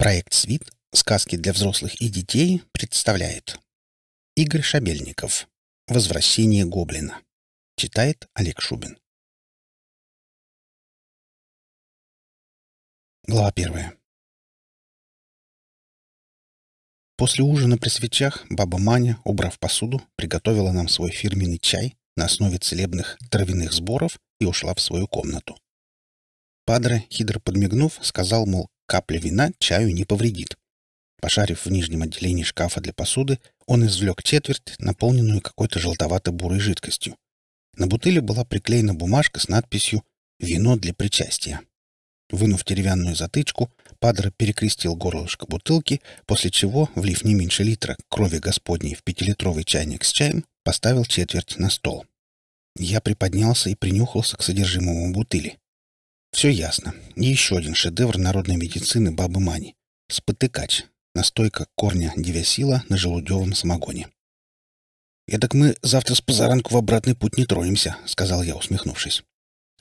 Проект «Свит. Сказки для взрослых и детей» представляет Игорь Шабельников «Возвращение гоблина» Читает Олег Шубин Глава первая После ужина при свечах баба Маня, убрав посуду, приготовила нам свой фирменный чай на основе целебных травяных сборов и ушла в свою комнату. Падре, хитро подмигнув, сказал, мол, Капля вина чаю не повредит. Пошарив в нижнем отделении шкафа для посуды, он извлек четверть, наполненную какой-то желтовато-бурой жидкостью. На бутыле была приклеена бумажка с надписью «Вино для причастия». Вынув деревянную затычку, Падре перекрестил горлышко бутылки, после чего, влив не меньше литра крови господней в пятилитровый чайник с чаем, поставил четверть на стол. Я приподнялся и принюхался к содержимому бутыли. Все ясно. И еще один шедевр народной медицины бабы Мани. Спотыкач. Настойка корня девясила на желудевом самогоне. «Эдак мы завтра с позаранку в обратный путь не тронемся», — сказал я, усмехнувшись.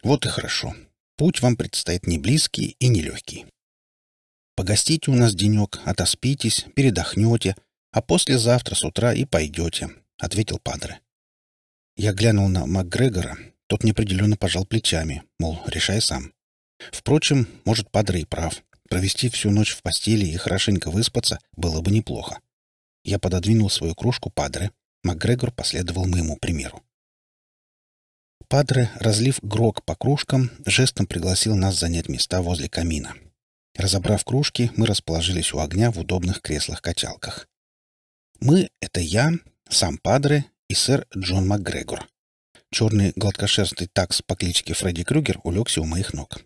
«Вот и хорошо. Путь вам предстоит не близкий и не легкий. Погостите у нас денек, отоспитесь, передохнете, а послезавтра с утра и пойдете», — ответил Падре. Я глянул на МакГрегора, тот неопределенно пожал плечами, мол, решай сам. Впрочем, может, Падре и прав. Провести всю ночь в постели и хорошенько выспаться было бы неплохо. Я пододвинул свою кружку Падре. Макгрегор последовал моему примеру. Падре, разлив грок по кружкам, жестом пригласил нас занять места возле камина. Разобрав кружки, мы расположились у огня в удобных креслах-качалках. Мы — это я, сам Падре и сэр Джон Макгрегор. Черный гладкошерстный такс по кличке Фредди Крюгер улегся у моих ног.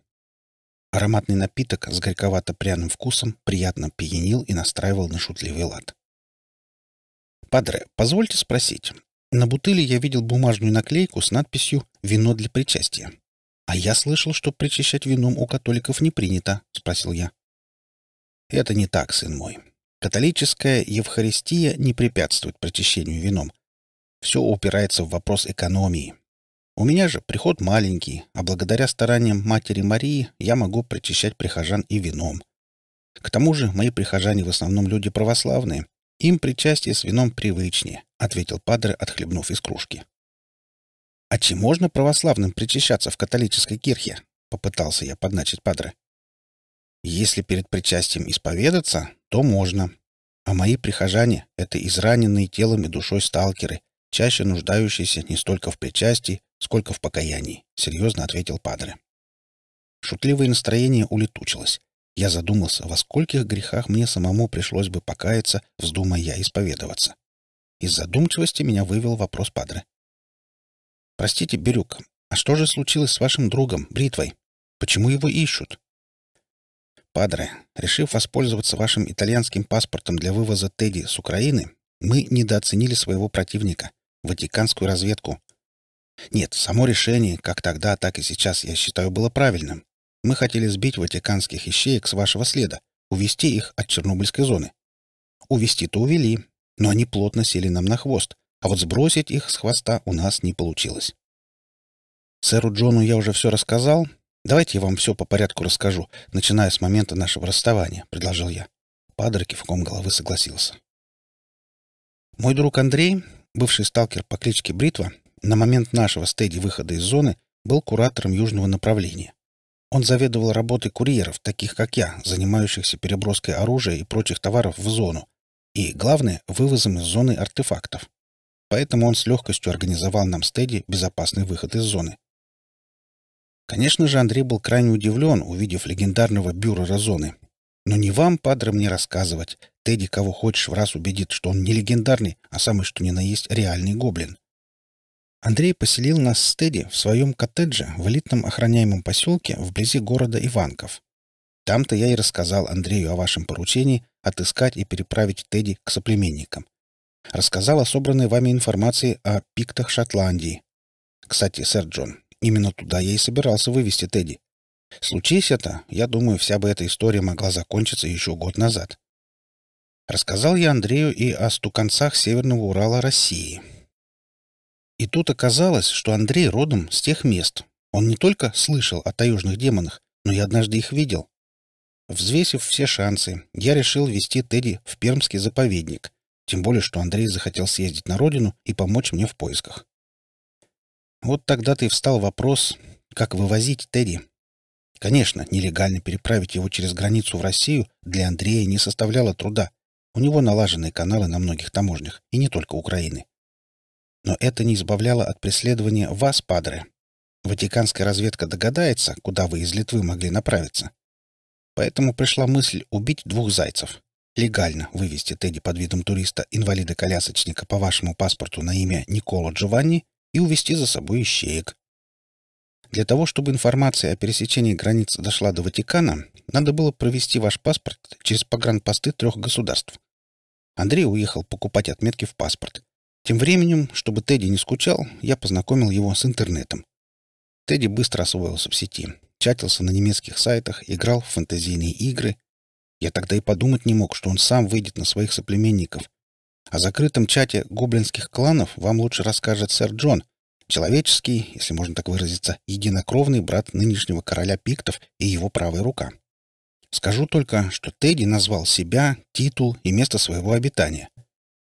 Ароматный напиток с горьковато-пряным вкусом приятно пьянил и настраивал на шутливый лад. «Падре, позвольте спросить. На бутыле я видел бумажную наклейку с надписью «Вино для причастия». А я слышал, что причащать вином у католиков не принято», — спросил я. «Это не так, сын мой. Католическая Евхаристия не препятствует причащению вином. Все упирается в вопрос экономии. У меня же приход маленький, а благодаря стараниям матери Марии я могу причащать прихожан и вином. К тому же мои прихожане в основном люди православные. Им причастие с вином привычнее, — ответил падре, отхлебнув из кружки. — А чем можно православным причащаться в католической кирхе? — попытался я подначить падре. — Если перед причастием исповедаться, то можно. А мои прихожане — это израненные телом и душой сталкеры, чаще нуждающиеся не столько в причастии, сколько в покаянии», — серьезно ответил Падре. Шутливое настроение улетучилось. Я задумался, во скольких грехах мне самому пришлось бы покаяться, вздумая я исповедоваться. Из задумчивости меня вывел вопрос Падре. «Простите, Бирюк, а что же случилось с вашим другом, Бритвой? Почему его ищут?» «Падре, решив воспользоваться вашим итальянским паспортом для вывоза Теди с Украины, мы недооценили своего противника, ватиканскую разведку, нет, само решение, как тогда, так и сейчас, я считаю, было правильным. Мы хотели сбить ватиканских ищеек с вашего следа, увести их от Чернобыльской зоны. Увести-то увели, но они плотно сели нам на хвост, а вот сбросить их с хвоста у нас не получилось. Сэру Джону я уже все рассказал. Давайте я вам все по порядку расскажу, начиная с момента нашего расставания, — предложил я. Падре кивком головы согласился. Мой друг Андрей, бывший сталкер по кличке Бритва, на момент нашего стеди выхода из зоны был куратором южного направления. Он заведовал работой курьеров, таких как я, занимающихся переброской оружия и прочих товаров в зону, и, главное, вывозом из зоны артефактов. Поэтому он с легкостью организовал нам стеди безопасный выход из зоны. Конечно же, Андрей был крайне удивлен, увидев легендарного бюрера зоны. Но не вам, падре, мне рассказывать. Тедди кого хочешь в раз убедит, что он не легендарный, а самый что ни на есть реальный гоблин. Андрей поселил нас с Тедди в своем коттедже в элитном охраняемом поселке вблизи города Иванков. Там-то я и рассказал Андрею о вашем поручении отыскать и переправить Тедди к соплеменникам. Рассказал о собранной вами информации о пиктах Шотландии. Кстати, сэр Джон, именно туда я и собирался вывести Тедди. Случись это, я думаю, вся бы эта история могла закончиться еще год назад. Рассказал я Андрею и о стуканцах Северного Урала России, и тут оказалось, что Андрей родом с тех мест. Он не только слышал о таежных демонах, но и однажды их видел. Взвесив все шансы, я решил вести Тедди в Пермский заповедник, тем более, что Андрей захотел съездить на родину и помочь мне в поисках. Вот тогда-то и встал вопрос, как вывозить Тедди. Конечно, нелегально переправить его через границу в Россию для Андрея не составляло труда. У него налаженные каналы на многих таможнях, и не только Украины. Но это не избавляло от преследования вас, падре. Ватиканская разведка догадается, куда вы из Литвы могли направиться. Поэтому пришла мысль убить двух зайцев. Легально вывести Тедди под видом туриста инвалида-колясочника по вашему паспорту на имя Никола Джованни и увести за собой ищеек. Для того, чтобы информация о пересечении границ дошла до Ватикана, надо было провести ваш паспорт через погранпосты трех государств. Андрей уехал покупать отметки в паспорт. Тем временем, чтобы Тедди не скучал, я познакомил его с интернетом. Тедди быстро освоился в сети, чатился на немецких сайтах, играл в фэнтезийные игры. Я тогда и подумать не мог, что он сам выйдет на своих соплеменников. О закрытом чате гоблинских кланов вам лучше расскажет сэр Джон, человеческий, если можно так выразиться, единокровный брат нынешнего короля пиктов и его правая рука. Скажу только, что Тедди назвал себя, титул и место своего обитания —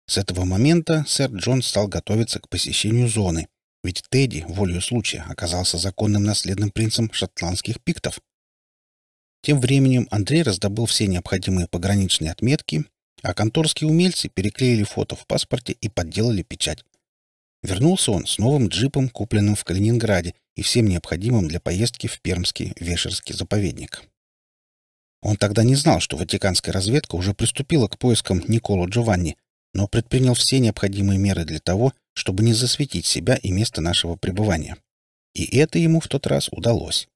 с этого момента сэр Джон стал готовиться к посещению зоны, ведь Тедди, волею случая, оказался законным наследным принцем шотландских пиктов. Тем временем Андрей раздобыл все необходимые пограничные отметки, а конторские умельцы переклеили фото в паспорте и подделали печать. Вернулся он с новым джипом, купленным в Калининграде, и всем необходимым для поездки в Пермский Вешерский заповедник. Он тогда не знал, что ватиканская разведка уже приступила к поискам Николо Джованни, но предпринял все необходимые меры для того, чтобы не засветить себя и место нашего пребывания. И это ему в тот раз удалось.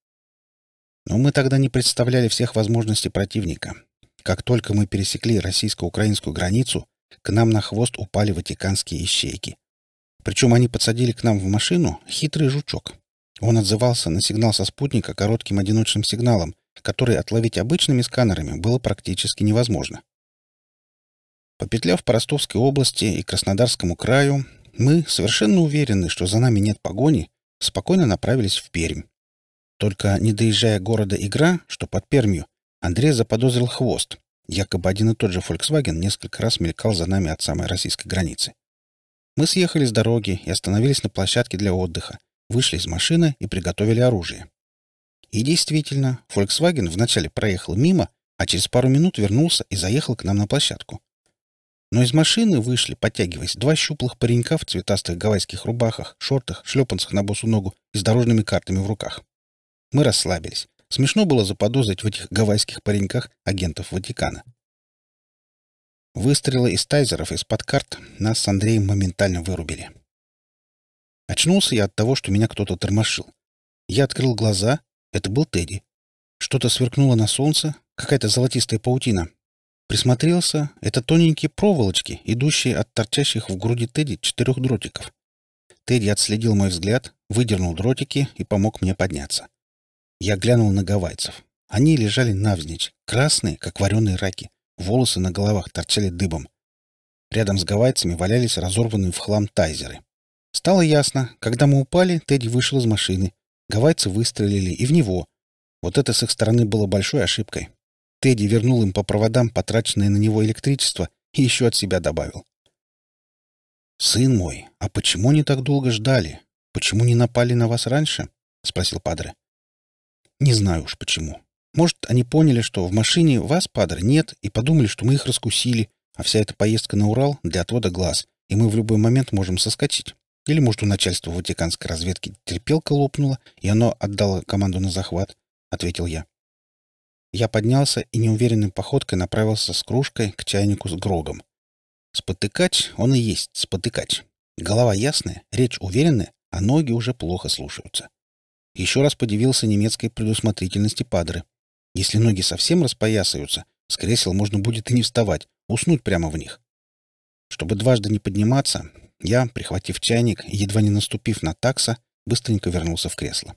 Но мы тогда не представляли всех возможностей противника. Как только мы пересекли российско-украинскую границу, к нам на хвост упали ватиканские ищейки. Причем они подсадили к нам в машину хитрый жучок. Он отзывался на сигнал со спутника коротким одиночным сигналом, который отловить обычными сканерами было практически невозможно. Попетляв по Ростовской области и Краснодарскому краю, мы, совершенно уверены, что за нами нет погони, спокойно направились в Пермь. Только не доезжая города Игра, что под Пермью, Андрей заподозрил хвост. Якобы один и тот же Volkswagen несколько раз мелькал за нами от самой российской границы. Мы съехали с дороги и остановились на площадке для отдыха, вышли из машины и приготовили оружие. И действительно, Volkswagen вначале проехал мимо, а через пару минут вернулся и заехал к нам на площадку. Но из машины вышли, подтягиваясь, два щуплых паренька в цветастых гавайских рубахах, шортах, шлепанцах на босу ногу и с дорожными картами в руках. Мы расслабились. Смешно было заподозрить в этих гавайских пареньках агентов Ватикана. Выстрелы из тайзеров из-под карт нас с Андреем моментально вырубили. Очнулся я от того, что меня кто-то тормошил. Я открыл глаза. Это был Тедди. Что-то сверкнуло на солнце, какая-то золотистая паутина, Присмотрелся — это тоненькие проволочки, идущие от торчащих в груди Тедди четырех дротиков. Тедди отследил мой взгляд, выдернул дротики и помог мне подняться. Я глянул на гавайцев. Они лежали навзничь, красные, как вареные раки. Волосы на головах торчали дыбом. Рядом с гавайцами валялись разорванные в хлам тайзеры. Стало ясно, когда мы упали, Тедди вышел из машины. Гавайцы выстрелили и в него. Вот это с их стороны было большой ошибкой. Тедди вернул им по проводам потраченное на него электричество и еще от себя добавил. «Сын мой, а почему они так долго ждали? Почему не напали на вас раньше?» — спросил Падре. «Не знаю уж почему. Может, они поняли, что в машине вас, Падре, нет, и подумали, что мы их раскусили, а вся эта поездка на Урал для отвода глаз, и мы в любой момент можем соскочить. Или, может, у начальства ватиканской разведки терпелка лопнула, и оно отдало команду на захват», — ответил я. Я поднялся и неуверенной походкой направился с кружкой к чайнику с Грогом. Спотыкать, он и есть спотыкать. Голова ясная, речь уверенная, а ноги уже плохо слушаются. Еще раз подивился немецкой предусмотрительности падры. Если ноги совсем распоясаются, с кресел можно будет и не вставать, уснуть прямо в них. Чтобы дважды не подниматься, я, прихватив чайник и едва не наступив на такса, быстренько вернулся в кресло.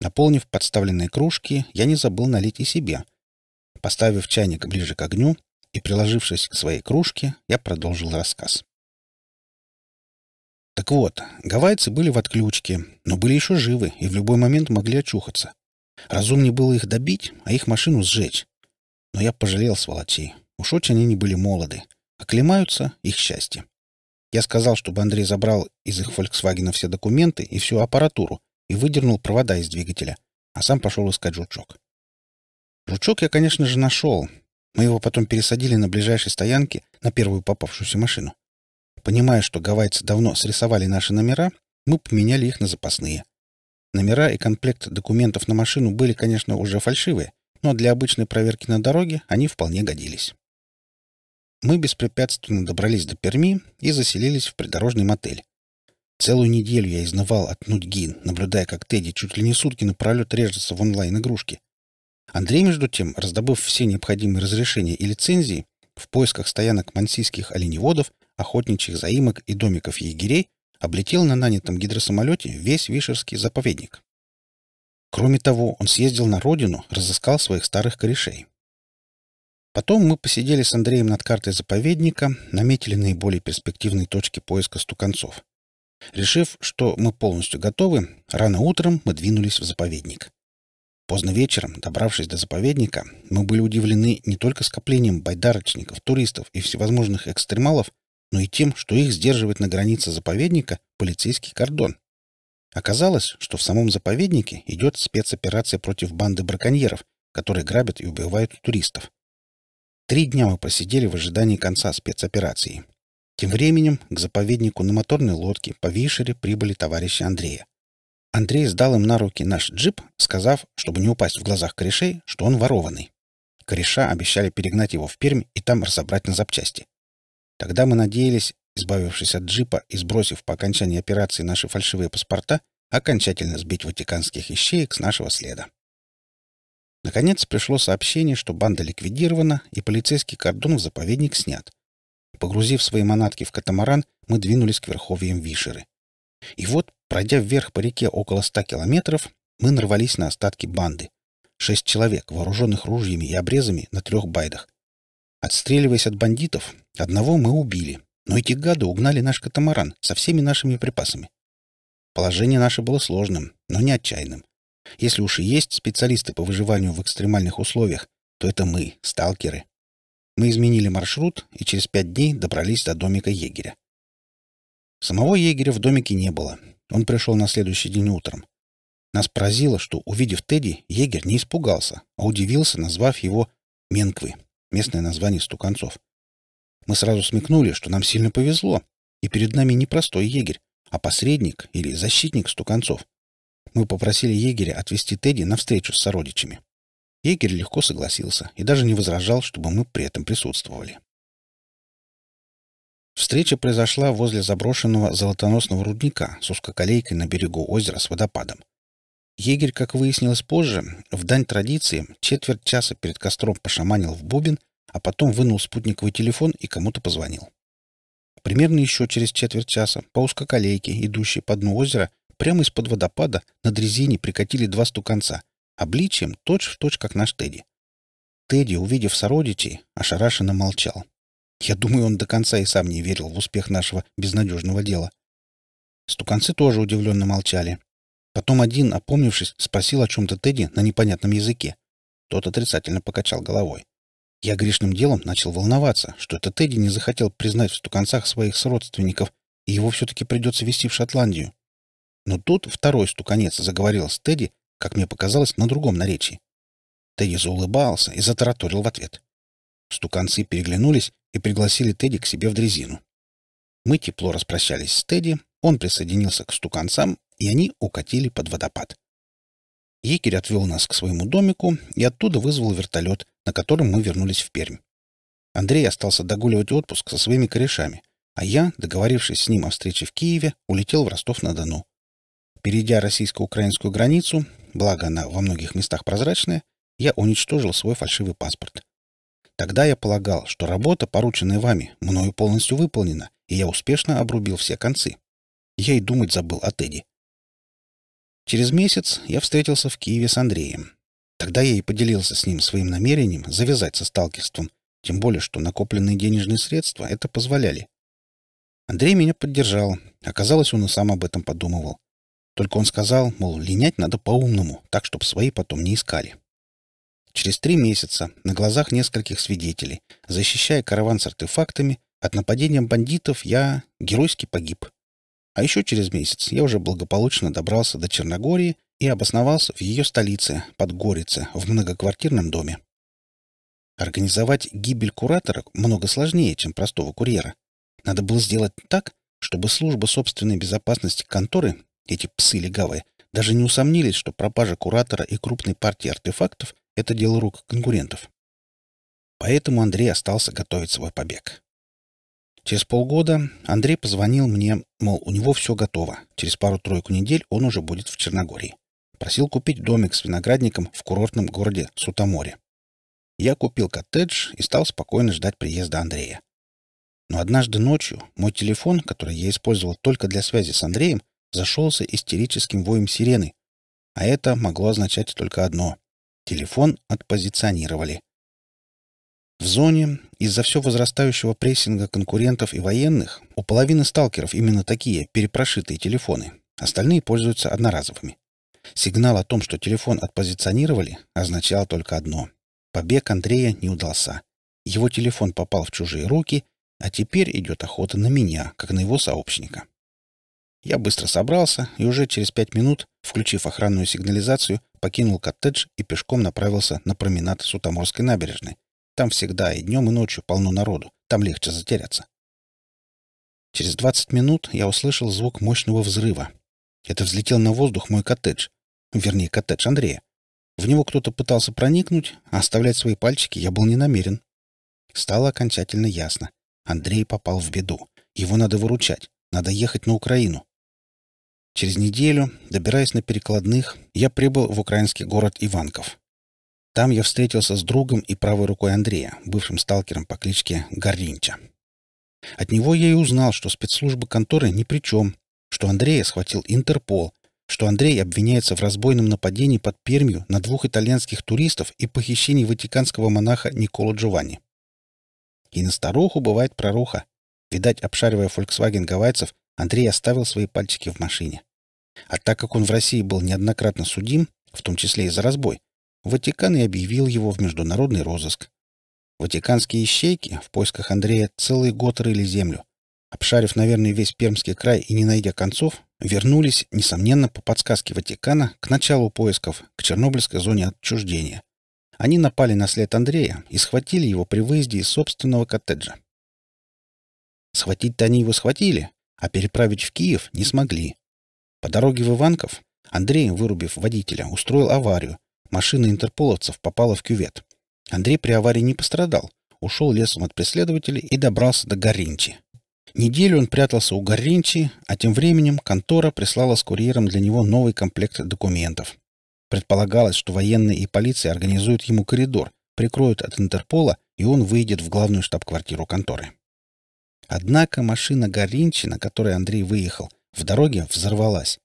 Наполнив подставленные кружки, я не забыл налить и себе. Поставив чайник ближе к огню и приложившись к своей кружке, я продолжил рассказ. Так вот, гавайцы были в отключке, но были еще живы и в любой момент могли очухаться. Разумнее было их добить, а их машину сжечь. Но я пожалел сволочей. Уж очень они не были молоды. Оклемаются — их счастье. Я сказал, чтобы Андрей забрал из их «Фольксвагена» все документы и всю аппаратуру, и выдернул провода из двигателя, а сам пошел искать жучок. Жучок я, конечно же, нашел. Мы его потом пересадили на ближайшей стоянке на первую попавшуюся машину. Понимая, что гавайцы давно срисовали наши номера, мы поменяли их на запасные. Номера и комплект документов на машину были, конечно, уже фальшивые, но для обычной проверки на дороге они вполне годились. Мы беспрепятственно добрались до Перми и заселились в придорожный мотель. Целую неделю я изнывал от нудьги, наблюдая, как Тедди чуть ли не сутки напролет режется в онлайн-игрушки. Андрей, между тем, раздобыв все необходимые разрешения и лицензии, в поисках стоянок мансийских оленеводов, охотничьих заимок и домиков егерей, облетел на нанятом гидросамолете весь Вишерский заповедник. Кроме того, он съездил на родину, разыскал своих старых корешей. Потом мы посидели с Андреем над картой заповедника, наметили наиболее перспективные точки поиска стуканцов. Решив, что мы полностью готовы, рано утром мы двинулись в заповедник. Поздно вечером, добравшись до заповедника, мы были удивлены не только скоплением байдарочников, туристов и всевозможных экстремалов, но и тем, что их сдерживает на границе заповедника полицейский кордон. Оказалось, что в самом заповеднике идет спецоперация против банды браконьеров, которые грабят и убивают туристов. Три дня мы просидели в ожидании конца спецоперации — тем временем к заповеднику на моторной лодке по Вишере прибыли товарищи Андрея. Андрей сдал им на руки наш джип, сказав, чтобы не упасть в глазах корешей, что он ворованный. Кореша обещали перегнать его в Пермь и там разобрать на запчасти. Тогда мы надеялись, избавившись от джипа и сбросив по окончании операции наши фальшивые паспорта, окончательно сбить ватиканских ищеек с нашего следа. Наконец пришло сообщение, что банда ликвидирована и полицейский кордон в заповедник снят. Погрузив свои манатки в катамаран, мы двинулись к верховьям Вишеры. И вот, пройдя вверх по реке около ста километров, мы нарвались на остатки банды. Шесть человек, вооруженных ружьями и обрезами на трех байдах. Отстреливаясь от бандитов, одного мы убили, но эти гады угнали наш катамаран со всеми нашими припасами. Положение наше было сложным, но не отчаянным. Если уж и есть специалисты по выживанию в экстремальных условиях, то это мы, сталкеры. Мы изменили маршрут и через пять дней добрались до домика егеря. Самого егеря в домике не было. Он пришел на следующий день утром. Нас поразило, что, увидев Тедди, егерь не испугался, а удивился, назвав его «Менквы» — местное название стуканцов. Мы сразу смекнули, что нам сильно повезло, и перед нами не простой егерь, а посредник или защитник стуканцов. Мы попросили егеря отвезти Тедди на встречу с сородичами. Егерь легко согласился и даже не возражал, чтобы мы при этом присутствовали. Встреча произошла возле заброшенного золотоносного рудника с узкоколейкой на берегу озера с водопадом. Егерь, как выяснилось позже, в дань традиции четверть часа перед костром пошаманил в бубен, а потом вынул спутниковый телефон и кому-то позвонил. Примерно еще через четверть часа по узкоколейке, идущей по дну озера, прямо из-под водопада на дрезине прикатили два стуканца обличием точь-в-точь, точь, как наш Тедди. Тедди, увидев сородичей, ошарашенно молчал. Я думаю, он до конца и сам не верил в успех нашего безнадежного дела. Стуканцы тоже удивленно молчали. Потом один, опомнившись, спросил о чем-то Тедди на непонятном языке. Тот отрицательно покачал головой. Я грешным делом начал волноваться, что это Тедди не захотел признать в стуканцах своих сродственников, и его все-таки придется вести в Шотландию. Но тут второй стуканец заговорил с Тедди как мне показалось, на другом наречии. Тедди заулыбался и затараторил в ответ. Стуканцы переглянулись и пригласили Тедди к себе в дрезину. Мы тепло распрощались с Тедди, он присоединился к стуканцам, и они укатили под водопад. Екерь отвел нас к своему домику и оттуда вызвал вертолет, на котором мы вернулись в Пермь. Андрей остался догуливать отпуск со своими корешами, а я, договорившись с ним о встрече в Киеве, улетел в Ростов-на-Дону. Перейдя российско-украинскую границу, благо она во многих местах прозрачная, я уничтожил свой фальшивый паспорт. Тогда я полагал, что работа, порученная вами, мною полностью выполнена, и я успешно обрубил все концы. Я и думать забыл о Теди. Через месяц я встретился в Киеве с Андреем. Тогда я и поделился с ним своим намерением завязать со сталкерством, тем более, что накопленные денежные средства это позволяли. Андрей меня поддержал. Оказалось, он и сам об этом подумывал. Только он сказал, мол, линять надо по-умному, так, чтобы свои потом не искали. Через три месяца, на глазах нескольких свидетелей, защищая караван с артефактами, от нападения бандитов я геройски погиб. А еще через месяц я уже благополучно добрался до Черногории и обосновался в ее столице, Подгорице, в многоквартирном доме. Организовать гибель куратора много сложнее, чем простого курьера. Надо было сделать так, чтобы служба собственной безопасности конторы эти псы легавые даже не усомнились, что пропажа куратора и крупной партии артефактов — это дело рук конкурентов. Поэтому Андрей остался готовить свой побег. Через полгода Андрей позвонил мне, мол, у него все готово. Через пару-тройку недель он уже будет в Черногории. Просил купить домик с виноградником в курортном городе Сутаморе. Я купил коттедж и стал спокойно ждать приезда Андрея. Но однажды ночью мой телефон, который я использовал только для связи с Андреем, зашелся истерическим воем сирены. А это могло означать только одно — телефон отпозиционировали. В зоне из-за все возрастающего прессинга конкурентов и военных у половины сталкеров именно такие перепрошитые телефоны, остальные пользуются одноразовыми. Сигнал о том, что телефон отпозиционировали, означал только одно — побег Андрея не удался. Его телефон попал в чужие руки, а теперь идет охота на меня, как на его сообщника. Я быстро собрался и уже через пять минут, включив охранную сигнализацию, покинул коттедж и пешком направился на променад Сутаморской набережной. Там всегда и днем, и ночью полно народу. Там легче затеряться. Через 20 минут я услышал звук мощного взрыва. Это взлетел на воздух мой коттедж. Вернее, коттедж Андрея. В него кто-то пытался проникнуть, а оставлять свои пальчики я был не намерен. Стало окончательно ясно. Андрей попал в беду. Его надо выручать. Надо ехать на Украину. Через неделю, добираясь на перекладных, я прибыл в украинский город Иванков. Там я встретился с другом и правой рукой Андрея, бывшим сталкером по кличке Горинча. От него я и узнал, что спецслужбы конторы ни при чем, что Андрея схватил Интерпол, что Андрей обвиняется в разбойном нападении под Пермью на двух итальянских туристов и похищении ватиканского монаха Никола Джованни. И на старуху бывает проруха. Видать, обшаривая Volkswagen гавайцев, Андрей оставил свои пальчики в машине. А так как он в России был неоднократно судим, в том числе и за разбой, Ватикан и объявил его в международный розыск. Ватиканские ищейки в поисках Андрея целый год рыли землю. Обшарив, наверное, весь Пермский край и не найдя концов, вернулись, несомненно, по подсказке Ватикана к началу поисков, к Чернобыльской зоне отчуждения. Они напали на след Андрея и схватили его при выезде из собственного коттеджа. Схватить-то они его схватили, а переправить в Киев не смогли. По дороге в Иванков Андрей, вырубив водителя, устроил аварию. Машина интерполовцев попала в кювет. Андрей при аварии не пострадал, ушел лесом от преследователей и добрался до Горинчи. Неделю он прятался у Горинчи, а тем временем контора прислала с курьером для него новый комплект документов. Предполагалось, что военные и полиция организуют ему коридор, прикроют от Интерпола, и он выйдет в главную штаб-квартиру конторы. Однако машина Горинчи, на которой Андрей выехал, в дороге взорвалась.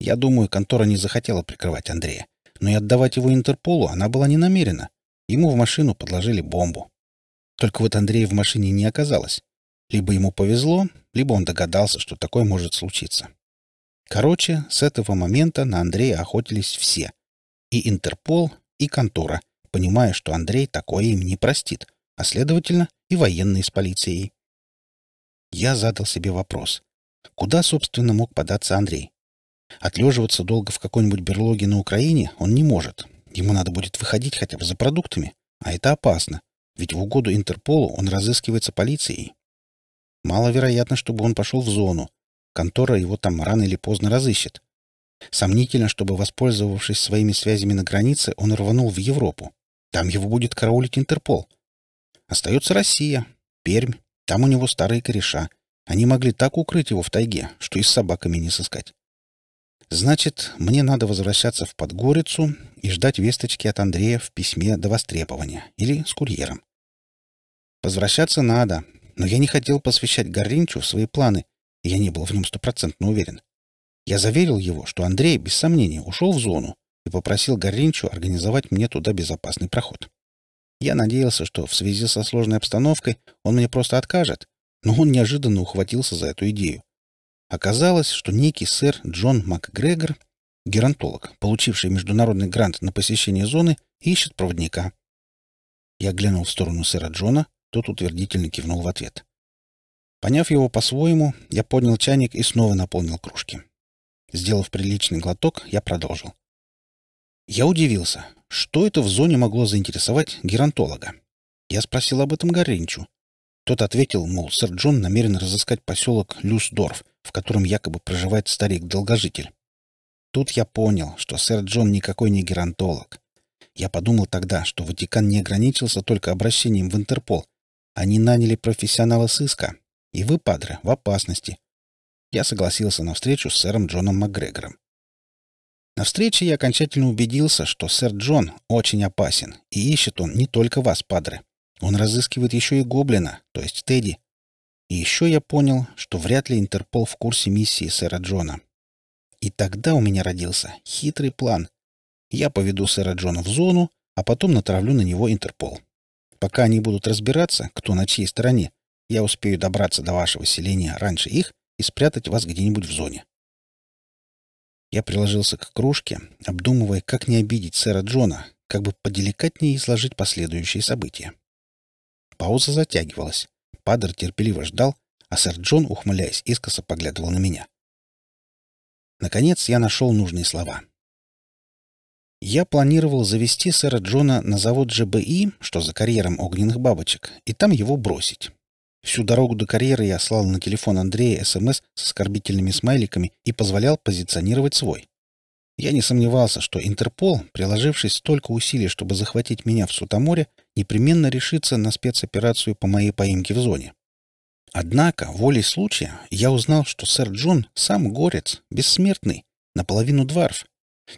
Я думаю, контора не захотела прикрывать Андрея. Но и отдавать его Интерполу она была не намерена. Ему в машину подложили бомбу. Только вот Андрея в машине не оказалось. Либо ему повезло, либо он догадался, что такое может случиться. Короче, с этого момента на Андрея охотились все. И Интерпол, и контора, понимая, что Андрей такое им не простит, а, следовательно, и военные с полицией. Я задал себе вопрос. Куда, собственно, мог податься Андрей? Отлеживаться долго в какой-нибудь берлоге на Украине он не может. Ему надо будет выходить хотя бы за продуктами, а это опасно, ведь в угоду Интерполу он разыскивается полицией. Маловероятно, чтобы он пошел в зону. Контора его там рано или поздно разыщет. Сомнительно, чтобы, воспользовавшись своими связями на границе, он рванул в Европу. Там его будет караулить Интерпол. Остается Россия, Пермь, там у него старые кореша. Они могли так укрыть его в тайге, что и с собаками не сыскать. Значит, мне надо возвращаться в Подгорицу и ждать весточки от Андрея в письме до востребования или с курьером. Возвращаться надо, но я не хотел посвящать Горинчу свои планы, и я не был в нем стопроцентно уверен. Я заверил его, что Андрей, без сомнения, ушел в зону и попросил Горинчу организовать мне туда безопасный проход. Я надеялся, что в связи со сложной обстановкой он мне просто откажет, но он неожиданно ухватился за эту идею. Оказалось, что некий сэр Джон МакГрегор, геронтолог, получивший международный грант на посещение зоны, ищет проводника. Я глянул в сторону сэра Джона, тот утвердительно кивнул в ответ. Поняв его по-своему, я поднял чайник и снова наполнил кружки. Сделав приличный глоток, я продолжил. Я удивился, что это в зоне могло заинтересовать геронтолога. Я спросил об этом Горенчу. Тот ответил, мол, сэр Джон намерен разыскать поселок Люсдорф, в котором якобы проживает старик-долгожитель. Тут я понял, что сэр Джон никакой не геронтолог. Я подумал тогда, что Ватикан не ограничился только обращением в Интерпол. Они наняли профессионала сыска, и вы, падре, в опасности. Я согласился на встречу с сэром Джоном Макгрегором. На встрече я окончательно убедился, что сэр Джон очень опасен, и ищет он не только вас, падре. Он разыскивает еще и гоблина, то есть Тедди. И еще я понял, что вряд ли Интерпол в курсе миссии сэра Джона. И тогда у меня родился хитрый план. Я поведу сэра Джона в зону, а потом натравлю на него Интерпол. Пока они будут разбираться, кто на чьей стороне, я успею добраться до вашего селения раньше их и спрятать вас где-нибудь в зоне. Я приложился к кружке, обдумывая, как не обидеть сэра Джона, как бы поделикатнее изложить последующие события. Пауза затягивалась. Падер терпеливо ждал, а сэр Джон, ухмыляясь, искоса поглядывал на меня. Наконец я нашел нужные слова. Я планировал завести сэра Джона на завод ЖБИ, что за карьером огненных бабочек, и там его бросить. Всю дорогу до карьеры я слал на телефон Андрея СМС с оскорбительными смайликами и позволял позиционировать свой. Я не сомневался, что Интерпол, приложившись столько усилий, чтобы захватить меня в Сутаморе, непременно решится на спецоперацию по моей поимке в зоне. Однако, волей случая, я узнал, что сэр Джон сам горец, бессмертный, наполовину дварф.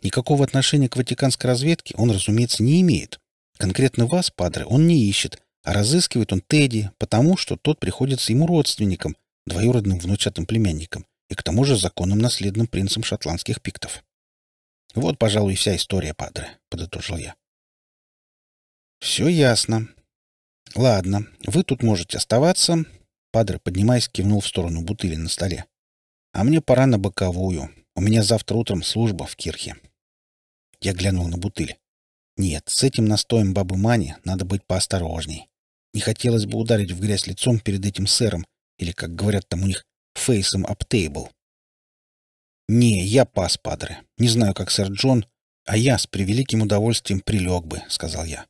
Никакого отношения к ватиканской разведке он, разумеется, не имеет. Конкретно вас, падре, он не ищет, а разыскивает он Тедди, потому что тот приходится ему родственником, двоюродным внучатым племянником, и к тому же законным наследным принцем шотландских пиктов. «Вот, пожалуй, и вся история, падре», — подытожил я. «Все ясно. Ладно, вы тут можете оставаться». Падре, поднимаясь, кивнул в сторону бутыли на столе. «А мне пора на боковую. У меня завтра утром служба в кирхе». Я глянул на бутыль. Нет, с этим настоем бабы Мани надо быть поосторожней. Не хотелось бы ударить в грязь лицом перед этим сэром, или, как говорят там у них, фейсом об «Не, я пас, падре. Не знаю, как сэр Джон, а я с превеликим удовольствием прилег бы», — сказал я.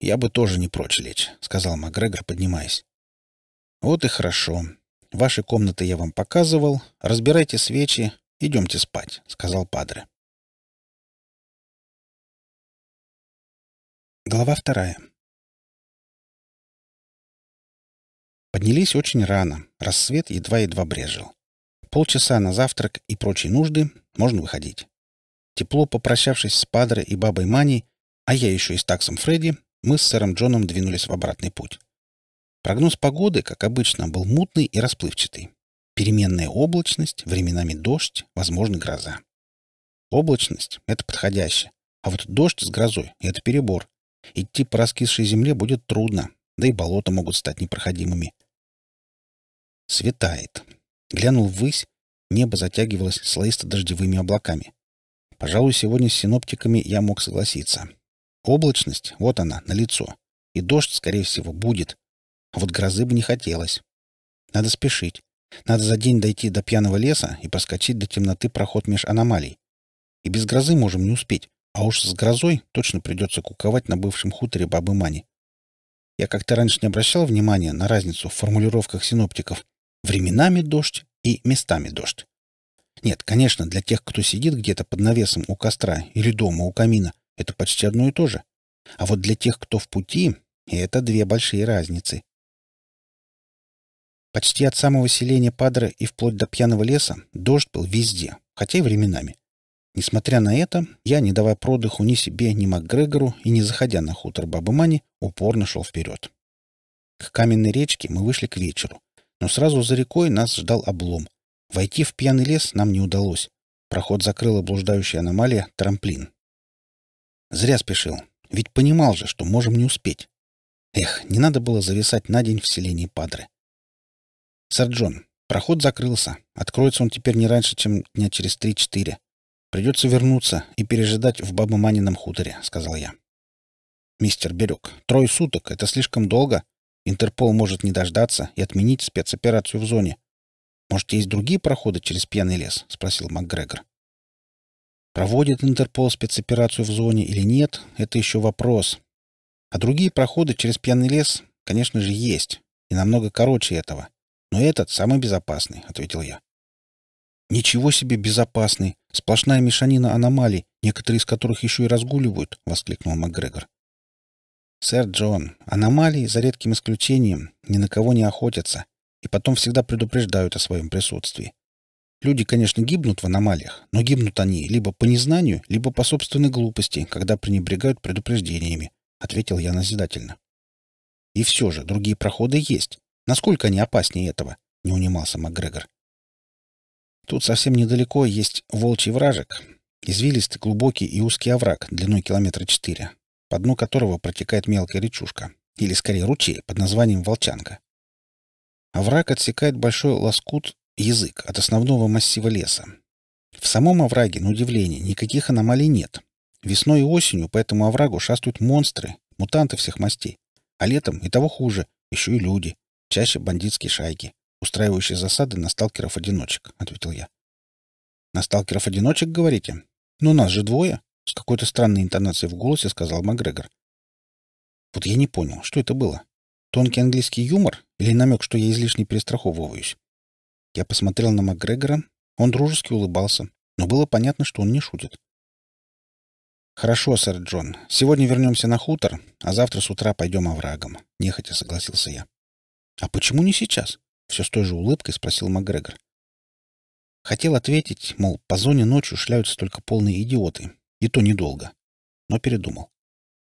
«Я бы тоже не прочь лечь», — сказал Макгрегор, поднимаясь. «Вот и хорошо. Ваши комнаты я вам показывал. Разбирайте свечи. Идемте спать», — сказал падре. Глава вторая. Поднялись очень рано. Рассвет едва-едва брежил. Полчаса на завтрак и прочие нужды можно выходить. Тепло попрощавшись с Падре и бабой Мани, а я еще и с таксом Фредди, мы с сэром Джоном двинулись в обратный путь. Прогноз погоды, как обычно, был мутный и расплывчатый. Переменная облачность, временами дождь, возможно, гроза. Облачность — это подходящее, а вот дождь с грозой — это перебор. Идти по раскисшей земле будет трудно, да и болота могут стать непроходимыми. Светает. Глянул ввысь, небо затягивалось слоисто-дождевыми облаками. Пожалуй, сегодня с синоптиками я мог согласиться. Облачность, вот она, на лицо, И дождь, скорее всего, будет. А вот грозы бы не хотелось. Надо спешить. Надо за день дойти до пьяного леса и проскочить до темноты проход меж аномалий. И без грозы можем не успеть. А уж с грозой точно придется куковать на бывшем хуторе бабы Мани. Я как-то раньше не обращал внимания на разницу в формулировках синоптиков «временами дождь» и «местами дождь». Нет, конечно, для тех, кто сидит где-то под навесом у костра или дома у камина, это почти одно и то же. А вот для тех, кто в пути, это две большие разницы. Почти от самого селения Падре и вплоть до пьяного леса дождь был везде, хотя и временами. Несмотря на это, я, не давая продыху ни себе, ни МакГрегору и не заходя на хутор Бабы Мани, упорно шел вперед. К каменной речке мы вышли к вечеру, но сразу за рекой нас ждал облом. Войти в пьяный лес нам не удалось. Проход закрыла блуждающая аномалия трамплин. Зря спешил, ведь понимал же, что можем не успеть. Эх, не надо было зависать на день в селении Падре. Сэр Джон, проход закрылся. Откроется он теперь не раньше, чем дня через три-четыре. Придется вернуться и пережидать в бабы Манином хуторе, сказал я. Мистер Берег, трое суток — это слишком долго. Интерпол может не дождаться и отменить спецоперацию в зоне. Может, есть другие проходы через пьяный лес? Спросил МакГрегор. Проводит Интерпол спецоперацию в зоне или нет, это еще вопрос. А другие проходы через пьяный лес, конечно же, есть, и намного короче этого. Но этот самый безопасный, — ответил я. «Ничего себе безопасный! Сплошная мешанина аномалий, некоторые из которых еще и разгуливают!» — воскликнул МакГрегор. «Сэр Джон, аномалии, за редким исключением, ни на кого не охотятся и потом всегда предупреждают о своем присутствии. Люди, конечно, гибнут в аномалиях, но гибнут они либо по незнанию, либо по собственной глупости, когда пренебрегают предупреждениями», — ответил я назидательно. «И все же, другие проходы есть. Насколько они опаснее этого?» — не унимался МакГрегор. Тут совсем недалеко есть волчий вражек, извилистый, глубокий и узкий овраг длиной километра четыре, по дну которого протекает мелкая речушка, или скорее ручей под названием Волчанка. Овраг отсекает большой лоскут язык от основного массива леса. В самом овраге, на удивление, никаких аномалий нет. Весной и осенью по этому оврагу шастают монстры, мутанты всех мастей. А летом и того хуже, еще и люди, чаще бандитские шайки устраивающий засады на сталкеров-одиночек», — ответил я. «На сталкеров-одиночек, говорите? Но ну, нас же двое», — с какой-то странной интонацией в голосе сказал Макгрегор. Вот я не понял, что это было? Тонкий английский юмор или намек, что я излишне перестраховываюсь? Я посмотрел на Макгрегора, он дружески улыбался, но было понятно, что он не шутит. «Хорошо, сэр Джон. Сегодня вернемся на хутор, а завтра с утра пойдем оврагом», — нехотя согласился я. «А почему не сейчас?» Все с той же улыбкой спросил Макгрегор. Хотел ответить, мол, по зоне ночью шляются только полные идиоты, и то недолго. Но передумал.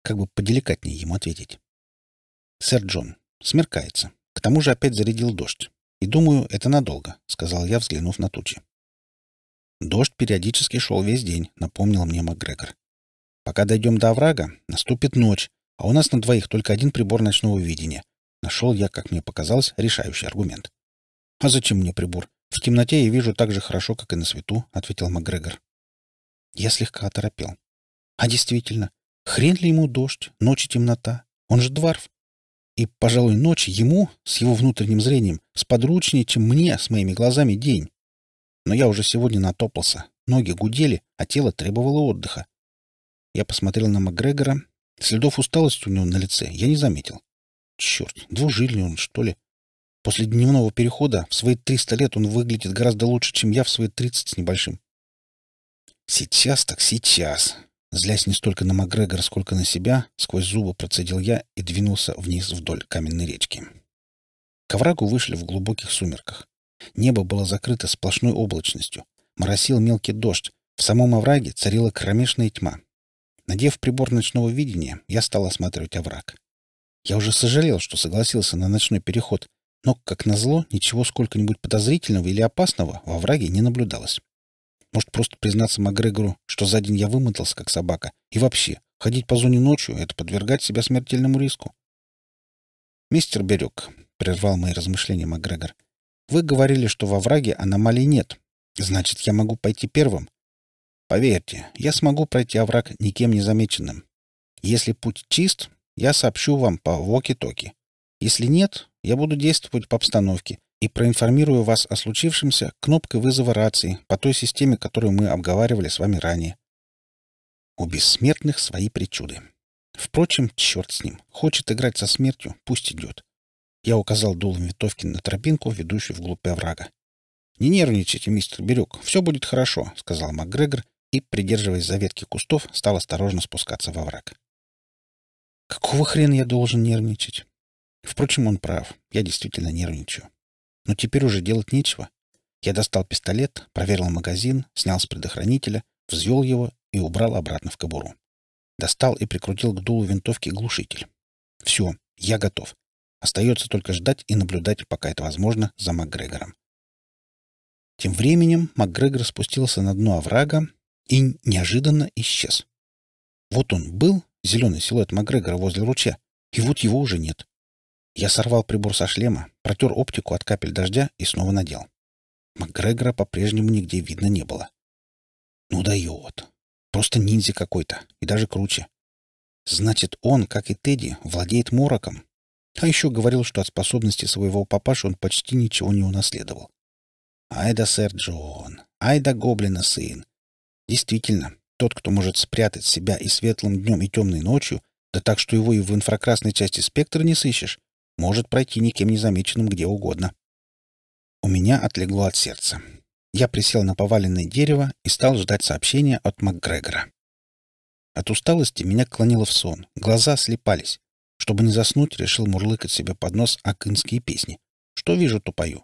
Как бы поделикатнее ему ответить. «Сэр Джон, смеркается. К тому же опять зарядил дождь. И думаю, это надолго», — сказал я, взглянув на тучи. Дождь периодически шел весь день, напомнил мне Макгрегор. Пока дойдем до оврага, наступит ночь, а у нас на двоих только один прибор ночного видения. Нашел я, как мне показалось, решающий аргумент. «А зачем мне прибор? В темноте я вижу так же хорошо, как и на свету», — ответил МакГрегор. Я слегка оторопел. «А действительно, хрен ли ему дождь, ночь и темнота? Он же дворф. И, пожалуй, ночь ему, с его внутренним зрением, сподручнее, чем мне, с моими глазами, день. Но я уже сегодня натопался, ноги гудели, а тело требовало отдыха. Я посмотрел на Макгрегора. Следов усталости у него на лице я не заметил. Черт, двужильный он, что ли? После дневного перехода в свои триста лет он выглядит гораздо лучше, чем я в свои тридцать с небольшим. Сейчас так сейчас. Злясь не столько на Макгрегора, сколько на себя, сквозь зубы процедил я и двинулся вниз вдоль каменной речки. К оврагу вышли в глубоких сумерках. Небо было закрыто сплошной облачностью. Моросил мелкий дождь. В самом овраге царила кромешная тьма. Надев прибор ночного видения, я стал осматривать овраг. Я уже сожалел, что согласился на ночной переход, но, как назло, ничего сколько-нибудь подозрительного или опасного во враге не наблюдалось. Может, просто признаться Макгрегору, что за день я вымотался, как собака, и вообще, ходить по зоне ночью — это подвергать себя смертельному риску. «Мистер Берег», — прервал мои размышления Макгрегор, — «вы говорили, что во враге аномалий нет. Значит, я могу пойти первым? Поверьте, я смогу пройти овраг а никем не замеченным. Если путь чист, я сообщу вам по воки-токи. Если нет, я буду действовать по обстановке и проинформирую вас о случившемся кнопкой вызова рации по той системе, которую мы обговаривали с вами ранее. У бессмертных свои причуды. Впрочем, черт с ним. Хочет играть со смертью, пусть идет. Я указал дулом винтовки на тропинку, ведущую вглубь оврага. «Не нервничайте, мистер Бирюк, все будет хорошо», — сказал МакГрегор и, придерживаясь за ветки кустов, стал осторожно спускаться во враг. Какого хрена я должен нервничать? Впрочем, он прав. Я действительно нервничаю. Но теперь уже делать нечего. Я достал пистолет, проверил магазин, снял с предохранителя, взвел его и убрал обратно в кобуру. Достал и прикрутил к дулу винтовки глушитель. Все, я готов. Остается только ждать и наблюдать, пока это возможно, за МакГрегором. Тем временем МакГрегор спустился на дно оврага и неожиданно исчез. Вот он был, зеленый силуэт Макгрегора возле ручья, и вот его уже нет. Я сорвал прибор со шлема, протер оптику от капель дождя и снова надел. Макгрегора по-прежнему нигде видно не было. Ну дает. Просто ниндзя какой-то, и даже круче. Значит, он, как и Тедди, владеет мороком. А еще говорил, что от способности своего папаши он почти ничего не унаследовал. Айда сэр Джон, Айда гоблина сын. Действительно, тот, кто может спрятать себя и светлым днем, и темной ночью, да так, что его и в инфракрасной части спектра не сыщешь, может пройти никем незамеченным где угодно. У меня отлегло от сердца. Я присел на поваленное дерево и стал ждать сообщения от МакГрегора. От усталости меня клонило в сон, глаза слепались. Чтобы не заснуть, решил мурлыкать себе под нос акынские песни. Что вижу, то пою.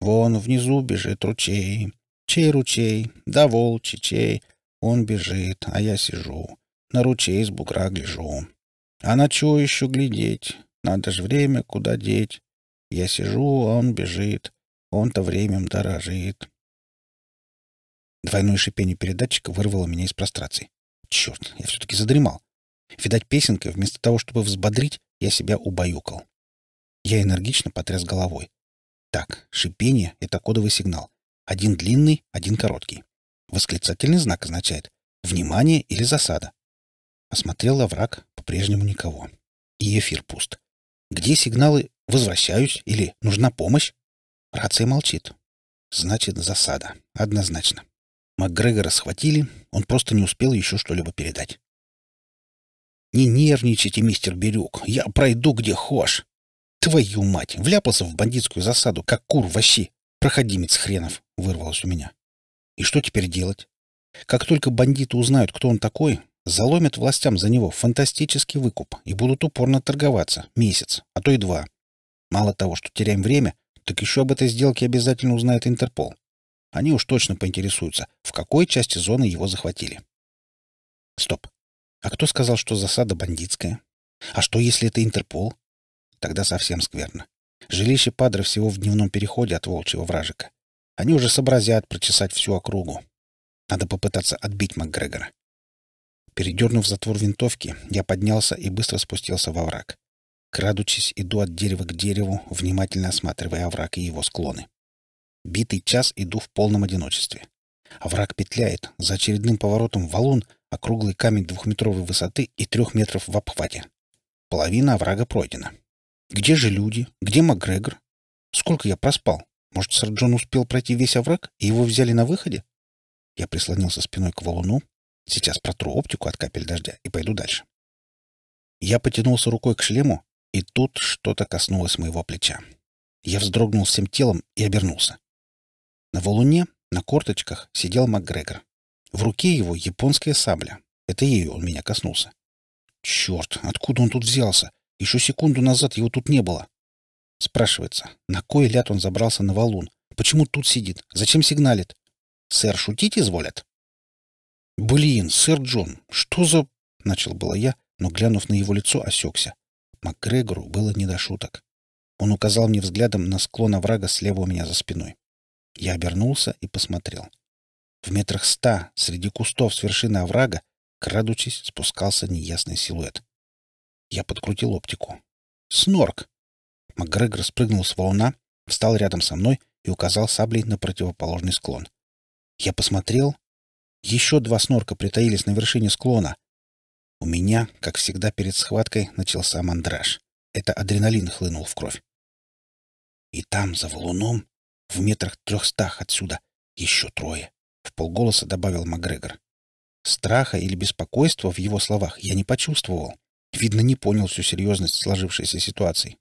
Вон внизу бежит ручей, чей ручей, да волчий чей, он бежит, а я сижу. На ручей из бугра гляжу. А на чё еще глядеть? Надо ж время куда деть. Я сижу, а он бежит. Он-то временем дорожит. Двойное шипение передатчика вырвало меня из прострации. Черт, я все-таки задремал. Видать, песенкой вместо того, чтобы взбодрить, я себя убаюкал. Я энергично потряс головой. Так, шипение — это кодовый сигнал. Один длинный, один короткий. Восклицательный знак означает «внимание» или «засада». Осмотрел овраг, по-прежнему никого. И эфир пуст. Где сигналы «возвращаюсь» или «нужна помощь»? Рация молчит. Значит, засада. Однозначно. Макгрегора схватили, он просто не успел еще что-либо передать. «Не нервничайте, мистер Бирюк, я пройду где хошь!» «Твою мать! Вляпался в бандитскую засаду, как кур в щи! Проходимец хренов!» — вырвалось у меня. И что теперь делать? Как только бандиты узнают, кто он такой, заломят властям за него фантастический выкуп и будут упорно торговаться месяц, а то и два. Мало того, что теряем время, так еще об этой сделке обязательно узнает Интерпол. Они уж точно поинтересуются, в какой части зоны его захватили. Стоп. А кто сказал, что засада бандитская? А что, если это Интерпол? Тогда совсем скверно. Жилище Падре всего в дневном переходе от волчьего вражика. Они уже сообразят прочесать всю округу. Надо попытаться отбить МакГрегора. Передернув затвор винтовки, я поднялся и быстро спустился во враг. Крадучись, иду от дерева к дереву, внимательно осматривая овраг и его склоны. Битый час иду в полном одиночестве. Овраг петляет, за очередным поворотом валун, округлый камень двухметровой высоты и трех метров в обхвате. Половина оврага пройдена. Где же люди? Где МакГрегор? Сколько я проспал? Может, сэр успел пройти весь овраг, и его взяли на выходе? Я прислонился спиной к валуну. Сейчас протру оптику от капель дождя и пойду дальше. Я потянулся рукой к шлему, и тут что-то коснулось моего плеча. Я вздрогнул всем телом и обернулся. На валуне, на корточках, сидел МакГрегор. В руке его японская сабля. Это ею он меня коснулся. Черт, откуда он тут взялся? Еще секунду назад его тут не было. Спрашивается, на кой ляд он забрался на валун? Почему тут сидит? Зачем сигналит? Сэр шутить изволят? Блин, сэр Джон, что за... Начал было я, но, глянув на его лицо, осекся. Макгрегору было не до шуток. Он указал мне взглядом на склон оврага слева у меня за спиной. Я обернулся и посмотрел. В метрах ста, среди кустов с вершины оврага, крадучись, спускался неясный силуэт. Я подкрутил оптику. «Снорк!» Макгрегор спрыгнул с валуна, встал рядом со мной и указал саблей на противоположный склон. Я посмотрел. Еще два снорка притаились на вершине склона. У меня, как всегда перед схваткой, начался мандраж. Это адреналин хлынул в кровь. И там, за валуном, в метрах трехстах отсюда, еще трое. В полголоса добавил Макгрегор. Страха или беспокойства в его словах я не почувствовал. Видно, не понял всю серьезность сложившейся ситуации.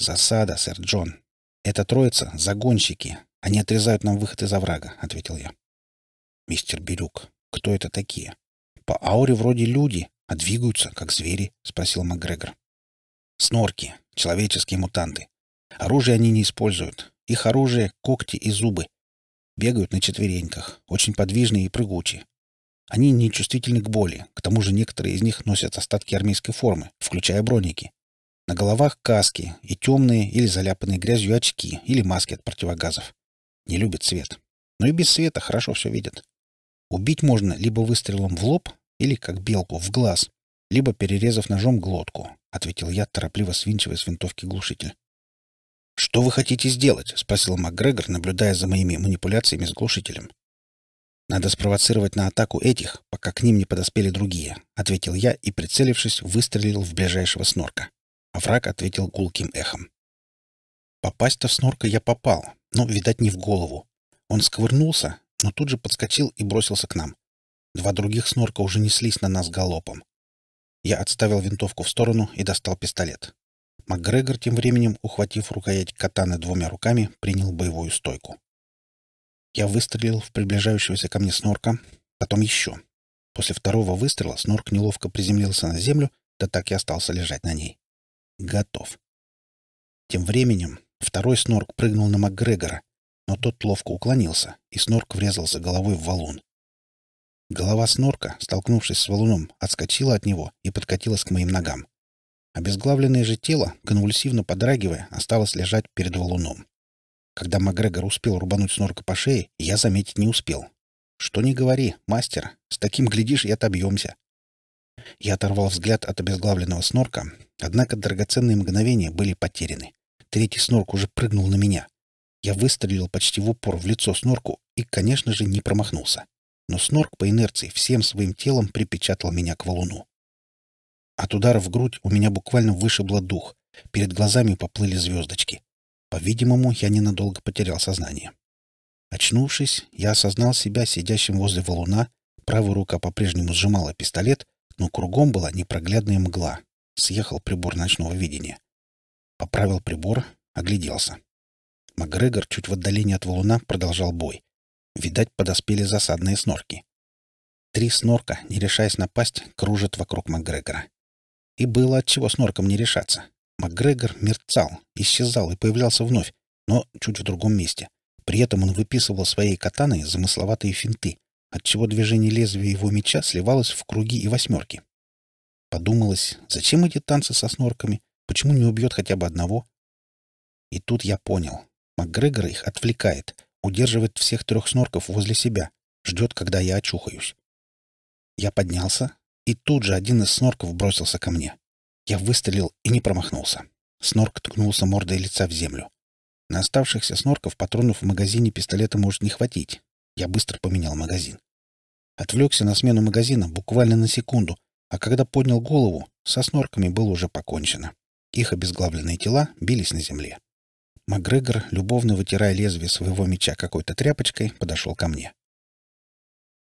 «Засада, сэр Джон. Это троица — загонщики. Они отрезают нам выход из оврага», — ответил я. «Мистер Бирюк, кто это такие? По ауре вроде люди, а двигаются, как звери», — спросил МакГрегор. «Снорки, человеческие мутанты. Оружие они не используют. Их оружие — когти и зубы. Бегают на четвереньках, очень подвижные и прыгучие. Они не чувствительны к боли, к тому же некоторые из них носят остатки армейской формы, включая броники. На головах каски и темные или заляпанные грязью очки или маски от противогазов. Не любят свет. Но и без света хорошо все видят. Убить можно либо выстрелом в лоб, или как белку в глаз, либо перерезав ножом глотку, — ответил я, торопливо свинчивая с винтовки глушитель. «Что вы хотите сделать?» — спросил МакГрегор, наблюдая за моими манипуляциями с глушителем. «Надо спровоцировать на атаку этих, пока к ним не подоспели другие», — ответил я и, прицелившись, выстрелил в ближайшего снорка а ответил гулким эхом. Попасть-то в снорка я попал, но, видать, не в голову. Он сковырнулся, но тут же подскочил и бросился к нам. Два других снорка уже неслись на нас галопом. Я отставил винтовку в сторону и достал пистолет. Макгрегор тем временем, ухватив рукоять катаны двумя руками, принял боевую стойку. Я выстрелил в приближающегося ко мне снорка, потом еще. После второго выстрела снорк неловко приземлился на землю, да так и остался лежать на ней готов. Тем временем второй снорк прыгнул на Макгрегора, но тот ловко уклонился, и снорк врезался головой в валун. Голова снорка, столкнувшись с валуном, отскочила от него и подкатилась к моим ногам. Обезглавленное же тело, конвульсивно подрагивая, осталось лежать перед валуном. Когда Макгрегор успел рубануть снорка по шее, я заметить не успел. Что ни говори, мастер, с таким глядишь и отобьемся. Я оторвал взгляд от обезглавленного снорка, однако драгоценные мгновения были потеряны. Третий снорк уже прыгнул на меня. Я выстрелил почти в упор в лицо снорку и, конечно же, не промахнулся. Но снорк по инерции всем своим телом припечатал меня к валуну. От удара в грудь у меня буквально вышибло дух. Перед глазами поплыли звездочки. По-видимому, я ненадолго потерял сознание. Очнувшись, я осознал себя сидящим возле валуна, правая рука по-прежнему сжимала пистолет, но кругом была непроглядная мгла. Съехал прибор ночного видения. Поправил прибор, огляделся. Макгрегор чуть в отдалении от валуна продолжал бой. Видать, подоспели засадные снорки. Три снорка, не решаясь напасть, кружат вокруг Макгрегора. И было от чего сноркам не решаться. Макгрегор мерцал, исчезал и появлялся вновь, но чуть в другом месте. При этом он выписывал своей катаной замысловатые финты отчего движение лезвия его меча сливалось в круги и восьмерки. Подумалось, зачем эти танцы со снорками, почему не убьет хотя бы одного? И тут я понял. МакГрегор их отвлекает, удерживает всех трех снорков возле себя, ждет, когда я очухаюсь. Я поднялся, и тут же один из снорков бросился ко мне. Я выстрелил и не промахнулся. Снорк ткнулся мордой лица в землю. На оставшихся снорков патронов в магазине пистолета может не хватить, я быстро поменял магазин. Отвлекся на смену магазина буквально на секунду, а когда поднял голову, со снорками было уже покончено. Их обезглавленные тела бились на земле. Макгрегор, любовно вытирая лезвие своего меча какой-то тряпочкой, подошел ко мне.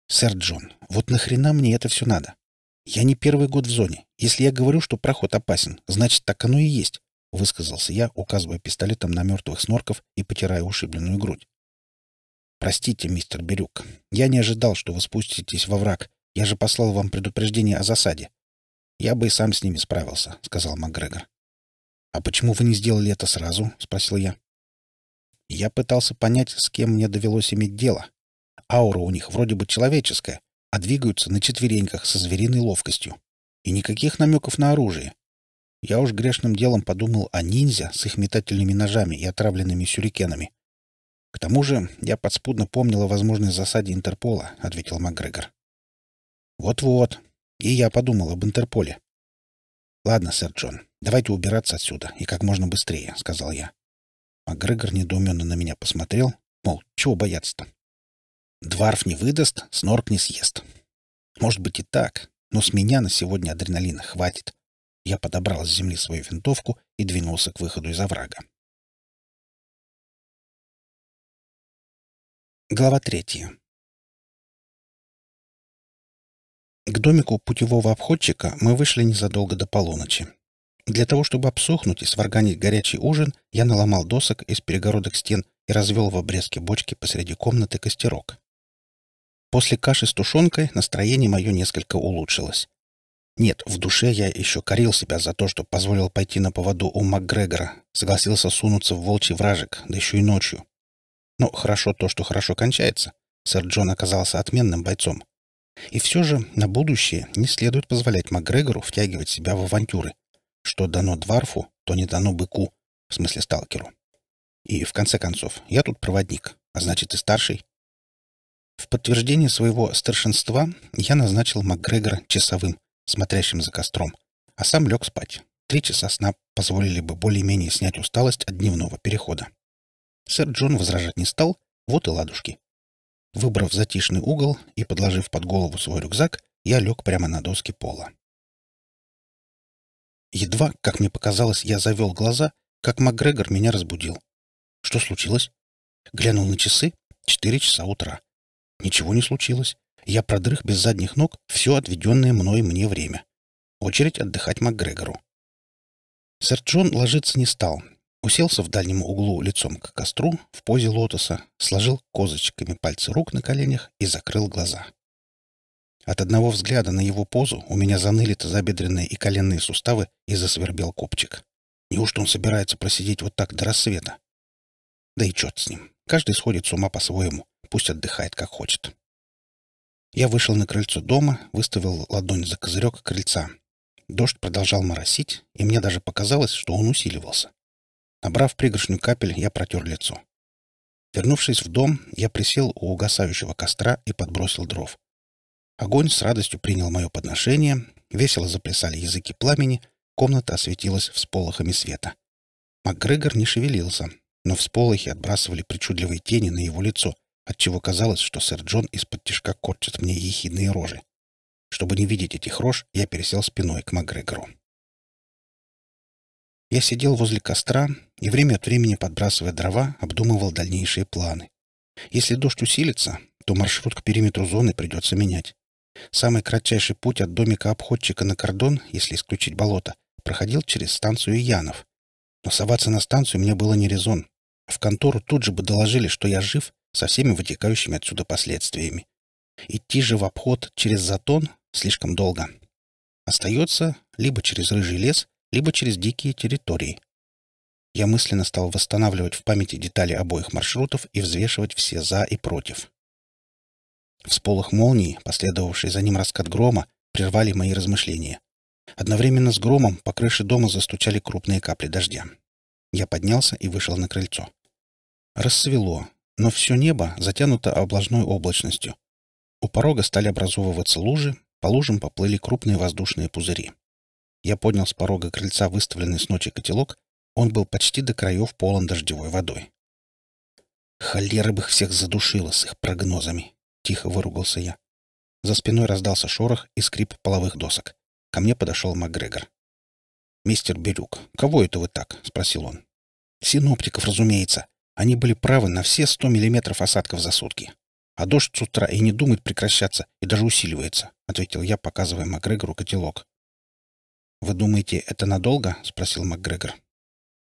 «Сэр Джон, вот нахрена мне это все надо? Я не первый год в зоне. Если я говорю, что проход опасен, значит, так оно и есть», — высказался я, указывая пистолетом на мертвых снорков и потирая ушибленную грудь. «Простите, мистер Бирюк, я не ожидал, что вы спуститесь во враг. Я же послал вам предупреждение о засаде». «Я бы и сам с ними справился», — сказал МакГрегор. «А почему вы не сделали это сразу?» — спросил я. Я пытался понять, с кем мне довелось иметь дело. Аура у них вроде бы человеческая, а двигаются на четвереньках со звериной ловкостью. И никаких намеков на оружие. Я уж грешным делом подумал о ниндзя с их метательными ножами и отравленными сюрикенами. «К тому же я подспудно помнил о возможной засаде Интерпола», — ответил МакГрегор. «Вот-вот. И я подумал об Интерполе». «Ладно, сэр Джон, давайте убираться отсюда, и как можно быстрее», — сказал я. МакГрегор недоуменно на меня посмотрел, мол, чего бояться-то? Дварф не выдаст, снорк не съест. Может быть и так, но с меня на сегодня адреналина хватит. Я подобрал с земли свою винтовку и двинулся к выходу из оврага. Глава третья. К домику путевого обходчика мы вышли незадолго до полуночи. Для того, чтобы обсохнуть и сварганить горячий ужин, я наломал досок из перегородок стен и развел в обрезке бочки посреди комнаты костерок. После каши с тушенкой настроение мое несколько улучшилось. Нет, в душе я еще корил себя за то, что позволил пойти на поводу у МакГрегора, согласился сунуться в волчий вражек, да еще и ночью. Но хорошо то, что хорошо кончается. Сэр Джон оказался отменным бойцом. И все же на будущее не следует позволять Макгрегору втягивать себя в авантюры. Что дано Дварфу, то не дано быку, в смысле сталкеру. И, в конце концов, я тут проводник, а значит и старший. В подтверждение своего старшинства я назначил Макгрегора часовым, смотрящим за костром, а сам лег спать. Три часа сна позволили бы более-менее снять усталость от дневного перехода. Сэр Джон возражать не стал, вот и ладушки. Выбрав затишный угол и подложив под голову свой рюкзак, я лег прямо на доски пола. Едва, как мне показалось, я завел глаза, как Макгрегор меня разбудил. Что случилось? Глянул на часы — четыре часа утра. Ничего не случилось. Я продрых без задних ног все отведенное мной мне время. Очередь отдыхать Макгрегору. Сэр Джон ложиться не стал, Уселся в дальнем углу лицом к костру, в позе лотоса, сложил козочками пальцы рук на коленях и закрыл глаза. От одного взгляда на его позу у меня заныли тазобедренные и коленные суставы и засвербел копчик. Неужто он собирается просидеть вот так до рассвета? Да и черт с ним. Каждый сходит с ума по-своему. Пусть отдыхает, как хочет. Я вышел на крыльцо дома, выставил ладонь за козырек крыльца. Дождь продолжал моросить, и мне даже показалось, что он усиливался. Набрав пригоршню капель, я протер лицо. Вернувшись в дом, я присел у угасающего костра и подбросил дров. Огонь с радостью принял мое подношение, весело заплясали языки пламени, комната осветилась всполохами света. Макгрегор не шевелился, но всполохи отбрасывали причудливые тени на его лицо, отчего казалось, что сэр Джон из-под тишка корчит мне ехидные рожи. Чтобы не видеть этих рож, я пересел спиной к Макгрегору. Я сидел возле костра, и время от времени, подбрасывая дрова, обдумывал дальнейшие планы. Если дождь усилится, то маршрут к периметру зоны придется менять. Самый кратчайший путь от домика обходчика на кордон, если исключить болото, проходил через станцию Янов. Но соваться на станцию мне было не резон. В контору тут же бы доложили, что я жив, со всеми вытекающими отсюда последствиями. Идти же в обход через Затон слишком долго. Остается либо через Рыжий лес, либо через дикие территории. Я мысленно стал восстанавливать в памяти детали обоих маршрутов и взвешивать все «за» и «против». В сполох молнии, последовавший за ним раскат грома, прервали мои размышления. Одновременно с громом по крыше дома застучали крупные капли дождя. Я поднялся и вышел на крыльцо. Рассвело, но все небо затянуто облажной облачностью. У порога стали образовываться лужи, по лужам поплыли крупные воздушные пузыри. Я поднял с порога крыльца выставленный с ночи котелок он был почти до краев полон дождевой водой. «Холера бы их всех задушила с их прогнозами!» — тихо выругался я. За спиной раздался шорох и скрип половых досок. Ко мне подошел МакГрегор. «Мистер Бирюк, кого это вы так?» — спросил он. «Синоптиков, разумеется. Они были правы на все сто миллиметров осадков за сутки. А дождь с утра и не думает прекращаться, и даже усиливается», — ответил я, показывая МакГрегору котелок. «Вы думаете, это надолго?» — спросил МакГрегор.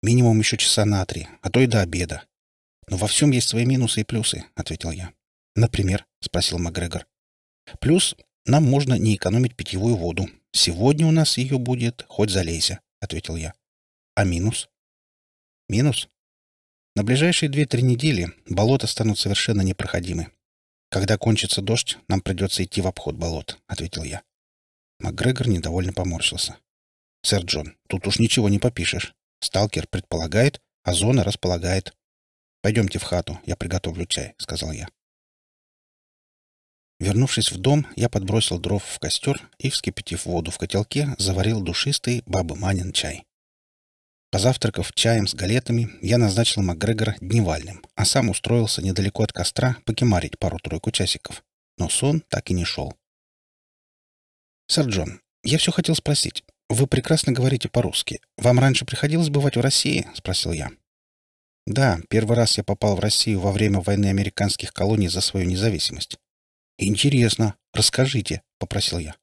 Минимум еще часа на три, а то и до обеда. Но «Ну, во всем есть свои минусы и плюсы, — ответил я. Например, — спросил Макгрегор. Плюс нам можно не экономить питьевую воду. Сегодня у нас ее будет, хоть залейся, — ответил я. А минус? Минус? На ближайшие две-три недели болота станут совершенно непроходимы. Когда кончится дождь, нам придется идти в обход болот, — ответил я. Макгрегор недовольно поморщился. «Сэр Джон, тут уж ничего не попишешь. Сталкер предполагает, а зона располагает. «Пойдемте в хату, я приготовлю чай», — сказал я. Вернувшись в дом, я подбросил дров в костер и, вскипятив воду в котелке, заварил душистый бабы Манин чай. Позавтракав чаем с галетами, я назначил Макгрегора дневальным, а сам устроился недалеко от костра покемарить пару-тройку часиков. Но сон так и не шел. «Сэр Джон, я все хотел спросить. «Вы прекрасно говорите по-русски. Вам раньше приходилось бывать в России?» — спросил я. «Да, первый раз я попал в Россию во время войны американских колоний за свою независимость». «Интересно. Расскажите», — попросил я.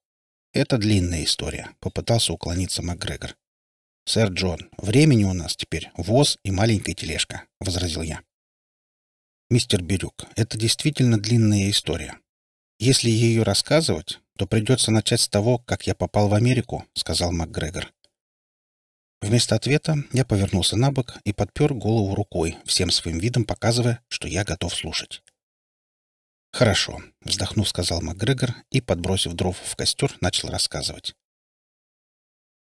«Это длинная история», — попытался уклониться МакГрегор. «Сэр Джон, времени у нас теперь воз и маленькая тележка», — возразил я. «Мистер Бирюк, это действительно длинная история. Если ее рассказывать, то придется начать с того, как я попал в Америку», — сказал МакГрегор. Вместо ответа я повернулся на бок и подпер голову рукой, всем своим видом показывая, что я готов слушать. «Хорошо», — вздохнув, сказал МакГрегор и, подбросив дров в костер, начал рассказывать.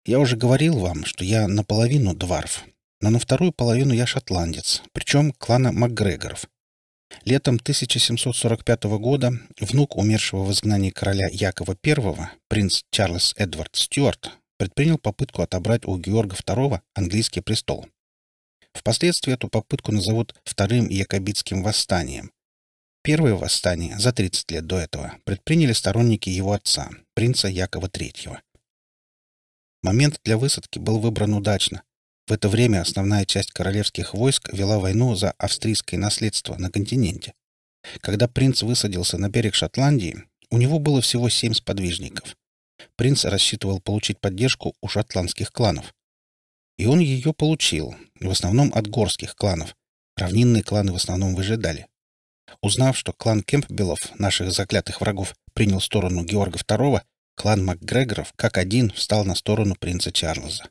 «Я уже говорил вам, что я наполовину дварф, но на вторую половину я шотландец, причем клана МакГрегоров. Летом 1745 года внук умершего в изгнании короля Якова I, принц Чарльз Эдвард Стюарт, предпринял попытку отобрать у Георга II английский престол. Впоследствии эту попытку назовут Вторым Якобитским восстанием. Первое восстание за 30 лет до этого предприняли сторонники его отца, принца Якова III. Момент для высадки был выбран удачно, в это время основная часть королевских войск вела войну за австрийское наследство на континенте. Когда принц высадился на берег Шотландии, у него было всего семь сподвижников. Принц рассчитывал получить поддержку у шотландских кланов. И он ее получил, в основном от горских кланов. Равнинные кланы в основном выжидали. Узнав, что клан Кемпбеллов, наших заклятых врагов, принял сторону Георга II, клан Макгрегоров, как один, встал на сторону принца Чарльза.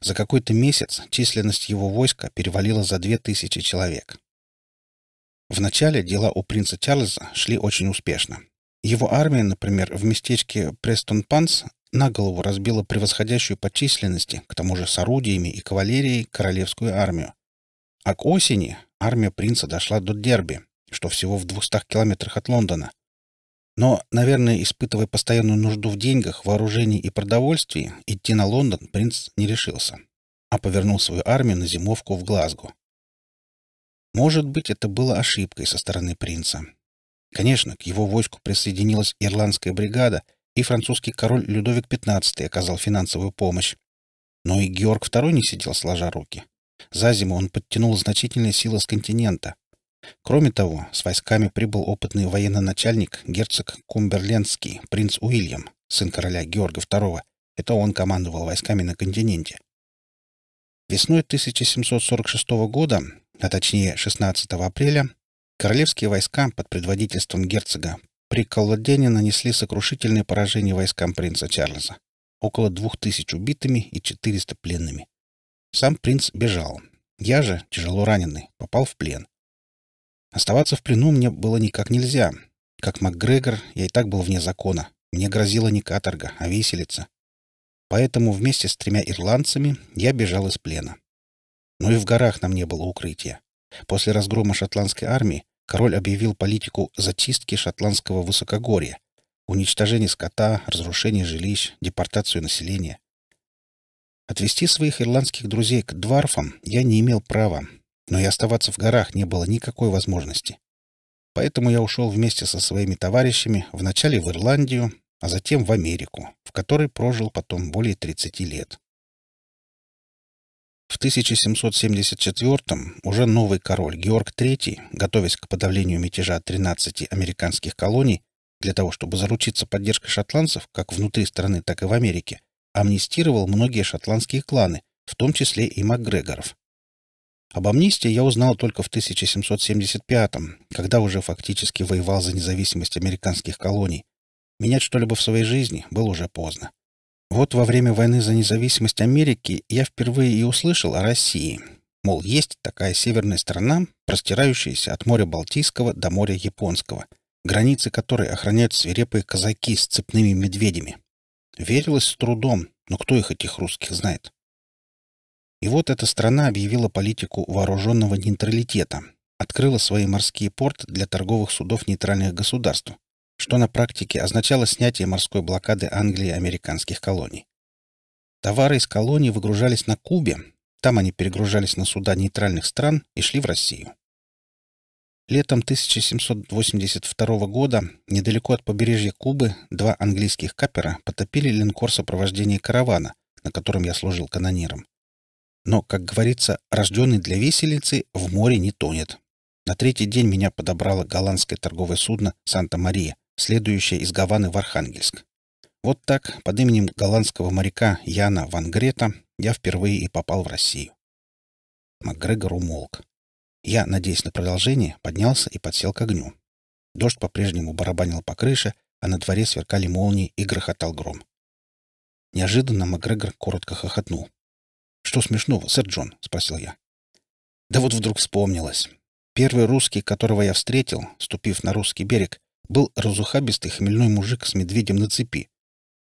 За какой-то месяц численность его войска перевалила за две тысячи человек. Вначале дела у принца Чарльза шли очень успешно. Его армия, например, в местечке Престон-Панс на голову разбила превосходящую по численности, к тому же с орудиями и кавалерией, королевскую армию. А к осени армия принца дошла до Дерби, что всего в 200 километрах от Лондона, но, наверное, испытывая постоянную нужду в деньгах, вооружении и продовольствии, идти на Лондон принц не решился, а повернул свою армию на зимовку в Глазго. Может быть, это было ошибкой со стороны принца. Конечно, к его войску присоединилась ирландская бригада, и французский король Людовик XV оказал финансовую помощь. Но и Георг II не сидел сложа руки. За зиму он подтянул значительные силы с континента, Кроме того, с войсками прибыл опытный военно-начальник герцог Кумберленский, принц Уильям, сын короля Георга II. Это он командовал войсками на континенте. Весной 1746 года, а точнее 16 апреля, королевские войска под предводительством герцога при Колладене нанесли сокрушительное поражение войскам принца Чарльза. Около двух тысяч убитыми и 400 пленными. Сам принц бежал. Я же, тяжело раненый, попал в плен. Оставаться в плену мне было никак нельзя. Как МакГрегор, я и так был вне закона. Мне грозила не каторга, а виселица. Поэтому вместе с тремя ирландцами я бежал из плена. Но ну и в горах нам не было укрытия. После разгрома шотландской армии король объявил политику зачистки шотландского высокогорья, уничтожение скота, разрушение жилищ, депортацию населения. Отвести своих ирландских друзей к дварфам я не имел права, но и оставаться в горах не было никакой возможности. Поэтому я ушел вместе со своими товарищами вначале в Ирландию, а затем в Америку, в которой прожил потом более 30 лет. В 1774-м уже новый король Георг III, готовясь к подавлению мятежа 13 американских колоний, для того чтобы заручиться поддержкой шотландцев как внутри страны, так и в Америке, амнистировал многие шотландские кланы, в том числе и Макгрегоров. Об амнистии я узнал только в 1775 когда уже фактически воевал за независимость американских колоний. Менять что-либо в своей жизни было уже поздно. Вот во время войны за независимость Америки я впервые и услышал о России. Мол, есть такая северная страна, простирающаяся от моря Балтийского до моря Японского, границы которой охраняют свирепые казаки с цепными медведями. Верилось с трудом, но кто их этих русских знает? И вот эта страна объявила политику вооруженного нейтралитета, открыла свои морские порты для торговых судов нейтральных государств, что на практике означало снятие морской блокады Англии американских колоний. Товары из колоний выгружались на Кубе, там они перегружались на суда нейтральных стран и шли в Россию. Летом 1782 года недалеко от побережья Кубы два английских капера потопили линкор сопровождения каравана, на котором я служил канонером. Но, как говорится, рожденный для веселицы в море не тонет. На третий день меня подобрало голландское торговое судно «Санта-Мария», следующее из Гаваны в Архангельск. Вот так, под именем голландского моряка Яна Ван Грета, я впервые и попал в Россию. Макгрегор умолк. Я, надеясь на продолжение, поднялся и подсел к огню. Дождь по-прежнему барабанил по крыше, а на дворе сверкали молнии и грохотал гром. Неожиданно Макгрегор коротко хохотнул. «Что смешного, сэр Джон?» — спросил я. Да вот вдруг вспомнилось. Первый русский, которого я встретил, ступив на русский берег, был разухабистый хмельной мужик с медведем на цепи.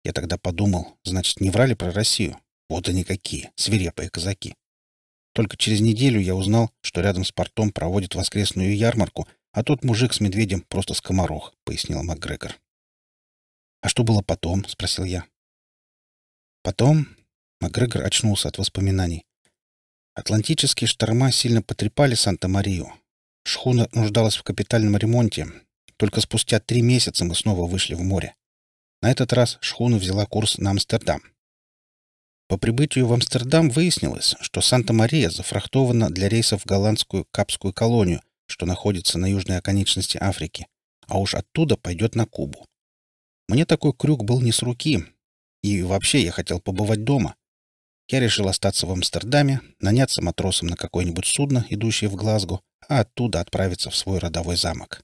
Я тогда подумал, значит, не врали про Россию. Вот они какие, свирепые казаки. Только через неделю я узнал, что рядом с портом проводят воскресную ярмарку, а тот мужик с медведем просто скоморох, — пояснил МакГрегор. «А что было потом?» — спросил я. Потом Макгрегор очнулся от воспоминаний. Атлантические шторма сильно потрепали Санта-Марию. Шхуна нуждалась в капитальном ремонте. Только спустя три месяца мы снова вышли в море. На этот раз шхуна взяла курс на Амстердам. По прибытию в Амстердам выяснилось, что Санта-Мария зафрахтована для рейсов в голландскую Капскую колонию, что находится на южной оконечности Африки, а уж оттуда пойдет на Кубу. Мне такой крюк был не с руки, и вообще я хотел побывать дома. Я решил остаться в Амстердаме, наняться матросом на какое-нибудь судно, идущее в Глазго, а оттуда отправиться в свой родовой замок.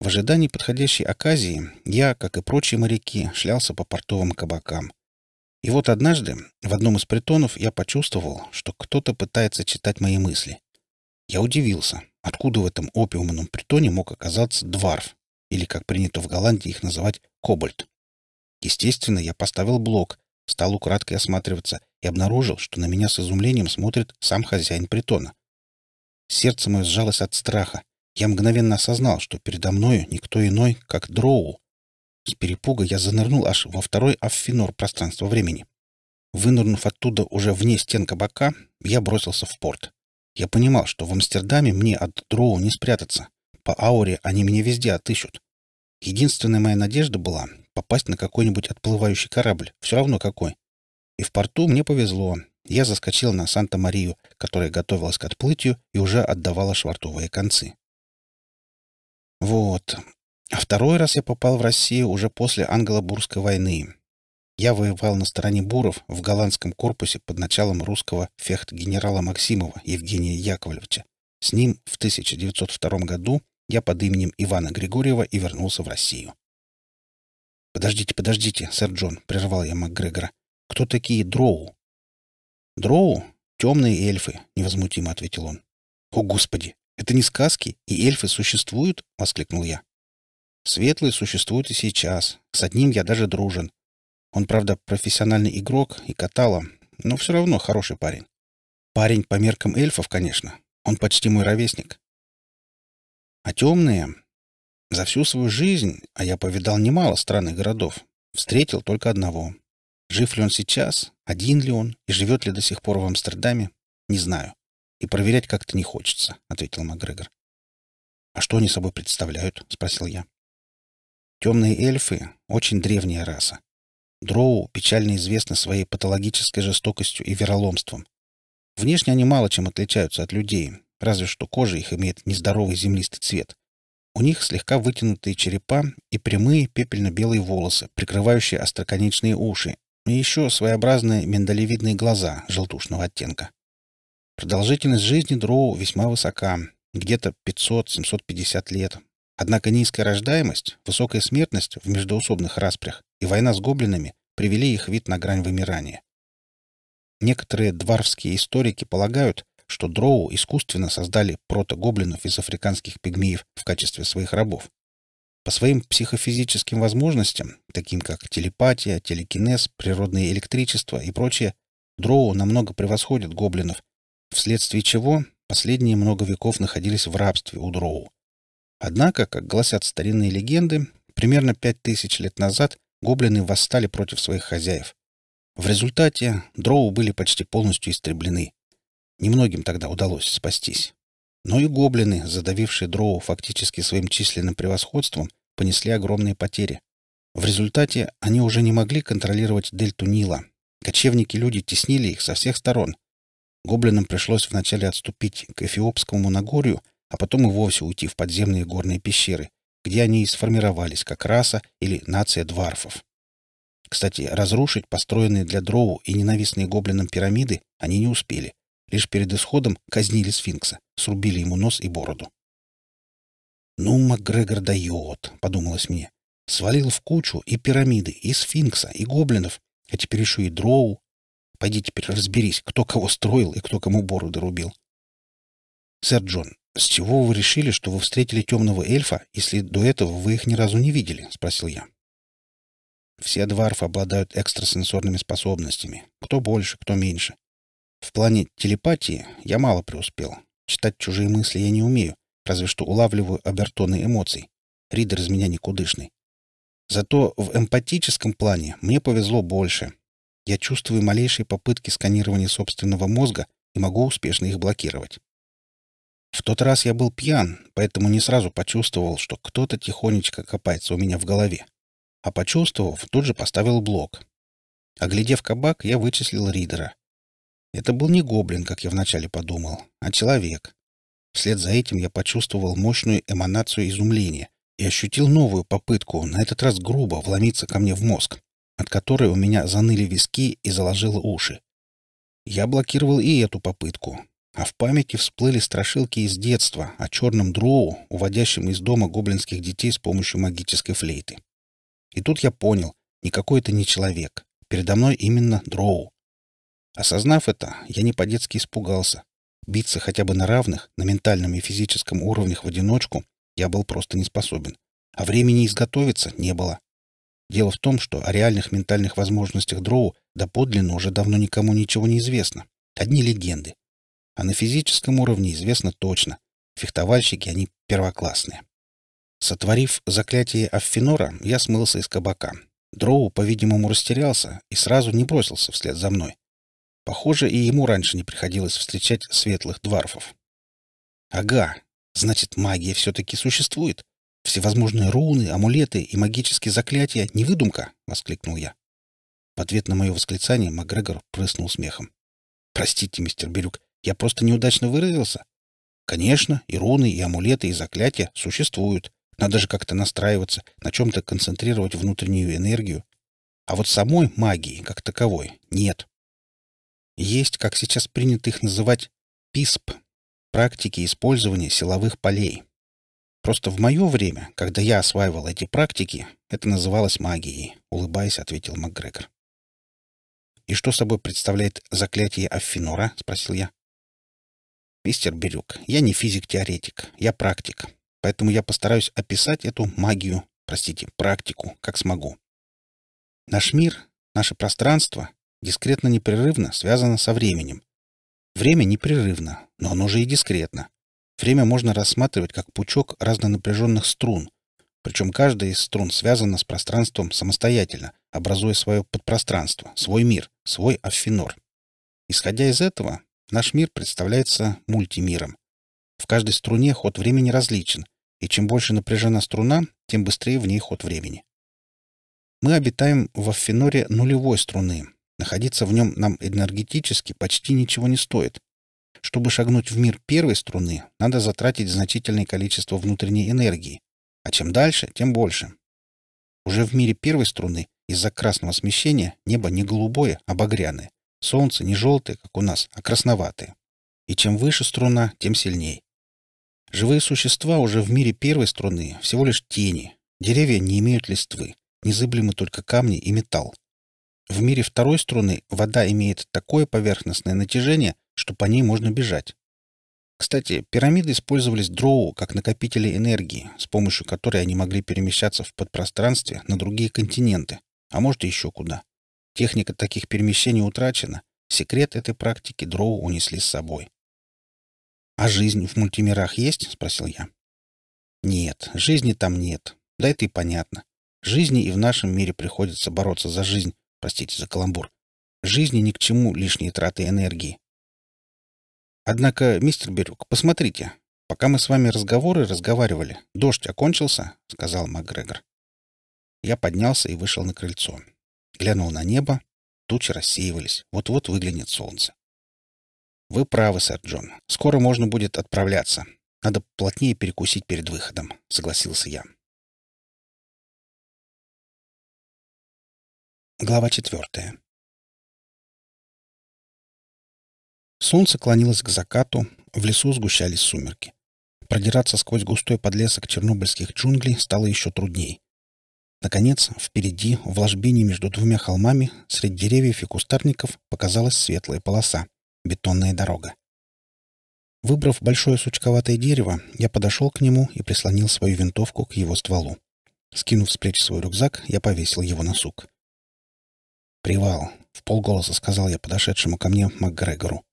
В ожидании подходящей оказии я, как и прочие моряки, шлялся по портовым кабакам. И вот однажды в одном из притонов я почувствовал, что кто-то пытается читать мои мысли. Я удивился, откуда в этом опиумном притоне мог оказаться дварф, или, как принято в Голландии их называть, кобальт. Естественно, я поставил блок, стал украдкой осматриваться и обнаружил, что на меня с изумлением смотрит сам хозяин притона. Сердце мое сжалось от страха. Я мгновенно осознал, что передо мною никто иной, как Дроу. С перепуга я занырнул аж во второй аффинор пространства времени. Вынырнув оттуда уже вне стен кабака, я бросился в порт. Я понимал, что в Амстердаме мне от Дроу не спрятаться. По ауре они меня везде отыщут. Единственная моя надежда была попасть на какой-нибудь отплывающий корабль, все равно какой. И в порту мне повезло. Я заскочил на Санта-Марию, которая готовилась к отплытию и уже отдавала швартовые концы. Вот. А второй раз я попал в Россию уже после Англо-Бурской войны. Я воевал на стороне буров в голландском корпусе под началом русского фехт-генерала Максимова Евгения Яковлевича. С ним в 1902 году я под именем Ивана Григорьева и вернулся в Россию. «Подождите, подождите, сэр Джон», — прервал я МакГрегора. «Кто такие дроу?» «Дроу — темные эльфы», — невозмутимо ответил он. «О, Господи! Это не сказки, и эльфы существуют?» — воскликнул я. «Светлые существуют и сейчас. С одним я даже дружен. Он, правда, профессиональный игрок и катала, но все равно хороший парень. Парень по меркам эльфов, конечно. Он почти мой ровесник. А темные за всю свою жизнь, а я повидал немало странных городов, встретил только одного. Жив ли он сейчас, один ли он и живет ли до сих пор в Амстердаме, не знаю. И проверять как-то не хочется, — ответил Макгрегор. «А что они собой представляют?» — спросил я. «Темные эльфы — очень древняя раса. Дроу печально известны своей патологической жестокостью и вероломством. Внешне они мало чем отличаются от людей, разве что кожа их имеет нездоровый землистый цвет. У них слегка вытянутые черепа и прямые пепельно-белые волосы, прикрывающие остроконечные уши, и еще своеобразные миндалевидные глаза желтушного оттенка. Продолжительность жизни дроу весьма высока, где-то 500-750 лет. Однако низкая рождаемость, высокая смертность в междоусобных распрях и война с гоблинами привели их вид на грань вымирания. Некоторые дварфские историки полагают, что дроу искусственно создали протогоблинов из африканских пигмеев в качестве своих рабов. По своим психофизическим возможностям, таким как телепатия, телекинез, природное электричество и прочее, дроу намного превосходят гоблинов, вследствие чего последние много веков находились в рабстве у дроу. Однако, как гласят старинные легенды, примерно пять тысяч лет назад гоблины восстали против своих хозяев. В результате дроу были почти полностью истреблены. Немногим тогда удалось спастись. Но и гоблины, задавившие дроу фактически своим численным превосходством, понесли огромные потери. В результате они уже не могли контролировать дельту Нила. Кочевники-люди теснили их со всех сторон. Гоблинам пришлось вначале отступить к Эфиопскому Нагорью, а потом и вовсе уйти в подземные горные пещеры, где они и сформировались как раса или нация дварфов. Кстати, разрушить построенные для дроу и ненавистные гоблинам пирамиды они не успели. Лишь перед исходом казнили сфинкса, срубили ему нос и бороду. «Ну, Макгрегор дает», — подумалось мне. «Свалил в кучу и пирамиды, и сфинкса, и гоблинов, а теперь еще и дроу. Пойди теперь разберись, кто кого строил и кто кому бороды рубил». «Сэр Джон, с чего вы решили, что вы встретили темного эльфа, если до этого вы их ни разу не видели?» — спросил я. «Все дварфы обладают экстрасенсорными способностями. Кто больше, кто меньше. В плане телепатии я мало преуспел. Читать чужие мысли я не умею, разве что улавливаю обертоны эмоций. Ридер из меня никудышный. Зато в эмпатическом плане мне повезло больше. Я чувствую малейшие попытки сканирования собственного мозга и могу успешно их блокировать. В тот раз я был пьян, поэтому не сразу почувствовал, что кто-то тихонечко копается у меня в голове. А почувствовав, тут же поставил блок. Оглядев кабак, я вычислил Ридера. Это был не гоблин, как я вначале подумал, а человек. Вслед за этим я почувствовал мощную эманацию изумления и ощутил новую попытку, на этот раз грубо, вломиться ко мне в мозг, от которой у меня заныли виски и заложило уши. Я блокировал и эту попытку, а в памяти всплыли страшилки из детства о черном дроу, уводящем из дома гоблинских детей с помощью магической флейты. И тут я понял, никакой это не человек. Передо мной именно дроу. Осознав это, я не по-детски испугался. Биться хотя бы на равных, на ментальном и физическом уровнях в одиночку, я был просто не способен. А времени изготовиться не было. Дело в том, что о реальных ментальных возможностях Дроу доподлинно уже давно никому ничего не известно. Одни легенды. А на физическом уровне известно точно. Фехтовальщики, они первоклассные. Сотворив заклятие Аффинора, я смылся из кабака. Дроу, по-видимому, растерялся и сразу не бросился вслед за мной. Похоже, и ему раньше не приходилось встречать светлых дварфов. Ага, значит, магия все-таки существует. Всевозможные руны, амулеты и магические заклятия — не выдумка, — воскликнул я. В ответ на мое восклицание Макгрегор прыснул смехом. «Простите, мистер Бирюк, я просто неудачно выразился. Конечно, и руны, и амулеты, и заклятия существуют. Надо же как-то настраиваться, на чем-то концентрировать внутреннюю энергию. А вот самой магии, как таковой, нет есть, как сейчас принято их называть, ПИСП — практики использования силовых полей. Просто в мое время, когда я осваивал эти практики, это называлось магией, — улыбаясь, ответил МакГрегор. «И что собой представляет заклятие Аффинора?» — спросил я. «Мистер Бирюк, я не физик-теоретик, я практик, поэтому я постараюсь описать эту магию, простите, практику, как смогу. Наш мир, наше пространство Дискретно непрерывно связано со временем. Время непрерывно, но оно же и дискретно. Время можно рассматривать как пучок разнонапряженных струн, причем каждая из струн связана с пространством самостоятельно, образуя свое подпространство, свой мир, свой аффинор. Исходя из этого, наш мир представляется мультимиром. В каждой струне ход времени различен, и чем больше напряжена струна, тем быстрее в ней ход времени. Мы обитаем в аффиноре нулевой струны, Находиться в нем нам энергетически почти ничего не стоит. Чтобы шагнуть в мир первой струны, надо затратить значительное количество внутренней энергии. А чем дальше, тем больше. Уже в мире первой струны из-за красного смещения небо не голубое, а багряное. Солнце не желтое, как у нас, а красноватое. И чем выше струна, тем сильней. Живые существа уже в мире первой струны всего лишь тени. Деревья не имеют листвы. Незыблемы только камни и металл. В мире второй струны вода имеет такое поверхностное натяжение, что по ней можно бежать. Кстати, пирамиды использовались дроу как накопители энергии, с помощью которой они могли перемещаться в подпространстве на другие континенты, а может и еще куда. Техника таких перемещений утрачена, секрет этой практики дроу унесли с собой. «А жизнь в мультимирах есть?» — спросил я. «Нет, жизни там нет. Да это и понятно. Жизни и в нашем мире приходится бороться за жизнь, простите за каламбур, жизни ни к чему лишние траты энергии. Однако, мистер Бирюк, посмотрите, пока мы с вами разговоры разговаривали, дождь окончился, сказал МакГрегор. Я поднялся и вышел на крыльцо. Глянул на небо, тучи рассеивались, вот-вот выглянет солнце. Вы правы, сэр Джон. Скоро можно будет отправляться. Надо плотнее перекусить перед выходом, согласился я. Глава четвертая. Солнце клонилось к закату, в лесу сгущались сумерки. Продираться сквозь густой подлесок чернобыльских джунглей стало еще трудней. Наконец, впереди, в ложбине между двумя холмами, среди деревьев и кустарников, показалась светлая полоса — бетонная дорога. Выбрав большое сучковатое дерево, я подошел к нему и прислонил свою винтовку к его стволу. Скинув с плеч свой рюкзак, я повесил его на сук. — «Привал», — в полголоса сказал я подошедшему ко мне МакГрегору.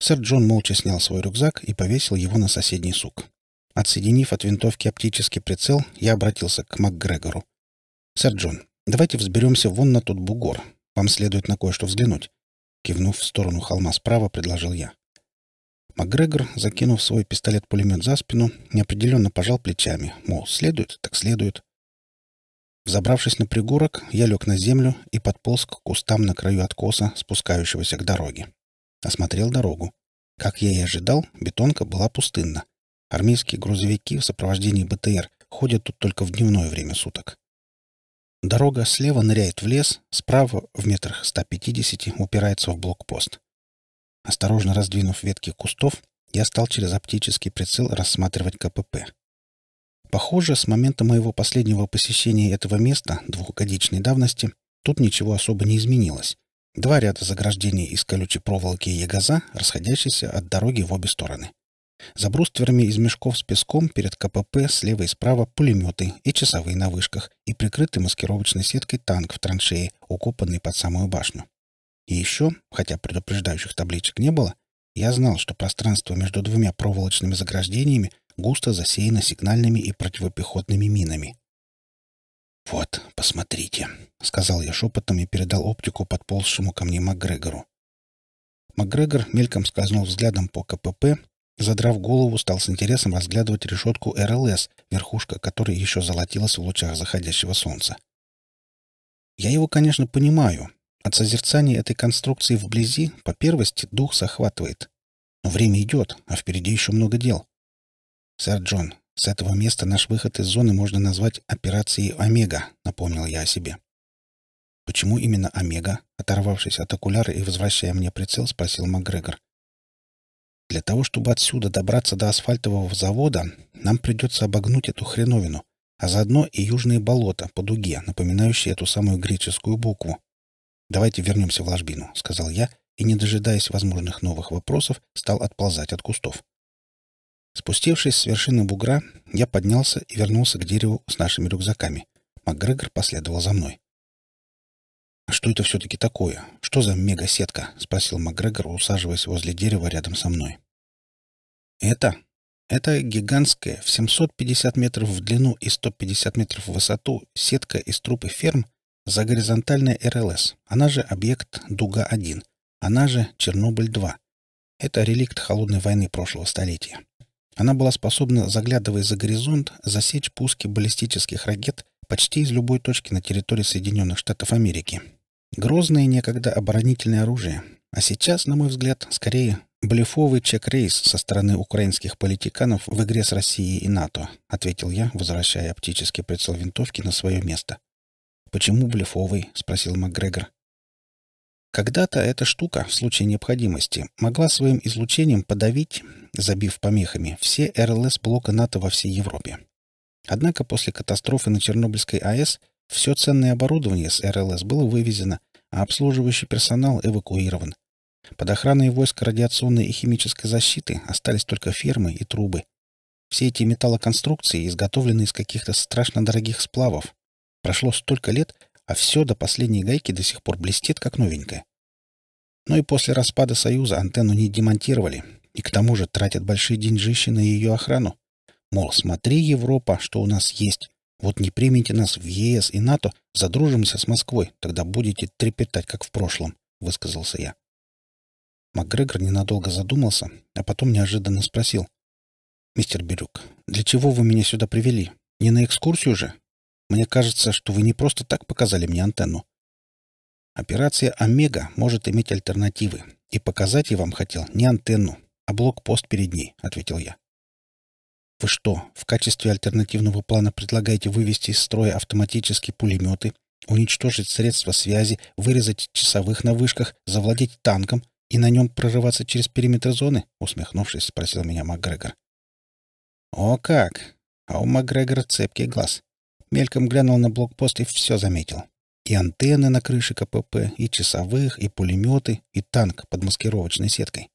Сэр Джон молча снял свой рюкзак и повесил его на соседний сук. Отсоединив от винтовки оптический прицел, я обратился к МакГрегору. «Сэр Джон, давайте взберемся вон на тот бугор. Вам следует на кое-что взглянуть». Кивнув в сторону холма справа, предложил я. МакГрегор, закинув свой пистолет-пулемет за спину, неопределенно пожал плечами, мол, следует, так следует. Взобравшись на пригорок, я лег на землю и подполз к кустам на краю откоса, спускающегося к дороге. Осмотрел дорогу. Как я и ожидал, бетонка была пустынна. Армейские грузовики в сопровождении БТР ходят тут только в дневное время суток. Дорога слева ныряет в лес, справа, в метрах 150, упирается в блокпост. Осторожно раздвинув ветки кустов, я стал через оптический прицел рассматривать КПП. Похоже, с момента моего последнего посещения этого места, двухгодичной давности, тут ничего особо не изменилось. Два ряда заграждений из колючей проволоки и газа, расходящиеся от дороги в обе стороны. За брустверами из мешков с песком перед КПП слева и справа пулеметы и часовые на вышках и прикрытый маскировочной сеткой танк в траншее, укопанный под самую башню. И еще, хотя предупреждающих табличек не было, я знал, что пространство между двумя проволочными заграждениями густо засеяна сигнальными и противопехотными минами. «Вот, посмотрите», — сказал я шепотом и передал оптику подползшему ко мне Макгрегору. Макгрегор мельком скользнул взглядом по КПП, задрав голову, стал с интересом разглядывать решетку РЛС, верхушка которой еще золотилась в лучах заходящего солнца. Я его, конечно, понимаю. От созерцания этой конструкции вблизи, по первости, дух захватывает. Но время идет, а впереди еще много дел. «Сэр Джон, с этого места наш выход из зоны можно назвать операцией «Омега», — напомнил я о себе. «Почему именно «Омега», — оторвавшись от окуляра и возвращая мне прицел, спросил МакГрегор. «Для того, чтобы отсюда добраться до асфальтового завода, нам придется обогнуть эту хреновину, а заодно и южные болота по дуге, напоминающие эту самую греческую букву. Давайте вернемся в ложбину», — сказал я, и, не дожидаясь возможных новых вопросов, стал отползать от кустов. Спустившись с вершины бугра, я поднялся и вернулся к дереву с нашими рюкзаками. Макгрегор последовал за мной. «А что это все-таки такое? Что за мегасетка?» — спросил Макгрегор, усаживаясь возле дерева рядом со мной. «Это? Это гигантская, в 750 метров в длину и 150 метров в высоту сетка из трупы ферм за горизонтальная РЛС, она же объект Дуга-1, она же Чернобыль-2. Это реликт холодной войны прошлого столетия. Она была способна, заглядывая за горизонт, засечь пуски баллистических ракет почти из любой точки на территории Соединенных Штатов Америки. Грозное некогда оборонительное оружие, а сейчас, на мой взгляд, скорее блефовый чек-рейс со стороны украинских политиканов в игре с Россией и НАТО, ответил я, возвращая оптический прицел винтовки на свое место. Почему блефовый? спросил Макгрегор. Когда-то эта штука, в случае необходимости, могла своим излучением подавить, забив помехами, все РЛС блока НАТО во всей Европе. Однако после катастрофы на Чернобыльской АЭС все ценное оборудование с РЛС было вывезено, а обслуживающий персонал эвакуирован. Под охраной войск радиационной и химической защиты остались только фермы и трубы. Все эти металлоконструкции изготовлены из каких-то страшно дорогих сплавов. Прошло столько лет, а все до последней гайки до сих пор блестит, как новенькое. Но ну и после распада Союза антенну не демонтировали, и к тому же тратят большие деньжищи на ее охрану. Мол, смотри, Европа, что у нас есть. Вот не примите нас в ЕС и НАТО, задружимся с Москвой, тогда будете трепетать, как в прошлом, — высказался я. Макгрегор ненадолго задумался, а потом неожиданно спросил. «Мистер Бирюк, для чего вы меня сюда привели? Не на экскурсию же?» Мне кажется, что вы не просто так показали мне антенну. Операция «Омега» может иметь альтернативы, и показать я вам хотел не антенну, а блокпост перед ней», — ответил я. «Вы что, в качестве альтернативного плана предлагаете вывести из строя автоматические пулеметы, уничтожить средства связи, вырезать часовых на вышках, завладеть танком и на нем прорываться через периметр зоны?» — усмехнувшись, спросил меня МакГрегор. «О как! А у МакГрегора цепкий глаз. Мельком глянул на блокпост и все заметил. И антенны на крыше КПП, и часовых, и пулеметы, и танк под маскировочной сеткой.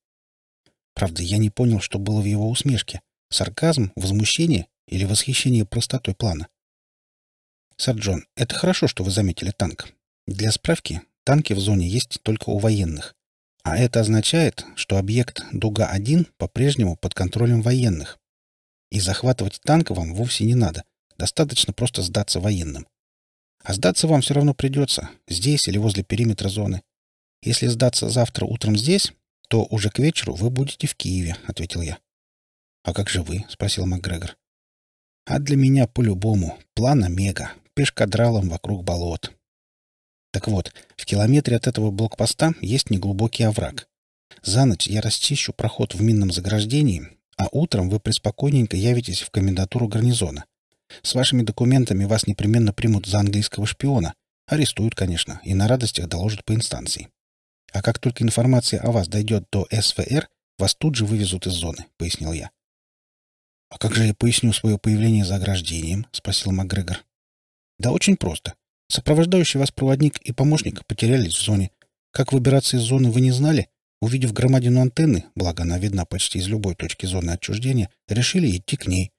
Правда, я не понял, что было в его усмешке. Сарказм, возмущение или восхищение простотой плана? Сэр Джон, это хорошо, что вы заметили танк. Для справки, танки в зоне есть только у военных. А это означает, что объект «Дуга-1» по-прежнему под контролем военных. И захватывать танк вам вовсе не надо. Достаточно просто сдаться военным. А сдаться вам все равно придется, здесь или возле периметра зоны. Если сдаться завтра утром здесь, то уже к вечеру вы будете в Киеве», — ответил я. «А как же вы?» — спросил МакГрегор. «А для меня по-любому. План Омега. Пешкадралом вокруг болот». Так вот, в километре от этого блокпоста есть неглубокий овраг. За ночь я расчищу проход в минном заграждении, а утром вы преспокойненько явитесь в комендатуру гарнизона. С вашими документами вас непременно примут за английского шпиона. Арестуют, конечно, и на радостях доложат по инстанции. А как только информация о вас дойдет до СВР, вас тут же вывезут из зоны», — пояснил я. «А как же я поясню свое появление за ограждением?» — спросил МакГрегор. «Да очень просто. Сопровождающий вас проводник и помощник потерялись в зоне. Как выбираться из зоны вы не знали? Увидев громадину антенны, благо она видна почти из любой точки зоны отчуждения, решили идти к ней.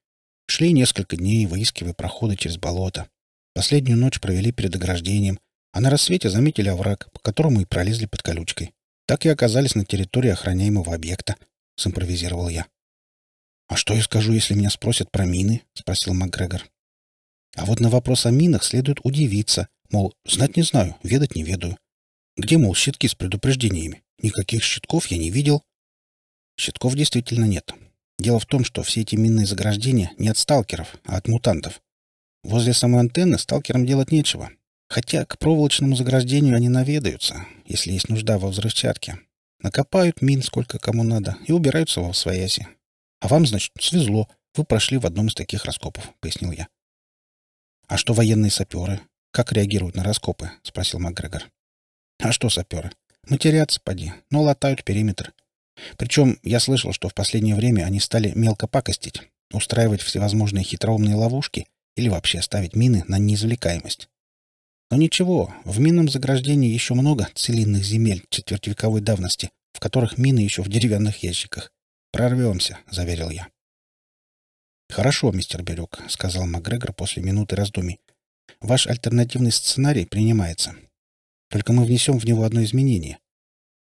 Шли несколько дней, выискивая проходы через болото. Последнюю ночь провели перед ограждением, а на рассвете заметили овраг, по которому и пролезли под колючкой. Так и оказались на территории охраняемого объекта, — симпровизировал я. «А что я скажу, если меня спросят про мины?» — спросил МакГрегор. А вот на вопрос о минах следует удивиться, мол, знать не знаю, ведать не ведаю. Где, мол, щитки с предупреждениями? Никаких щитков я не видел. Щитков действительно нет. Дело в том, что все эти минные заграждения не от сталкеров, а от мутантов. Возле самой антенны сталкерам делать нечего. Хотя к проволочному заграждению они наведаются, если есть нужда во взрывчатке. Накопают мин сколько кому надо и убираются во свояси. А вам, значит, свезло. Вы прошли в одном из таких раскопов, — пояснил я. «А что военные саперы? Как реагируют на раскопы?» — спросил МакГрегор. «А что саперы? Матерятся, поди, но латают периметр. Причем я слышал, что в последнее время они стали мелко пакостить, устраивать всевозможные хитроумные ловушки или вообще ставить мины на неизвлекаемость. Но ничего, в минном заграждении еще много целинных земель четвертьвековой давности, в которых мины еще в деревянных ящиках. «Прорвемся», — заверил я. «Хорошо, мистер Бирюк», — сказал МакГрегор после минуты раздумий. «Ваш альтернативный сценарий принимается. Только мы внесем в него одно изменение.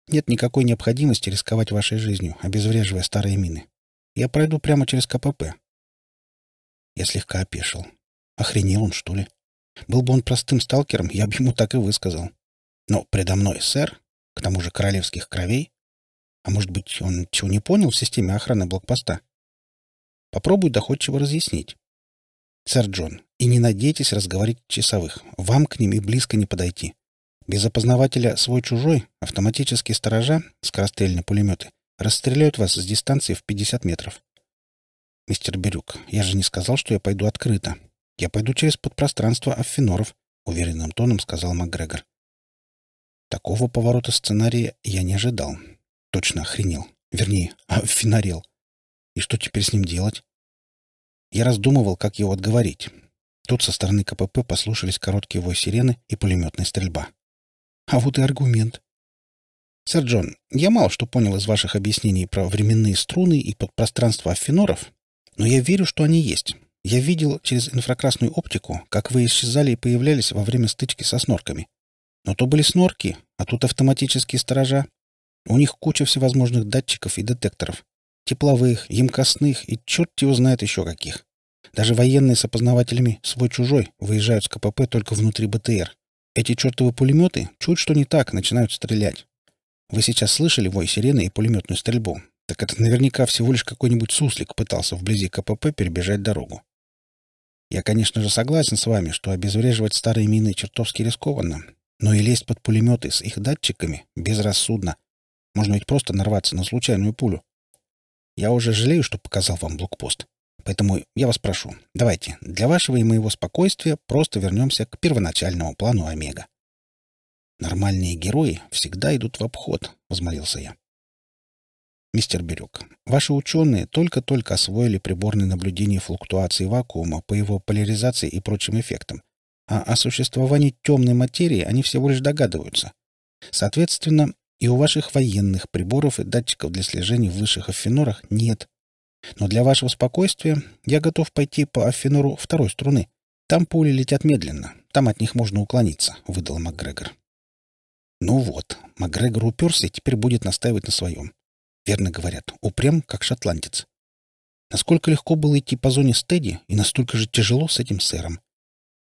Нет никакой необходимости рисковать вашей жизнью, обезвреживая старые мины. Я пройду прямо через КПП». Я слегка опешил. Охренел он, что ли? Был бы он простым сталкером, я бы ему так и высказал. Но предо мной сэр, к тому же королевских кровей. А может быть, он чего не понял в системе охраны блокпоста? Попробую доходчиво разъяснить. Сэр Джон, и не надейтесь разговаривать часовых. Вам к ним и близко не подойти. Без опознавателя свой-чужой автоматические сторожа, скорострельные пулеметы расстреляют вас с дистанции в 50 метров. «Мистер Бирюк, я же не сказал, что я пойду открыто. Я пойду через подпространство Аффиноров», — уверенным тоном сказал МакГрегор. Такого поворота сценария я не ожидал. Точно охренел. Вернее, офинарел. И что теперь с ним делать? Я раздумывал, как его отговорить. Тут со стороны КПП послушались короткие вой сирены и пулеметная стрельба. А вот и аргумент. Сэр Джон, я мало что понял из ваших объяснений про временные струны и подпространство аффиноров, но я верю, что они есть. Я видел через инфракрасную оптику, как вы исчезали и появлялись во время стычки со снорками. Но то были снорки, а тут автоматические сторожа. У них куча всевозможных датчиков и детекторов. Тепловых, емкостных и черт его знает еще каких. Даже военные с опознавателями свой-чужой выезжают с КПП только внутри БТР. Эти чертовы пулеметы чуть что не так начинают стрелять. Вы сейчас слышали вой сирены и пулеметную стрельбу. Так это наверняка всего лишь какой-нибудь суслик пытался вблизи КПП перебежать дорогу. Я, конечно же, согласен с вами, что обезвреживать старые мины чертовски рискованно, но и лезть под пулеметы с их датчиками безрассудно. Можно ведь просто нарваться на случайную пулю. Я уже жалею, что показал вам блокпост. Поэтому я вас прошу, давайте для вашего и моего спокойствия просто вернемся к первоначальному плану Омега. «Нормальные герои всегда идут в обход», — возмолился я. «Мистер Бирюк, ваши ученые только-только освоили приборное наблюдения флуктуации вакуума по его поляризации и прочим эффектам, а о существовании темной материи они всего лишь догадываются. Соответственно, и у ваших военных приборов и датчиков для слежения в высших аффинорах нет, но для вашего спокойствия я готов пойти по Аффинору второй струны. Там пули летят медленно, там от них можно уклониться», — выдал МакГрегор. «Ну вот, МакГрегор уперся и теперь будет настаивать на своем. Верно говорят, упрям, как шотландец. Насколько легко было идти по зоне с Тедди и настолько же тяжело с этим сэром.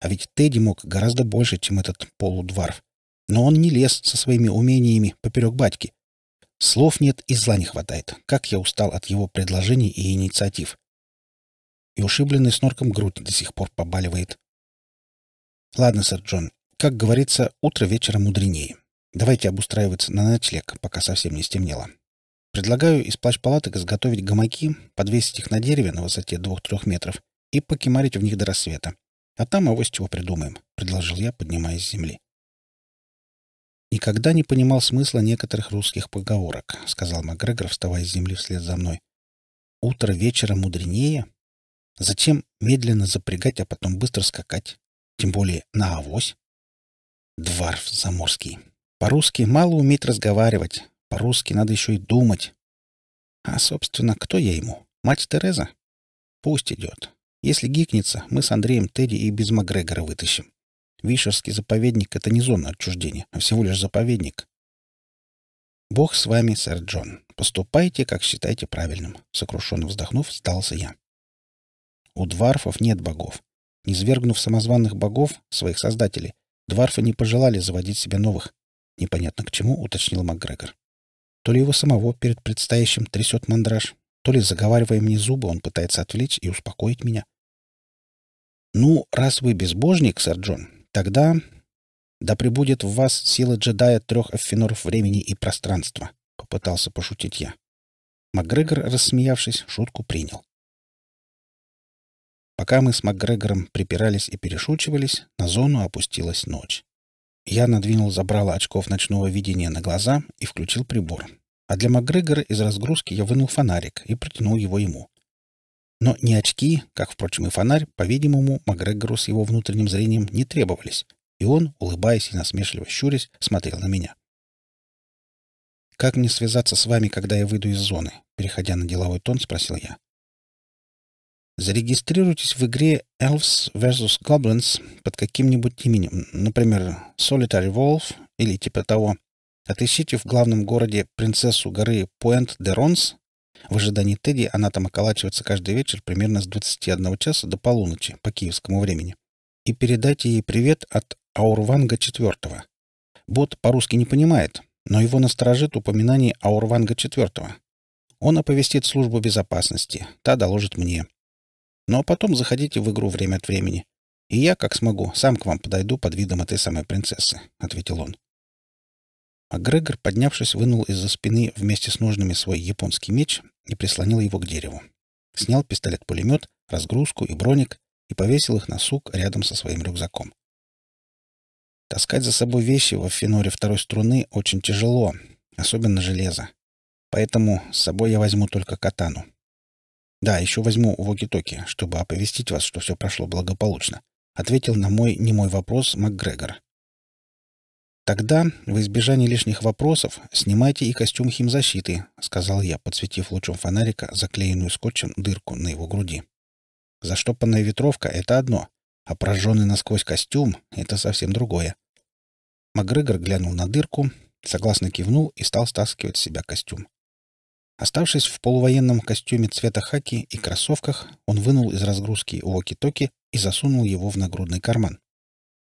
А ведь Тедди мог гораздо больше, чем этот полудварф. Но он не лез со своими умениями поперек батьки, Слов нет и зла не хватает. Как я устал от его предложений и инициатив. И ушибленный снорком грудь до сих пор побаливает. Ладно, сэр Джон, как говорится, утро вечера мудренее. Давайте обустраиваться на ночлег, пока совсем не стемнело. Предлагаю из плащ-палаток изготовить гамаки, подвесить их на дереве на высоте двух-трех метров и покемарить в них до рассвета. А там авось чего придумаем, — предложил я, поднимаясь с земли. «Никогда не понимал смысла некоторых русских поговорок», — сказал Макгрегор, вставая с земли вслед за мной. «Утро вечера мудренее. Зачем медленно запрягать, а потом быстро скакать. Тем более на авось. Дварф заморский. По-русски мало уметь разговаривать. По-русски надо еще и думать. А, собственно, кто я ему? Мать Тереза? Пусть идет. Если гикнется, мы с Андреем Тедди и без Макгрегора вытащим. Вишерский заповедник — это не зона отчуждения, а всего лишь заповедник. «Бог с вами, сэр Джон. Поступайте, как считаете правильным», — сокрушенно вздохнув, сдался я. У дварфов нет богов. Низвергнув самозванных богов, своих создателей, дварфы не пожелали заводить себе новых. Непонятно к чему, уточнил МакГрегор. То ли его самого перед предстоящим трясет мандраж, то ли, заговаривая мне зубы, он пытается отвлечь и успокоить меня. «Ну, раз вы безбожник, сэр Джон, Тогда да пребудет в вас сила джедая трех аффиноров времени и пространства, попытался пошутить я. Макгрегор, рассмеявшись, шутку принял. Пока мы с Макгрегором припирались и перешучивались, на зону опустилась ночь. Я надвинул забрало очков ночного видения на глаза и включил прибор. А для Макгрегора из разгрузки я вынул фонарик и протянул его ему. Но ни очки, как, впрочем, и фонарь, по-видимому, Макгрегору с его внутренним зрением не требовались, и он, улыбаясь и насмешливо щурясь, смотрел на меня. «Как мне связаться с вами, когда я выйду из зоны?» — переходя на деловой тон, спросил я. «Зарегистрируйтесь в игре Elves vs. Goblins под каким-нибудь именем, например, Solitary Wolf или типа того. Отыщите в главном городе принцессу горы Пуэнт-де-Ронс в ожидании Тедди она там околачивается каждый вечер примерно с 21 часа до полуночи по киевскому времени. И передайте ей привет от Аурванга IV. Бот по-русски не понимает, но его насторожит упоминание Аурванга IV. Он оповестит службу безопасности, та доложит мне. Ну а потом заходите в игру время от времени. И я, как смогу, сам к вам подойду под видом этой самой принцессы», — ответил он. А Грегор, поднявшись, вынул из-за спины вместе с ножными свой японский меч и прислонил его к дереву. Снял пистолет-пулемет, разгрузку и броник и повесил их на сук рядом со своим рюкзаком. Таскать за собой вещи во феноре второй струны очень тяжело, особенно железо. Поэтому с собой я возьму только катану. Да, еще возьму вокитоки, чтобы оповестить вас, что все прошло благополучно, ответил на мой немой вопрос МакГрегор. «Тогда, в избежание лишних вопросов, снимайте и костюм химзащиты», — сказал я, подсветив лучом фонарика заклеенную скотчем дырку на его груди. «Заштопанная ветровка — это одно, а прожженный насквозь костюм — это совсем другое». Макгрегор глянул на дырку, согласно кивнул и стал стаскивать с себя костюм. Оставшись в полувоенном костюме цвета хаки и кроссовках, он вынул из разгрузки уоки-токи и засунул его в нагрудный карман.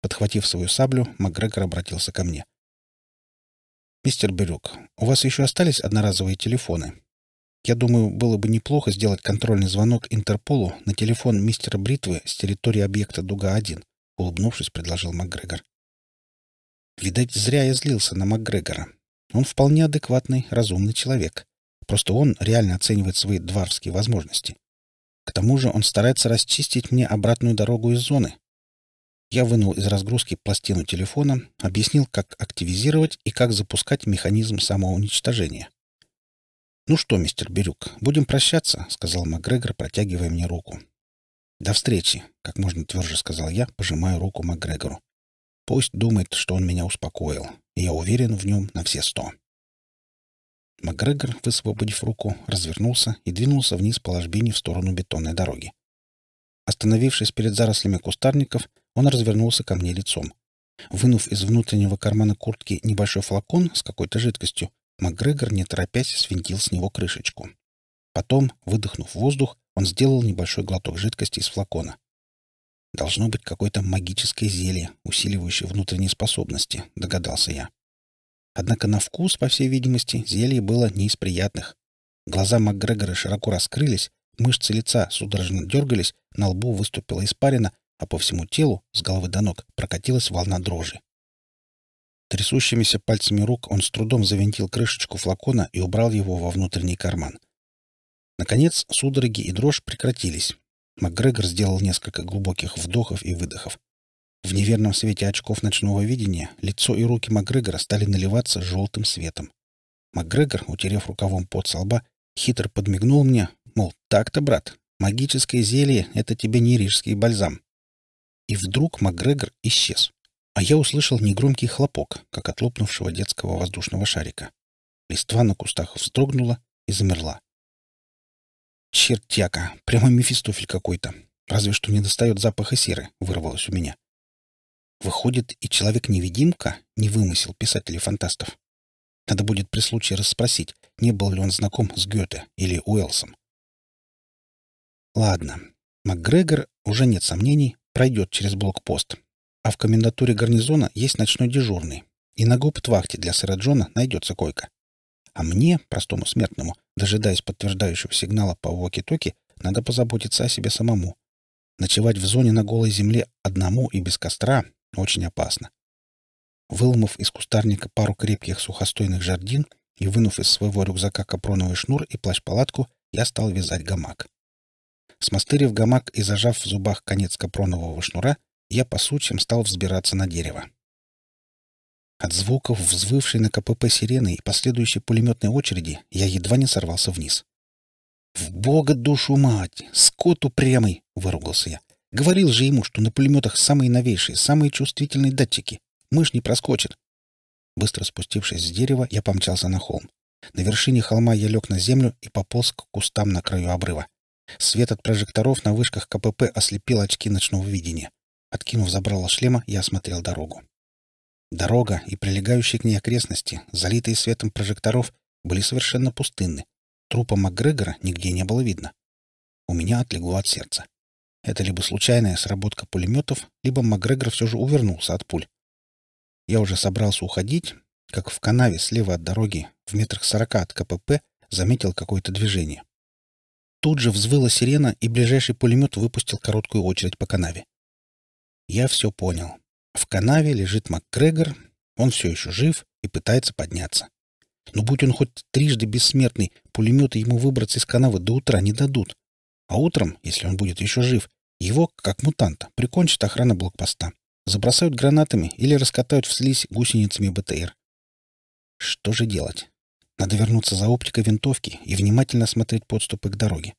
Подхватив свою саблю, Макгрегор обратился ко мне. «Мистер Бирюк, у вас еще остались одноразовые телефоны? Я думаю, было бы неплохо сделать контрольный звонок Интерполу на телефон мистера Бритвы с территории объекта Дуга-1», — улыбнувшись, предложил Макгрегор. Видать, зря я злился на Макгрегора. Он вполне адекватный, разумный человек. Просто он реально оценивает свои дварвские возможности. К тому же он старается расчистить мне обратную дорогу из зоны, я вынул из разгрузки пластину телефона, объяснил, как активизировать и как запускать механизм самоуничтожения. «Ну что, мистер Бирюк, будем прощаться», — сказал Макгрегор, протягивая мне руку. «До встречи», — как можно тверже сказал я, пожимая руку Макгрегору. «Пусть думает, что он меня успокоил, и я уверен в нем на все сто». Макгрегор, высвободив руку, развернулся и двинулся вниз по ложбине в сторону бетонной дороги. Остановившись перед зарослями кустарников, он развернулся ко мне лицом. Вынув из внутреннего кармана куртки небольшой флакон с какой-то жидкостью, Макгрегор, не торопясь, свинтил с него крышечку. Потом, выдохнув воздух, он сделал небольшой глоток жидкости из флакона. «Должно быть какое-то магическое зелье, усиливающее внутренние способности», — догадался я. Однако на вкус, по всей видимости, зелье было не из приятных. Глаза Макгрегора широко раскрылись, мышцы лица судорожно дергались, на лбу выступила испарина, а по всему телу, с головы до ног, прокатилась волна дрожи. Трясущимися пальцами рук он с трудом завинтил крышечку флакона и убрал его во внутренний карман. Наконец, судороги и дрожь прекратились. МакГрегор сделал несколько глубоких вдохов и выдохов. В неверном свете очков ночного видения лицо и руки МакГрегора стали наливаться желтым светом. МакГрегор, утерев рукавом под со лба, хитро подмигнул мне, мол, так-то, брат, магическое зелье — это тебе не рижский бальзам и вдруг Макгрегор исчез. А я услышал негромкий хлопок, как от лопнувшего детского воздушного шарика. Листва на кустах вздрогнула и замерла. «Чертяка! Прямо мефистофель какой-то! Разве что не достает запаха серы!» — вырвалось у меня. Выходит, и человек-невидимка не вымысел писателей-фантастов. Надо будет при случае расспросить, не был ли он знаком с Гёте или Уэллсом. Ладно, МакГрегор, уже нет сомнений, пройдет через блокпост. А в комендатуре гарнизона есть ночной дежурный. И на гауптвахте для сэра Джона найдется койка. А мне, простому смертному, дожидаясь подтверждающего сигнала по воки-токи, надо позаботиться о себе самому. Ночевать в зоне на голой земле одному и без костра очень опасно. Выломав из кустарника пару крепких сухостойных жардин и вынув из своего рюкзака капроновый шнур и плащ-палатку, я стал вязать гамак. Смастырив гамак и зажав в зубах конец капронового шнура, я по сучьям стал взбираться на дерево. От звуков, взвывшей на КПП сирены и последующей пулеметной очереди, я едва не сорвался вниз. «В бога душу мать! Скот упрямый!» — выругался я. «Говорил же ему, что на пулеметах самые новейшие, самые чувствительные датчики. Мышь не проскочит». Быстро спустившись с дерева, я помчался на холм. На вершине холма я лег на землю и пополз к кустам на краю обрыва. Свет от прожекторов на вышках КПП ослепил очки ночного видения. Откинув забрало шлема, я осмотрел дорогу. Дорога и прилегающие к ней окрестности, залитые светом прожекторов, были совершенно пустынны. Трупа МакГрегора нигде не было видно. У меня отлегло от сердца. Это либо случайная сработка пулеметов, либо МакГрегор все же увернулся от пуль. Я уже собрался уходить, как в канаве слева от дороги, в метрах сорока от КПП, заметил какое-то движение. Тут же взвыла сирена, и ближайший пулемет выпустил короткую очередь по канаве. Я все понял. В канаве лежит МакГрегор, он все еще жив и пытается подняться. Но ну, будь он хоть трижды бессмертный, пулеметы ему выбраться из канавы до утра не дадут. А утром, если он будет еще жив, его, как мутанта, прикончит охрана блокпоста. Забросают гранатами или раскатают в слизь гусеницами БТР. Что же делать? Надо вернуться за оптикой винтовки и внимательно осмотреть подступы к дороге.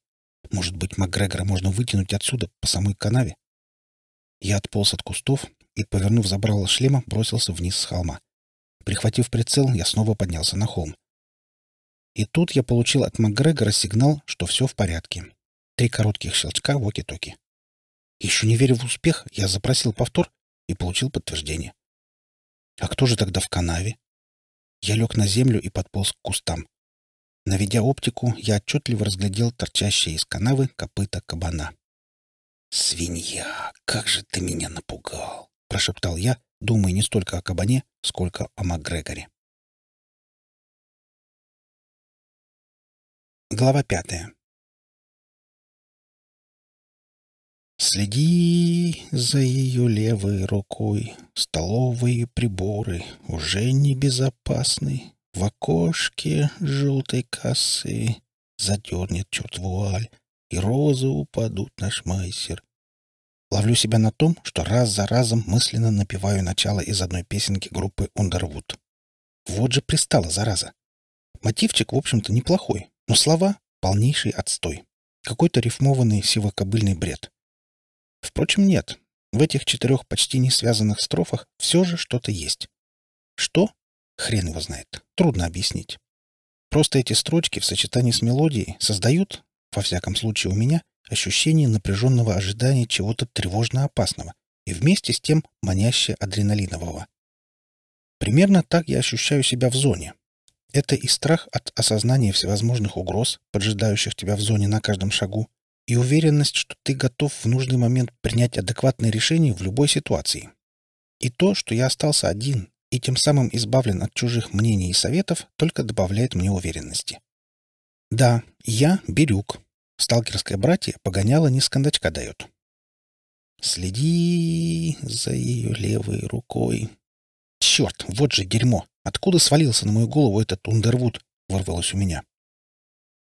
Может быть, Макгрегора можно вытянуть отсюда, по самой канаве? Я отполз от кустов и, повернув забрало шлема, бросился вниз с холма. Прихватив прицел, я снова поднялся на холм. И тут я получил от Макгрегора сигнал, что все в порядке. Три коротких щелчка в оки-токи. Еще не веря в успех, я запросил повтор и получил подтверждение. А кто же тогда в канаве? Я лег на землю и подполз к кустам. Наведя оптику, я отчетливо разглядел торчащие из канавы копыта кабана. «Свинья, как же ты меня напугал!» — прошептал я, думая не столько о кабане, сколько о МакГрегоре. Глава пятая. Следи за ее левой рукой. Столовые приборы уже небезопасны. В окошке желтой кассы задернет черт вуаль, и розы упадут на шмайсер. Ловлю себя на том, что раз за разом мысленно напеваю начало из одной песенки группы «Ундервуд». Вот же пристала, зараза. Мотивчик, в общем-то, неплохой, но слова — полнейший отстой. Какой-то рифмованный сивокобыльный бред. Впрочем, нет. В этих четырех почти не связанных строфах все же что-то есть. Что? Хрен его знает. Трудно объяснить. Просто эти строчки в сочетании с мелодией создают, во всяком случае у меня, ощущение напряженного ожидания чего-то тревожно опасного и вместе с тем маняще адреналинового. Примерно так я ощущаю себя в зоне. Это и страх от осознания всевозможных угроз, поджидающих тебя в зоне на каждом шагу, и уверенность, что ты готов в нужный момент принять адекватное решение в любой ситуации. И то, что я остался один и тем самым избавлен от чужих мнений и советов, только добавляет мне уверенности. Да, я Бирюк. Сталкерское братье погоняло не скандачка дает. Следи за ее левой рукой. Черт, вот же дерьмо! Откуда свалился на мою голову этот Ундервуд? Ворвалось у меня.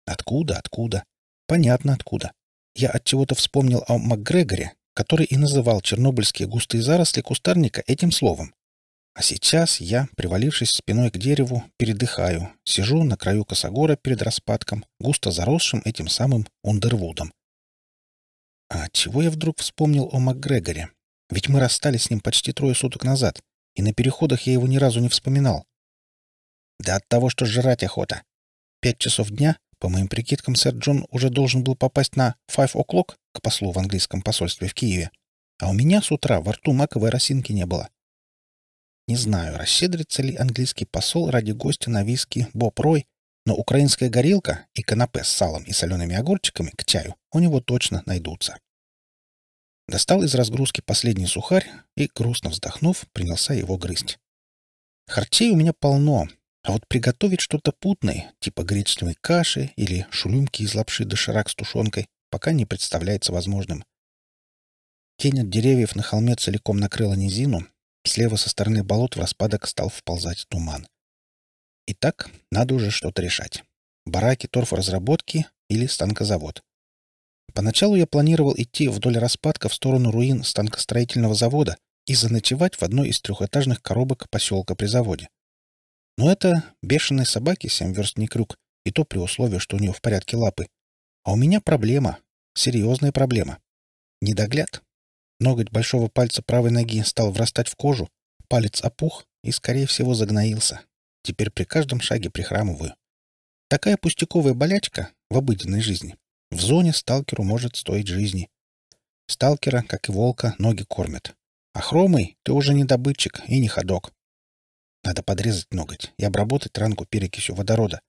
Откуда, откуда? Понятно, откуда. Я от чего-то вспомнил о МакГрегоре, который и называл чернобыльские густые заросли кустарника этим словом. А сейчас я, привалившись спиной к дереву, передыхаю, сижу на краю косогора перед распадком, густо заросшим этим самым Ундервудом. А чего я вдруг вспомнил о МакГрегоре? Ведь мы расстались с ним почти трое суток назад, и на переходах я его ни разу не вспоминал. Да от того, что жрать охота. Пять часов дня, по моим прикидкам, сэр Джон уже должен был попасть на «five o'clock» к послу в английском посольстве в Киеве, а у меня с утра во рту маковой росинки не было. Не знаю, расседрится ли английский посол ради гостя на виски Боб Рой, но украинская горилка и канапе с салом и солеными огурчиками к чаю у него точно найдутся. Достал из разгрузки последний сухарь и, грустно вздохнув, принялся его грызть. Харчей у меня полно, а вот приготовить что-то путное, типа гречневой каши или шулюмки из лапши доширак с тушенкой, пока не представляется возможным. Тень от деревьев на холме целиком накрыла низину, слева со стороны болот в распадок стал вползать туман. Итак, надо уже что-то решать. Бараки торфоразработки или станкозавод. Поначалу я планировал идти вдоль распадка в сторону руин станкостроительного завода и заночевать в одной из трехэтажных коробок поселка при заводе. Но это бешеные собаки, семь верст не крюк, и то при условии, что у нее в порядке лапы. А у меня проблема, серьезная проблема. Недогляд. Ноготь большого пальца правой ноги стал врастать в кожу, палец опух и, скорее всего, загноился. Теперь при каждом шаге прихрамываю. Такая пустяковая болячка в обыденной жизни в зоне сталкеру может стоить жизни. Сталкера, как и волка, ноги кормят. А хромый ты уже не добытчик и не ходок. Надо подрезать ноготь и обработать ранку перекисью водорода.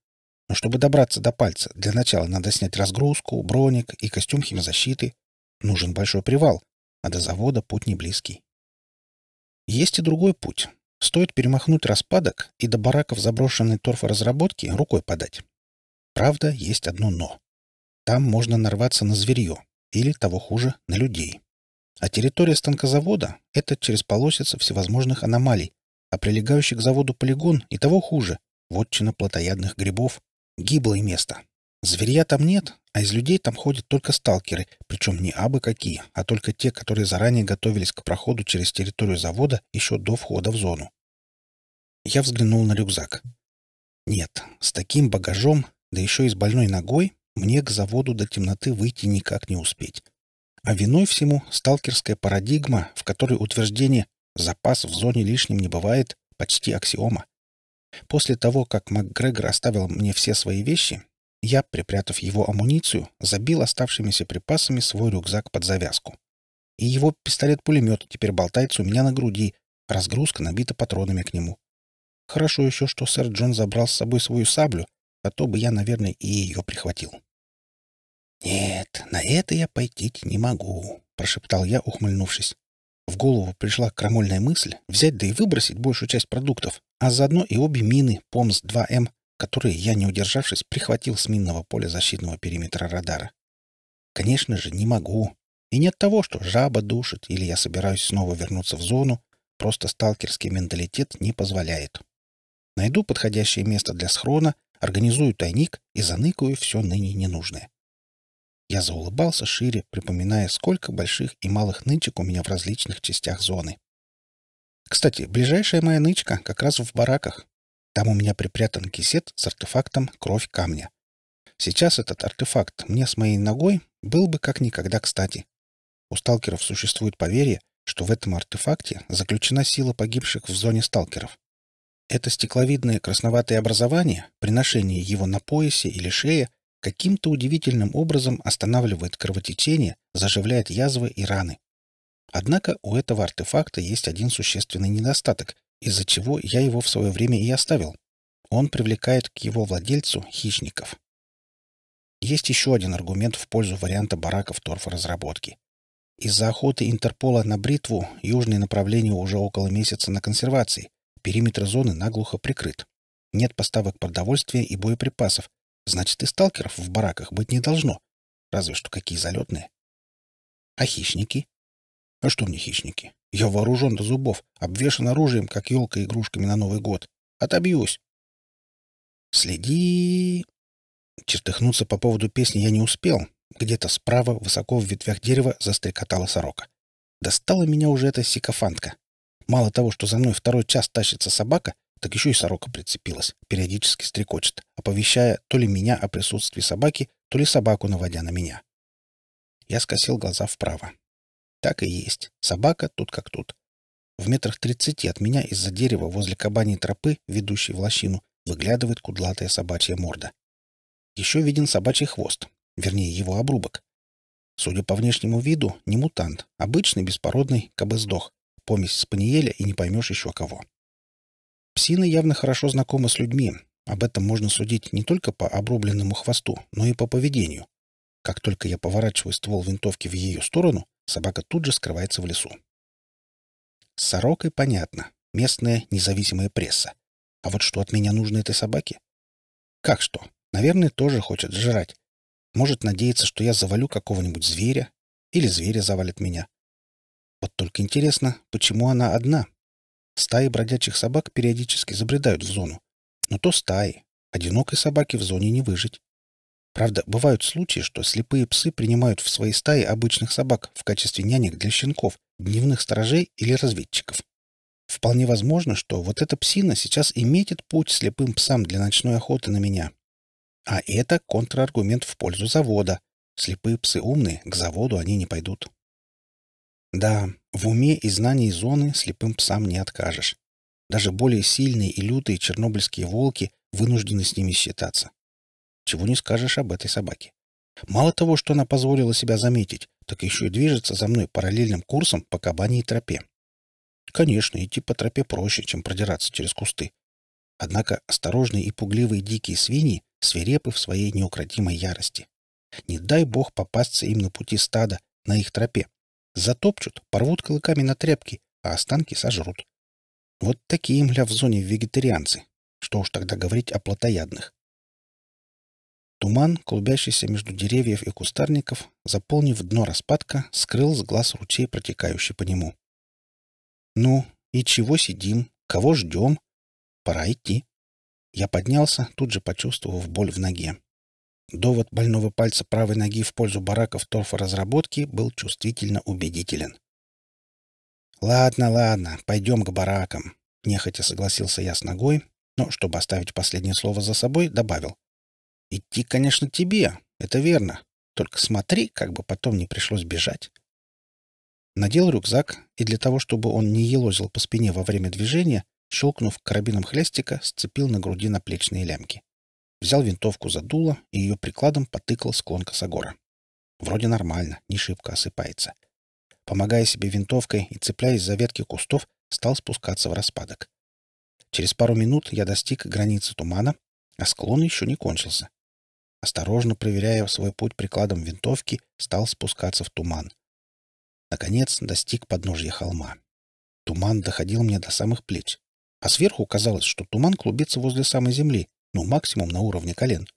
Но чтобы добраться до пальца, для начала надо снять разгрузку, броник и костюм химзащиты. Нужен большой привал, а до завода путь не близкий. Есть и другой путь. Стоит перемахнуть распадок и до бараков заброшенной торфоразработки рукой подать. Правда, есть одно «но». Там можно нарваться на зверье, или, того хуже, на людей. А территория станкозавода — это через полосица всевозможных аномалий, а прилегающий к заводу полигон и того хуже — вотчина плотоядных грибов. Гиблое место. Зверья там нет, а из людей там ходят только сталкеры, причем не абы какие, а только те, которые заранее готовились к проходу через территорию завода еще до входа в зону. Я взглянул на рюкзак. Нет, с таким багажом, да еще и с больной ногой, мне к заводу до темноты выйти никак не успеть. А виной всему сталкерская парадигма, в которой утверждение Запас в зоне лишним не бывает, почти аксиома. После того, как МакГрегор оставил мне все свои вещи, я, припрятав его амуницию, забил оставшимися припасами свой рюкзак под завязку. И его пистолет-пулемет теперь болтается у меня на груди, разгрузка набита патронами к нему. Хорошо еще, что сэр Джон забрал с собой свою саблю, а то бы я, наверное, и ее прихватил. «Нет, на это я пойти не могу», — прошептал я, ухмыльнувшись. В голову пришла крамольная мысль взять да и выбросить большую часть продуктов, а заодно и обе мины ПОМС-2М, которые я, не удержавшись, прихватил с минного поля защитного периметра радара. Конечно же, не могу. И нет того, что жаба душит или я собираюсь снова вернуться в зону, просто сталкерский менталитет не позволяет. Найду подходящее место для схрона, организую тайник и заныкаю все ныне ненужное. Я заулыбался шире, припоминая, сколько больших и малых нычек у меня в различных частях зоны. Кстати, ближайшая моя нычка как раз в бараках. Там у меня припрятан кисет с артефактом «Кровь камня». Сейчас этот артефакт мне с моей ногой был бы как никогда кстати. У сталкеров существует поверье, что в этом артефакте заключена сила погибших в зоне сталкеров. Это стекловидное красноватое образование, при ношении его на поясе или шее, каким-то удивительным образом останавливает кровотечение, заживляет язвы и раны. Однако у этого артефакта есть один существенный недостаток, из-за чего я его в свое время и оставил. Он привлекает к его владельцу хищников. Есть еще один аргумент в пользу варианта бараков торфоразработки. Из-за охоты Интерпола на бритву южное направление уже около месяца на консервации. Периметр зоны наглухо прикрыт. Нет поставок продовольствия и боеприпасов, Значит, и сталкеров в бараках быть не должно. Разве что какие залетные. А хищники? А что мне хищники? Я вооружен до зубов, обвешан оружием, как елка игрушками на Новый год. Отобьюсь. Следи... Чертыхнуться по поводу песни я не успел. Где-то справа, высоко в ветвях дерева, застрекотала сорока. Достала меня уже эта сикофантка. Мало того, что за мной второй час тащится собака, так еще и сорока прицепилась, периодически стрекочет, оповещая то ли меня о присутствии собаки, то ли собаку наводя на меня. Я скосил глаза вправо. Так и есть. Собака тут как тут. В метрах тридцати от меня из-за дерева возле кабаней тропы, ведущей в лощину, выглядывает кудлатая собачья морда. Еще виден собачий хвост, вернее, его обрубок. Судя по внешнему виду, не мутант, обычный беспородный кабыздох, помесь спаниеля и не поймешь еще кого. Псины явно хорошо знакомы с людьми. Об этом можно судить не только по обрубленному хвосту, но и по поведению. Как только я поворачиваю ствол винтовки в ее сторону, собака тут же скрывается в лесу. С сорокой понятно. Местная независимая пресса. А вот что от меня нужно этой собаке? Как что? Наверное, тоже хочет жрать. Может надеяться, что я завалю какого-нибудь зверя, или зверя завалит меня. Вот только интересно, почему она одна? Стаи бродячих собак периодически забредают в зону. Но то стаи. Одинокой собаке в зоне не выжить. Правда, бывают случаи, что слепые псы принимают в свои стаи обычных собак в качестве нянек для щенков, дневных сторожей или разведчиков. Вполне возможно, что вот эта псина сейчас и метит путь слепым псам для ночной охоты на меня. А это контраргумент в пользу завода. Слепые псы умные, к заводу они не пойдут. Да, в уме и знании зоны слепым псам не откажешь. Даже более сильные и лютые чернобыльские волки вынуждены с ними считаться. Чего не скажешь об этой собаке. Мало того, что она позволила себя заметить, так еще и движется за мной параллельным курсом по кабаней тропе. Конечно, идти по тропе проще, чем продираться через кусты. Однако осторожные и пугливые дикие свиньи свирепы в своей неукротимой ярости. Не дай бог попасться им на пути стада, на их тропе. Затопчут, порвут клыками на тряпки, а останки сожрут. Вот такие мля в зоне вегетарианцы. Что уж тогда говорить о плотоядных. Туман, клубящийся между деревьев и кустарников, заполнив дно распадка, скрыл с глаз ручей, протекающий по нему. «Ну, и чего сидим? Кого ждем? Пора идти». Я поднялся, тут же почувствовав боль в ноге. Довод больного пальца правой ноги в пользу бараков торфоразработки был чувствительно убедителен. «Ладно, ладно, пойдем к баракам», — нехотя согласился я с ногой, но, чтобы оставить последнее слово за собой, добавил. «Идти, конечно, тебе, это верно. Только смотри, как бы потом не пришлось бежать». Надел рюкзак, и для того, чтобы он не елозил по спине во время движения, щелкнув карабином хлястика, сцепил на груди наплечные лямки взял винтовку за дуло и ее прикладом потыкал склон косогора. Вроде нормально, не шибко осыпается. Помогая себе винтовкой и цепляясь за ветки кустов, стал спускаться в распадок. Через пару минут я достиг границы тумана, а склон еще не кончился. Осторожно проверяя свой путь прикладом винтовки, стал спускаться в туман. Наконец достиг подножья холма. Туман доходил мне до самых плеч. А сверху казалось, что туман клубится возле самой земли, ну, максимум на уровне колен.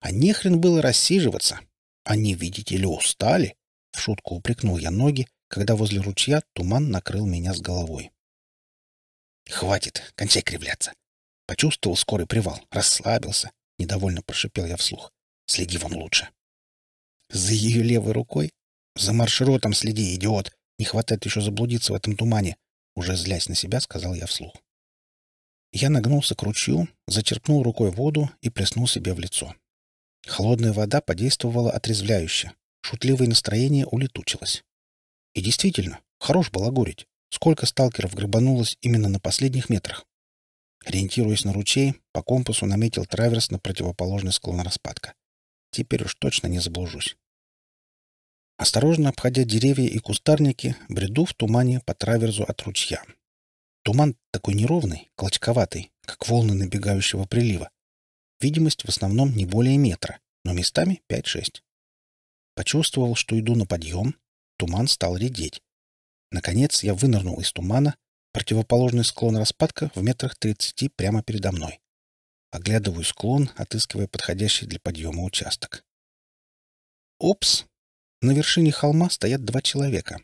А нехрен было рассиживаться. Они, видите ли, устали. В шутку упрекнул я ноги, когда возле ручья туман накрыл меня с головой. «Хватит, кончай кривляться!» Почувствовал скорый привал, расслабился. Недовольно прошипел я вслух. «Следи вон лучше!» «За ее левой рукой?» «За маршрутом следи, идиот! Не хватает еще заблудиться в этом тумане!» Уже злясь на себя, сказал я вслух. Я нагнулся к ручью, зачерпнул рукой воду и плеснул себе в лицо. Холодная вода подействовала отрезвляюще. Шутливое настроение улетучилось. И действительно, хорош гореть, Сколько сталкеров грабанулось именно на последних метрах. Ориентируясь на ручей, по компасу наметил траверс на противоположный склон распадка. Теперь уж точно не заблужусь. Осторожно обходя деревья и кустарники, бреду в тумане по траверзу от ручья, Туман такой неровный, клочковатый, как волны набегающего прилива. Видимость в основном не более метра, но местами 5-6. Почувствовал, что иду на подъем, туман стал редеть. Наконец я вынырнул из тумана, противоположный склон распадка в метрах 30 прямо передо мной. Оглядываю склон, отыскивая подходящий для подъема участок. Опс! На вершине холма стоят два человека,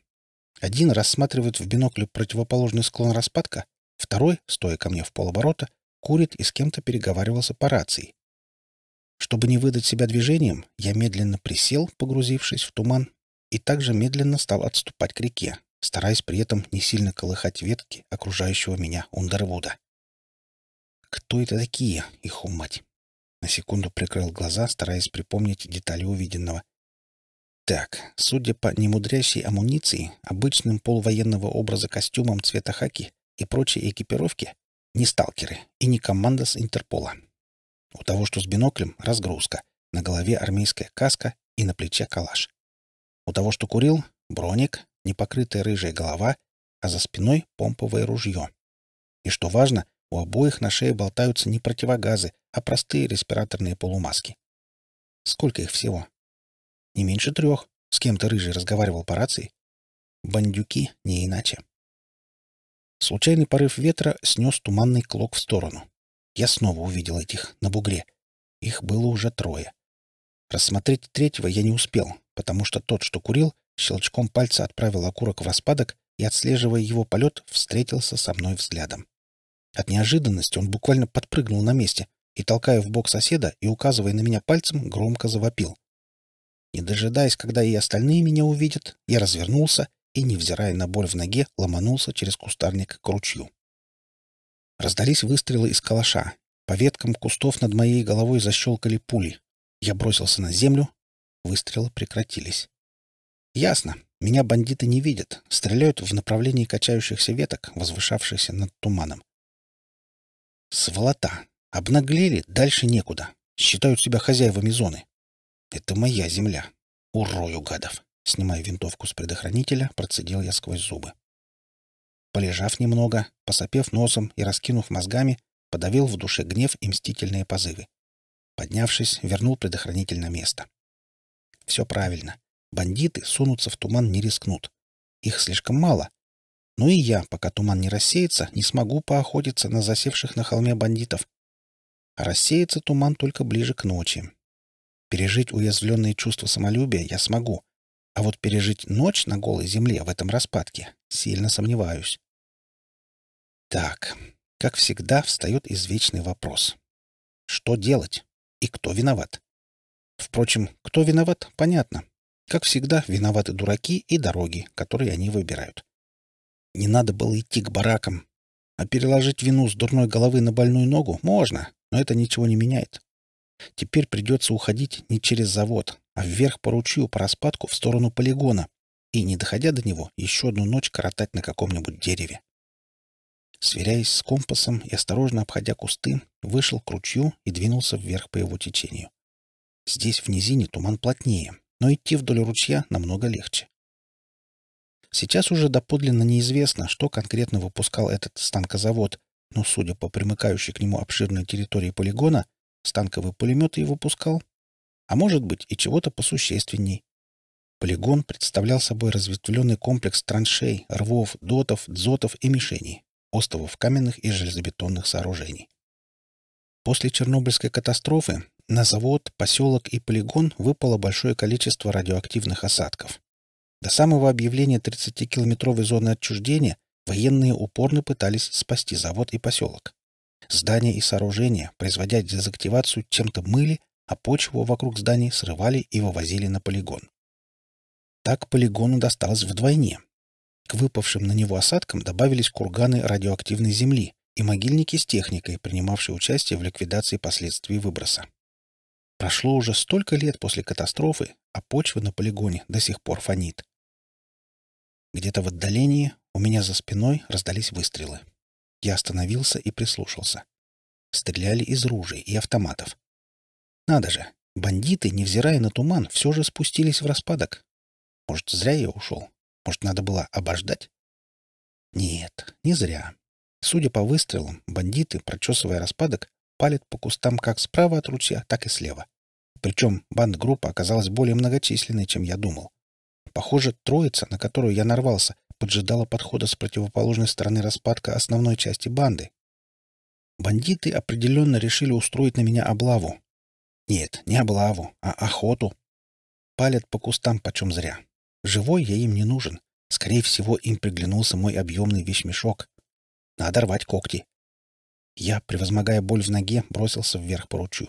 один рассматривает в бинокль противоположный склон распадка, второй, стоя ко мне в полоборота, курит и с кем-то переговаривался по рации. Чтобы не выдать себя движением, я медленно присел, погрузившись в туман, и также медленно стал отступать к реке, стараясь при этом не сильно колыхать ветки окружающего меня Ундервуда. Кто это такие, их умать. На секунду прикрыл глаза, стараясь припомнить детали увиденного. Так, судя по немудрящей амуниции, обычным полувоенного образа костюмам цвета хаки и прочей экипировке, не сталкеры и не команда с Интерпола. У того, что с биноклем, разгрузка, на голове армейская каска и на плече калаш. У того, что курил, броник, непокрытая рыжая голова, а за спиной помповое ружье. И что важно, у обоих на шее болтаются не противогазы, а простые респираторные полумаски. Сколько их всего? Не меньше трех. С кем-то рыжий разговаривал по рации. Бандюки не иначе. Случайный порыв ветра снес туманный клок в сторону. Я снова увидел этих на бугре. Их было уже трое. Рассмотреть третьего я не успел, потому что тот, что курил, щелчком пальца отправил окурок в распадок и, отслеживая его полет, встретился со мной взглядом. От неожиданности он буквально подпрыгнул на месте и, толкая в бок соседа и указывая на меня пальцем, громко завопил. Не дожидаясь, когда и остальные меня увидят, я развернулся и, невзирая на боль в ноге, ломанулся через кустарник к ручью. Раздались выстрелы из калаша. По веткам кустов над моей головой защелкали пули. Я бросился на землю. Выстрелы прекратились. Ясно. Меня бандиты не видят. Стреляют в направлении качающихся веток, возвышавшихся над туманом. Сволота. Обнаглели, дальше некуда. Считают себя хозяевами зоны. Это моя земля. Урою гадов. Снимая винтовку с предохранителя, процедил я сквозь зубы. Полежав немного, посопев носом и раскинув мозгами, подавил в душе гнев и мстительные позывы. Поднявшись, вернул предохранитель на место. Все правильно. Бандиты сунуться в туман не рискнут. Их слишком мало. Но ну и я, пока туман не рассеется, не смогу поохотиться на засевших на холме бандитов. А рассеется туман только ближе к ночи, Пережить уязвленные чувства самолюбия я смогу. А вот пережить ночь на голой земле в этом распадке сильно сомневаюсь. Так, как всегда, встает извечный вопрос. Что делать? И кто виноват? Впрочем, кто виноват, понятно. Как всегда, виноваты дураки и дороги, которые они выбирают. Не надо было идти к баракам. А переложить вину с дурной головы на больную ногу можно, но это ничего не меняет. Теперь придется уходить не через завод, а вверх по ручью по распадку в сторону полигона и, не доходя до него, еще одну ночь коротать на каком-нибудь дереве. Сверяясь с компасом и осторожно обходя кусты, вышел к ручью и двинулся вверх по его течению. Здесь, в низине, туман плотнее, но идти вдоль ручья намного легче. Сейчас уже доподлинно неизвестно, что конкретно выпускал этот станкозавод, но, судя по примыкающей к нему обширной территории полигона, Станковый пулемет и выпускал. А может быть, и чего-то посущественней. Полигон представлял собой разветвленный комплекс траншей, рвов, дотов, дзотов и мишеней, островов каменных и железобетонных сооружений. После Чернобыльской катастрофы на завод, поселок и полигон выпало большое количество радиоактивных осадков. До самого объявления 30-километровой зоны отчуждения военные упорно пытались спасти завод и поселок. Здания и сооружения, производя дезактивацию, чем-то мыли, а почву вокруг зданий срывали и вывозили на полигон. Так полигону досталось вдвойне. К выпавшим на него осадкам добавились курганы радиоактивной земли и могильники с техникой, принимавшие участие в ликвидации последствий выброса. Прошло уже столько лет после катастрофы, а почва на полигоне до сих пор фонит. Где-то в отдалении у меня за спиной раздались выстрелы. Я остановился и прислушался. Стреляли из ружей и автоматов. Надо же, бандиты, невзирая на туман, все же спустились в распадок. Может, зря я ушел? Может, надо было обождать? Нет, не зря. Судя по выстрелам, бандиты, прочесывая распадок, палят по кустам как справа от ручья, так и слева. Причем банд-группа оказалась более многочисленной, чем я думал. Похоже, троица, на которую я нарвался, поджидала подхода с противоположной стороны распадка основной части банды. Бандиты определенно решили устроить на меня облаву. Нет, не облаву, а охоту. Палят по кустам почем зря. Живой я им не нужен. Скорее всего, им приглянулся мой объемный вещмешок. Надо рвать когти. Я, превозмогая боль в ноге, бросился вверх по ручью.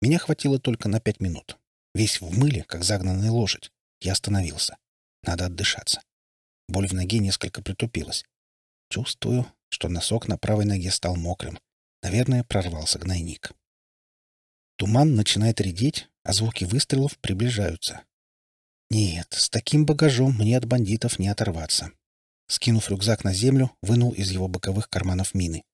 Меня хватило только на пять минут. Весь в мыле, как загнанная лошадь. Я остановился. Надо отдышаться. Боль в ноге несколько притупилась. Чувствую, что носок на правой ноге стал мокрым. Наверное, прорвался гнойник. Туман начинает редеть, а звуки выстрелов приближаются. Нет, с таким багажом мне от бандитов не оторваться. Скинув рюкзак на землю, вынул из его боковых карманов мины.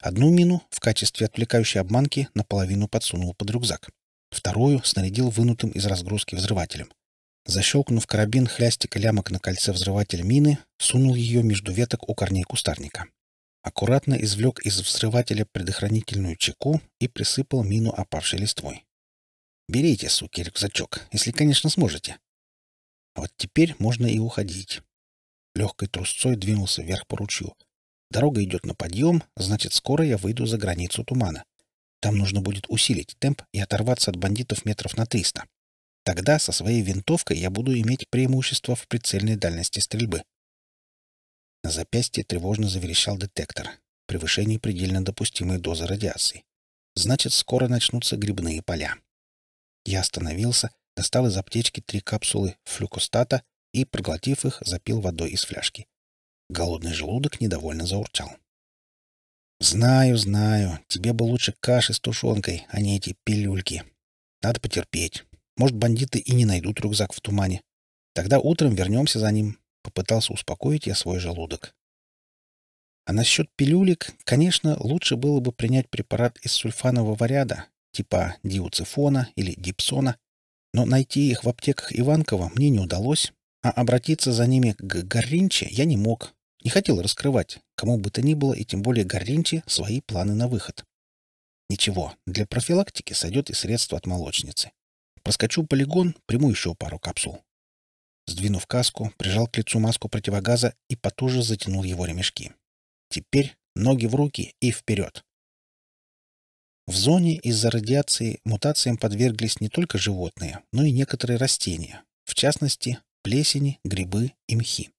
Одну мину в качестве отвлекающей обманки наполовину подсунул под рюкзак. Вторую снарядил вынутым из разгрузки взрывателем. Защелкнув карабин хлястик лямок на кольце взрывателя мины, сунул ее между веток у корней кустарника. Аккуратно извлек из взрывателя предохранительную чеку и присыпал мину опавшей листвой. «Берите, суки, рюкзачок, если, конечно, сможете». вот теперь можно и уходить. Легкой трусцой двинулся вверх по ручью. Дорога идет на подъем, значит, скоро я выйду за границу тумана. Там нужно будет усилить темп и оторваться от бандитов метров на триста. Тогда со своей винтовкой я буду иметь преимущество в прицельной дальности стрельбы. На запястье тревожно заверещал детектор. Превышение предельно допустимой дозы радиации. Значит, скоро начнутся грибные поля. Я остановился, достал из аптечки три капсулы флюкостата и, проглотив их, запил водой из фляжки. Голодный желудок недовольно заурчал. «Знаю, знаю. Тебе бы лучше каши с тушенкой, а не эти пилюльки. Надо потерпеть». Может, бандиты и не найдут рюкзак в тумане. Тогда утром вернемся за ним. Попытался успокоить я свой желудок. А насчет пилюлик, конечно, лучше было бы принять препарат из сульфанового ряда, типа диуцифона или дипсона, но найти их в аптеках Иванкова мне не удалось, а обратиться за ними к Горринче я не мог. Не хотел раскрывать, кому бы то ни было, и тем более Горринче, свои планы на выход. Ничего, для профилактики сойдет и средство от молочницы. Проскочу полигон, приму еще пару капсул. Сдвинув каску, прижал к лицу маску противогаза и потуже затянул его ремешки. Теперь ноги в руки и вперед. В зоне из-за радиации мутациям подверглись не только животные, но и некоторые растения, в частности, плесени, грибы и мхи.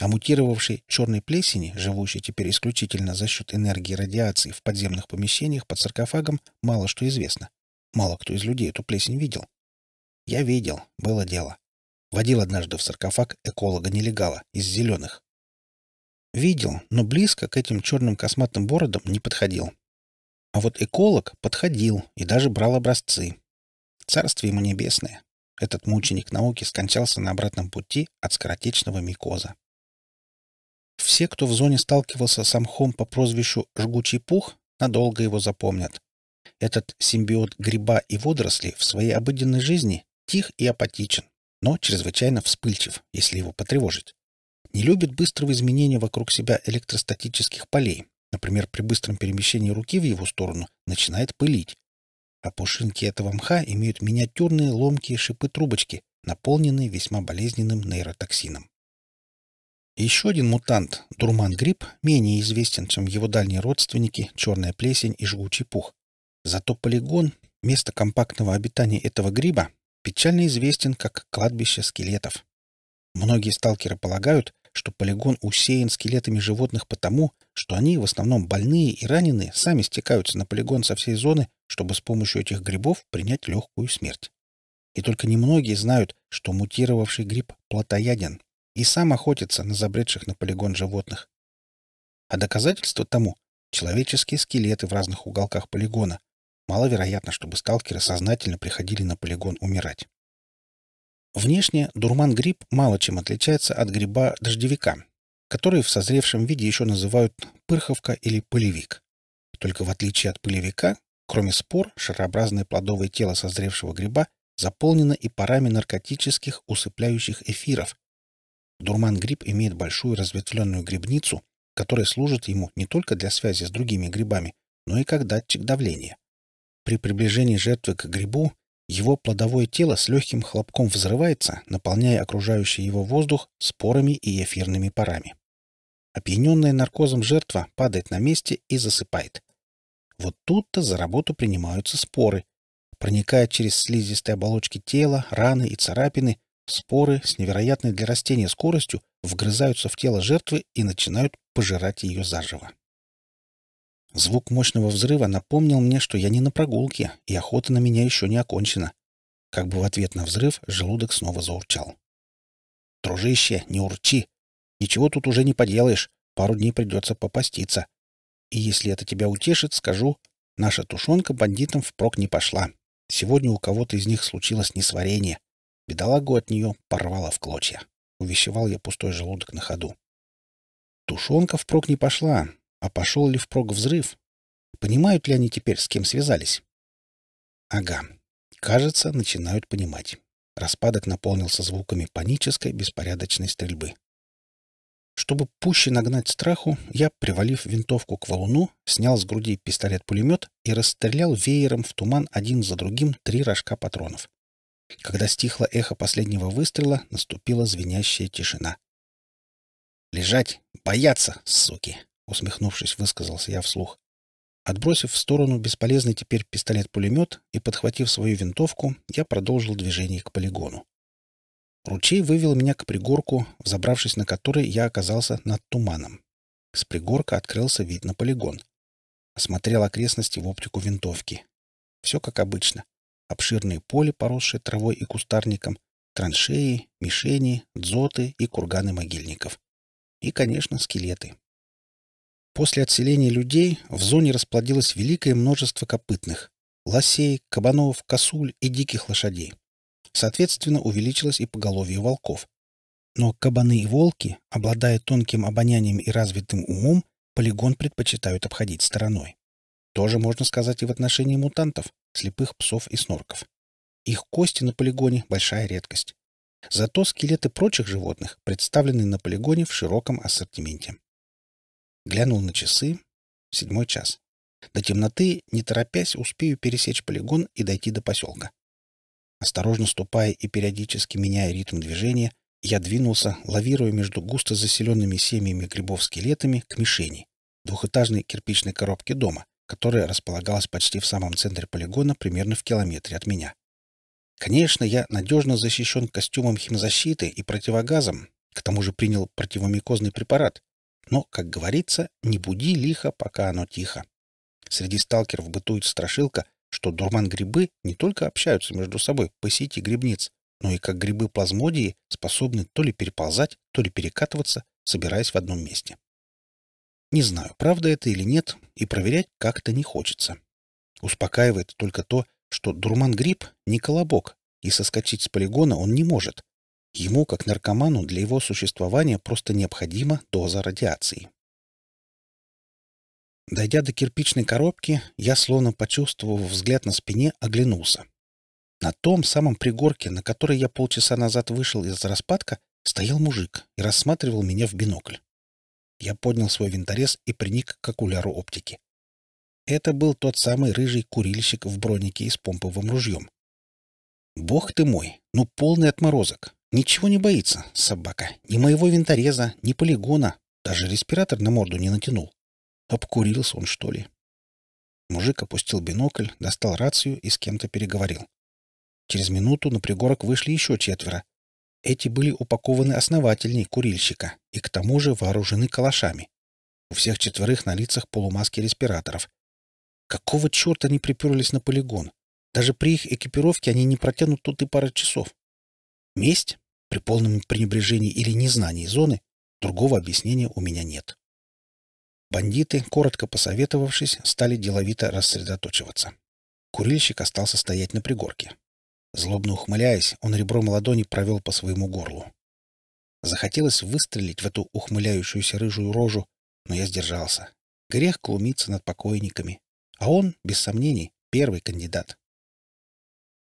О а мутировавшей черной плесени, живущей теперь исключительно за счет энергии радиации в подземных помещениях под саркофагом, мало что известно. Мало кто из людей эту плесень видел. Я видел, было дело. Водил однажды в саркофаг эколога-нелегала из зеленых. Видел, но близко к этим черным косматым бородам не подходил. А вот эколог подходил и даже брал образцы. Царствие ему небесное. Этот мученик науки скончался на обратном пути от скоротечного микоза. Все, кто в зоне сталкивался с амхом по прозвищу «Жгучий пух», надолго его запомнят. Этот симбиот гриба и водоросли в своей обыденной жизни тих и апатичен, но чрезвычайно вспыльчив, если его потревожить. Не любит быстрого изменения вокруг себя электростатических полей. Например, при быстром перемещении руки в его сторону начинает пылить. А пушинки этого мха имеют миниатюрные ломкие шипы-трубочки, наполненные весьма болезненным нейротоксином. Еще один мутант, дурман-гриб, менее известен, чем его дальние родственники, черная плесень и жгучий пух. Зато полигон, место компактного обитания этого гриба, печально известен как кладбище скелетов. Многие сталкеры полагают, что полигон усеян скелетами животных потому, что они, в основном больные и раненые, сами стекаются на полигон со всей зоны, чтобы с помощью этих грибов принять легкую смерть. И только немногие знают, что мутировавший гриб плотояден и сам охотится на забредших на полигон животных. А доказательство тому — человеческие скелеты в разных уголках полигона, Маловероятно, чтобы сталкеры сознательно приходили на полигон умирать. Внешне дурман-гриб мало чем отличается от гриба-дождевика, который в созревшем виде еще называют пырховка или пылевик. Только в отличие от пылевика, кроме спор, шарообразное плодовое тело созревшего гриба заполнено и парами наркотических усыпляющих эфиров. Дурман-гриб имеет большую разветвленную грибницу, которая служит ему не только для связи с другими грибами, но и как датчик давления при приближении жертвы к грибу его плодовое тело с легким хлопком взрывается, наполняя окружающий его воздух спорами и эфирными парами. Опьяненная наркозом жертва падает на месте и засыпает. Вот тут-то за работу принимаются споры. Проникая через слизистые оболочки тела, раны и царапины, споры с невероятной для растения скоростью вгрызаются в тело жертвы и начинают пожирать ее заживо. Звук мощного взрыва напомнил мне, что я не на прогулке, и охота на меня еще не окончена. Как бы в ответ на взрыв желудок снова заурчал. «Дружище, не урчи! Ничего тут уже не поделаешь, пару дней придется попаститься. И если это тебя утешит, скажу, наша тушенка бандитам впрок не пошла. Сегодня у кого-то из них случилось несварение. Бедолагу от нее порвало в клочья». Увещевал я пустой желудок на ходу. Тушенка впрок не пошла, а пошел ли впрок взрыв? Понимают ли они теперь, с кем связались? Ага. Кажется, начинают понимать. Распадок наполнился звуками панической, беспорядочной стрельбы. Чтобы пуще нагнать страху, я, привалив винтовку к валуну, снял с груди пистолет-пулемет и расстрелял веером в туман один за другим три рожка патронов. Когда стихло эхо последнего выстрела, наступила звенящая тишина. «Лежать! Бояться, суки!» усмехнувшись, высказался я вслух. Отбросив в сторону бесполезный теперь пистолет-пулемет и подхватив свою винтовку, я продолжил движение к полигону. Ручей вывел меня к пригорку, взобравшись на который я оказался над туманом. С пригорка открылся вид на полигон. Осмотрел окрестности в оптику винтовки. Все как обычно. Обширные поле, поросшие травой и кустарником, траншеи, мишени, дзоты и курганы могильников. И, конечно, скелеты. После отселения людей в зоне расплодилось великое множество копытных – лосей, кабанов, косуль и диких лошадей. Соответственно, увеличилось и поголовье волков. Но кабаны и волки, обладая тонким обонянием и развитым умом, полигон предпочитают обходить стороной. Тоже можно сказать и в отношении мутантов, слепых псов и снорков. Их кости на полигоне – большая редкость. Зато скелеты прочих животных представлены на полигоне в широком ассортименте. Глянул на часы. Седьмой час. До темноты, не торопясь, успею пересечь полигон и дойти до поселка. Осторожно ступая и периодически меняя ритм движения, я двинулся, лавируя между густо заселенными семьями грибов-скелетами, к мишени — двухэтажной кирпичной коробке дома, которая располагалась почти в самом центре полигона, примерно в километре от меня. Конечно, я надежно защищен костюмом химзащиты и противогазом, к тому же принял противомикозный препарат, но, как говорится, не буди лихо, пока оно тихо. Среди сталкеров бытует страшилка, что дурман-грибы не только общаются между собой по сети грибниц, но и как грибы плазмодии способны то ли переползать, то ли перекатываться, собираясь в одном месте. Не знаю, правда это или нет, и проверять как-то не хочется. Успокаивает только то, что дурман-гриб не колобок, и соскочить с полигона он не может, Ему, как наркоману, для его существования просто необходима доза радиации. Дойдя до кирпичной коробки, я, словно почувствовав взгляд на спине, оглянулся. На том самом пригорке, на который я полчаса назад вышел из распадка, стоял мужик и рассматривал меня в бинокль. Я поднял свой винторез и приник к окуляру оптики. Это был тот самый рыжий курильщик в бронике и с помповым ружьем. «Бог ты мой! Ну полный отморозок! Ничего не боится, собака. Ни моего винтореза, ни полигона. Даже респиратор на морду не натянул. Обкурился он, что ли? Мужик опустил бинокль, достал рацию и с кем-то переговорил. Через минуту на пригорок вышли еще четверо. Эти были упакованы основательней курильщика и к тому же вооружены калашами. У всех четверых на лицах полумаски респираторов. Какого черта они приперлись на полигон? Даже при их экипировке они не протянут тут и пары часов. Месть при полном пренебрежении или незнании зоны другого объяснения у меня нет. Бандиты, коротко посоветовавшись, стали деловито рассредоточиваться. Курильщик остался стоять на пригорке. Злобно ухмыляясь, он ребром ладони провел по своему горлу. Захотелось выстрелить в эту ухмыляющуюся рыжую рожу, но я сдержался. Грех клумиться над покойниками. А он, без сомнений, первый кандидат.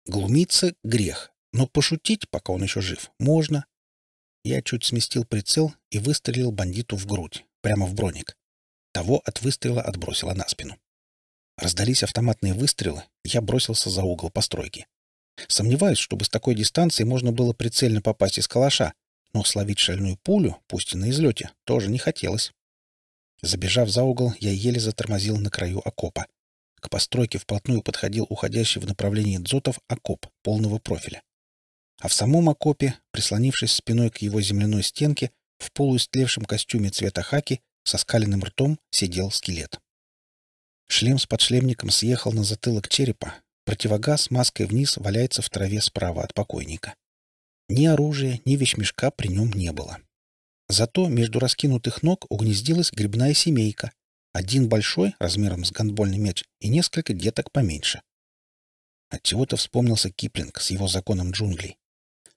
Глумиться — грех, но пошутить, пока он еще жив, можно. Я чуть сместил прицел и выстрелил бандиту в грудь, прямо в броник. Того от выстрела отбросило на спину. Раздались автоматные выстрелы, я бросился за угол постройки. Сомневаюсь, чтобы с такой дистанции можно было прицельно попасть из калаша, но словить шальную пулю, пусть и на излете, тоже не хотелось. Забежав за угол, я еле затормозил на краю окопа. К постройке вплотную подходил уходящий в направлении дзотов окоп полного профиля. А в самом окопе, прислонившись спиной к его земляной стенке, в полуистлевшем костюме цвета хаки со скаленным ртом сидел скелет. Шлем с подшлемником съехал на затылок черепа. Противогаз маской вниз валяется в траве справа от покойника. Ни оружия, ни вещмешка при нем не было. Зато между раскинутых ног угнездилась грибная семейка. Один большой, размером с гандбольный меч и несколько деток поменьше. Отчего-то вспомнился Киплинг с его законом джунглей.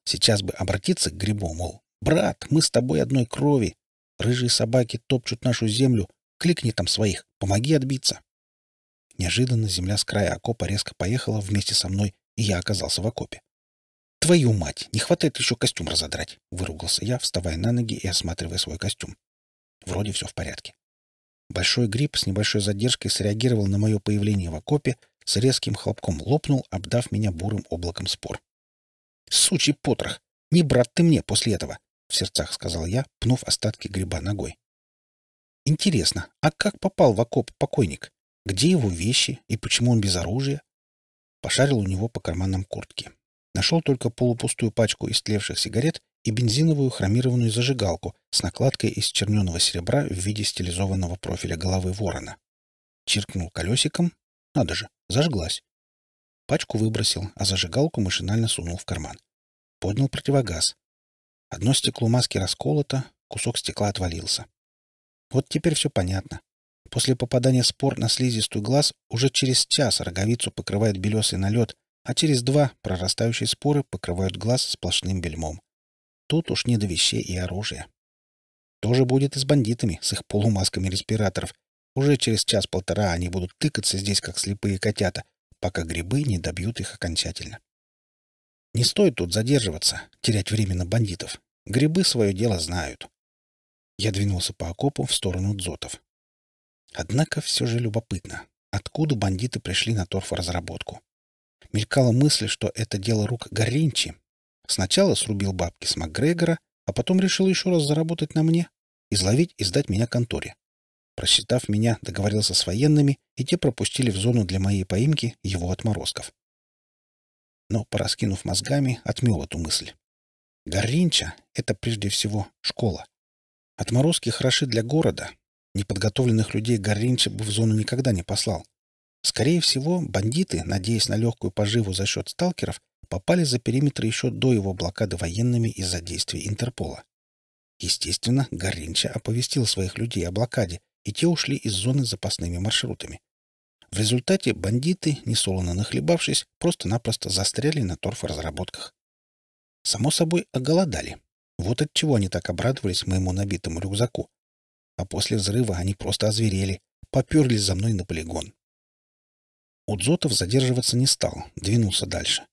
Сейчас бы обратиться к грибу, мол, «Брат, мы с тобой одной крови. Рыжие собаки топчут нашу землю. Кликни там своих, помоги отбиться». Неожиданно земля с края окопа резко поехала вместе со мной, и я оказался в окопе. «Твою мать! Не хватает еще костюм разодрать!» — выругался я, вставая на ноги и осматривая свой костюм. Вроде все в порядке. Большой гриб с небольшой задержкой среагировал на мое появление в окопе, с резким хлопком лопнул, обдав меня бурым облаком спор. «Сучий потрох! Не брат ты мне после этого!» — в сердцах сказал я, пнув остатки гриба ногой. «Интересно, а как попал в окоп покойник? Где его вещи и почему он без оружия?» Пошарил у него по карманам куртки. Нашел только полупустую пачку истлевших сигарет и бензиновую хромированную зажигалку с накладкой из черненого серебра в виде стилизованного профиля головы ворона. Чиркнул колесиком. Надо же, зажглась. Пачку выбросил, а зажигалку машинально сунул в карман. Поднял противогаз. Одно стекло маски расколото, кусок стекла отвалился. Вот теперь все понятно. После попадания спор на слизистую глаз уже через час роговицу покрывает белесый налет, а через два прорастающие споры покрывают глаз сплошным бельмом. Тут уж не до вещей и оружия. Тоже будет и с бандитами, с их полумасками респираторов. Уже через час-полтора они будут тыкаться здесь, как слепые котята, пока грибы не добьют их окончательно. Не стоит тут задерживаться, терять время на бандитов. Грибы свое дело знают. Я двинулся по окопу в сторону дзотов. Однако все же любопытно, откуда бандиты пришли на торфоразработку. Мелькала мысль, что это дело рук Горинчи. Сначала срубил бабки с МакГрегора, а потом решил еще раз заработать на мне, изловить и сдать меня конторе. Просчитав меня, договорился с военными, и те пропустили в зону для моей поимки его отморозков. Но, пораскинув мозгами, отмел эту мысль. Горинча это прежде всего школа. Отморозки хороши для города. Неподготовленных людей Горинча бы в зону никогда не послал. Скорее всего, бандиты, надеясь на легкую поживу за счет сталкеров, попали за периметр еще до его блокады военными из-за действий Интерпола. Естественно, Горинча оповестил своих людей о блокаде, и те ушли из зоны запасными маршрутами. В результате бандиты, несолоно нахлебавшись, просто-напросто застряли на торфоразработках. Само собой, оголодали. Вот от чего они так обрадовались моему набитому рюкзаку. А после взрыва они просто озверели, поперлись за мной на полигон. Удзотов задерживаться не стал, двинулся дальше.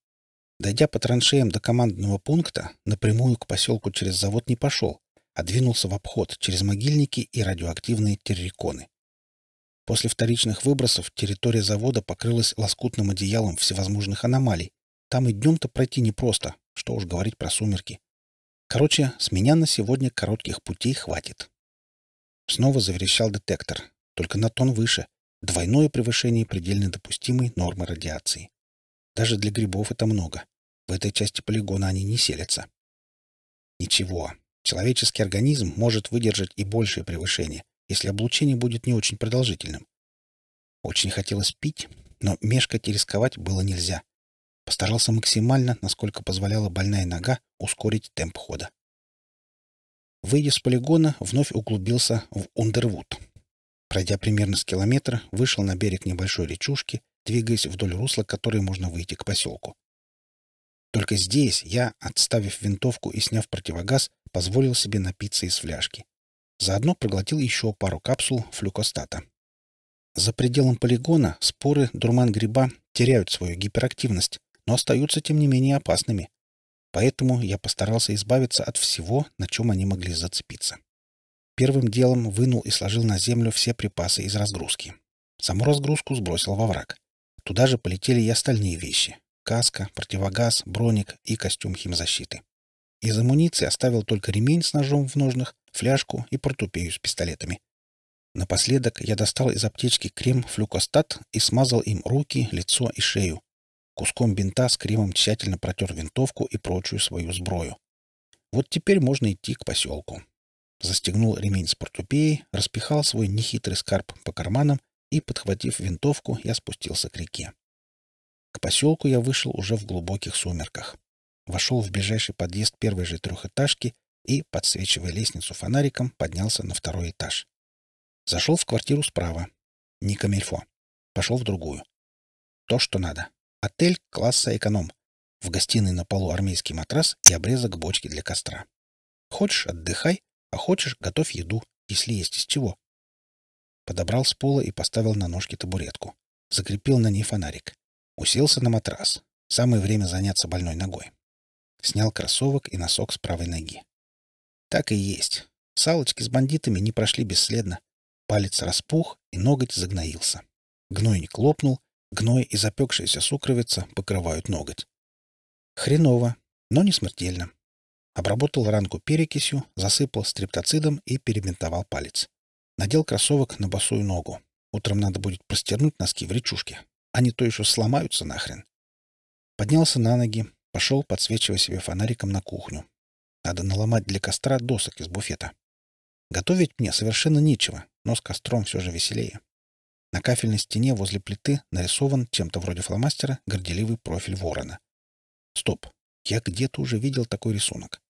Дойдя по траншеям до командного пункта, напрямую к поселку через завод не пошел, а двинулся в обход через могильники и радиоактивные терриконы. После вторичных выбросов территория завода покрылась лоскутным одеялом всевозможных аномалий. Там и днем-то пройти непросто, что уж говорить про сумерки. Короче, с меня на сегодня коротких путей хватит. Снова заверещал детектор, только на тон выше. Двойное превышение предельно допустимой нормы радиации. Даже для грибов это много. В этой части полигона они не селятся. Ничего, Человеческий организм может выдержать и большее превышение, если облучение будет не очень продолжительным. Очень хотелось пить, но мешкать и рисковать было нельзя. Постарался максимально, насколько позволяла больная нога, ускорить темп хода. Выйдя с полигона, вновь углубился в Ундервуд. Пройдя примерно с километра, вышел на берег небольшой речушки, двигаясь вдоль русла, которой можно выйти к поселку. Только здесь я, отставив винтовку и сняв противогаз, позволил себе напиться из фляжки. Заодно проглотил еще пару капсул флюкостата. За пределом полигона споры дурман-гриба теряют свою гиперактивность, но остаются тем не менее опасными. Поэтому я постарался избавиться от всего, на чем они могли зацепиться. Первым делом вынул и сложил на землю все припасы из разгрузки. Саму разгрузку сбросил во враг. Туда же полетели и остальные вещи. Каска, противогаз, броник и костюм химзащиты. Из амуниции оставил только ремень с ножом в ножнах, фляжку и портупею с пистолетами. Напоследок я достал из аптечки крем флюкостат и смазал им руки, лицо и шею. Куском бинта с кремом тщательно протер винтовку и прочую свою сброю. Вот теперь можно идти к поселку. Застегнул ремень с портупеей, распихал свой нехитрый скарб по карманам и, подхватив винтовку, я спустился к реке. К поселку я вышел уже в глубоких сумерках вошел в ближайший подъезд первой же трехэтажки и, подсвечивая лестницу фонариком, поднялся на второй этаж. Зашел в квартиру справа. Не камильфо. Пошел в другую. То, что надо. Отель класса эконом. В гостиной на полу армейский матрас и обрезок бочки для костра. Хочешь — отдыхай, а хочешь — готовь еду, если есть из чего. Подобрал с пола и поставил на ножки табуретку. Закрепил на ней фонарик. Уселся на матрас. Самое время заняться больной ногой. Снял кроссовок и носок с правой ноги. Так и есть. Салочки с бандитами не прошли бесследно. Палец распух, и ноготь загноился. Гнойник лопнул, гной и запекшаяся сукровица покрывают ноготь. Хреново, но не смертельно. Обработал ранку перекисью, засыпал стриптоцидом и перебинтовал палец. Надел кроссовок на босую ногу. Утром надо будет простернуть носки в речушке. Они то еще сломаются нахрен. Поднялся на ноги, Пошел, подсвечивая себе фонариком на кухню. Надо наломать для костра досок из буфета. Готовить мне совершенно нечего, но с костром все же веселее. На кафельной стене возле плиты нарисован чем-то вроде фломастера горделивый профиль ворона. Стоп, я где-то уже видел такой рисунок.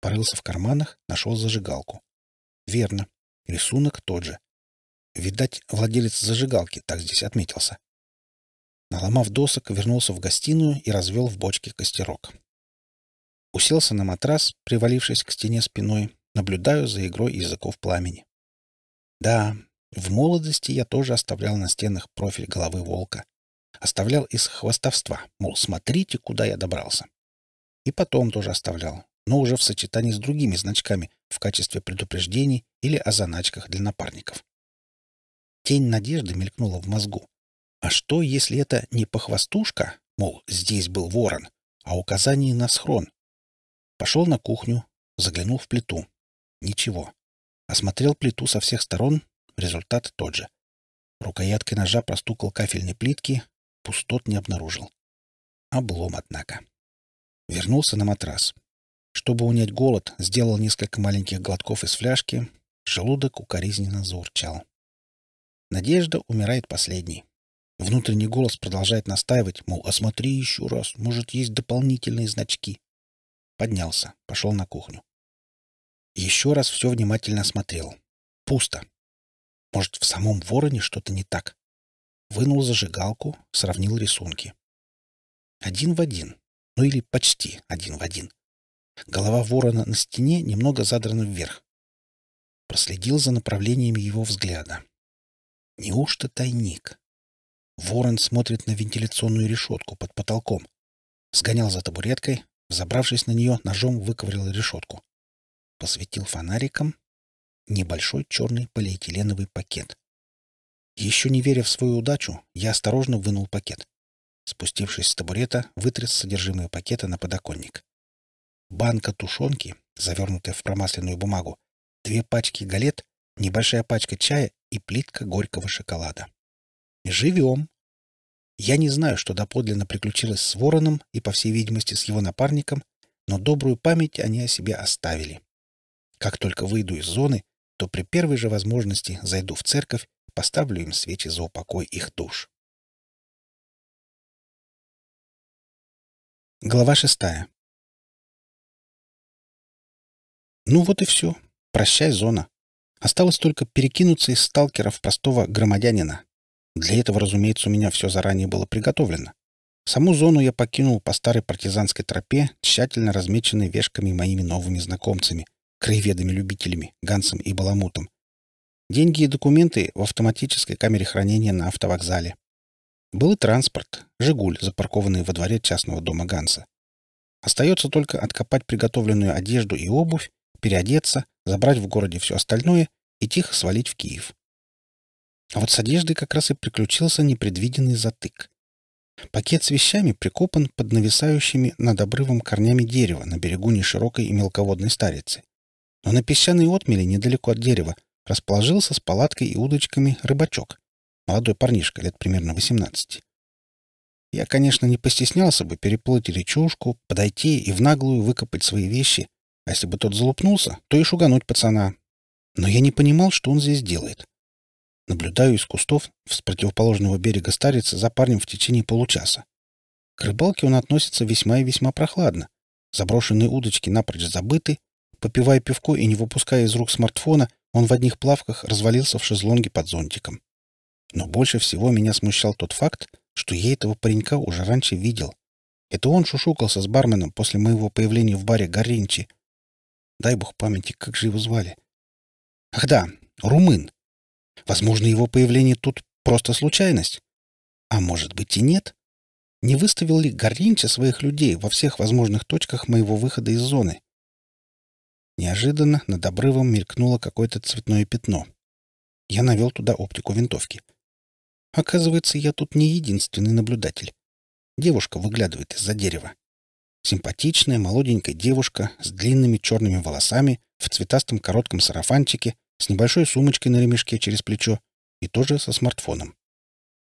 Порылся в карманах, нашел зажигалку. Верно, рисунок тот же. Видать, владелец зажигалки так здесь отметился. Наломав досок, вернулся в гостиную и развел в бочке костерок. Уселся на матрас, привалившись к стене спиной, наблюдаю за игрой языков пламени. Да, в молодости я тоже оставлял на стенах профиль головы волка. Оставлял из хвостовства, мол, смотрите, куда я добрался. И потом тоже оставлял, но уже в сочетании с другими значками в качестве предупреждений или о заначках для напарников. Тень надежды мелькнула в мозгу. А что, если это не похвастушка, мол, здесь был ворон, а указание на схрон? Пошел на кухню, заглянул в плиту. Ничего. Осмотрел плиту со всех сторон, результат тот же. Рукояткой ножа простукал кафельные плитки, пустот не обнаружил. Облом, однако. Вернулся на матрас. Чтобы унять голод, сделал несколько маленьких глотков из фляжки. Желудок укоризненно заурчал. Надежда умирает последней. Внутренний голос продолжает настаивать, мол, осмотри «А еще раз, может, есть дополнительные значки. Поднялся, пошел на кухню. Еще раз все внимательно осмотрел. Пусто. Может, в самом вороне что-то не так? Вынул зажигалку, сравнил рисунки. Один в один. Ну или почти один в один. Голова ворона на стене немного задрана вверх. Проследил за направлениями его взгляда. Неужто тайник? Ворон смотрит на вентиляционную решетку под потолком. Сгонял за табуреткой, забравшись на нее, ножом выковырял решетку. Посветил фонариком небольшой черный полиэтиленовый пакет. Еще не веря в свою удачу, я осторожно вынул пакет. Спустившись с табурета, вытряс содержимое пакета на подоконник. Банка тушенки, завернутая в промасленную бумагу, две пачки галет, небольшая пачка чая и плитка горького шоколада. Живем. Я не знаю, что доподлинно приключилось с Вороном и, по всей видимости, с его напарником, но добрую память они о себе оставили. Как только выйду из зоны, то при первой же возможности зайду в церковь, поставлю им свечи за упокой их душ. Глава шестая. Ну вот и все. Прощай, зона. Осталось только перекинуться из сталкеров простого громадянина. Для этого, разумеется, у меня все заранее было приготовлено. Саму зону я покинул по старой партизанской тропе, тщательно размеченной вешками моими новыми знакомцами, краеведами-любителями, Гансом и Баламутом. Деньги и документы в автоматической камере хранения на автовокзале. Был и транспорт, «Жигуль», запаркованный во дворе частного дома Ганса. Остается только откопать приготовленную одежду и обувь, переодеться, забрать в городе все остальное и тихо свалить в Киев. А вот с одеждой как раз и приключился непредвиденный затык. Пакет с вещами прикопан под нависающими над обрывом корнями дерева на берегу неширокой и мелководной старицы. Но на песчаной отмели недалеко от дерева расположился с палаткой и удочками рыбачок, молодой парнишка лет примерно 18. Я, конечно, не постеснялся бы переплыть речушку, подойти и в наглую выкопать свои вещи, а если бы тот залупнулся, то и шугануть пацана. Но я не понимал, что он здесь делает. Наблюдаю из кустов с противоположного берега старицы за парнем в течение получаса. К рыбалке он относится весьма и весьма прохладно. Заброшенные удочки напрочь забыты. Попивая пивко и не выпуская из рук смартфона, он в одних плавках развалился в шезлонге под зонтиком. Но больше всего меня смущал тот факт, что я этого паренька уже раньше видел. Это он шушукался с барменом после моего появления в баре Горенчи. Дай бог памяти, как же его звали. Ах да, Румын. Возможно, его появление тут просто случайность. А может быть и нет? Не выставил ли Горинча своих людей во всех возможных точках моего выхода из зоны? Неожиданно над обрывом мелькнуло какое-то цветное пятно. Я навел туда оптику винтовки. Оказывается, я тут не единственный наблюдатель. Девушка выглядывает из-за дерева. Симпатичная молоденькая девушка с длинными черными волосами в цветастом коротком сарафанчике с небольшой сумочкой на ремешке через плечо и тоже со смартфоном.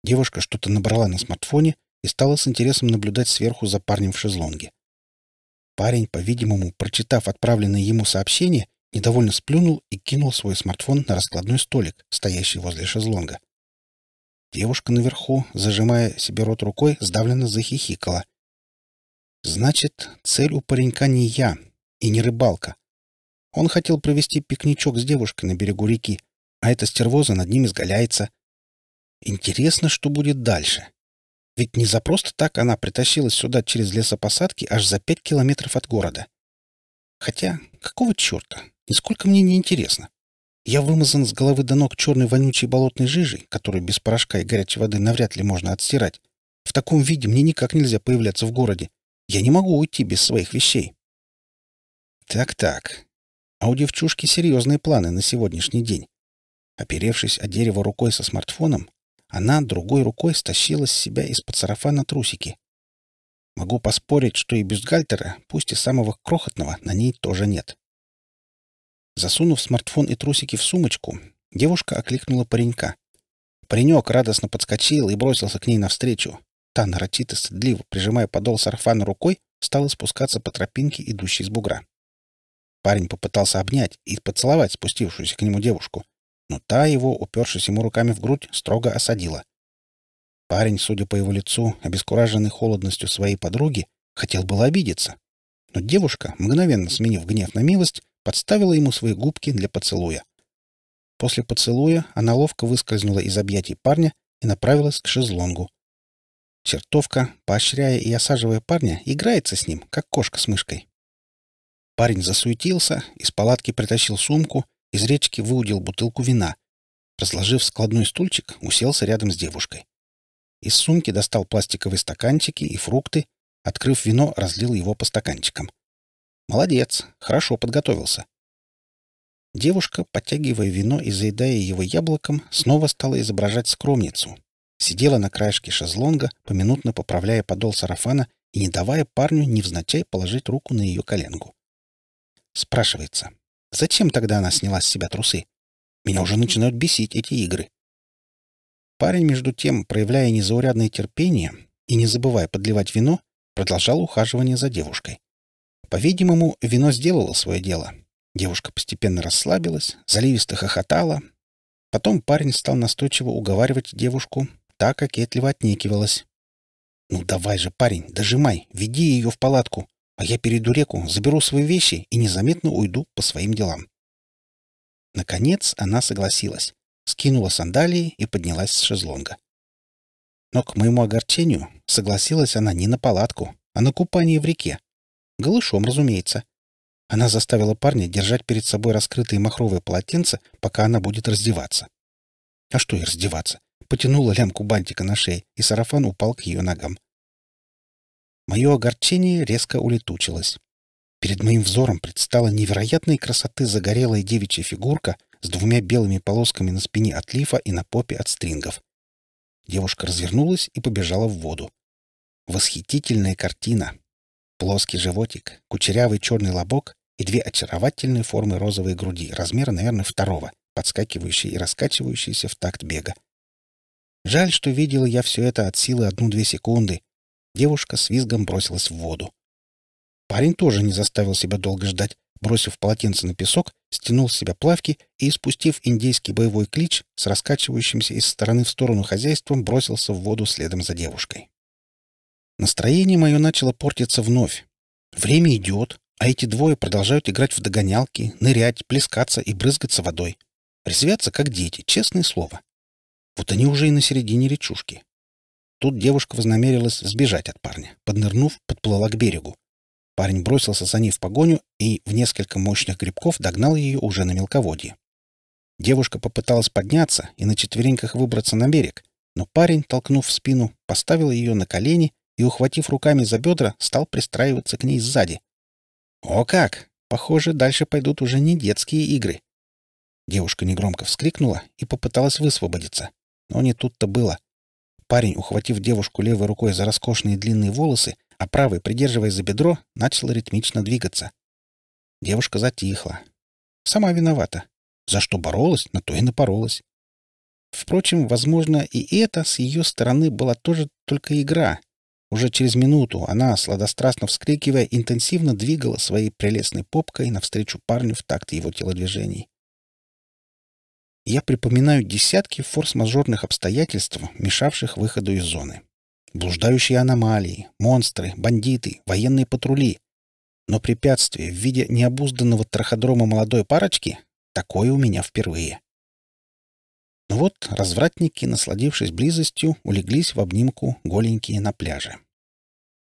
Девушка что-то набрала на смартфоне и стала с интересом наблюдать сверху за парнем в шезлонге. Парень, по-видимому, прочитав отправленное ему сообщение, недовольно сплюнул и кинул свой смартфон на раскладной столик, стоящий возле шезлонга. Девушка наверху, зажимая себе рот рукой, сдавленно захихикала. «Значит, цель у паренька не я и не рыбалка, он хотел провести пикничок с девушкой на берегу реки, а эта стервоза над ним изгаляется. Интересно, что будет дальше. Ведь не за просто так она притащилась сюда через лесопосадки аж за пять километров от города. Хотя, какого черта? Нисколько мне не интересно. Я вымазан с головы до ног черной вонючей болотной жижей, которую без порошка и горячей воды навряд ли можно отстирать. В таком виде мне никак нельзя появляться в городе. Я не могу уйти без своих вещей. Так-так, а у девчушки серьезные планы на сегодняшний день. Оперевшись о дерево рукой со смартфоном, она другой рукой стащила с себя из-под сарафана трусики. Могу поспорить, что и бюстгальтера, пусть и самого крохотного, на ней тоже нет. Засунув смартфон и трусики в сумочку, девушка окликнула паренька. Паренек радостно подскочил и бросился к ней навстречу. Та нарочито стыдливо, прижимая подол сарафана рукой, стала спускаться по тропинке, идущей с бугра. Парень попытался обнять и поцеловать спустившуюся к нему девушку, но та его, упершись ему руками в грудь, строго осадила. Парень, судя по его лицу, обескураженный холодностью своей подруги, хотел было обидеться. Но девушка, мгновенно сменив гнев на милость, подставила ему свои губки для поцелуя. После поцелуя она ловко выскользнула из объятий парня и направилась к шезлонгу. Чертовка, поощряя и осаживая парня, играется с ним, как кошка с мышкой. Парень засуетился, из палатки притащил сумку, из речки выудил бутылку вина. Разложив складной стульчик, уселся рядом с девушкой. Из сумки достал пластиковые стаканчики и фрукты, открыв вино, разлил его по стаканчикам. Молодец, хорошо подготовился. Девушка, подтягивая вино и заедая его яблоком, снова стала изображать скромницу. Сидела на краешке шезлонга, поминутно поправляя подол сарафана и не давая парню невзначай положить руку на ее коленку. Спрашивается, зачем тогда она сняла с себя трусы? Меня уже начинают бесить эти игры. Парень, между тем, проявляя незаурядное терпение и не забывая подливать вино, продолжал ухаживание за девушкой. По-видимому, вино сделало свое дело. Девушка постепенно расслабилась, заливисто хохотала. Потом парень стал настойчиво уговаривать девушку, так как отливо отнекивалась. «Ну давай же, парень, дожимай, веди ее в палатку а я перейду реку, заберу свои вещи и незаметно уйду по своим делам. Наконец она согласилась, скинула сандалии и поднялась с шезлонга. Но, к моему огорчению, согласилась она не на палатку, а на купание в реке. Голышом, разумеется. Она заставила парня держать перед собой раскрытые махровые полотенца, пока она будет раздеваться. А что и раздеваться? Потянула лямку бантика на шее, и сарафан упал к ее ногам. Мое огорчение резко улетучилось. Перед моим взором предстала невероятной красоты загорелая девичья фигурка с двумя белыми полосками на спине от лифа и на попе от стрингов. Девушка развернулась и побежала в воду. Восхитительная картина. Плоский животик, кучерявый черный лобок и две очаровательные формы розовой груди, размера, наверное, второго, подскакивающие и раскачивающиеся в такт бега. Жаль, что видела я все это от силы одну-две секунды, Девушка с визгом бросилась в воду. Парень тоже не заставил себя долго ждать. Бросив полотенце на песок, стянул с себя плавки и, спустив индейский боевой клич, с раскачивающимся из стороны в сторону хозяйством бросился в воду следом за девушкой. Настроение мое начало портиться вновь. Время идет, а эти двое продолжают играть в догонялки, нырять, плескаться и брызгаться водой. Резвятся, как дети, честное слово. Вот они уже и на середине речушки. Тут девушка вознамерилась сбежать от парня. Поднырнув, подплыла к берегу. Парень бросился за ней в погоню и в несколько мощных грибков догнал ее уже на мелководье. Девушка попыталась подняться и на четвереньках выбраться на берег, но парень, толкнув в спину, поставил ее на колени и, ухватив руками за бедра, стал пристраиваться к ней сзади. «О как! Похоже, дальше пойдут уже не детские игры!» Девушка негромко вскрикнула и попыталась высвободиться, но не тут-то было — парень, ухватив девушку левой рукой за роскошные длинные волосы, а правой, придерживая за бедро, начал ритмично двигаться. Девушка затихла. Сама виновата. За что боролась, на то и напоролась. Впрочем, возможно, и это с ее стороны была тоже только игра. Уже через минуту она, сладострастно вскрикивая, интенсивно двигала своей прелестной попкой навстречу парню в такт его телодвижений я припоминаю десятки форс-мажорных обстоятельств, мешавших выходу из зоны. Блуждающие аномалии, монстры, бандиты, военные патрули. Но препятствие в виде необузданного траходрома молодой парочки — такое у меня впервые. Но ну вот развратники, насладившись близостью, улеглись в обнимку голенькие на пляже.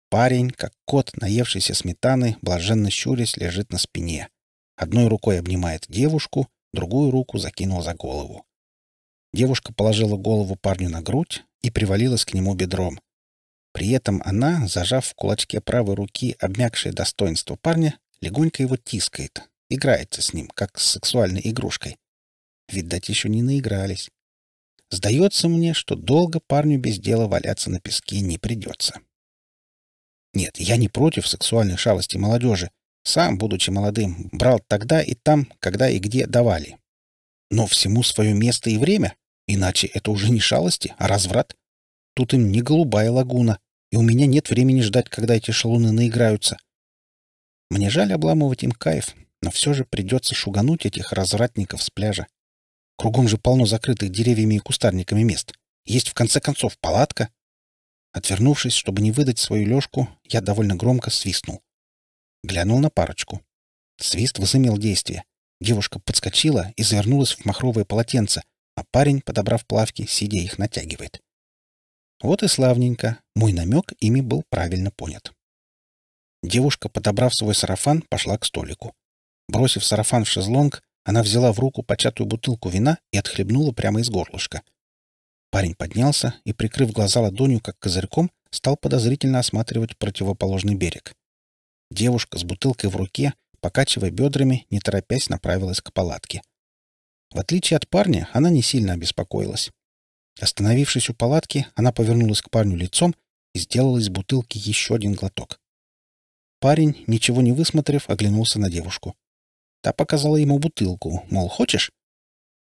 Парень, как кот, наевшийся сметаны, блаженно щурясь, лежит на спине. Одной рукой обнимает девушку — другую руку закинул за голову. Девушка положила голову парню на грудь и привалилась к нему бедром. При этом она, зажав в кулачке правой руки обмякшее достоинство парня, легонько его тискает, играется с ним, как с сексуальной игрушкой. Видать, еще не наигрались. Сдается мне, что долго парню без дела валяться на песке не придется. Нет, я не против сексуальной шалости молодежи, сам, будучи молодым, брал тогда и там, когда и где давали. Но всему свое место и время, иначе это уже не шалости, а разврат. Тут им не голубая лагуна, и у меня нет времени ждать, когда эти шалуны наиграются. Мне жаль обламывать им кайф, но все же придется шугануть этих развратников с пляжа. Кругом же полно закрытых деревьями и кустарниками мест. Есть, в конце концов, палатка. Отвернувшись, чтобы не выдать свою лёжку, я довольно громко свистнул. Глянул на парочку. Свист возымел действие. Девушка подскочила и завернулась в махровое полотенце, а парень, подобрав плавки, сидя их натягивает. Вот и славненько. Мой намек ими был правильно понят. Девушка, подобрав свой сарафан, пошла к столику. Бросив сарафан в шезлонг, она взяла в руку початую бутылку вина и отхлебнула прямо из горлышка. Парень поднялся и, прикрыв глаза ладонью, как козырьком, стал подозрительно осматривать противоположный берег. Девушка с бутылкой в руке, покачивая бедрами, не торопясь направилась к палатке. В отличие от парня, она не сильно обеспокоилась. Остановившись у палатки, она повернулась к парню лицом и сделала из бутылки еще один глоток. Парень, ничего не высмотрев, оглянулся на девушку. Та показала ему бутылку, мол, хочешь?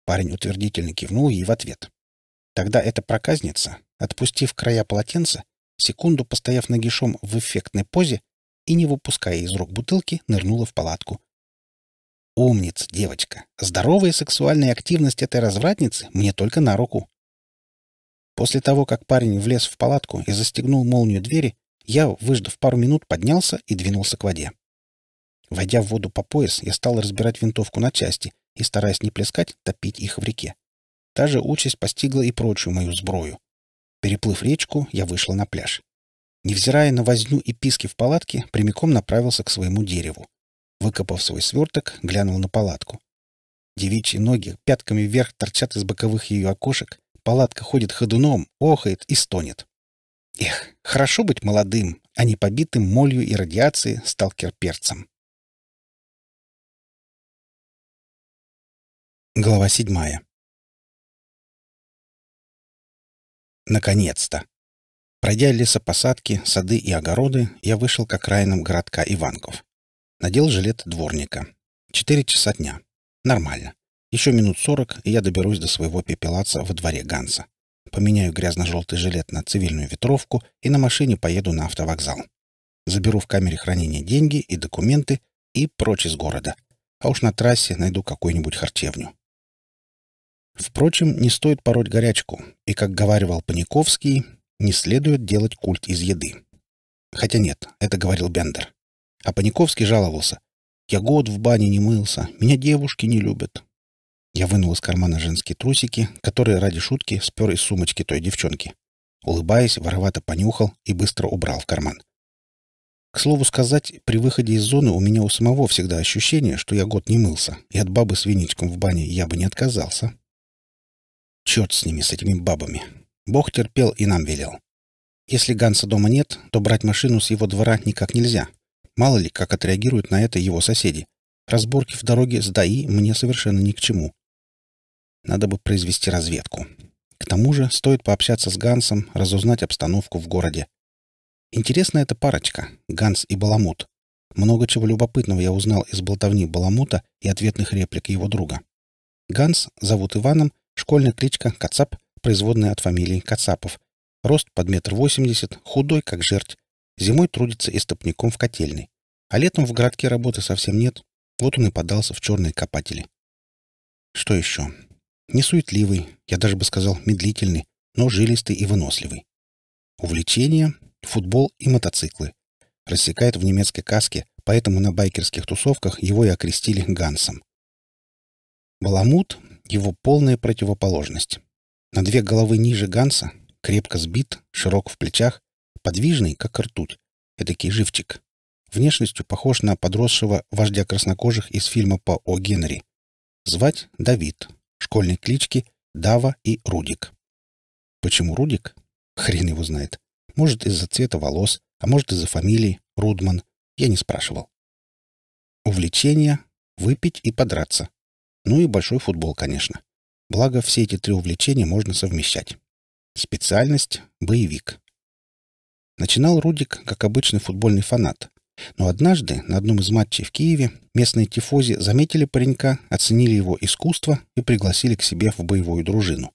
Парень утвердительно кивнул ей в ответ. Тогда эта проказница, отпустив края полотенца, секунду постояв нагишом в эффектной позе, и, не выпуская из рук бутылки, нырнула в палатку. «Умница, девочка! Здоровая сексуальная активность этой развратницы мне только на руку!» После того, как парень влез в палатку и застегнул молнию двери, я, выждав пару минут, поднялся и двинулся к воде. Войдя в воду по пояс, я стал разбирать винтовку на части и, стараясь не плескать, топить их в реке. Та же участь постигла и прочую мою сброю. Переплыв речку, я вышел на пляж. Невзирая на возню и писки в палатке, прямиком направился к своему дереву. Выкопав свой сверток, глянул на палатку. Девичьи ноги пятками вверх торчат из боковых ее окошек, палатка ходит ходуном, охает и стонет. Эх, хорошо быть молодым, а не побитым молью и радиацией сталкер-перцем. Глава седьмая. Наконец-то! Пройдя лесопосадки, сады и огороды, я вышел к окраинам городка Иванков. Надел жилет дворника. Четыре часа дня. Нормально. Еще минут сорок, и я доберусь до своего пепелаца во дворе Ганса. Поменяю грязно-желтый жилет на цивильную ветровку и на машине поеду на автовокзал. Заберу в камере хранения деньги и документы и прочь из города. А уж на трассе найду какую-нибудь харчевню. Впрочем, не стоит пороть горячку, и, как говаривал Паниковский, не следует делать культ из еды. Хотя нет, это говорил Бендер. А Паниковский жаловался. «Я год в бане не мылся, меня девушки не любят». Я вынул из кармана женские трусики, которые ради шутки спер из сумочки той девчонки. Улыбаясь, воровато понюхал и быстро убрал в карман. К слову сказать, при выходе из зоны у меня у самого всегда ощущение, что я год не мылся, и от бабы с веничком в бане я бы не отказался. Черт с ними, с этими бабами. Бог терпел и нам велел. Если Ганса дома нет, то брать машину с его двора никак нельзя. Мало ли, как отреагируют на это его соседи. Разборки в дороге с ДАИ мне совершенно ни к чему. Надо бы произвести разведку. К тому же стоит пообщаться с Гансом, разузнать обстановку в городе. Интересна эта парочка, Ганс и Баламут. Много чего любопытного я узнал из болтовни Баламута и ответных реплик его друга. Ганс, зовут Иваном, школьная кличка Кацап — производная от фамилии Кацапов. Рост под метр восемьдесят, худой, как жерть. Зимой трудится истопником в котельной. А летом в городке работы совсем нет. Вот он и подался в черные копатели. Что еще? Несуетливый, я даже бы сказал медлительный, но жилистый и выносливый. Увлечения — футбол и мотоциклы. Рассекает в немецкой каске, поэтому на байкерских тусовках его и окрестили Гансом. Баламут — его полная противоположность. На две головы ниже Ганса, крепко сбит, широк в плечах, подвижный, как ртуть, эдакий живчик. Внешностью похож на подросшего вождя краснокожих из фильма по О. Генри. Звать Давид. Школьные клички Дава и Рудик. Почему Рудик? Хрен его знает. Может, из-за цвета волос, а может, из-за фамилии Рудман. Я не спрашивал. Увлечение — выпить и подраться. Ну и большой футбол, конечно. Благо, все эти три увлечения можно совмещать. Специальность — боевик. Начинал Рудик, как обычный футбольный фанат. Но однажды на одном из матчей в Киеве местные тифози заметили паренька, оценили его искусство и пригласили к себе в боевую дружину.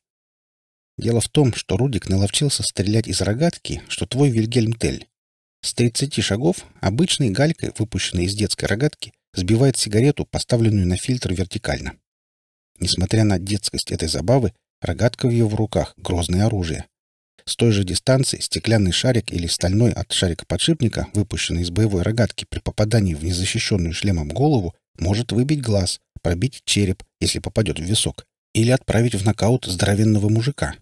Дело в том, что Рудик наловчился стрелять из рогатки, что твой Вильгельм Тель. С 30 шагов обычной галькой, выпущенной из детской рогатки, сбивает сигарету, поставленную на фильтр вертикально. Несмотря на детскость этой забавы, рогатка в ее в руках — грозное оружие. С той же дистанции стеклянный шарик или стальной от шарика подшипника, выпущенный из боевой рогатки при попадании в незащищенную шлемом голову, может выбить глаз, пробить череп, если попадет в висок, или отправить в нокаут здоровенного мужика.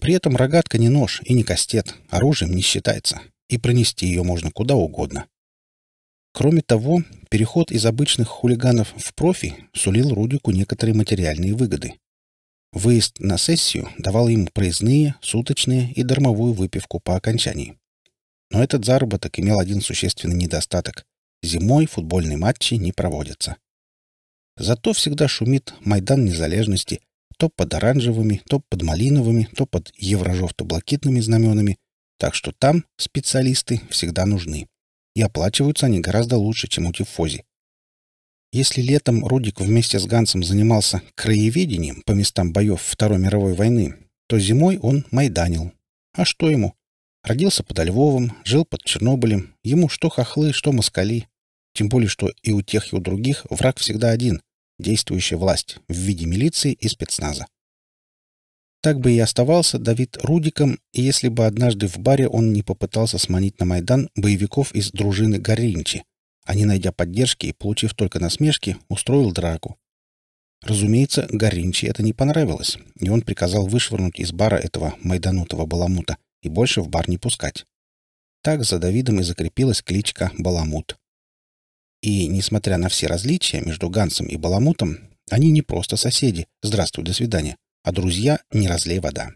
При этом рогатка не нож и не кастет, оружием не считается, и пронести ее можно куда угодно. Кроме того, переход из обычных хулиганов в профи сулил Рудику некоторые материальные выгоды. Выезд на сессию давал им проездные, суточные и дармовую выпивку по окончании. Но этот заработок имел один существенный недостаток. Зимой футбольные матчи не проводятся. Зато всегда шумит Майдан Незалежности, то под оранжевыми, то под малиновыми, то под еврожовто-блакитными знаменами, так что там специалисты всегда нужны и оплачиваются они гораздо лучше, чем у тифози. Если летом Рудик вместе с Гансом занимался краеведением по местам боев Второй мировой войны, то зимой он майданил. А что ему? Родился под Львовом, жил под Чернобылем. Ему что хохлы, что москали. Тем более, что и у тех, и у других враг всегда один — действующая власть в виде милиции и спецназа. Так бы и оставался Давид Рудиком, если бы однажды в баре он не попытался сманить на Майдан боевиков из дружины Горинчи, а не найдя поддержки и получив только насмешки, устроил драку. Разумеется, Горинчи это не понравилось, и он приказал вышвырнуть из бара этого майданутого баламута и больше в бар не пускать. Так за Давидом и закрепилась кличка Баламут. И, несмотря на все различия между Гансом и Баламутом, они не просто соседи «Здравствуй, до свидания», а друзья — не разлей вода.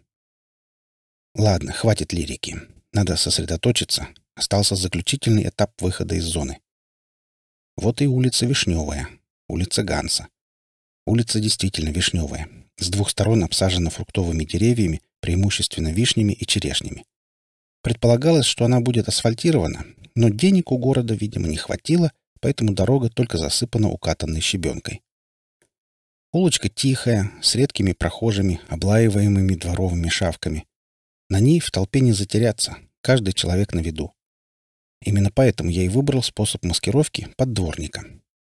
Ладно, хватит лирики. Надо сосредоточиться. Остался заключительный этап выхода из зоны. Вот и улица Вишневая, улица Ганса. Улица действительно вишневая, с двух сторон обсажена фруктовыми деревьями, преимущественно вишнями и черешнями. Предполагалось, что она будет асфальтирована, но денег у города, видимо, не хватило, поэтому дорога только засыпана укатанной щебенкой. Улочка тихая, с редкими прохожими, облаиваемыми дворовыми шавками. На ней в толпе не затеряться, каждый человек на виду. Именно поэтому я и выбрал способ маскировки под дворника.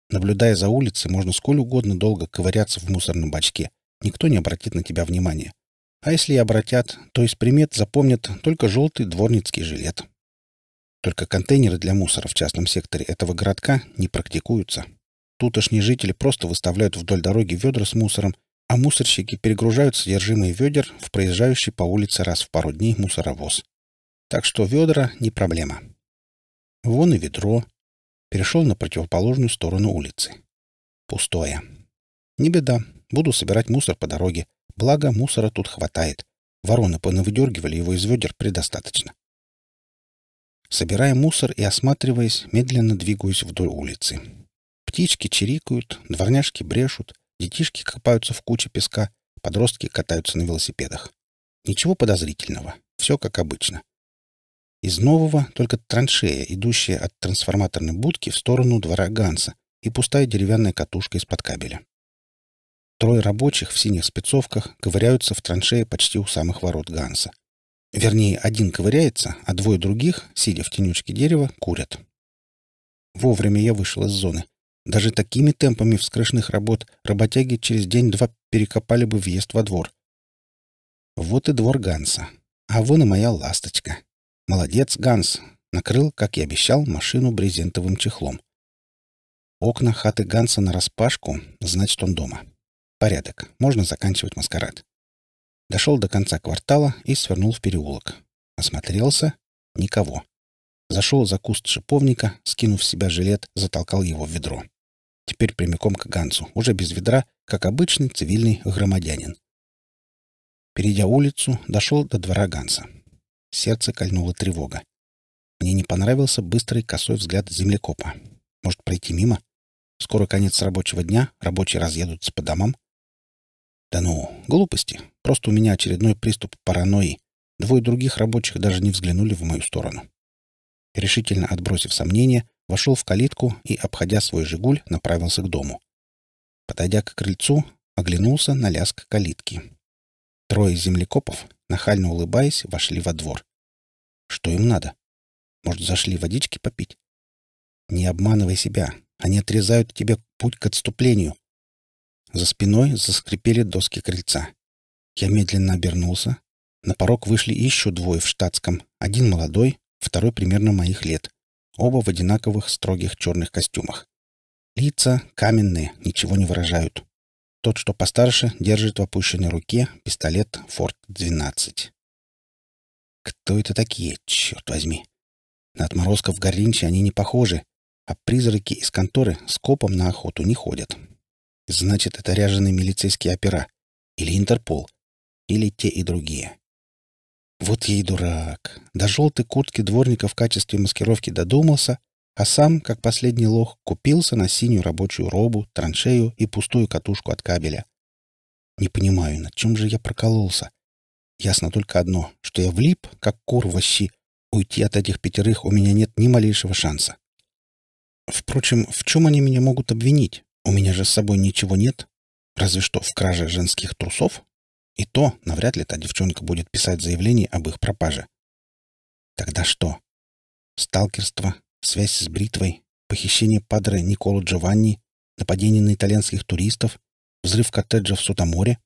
Наблюдая за улицей, можно сколь угодно долго ковыряться в мусорном бачке. Никто не обратит на тебя внимания. А если и обратят, то из примет запомнят только желтый дворницкий жилет. Только контейнеры для мусора в частном секторе этого городка не практикуются. Тутошние жители просто выставляют вдоль дороги ведра с мусором, а мусорщики перегружают содержимое ведер в проезжающий по улице раз в пару дней мусоровоз. Так что ведра — не проблема. Вон и ведро. Перешел на противоположную сторону улицы. Пустое. Не беда. Буду собирать мусор по дороге. Благо, мусора тут хватает. Вороны понавыдергивали его из ведер предостаточно. Собирая мусор и осматриваясь, медленно двигаюсь вдоль улицы. Птички чирикают, дворняжки брешут, детишки копаются в куче песка, подростки катаются на велосипедах. Ничего подозрительного, все как обычно. Из нового только траншея, идущая от трансформаторной будки в сторону двора Ганса, и пустая деревянная катушка из-под кабеля. Трое рабочих в синих спецовках ковыряются в траншее почти у самых ворот Ганса. Вернее, один ковыряется, а двое других, сидя в тенючке дерева, курят. Вовремя я вышел из зоны. Даже такими темпами вскрышных работ работяги через день-два перекопали бы въезд во двор. Вот и двор Ганса. А вон и моя ласточка. Молодец, Ганс. Накрыл, как и обещал, машину брезентовым чехлом. Окна хаты Ганса нараспашку, значит, он дома. Порядок. Можно заканчивать маскарад. Дошел до конца квартала и свернул в переулок. Осмотрелся. Никого. Зашел за куст шиповника, скинув с себя жилет, затолкал его в ведро теперь прямиком к Гансу, уже без ведра, как обычный цивильный громадянин. Перейдя улицу, дошел до двора Ганса. Сердце кольнула тревога. Мне не понравился быстрый косой взгляд землекопа. Может, пройти мимо? Скоро конец рабочего дня, рабочие разъедутся по домам. Да ну, глупости. Просто у меня очередной приступ паранойи. Двое других рабочих даже не взглянули в мою сторону. Решительно отбросив сомнения, вошел в калитку и, обходя свой «Жигуль», направился к дому. Подойдя к крыльцу, оглянулся на лязг калитки. Трое землекопов, нахально улыбаясь, вошли во двор. Что им надо? Может, зашли водички попить? Не обманывай себя. Они отрезают тебе путь к отступлению. За спиной заскрипели доски крыльца. Я медленно обернулся. На порог вышли еще двое в штатском. Один молодой, второй примерно моих лет. Оба в одинаковых строгих черных костюмах. Лица каменные, ничего не выражают. Тот, что постарше, держит в опущенной руке пистолет «Форт-12». Кто это такие, черт возьми? На отморозков Горинчи они не похожи, а призраки из конторы с копом на охоту не ходят. Значит, это ряженые милицейские опера. Или Интерпол. Или те и другие. Вот ей дурак. До желтой куртки дворника в качестве маскировки додумался, а сам, как последний лох, купился на синюю рабочую робу, траншею и пустую катушку от кабеля. Не понимаю, над чем же я прокололся. Ясно только одно, что я влип, как кур в оси. Уйти от этих пятерых у меня нет ни малейшего шанса. Впрочем, в чем они меня могут обвинить? У меня же с собой ничего нет. Разве что в краже женских трусов, и то навряд ли та девчонка будет писать заявление об их пропаже. Тогда что? Сталкерство, связь с бритвой, похищение падре Николо Джованни, нападение на итальянских туристов, взрыв коттеджа в Сутаморе.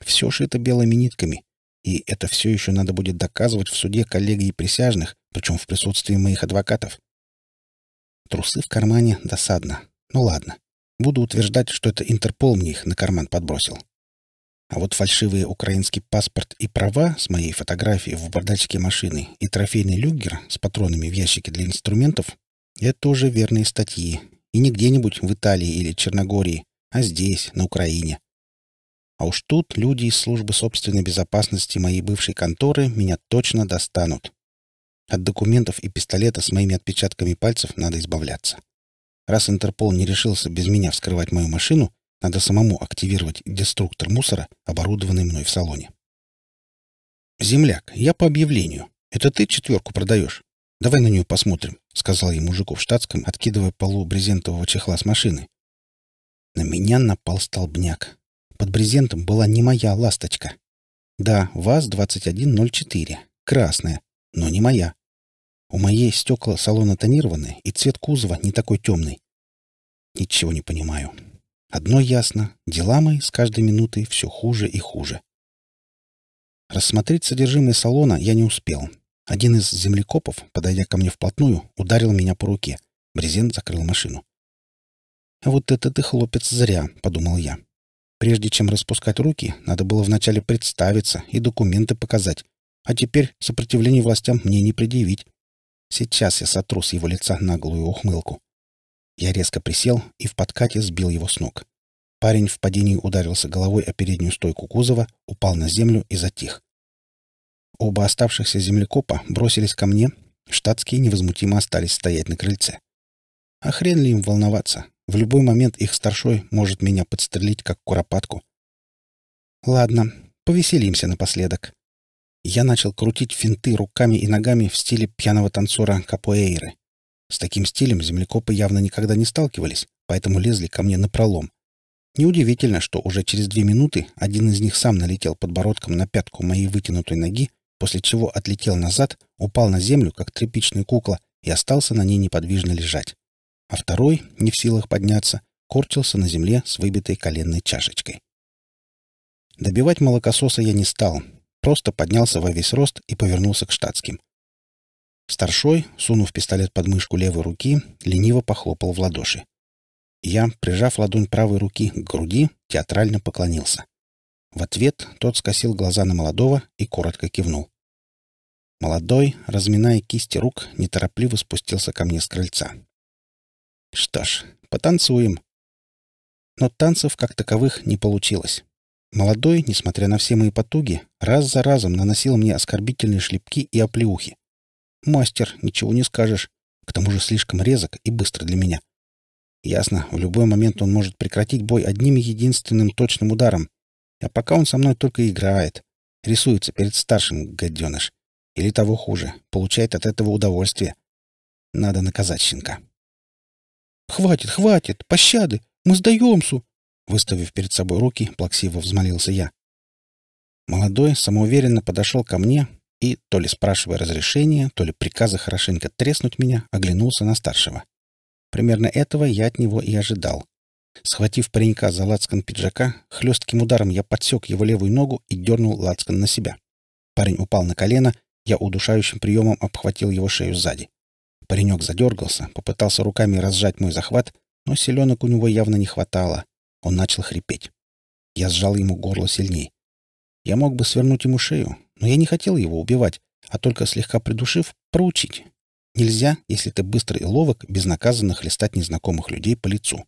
Все шито белыми нитками, и это все еще надо будет доказывать в суде коллеги и присяжных, причем в присутствии моих адвокатов. Трусы в кармане досадно. Ну ладно, буду утверждать, что это Интерпол мне их на карман подбросил. А вот фальшивые украинский паспорт и права с моей фотографией в бардачке машины и трофейный люгер с патронами в ящике для инструментов — это уже верные статьи. И не где-нибудь в Италии или Черногории, а здесь, на Украине. А уж тут люди из службы собственной безопасности моей бывшей конторы меня точно достанут. От документов и пистолета с моими отпечатками пальцев надо избавляться. Раз Интерпол не решился без меня вскрывать мою машину, надо самому активировать деструктор мусора, оборудованный мной в салоне. «Земляк, я по объявлению. Это ты четверку продаешь? Давай на нее посмотрим», — сказал я мужику в штатском, откидывая полу брезентового чехла с машины. На меня напал столбняк. Под брезентом была не моя ласточка. Да, ВАЗ-2104, красная, но не моя. У моей стекла салона тонированные, и цвет кузова не такой темный. Ничего не понимаю. Одно ясно — дела мои с каждой минутой все хуже и хуже. Рассмотреть содержимое салона я не успел. Один из землекопов, подойдя ко мне вплотную, ударил меня по руке. Брезент закрыл машину. вот это ты, хлопец, зря», — подумал я. Прежде чем распускать руки, надо было вначале представиться и документы показать. А теперь сопротивление властям мне не предъявить. Сейчас я сотру с его лица наглую ухмылку. Я резко присел и в подкате сбил его с ног. Парень в падении ударился головой о переднюю стойку кузова, упал на землю и затих. Оба оставшихся землекопа бросились ко мне, штатские невозмутимо остались стоять на крыльце. А хрен ли им волноваться? В любой момент их старшой может меня подстрелить, как куропатку. Ладно, повеселимся напоследок. Я начал крутить финты руками и ногами в стиле пьяного танцора капоэйры. С таким стилем землекопы явно никогда не сталкивались, поэтому лезли ко мне на пролом. Неудивительно, что уже через две минуты один из них сам налетел подбородком на пятку моей вытянутой ноги, после чего отлетел назад, упал на землю, как тряпичная кукла, и остался на ней неподвижно лежать. А второй, не в силах подняться, корчился на земле с выбитой коленной чашечкой. Добивать молокососа я не стал, просто поднялся во весь рост и повернулся к штатским — Старшой, сунув пистолет под мышку левой руки, лениво похлопал в ладоши. Я, прижав ладонь правой руки к груди, театрально поклонился. В ответ тот скосил глаза на молодого и коротко кивнул. Молодой, разминая кисти рук, неторопливо спустился ко мне с крыльца. «Что ж, потанцуем!» Но танцев как таковых не получилось. Молодой, несмотря на все мои потуги, раз за разом наносил мне оскорбительные шлепки и оплеухи. Мастер, ничего не скажешь. К тому же слишком резок и быстро для меня. Ясно, в любой момент он может прекратить бой одним единственным точным ударом. А пока он со мной только играет. Рисуется перед старшим, гаденыш. Или того хуже, получает от этого удовольствие. Надо наказать щенка. «Хватит, хватит! Пощады! Мы сдаемся!» Выставив перед собой руки, плаксиво взмолился я. Молодой самоуверенно подошел ко мне, и, то ли спрашивая разрешения, то ли приказа хорошенько треснуть меня, оглянулся на старшего. Примерно этого я от него и ожидал. Схватив паренька за лацкан пиджака, хлестким ударом я подсек его левую ногу и дернул лацкан на себя. Парень упал на колено, я удушающим приемом обхватил его шею сзади. Паренек задергался, попытался руками разжать мой захват, но селенок у него явно не хватало. Он начал хрипеть. Я сжал ему горло сильней. Я мог бы свернуть ему шею, но я не хотел его убивать, а только слегка придушив, проучить. Нельзя, если ты быстрый и ловок, безнаказанно хлестать незнакомых людей по лицу.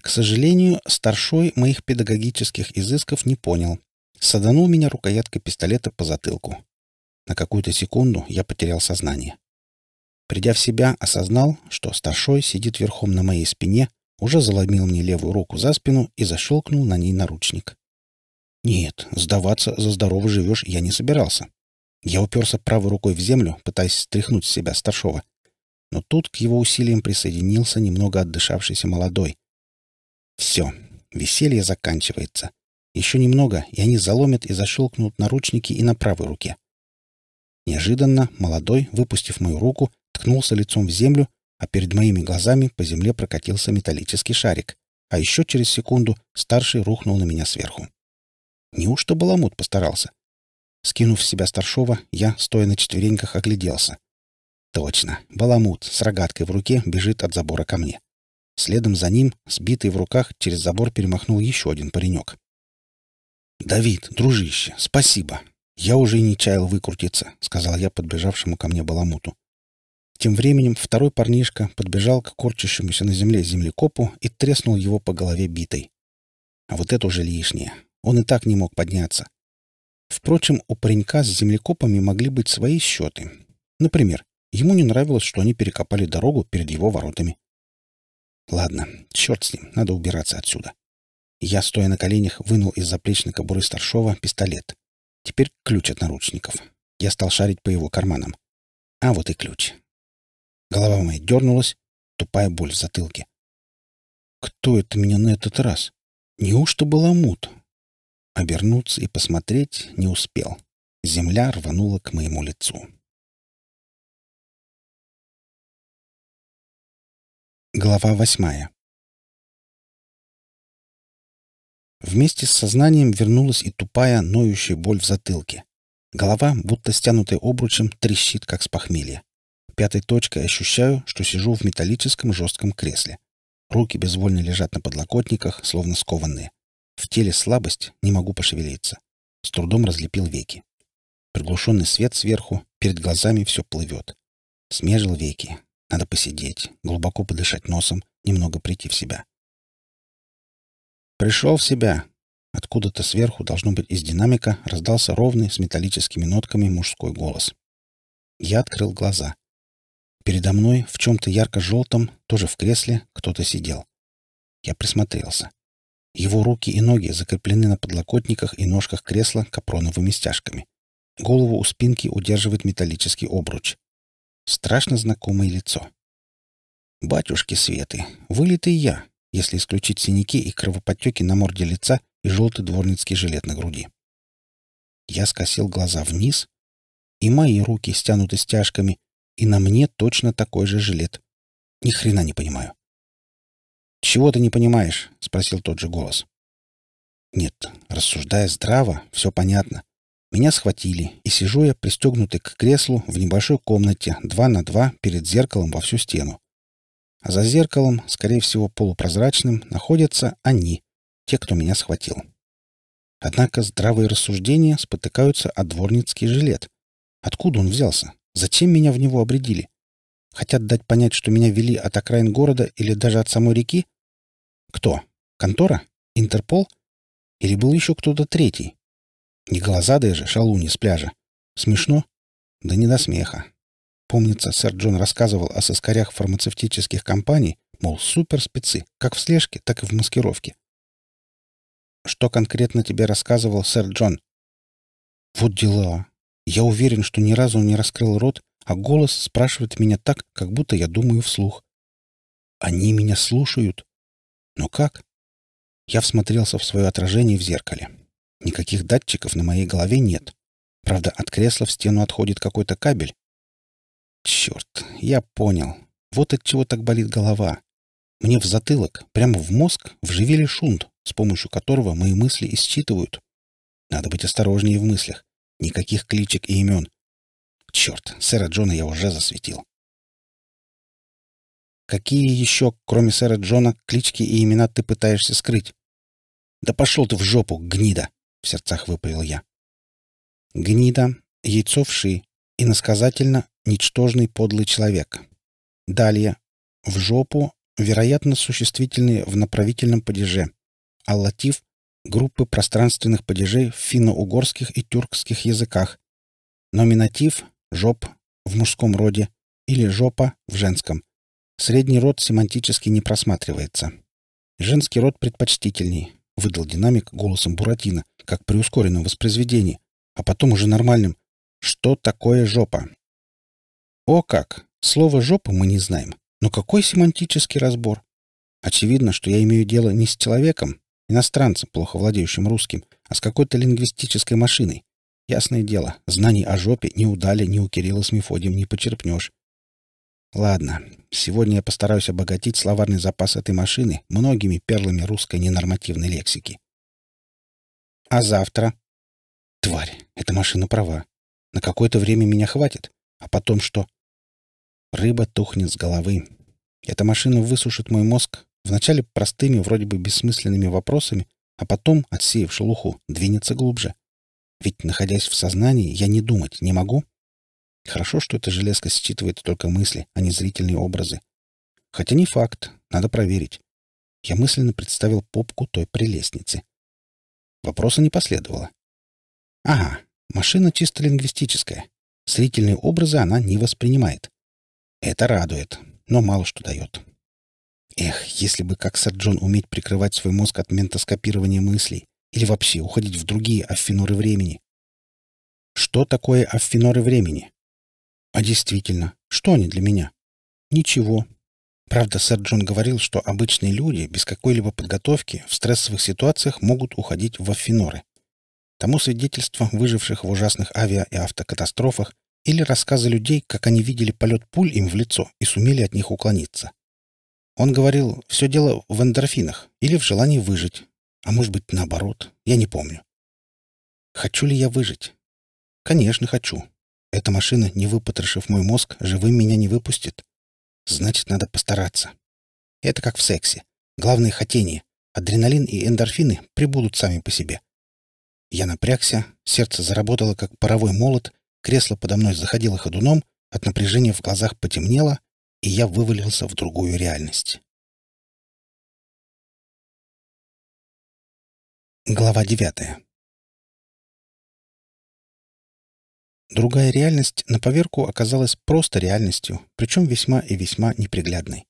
К сожалению, старшой моих педагогических изысков не понял. Саданул меня рукояткой пистолета по затылку. На какую-то секунду я потерял сознание. Придя в себя, осознал, что старшой сидит верхом на моей спине, уже заломил мне левую руку за спину и защелкнул на ней наручник. Нет, сдаваться за здорово живешь я не собирался. Я уперся правой рукой в землю, пытаясь стряхнуть с себя старшего. Но тут к его усилиям присоединился немного отдышавшийся молодой. Все, веселье заканчивается. Еще немного, и они заломят и защелкнут наручники и на правой руке. Неожиданно молодой, выпустив мою руку, ткнулся лицом в землю, а перед моими глазами по земле прокатился металлический шарик. А еще через секунду старший рухнул на меня сверху. Неужто Баламут постарался? Скинув с себя старшова, я, стоя на четвереньках, огляделся. Точно, Баламут с рогаткой в руке бежит от забора ко мне. Следом за ним, сбитый в руках, через забор перемахнул еще один паренек. «Давид, дружище, спасибо. Я уже и не чаял выкрутиться», — сказал я подбежавшему ко мне Баламуту. Тем временем второй парнишка подбежал к корчащемуся на земле землекопу и треснул его по голове битой. А вот это уже лишнее. Он и так не мог подняться. Впрочем, у паренька с землекопами могли быть свои счеты. Например, ему не нравилось, что они перекопали дорогу перед его воротами. Ладно, черт с ним, надо убираться отсюда. Я, стоя на коленях, вынул из заплечной кобуры старшова пистолет. Теперь ключ от наручников. Я стал шарить по его карманам. А вот и ключ. Голова моя дернулась, тупая боль в затылке. Кто это меня на этот раз? Неужто была мут? Обернуться и посмотреть не успел. Земля рванула к моему лицу. Глава восьмая. Вместе с сознанием вернулась и тупая, ноющая боль в затылке. Голова, будто стянутая обручем, трещит, как с похмелья. Пятой точкой ощущаю, что сижу в металлическом жестком кресле. Руки безвольно лежат на подлокотниках, словно скованные. В теле слабость, не могу пошевелиться. С трудом разлепил веки. Приглушенный свет сверху, перед глазами все плывет. Смежил веки. Надо посидеть, глубоко подышать носом, немного прийти в себя. «Пришел в себя!» Откуда-то сверху, должно быть, из динамика, раздался ровный, с металлическими нотками мужской голос. Я открыл глаза. Передо мной, в чем-то ярко-желтом, тоже в кресле, кто-то сидел. Я присмотрелся. Его руки и ноги закреплены на подлокотниках и ножках кресла капроновыми стяжками. Голову у спинки удерживает металлический обруч. Страшно знакомое лицо. Батюшки Светы, вылитый я, если исключить синяки и кровоподтеки на морде лица и желтый дворницкий жилет на груди. Я скосил глаза вниз, и мои руки стянуты стяжками, и на мне точно такой же жилет. Ни хрена не понимаю. «Чего ты не понимаешь?» — спросил тот же голос. «Нет, рассуждая здраво, все понятно. Меня схватили, и сижу я, пристегнутый к креслу, в небольшой комнате, два на два, перед зеркалом во всю стену. А за зеркалом, скорее всего, полупрозрачным, находятся они, те, кто меня схватил. Однако здравые рассуждения спотыкаются о дворницкий жилет. Откуда он взялся? Зачем меня в него обредили? Хотят дать понять, что меня вели от окраин города или даже от самой реки? Кто? Контора? Интерпол? Или был еще кто-то третий? Не глазадые же шалуни с пляжа. Смешно? Да не до смеха. Помнится, сэр Джон рассказывал о соскорях фармацевтических компаний, мол, суперспецы, как в слежке, так и в маскировке. Что конкретно тебе рассказывал сэр Джон? Вот дела. Я уверен, что ни разу он не раскрыл рот а голос спрашивает меня так, как будто я думаю вслух. Они меня слушают. Но как? Я всмотрелся в свое отражение в зеркале. Никаких датчиков на моей голове нет. Правда, от кресла в стену отходит какой-то кабель. Черт, я понял. Вот от чего так болит голова. Мне в затылок, прямо в мозг, вживили шунт, с помощью которого мои мысли и считывают. Надо быть осторожнее в мыслях. Никаких кличек и имен. Черт, сэра Джона я уже засветил. Какие еще, кроме сэра Джона, клички и имена ты пытаешься скрыть? Да пошел ты в жопу, гнида! В сердцах выпалил я. Гнида, яйцо в вши, иносказательно ничтожный подлый человек. Далее, в жопу, вероятно, существительные в направительном падеже. Аллатив — группы пространственных падежей в финно-угорских и тюркских языках. Номинатив жоп в мужском роде или жопа в женском. Средний род семантически не просматривается. Женский род предпочтительней, выдал динамик голосом Буратино, как при ускоренном воспроизведении, а потом уже нормальным. Что такое жопа? О как! Слово «жопа» мы не знаем. Но какой семантический разбор? Очевидно, что я имею дело не с человеком, иностранцем, плохо владеющим русским, а с какой-то лингвистической машиной. Ясное дело, знаний о жопе ни у Дали, ни у Кирилла с Мефодием не почерпнешь. Ладно, сегодня я постараюсь обогатить словарный запас этой машины многими перлами русской ненормативной лексики. А завтра? Тварь, эта машина права. На какое-то время меня хватит. А потом что? Рыба тухнет с головы. Эта машина высушит мой мозг вначале простыми, вроде бы бессмысленными вопросами, а потом, отсеяв шелуху, двинется глубже. Ведь, находясь в сознании, я не думать не могу. Хорошо, что эта железка считывает только мысли, а не зрительные образы. Хотя не факт, надо проверить. Я мысленно представил попку той прелестницы. Вопроса не последовало. Ага, машина чисто лингвистическая. Зрительные образы она не воспринимает. Это радует, но мало что дает. Эх, если бы как Сарджон уметь прикрывать свой мозг от ментоскопирования мыслей или вообще уходить в другие аффиноры времени. Что такое аффиноры времени? А действительно, что они для меня? Ничего. Правда, сэр Джон говорил, что обычные люди без какой-либо подготовки в стрессовых ситуациях могут уходить в аффиноры. Тому свидетельство выживших в ужасных авиа- и автокатастрофах или рассказы людей, как они видели полет пуль им в лицо и сумели от них уклониться. Он говорил, все дело в эндорфинах или в желании выжить, а может быть, наоборот, я не помню. Хочу ли я выжить? Конечно, хочу. Эта машина, не выпотрошив мой мозг, живым меня не выпустит. Значит, надо постараться. Это как в сексе. Главное — хотение. Адреналин и эндорфины прибудут сами по себе. Я напрягся, сердце заработало, как паровой молот, кресло подо мной заходило ходуном, от напряжения в глазах потемнело, и я вывалился в другую реальность. Глава девятая. Другая реальность на поверку оказалась просто реальностью, причем весьма и весьма неприглядной.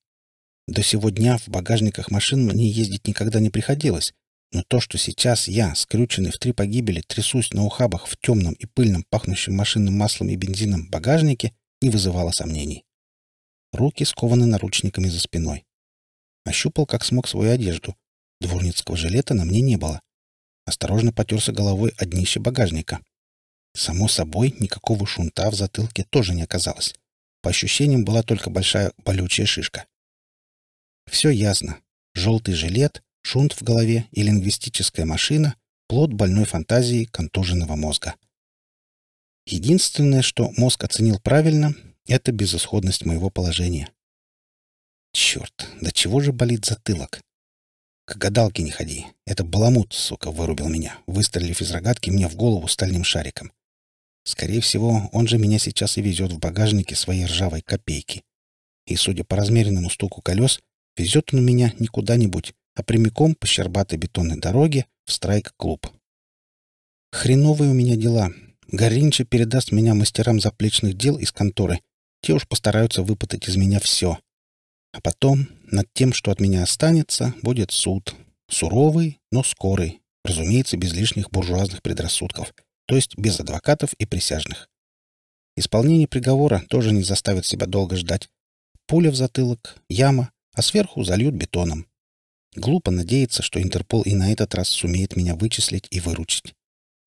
До сего дня в багажниках машин мне ездить никогда не приходилось, но то, что сейчас я, скрюченный в три погибели, трясусь на ухабах в темном и пыльном, пахнущем машинным маслом и бензином багажнике, не вызывало сомнений. Руки скованы наручниками за спиной. Ощупал, как смог, свою одежду. Дворницкого жилета на мне не было осторожно потерся головой о днище багажника. Само собой, никакого шунта в затылке тоже не оказалось. По ощущениям, была только большая болючая шишка. Все ясно. Желтый жилет, шунт в голове и лингвистическая машина — плод больной фантазии контуженного мозга. Единственное, что мозг оценил правильно, — это безысходность моего положения. Черт, до чего же болит затылок? К гадалке не ходи. Это баламут, сука, вырубил меня, выстрелив из рогатки мне в голову стальным шариком. Скорее всего, он же меня сейчас и везет в багажнике своей ржавой копейки. И, судя по размеренному стуку колес, везет он меня не куда-нибудь, а прямиком по щербатой бетонной дороге в страйк-клуб. Хреновые у меня дела. Горинча передаст меня мастерам заплечных дел из конторы. Те уж постараются выпытать из меня все. А потом над тем, что от меня останется, будет суд. Суровый, но скорый. Разумеется, без лишних буржуазных предрассудков. То есть без адвокатов и присяжных. Исполнение приговора тоже не заставит себя долго ждать. Пуля в затылок, яма, а сверху зальют бетоном. Глупо надеяться, что Интерпол и на этот раз сумеет меня вычислить и выручить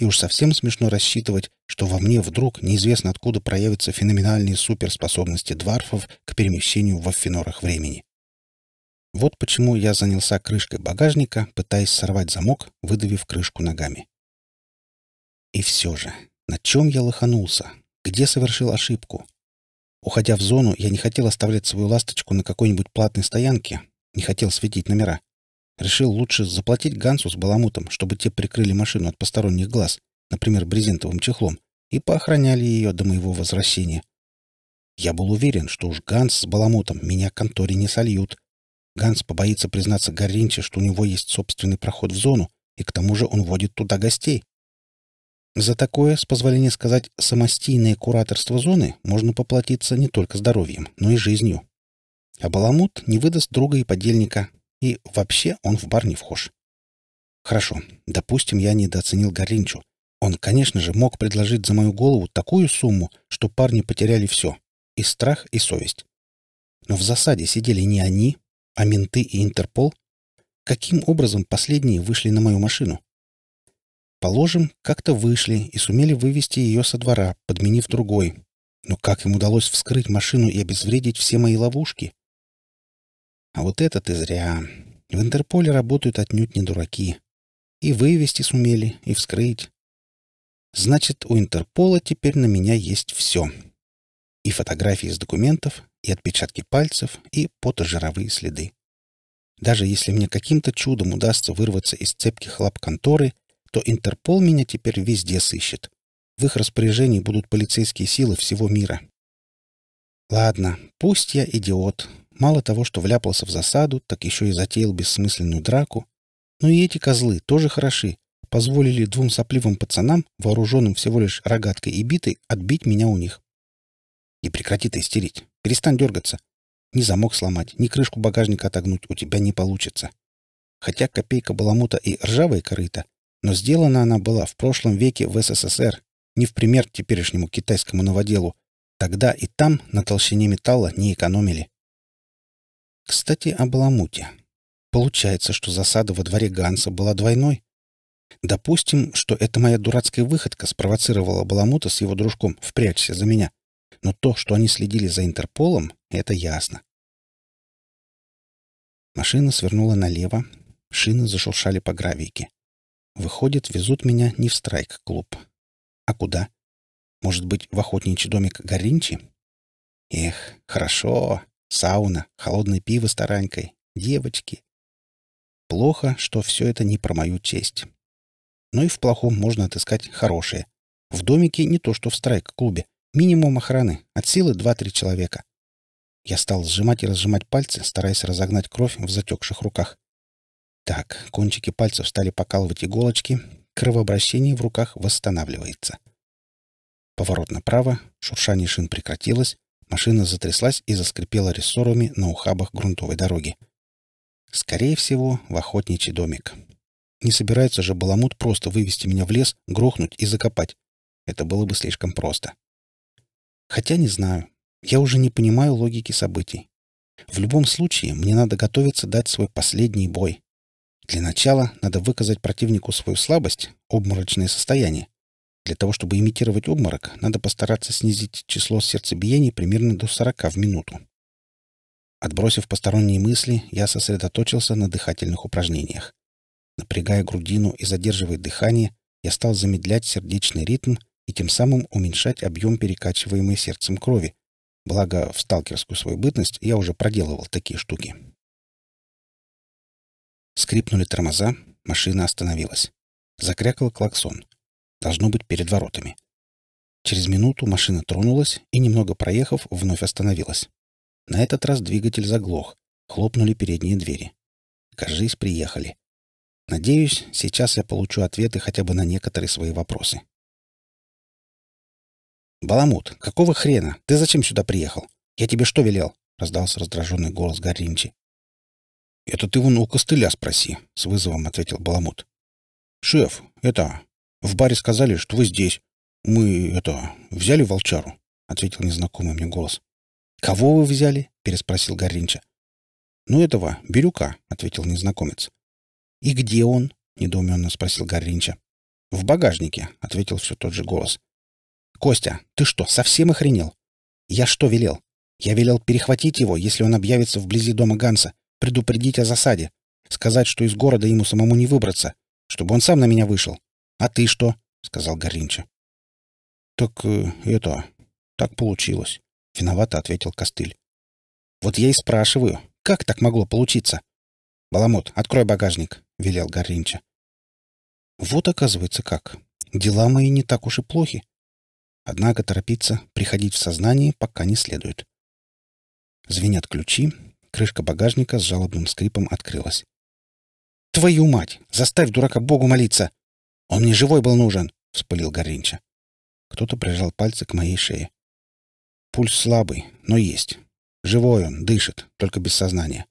и уж совсем смешно рассчитывать, что во мне вдруг неизвестно откуда проявятся феноменальные суперспособности дворфов к перемещению во Финорах времени. Вот почему я занялся крышкой багажника, пытаясь сорвать замок, выдавив крышку ногами. И все же, на чем я лоханулся? Где совершил ошибку? Уходя в зону, я не хотел оставлять свою ласточку на какой-нибудь платной стоянке, не хотел светить номера. Решил лучше заплатить Гансу с Баламутом, чтобы те прикрыли машину от посторонних глаз, например, брезентовым чехлом, и поохраняли ее до моего возвращения. Я был уверен, что уж Ганс с Баламутом меня к конторе не сольют. Ганс побоится признаться Горинче, что у него есть собственный проход в зону, и к тому же он водит туда гостей. За такое, с позволения сказать, самостийное кураторство зоны можно поплатиться не только здоровьем, но и жизнью. А Баламут не выдаст друга и подельника, и вообще он в бар не вхож. Хорошо, допустим, я недооценил Горинчу. Он, конечно же, мог предложить за мою голову такую сумму, что парни потеряли все — и страх, и совесть. Но в засаде сидели не они, а менты и Интерпол. Каким образом последние вышли на мою машину? Положим, как-то вышли и сумели вывести ее со двора, подменив другой. Но как им удалось вскрыть машину и обезвредить все мои ловушки? А вот этот ты зря. В Интерполе работают отнюдь не дураки. И вывести сумели, и вскрыть. Значит, у Интерпола теперь на меня есть все. И фотографии из документов, и отпечатки пальцев, и потожировые следы. Даже если мне каким-то чудом удастся вырваться из цепких лап конторы, то Интерпол меня теперь везде сыщет. В их распоряжении будут полицейские силы всего мира. Ладно, пусть я идиот. Мало того, что вляпался в засаду, так еще и затеял бессмысленную драку. Но ну и эти козлы тоже хороши. Позволили двум сопливым пацанам, вооруженным всего лишь рогаткой и битой, отбить меня у них. И прекрати ты истерить. Перестань дергаться. Ни замок сломать, ни крышку багажника отогнуть у тебя не получится. Хотя копейка баламута и ржавая корыта, но сделана она была в прошлом веке в СССР, не в пример теперешнему китайскому новоделу, Тогда и там на толщине металла не экономили. Кстати, о Баламуте. Получается, что засада во дворе Ганса была двойной. Допустим, что это моя дурацкая выходка спровоцировала Баламута с его дружком «впрячься за меня». Но то, что они следили за Интерполом, это ясно. Машина свернула налево, шины зашуршали по гравийке. Выходит, везут меня не в страйк-клуб. А куда? Может быть, в охотничий домик Горинчи? Эх, хорошо. Сауна, холодное пиво с таранькой, девочки. Плохо, что все это не про мою честь. Но ну и в плохом можно отыскать хорошее. В домике не то, что в страйк-клубе. Минимум охраны, от силы 2-3 человека. Я стал сжимать и разжимать пальцы, стараясь разогнать кровь в затекших руках. Так, кончики пальцев стали покалывать иголочки, кровообращение в руках восстанавливается. — Поворот направо, шуршание шин прекратилось, машина затряслась и заскрипела рессорами на ухабах грунтовой дороги. Скорее всего, в охотничий домик. Не собирается же Баламут просто вывести меня в лес, грохнуть и закопать. Это было бы слишком просто. Хотя не знаю. Я уже не понимаю логики событий. В любом случае, мне надо готовиться дать свой последний бой. Для начала надо выказать противнику свою слабость, обморочное состояние, для того, чтобы имитировать обморок, надо постараться снизить число сердцебиений примерно до 40 в минуту. Отбросив посторонние мысли, я сосредоточился на дыхательных упражнениях. Напрягая грудину и задерживая дыхание, я стал замедлять сердечный ритм и тем самым уменьшать объем перекачиваемой сердцем крови. Благо, в сталкерскую свою бытность я уже проделывал такие штуки. Скрипнули тормоза, машина остановилась. Закрякал клаксон — Должно быть перед воротами. Через минуту машина тронулась и, немного проехав, вновь остановилась. На этот раз двигатель заглох. Хлопнули передние двери. Кажись, приехали. Надеюсь, сейчас я получу ответы хотя бы на некоторые свои вопросы. «Баламут, какого хрена? Ты зачем сюда приехал? Я тебе что велел?» — раздался раздраженный голос Горинчи. «Это ты вон у костыля спроси», — с вызовом ответил Баламут. «Шеф, это... В баре сказали, что вы здесь. Мы, это, взяли волчару, — ответил незнакомый мне голос. — Кого вы взяли? — переспросил Горинча. — Ну, этого, Бирюка, — ответил незнакомец. — И где он? — недоуменно спросил Горинча. — В багажнике, — ответил все тот же голос. — Костя, ты что, совсем охренел? Я что велел? Я велел перехватить его, если он объявится вблизи дома Ганса, предупредить о засаде, сказать, что из города ему самому не выбраться, чтобы он сам на меня вышел. «А ты что?» — сказал Горинча. «Так э, это... так получилось», — виновато ответил Костыль. «Вот я и спрашиваю, как так могло получиться?» «Баламут, открой багажник», — велел Горинча. «Вот, оказывается, как. Дела мои не так уж и плохи. Однако торопиться, приходить в сознание пока не следует». Звенят ключи, крышка багажника с жалобным скрипом открылась. «Твою мать! Заставь дурака Богу молиться!» «Он мне живой был нужен!» — вспылил Горинча. Кто-то прижал пальцы к моей шее. Пульс слабый, но есть. Живой он, дышит, только без сознания.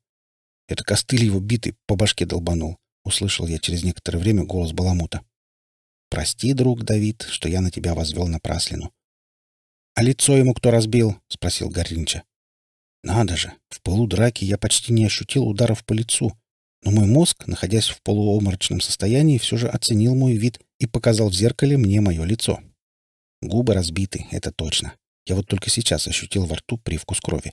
Это костыль его битый по башке долбанул. Услышал я через некоторое время голос Баламута. «Прости, друг Давид, что я на тебя возвел на напраслину». «А лицо ему кто разбил?» — спросил Горинча. «Надо же! В полу драки я почти не ощутил ударов по лицу но мой мозг, находясь в полуоморочном состоянии, все же оценил мой вид и показал в зеркале мне мое лицо. Губы разбиты, это точно. Я вот только сейчас ощутил во рту привкус крови.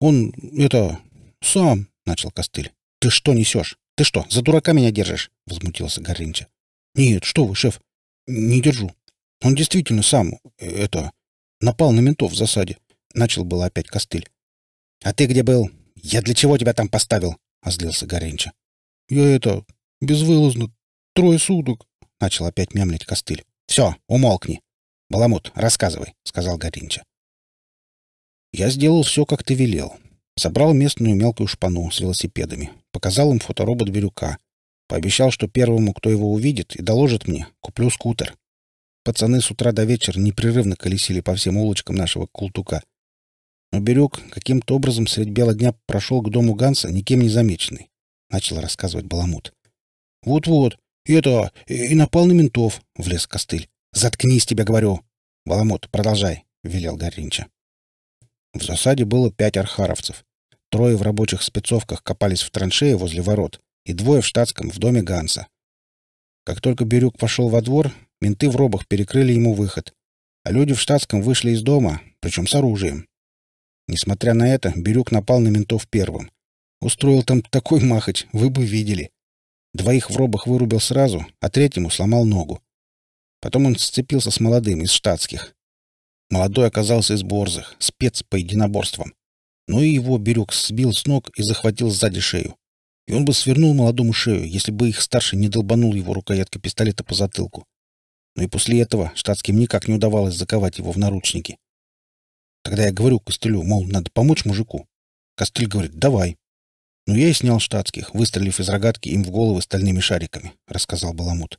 «Он, это... сам...» — начал костыль. «Ты что несешь? Ты что, за дурака меня держишь?» — возмутился Горынча. «Нет, что вы, шеф, не держу. Он действительно сам... Э, это... напал на ментов в засаде». Начал было опять костыль. «А ты где был? Я для чего тебя там поставил?» — озлился Горенча. «Я это... безвылазно... трое суток...» — начал опять мямлить костыль. «Все, умолкни!» «Баламут, рассказывай», — сказал Горинча. «Я сделал все, как ты велел. Собрал местную мелкую шпану с велосипедами, показал им фоторобот Бирюка, пообещал, что первому, кто его увидит и доложит мне, куплю скутер. Пацаны с утра до вечера непрерывно колесили по всем улочкам нашего култука — Уберег каким-то образом средь бела дня прошел к дому Ганса, никем не замеченный. Начал рассказывать Баламут. «Вот-вот, и это... и напал на ментов», — влез костыль. «Заткнись, тебя говорю!» «Баламут, продолжай», — велел Горинча. В засаде было пять архаровцев. Трое в рабочих спецовках копались в траншее возле ворот и двое в штатском в доме Ганса. Как только Бирюк пошел во двор, менты в робах перекрыли ему выход, а люди в штатском вышли из дома, причем с оружием. Несмотря на это, Бирюк напал на ментов первым. Устроил там такой махать, вы бы видели. Двоих в робах вырубил сразу, а третьему сломал ногу. Потом он сцепился с молодым из штатских. Молодой оказался из борзых, спец по единоборствам. Но ну и его Бирюк сбил с ног и захватил сзади шею. И он бы свернул молодому шею, если бы их старший не долбанул его рукояткой пистолета по затылку. Но ну и после этого штатским никак не удавалось заковать его в наручники. Когда я говорю Костылю, мол, надо помочь мужику. Костыль говорит, давай. Ну, я и снял штатских, выстрелив из рогатки им в головы стальными шариками, — рассказал Баламут.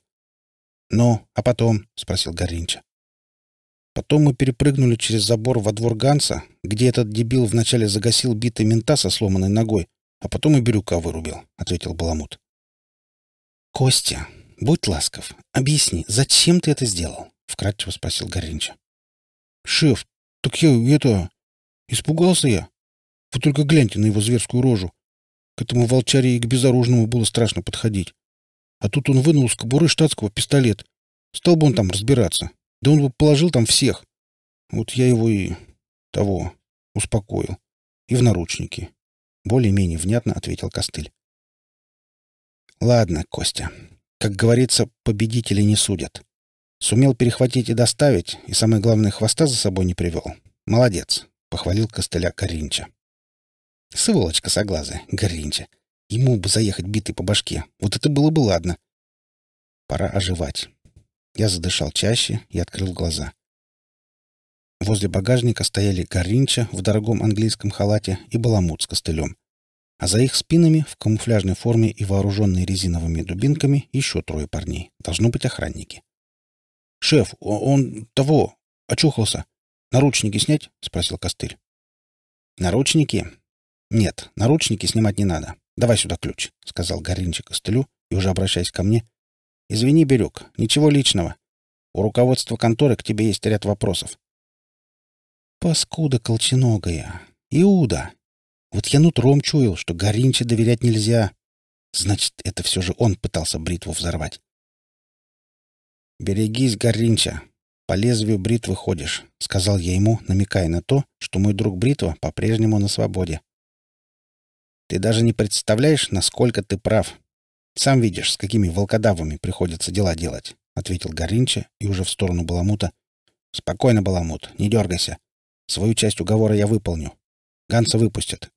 «Ну, а потом?» — спросил Горинча. Потом мы перепрыгнули через забор во двор Ганса, где этот дебил вначале загасил битый мента со сломанной ногой, а потом и Бирюка вырубил, — ответил Баламут. «Костя, будь ласков, объясни, зачем ты это сделал?» — вкратчиво спросил Горинча. «Шеф, так я это... Испугался я. Вы только гляньте на его зверскую рожу. К этому волчаре и к безоружному было страшно подходить. А тут он вынул с кобуры штатского пистолет. Стал бы он там разбираться. Да он бы положил там всех. Вот я его и... того... успокоил. И в наручники. Более-менее внятно ответил Костыль. Ладно, Костя. Как говорится, победители не судят. Сумел перехватить и доставить, и самое главное, хвоста за собой не привел. Молодец, — похвалил костыля Горинча. Сволочка соглазы, Горинча. Ему бы заехать битой по башке. Вот это было бы ладно. Пора оживать. Я задышал чаще и открыл глаза. Возле багажника стояли Горинча в дорогом английском халате и Баламут с костылем. А за их спинами, в камуфляжной форме и вооруженные резиновыми дубинками, еще трое парней. Должно быть охранники. «Шеф, он того, очухался. Наручники снять?» — спросил Костыль. «Наручники? Нет, наручники снимать не надо. Давай сюда ключ», — сказал Горинчик Костылю и уже обращаясь ко мне. «Извини, Бирюк, ничего личного. У руководства конторы к тебе есть ряд вопросов». «Паскуда колченогая! Иуда! Вот я нутром чуял, что Горинче доверять нельзя. Значит, это все же он пытался бритву взорвать. «Берегись, Горинча! По лезвию бритвы ходишь», — сказал я ему, намекая на то, что мой друг Бритва по-прежнему на свободе. «Ты даже не представляешь, насколько ты прав. Сам видишь, с какими волкодавами приходится дела делать», — ответил Горинча и уже в сторону Баламута. «Спокойно, Баламут, не дергайся. Свою часть уговора я выполню. Ганса выпустят.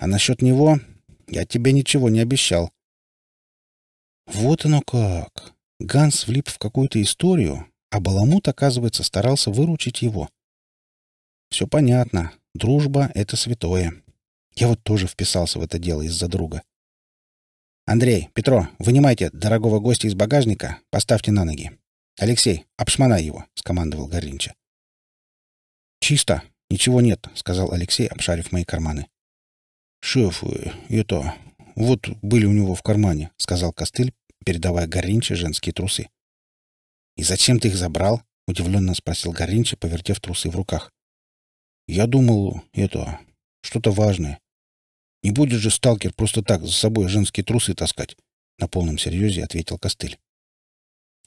А насчет него я тебе ничего не обещал». «Вот оно как!» Ганс влип в какую-то историю, а Баламут, оказывается, старался выручить его. Все понятно. Дружба — это святое. Я вот тоже вписался в это дело из-за друга. «Андрей, Петро, вынимайте дорогого гостя из багажника, поставьте на ноги. Алексей, обшмонай его», — скомандовал Горинча. «Чисто. Ничего нет», — сказал Алексей, обшарив мои карманы. «Шеф, э, это... Вот были у него в кармане», — сказал Костыль, передавая Горинче женские трусы. «И зачем ты их забрал?» — удивленно спросил Горинче, повертев трусы в руках. «Я думал, это... что-то важное. Не будет же сталкер просто так за собой женские трусы таскать?» — на полном серьезе ответил Костыль.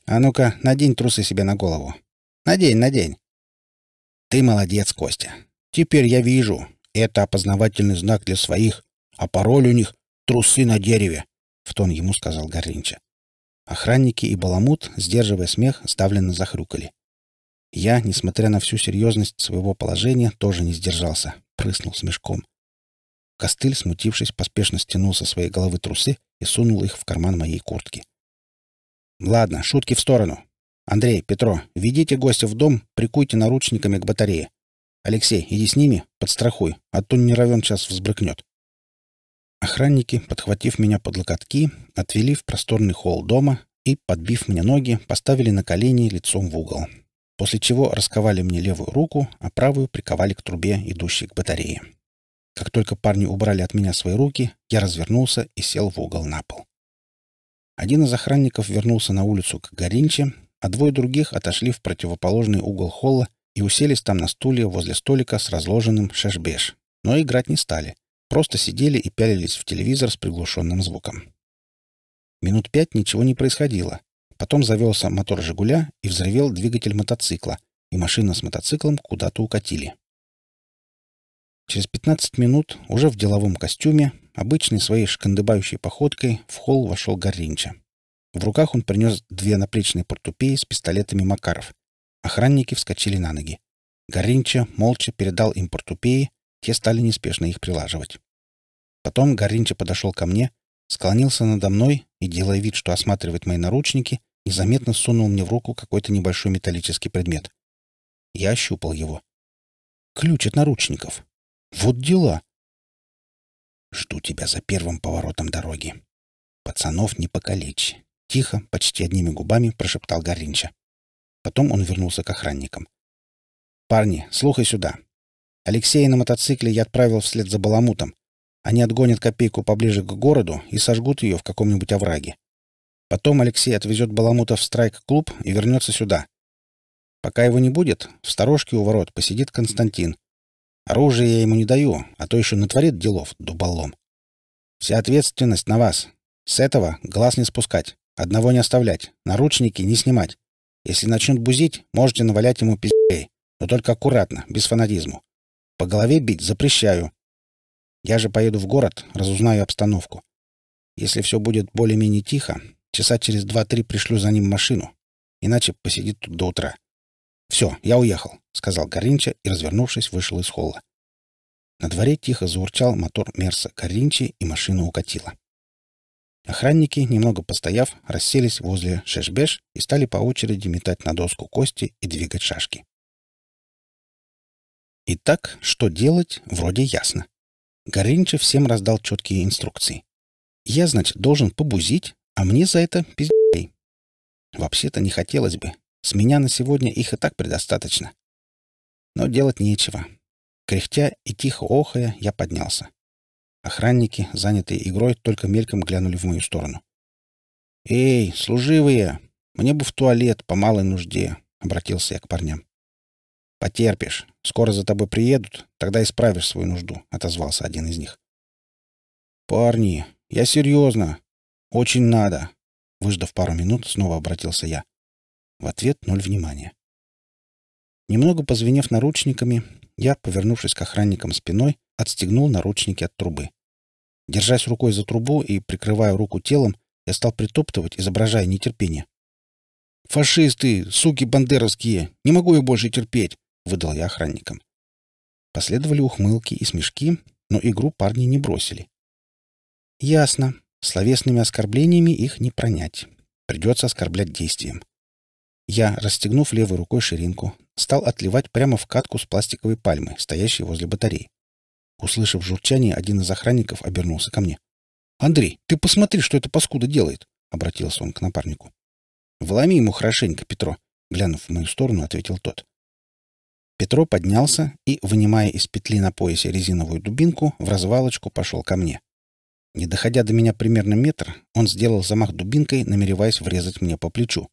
«А ну-ка, надень трусы себе на голову. Надень, надень!» «Ты молодец, Костя. Теперь я вижу. Это опознавательный знак для своих, а пароль у них — трусы на дереве», — в тон ему сказал Горинча. Охранники и Баламут, сдерживая смех, сдавленно захрюкали. Я, несмотря на всю серьезность своего положения, тоже не сдержался, прыснул с мешком. Костыль, смутившись, поспешно стянул со своей головы трусы и сунул их в карман моей куртки. «Ладно, шутки в сторону. Андрей, Петро, ведите гостя в дом, прикуйте наручниками к батарее. Алексей, иди с ними, подстрахуй, а то не равен час взбрыкнет». Охранники, подхватив меня под локотки, отвели в просторный холл дома и, подбив мне ноги, поставили на колени лицом в угол, после чего расковали мне левую руку, а правую приковали к трубе, идущей к батарее. Как только парни убрали от меня свои руки, я развернулся и сел в угол на пол. Один из охранников вернулся на улицу к Горинче, а двое других отошли в противоположный угол холла и уселись там на стуле возле столика с разложенным шешбеш, но играть не стали — Просто сидели и пялились в телевизор с приглушенным звуком. Минут пять ничего не происходило. Потом завелся мотор «Жигуля» и взревел двигатель мотоцикла, и машина с мотоциклом куда-то укатили. Через 15 минут, уже в деловом костюме, обычной своей шкандыбающей походкой, в холл вошел Горинча. В руках он принес две наплечные портупеи с пистолетами Макаров. Охранники вскочили на ноги. Горинча молча передал им портупеи, те стали неспешно их прилаживать. Потом Горинча подошел ко мне, склонился надо мной и, делая вид, что осматривает мои наручники, незаметно сунул мне в руку какой-то небольшой металлический предмет. Я ощупал его. Ключ от наручников. Вот дела. Жду тебя за первым поворотом дороги. Пацанов не покалечь. Тихо, почти одними губами прошептал Горинча. Потом он вернулся к охранникам. «Парни, слухай сюда. Алексея на мотоцикле я отправил вслед за Баламутом. Они отгонят копейку поближе к городу и сожгут ее в каком-нибудь овраге. Потом Алексей отвезет Баламута в страйк-клуб и вернется сюда. Пока его не будет, в сторожке у ворот посидит Константин. Оружие я ему не даю, а то еще натворит делов дуболом. Вся ответственность на вас. С этого глаз не спускать, одного не оставлять, наручники не снимать. Если начнет бузить, можете навалять ему пиздей, но только аккуратно, без фанатизма. По голове бить запрещаю. Я же поеду в город, разузнаю обстановку. Если все будет более-менее тихо, часа через два-три пришлю за ним машину. Иначе посидит тут до утра. «Все, я уехал», — сказал Горинча и, развернувшись, вышел из холла. На дворе тихо заурчал мотор Мерса Горинчи, и машина укатила. Охранники, немного постояв, расселись возле шешбеш и стали по очереди метать на доску кости и двигать шашки. Итак, что делать, вроде ясно. Горинчев всем раздал четкие инструкции. Я, значит, должен побузить, а мне за это пиздей. Вообще-то не хотелось бы. С меня на сегодня их и так предостаточно. Но делать нечего. Кряхтя и тихо охая, я поднялся. Охранники, занятые игрой, только мельком глянули в мою сторону. «Эй, служивые! Мне бы в туалет по малой нужде!» — обратился я к парням. «Потерпишь. Скоро за тобой приедут, тогда исправишь свою нужду», — отозвался один из них. «Парни, я серьезно. Очень надо», — выждав пару минут, снова обратился я. В ответ ноль внимания. Немного позвенев наручниками, я, повернувшись к охранникам спиной, отстегнул наручники от трубы. Держась рукой за трубу и прикрывая руку телом, я стал притоптывать, изображая нетерпение. «Фашисты, суки бандеровские! Не могу я больше терпеть! — выдал я охранникам. Последовали ухмылки и смешки, но игру парни не бросили. «Ясно. Словесными оскорблениями их не пронять. Придется оскорблять действием». Я, расстегнув левой рукой ширинку, стал отливать прямо в катку с пластиковой пальмы, стоящей возле батареи. Услышав журчание, один из охранников обернулся ко мне. «Андрей, ты посмотри, что это паскуда делает!» — обратился он к напарнику. «Вломи ему хорошенько, Петро!» — глянув в мою сторону, ответил тот. Петро поднялся и, вынимая из петли на поясе резиновую дубинку, в развалочку пошел ко мне. Не доходя до меня примерно метр, он сделал замах дубинкой, намереваясь врезать мне по плечу.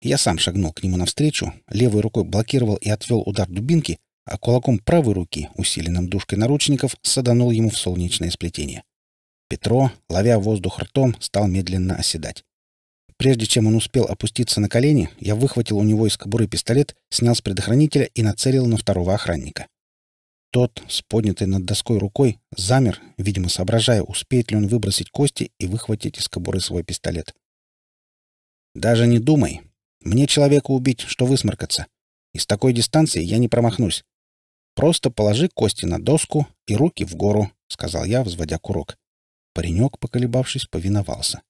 Я сам шагнул к нему навстречу, левой рукой блокировал и отвел удар дубинки, а кулаком правой руки, усиленным дужкой наручников, саданул ему в солнечное сплетение. Петро, ловя воздух ртом, стал медленно оседать. Прежде чем он успел опуститься на колени, я выхватил у него из кобуры пистолет, снял с предохранителя и нацелил на второго охранника. Тот, с поднятой над доской рукой, замер, видимо, соображая, успеет ли он выбросить кости и выхватить из кобуры свой пистолет. «Даже не думай. Мне человека убить, что высморкаться. Из такой дистанции я не промахнусь. Просто положи кости на доску и руки в гору», — сказал я, взводя курок. Паренек, поколебавшись, повиновался.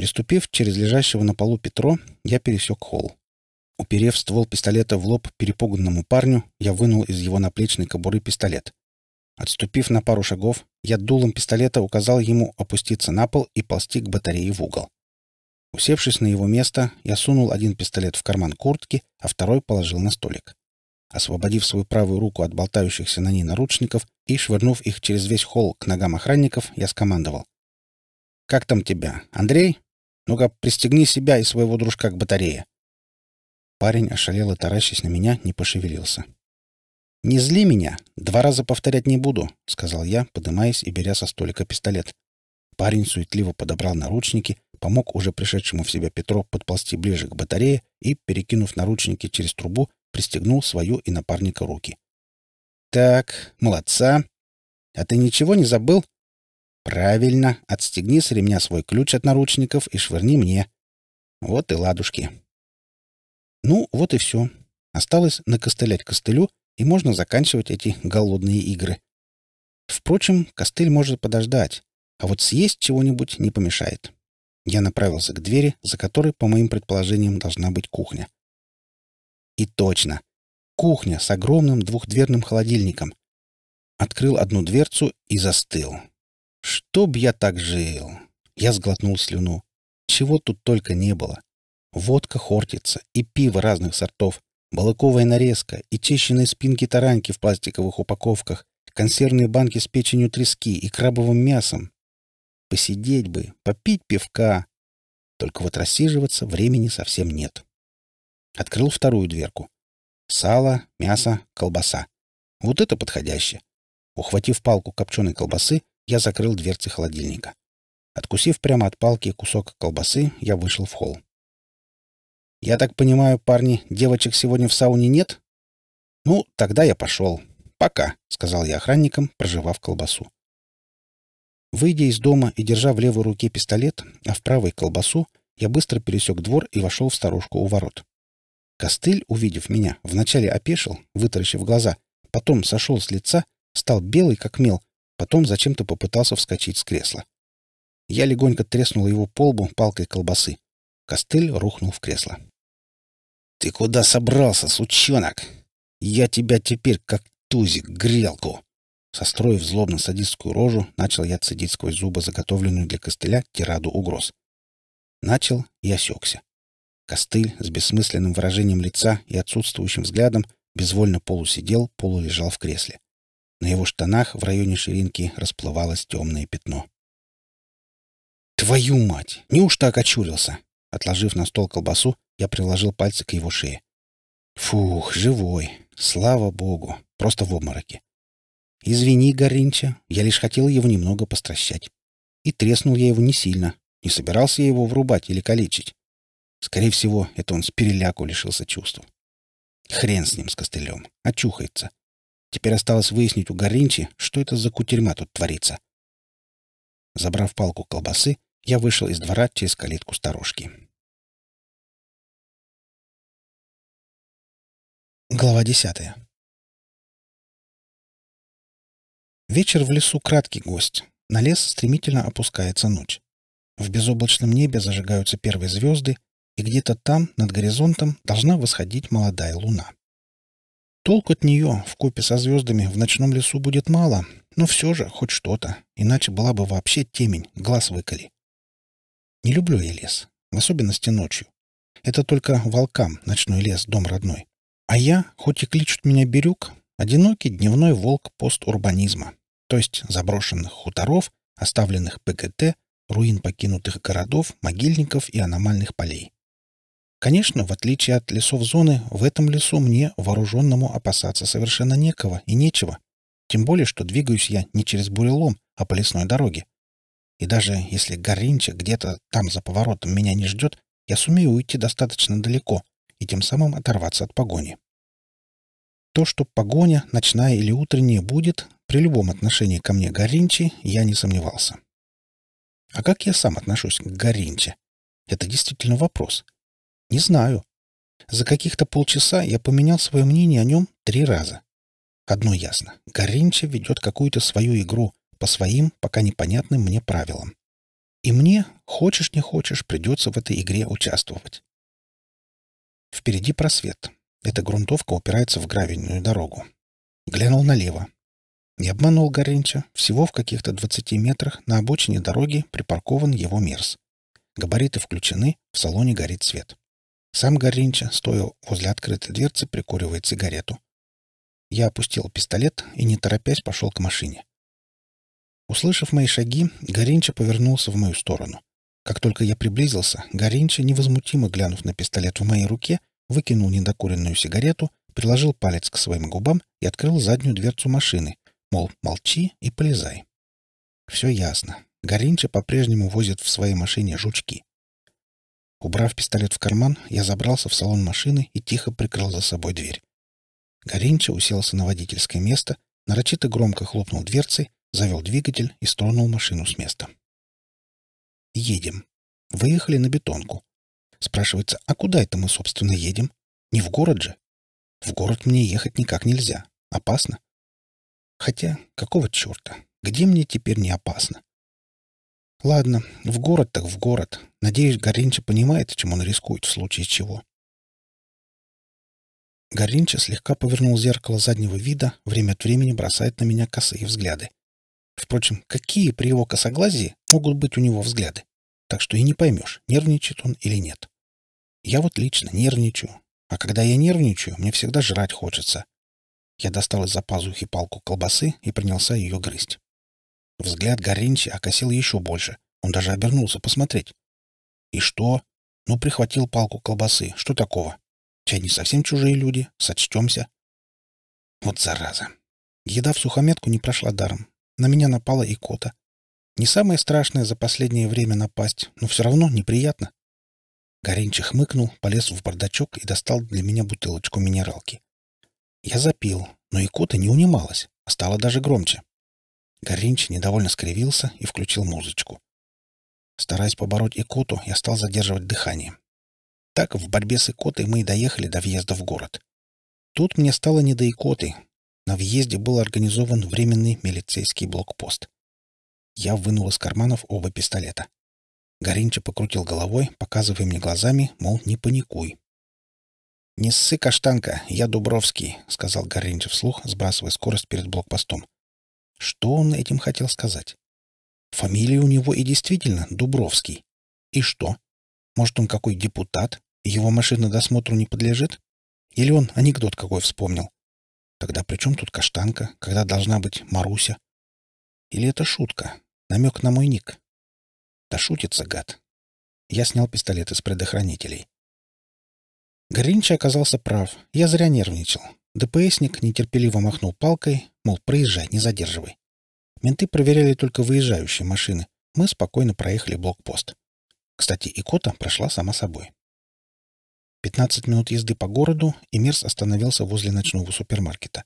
Переступив через лежащего на полу Петро, я пересек холл. Уперев ствол пистолета в лоб перепуганному парню, я вынул из его наплечной кобуры пистолет. Отступив на пару шагов, я дулом пистолета указал ему опуститься на пол и ползти к батарее в угол. Усевшись на его место, я сунул один пистолет в карман куртки, а второй положил на столик. Освободив свою правую руку от болтающихся на ней наручников и швырнув их через весь холл к ногам охранников, я скомандовал. «Как там тебя, Андрей?» Ну-ка, пристегни себя и своего дружка к батарее. Парень, ошалело таращись на меня, не пошевелился. «Не зли меня! Два раза повторять не буду», — сказал я, поднимаясь и беря со столика пистолет. Парень суетливо подобрал наручники, помог уже пришедшему в себя Петро подползти ближе к батарее и, перекинув наручники через трубу, пристегнул свою и напарника руки. «Так, молодца. А ты ничего не забыл?» Правильно, отстегни с ремня свой ключ от наручников и швырни мне. Вот и ладушки. Ну, вот и все. Осталось накостылять костылю, и можно заканчивать эти голодные игры. Впрочем, костыль может подождать, а вот съесть чего-нибудь не помешает. Я направился к двери, за которой, по моим предположениям, должна быть кухня. И точно. Кухня с огромным двухдверным холодильником. Открыл одну дверцу и застыл. Чтоб я так жил! Я сглотнул слюну. Чего тут только не было. Водка хортится и пиво разных сортов, балыковая нарезка и чищенные спинки таранки в пластиковых упаковках, консервные банки с печенью трески и крабовым мясом. Посидеть бы, попить пивка. Только вот рассиживаться времени совсем нет. Открыл вторую дверку. Сало, мясо, колбаса. Вот это подходящее. Ухватив палку копченой колбасы, я закрыл дверцы холодильника. Откусив прямо от палки кусок колбасы, я вышел в холл. «Я так понимаю, парни, девочек сегодня в сауне нет?» «Ну, тогда я пошел. Пока», — сказал я охранникам, проживав колбасу. Выйдя из дома и держа в левой руке пистолет, а в правой — колбасу, я быстро пересек двор и вошел в сторожку у ворот. Костыль, увидев меня, вначале опешил, вытаращив глаза, потом сошел с лица, стал белый, как мел, Потом зачем-то попытался вскочить с кресла. Я легонько треснул его по палкой колбасы. Костыль рухнул в кресло. «Ты куда собрался, сучонок? Я тебя теперь как тузик грелку!» Состроив злобно садистскую рожу, начал я цедить сквозь зубы заготовленную для костыля тираду угроз. Начал и осекся. Костыль с бессмысленным выражением лица и отсутствующим взглядом безвольно полусидел, полулежал в кресле. На его штанах в районе ширинки расплывалось темное пятно. «Твою мать! Неужто окочурился?» Отложив на стол колбасу, я приложил пальцы к его шее. «Фух, живой! Слава богу! Просто в обмороке!» «Извини, Горинча, я лишь хотел его немного постращать. И треснул я его не сильно. Не собирался я его врубать или калечить. Скорее всего, это он с переляку лишился чувств. Хрен с ним, с костылем. Очухается. Теперь осталось выяснить у Гаринти, что это за кутерьма тут творится. Забрав палку колбасы, я вышел из двора через калитку сторожки. Глава десятая. Вечер в лесу краткий гость. На лес стремительно опускается ночь. В безоблачном небе зажигаются первые звезды, и где-то там, над горизонтом, должна восходить молодая луна. Толк от нее в купе со звездами в ночном лесу будет мало, но все же хоть что-то, иначе была бы вообще темень, глаз выколи. Не люблю я лес, в особенности ночью. Это только волкам ночной лес, дом родной. А я, хоть и кличут меня Бирюк, одинокий дневной волк постурбанизма, то есть заброшенных хуторов, оставленных ПГТ, руин покинутых городов, могильников и аномальных полей. Конечно, в отличие от лесов зоны, в этом лесу мне, вооруженному, опасаться совершенно некого и нечего. Тем более, что двигаюсь я не через бурелом, а по лесной дороге. И даже если Горинча где-то там за поворотом меня не ждет, я сумею уйти достаточно далеко и тем самым оторваться от погони. То, что погоня, ночная или утренняя, будет, при любом отношении ко мне Горинчи, я не сомневался. А как я сам отношусь к Горинче? Это действительно вопрос. Не знаю. За каких-то полчаса я поменял свое мнение о нем три раза. Одно ясно. Горинча ведет какую-то свою игру по своим, пока непонятным мне правилам. И мне, хочешь не хочешь, придется в этой игре участвовать. Впереди просвет. Эта грунтовка упирается в гравийную дорогу. Глянул налево. Не обманул Горенча. Всего в каких-то 20 метрах на обочине дороги припаркован его мерз. Габариты включены, в салоне горит свет. Сам Горинча, стоя возле открытой дверцы, прикуривая сигарету. Я опустил пистолет и, не торопясь, пошел к машине. Услышав мои шаги, Горинча повернулся в мою сторону. Как только я приблизился, Горинча, невозмутимо глянув на пистолет в моей руке, выкинул недокуренную сигарету, приложил палец к своим губам и открыл заднюю дверцу машины, мол, молчи и полезай. Все ясно. Горинча по-прежнему возит в своей машине жучки. Убрав пистолет в карман, я забрался в салон машины и тихо прикрыл за собой дверь. Горинча уселся на водительское место, нарочито громко хлопнул дверцей, завел двигатель и стронул машину с места. «Едем. Выехали на бетонку. Спрашивается, а куда это мы, собственно, едем? Не в город же? В город мне ехать никак нельзя. Опасно. Хотя, какого черта? Где мне теперь не опасно? Ладно, в город так в город. Надеюсь, Горинча понимает, чем он рискует в случае чего. Горинча слегка повернул зеркало заднего вида, время от времени бросает на меня косые взгляды. Впрочем, какие при его косоглазии могут быть у него взгляды? Так что и не поймешь, нервничает он или нет. Я вот лично нервничаю. А когда я нервничаю, мне всегда жрать хочется. Я достал из-за пазухи палку колбасы и принялся ее грызть. Взгляд Горинчи окосил еще больше. Он даже обернулся посмотреть. И что? Ну, прихватил палку колбасы. Что такого? Чай не совсем чужие люди. Сочтемся. Вот зараза. Еда в сухометку не прошла даром. На меня напала икота. Не самое страшное за последнее время напасть, но все равно неприятно. Горенчи хмыкнул, полез в бардачок и достал для меня бутылочку минералки. Я запил, но икота не унималась, а стала даже громче. Горинч недовольно скривился и включил музычку. Стараясь побороть икоту, я стал задерживать дыхание. Так в борьбе с икотой мы и доехали до въезда в город. Тут мне стало не до икоты. На въезде был организован временный милицейский блокпост. Я вынул из карманов оба пистолета. Горинча покрутил головой, показывая мне глазами, мол, не паникуй. «Не ссы, каштанка, я Дубровский», — сказал Горинча вслух, сбрасывая скорость перед блокпостом. Что он этим хотел сказать? Фамилия у него и действительно Дубровский. И что? Может, он какой депутат, и его машина досмотру не подлежит? Или он анекдот какой вспомнил? Тогда при чем тут каштанка, когда должна быть Маруся? Или это шутка, намек на мой ник? Да шутится, гад. Я снял пистолет из предохранителей. Гринч оказался прав. Я зря нервничал. ДПСник нетерпеливо махнул палкой, мол, проезжай, не задерживай. Менты проверяли только выезжающие машины. Мы спокойно проехали блокпост. Кстати, и Кота прошла сама собой. 15 минут езды по городу, и Мерс остановился возле ночного супермаркета.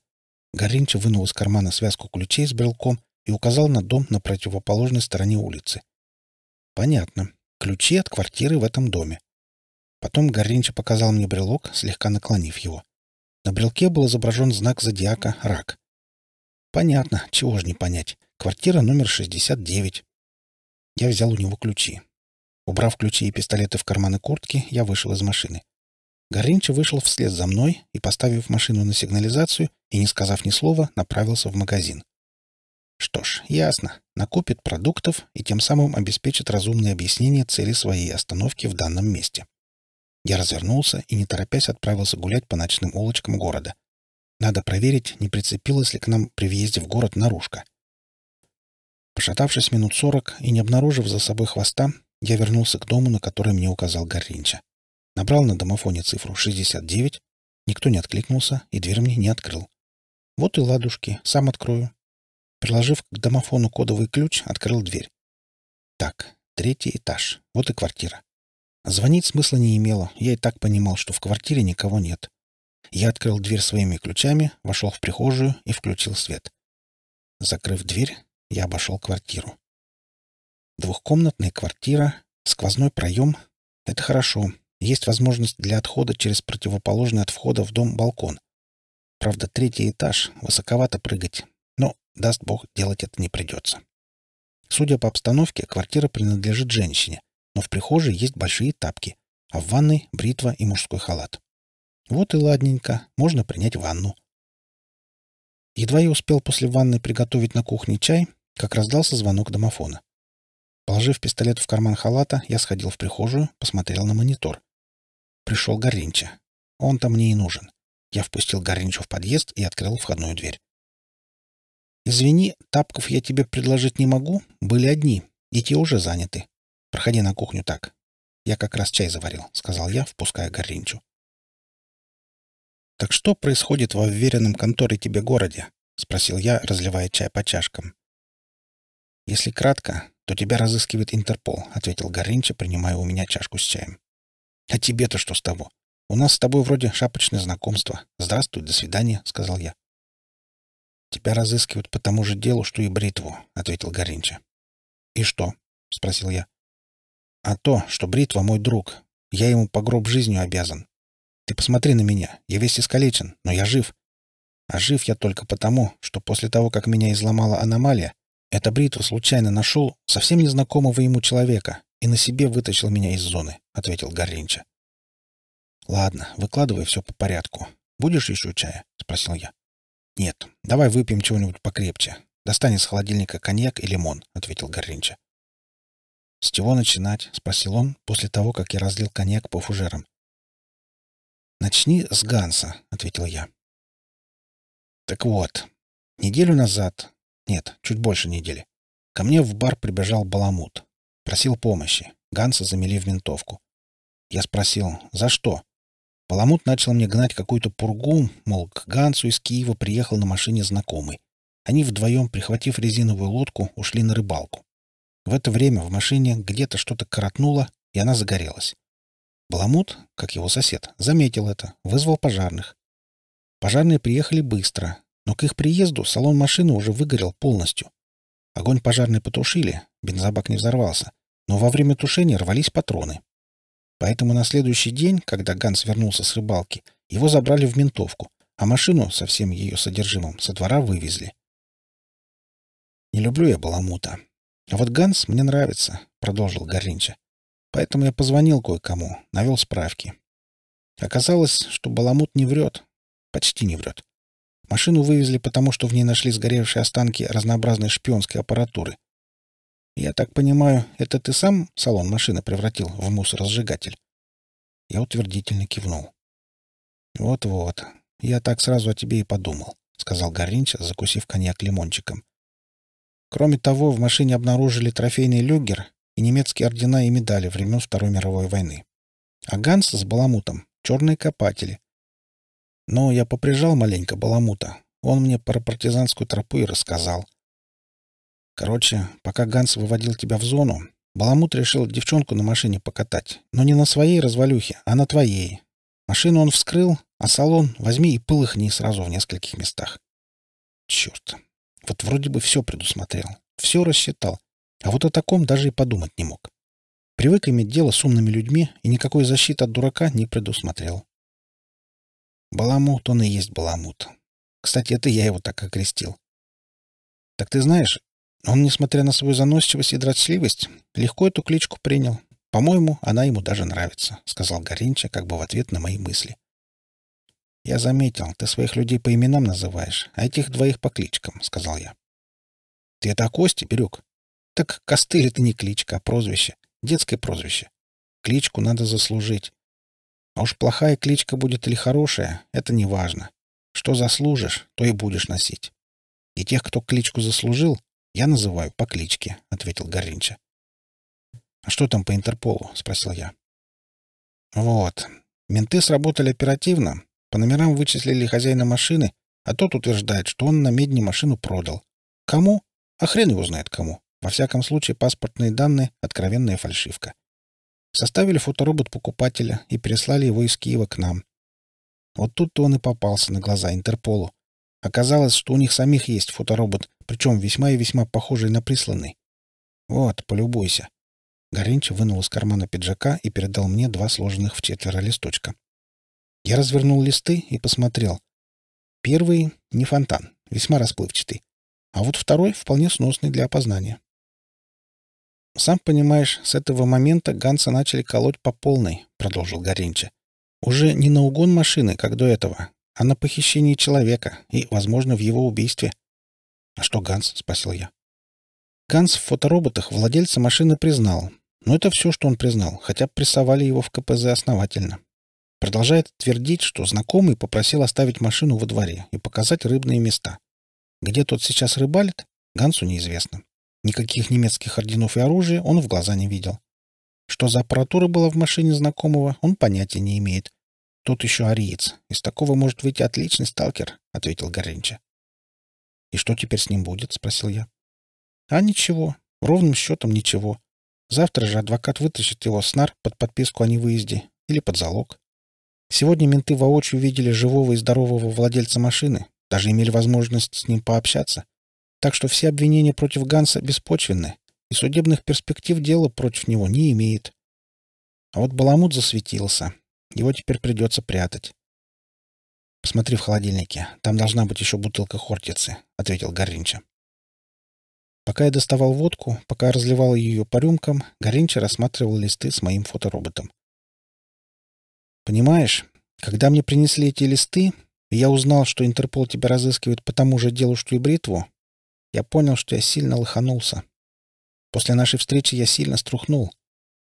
Горинча вынул из кармана связку ключей с брелком и указал на дом на противоположной стороне улицы. «Понятно. Ключи от квартиры в этом доме». Потом Горинча показал мне брелок, слегка наклонив его. На брелке был изображен знак зодиака «Рак». Понятно, чего ж не понять. Квартира номер 69. Я взял у него ключи. Убрав ключи и пистолеты в карманы куртки, я вышел из машины. Горинча вышел вслед за мной и, поставив машину на сигнализацию и не сказав ни слова, направился в магазин. Что ж, ясно, накупит продуктов и тем самым обеспечит разумное объяснение цели своей остановки в данном месте. Я развернулся и, не торопясь, отправился гулять по ночным улочкам города. Надо проверить, не прицепилась ли к нам при въезде в город наружка. Пошатавшись минут сорок и не обнаружив за собой хвоста, я вернулся к дому, на который мне указал Горинча. Набрал на домофоне цифру 69, никто не откликнулся и дверь мне не открыл. Вот и ладушки, сам открою. Приложив к домофону кодовый ключ, открыл дверь. Так, третий этаж, вот и квартира. Звонить смысла не имело, я и так понимал, что в квартире никого нет. Я открыл дверь своими ключами, вошел в прихожую и включил свет. Закрыв дверь, я обошел квартиру. Двухкомнатная квартира, сквозной проем — это хорошо. Есть возможность для отхода через противоположный от входа в дом балкон. Правда, третий этаж, высоковато прыгать, но, даст бог, делать это не придется. Судя по обстановке, квартира принадлежит женщине — но в прихожей есть большие тапки, а в ванной — бритва и мужской халат. Вот и ладненько, можно принять ванну. Едва я успел после ванны приготовить на кухне чай, как раздался звонок домофона. Положив пистолет в карман халата, я сходил в прихожую, посмотрел на монитор. Пришел Горинча. Он-то мне и нужен. Я впустил Горинчу в подъезд и открыл входную дверь. «Извини, тапков я тебе предложить не могу, были одни, и те уже заняты. Проходи на кухню так. Я как раз чай заварил, — сказал я, впуская Горинчу. «Так что происходит во вверенном конторе тебе городе?» — спросил я, разливая чай по чашкам. «Если кратко, то тебя разыскивает Интерпол», — ответил Горинча, принимая у меня чашку с чаем. «А тебе-то что с того? У нас с тобой вроде шапочное знакомство. Здравствуй, до свидания», — сказал я. «Тебя разыскивают по тому же делу, что и бритву», — ответил Горинча. «И что?» — спросил я. А то, что бритва мой друг. Я ему по гроб жизнью обязан. Ты посмотри на меня. Я весь искалечен, но я жив. А жив я только потому, что после того, как меня изломала аномалия, эта бритва случайно нашел совсем незнакомого ему человека и на себе вытащил меня из зоны», — ответил Горинча. «Ладно, выкладывай все по порядку. Будешь еще чая?» — спросил я. «Нет, давай выпьем чего-нибудь покрепче. Достань из холодильника коньяк и лимон», — ответил Горинча. «С чего начинать?» — спросил он после того, как я разлил коньяк по фужерам. «Начни с Ганса», — ответил я. «Так вот, неделю назад, нет, чуть больше недели, ко мне в бар прибежал Баламут. Просил помощи. Ганса замели в ментовку. Я спросил, за что? Баламут начал мне гнать какую-то пургу, мол, к Гансу из Киева приехал на машине знакомый. Они вдвоем, прихватив резиновую лодку, ушли на рыбалку. В это время в машине где-то что-то коротнуло, и она загорелась. Баламут, как его сосед, заметил это, вызвал пожарных. Пожарные приехали быстро, но к их приезду салон машины уже выгорел полностью. Огонь пожарные потушили, бензобак не взорвался, но во время тушения рвались патроны. Поэтому на следующий день, когда Ганс вернулся с рыбалки, его забрали в ментовку, а машину со всем ее содержимым со двора вывезли. Не люблю я баламута. «А вот Ганс мне нравится», — продолжил Горинча. «Поэтому я позвонил кое-кому, навел справки. Оказалось, что Баламут не врет. Почти не врет. Машину вывезли потому, что в ней нашли сгоревшие останки разнообразной шпионской аппаратуры. Я так понимаю, это ты сам салон машины превратил в мусоросжигатель?» Я утвердительно кивнул. «Вот-вот, я так сразу о тебе и подумал», — сказал Горинча, закусив коньяк лимончиком. Кроме того, в машине обнаружили трофейный люгер и немецкие ордена и медали времен Второй мировой войны. А Ганс с Баламутом — черные копатели. Но я поприжал маленько Баламута. Он мне про партизанскую тропу и рассказал. Короче, пока Ганс выводил тебя в зону, Баламут решил девчонку на машине покатать. Но не на своей развалюхе, а на твоей. Машину он вскрыл, а салон возьми и пылыхни сразу в нескольких местах. Черт, вот вроде бы все предусмотрел, все рассчитал, а вот о таком даже и подумать не мог. Привык иметь дело с умными людьми и никакой защиты от дурака не предусмотрел. Баламут он и есть Баламут. Кстати, это я его так окрестил. Так ты знаешь, он, несмотря на свою заносчивость и дрочливость, легко эту кличку принял. По-моему, она ему даже нравится, — сказал Горинча как бы в ответ на мои мысли. «Я заметил, ты своих людей по именам называешь, а этих двоих по кличкам», — сказал я. «Ты это о Косте, Бирюк?» «Так костыль — это не кличка, а прозвище. Детское прозвище. Кличку надо заслужить. А уж плохая кличка будет или хорошая, это не важно. Что заслужишь, то и будешь носить. И тех, кто кличку заслужил, я называю по кличке», — ответил Горинча. «А что там по Интерполу?» — спросил я. «Вот. Менты сработали оперативно, по номерам вычислили хозяина машины, а тот утверждает, что он на медне машину продал. Кому? А хрен его знает кому. Во всяком случае, паспортные данные — откровенная фальшивка. Составили фоторобот покупателя и переслали его из Киева к нам. Вот тут-то он и попался на глаза Интерполу. Оказалось, что у них самих есть фоторобот, причем весьма и весьма похожий на присланный. Вот, полюбуйся. Горинча вынул из кармана пиджака и передал мне два сложенных в четверо листочка. Я развернул листы и посмотрел. Первый — не фонтан, весьма расплывчатый. А вот второй вполне сносный для опознания. «Сам понимаешь, с этого момента Ганса начали колоть по полной», — продолжил Горенча. «Уже не на угон машины, как до этого, а на похищение человека и, возможно, в его убийстве». «А что Ганс?» — спросил я. Ганс в фотороботах владельца машины признал. Но это все, что он признал, хотя прессовали его в КПЗ основательно. Продолжает твердить, что знакомый попросил оставить машину во дворе и показать рыбные места. Где тот сейчас рыбалит, Гансу неизвестно. Никаких немецких орденов и оружия он в глаза не видел. Что за аппаратура была в машине знакомого, он понятия не имеет. Тот еще ариец. Из такого может выйти отличный сталкер, — ответил Горенча. «И что теперь с ним будет?» — спросил я. «А ничего. Ровным счетом ничего. Завтра же адвокат вытащит его с нар под подписку о невыезде или под залог. Сегодня менты воочию видели живого и здорового владельца машины, даже имели возможность с ним пообщаться. Так что все обвинения против Ганса беспочвенны, и судебных перспектив дела против него не имеет. А вот Баламут засветился. Его теперь придется прятать. «Посмотри в холодильнике. Там должна быть еще бутылка хортицы», — ответил Горинча. Пока я доставал водку, пока разливал ее по рюмкам, Горинча рассматривал листы с моим фотороботом. Понимаешь, когда мне принесли эти листы, и я узнал, что Интерпол тебя разыскивает по тому же делу, что и бритву, я понял, что я сильно лоханулся. После нашей встречи я сильно струхнул.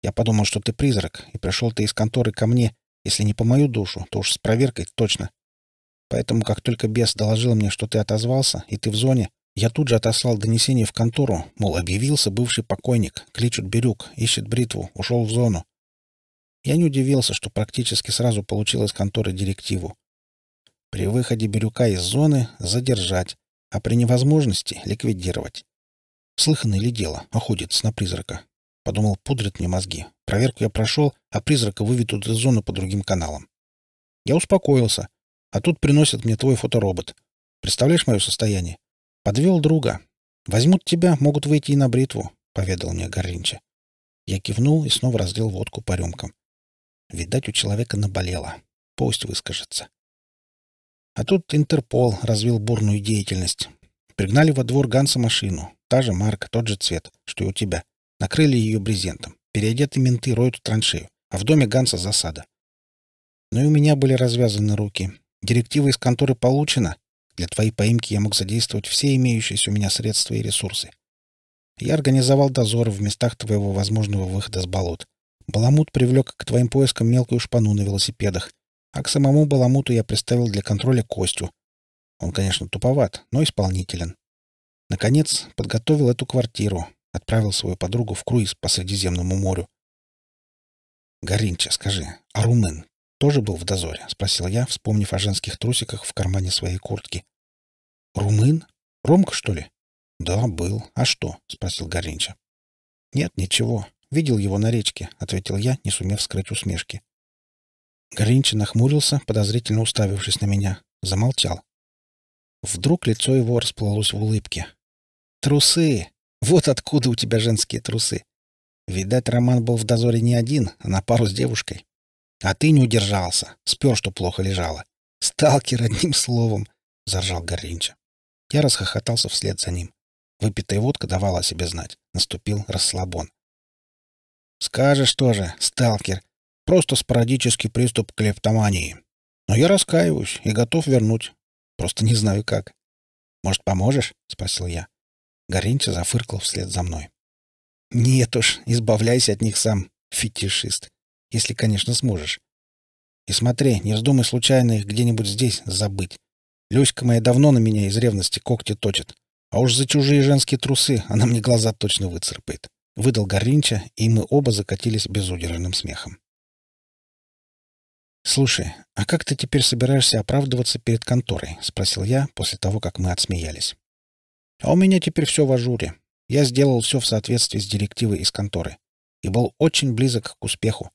Я подумал, что ты призрак, и пришел ты из конторы ко мне, если не по мою душу, то уж с проверкой точно. Поэтому, как только бес доложил мне, что ты отозвался, и ты в зоне, я тут же отослал донесение в контору, мол, объявился бывший покойник, кличут Бирюк, ищет бритву, ушел в зону. Я не удивился, что практически сразу получил из конторы директиву. При выходе Бирюка из зоны задержать, а при невозможности ликвидировать. Слыханное ли дело охотиться на призрака? Подумал, пудрит мне мозги. Проверку я прошел, а призрака выведут из зоны по другим каналам. Я успокоился, а тут приносят мне твой фоторобот. Представляешь мое состояние? Подвел друга. Возьмут тебя, могут выйти и на бритву, — поведал мне Горинча. Я кивнул и снова разлил водку по рюмкам. Видать, у человека наболело. Пусть выскажется. А тут Интерпол развил бурную деятельность. Пригнали во двор Ганса машину. Та же марка, тот же цвет, что и у тебя. Накрыли ее брезентом. Переодетые менты роют траншею. А в доме Ганса засада. Но ну и у меня были развязаны руки. Директива из конторы получена. Для твоей поимки я мог задействовать все имеющиеся у меня средства и ресурсы. Я организовал дозоры в местах твоего возможного выхода с болот. Баламут привлек к твоим поискам мелкую шпану на велосипедах, а к самому Баламуту я представил для контроля Костю. Он, конечно, туповат, но исполнителен. Наконец, подготовил эту квартиру, отправил свою подругу в круиз по Средиземному морю. «Горинча, скажи, а румын тоже был в дозоре?» — спросил я, вспомнив о женских трусиках в кармане своей куртки. «Румын? Ромка, что ли?» «Да, был. А что?» — спросил Горинча. «Нет, ничего. Видел его на речке, — ответил я, не сумев скрыть усмешки. Гринч нахмурился, подозрительно уставившись на меня. Замолчал. Вдруг лицо его расплылось в улыбке. «Трусы! Вот откуда у тебя женские трусы! Видать, Роман был в дозоре не один, а на пару с девушкой. А ты не удержался, спер, что плохо лежало. Сталкер одним словом!» — заржал Горинча. Я расхохотался вслед за ним. Выпитая водка давала о себе знать. Наступил расслабон. Скажешь тоже, сталкер. Просто спорадический приступ клептомании. Но я раскаиваюсь и готов вернуть. Просто не знаю как. Может, поможешь? — спросил я. Горинча зафыркал вслед за мной. «Нет уж, избавляйся от них сам, фетишист. Если, конечно, сможешь. И смотри, не вздумай случайно их где-нибудь здесь забыть. Люська моя давно на меня из ревности когти точит. А уж за чужие женские трусы она мне глаза точно выцарапает. Выдал Горинча, и мы оба закатились безудержным смехом. «Слушай, а как ты теперь собираешься оправдываться перед конторой?» — спросил я после того, как мы отсмеялись. «А у меня теперь все в ажуре. Я сделал все в соответствии с директивой из конторы и был очень близок к успеху.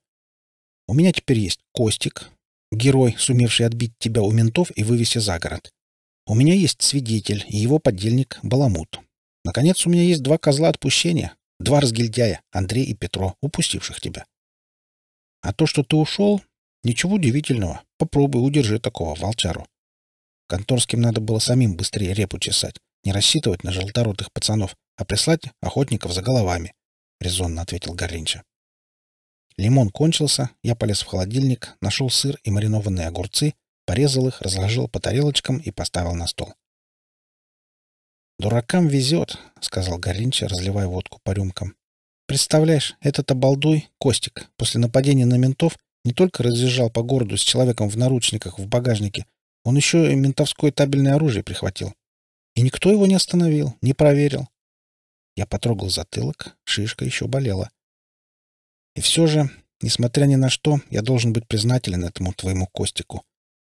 У меня теперь есть Костик, герой, сумевший отбить тебя у ментов и вывести за город. У меня есть свидетель и его подельник Баламут. Наконец, у меня есть два козла отпущения, Два разгильдяя, Андрей и Петро, упустивших тебя. А то, что ты ушел, ничего удивительного. Попробуй удержи такого волчару. Конторским надо было самим быстрее репу чесать, не рассчитывать на желторотых пацанов, а прислать охотников за головами, — резонно ответил Горинча. Лимон кончился, я полез в холодильник, нашел сыр и маринованные огурцы, порезал их, разложил по тарелочкам и поставил на стол. «Дуракам везет», — сказал Горинча, разливая водку по рюмкам. «Представляешь, этот обалдуй, Костик, после нападения на ментов не только разъезжал по городу с человеком в наручниках в багажнике, он еще и ментовское табельное оружие прихватил. И никто его не остановил, не проверил. Я потрогал затылок, шишка еще болела. И все же, несмотря ни на что, я должен быть признателен этому твоему Костику.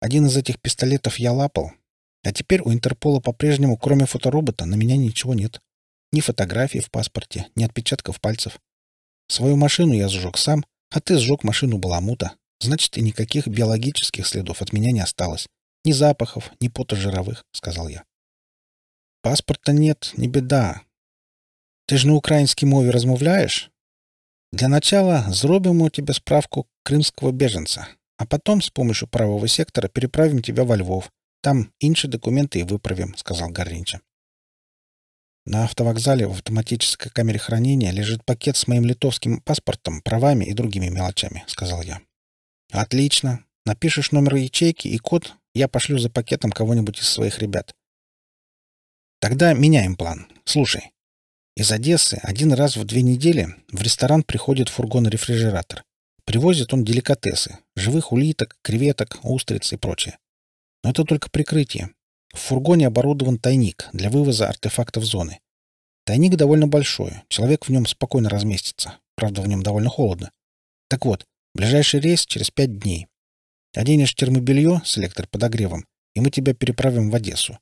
Один из этих пистолетов я лапал, а теперь у Интерпола по-прежнему, кроме фоторобота, на меня ничего нет. Ни фотографии в паспорте, ни отпечатков пальцев. Свою машину я сжег сам, а ты сжег машину Баламута. Значит, и никаких биологических следов от меня не осталось. Ни запахов, ни пота жировых, — сказал я. Паспорта нет, не беда. Ты ж на украинській мове размовляешь? Для начала зробим у тебя справку крымского беженца, а потом с помощью правого сектора переправим тебя во Львов, там інші документы и выправим, сказал Горинча. На автовокзале в автоматической камере хранения лежит пакет с моим литовским паспортом, правами и другими мелочами, сказал я. Отлично. Напишешь номер ячейки и код, я пошлю за пакетом кого-нибудь из своих ребят. Тогда меняем план. Слушай. Из Одессы один раз в две недели в ресторан приходит фургон-рефрижератор. Привозит он деликатесы: живых улиток, креветок, устриц и прочее. Но это только прикрытие. В фургоне оборудован тайник для вывоза артефактов зоны. Тайник довольно большой, человек в нем спокойно разместится. Правда, в нем довольно холодно. Так вот, ближайший рейс через пять дней. Оденешь термобелье с электроподогревом, и мы тебя переправим в Одессу.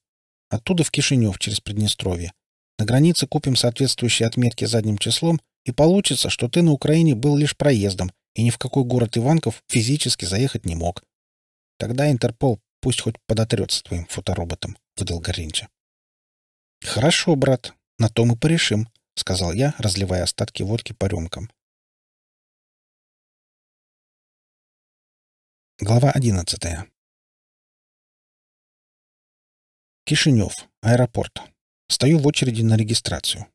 Оттуда в Кишинев через Приднестровье. На границе купим соответствующие отметки задним числом, и получится, что ты на Украине был лишь проездом, и ни в какой город Иванков физически заехать не мог. Тогда Интерпол Пусть хоть подотрется твоим фотороботом, — выдал Горинча. — Хорошо, брат, на то мы порешим, — сказал я, разливая остатки водки по рюмкам. Глава одиннадцатая. Кишинев, аэропорт. Стою в очереди на регистрацию.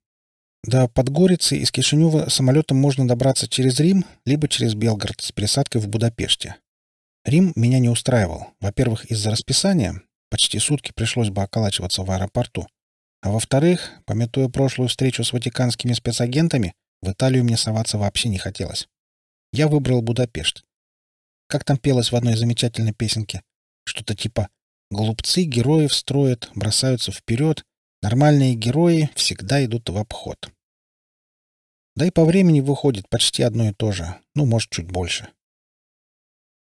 До Подгорицы из Кишинева самолетом можно добраться через Рим, либо через Белгород с пересадкой в Будапеште. Рим меня не устраивал. Во-первых, из-за расписания. Почти сутки пришлось бы околачиваться в аэропорту. А во-вторых, пометуя прошлую встречу с ватиканскими спецагентами, в Италию мне соваться вообще не хотелось. Я выбрал Будапешт. Как там пелось в одной замечательной песенке? Что-то типа глупцы героев строят, бросаются вперед, нормальные герои всегда идут в обход». Да и по времени выходит почти одно и то же, ну, может, чуть больше.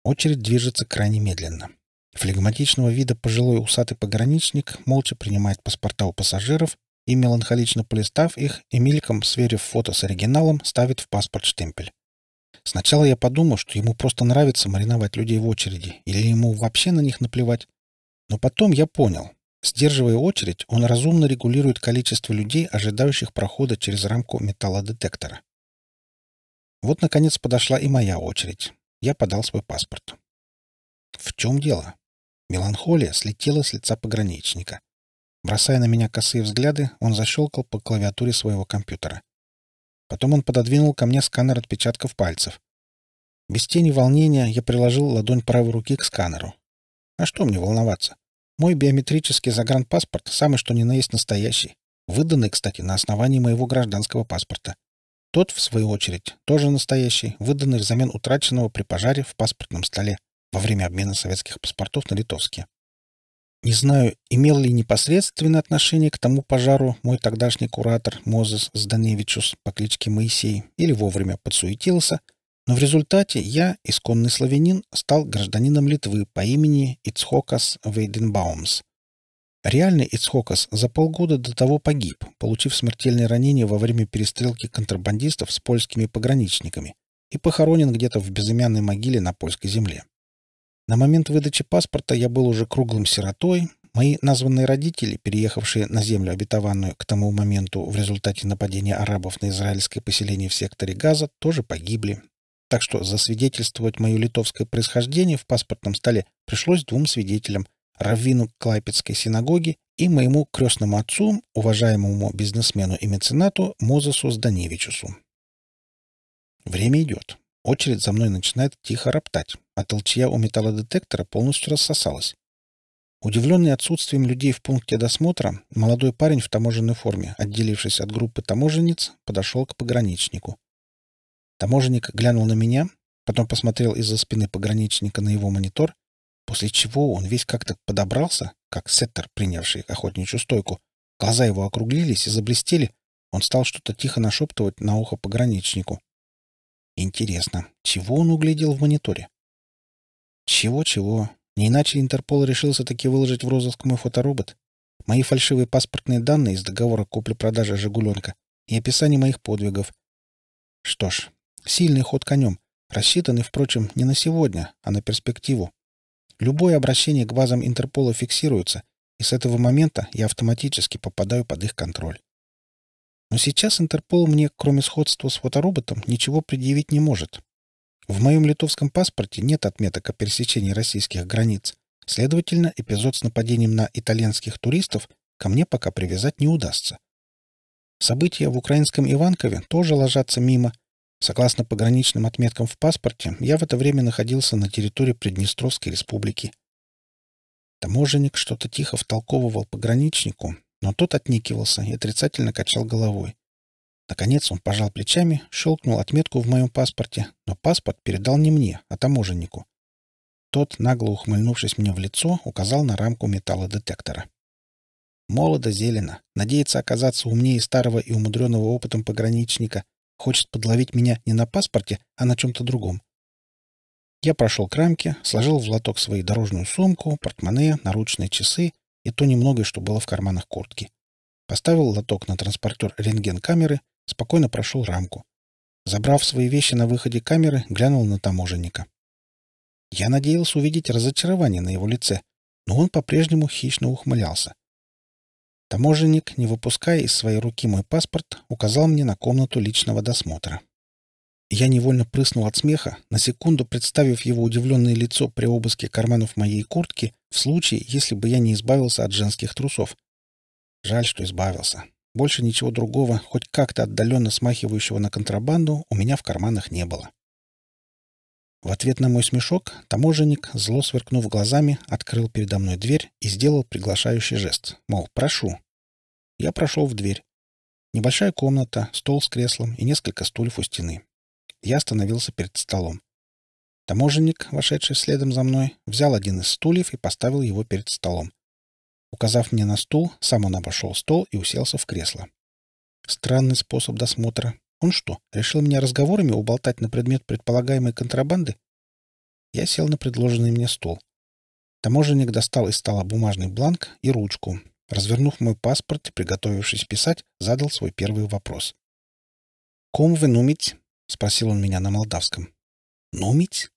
Очередь движется крайне медленно. Флегматичного вида пожилой усатый пограничник молча принимает паспорта у пассажиров и, меланхолично полистав их, Эмильком, сверив фото с оригиналом, ставит в паспорт штемпель. Сначала я подумал, что ему просто нравится мариновать людей в очереди, или ему вообще на них наплевать. Но потом я понял. Сдерживая очередь, он разумно регулирует количество людей, ожидающих прохода через рамку металлодетектора. Вот, наконец, подошла и моя очередь. Я подал свой паспорт. В чем дело? Меланхолия слетела с лица пограничника. Бросая на меня косые взгляды, он защелкал по клавиатуре своего компьютера. Потом он пододвинул ко мне сканер отпечатков пальцев. Без тени волнения я приложил ладонь правой руки к сканеру. А что мне волноваться? Мой биометрический загранпаспорт самый что ни на есть настоящий, выданный, кстати, на основании моего гражданского паспорта. Тот, в свою очередь, тоже настоящий, выданный взамен утраченного при пожаре в паспортном столе во время обмена советских паспортов на литовские. Не знаю, имел ли непосредственное отношение к тому пожару мой тогдашний куратор Мозес Зданевичус по кличке Моисей или вовремя подсуетился, но в результате я, исконный славянин, стал гражданином Литвы по имени Ицхокас Вейденбаумс, Реальный Ицхокас за полгода до того погиб, получив смертельное ранение во время перестрелки контрабандистов с польскими пограничниками и похоронен где-то в безымянной могиле на польской земле. На момент выдачи паспорта я был уже круглым сиротой, мои названные родители, переехавшие на землю обетованную к тому моменту в результате нападения арабов на израильское поселение в секторе Газа, тоже погибли. Так что засвидетельствовать мое литовское происхождение в паспортном столе пришлось двум свидетелям – раввину Клайпецкой синагоги и моему крестному отцу, уважаемому бизнесмену и меценату Мозесу Зданевичусу. Время идет. Очередь за мной начинает тихо роптать, а толчья у металлодетектора полностью рассосалась. Удивленный отсутствием людей в пункте досмотра, молодой парень в таможенной форме, отделившись от группы таможенниц, подошел к пограничнику. Таможенник глянул на меня, потом посмотрел из-за спины пограничника на его монитор после чего он весь как-то подобрался, как сеттер, принявший охотничью стойку. Глаза его округлились и заблестели. Он стал что-то тихо нашептывать на ухо пограничнику. Интересно, чего он углядел в мониторе? Чего-чего? Не иначе Интерпол решился таки выложить в розыск мой фоторобот. Мои фальшивые паспортные данные из договора купли-продажи «Жигуленка» и описание моих подвигов. Что ж, сильный ход конем, рассчитанный, впрочем, не на сегодня, а на перспективу. Любое обращение к базам Интерпола фиксируется, и с этого момента я автоматически попадаю под их контроль. Но сейчас Интерпол мне, кроме сходства с фотороботом, ничего предъявить не может. В моем литовском паспорте нет отметок о пересечении российских границ. Следовательно, эпизод с нападением на итальянских туристов ко мне пока привязать не удастся. События в украинском Иванкове тоже ложатся мимо, Согласно пограничным отметкам в паспорте, я в это время находился на территории Приднестровской республики. Таможенник что-то тихо втолковывал пограничнику, но тот отнекивался и отрицательно качал головой. Наконец он пожал плечами, щелкнул отметку в моем паспорте, но паспорт передал не мне, а таможеннику. Тот, нагло ухмыльнувшись мне в лицо, указал на рамку металлодетектора. Молодо зелено, надеется оказаться умнее старого и умудренного опытом пограничника, Хочет подловить меня не на паспорте, а на чем-то другом. Я прошел к рамке, сложил в лоток свою дорожную сумку, портмоне, наручные часы и то немногое, что было в карманах куртки. Поставил лоток на транспортер рентген-камеры, спокойно прошел рамку. Забрав свои вещи на выходе камеры, глянул на таможенника. Я надеялся увидеть разочарование на его лице, но он по-прежнему хищно ухмылялся. Таможенник, не выпуская из своей руки мой паспорт, указал мне на комнату личного досмотра. Я невольно прыснул от смеха, на секунду представив его удивленное лицо при обыске карманов моей куртки в случае, если бы я не избавился от женских трусов. Жаль, что избавился. Больше ничего другого, хоть как-то отдаленно смахивающего на контрабанду, у меня в карманах не было. В ответ на мой смешок таможенник, зло сверкнув глазами, открыл передо мной дверь и сделал приглашающий жест, мол, прошу. Я прошел в дверь. Небольшая комната, стол с креслом и несколько стульев у стены. Я остановился перед столом. Таможенник, вошедший следом за мной, взял один из стульев и поставил его перед столом. Указав мне на стул, сам он обошел стол и уселся в кресло. Странный способ досмотра. Он что, решил меня разговорами уболтать на предмет предполагаемой контрабанды? Я сел на предложенный мне стол. Таможенник достал из стола бумажный бланк и ручку. Развернув мой паспорт и приготовившись писать, задал свой первый вопрос. «Ком вы нумить?» — спросил он меня на молдавском. «Нумить?»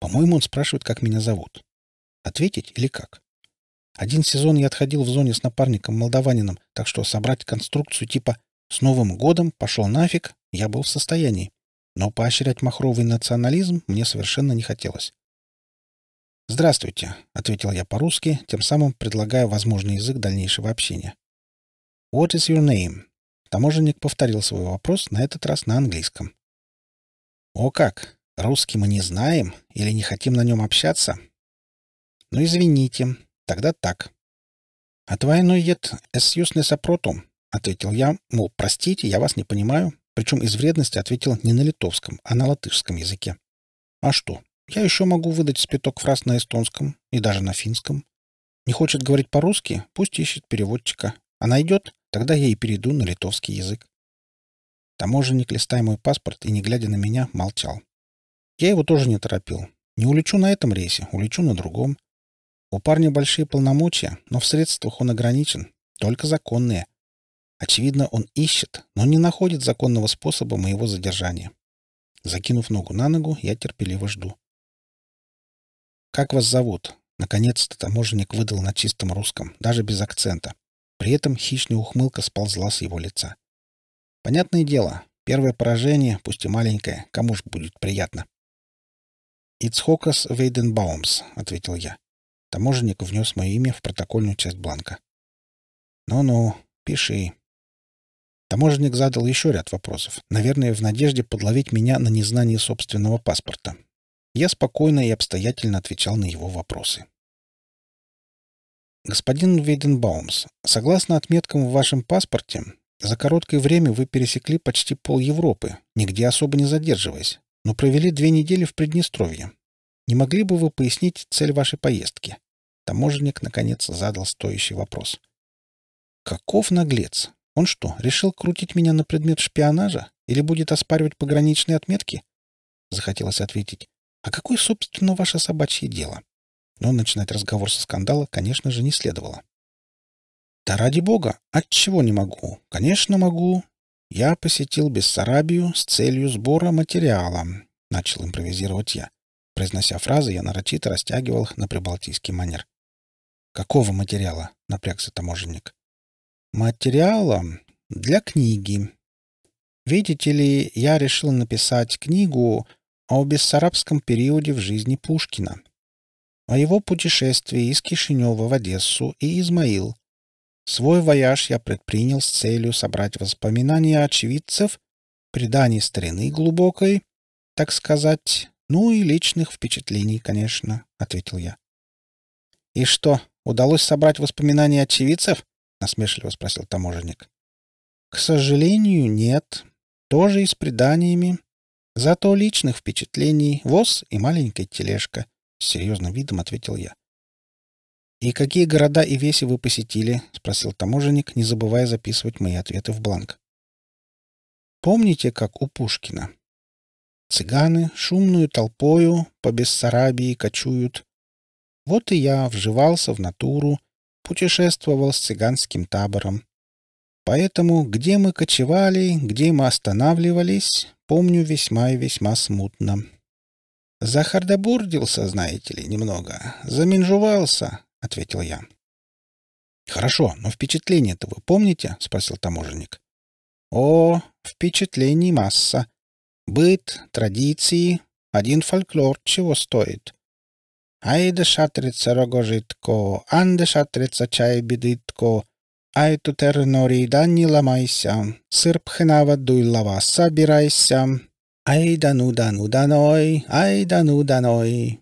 По-моему, он спрашивает, как меня зовут. Ответить или как? Один сезон я отходил в зоне с напарником-молдаванином, так что собрать конструкцию типа «С Новым годом! Пошел нафиг!» я был в состоянии, но поощрять махровый национализм мне совершенно не хотелось. «Здравствуйте», — ответил я по-русски, тем самым предлагая возможный язык дальнейшего общения. «What is your name?» Таможенник повторил свой вопрос, на этот раз на английском. «О как! Русский мы не знаем или не хотим на нем общаться?» «Ну, извините, тогда так». «Отвайнует «А эсюс не сопротум», — ответил я, мол, простите, я вас не понимаю, причем из вредности ответил не на литовском, а на латышском языке. А что? Я еще могу выдать спиток фраз на эстонском и даже на финском. Не хочет говорить по-русски, пусть ищет переводчика. А найдет, тогда я и перейду на литовский язык. Таможенник, листая мой паспорт и не глядя на меня, молчал. Я его тоже не торопил. Не улечу на этом рейсе, улечу на другом. У парня большие полномочия, но в средствах он ограничен, только законные. Очевидно, он ищет, но не находит законного способа моего задержания. Закинув ногу на ногу, я терпеливо жду. «Как вас зовут?» Наконец-то таможенник выдал на чистом русском, даже без акцента. При этом хищная ухмылка сползла с его лица. «Понятное дело, первое поражение, пусть и маленькое, кому ж будет приятно?» «Ицхокас Вейденбаумс», — ответил я. Таможенник внес мое имя в протокольную часть бланка. «Ну-ну, пиши», Таможенник задал еще ряд вопросов, наверное, в надежде подловить меня на незнание собственного паспорта. Я спокойно и обстоятельно отвечал на его вопросы. «Господин Веденбаумс, согласно отметкам в вашем паспорте, за короткое время вы пересекли почти пол Европы, нигде особо не задерживаясь, но провели две недели в Приднестровье. Не могли бы вы пояснить цель вашей поездки?» Таможенник, наконец, задал стоящий вопрос. «Каков наглец!» Он что, решил крутить меня на предмет шпионажа? Или будет оспаривать пограничные отметки? Захотелось ответить. А какое, собственно, ваше собачье дело? Но начинать разговор со скандала, конечно же, не следовало. Да ради бога, отчего не могу? Конечно, могу. Я посетил Бессарабию с целью сбора материала, начал импровизировать я. Произнося фразы, я нарочито растягивал их на прибалтийский манер. «Какого материала?» — напрягся таможенник материала для книги. Видите ли, я решил написать книгу о бессарабском периоде в жизни Пушкина, о его путешествии из Кишинева в Одессу и Измаил. Свой вояж я предпринял с целью собрать воспоминания очевидцев, преданий старины глубокой, так сказать, ну и личных впечатлений, конечно, — ответил я. — И что, удалось собрать воспоминания очевидцев? насмешливо спросил таможенник. К сожалению, нет. Тоже и с преданиями. Зато личных впечатлений воз и маленькая тележка, с серьезным видом ответил я. И какие города и веси вы посетили? спросил таможенник, не забывая записывать мои ответы в бланк. Помните, как у Пушкина? Цыганы шумную толпою по Бессарабии кочуют. Вот и я вживался в натуру, путешествовал с цыганским табором. Поэтому, где мы кочевали, где мы останавливались, помню весьма и весьма смутно. «Захардобурдился, знаете ли, немного. Заменжувался», — ответил я. «Хорошо, но впечатление-то вы помните?» — спросил таможенник. «О, впечатлений масса. Быт, традиции, один фольклор чего стоит. Ай де рогожитко, ан де чай бедитко, ай ту тернорі дані ламайся, сир пхинава дуй лава, собирайся, ай дану дану даной, ай дану даной.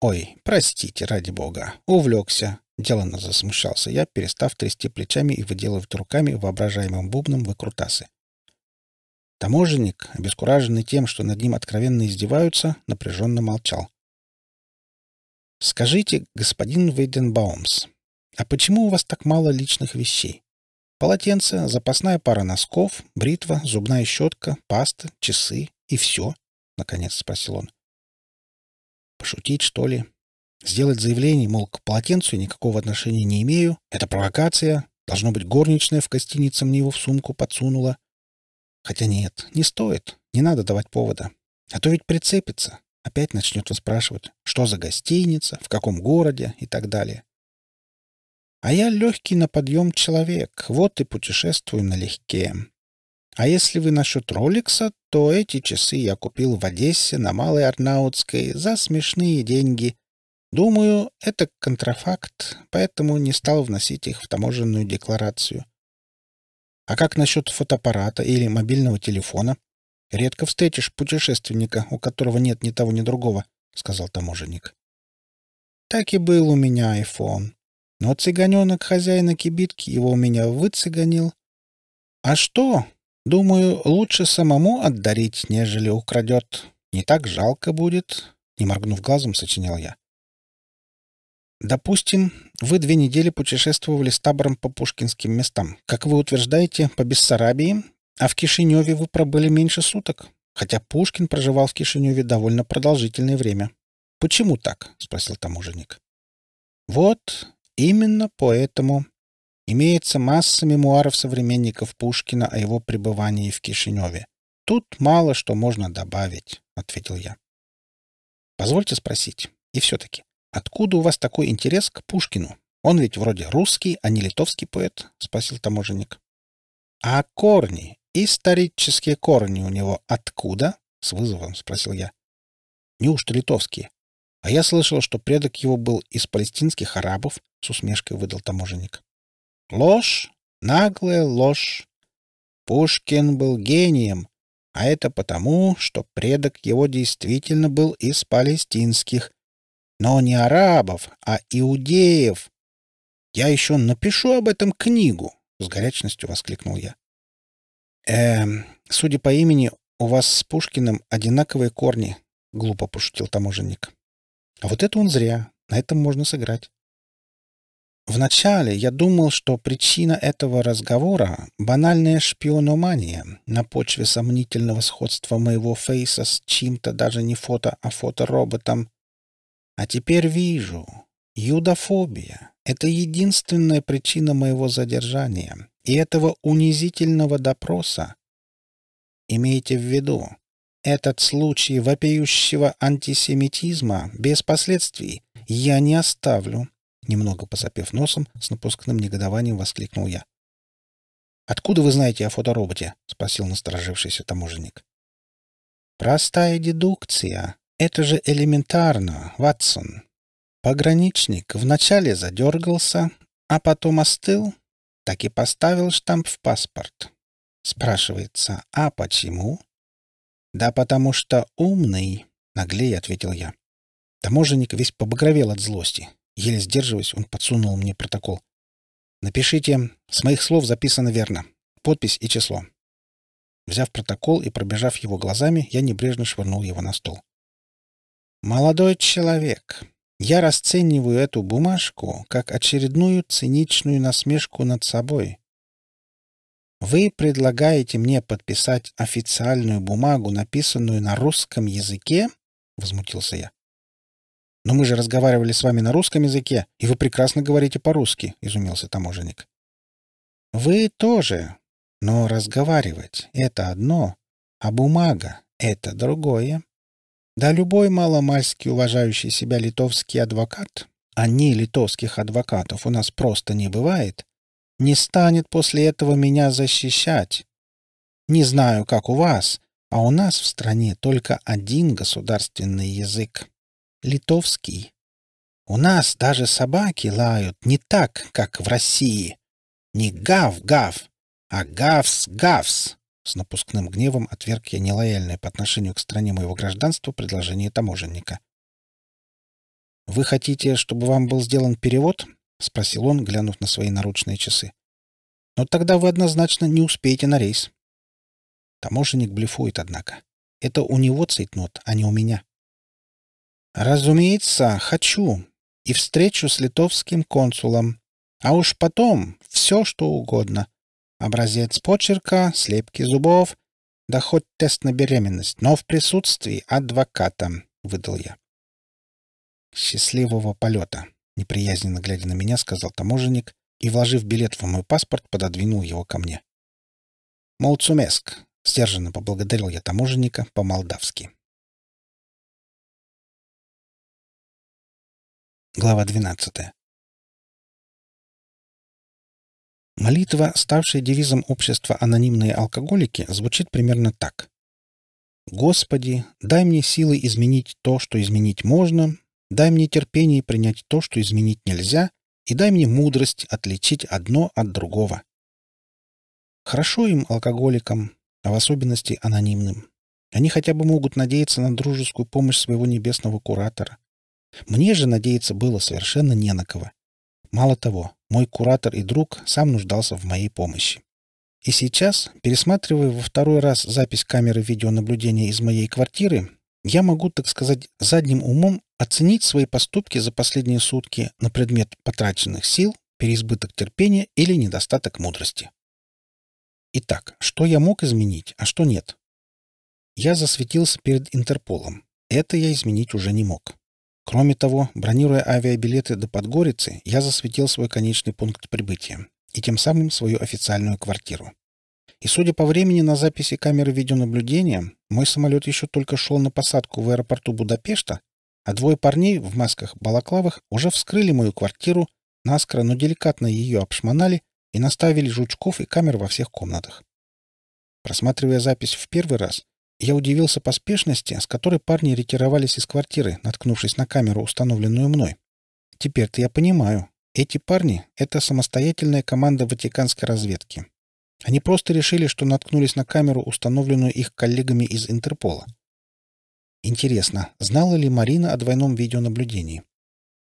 Ой, простите, ради бога, увлекся. Делано засмущался я, перестав трясти плечами и выделывать руками воображаемым бубном выкрутасы. Таможенник, обескураженный тем, что над ним откровенно издеваются, напряженно молчал. «Скажите, господин Вейденбаумс, а почему у вас так мало личных вещей? Полотенце, запасная пара носков, бритва, зубная щетка, паста, часы и все?» — наконец спросил он. «Пошутить, что ли? Сделать заявление, мол, к полотенцу я никакого отношения не имею, это провокация, должно быть, горничная в гостинице мне его в сумку подсунула. Хотя нет, не стоит, не надо давать повода, а то ведь прицепится, Опять начнется спрашивать, что за гостиница, в каком городе и так далее. А я легкий на подъем человек, вот и путешествую налегке. А если вы насчет роликса, то эти часы я купил в Одессе на Малой Арнаутской за смешные деньги. Думаю, это контрафакт, поэтому не стал вносить их в таможенную декларацию. А как насчет фотоаппарата или мобильного телефона? Редко встретишь путешественника, у которого нет ни того, ни другого, — сказал таможенник. Так и был у меня айфон. Но цыганенок хозяина кибитки его у меня выцыганил. А что? Думаю, лучше самому отдарить, нежели украдет. Не так жалко будет, — не моргнув глазом, сочинял я. Допустим, вы две недели путешествовали с табором по пушкинским местам, как вы утверждаете, по Бессарабии а в Кишиневе вы пробыли меньше суток, хотя Пушкин проживал в Кишиневе довольно продолжительное время. Почему так? спросил таможенник. Вот именно поэтому имеется масса мемуаров современников Пушкина о его пребывании в Кишиневе. Тут мало что можно добавить, ответил я. Позвольте спросить, и все-таки, откуда у вас такой интерес к Пушкину? Он ведь вроде русский, а не литовский поэт, спросил таможенник. А корни «Исторические корни у него откуда?» — с вызовом спросил я. «Неужто литовские? А я слышал, что предок его был из палестинских арабов», — с усмешкой выдал таможенник. «Ложь! Наглая ложь! Пушкин был гением, а это потому, что предок его действительно был из палестинских, но не арабов, а иудеев. Я еще напишу об этом книгу!» — с горячностью воскликнул я. Эм, судя по имени, у вас с Пушкиным одинаковые корни, глупо пошутил таможенник. А вот это он зря. На этом можно сыграть. Вначале я думал, что причина этого разговора — банальная шпиономания на почве сомнительного сходства моего фейса с чем то даже не фото, а фотороботом. А теперь вижу — юдофобия. Это единственная причина моего задержания и этого унизительного допроса. Имейте в виду, этот случай вопиющего антисемитизма без последствий я не оставлю. Немного посопев носом, с напускным негодованием воскликнул я. «Откуда вы знаете о фотороботе?» — спросил насторожившийся таможенник. «Простая дедукция. Это же элементарно, Ватсон. Пограничник вначале задергался, а потом остыл, так и поставил штамп в паспорт. Спрашивается, а почему? Да потому что умный, наглее ответил я. Таможенник весь побагровел от злости. Еле сдерживаясь, он подсунул мне протокол. «Напишите, с моих слов записано верно. Подпись и число». Взяв протокол и пробежав его глазами, я небрежно швырнул его на стол. «Молодой человек, я расцениваю эту бумажку как очередную циничную насмешку над собой. Вы предлагаете мне подписать официальную бумагу, написанную на русском языке? Возмутился я. Но мы же разговаривали с вами на русском языке, и вы прекрасно говорите по-русски, изумился таможенник. Вы тоже. Но разговаривать — это одно, а бумага — это другое. Да любой маломальски уважающий себя литовский адвокат, а не литовских адвокатов у нас просто не бывает, не станет после этого меня защищать. Не знаю, как у вас, а у нас в стране только один государственный язык — литовский. У нас даже собаки лают не так, как в России. Не гав-гав, а гавс-гавс. С напускным гневом отверг я нелояльное по отношению к стране моего гражданства предложение таможенника. «Вы хотите, чтобы вам был сделан перевод?» — спросил он, глянув на свои наручные часы. «Но тогда вы однозначно не успеете на рейс». Таможенник блефует, однако. Это у него цейтнот, а не у меня. «Разумеется, хочу. И встречу с литовским консулом. А уж потом все, что угодно», образец почерка, слепки зубов, да хоть тест на беременность, но в присутствии адвоката, — выдал я. «Счастливого полета!» — неприязненно глядя на меня, сказал таможенник и, вложив билет в мой паспорт, пододвинул его ко мне. «Молцумеск!» — сдержанно поблагодарил я таможенника по-молдавски. Глава двенадцатая. Молитва, ставшая девизом общества «Анонимные алкоголики», звучит примерно так. «Господи, дай мне силы изменить то, что изменить можно, дай мне терпение принять то, что изменить нельзя, и дай мне мудрость отличить одно от другого». Хорошо им, алкоголикам, а в особенности анонимным. Они хотя бы могут надеяться на дружескую помощь своего небесного куратора. Мне же надеяться было совершенно не на кого. Мало того, мой куратор и друг сам нуждался в моей помощи. И сейчас, пересматривая во второй раз запись камеры видеонаблюдения из моей квартиры, я могу, так сказать, задним умом оценить свои поступки за последние сутки на предмет потраченных сил, переизбыток терпения или недостаток мудрости. Итак, что я мог изменить, а что нет? Я засветился перед Интерполом. Это я изменить уже не мог. Кроме того, бронируя авиабилеты до Подгорицы, я засветил свой конечный пункт прибытия и тем самым свою официальную квартиру. И судя по времени на записи камеры видеонаблюдения, мой самолет еще только шел на посадку в аэропорту Будапешта, а двое парней в масках-балаклавах уже вскрыли мою квартиру, наскоро, но деликатно ее обшмонали и наставили жучков и камер во всех комнатах. Просматривая запись в первый раз, я удивился поспешности, с которой парни ретировались из квартиры, наткнувшись на камеру, установленную мной. Теперь-то я понимаю. Эти парни — это самостоятельная команда ватиканской разведки. Они просто решили, что наткнулись на камеру, установленную их коллегами из Интерпола. Интересно, знала ли Марина о двойном видеонаблюдении?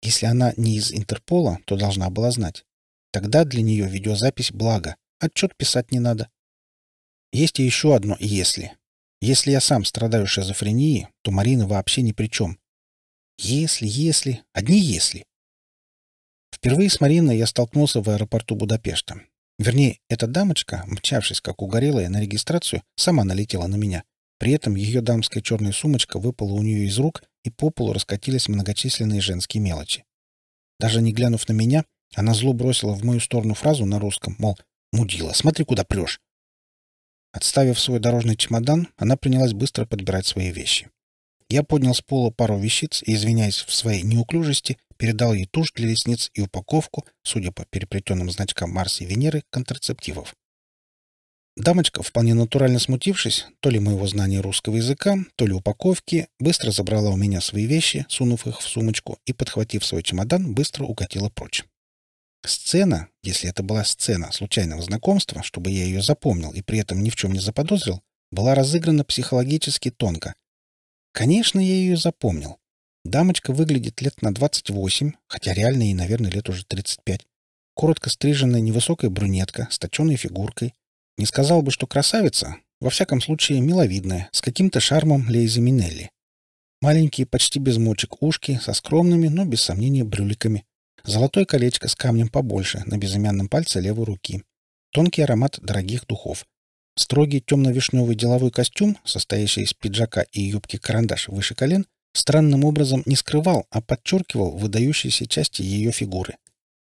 Если она не из Интерпола, то должна была знать. Тогда для нее видеозапись благо. Отчет писать не надо. Есть и еще одно «если». Если я сам страдаю шизофренией, то Марина вообще ни при чем. Если, если, одни если. Впервые с Мариной я столкнулся в аэропорту Будапешта. Вернее, эта дамочка, мчавшись как угорелая на регистрацию, сама налетела на меня. При этом ее дамская черная сумочка выпала у нее из рук, и по полу раскатились многочисленные женские мелочи. Даже не глянув на меня, она зло бросила в мою сторону фразу на русском, мол, «Мудила, смотри, куда прешь!» Отставив свой дорожный чемодан, она принялась быстро подбирать свои вещи. Я поднял с пола пару вещиц и, извиняясь в своей неуклюжести, передал ей тушь для ресниц и упаковку, судя по переплетенным значкам Марса и Венеры, контрацептивов. Дамочка, вполне натурально смутившись, то ли моего знания русского языка, то ли упаковки, быстро забрала у меня свои вещи, сунув их в сумочку и, подхватив свой чемодан, быстро укатила прочь. Сцена, если это была сцена случайного знакомства, чтобы я ее запомнил и при этом ни в чем не заподозрил, была разыграна психологически тонко. Конечно, я ее запомнил. Дамочка выглядит лет на 28, хотя реально ей, наверное, лет уже 35. Коротко стриженная невысокая брюнетка с точенной фигуркой. Не сказал бы, что красавица, во всяком случае миловидная, с каким-то шармом Лейзи Минелли. Маленькие, почти без мочек ушки, со скромными, но без сомнения брюликами. Золотое колечко с камнем побольше на безымянном пальце левой руки. Тонкий аромат дорогих духов. Строгий темно-вишневый деловой костюм, состоящий из пиджака и юбки-карандаш выше колен, странным образом не скрывал, а подчеркивал выдающиеся части ее фигуры.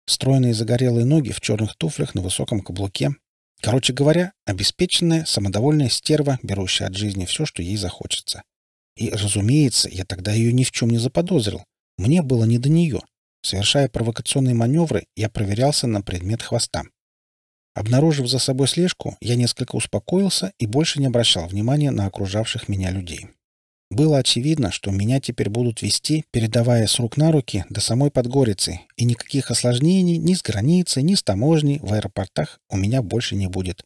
Стройные загорелые ноги в черных туфлях на высоком каблуке. Короче говоря, обеспеченная, самодовольная стерва, берущая от жизни все, что ей захочется. И, разумеется, я тогда ее ни в чем не заподозрил. Мне было не до нее. — Совершая провокационные маневры, я проверялся на предмет хвоста. Обнаружив за собой слежку, я несколько успокоился и больше не обращал внимания на окружавших меня людей. Было очевидно, что меня теперь будут вести, передавая с рук на руки до самой Подгорицы, и никаких осложнений ни с границы, ни с таможней в аэропортах у меня больше не будет.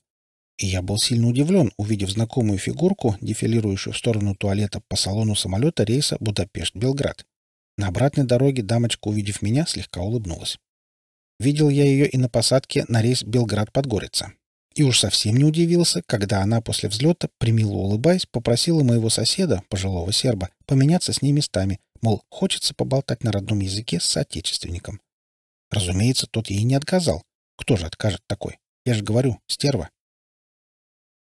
И я был сильно удивлен, увидев знакомую фигурку, дефилирующую в сторону туалета по салону самолета рейса Будапешт-Белград. На обратной дороге дамочка, увидев меня, слегка улыбнулась. Видел я ее и на посадке на рейс Белград-Подгорица. И уж совсем не удивился, когда она после взлета, примило улыбаясь, попросила моего соседа, пожилого серба, поменяться с ней местами, мол, хочется поболтать на родном языке с соотечественником. Разумеется, тот ей не отказал. Кто же откажет такой? Я же говорю, стерва.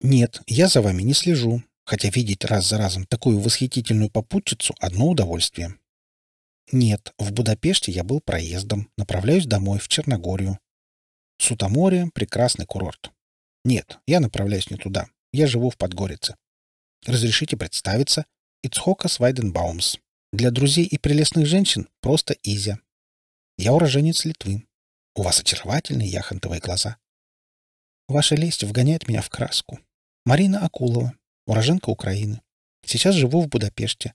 Нет, я за вами не слежу, хотя видеть раз за разом такую восхитительную попутчицу — одно удовольствие. Нет, в Будапеште я был проездом, направляюсь домой, в Черногорию. Сутоморе — прекрасный курорт. Нет, я направляюсь не туда. Я живу в Подгорице. Разрешите представиться. Ицхока Свайденбаумс. Для друзей и прелестных женщин просто Изя. Я уроженец Литвы. У вас очаровательные яхонтовые глаза. Ваша лесть вгоняет меня в краску. Марина Акулова, уроженка Украины. Сейчас живу в Будапеште.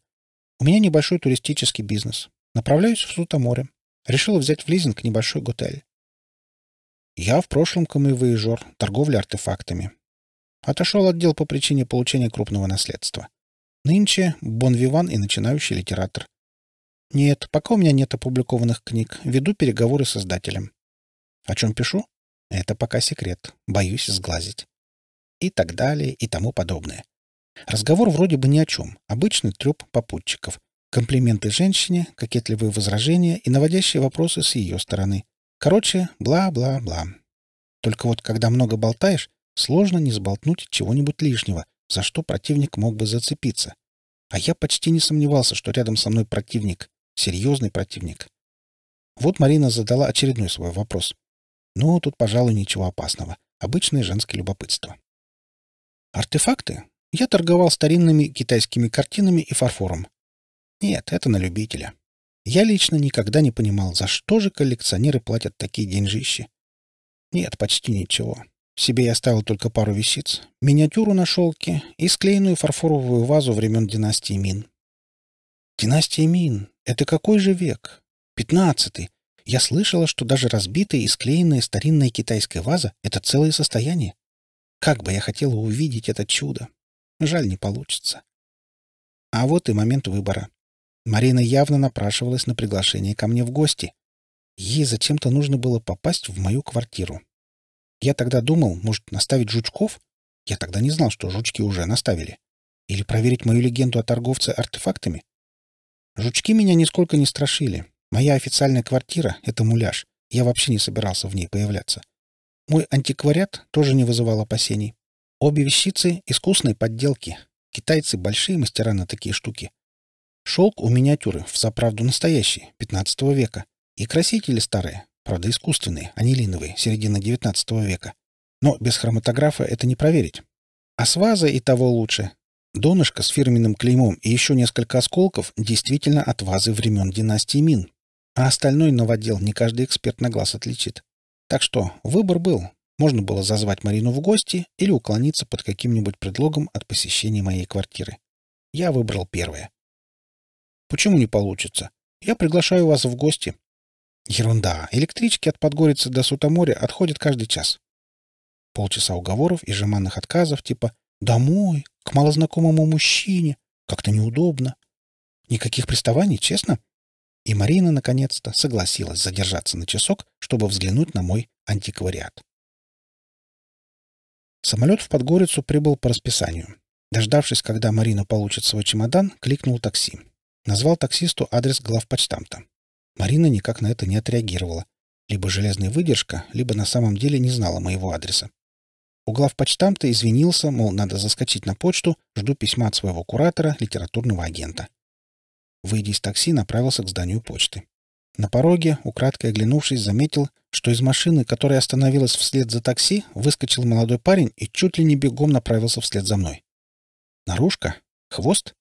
У меня небольшой туристический бизнес. Направляюсь в Сутаморе. Решил взять в лизинг небольшой готель. Я в прошлом камевоежор, торговля артефактами. Отошел отдел по причине получения крупного наследства. Нынче бонвиван и начинающий литератор. Нет, пока у меня нет опубликованных книг, веду переговоры с издателем. О чем пишу? Это пока секрет, боюсь сглазить. И так далее, и тому подобное. Разговор вроде бы ни о чем, обычный треп попутчиков. Комплименты женщине, кокетливые возражения и наводящие вопросы с ее стороны. Короче, бла-бла-бла. Только вот когда много болтаешь, сложно не сболтнуть чего-нибудь лишнего, за что противник мог бы зацепиться. А я почти не сомневался, что рядом со мной противник, серьезный противник. Вот Марина задала очередной свой вопрос. Ну, тут, пожалуй, ничего опасного. Обычное женское любопытство. Артефакты? Я торговал старинными китайскими картинами и фарфором. Нет, это на любителя. Я лично никогда не понимал, за что же коллекционеры платят такие деньжищи. Нет, почти ничего. Себе я оставил только пару висиц, миниатюру на шелке и склеенную фарфоровую вазу времен династии Мин. Династия Мин — это какой же век? Пятнадцатый. Я слышала, что даже разбитая и склеенная старинная китайская ваза — это целое состояние. Как бы я хотела увидеть это чудо. Жаль, не получится. А вот и момент выбора. Марина явно напрашивалась на приглашение ко мне в гости. Ей зачем-то нужно было попасть в мою квартиру. Я тогда думал, может, наставить жучков? Я тогда не знал, что жучки уже наставили. Или проверить мою легенду о торговце артефактами? Жучки меня нисколько не страшили. Моя официальная квартира — это муляж. Я вообще не собирался в ней появляться. Мой антиквариат тоже не вызывал опасений. Обе вещицы — искусные подделки. Китайцы — большие мастера на такие штуки. Шелк у миниатюры, в заправду настоящий, 15 века. И красители старые, правда искусственные, анилиновые, середина 19 века. Но без хроматографа это не проверить. А с вазой и того лучше. Донышко с фирменным клеймом и еще несколько осколков действительно от вазы времен династии Мин. А остальной новодел не каждый эксперт на глаз отличит. Так что выбор был. Можно было зазвать Марину в гости или уклониться под каким-нибудь предлогом от посещения моей квартиры. Я выбрал первое — Почему не получится? Я приглашаю вас в гости. Ерунда. Электрички от Подгорицы до Сутоморя отходят каждый час. Полчаса уговоров и жеманных отказов, типа «домой», «к малознакомому мужчине», «как-то неудобно». Никаких приставаний, честно? И Марина, наконец-то, согласилась задержаться на часок, чтобы взглянуть на мой антиквариат. Самолет в Подгорицу прибыл по расписанию. Дождавшись, когда Марина получит свой чемодан, кликнул такси. Назвал таксисту адрес главпочтамта. Марина никак на это не отреагировала. Либо железная выдержка, либо на самом деле не знала моего адреса. У главпочтамта извинился, мол, надо заскочить на почту, жду письма от своего куратора, литературного агента. Выйдя из такси, направился к зданию почты. На пороге, украдкой оглянувшись, заметил, что из машины, которая остановилась вслед за такси, выскочил молодой парень и чуть ли не бегом направился вслед за мной. Наружка? Хвост?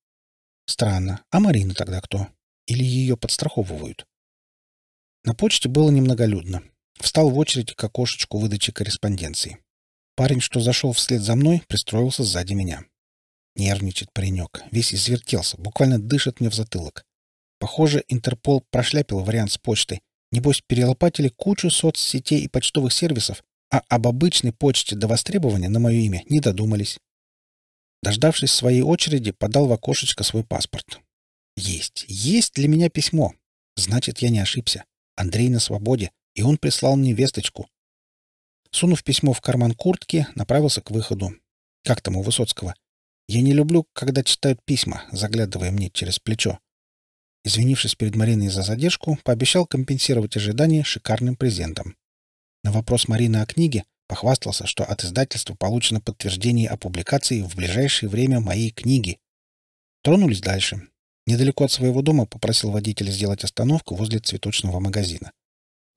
Странно. А Марина тогда кто? Или ее подстраховывают? На почте было немноголюдно. Встал в очередь к окошечку выдачи корреспонденции. Парень, что зашел вслед за мной, пристроился сзади меня. Нервничает паренек. Весь извертелся, буквально дышит мне в затылок. Похоже, Интерпол прошляпил вариант с почтой. Небось, перелопатили кучу соцсетей и почтовых сервисов, а об обычной почте до востребования на мое имя не додумались. Дождавшись своей очереди, подал в окошечко свой паспорт. «Есть, есть для меня письмо. Значит, я не ошибся. Андрей на свободе, и он прислал мне весточку». Сунув письмо в карман куртки, направился к выходу. Как там у Высоцкого? Я не люблю, когда читают письма, заглядывая мне через плечо. Извинившись перед Мариной за задержку, пообещал компенсировать ожидания шикарным презентом. На вопрос Марины о книге Похвастался, что от издательства получено подтверждение о публикации в ближайшее время моей книги. Тронулись дальше. Недалеко от своего дома попросил водителя сделать остановку возле цветочного магазина.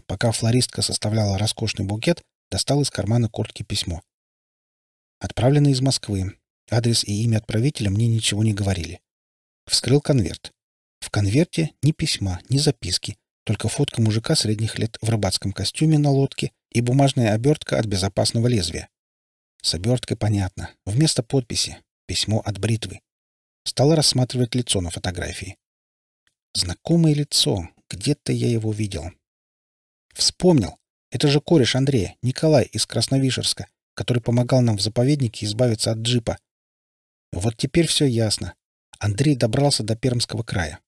Пока флористка составляла роскошный букет, достал из кармана куртки письмо. Отправлено из Москвы. Адрес и имя отправителя мне ничего не говорили. Вскрыл конверт. В конверте ни письма, ни записки, только фотка мужика средних лет в рыбацком костюме на лодке и бумажная обертка от безопасного лезвия. С оберткой понятно. Вместо подписи — письмо от бритвы. Стала рассматривать лицо на фотографии. Знакомое лицо. Где-то я его видел. Вспомнил. Это же кореш Андрея, Николай из Красновишерска, который помогал нам в заповеднике избавиться от джипа. Вот теперь все ясно. Андрей добрался до Пермского края.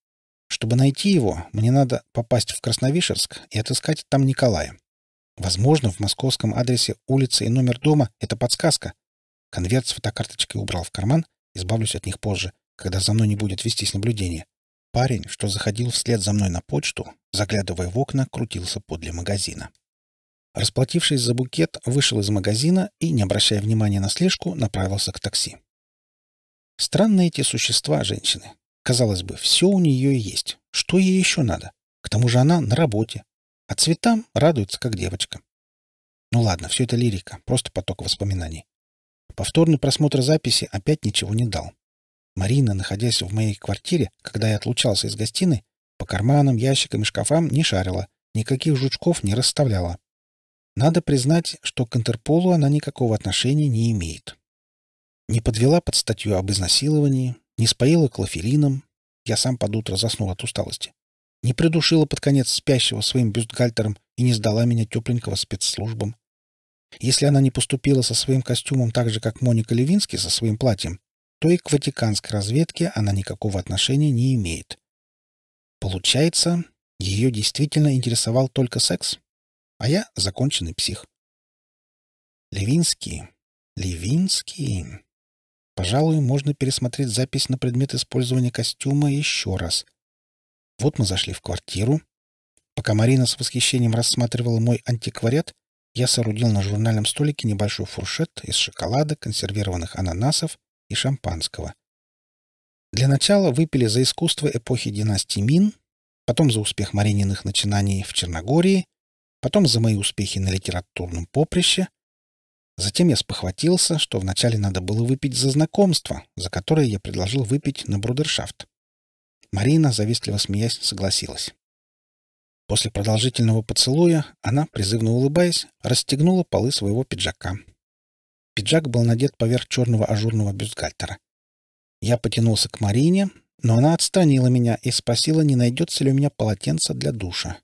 Чтобы найти его, мне надо попасть в Красновишерск и отыскать там Николая. Возможно, в московском адресе улица и номер дома — это подсказка. Конверт с фотокарточкой убрал в карман, избавлюсь от них позже, когда за мной не будет вестись наблюдение. Парень, что заходил вслед за мной на почту, заглядывая в окна, крутился подле магазина. Расплатившись за букет, вышел из магазина и, не обращая внимания на слежку, направился к такси. Странные эти существа, женщины. Казалось бы, все у нее есть. Что ей еще надо? К тому же она на работе, а цветам радуется, как девочка. Ну ладно, все это лирика, просто поток воспоминаний. Повторный просмотр записи опять ничего не дал. Марина, находясь в моей квартире, когда я отлучался из гостиной, по карманам, ящикам и шкафам не шарила, никаких жучков не расставляла. Надо признать, что к Интерполу она никакого отношения не имеет. Не подвела под статью об изнасиловании, не споила клофелином. Я сам под утро заснул от усталости не придушила под конец спящего своим бюстгальтером и не сдала меня тепленького спецслужбам. Если она не поступила со своим костюмом так же, как Моника Левински со своим платьем, то и к ватиканской разведке она никакого отношения не имеет. Получается, ее действительно интересовал только секс, а я — законченный псих. Левинский. Левинский. Пожалуй, можно пересмотреть запись на предмет использования костюма еще раз. Вот мы зашли в квартиру. Пока Марина с восхищением рассматривала мой антиквариат, я соорудил на журнальном столике небольшой фуршет из шоколада, консервированных ананасов и шампанского. Для начала выпили за искусство эпохи династии Мин, потом за успех Марининых начинаний в Черногории, потом за мои успехи на литературном поприще. Затем я спохватился, что вначале надо было выпить за знакомство, за которое я предложил выпить на брудершафт. Марина, завистливо смеясь, согласилась. После продолжительного поцелуя она, призывно улыбаясь, расстегнула полы своего пиджака. Пиджак был надет поверх черного ажурного бюстгальтера. Я потянулся к Марине, но она отстранила меня и спросила, не найдется ли у меня полотенца для душа.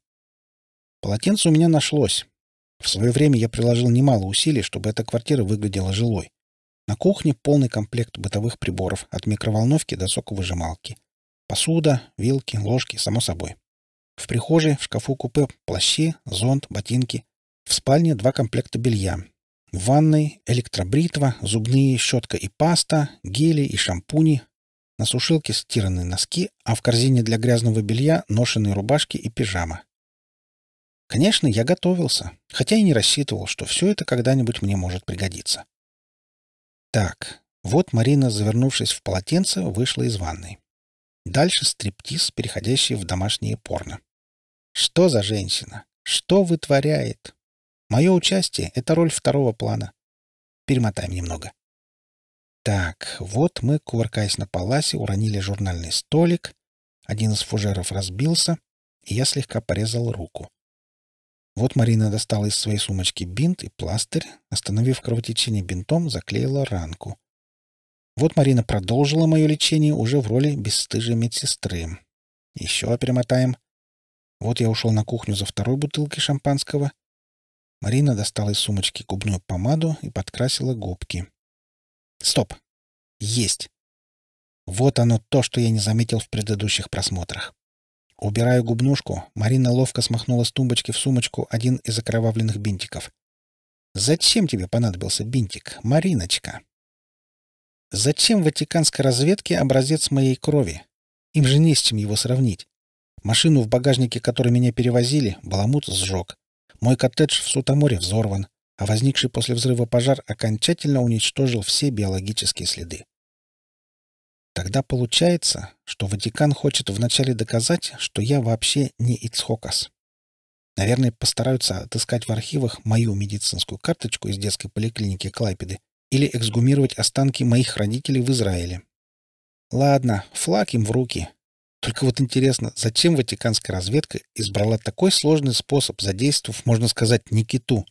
Полотенце у меня нашлось. В свое время я приложил немало усилий, чтобы эта квартира выглядела жилой. На кухне полный комплект бытовых приборов, от микроволновки до соковыжималки — Посуда, вилки, ложки, само собой. В прихожей, в шкафу-купе плащи, зонт, ботинки. В спальне два комплекта белья. В ванной электробритва, зубные, щетка и паста, гели и шампуни. На сушилке стиранные носки, а в корзине для грязного белья ношеные рубашки и пижама. Конечно, я готовился, хотя и не рассчитывал, что все это когда-нибудь мне может пригодиться. Так, вот Марина, завернувшись в полотенце, вышла из ванной. Дальше стриптиз, переходящий в домашнее порно. Что за женщина? Что вытворяет? Мое участие — это роль второго плана. Перемотаем немного. Так, вот мы, кувыркаясь на паласе, уронили журнальный столик. Один из фужеров разбился, и я слегка порезал руку. Вот Марина достала из своей сумочки бинт и пластырь, остановив кровотечение бинтом, заклеила ранку. Вот Марина продолжила мое лечение уже в роли бесстыжей медсестры. Еще перемотаем. Вот я ушел на кухню за второй бутылкой шампанского. Марина достала из сумочки губную помаду и подкрасила губки. Стоп! Есть! Вот оно то, что я не заметил в предыдущих просмотрах. Убираю губнушку, Марина ловко смахнула с тумбочки в сумочку один из окровавленных бинтиков. «Зачем тебе понадобился бинтик, Мариночка?» Зачем ватиканской разведке образец моей крови? Им же не с чем его сравнить. Машину, в багажнике которой меня перевозили, Баламут сжег. Мой коттедж в Сутаморе взорван, а возникший после взрыва пожар окончательно уничтожил все биологические следы. Тогда получается, что Ватикан хочет вначале доказать, что я вообще не Ицхокас. Наверное, постараются отыскать в архивах мою медицинскую карточку из детской поликлиники Клайпеды или эксгумировать останки моих родителей в Израиле. Ладно, флаг им в руки. Только вот интересно, зачем ватиканская разведка избрала такой сложный способ, задействовав, можно сказать, Никиту?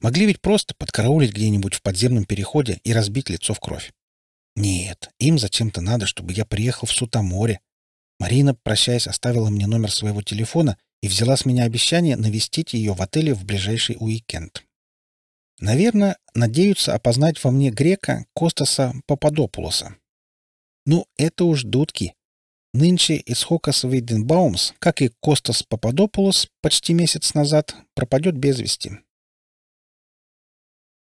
Могли ведь просто подкараулить где-нибудь в подземном переходе и разбить лицо в кровь. Нет, им зачем-то надо, чтобы я приехал в Сутоморе. Марина, прощаясь, оставила мне номер своего телефона и взяла с меня обещание навестить ее в отеле в ближайший уикенд. Наверное, надеются опознать во мне грека Костаса Пападопулоса. Ну, это уж дудки. Нынче из Исхокас Вейденбаумс, как и Костас Пападопулос почти месяц назад, пропадет без вести.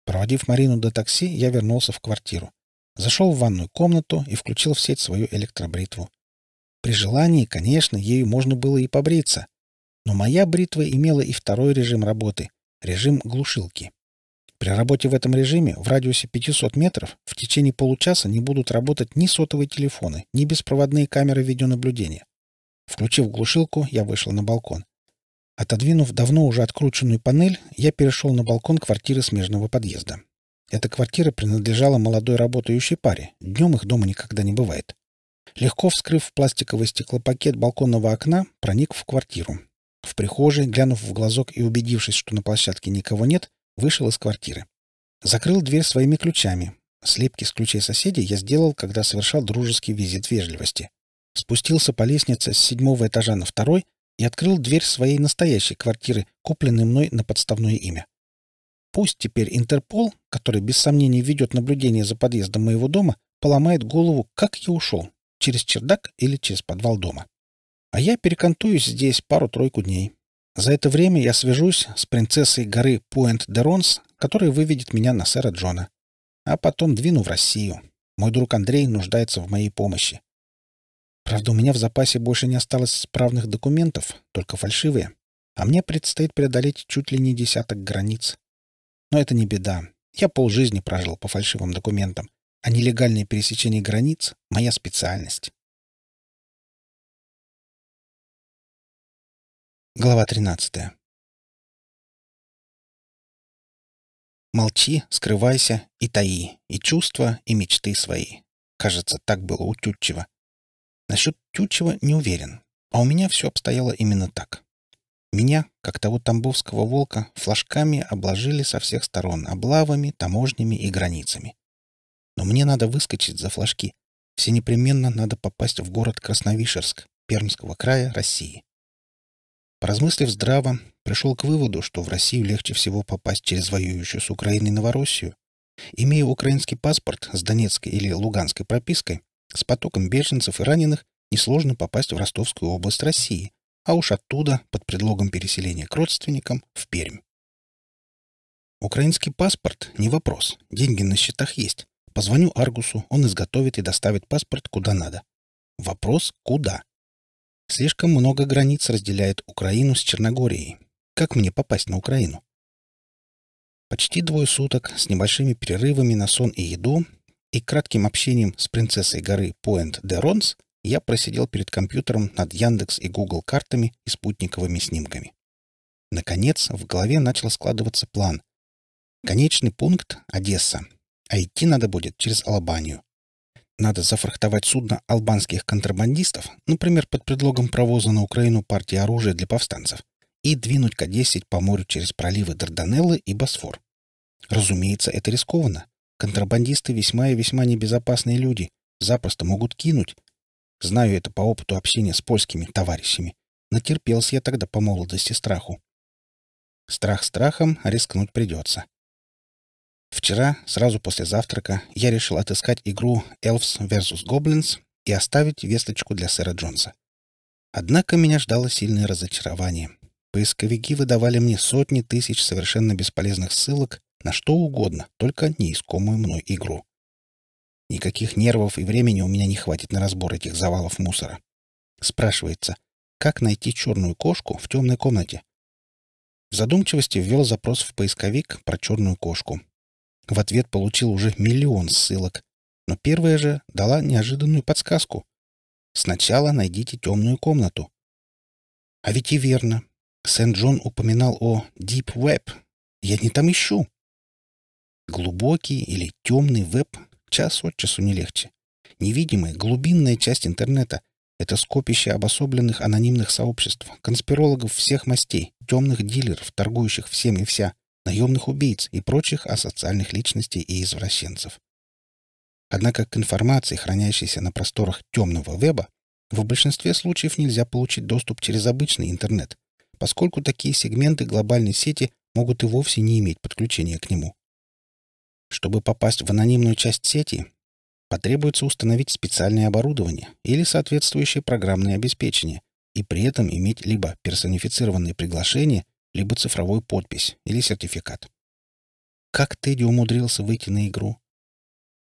Проводив Марину до такси, я вернулся в квартиру. Зашел в ванную комнату и включил в сеть свою электробритву. При желании, конечно, ею можно было и побриться. Но моя бритва имела и второй режим работы — режим глушилки. При работе в этом режиме в радиусе 500 метров в течение получаса не будут работать ни сотовые телефоны, ни беспроводные камеры видеонаблюдения. Включив глушилку, я вышел на балкон. Отодвинув давно уже открученную панель, я перешел на балкон квартиры смежного подъезда. Эта квартира принадлежала молодой работающей паре. Днем их дома никогда не бывает. Легко вскрыв пластиковый стеклопакет балконного окна, проник в квартиру. В прихожей, глянув в глазок и убедившись, что на площадке никого нет, Вышел из квартиры. Закрыл дверь своими ключами. Слепки с ключей соседей я сделал, когда совершал дружеский визит вежливости. Спустился по лестнице с седьмого этажа на второй и открыл дверь своей настоящей квартиры, купленной мной на подставное имя. Пусть теперь Интерпол, который без сомнения ведет наблюдение за подъездом моего дома, поломает голову, как я ушел, через чердак или через подвал дома. А я перекантуюсь здесь пару-тройку дней. За это время я свяжусь с принцессой горы Пуэнт-де-Ронс, которая выведет меня на сэра Джона. А потом двину в Россию. Мой друг Андрей нуждается в моей помощи. Правда, у меня в запасе больше не осталось справных документов, только фальшивые. А мне предстоит преодолеть чуть ли не десяток границ. Но это не беда. Я полжизни прожил по фальшивым документам, а нелегальное пересечение границ — моя специальность. Глава 13. Молчи, скрывайся и таи, и чувства, и мечты свои. Кажется, так было у Тютчева. Насчет Тютчева не уверен, а у меня все обстояло именно так. Меня, как того тамбовского волка, флажками обложили со всех сторон облавами, таможнями и границами. Но мне надо выскочить за флажки. Все непременно надо попасть в город Красновишерск, Пермского края России. Поразмыслив здраво, пришел к выводу, что в Россию легче всего попасть через воюющую с Украиной Новороссию. Имея украинский паспорт с донецкой или луганской пропиской, с потоком беженцев и раненых несложно попасть в Ростовскую область России, а уж оттуда, под предлогом переселения к родственникам, в Пермь. Украинский паспорт — не вопрос, деньги на счетах есть. Позвоню Аргусу, он изготовит и доставит паспорт куда надо. Вопрос — куда? Слишком много границ разделяет Украину с Черногорией. Как мне попасть на Украину? Почти двое суток с небольшими перерывами на сон и еду и кратким общением с принцессой горы Point де Ронс я просидел перед компьютером над Яндекс и Google картами и спутниковыми снимками. Наконец, в голове начал складываться план. Конечный пункт — Одесса, а идти надо будет через Алабанию. Надо зафрахтовать судно албанских контрабандистов, например, под предлогом провоза на Украину партии оружия для повстанцев, и двинуть К-10 по морю через проливы Дарданеллы и Босфор. Разумеется, это рискованно. Контрабандисты весьма и весьма небезопасные люди, запросто могут кинуть. Знаю это по опыту общения с польскими товарищами. Натерпелся я тогда по молодости страху. Страх страхом, рискнуть придется. Вчера, сразу после завтрака, я решил отыскать игру Elves vs. Goblins и оставить весточку для сэра Джонса. Однако меня ждало сильное разочарование. Поисковики выдавали мне сотни тысяч совершенно бесполезных ссылок на что угодно, только неискомую мной игру. Никаких нервов и времени у меня не хватит на разбор этих завалов мусора. Спрашивается, как найти черную кошку в темной комнате? В задумчивости ввел запрос в поисковик про черную кошку, в ответ получил уже миллион ссылок, но первая же дала неожиданную подсказку. Сначала найдите темную комнату. А ведь и верно. Сент-Джон упоминал о Deep Web. Я не там ищу. Глубокий или темный веб час от часу не легче. Невидимая, глубинная часть интернета — это скопище обособленных анонимных сообществ, конспирологов всех мастей, темных дилеров, торгующих всем и вся наемных убийц и прочих асоциальных личностей и извращенцев. Однако к информации, хранящейся на просторах темного веба, в большинстве случаев нельзя получить доступ через обычный интернет, поскольку такие сегменты глобальной сети могут и вовсе не иметь подключения к нему. Чтобы попасть в анонимную часть сети, потребуется установить специальное оборудование или соответствующее программное обеспечение и при этом иметь либо персонифицированные приглашения, либо цифровую подпись или сертификат. Как Тедди умудрился выйти на игру?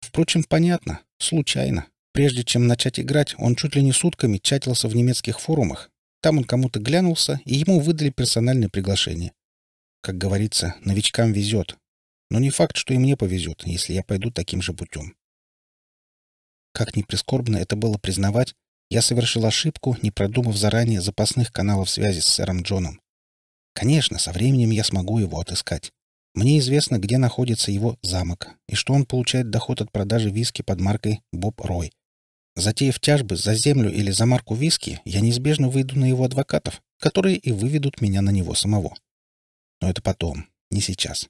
Впрочем, понятно, случайно. Прежде чем начать играть, он чуть ли не сутками чатился в немецких форумах. Там он кому-то глянулся, и ему выдали персональное приглашение. Как говорится, новичкам везет. Но не факт, что и мне повезет, если я пойду таким же путем. Как ни прискорбно это было признавать, я совершил ошибку, не продумав заранее запасных каналов связи с сэром Джоном. Конечно, со временем я смогу его отыскать. Мне известно, где находится его замок, и что он получает доход от продажи виски под маркой «Боб Рой». Затеяв тяжбы за землю или за марку виски, я неизбежно выйду на его адвокатов, которые и выведут меня на него самого. Но это потом, не сейчас.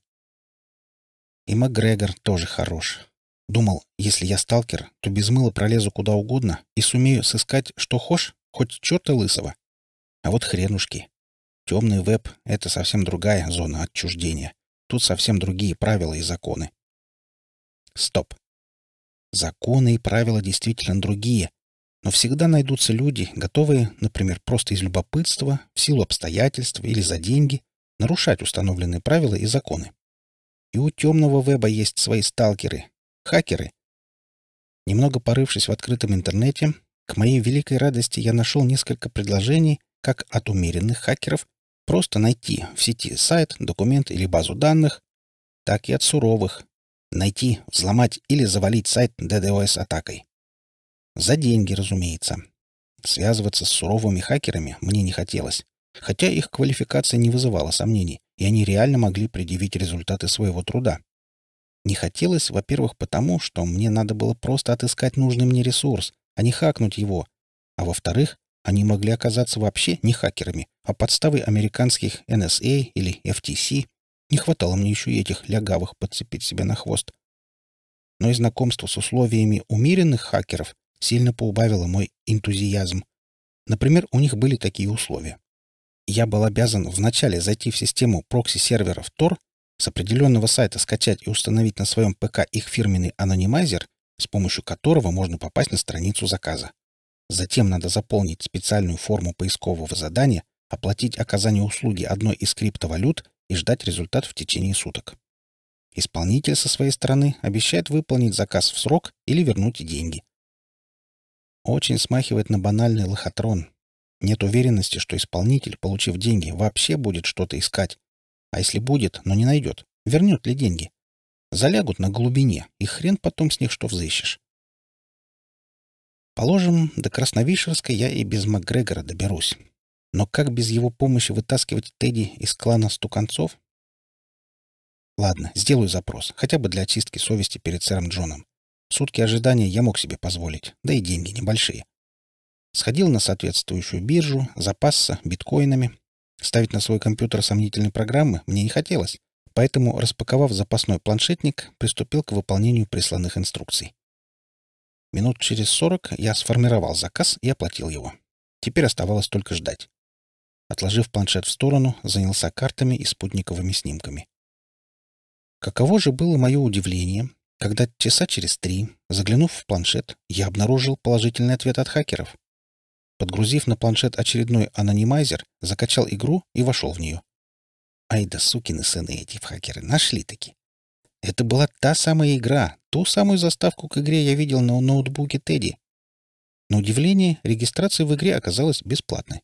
И МакГрегор тоже хорош. Думал, если я сталкер, то без мыла пролезу куда угодно и сумею сыскать что хошь, хоть черта лысого. А вот хренушки. Темный веб — это совсем другая зона отчуждения. Тут совсем другие правила и законы. Стоп. Законы и правила действительно другие. Но всегда найдутся люди, готовые, например, просто из любопытства, в силу обстоятельств или за деньги, нарушать установленные правила и законы. И у темного веба есть свои сталкеры, хакеры. Немного порывшись в открытом интернете, к моей великой радости я нашел несколько предложений, как от умеренных хакеров, Просто найти в сети сайт, документ или базу данных, так и от суровых. Найти, взломать или завалить сайт DDoS атакой. За деньги, разумеется. Связываться с суровыми хакерами мне не хотелось, хотя их квалификация не вызывала сомнений, и они реально могли предъявить результаты своего труда. Не хотелось, во-первых, потому, что мне надо было просто отыскать нужный мне ресурс, а не хакнуть его, а во-вторых, они могли оказаться вообще не хакерами, а подставой американских NSA или FTC. Не хватало мне еще и этих лягавых подцепить себе на хвост. Но и знакомство с условиями умеренных хакеров сильно поубавило мой энтузиазм. Например, у них были такие условия. Я был обязан вначале зайти в систему прокси-серверов Tor, с определенного сайта скачать и установить на своем ПК их фирменный анонимайзер, с помощью которого можно попасть на страницу заказа. Затем надо заполнить специальную форму поискового задания, оплатить оказание услуги одной из криптовалют и ждать результат в течение суток. Исполнитель со своей стороны обещает выполнить заказ в срок или вернуть деньги. Очень смахивает на банальный лохотрон. Нет уверенности, что исполнитель, получив деньги, вообще будет что-то искать. А если будет, но не найдет, вернет ли деньги? Залягут на глубине, и хрен потом с них что взыщешь. Положим, до Красновишерска я и без Макгрегора доберусь. Но как без его помощи вытаскивать Тедди из клана стуканцов? Ладно, сделаю запрос, хотя бы для очистки совести перед сэром Джоном. Сутки ожидания я мог себе позволить, да и деньги небольшие. Сходил на соответствующую биржу, запасся биткоинами. Ставить на свой компьютер сомнительные программы мне не хотелось, поэтому, распаковав запасной планшетник, приступил к выполнению присланных инструкций. Минут через сорок я сформировал заказ и оплатил его. Теперь оставалось только ждать. Отложив планшет в сторону, занялся картами и спутниковыми снимками. Каково же было мое удивление, когда часа через три, заглянув в планшет, я обнаружил положительный ответ от хакеров. Подгрузив на планшет очередной анонимайзер, закачал игру и вошел в нее. Ай да сукины сыны эти хакеры, нашли-таки. Это была та самая игра, ту самую заставку к игре я видел на ноутбуке Тедди. На удивление, регистрация в игре оказалась бесплатной.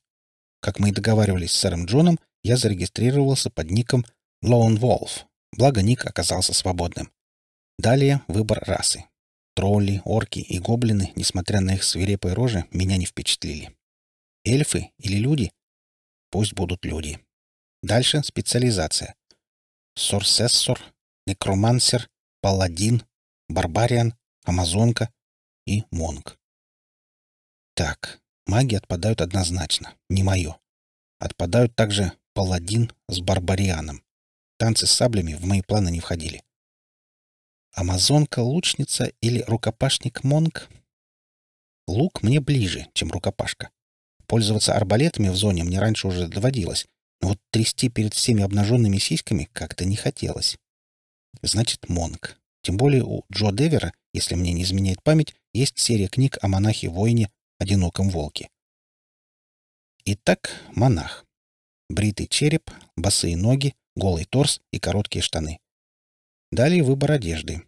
Как мы и договаривались с сэром Джоном, я зарегистрировался под ником Lone Wolf, благо ник оказался свободным. Далее выбор расы. Тролли, орки и гоблины, несмотря на их свирепые рожи, меня не впечатлили. Эльфы или люди? Пусть будут люди. Дальше специализация. Сорсессор некромансер, паладин, барбариан, амазонка и монг. Так, маги отпадают однозначно, не мое. Отпадают также паладин с барбарианом. Танцы с саблями в мои планы не входили. Амазонка-лучница или рукопашник-монг? Лук мне ближе, чем рукопашка. Пользоваться арбалетами в зоне мне раньше уже доводилось, но вот трясти перед всеми обнаженными сиськами как-то не хотелось. Значит, монг. Тем более у Джо Девера, если мне не изменяет память, есть серия книг о монахе-воине «Одиноком волке». Итак, монах. Бритый череп, босые ноги, голый торс и короткие штаны. Далее выбор одежды.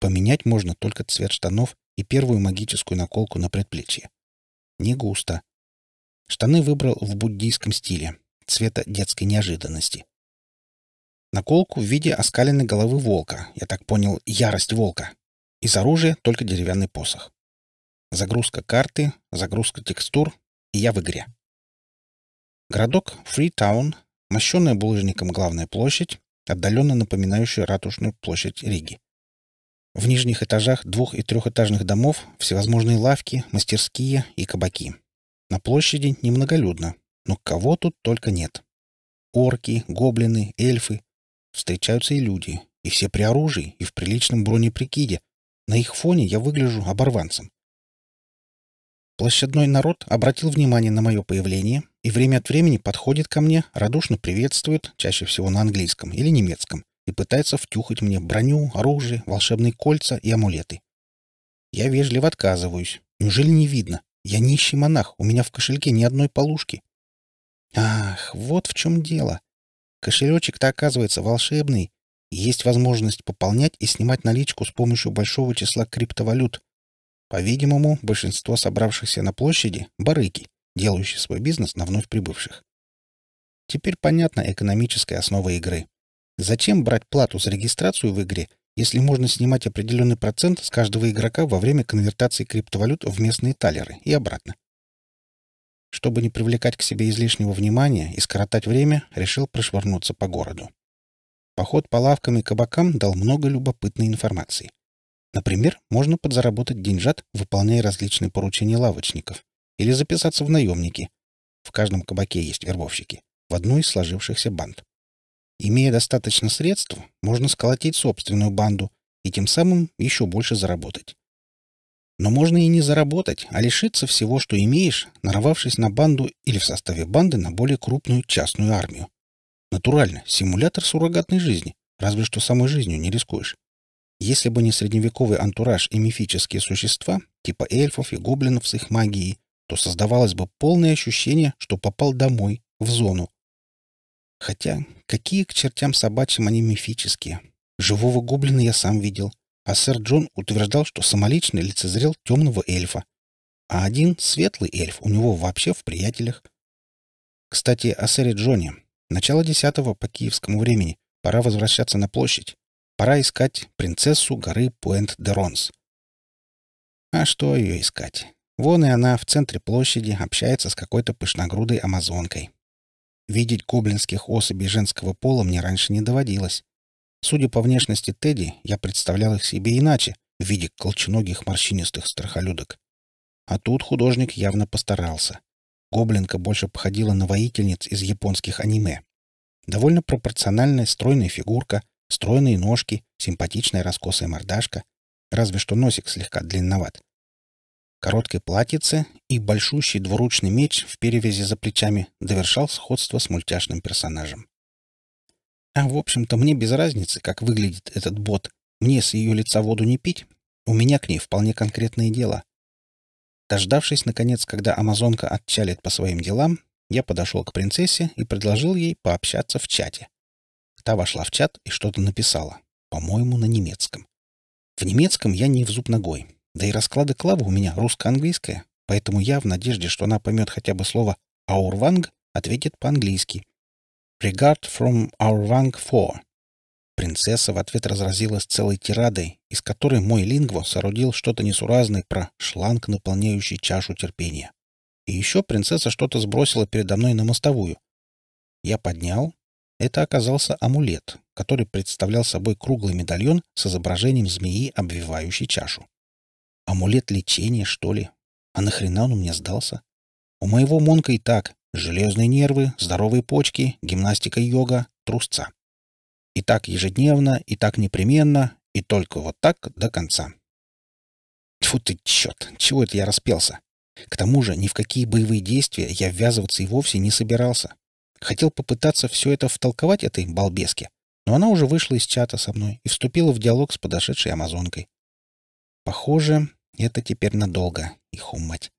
Поменять можно только цвет штанов и первую магическую наколку на предплечье. Не густо. Штаны выбрал в буддийском стиле, цвета детской неожиданности. Наколку в виде оскаленной головы волка, я так понял, ярость волка. Из оружия только деревянный посох. Загрузка карты, загрузка текстур, и я в игре. Городок Фритаун, мощенная булыжником главная площадь, отдаленно напоминающая ратушную площадь Риги. В нижних этажах двух- и трехэтажных домов всевозможные лавки, мастерские и кабаки. На площади немноголюдно, но кого тут только нет. Орки, гоблины, эльфы, Встречаются и люди, и все при оружии, и в приличном бронеприкиде. На их фоне я выгляжу оборванцем. Площадной народ обратил внимание на мое появление и время от времени подходит ко мне, радушно приветствует, чаще всего на английском или немецком, и пытается втюхать мне броню, оружие, волшебные кольца и амулеты. Я вежливо отказываюсь. Неужели не видно? Я нищий монах, у меня в кошельке ни одной полушки. Ах, вот в чем дело. Кошелечек-то оказывается волшебный, и есть возможность пополнять и снимать наличку с помощью большого числа криптовалют. По-видимому, большинство собравшихся на площади — барыки, делающие свой бизнес на вновь прибывших. Теперь понятна экономическая основа игры. Зачем брать плату за регистрацию в игре, если можно снимать определенный процент с каждого игрока во время конвертации криптовалют в местные талеры и обратно? Чтобы не привлекать к себе излишнего внимания и скоротать время, решил прошвырнуться по городу. Поход по лавкам и кабакам дал много любопытной информации. Например, можно подзаработать деньжат, выполняя различные поручения лавочников, или записаться в наемники. В каждом кабаке есть вербовщики, в одну из сложившихся банд. Имея достаточно средств, можно сколотить собственную банду и тем самым еще больше заработать. Но можно и не заработать, а лишиться всего, что имеешь, нарвавшись на банду или в составе банды на более крупную частную армию. Натурально, симулятор суррогатной жизни, разве что самой жизнью не рискуешь. Если бы не средневековый антураж и мифические существа, типа эльфов и гоблинов с их магией, то создавалось бы полное ощущение, что попал домой, в зону. Хотя, какие к чертям собачьим они мифические? Живого гоблина я сам видел, а сэр Джон утверждал, что самолично лицезрел темного эльфа, а один светлый эльф у него вообще в приятелях. Кстати, о сэре Джоне. Начало десятого по киевскому времени. Пора возвращаться на площадь. Пора искать принцессу горы Пуэнт-де-Ронс. А что ее искать? Вон и она в центре площади общается с какой-то пышногрудой амазонкой. Видеть гоблинских особей женского пола мне раньше не доводилось, Судя по внешности Тедди, я представлял их себе иначе, в виде колченогих морщинистых страхолюдок. А тут художник явно постарался. Гоблинка больше походила на воительниц из японских аниме. Довольно пропорциональная стройная фигурка, стройные ножки, симпатичная раскосая мордашка, разве что носик слегка длинноват. Короткой платьице и большущий двуручный меч в перевязи за плечами довершал сходство с мультяшным персонажем. А, в общем-то, мне без разницы, как выглядит этот бот. Мне с ее лица воду не пить. У меня к ней вполне конкретное дело. Дождавшись, наконец, когда амазонка отчалит по своим делам, я подошел к принцессе и предложил ей пообщаться в чате. Та вошла в чат и что-то написала. По-моему, на немецком. В немецком я не в зуб ногой. Да и расклады Клавы у меня русско-английская, поэтому я в надежде, что она поймет хотя бы слово «аурванг», ответит по-английски. «Regard from our rank 4». Принцесса в ответ разразилась целой тирадой, из которой мой лингво соорудил что-то несуразное про шланг, наполняющий чашу терпения. И еще принцесса что-то сбросила передо мной на мостовую. Я поднял. Это оказался амулет, который представлял собой круглый медальон с изображением змеи, обвивающей чашу. Амулет лечения, что ли? А нахрена он мне сдался? У моего Монка и так Железные нервы, здоровые почки, гимнастика и йога, трусца. И так ежедневно, и так непременно, и только вот так до конца. Тьфу ты, черт, чего это я распелся? К тому же ни в какие боевые действия я ввязываться и вовсе не собирался. Хотел попытаться все это втолковать этой балбеске, но она уже вышла из чата со мной и вступила в диалог с подошедшей амазонкой. Похоже, это теперь надолго, Их умать.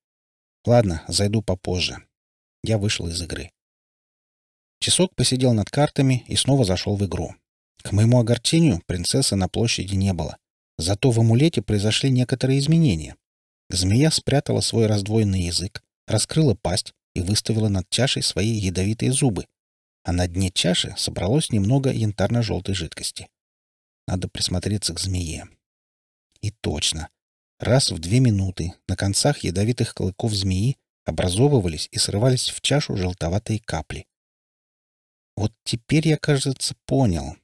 Ладно, зайду попозже. Я вышел из игры. Часок посидел над картами и снова зашел в игру. К моему огорчению, принцессы на площади не было. Зато в амулете произошли некоторые изменения. Змея спрятала свой раздвоенный язык, раскрыла пасть и выставила над чашей свои ядовитые зубы, а на дне чаши собралось немного янтарно-желтой жидкости. Надо присмотреться к змее. И точно. Раз в две минуты на концах ядовитых клыков змеи образовывались и срывались в чашу желтоватые капли. Вот теперь я, кажется, понял.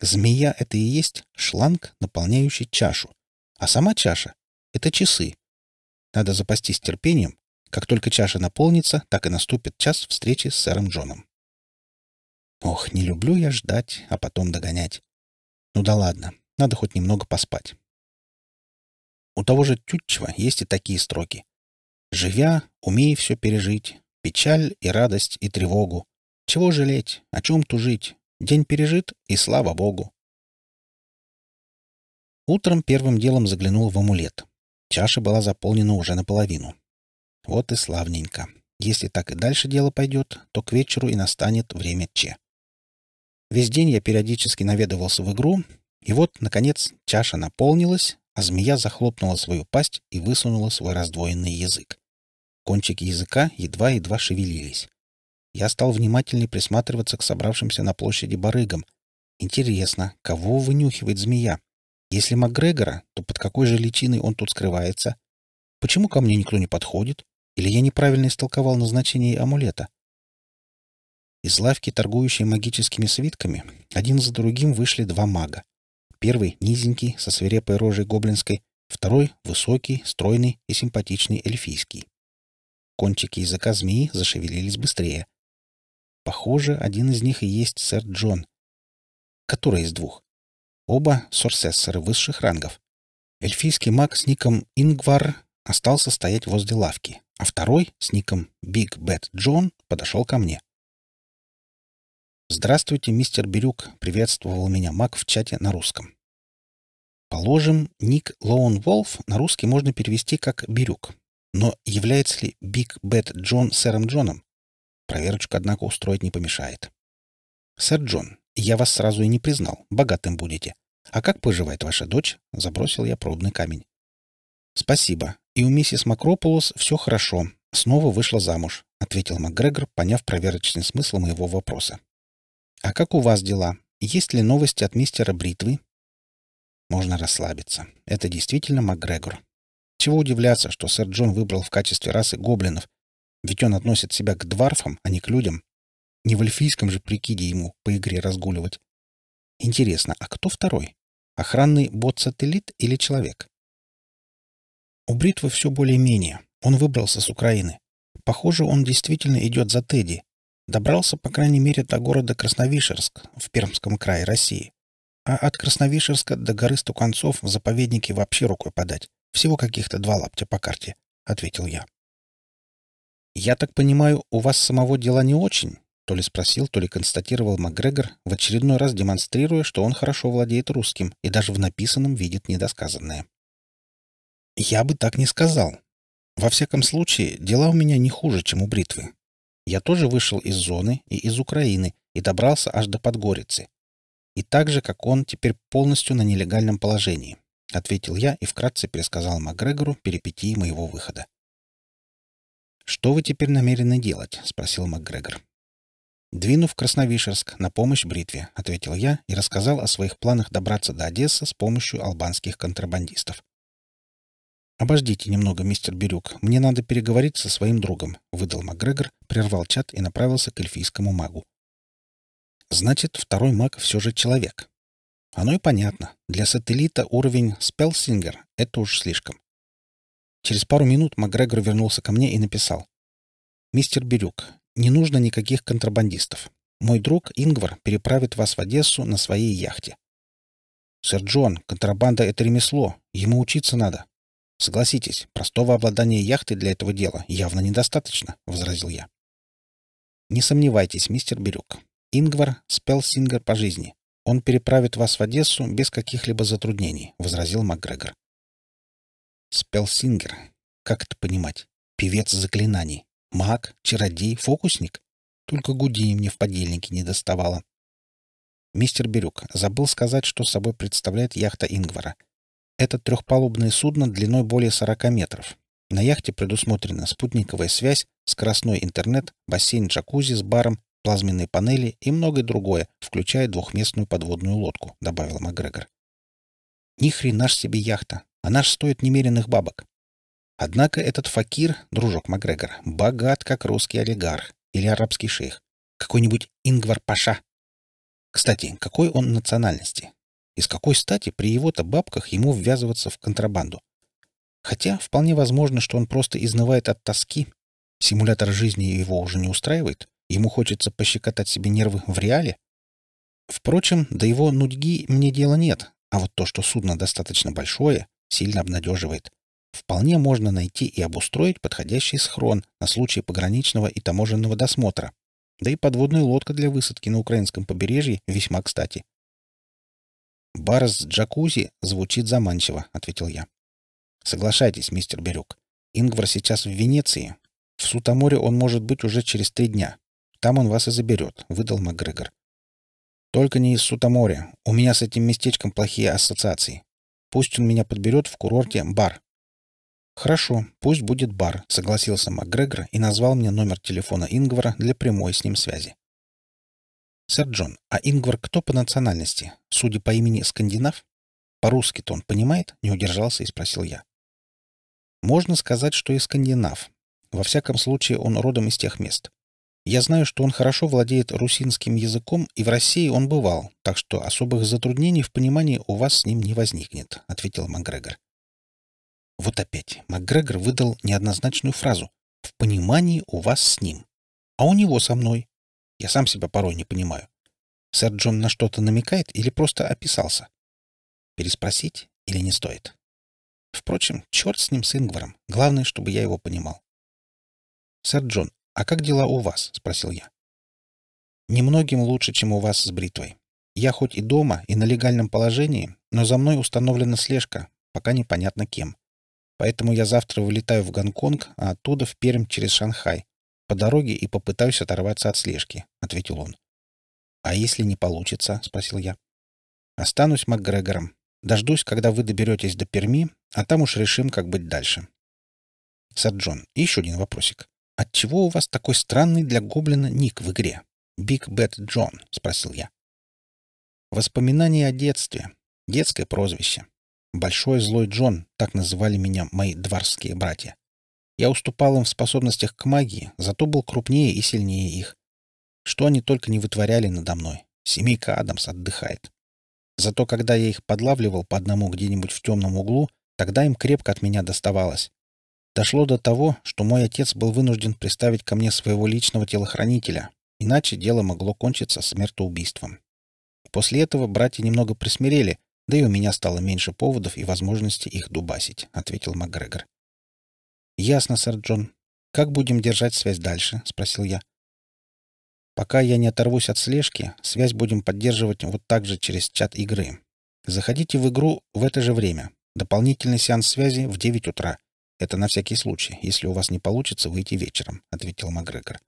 Змея — это и есть шланг, наполняющий чашу. А сама чаша — это часы. Надо запастись терпением. Как только чаша наполнится, так и наступит час встречи с сэром Джоном. Ох, не люблю я ждать, а потом догонять. Ну да ладно, надо хоть немного поспать. У того же Тютчева есть и такие строки. Живя, умей все пережить. Печаль и радость и тревогу. Чего жалеть? О чем тужить? День пережит, и слава Богу. Утром первым делом заглянул в амулет. Чаша была заполнена уже наполовину. Вот и славненько. Если так и дальше дело пойдет, то к вечеру и настанет время Че. Весь день я периодически наведывался в игру, и вот, наконец, чаша наполнилась, а змея захлопнула свою пасть и высунула свой раздвоенный язык. Кончики языка едва-едва шевелились. Я стал внимательнее присматриваться к собравшимся на площади барыгам. Интересно, кого вынюхивает змея? Если Макгрегора, то под какой же личиной он тут скрывается? Почему ко мне никто не подходит? Или я неправильно истолковал назначение амулета? Из лавки, торгующей магическими свитками, один за другим вышли два мага. Первый — низенький, со свирепой рожей гоблинской, второй — высокий, стройный и симпатичный эльфийский. Кончики языка змеи зашевелились быстрее. Похоже, один из них и есть сэр Джон. Который из двух? Оба — сорсессоры высших рангов. Эльфийский маг с ником Ингвар остался стоять возле лавки, а второй с ником Биг Бэт Джон подошел ко мне. «Здравствуйте, мистер Бирюк», — приветствовал меня маг в чате на русском. Положим, ник Лоун Волф на русский можно перевести как «Бирюк». Но является ли Биг Бэт Джон сэром Джоном? Проверочка, однако, устроить не помешает. «Сэр Джон, я вас сразу и не признал. Богатым будете. А как поживает ваша дочь?» — забросил я пробный камень. «Спасибо. И у миссис Макрополос все хорошо. Снова вышла замуж», — ответил МакГрегор, поняв проверочный смысл моего вопроса. «А как у вас дела? Есть ли новости от мистера Бритвы?» Можно расслабиться. Это действительно МакГрегор. Чего удивляться, что сэр Джон выбрал в качестве расы гоблинов, ведь он относит себя к дварфам, а не к людям. Не в эльфийском же прикиде ему по игре разгуливать. Интересно, а кто второй? Охранный бот-сателлит или человек? У Бритвы все более-менее. Он выбрался с Украины. Похоже, он действительно идет за Тедди. Добрался, по крайней мере, до города Красновишерск в Пермском крае России. А от Красновишерска до горы Стуканцов в заповеднике вообще рукой подать. Всего каких-то два лаптя по карте, — ответил я. «Я так понимаю, у вас самого дела не очень?» — то ли спросил, то ли констатировал МакГрегор, в очередной раз демонстрируя, что он хорошо владеет русским и даже в написанном видит недосказанное. «Я бы так не сказал. Во всяком случае, дела у меня не хуже, чем у бритвы. Я тоже вышел из зоны и из Украины и добрался аж до Подгорицы. И так же, как он, теперь полностью на нелегальном положении. — ответил я и вкратце пересказал Макгрегору перипетии моего выхода. «Что вы теперь намерены делать?» — спросил Макгрегор. «Двинув в Красновишерск на помощь бритве», — ответил я и рассказал о своих планах добраться до Одессы с помощью албанских контрабандистов. «Обождите немного, мистер Бирюк. Мне надо переговорить со своим другом», — выдал Макгрегор, прервал чат и направился к эльфийскому магу. «Значит, второй маг все же человек. Оно и понятно. Для сателлита уровень Спелсингер — это уж слишком. Через пару минут Макгрегор вернулся ко мне и написал. «Мистер Бирюк, не нужно никаких контрабандистов. Мой друг Ингвар переправит вас в Одессу на своей яхте». «Сэр Джон, контрабанда — это ремесло. Ему учиться надо». «Согласитесь, простого обладания яхтой для этого дела явно недостаточно», — возразил я. «Не сомневайтесь, мистер Бирюк. Ингвар — спелсингер по жизни. Он переправит вас в Одессу без каких-либо затруднений», — возразил МакГрегор. «Спелсингер. Как это понимать? Певец заклинаний. Маг, чародей, фокусник? Только Гудини мне в подельнике не доставало». Мистер Бирюк забыл сказать, что собой представляет яхта Ингвара. Это трехпалубное судно длиной более 40 метров. На яхте предусмотрена спутниковая связь, скоростной интернет, бассейн джакузи с баром плазменные панели и многое другое, включая двухместную подводную лодку», — добавил Макгрегор. «Ни хрена ж себе яхта, она ж стоит немеренных бабок. Однако этот факир, дружок Макгрегор, богат, как русский олигарх или арабский шейх, какой-нибудь Ингвар-паша. Кстати, какой он национальности? И с какой стати при его-то бабках ему ввязываться в контрабанду? Хотя вполне возможно, что он просто изнывает от тоски. Симулятор жизни его уже не устраивает, Ему хочется пощекотать себе нервы в реале? Впрочем, до его нудьги мне дела нет, а вот то, что судно достаточно большое, сильно обнадеживает. Вполне можно найти и обустроить подходящий схрон на случай пограничного и таможенного досмотра. Да и подводная лодка для высадки на украинском побережье весьма кстати. «Бар с джакузи звучит заманчиво», — ответил я. «Соглашайтесь, мистер Бирюк. Ингвар сейчас в Венеции. В Сутаморе он может быть уже через три дня. Там он вас и заберет», — выдал МакГрегор. «Только не из Сутаморя. У меня с этим местечком плохие ассоциации. Пусть он меня подберет в курорте бар». «Хорошо, пусть будет бар», — согласился МакГрегор и назвал мне номер телефона Ингвара для прямой с ним связи. «Сэр Джон, а Ингвар кто по национальности? Судя по имени, скандинав? По-русски-то он понимает?» — не удержался и спросил я. «Можно сказать, что и скандинав. Во всяком случае, он родом из тех мест. Я знаю, что он хорошо владеет русинским языком, и в России он бывал, так что особых затруднений в понимании у вас с ним не возникнет», — ответил Макгрегор. Вот опять Макгрегор выдал неоднозначную фразу «в понимании у вас с ним», а у него со мной. Я сам себя порой не понимаю. Сэр Джон на что-то намекает или просто описался? Переспросить или не стоит? Впрочем, черт с ним, с Ингваром. Главное, чтобы я его понимал. «Сэр Джон, «А как дела у вас?» — спросил я. «Немногим лучше, чем у вас с бритвой. Я хоть и дома, и на легальном положении, но за мной установлена слежка, пока непонятно кем. Поэтому я завтра вылетаю в Гонконг, а оттуда в Пермь через Шанхай. По дороге и попытаюсь оторваться от слежки», — ответил он. «А если не получится?» — спросил я. «Останусь МакГрегором. Дождусь, когда вы доберетесь до Перми, а там уж решим, как быть дальше». «Сэр Джон, еще один вопросик. «Отчего у вас такой странный для гоблина ник в игре?» «Биг Бэт Джон», — спросил я. Воспоминания о детстве. Детское прозвище. «Большой злой Джон», — так называли меня мои дворские братья. Я уступал им в способностях к магии, зато был крупнее и сильнее их. Что они только не вытворяли надо мной. Семейка Адамс отдыхает. Зато когда я их подлавливал по одному где-нибудь в темном углу, тогда им крепко от меня доставалось. Дошло до того, что мой отец был вынужден приставить ко мне своего личного телохранителя, иначе дело могло кончиться смертоубийством. После этого братья немного присмирели, да и у меня стало меньше поводов и возможности их дубасить, ответил Макгрегор. Ясно, сэр Джон. Как будем держать связь дальше? спросил я. Пока я не оторвусь от слежки, связь будем поддерживать вот так же через чат игры. Заходите в игру в это же время. Дополнительный сеанс связи в 9 утра. Это на всякий случай, если у вас не получится выйти вечером, ответил Макгрегор.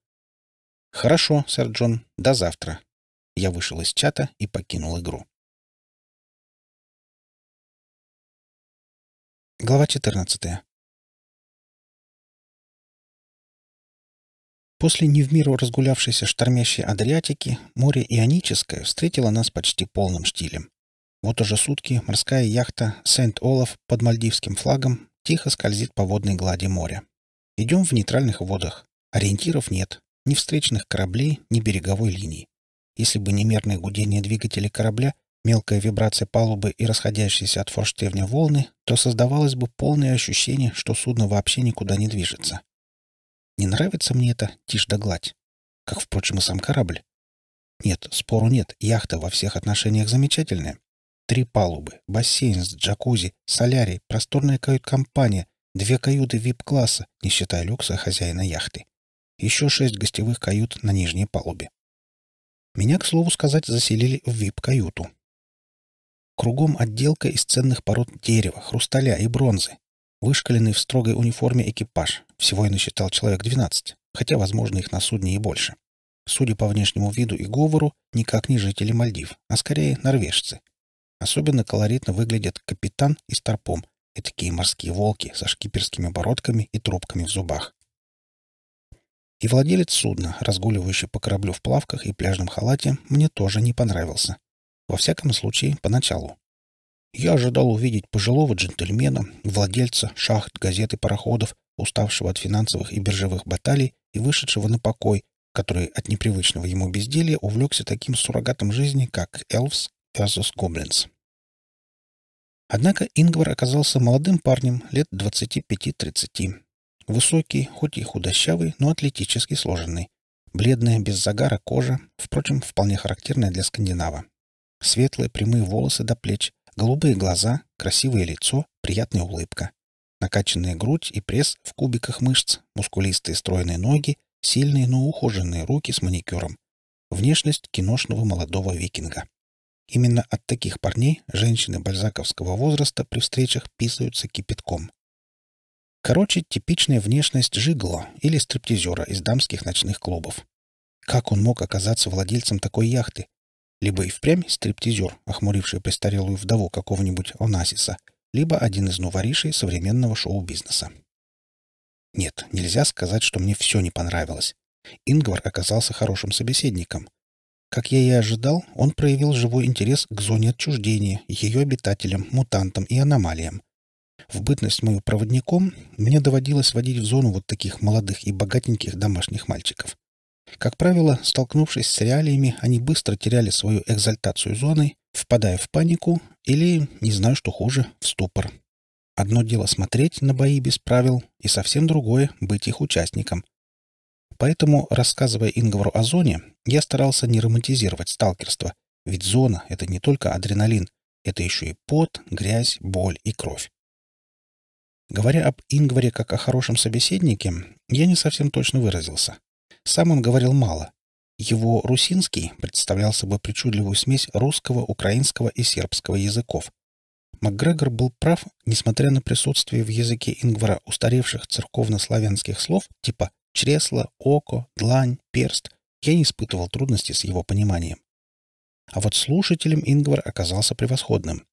Хорошо, сэр Джон, до завтра. Я вышел из чата и покинул игру. Глава 14. После не в меру разгулявшейся штормящей Адриатики море Ионическое встретило нас почти полным штилем. Вот уже сутки морская яхта «Сент-Олаф» под мальдивским флагом тихо скользит по водной глади моря. Идем в нейтральных водах. Ориентиров нет. Ни встречных кораблей, ни береговой линии. Если бы не мерное гудение двигателей корабля, мелкая вибрация палубы и расходящиеся от форштевня волны, то создавалось бы полное ощущение, что судно вообще никуда не движется. Не нравится мне это тишь да гладь. Как, впрочем, и сам корабль. Нет, спору нет, яхта во всех отношениях замечательная. Три палубы, бассейн с джакузи, солярий, просторная кают-компания, две каюты вип-класса, не считая люкса хозяина яхты. Еще шесть гостевых кают на нижней палубе. Меня, к слову сказать, заселили в вип-каюту. Кругом отделка из ценных пород дерева, хрусталя и бронзы. Вышкаленный в строгой униформе экипаж. Всего я насчитал человек 12, хотя, возможно, их на судне и больше. Судя по внешнему виду и говору, никак не жители Мальдив, а скорее норвежцы. Особенно колоритно выглядят капитан и старпом, и такие морские волки со шкиперскими бородками и трубками в зубах. И владелец судна, разгуливающий по кораблю в плавках и пляжном халате, мне тоже не понравился. Во всяком случае, поначалу. Я ожидал увидеть пожилого джентльмена, владельца шахт, газет и пароходов, уставшего от финансовых и биржевых баталий и вышедшего на покой, который от непривычного ему безделья увлекся таким суррогатом жизни, как Элвс, Тазус Гоблинс. Однако Ингвар оказался молодым парнем лет 25-30. Высокий, хоть и худощавый, но атлетически сложенный. Бледная, без загара кожа, впрочем, вполне характерная для скандинава. Светлые прямые волосы до плеч, голубые глаза, красивое лицо, приятная улыбка. Накачанная грудь и пресс в кубиках мышц, мускулистые стройные ноги, сильные, но ухоженные руки с маникюром. Внешность киношного молодого викинга. Именно от таких парней женщины бальзаковского возраста при встречах писаются кипятком. Короче, типичная внешность жигло или стриптизера из дамских ночных клубов. Как он мог оказаться владельцем такой яхты? Либо и впрямь стриптизер, охмуривший престарелую вдову какого-нибудь Онасиса, либо один из новоришей современного шоу-бизнеса. Нет, нельзя сказать, что мне все не понравилось. Ингвар оказался хорошим собеседником. Как я и ожидал, он проявил живой интерес к зоне отчуждения, ее обитателям, мутантам и аномалиям. В бытность мою проводником мне доводилось водить в зону вот таких молодых и богатеньких домашних мальчиков. Как правило, столкнувшись с реалиями, они быстро теряли свою экзальтацию зоны, впадая в панику или, не знаю что хуже, в ступор. Одно дело смотреть на бои без правил, и совсем другое — быть их участником — Поэтому, рассказывая Ингвару о зоне, я старался не романтизировать сталкерство, ведь зона — это не только адреналин, это еще и пот, грязь, боль и кровь. Говоря об Ингваре как о хорошем собеседнике, я не совсем точно выразился. Сам он говорил мало. Его русинский представлял собой причудливую смесь русского, украинского и сербского языков. Макгрегор был прав, несмотря на присутствие в языке Ингвара устаревших церковно-славянских слов типа чресло, око, длань, перст. Я не испытывал трудности с его пониманием. А вот слушателем Ингвар оказался превосходным.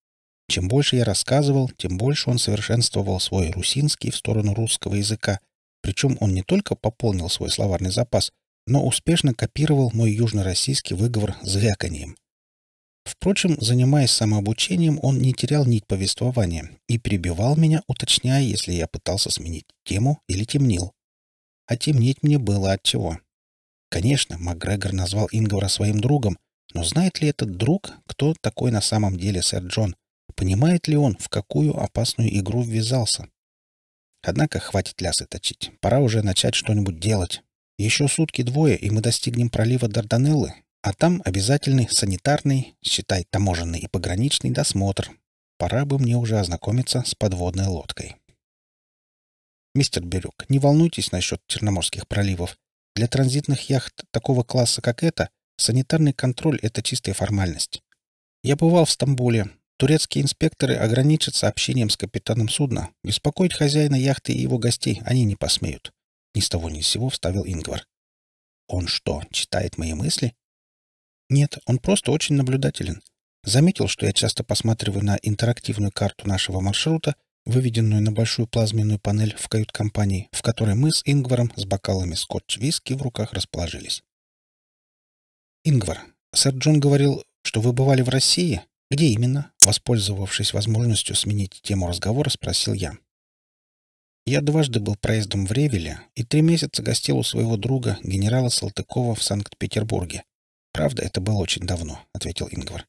Чем больше я рассказывал, тем больше он совершенствовал свой русинский в сторону русского языка. Причем он не только пополнил свой словарный запас, но успешно копировал мой южно-российский выговор звяканием. Впрочем, занимаясь самообучением, он не терял нить повествования и перебивал меня, уточняя, если я пытался сменить тему или темнил а темнеть мне было от чего. Конечно, Макгрегор назвал Ингвара своим другом, но знает ли этот друг, кто такой на самом деле сэр Джон? Понимает ли он, в какую опасную игру ввязался? Однако хватит лясы точить. Пора уже начать что-нибудь делать. Еще сутки-двое, и мы достигнем пролива Дарданеллы, а там обязательный санитарный, считай, таможенный и пограничный досмотр. Пора бы мне уже ознакомиться с подводной лодкой. Мистер Бирюк, не волнуйтесь насчет Черноморских проливов. Для транзитных яхт такого класса, как эта, санитарный контроль — это чистая формальность. Я бывал в Стамбуле. Турецкие инспекторы ограничатся общением с капитаном судна. Беспокоить хозяина яхты и его гостей они не посмеют. Ни с того ни с сего вставил Ингвар. Он что, читает мои мысли? Нет, он просто очень наблюдателен. Заметил, что я часто посматриваю на интерактивную карту нашего маршрута выведенную на большую плазменную панель в кают-компании, в которой мы с Ингваром с бокалами скотч-виски в руках расположились. «Ингвар, сэр Джон говорил, что вы бывали в России. Где именно?» Воспользовавшись возможностью сменить тему разговора, спросил я. Я дважды был проездом в Ревеле и три месяца гостил у своего друга, генерала Салтыкова, в Санкт-Петербурге. «Правда, это было очень давно», — ответил Ингвар.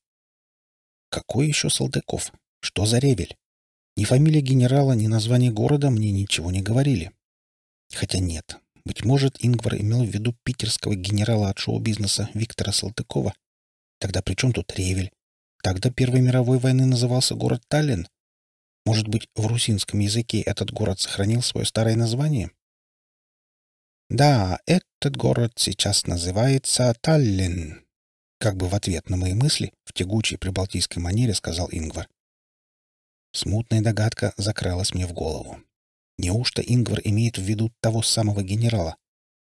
«Какой еще Салтыков? Что за Ревель?» Ни фамилия генерала, ни название города мне ничего не говорили. Хотя нет, быть может, Ингвар имел в виду питерского генерала от шоу-бизнеса Виктора Салтыкова. Тогда при чем тут Ревель? Тогда Первой мировой войны назывался город Таллин. Может быть, в русинском языке этот город сохранил свое старое название? «Да, этот город сейчас называется Таллин», — как бы в ответ на мои мысли в тягучей прибалтийской манере сказал Ингвар. Смутная догадка закралась мне в голову. Неужто Ингвар имеет в виду того самого генерала?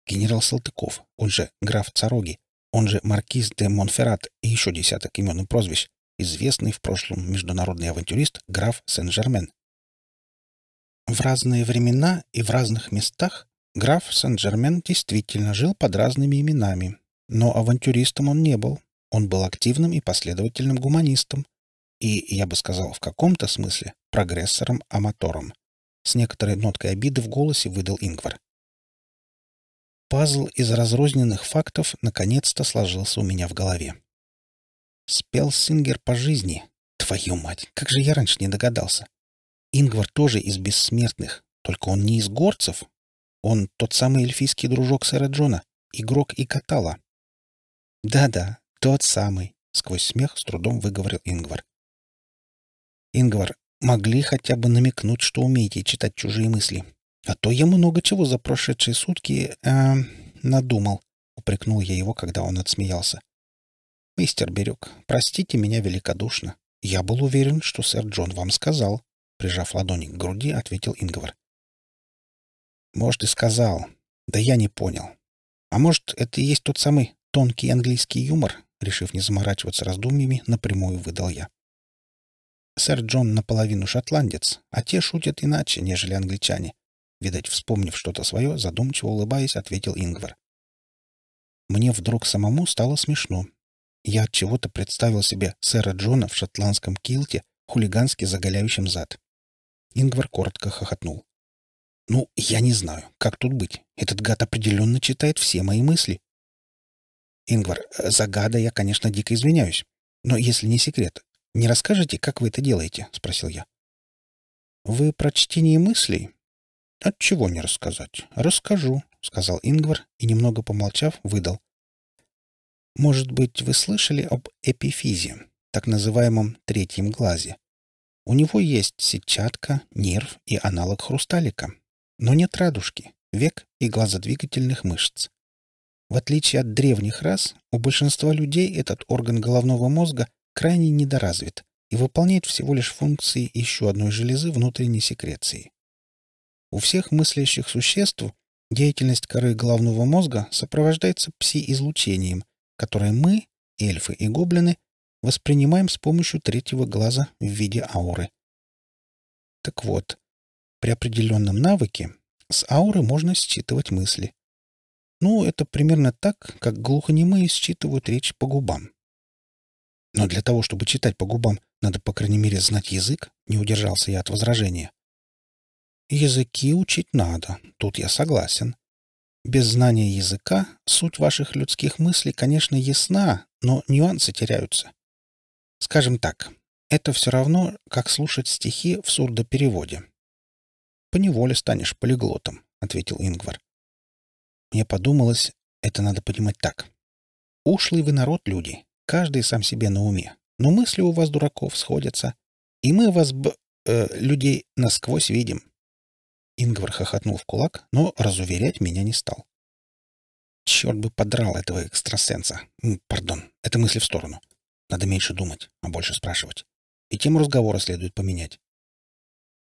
Генерал Салтыков, он же граф Цароги, он же маркиз де Монферрат и еще десяток имен и прозвищ, известный в прошлом международный авантюрист граф Сен-Жермен. В разные времена и в разных местах граф Сен-Жермен действительно жил под разными именами, но авантюристом он не был. Он был активным и последовательным гуманистом, и, я бы сказал, в каком-то смысле прогрессором-аматором. С некоторой ноткой обиды в голосе выдал Ингвар. Пазл из разрозненных фактов наконец-то сложился у меня в голове. Спел Сингер по жизни. Твою мать, как же я раньше не догадался. Ингвар тоже из бессмертных, только он не из горцев. Он тот самый эльфийский дружок сэра Джона, игрок и катала. Да-да, тот самый, — сквозь смех с трудом выговорил Ингвар. Ингвар, могли хотя бы намекнуть, что умеете читать чужие мысли. А то я много чего за прошедшие сутки э, надумал, — упрекнул я его, когда он отсмеялся. «Мистер Берюк, простите меня великодушно. Я был уверен, что сэр Джон вам сказал», — прижав ладони к груди, ответил Ингвар. «Может, и сказал. Да я не понял. А может, это и есть тот самый тонкий английский юмор?» Решив не заморачиваться раздумьями, напрямую выдал я. Сэр Джон наполовину шотландец, а те шутят иначе, нежели англичане. Видать, вспомнив что-то свое, задумчиво улыбаясь, ответил Ингвар. Мне вдруг самому стало смешно. Я от чего-то представил себе сэра Джона в шотландском килте, хулигански заголяющим зад. Ингвар коротко хохотнул. «Ну, я не знаю, как тут быть. Этот гад определенно читает все мои мысли». «Ингвар, э, за гада я, конечно, дико извиняюсь. Но если не секрет, не расскажете, как вы это делаете?» — спросил я. «Вы про чтение мыслей?» «Отчего не рассказать? Расскажу», — сказал Ингвар и, немного помолчав, выдал. «Может быть, вы слышали об эпифизе, так называемом третьем глазе? У него есть сетчатка, нерв и аналог хрусталика, но нет радужки, век и глазодвигательных мышц. В отличие от древних рас, у большинства людей этот орган головного мозга крайне недоразвит и выполняет всего лишь функции еще одной железы внутренней секреции. У всех мыслящих существ деятельность коры головного мозга сопровождается пси-излучением, которое мы, эльфы и гоблины, воспринимаем с помощью третьего глаза в виде ауры. Так вот, при определенном навыке с ауры можно считывать мысли. Ну, это примерно так, как глухонемые считывают речь по губам. Но для того, чтобы читать по губам, надо, по крайней мере, знать язык, не удержался я от возражения. Языки учить надо, тут я согласен. Без знания языка суть ваших людских мыслей, конечно, ясна, но нюансы теряются. Скажем так, это все равно, как слушать стихи в сурдопереводе. «Поневоле станешь полиглотом», — ответил Ингвар. Мне подумалось, это надо понимать так. Ушлый вы народ, люди, Каждый сам себе на уме. Но мысли у вас, дураков, сходятся. И мы вас, б... Э, людей, насквозь видим». Ингвар хохотнул в кулак, но разуверять меня не стал. «Черт бы подрал этого экстрасенса. Пардон, это мысли в сторону. Надо меньше думать, а больше спрашивать. И тему разговора следует поменять.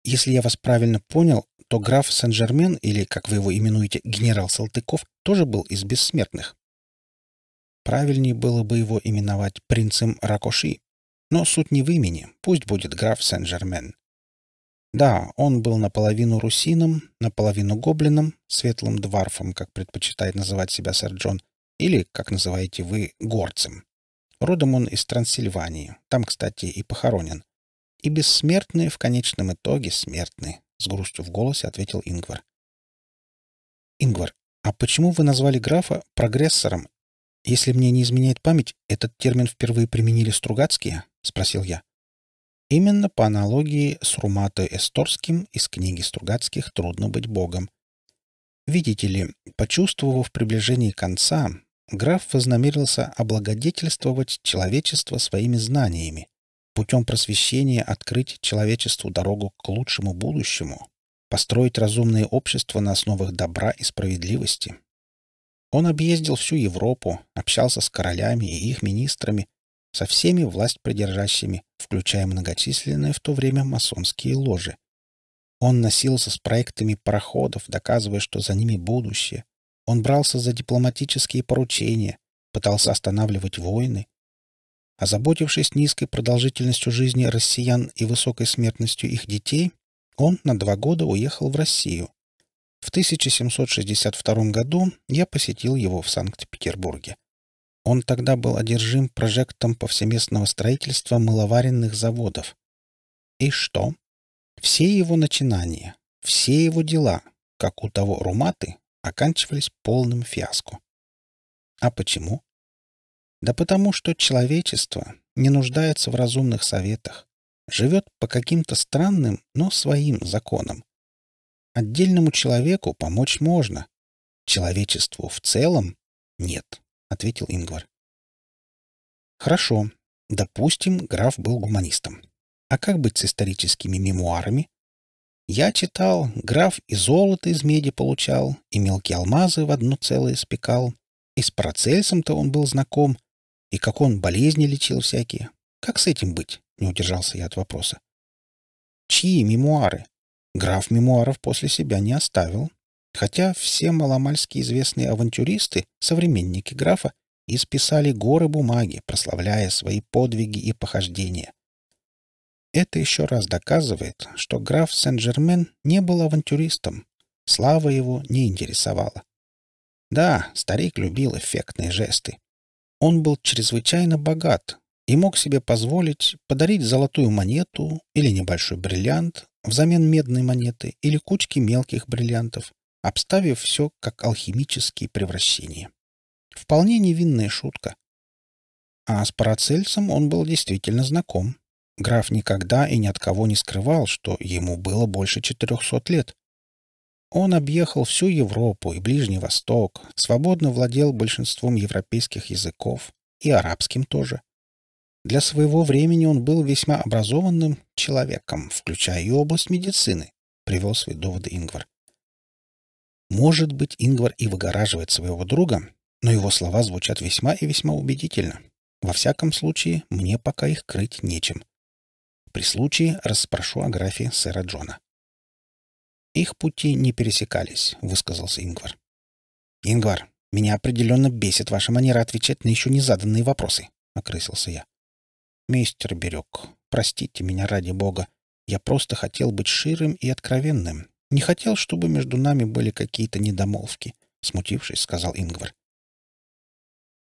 Если я вас правильно понял, то граф Сен-Жермен, или, как вы его именуете, генерал Салтыков, тоже был из бессмертных. Правильнее было бы его именовать принцем Ракоши. Но суть не в имени, пусть будет граф Сен-Жермен. Да, он был наполовину русином, наполовину гоблином, светлым дварфом, как предпочитает называть себя сэр Джон, или, как называете вы, горцем. Родом он из Трансильвании, там, кстати, и похоронен. И бессмертные в конечном итоге смертны, — с грустью в голосе ответил Ингвар. «Ингвар, а почему вы назвали графа прогрессором «Если мне не изменяет память, этот термин впервые применили Стругацкие?» — спросил я. Именно по аналогии с Руматой Эсторским из книги Стругацких «Трудно быть богом». Видите ли, почувствовав приближение конца, граф вознамерился облагодетельствовать человечество своими знаниями, путем просвещения открыть человечеству дорогу к лучшему будущему, построить разумное общество на основах добра и справедливости. Он объездил всю Европу, общался с королями и их министрами, со всеми власть придержащими, включая многочисленные в то время масонские ложи. Он носился с проектами пароходов, доказывая, что за ними будущее. Он брался за дипломатические поручения, пытался останавливать войны. Озаботившись низкой продолжительностью жизни россиян и высокой смертностью их детей, он на два года уехал в Россию, в 1762 году я посетил его в Санкт-Петербурге. Он тогда был одержим прожектом повсеместного строительства мыловаренных заводов. И что? Все его начинания, все его дела, как у того Руматы, оканчивались полным фиаско. А почему? Да потому что человечество не нуждается в разумных советах, живет по каким-то странным, но своим законам, Отдельному человеку помочь можно. Человечеству в целом — нет, — ответил Ингвар. Хорошо. Допустим, граф был гуманистом. А как быть с историческими мемуарами? Я читал, граф и золото из меди получал, и мелкие алмазы в одно целое спекал. И с Парацельсом-то он был знаком, и как он болезни лечил всякие. Как с этим быть? — не удержался я от вопроса. Чьи мемуары? Граф мемуаров после себя не оставил, хотя все маломальски известные авантюристы, современники графа, исписали горы бумаги, прославляя свои подвиги и похождения. Это еще раз доказывает, что граф Сен-Жермен не был авантюристом, слава его не интересовала. Да, старик любил эффектные жесты. Он был чрезвычайно богат и мог себе позволить подарить золотую монету или небольшой бриллиант взамен медной монеты или кучки мелких бриллиантов, обставив все как алхимические превращения. Вполне невинная шутка. А с Парацельсом он был действительно знаком. Граф никогда и ни от кого не скрывал, что ему было больше 400 лет. Он объехал всю Европу и Ближний Восток, свободно владел большинством европейских языков и арабским тоже. Для своего времени он был весьма образованным человеком, включая и область медицины, привел свои доводы Ингвар. Может быть, Ингвар и выгораживает своего друга, но его слова звучат весьма и весьма убедительно. Во всяком случае, мне пока их крыть нечем. При случае расспрошу о графе сэра Джона. «Их пути не пересекались», — высказался Ингвар. «Ингвар, меня определенно бесит ваша манера отвечать на еще не заданные вопросы», — окрысился я. «Мистер Бирюк, простите меня ради бога. Я просто хотел быть ширым и откровенным. Не хотел, чтобы между нами были какие-то недомолвки», — смутившись, сказал Ингвар.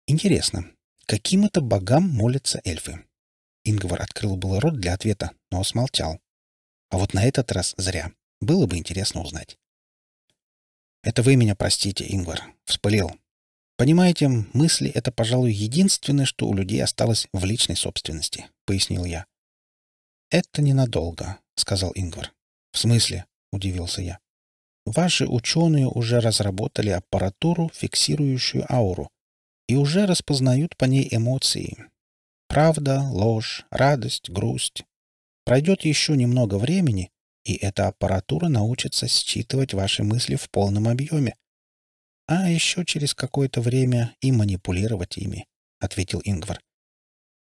«Интересно, каким это богам молятся эльфы?» Ингвар открыл был рот для ответа, но смолчал. А вот на этот раз зря. Было бы интересно узнать. «Это вы меня простите, Ингвар», — вспылил. Понимаете, мысли — это, пожалуй, единственное, что у людей осталось в личной собственности, — пояснил я. «Это ненадолго», — сказал Ингвар. «В смысле?» — удивился я. «Ваши ученые уже разработали аппаратуру, фиксирующую ауру, и уже распознают по ней эмоции. Правда, ложь, радость, грусть. Пройдет еще немного времени, и эта аппаратура научится считывать ваши мысли в полном объеме, а еще через какое-то время и манипулировать ими», — ответил Ингвар.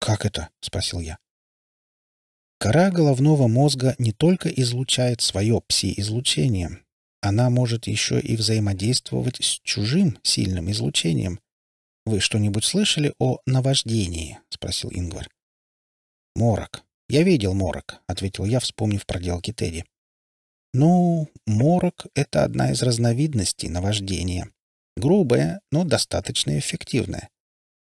«Как это?» — спросил я. Кора головного мозга не только излучает свое пси-излучение, она может еще и взаимодействовать с чужим сильным излучением. «Вы что-нибудь слышали о наваждении?» — спросил Ингвар. «Морок. Я видел морок», — ответил я, вспомнив проделки Теди. «Ну, морок — это одна из разновидностей наваждения. Грубая, но достаточно эффективная.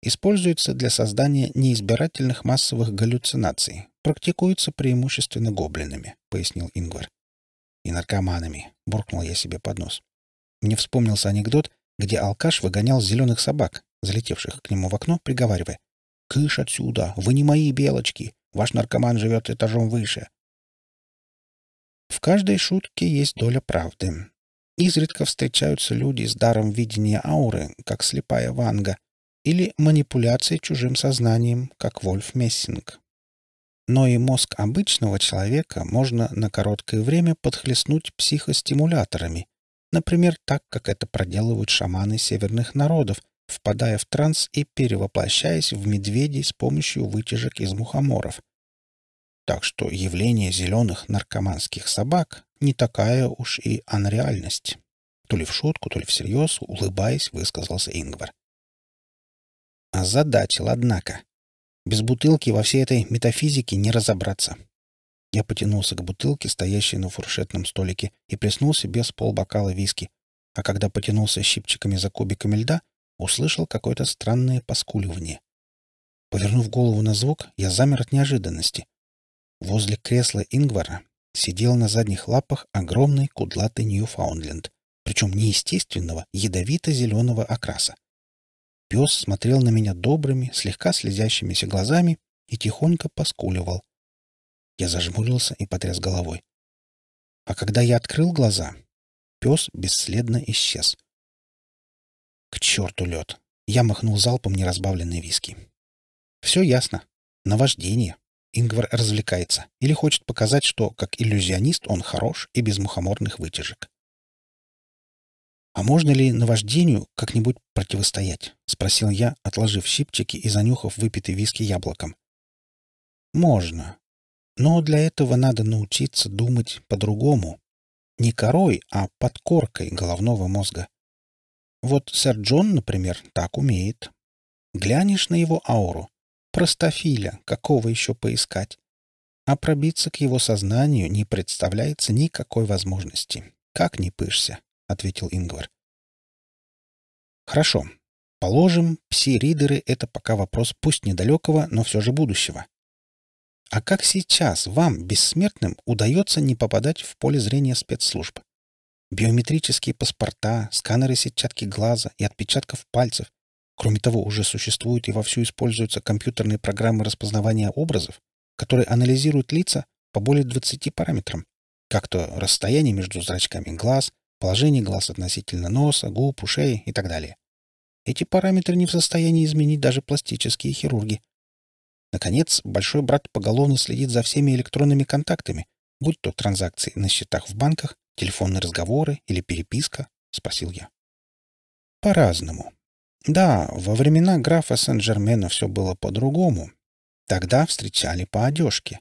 Используется для создания неизбирательных массовых галлюцинаций. Практикуется преимущественно гоблинами, пояснил Ингвар. И наркоманами, буркнул я себе под нос. Мне вспомнился анекдот, где алкаш выгонял зеленых собак, залетевших к нему в окно, приговаривая. «Кыш отсюда! Вы не мои белочки! Ваш наркоман живет этажом выше!» В каждой шутке есть доля правды. Изредка встречаются люди с даром видения ауры, как слепая Ванга, или манипуляции чужим сознанием, как Вольф Мессинг. Но и мозг обычного человека можно на короткое время подхлестнуть психостимуляторами, например, так, как это проделывают шаманы северных народов, впадая в транс и перевоплощаясь в медведей с помощью вытяжек из мухоморов – так что явление зеленых наркоманских собак не такая уж и анреальность. То ли в шутку, то ли всерьез, улыбаясь, высказался Ингвар. Озадачил, однако. Без бутылки во всей этой метафизике не разобраться. Я потянулся к бутылке, стоящей на фуршетном столике, и плеснул себе с полбокала виски. А когда потянулся щипчиками за кубиками льда, услышал какое-то странное поскуливание. Повернув голову на звук, я замер от неожиданности. Возле кресла Ингвара сидел на задних лапах огромный кудлатый Ньюфаундленд, причем неестественного ядовито-зеленого окраса. Пес смотрел на меня добрыми, слегка слезящимися глазами и тихонько поскуливал. Я зажмурился и потряс головой. А когда я открыл глаза, пес бесследно исчез. К черту лед! Я махнул залпом неразбавленной виски. Все ясно. Наваждение. Ингвар развлекается или хочет показать, что, как иллюзионист, он хорош и без мухоморных вытяжек. «А можно ли наваждению как-нибудь противостоять?» — спросил я, отложив щипчики и занюхав выпитый виски яблоком. «Можно. Но для этого надо научиться думать по-другому. Не корой, а подкоркой головного мозга. Вот сэр Джон, например, так умеет. Глянешь на его ауру, Простофиля, какого еще поискать? А пробиться к его сознанию не представляется никакой возможности. Как не пышься, — ответил Ингвар. Хорошо. Положим, пси-ридеры — это пока вопрос пусть недалекого, но все же будущего. А как сейчас вам, бессмертным, удается не попадать в поле зрения спецслужб? Биометрические паспорта, сканеры сетчатки глаза и отпечатков пальцев Кроме того, уже существуют и вовсю используются компьютерные программы распознавания образов, которые анализируют лица по более 20 параметрам, как то расстояние между зрачками глаз, положение глаз относительно носа, губ, ушей и так далее. Эти параметры не в состоянии изменить даже пластические хирурги. Наконец, большой брат поголовно следит за всеми электронными контактами, будь то транзакции на счетах в банках, телефонные разговоры или переписка, — спросил я. По-разному, да, во времена графа Сен-Жермена все было по-другому. Тогда встречали по одежке.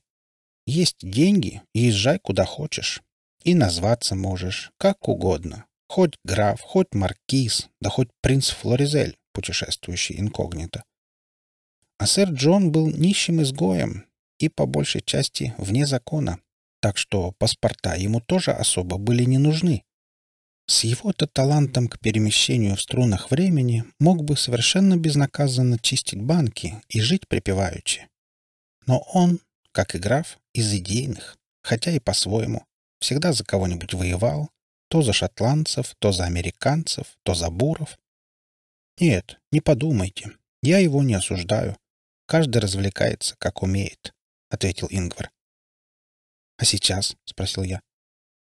Есть деньги, езжай куда хочешь. И назваться можешь, как угодно. Хоть граф, хоть маркиз, да хоть принц Флоризель, путешествующий инкогнито. А сэр Джон был нищим изгоем и, по большей части, вне закона, так что паспорта ему тоже особо были не нужны. С его-то талантом к перемещению в струнах времени мог бы совершенно безнаказанно чистить банки и жить припеваючи. Но он, как и граф, из идейных, хотя и по-своему, всегда за кого-нибудь воевал, то за шотландцев, то за американцев, то за буров. Нет, не подумайте, я его не осуждаю. Каждый развлекается, как умеет, — ответил Ингвар. — А сейчас? — спросил я.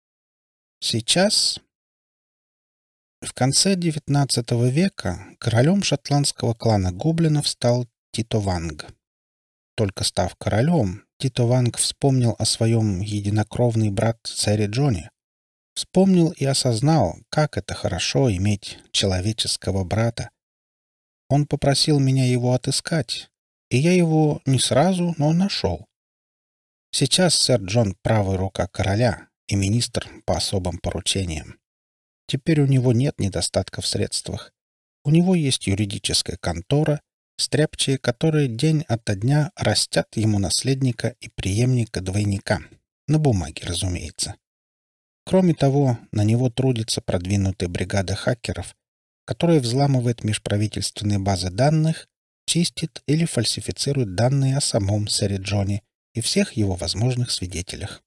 — Сейчас в конце XIX века королем шотландского клана гоблинов стал Тито Ванг. Только став королем, Тито Ванг вспомнил о своем единокровный брат царе Джоне. Вспомнил и осознал, как это хорошо иметь человеческого брата. Он попросил меня его отыскать, и я его не сразу, но нашел. Сейчас сэр Джон правая рука короля и министр по особым поручениям. Теперь у него нет недостатка в средствах. У него есть юридическая контора, стряпчие, которые день ото дня растят ему наследника и преемника-двойника. На бумаге, разумеется. Кроме того, на него трудится продвинутая бригада хакеров, которая взламывает межправительственные базы данных, чистит или фальсифицирует данные о самом сэре Джоне и всех его возможных свидетелях.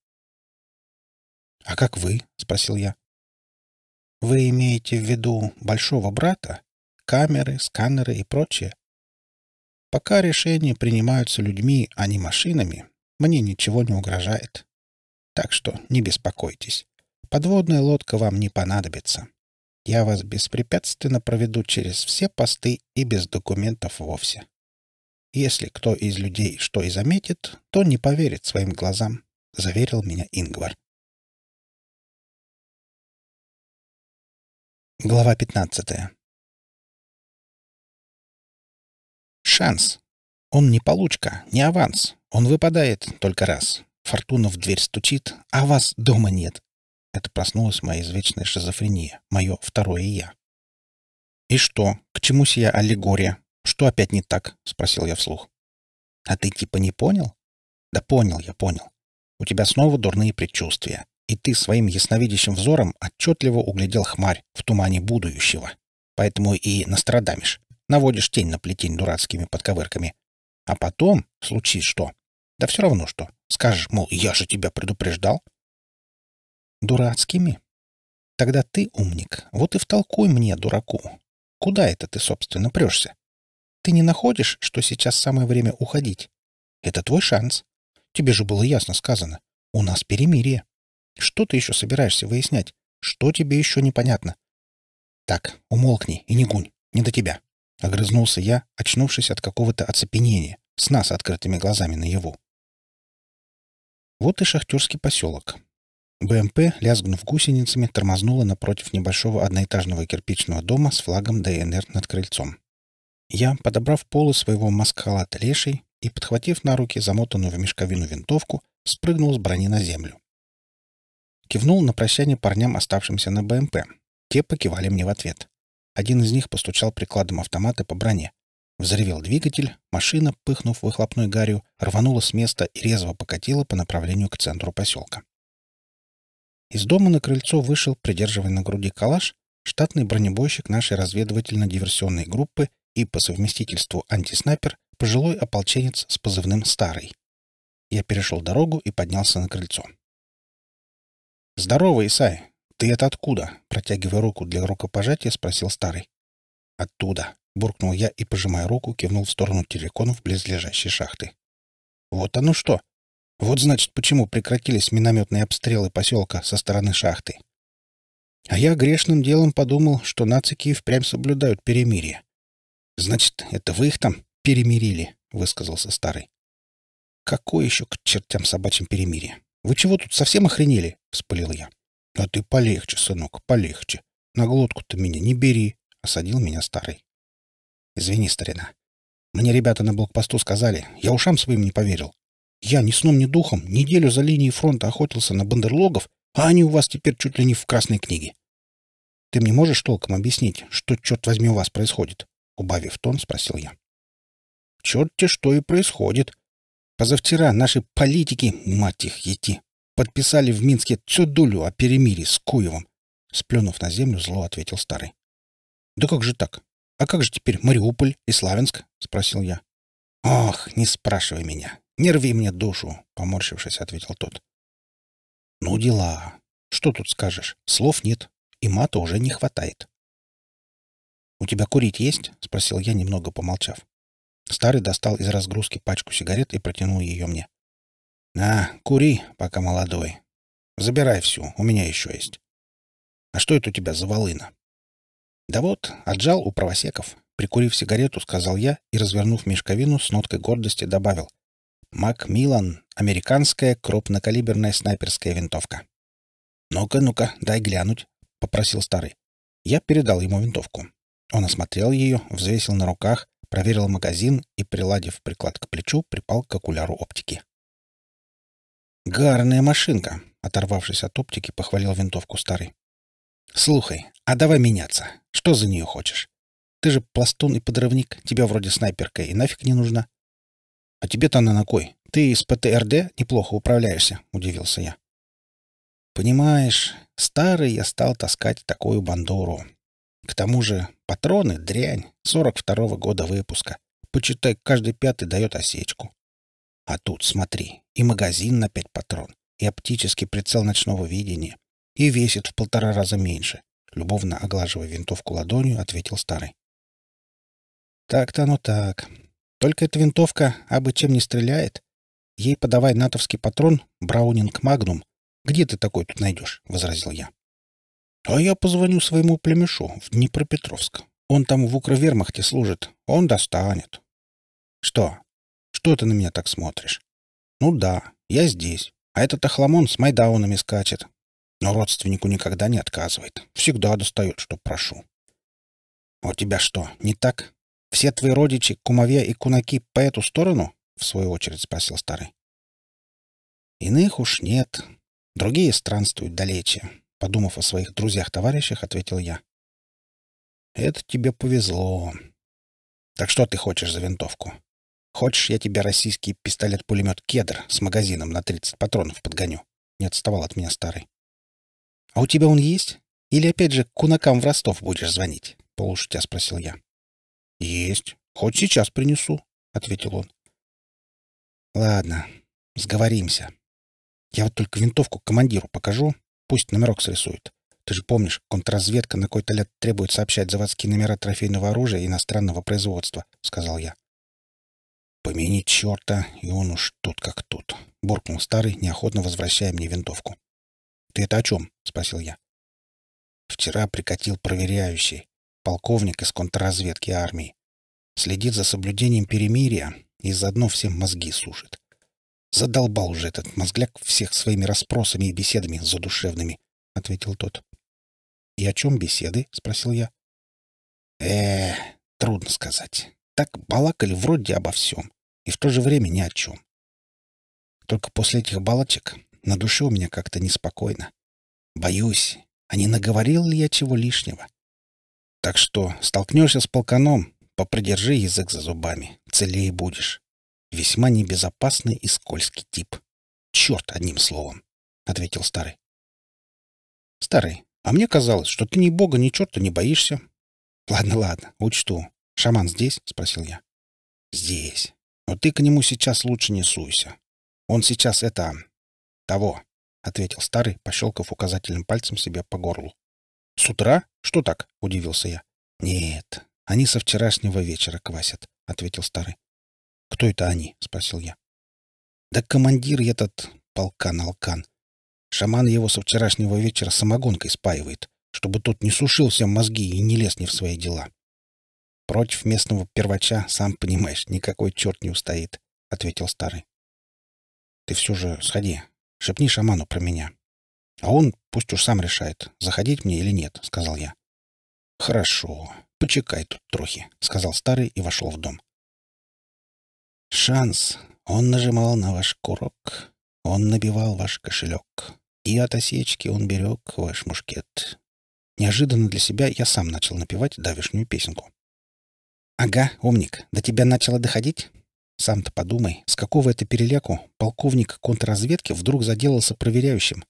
«А как вы?» — спросил я. Вы имеете в виду большого брата? Камеры, сканеры и прочее? Пока решения принимаются людьми, а не машинами, мне ничего не угрожает. Так что не беспокойтесь. Подводная лодка вам не понадобится. Я вас беспрепятственно проведу через все посты и без документов вовсе. Если кто из людей что и заметит, то не поверит своим глазам, — заверил меня Ингвар. Глава 15. Шанс. Он не получка, не аванс. Он выпадает только раз. Фортуна в дверь стучит, а вас дома нет. Это проснулась моя извечная шизофрения, мое второе я. «И что? К чему сия аллегория? Что опять не так?» — спросил я вслух. «А ты типа не понял?» «Да понял я, понял. У тебя снова дурные предчувствия и ты своим ясновидящим взором отчетливо углядел хмарь в тумане будущего. Поэтому и настрадамишь, наводишь тень на плетень дурацкими подковырками. А потом, случись что, да все равно что, скажешь, мол, я же тебя предупреждал. Дурацкими? Тогда ты умник, вот и втолкуй мне, дураку. Куда это ты, собственно, прешься? Ты не находишь, что сейчас самое время уходить? Это твой шанс. Тебе же было ясно сказано. У нас перемирие. Что ты еще собираешься выяснять? Что тебе еще непонятно? Так, умолкни и не гунь, не до тебя. Огрызнулся я, очнувшись от какого-то оцепенения, сна с открытыми глазами наяву. Вот и шахтерский поселок. БМП, лязгнув гусеницами, тормознула напротив небольшого одноэтажного кирпичного дома с флагом ДНР над крыльцом. Я, подобрав полы своего маскалата лешей и, подхватив на руки замотанную в мешковину винтовку, спрыгнул с брони на землю. Кивнул на прощание парням, оставшимся на БМП. Те покивали мне в ответ. Один из них постучал прикладом автомата по броне. Взревел двигатель, машина, пыхнув выхлопной гарью, рванула с места и резво покатила по направлению к центру поселка. Из дома на крыльцо вышел, придерживая на груди калаш, штатный бронебойщик нашей разведывательно-диверсионной группы и по совместительству антиснайпер пожилой ополченец с позывным «Старый». Я перешел дорогу и поднялся на крыльцо. «Здорово, Исай! Ты это откуда?» Протягивая руку для рукопожатия, спросил старый. «Оттуда!» — буркнул я и, пожимая руку, кивнул в сторону терриконов близлежащей шахты. «Вот оно что! Вот, значит, почему прекратились минометные обстрелы поселка со стороны шахты!» А я грешным делом подумал, что нацики и впрямь соблюдают перемирие. «Значит, это вы их там перемирили?» — высказался старый. «Какое еще к чертям собачьим перемирие? Вы чего тут совсем охренели? — вспылил я. — А ты полегче, сынок, полегче. На глотку-то меня не бери, — осадил меня старый. — Извини, старина. Мне ребята на блокпосту сказали, я ушам своим не поверил. Я ни сном, ни духом неделю за линией фронта охотился на бандерлогов, а они у вас теперь чуть ли не в красной книге. Ты мне можешь толком объяснить, что, черт возьми, у вас происходит? Убавив тон, спросил я. Черт-те, что и происходит, Позавчера наши политики, мать их, ети, подписали в Минске цедулю о перемирии с Куевым. Сплюнув на землю, зло ответил старый. «Да как же так? А как же теперь Мариуполь и Славянск?» — спросил я. «Ох, не спрашивай меня. Не рви мне душу», — поморщившись, ответил тот. «Ну, дела. Что тут скажешь? Слов нет, и мата уже не хватает». «У тебя курить есть?» — спросил я, немного помолчав. Старый достал из разгрузки пачку сигарет и протянул ее мне. «На, кури, пока молодой. Забирай всю, у меня еще есть». «А что это у тебя за волына?» «Да вот, отжал у правосеков». Прикурив сигарету, сказал я и, развернув мешковину, с ноткой гордости добавил. «Макмиллан, американская крупнокалиберная снайперская винтовка». «Ну-ка, ну-ка, дай глянуть», — попросил старый. Я передал ему винтовку. Он осмотрел ее, взвесил на руках, проверил магазин и, приладив приклад к плечу, припал к окуляру оптики. «Гарная машинка!» — оторвавшись от оптики, похвалил винтовку старый. «Слухай, а давай меняться. Что за нее хочешь? Ты же пластун и подрывник, тебя вроде снайперка и нафиг не нужна». «А тебе-то она на кой? Ты из ПТРД неплохо управляешься», — удивился я. «Понимаешь, старый я стал таскать такую бандуру. К тому же патроны — дрянь, 42-го года выпуска. Почитай, каждый пятый дает осечку. А тут, смотри, и магазин на пять патрон, и оптический прицел ночного видения, и весит в полтора раза меньше. Любовно оглаживая винтовку ладонью, ответил старый. Так-то оно так. Только эта винтовка абы чем не стреляет. Ей подавай натовский патрон «Браунинг Магнум». «Где ты такой тут найдешь?» — возразил я. «А я позвоню своему племешу в Днепропетровск. Он там в Укрвермахте служит. Он достанет. Что? Что ты на меня так смотришь? Ну да, я здесь. А этот охламон с майдаунами скачет. Но родственнику никогда не отказывает. Всегда достает, что прошу. А у тебя что, не так? Все твои родичи, кумовья и кунаки по эту сторону? В свою очередь спросил старый. Иных уж нет. Другие странствуют далече. Подумав о своих друзьях-товарищах, ответил я. Это тебе повезло. Так что ты хочешь за винтовку? Хочешь, я тебе российский пистолет-пулемет «Кедр» с магазином на 30 патронов подгоню? Не отставал от меня старый. А у тебя он есть? Или опять же кунакам в Ростов будешь звонить? Полушутя спросил я. Есть. Хоть сейчас принесу, ответил он. Ладно, сговоримся. Я вот только винтовку командиру покажу, пусть номерок срисует. Ты же помнишь, контрразведка на какой-то лет требует сообщать заводские номера трофейного оружия иностранного производства», — сказал я. «Помяни черта, и он уж тут как тут», — буркнул старый, неохотно возвращая мне винтовку. «Ты это о чем?» — спросил я. «Вчера прикатил проверяющий, полковник из контрразведки армии. Следит за соблюдением перемирия и заодно всем мозги сушит. Задолбал уже этот мозгляк всех своими расспросами и беседами задушевными», — ответил тот. «И о чем беседы?» — спросил я. э трудно сказать. Так балакали вроде обо всем, и в то же время ни о чем. Только после этих балочек на душе у меня как-то неспокойно. Боюсь, а не наговорил ли я чего лишнего? Так что столкнешься с полканом, попридержи язык за зубами, целее будешь. Весьма небезопасный и скользкий тип. Черт, одним словом, — ответил старый. Старый, а мне казалось, что ты ни бога, ни черта не боишься. Ладно, ладно, учту. Шаман здесь? — спросил я. Здесь. Но ты к нему сейчас лучше не суйся. Он сейчас это... того, — ответил старый, пощелкав указательным пальцем себе по горлу. «С утра? Что так?» — удивился я. «Нет, они со вчерашнего вечера квасят», — ответил старый. «Кто это они?» — спросил я. «Да командир этот, полкан-алкан, Шаман его со вчерашнего вечера самогонкой спаивает, чтобы тот не сушил всем мозги и не лез не в свои дела. Против местного первача, сам понимаешь, никакой черт не устоит, — ответил старый. Ты все же сходи, шепни шаману про меня. А он пусть уж сам решает, заходить мне или нет, — сказал я. Хорошо, почекай тут трохи, — сказал старый и вошел в дом. Шанс. Он нажимал на ваш курок. Он набивал ваш кошелек. И от осечки он берег ваш мушкет. Неожиданно для себя я сам начал напевать давешнюю песенку. «Ага, умник, до тебя начало доходить?» Сам-то подумай, с какого это переляку полковник контрразведки вдруг заделался проверяющим.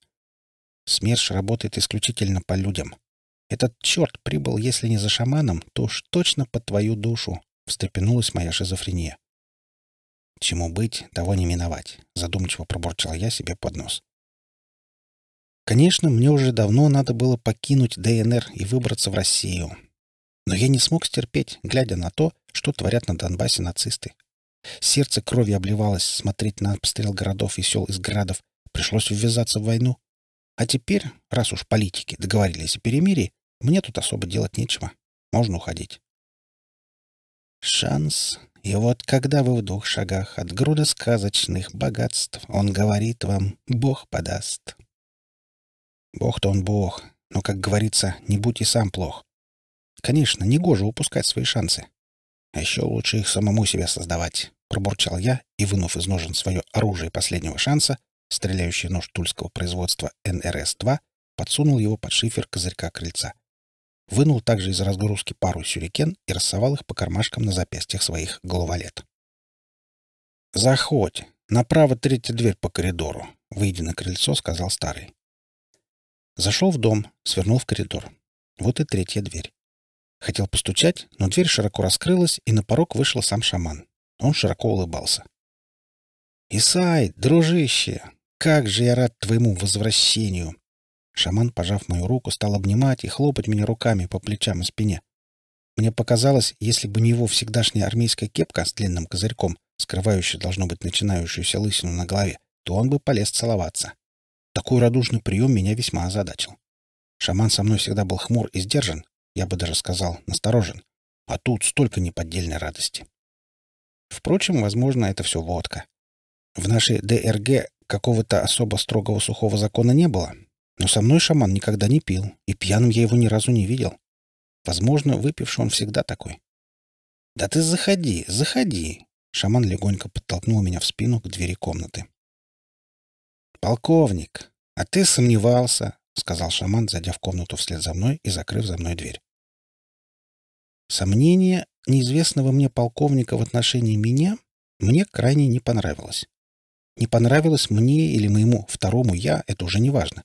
СМЕРШ работает исключительно по людям. Этот черт прибыл, если не за шаманом, то уж точно под твою душу, — встрепенулась моя шизофрения. Чему быть, того не миновать, — задумчиво пробурчал я себе под нос. Конечно, мне уже давно надо было покинуть ДНР и выбраться в Россию. Но я не смог стерпеть, глядя на то, что творят на Донбассе нацисты. Сердце крови обливалось смотреть на обстрел городов и сел из градов. Пришлось ввязаться в войну. А теперь, раз уж политики договорились о перемирии, мне тут особо делать нечего. Можно уходить. Шанс. И вот когда вы в двух шагах от груда сказочных богатств, он говорит вам «Бог подаст». Бог-то он бог, но, как говорится, не будь и сам плох. Конечно, негоже упускать свои шансы. А еще лучше их самому себе создавать, — пробурчал я и, вынув из ножен свое оружие последнего шанса, стреляющий нож тульского производства НРС-2, подсунул его под шифер козырька крыльца. Вынул также из разгрузки пару сюрикен и рассовал их по кармашкам на запястьях своих головолет. «Заходь! Направо третья дверь по коридору!» — выйдя на крыльцо, сказал старый. Зашел в дом, свернул в коридор. Вот и третья дверь. Хотел постучать, но дверь широко раскрылась, и на порог вышел сам шаман. Он широко улыбался. «Исай, дружище, как же я рад твоему возвращению!» Шаман, пожав мою руку, стал обнимать и хлопать меня руками по плечам и спине. Мне показалось, если бы не его всегдашняя армейская кепка с длинным козырьком, скрывающая, должно быть, начинающуюся лысину на голове, то он бы полез целоваться. Такой радушный прием меня весьма озадачил. Шаман со мной всегда был хмур и сдержан, я бы даже сказал, насторожен. А тут столько неподдельной радости. Впрочем, возможно, это все водка. В нашей ДРГ какого-то особо строгого сухого закона не было, но со мной шаман никогда не пил, и пьяным я его ни разу не видел. Возможно, выпивший он всегда такой. «Да ты заходи, заходи!» Шаман легонько подтолкнул меня в спину к двери комнаты. «Полковник, а ты сомневался», — сказал шаман, зайдя в комнату вслед за мной и закрыв за мной дверь. Сомнение неизвестного мне полковника в отношении меня мне крайне не понравилось. Не понравилось мне или моему второму «я» — это уже не важно.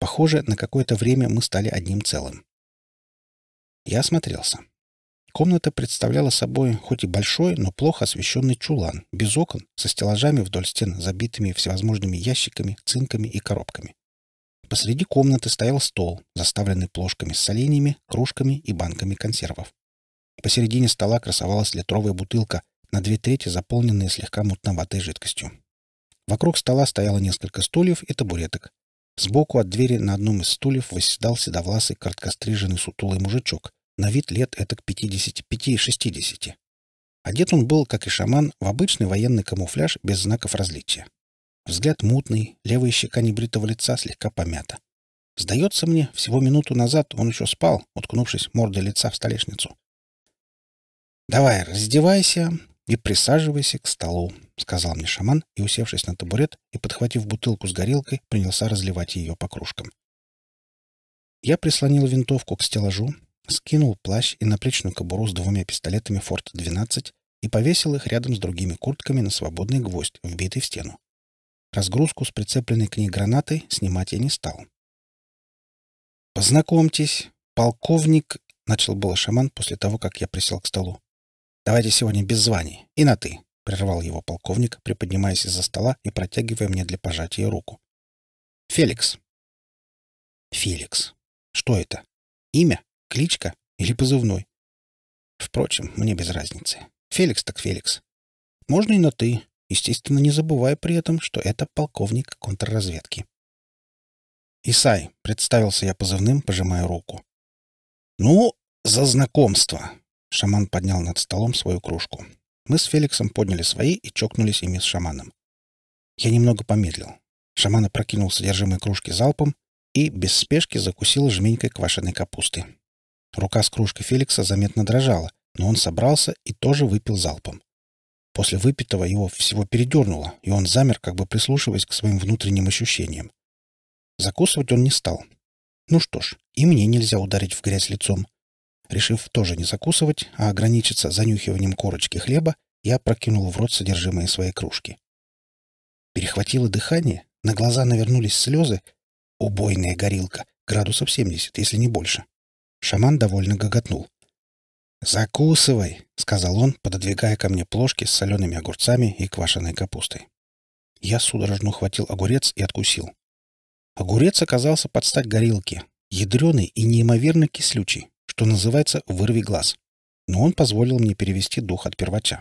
Похоже, на какое-то время мы стали одним целым. Я осмотрелся. Комната представляла собой хоть и большой, но плохо освещенный чулан, без окон, со стеллажами вдоль стен, забитыми всевозможными ящиками, цинками и коробками. Посреди комнаты стоял стол, заставленный плошками с соленьями, кружками и банками консервов. Посередине стола красовалась литровая бутылка, на две трети заполненная слегка мутноватой жидкостью. Вокруг стола стояло несколько стульев и табуреток. Сбоку от двери на одном из стульев восседал седовласый короткостриженный сутулый мужичок, на вид лет это к 55-60. Одет он был, как и шаман, в обычный военный камуфляж без знаков различия. Взгляд мутный, левая щека небритого лица слегка помята. Сдается мне, всего минуту назад он еще спал, уткнувшись мордой лица в столешницу. «Давай, раздевайся и присаживайся к столу», — сказал мне шаман, и, усевшись на табурет и подхватив бутылку с горелкой, принялся разливать ее по кружкам. Я прислонил винтовку к стеллажу, скинул плащ и наплечную кобуру с двумя пистолетами «Форт-12» и повесил их рядом с другими куртками на свободный гвоздь, вбитый в стену. Разгрузку с прицепленной к ней гранатой снимать я не стал. «Познакомьтесь, полковник...» — начал было шаман после того, как я присел к столу. «Давайте сегодня без званий и на «ты», — прервал его полковник, приподнимаясь из-за стола и протягивая мне для пожатия руку. «Феликс». «Феликс. Что это? Имя?» Кличка или позывной? Впрочем, мне без разницы. Феликс так Феликс. Можно и на «ты», естественно, не забывая при этом, что это полковник контрразведки. «Исай», — представился я позывным, пожимая руку. «Ну, за знакомство!» — шаман поднял над столом свою кружку. Мы с Феликсом подняли свои и чокнулись ими с шаманом. Я немного помедлил. Шаман опрокинул содержимое кружки залпом и без спешки закусил жменькой квашеной капусты. Рука с кружкой Феликса заметно дрожала, но он собрался и тоже выпил залпом. После выпитого его всего передернуло, и он замер, как бы прислушиваясь к своим внутренним ощущениям. Закусывать он не стал. Ну что ж, и мне нельзя ударить в грязь лицом. Решив тоже не закусывать, а ограничиться занюхиванием корочки хлеба, я прокинул в рот содержимое своей кружки. Перехватило дыхание, на глаза навернулись слезы. Убойная горилка, градусов 70, если не больше. Шаман довольно гоготнул. «Закусывай», — сказал он, пододвигая ко мне плошки с солеными огурцами и квашеной капустой. Я судорожно ухватил огурец и откусил. Огурец оказался под стать горилке, ядреный и неимоверно кислючий, что называется «вырви глаз». Но он позволил мне перевести дух от первача.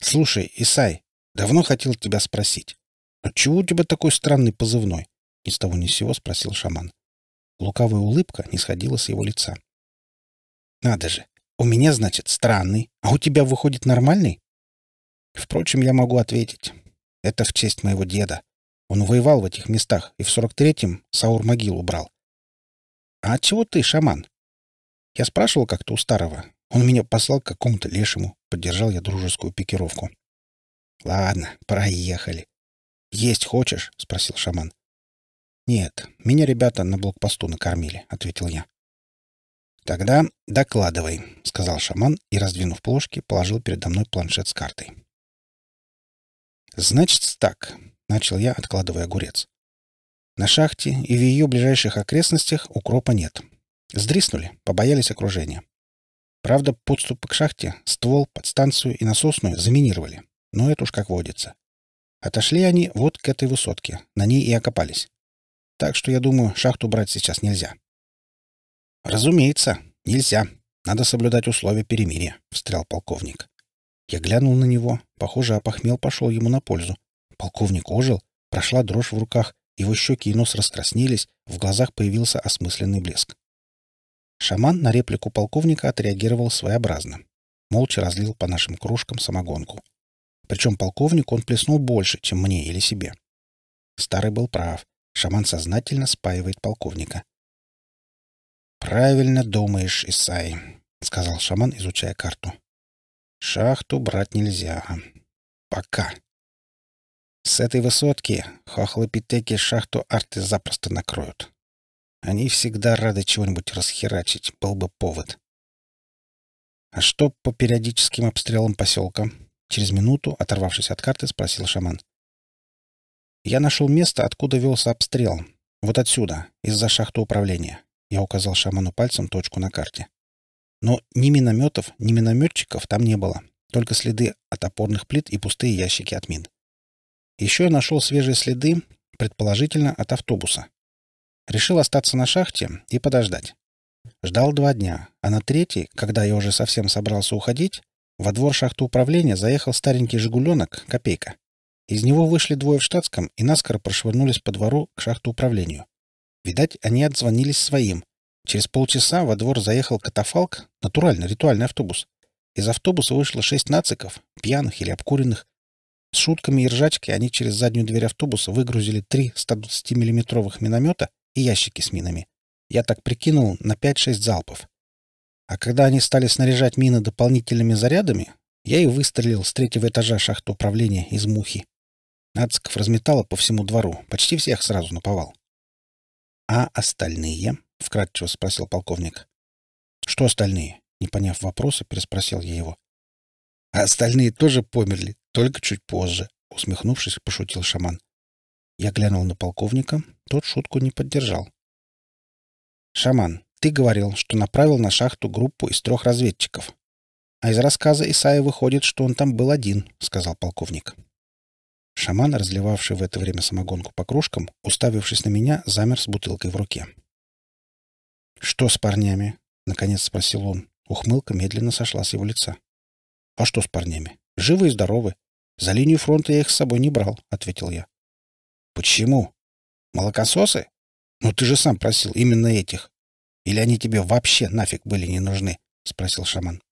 «Слушай, Исай, давно хотел тебя спросить. А чего у тебя такой странный позывной?» — ни с того ни с сего спросил шаман. Лукавая улыбка не сходила с его лица. «Надо же! У меня, значит, странный, а у тебя, выходит, нормальный?» «Впрочем, я могу ответить. Это в честь моего деда. Он воевал в этих местах и в сорок третьем Саур могил убрал. «А чего ты, шаман?» Я спрашивал как-то у старого. Он меня послал к какому-то лешему. Поддержал я дружескую пикировку. «Ладно, проехали». «Есть хочешь?» — спросил шаман. «Нет, меня ребята на блокпосту накормили», — ответил я. «Тогда докладывай», — сказал шаман и, раздвинув плошки, положил передо мной планшет с картой. «Значит так», — начал я, откладывая огурец. «На шахте и в ее ближайших окрестностях укропа нет. Сдриснули, побоялись окружения. Правда, подступы к шахте, ствол, подстанцию и насосную заминировали. Но это уж как водится. Отошли они вот к этой высотке, на ней и окопались. Так что, я думаю, шахту брать сейчас нельзя. Разумеется, нельзя. Надо соблюдать условия перемирия, встрял полковник. Я глянул на него. Похоже, опохмел пошел ему на пользу. Полковник ожил, прошла дрожь в руках, его щеки и нос раскраснелись, в глазах появился осмысленный блеск. Шаман на реплику полковника отреагировал своеобразно. Молча разлил по нашим кружкам самогонку. Причем полковник он плеснул больше, чем мне или себе. Старый был прав. Шаман сознательно спаивает полковника. «Правильно думаешь, Исай», — сказал шаман, изучая карту. «Шахту брать нельзя. Пока. С этой высотки хохлопитеки шахту арты запросто накроют. Они всегда рады чего-нибудь расхерачить, был бы повод. «А что по периодическим обстрелам поселка?» Через минуту, оторвавшись от карты, спросил шаман. Я нашел место, откуда велся обстрел. Вот отсюда, из-за шахты управления. Я указал шаману пальцем точку на карте. Но ни минометов, ни минометчиков там не было. Только следы от опорных плит и пустые ящики от мин. Еще я нашел свежие следы, предположительно, от автобуса. Решил остаться на шахте и подождать. Ждал два дня, а на третий, когда я уже совсем собрался уходить, во двор шахты управления заехал старенький «Жигуленок» «Копейка». Из него вышли двое в штатском и наскоро прошвырнулись по двору к шахту управлению. Видать, они отзвонились своим. Через полчаса во двор заехал катафалк, натуральный ритуальный автобус. Из автобуса вышло шесть нациков, пьяных или обкуренных. С шутками и ржачкой они через заднюю дверь автобуса выгрузили три 120 миллиметровых миномета и ящики с минами. Я так прикинул на 5-6 залпов. А когда они стали снаряжать мины дополнительными зарядами, я и выстрелил с третьего этажа шахты управления из мухи. Нацков разметало по всему двору, почти всех сразу наповал. «А остальные?» — вкратчиво спросил полковник. «Что остальные?» — не поняв вопроса, переспросил я его. «А остальные тоже померли, только чуть позже», — усмехнувшись, пошутил шаман. Я глянул на полковника, тот шутку не поддержал. «Шаман, ты говорил, что направил на шахту группу из трех разведчиков. А из рассказа Исаия выходит, что он там был один», — сказал полковник. Шаман, разливавший в это время самогонку по кружкам, уставившись на меня, замер с бутылкой в руке. «Что с парнями?» — наконец спросил он. Ухмылка медленно сошла с его лица. «А что с парнями? Живы и здоровы. За линию фронта я их с собой не брал», — ответил я. «Почему? Молокососы? Ну ты же сам просил именно этих. Или они тебе вообще нафиг были не нужны?» — спросил шаман.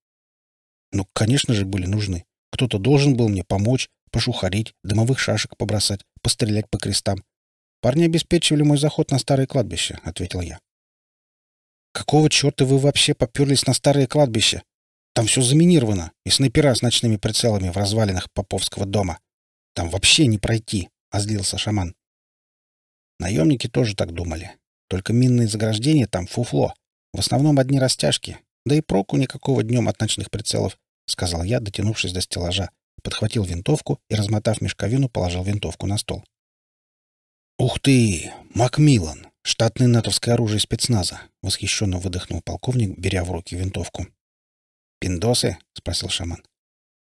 «Ну, конечно же, были нужны. Кто-то должен был мне помочь, пошухарить, дымовых шашек побросать, пострелять по крестам. Парни обеспечивали мой заход на старое кладбище, — ответил я. Какого черта вы вообще поперлись на старое кладбище? Там все заминировано, и снайпера с ночными прицелами в развалинах Поповского дома. Там вообще не пройти, — озлился шаман. Наемники тоже так думали. Только минные заграждения там фуфло. В основном одни растяжки. Да и проку никакого днем от ночных прицелов, — сказал я, дотянувшись до стеллажа подхватил винтовку и, размотав мешковину, положил винтовку на стол. «Ух ты! Макмиллан! Штатное натовское оружие спецназа!» — восхищенно выдохнул полковник, беря в руки винтовку. «Пиндосы?» — спросил шаман.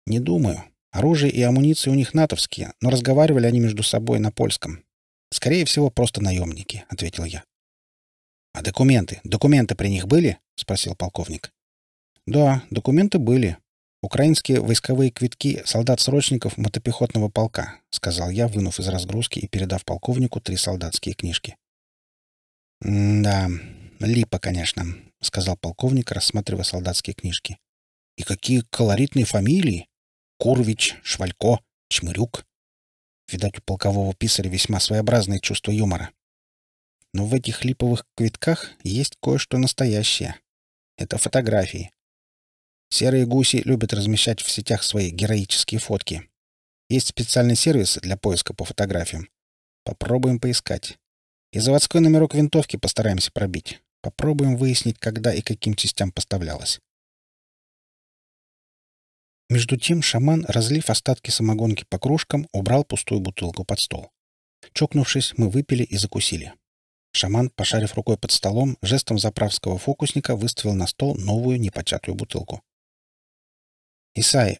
«Не думаю. Оружие и амуниция у них натовские, но разговаривали они между собой на польском. Скорее всего, просто наемники», — ответил я. «А документы? Документы при них были?» — спросил полковник. «Да, документы были. «Украинские войсковые квитки солдат-срочников мотопехотного полка», — сказал я, вынув из разгрузки и передав полковнику три солдатские книжки. «Да, липа, конечно», — сказал полковник, рассматривая солдатские книжки. «И какие колоритные фамилии! Курвич, Швалько, Чмырюк!» Видать, у полкового писаря весьма своеобразное чувство юмора. Но в этих липовых квитках есть кое-что настоящее. Это фотографии. Серые гуси любят размещать в сетях свои героические фотки. Есть специальный сервис для поиска по фотографиям. Попробуем поискать. И заводской номерок винтовки постараемся пробить. Попробуем выяснить, когда и каким частям поставлялось. Между тем шаман, разлив остатки самогонки по кружкам, убрал пустую бутылку под стол. Чокнувшись, мы выпили и закусили. Шаман, пошарив рукой под столом, жестом заправского фокусника выставил на стол новую непочатую бутылку. «Исай,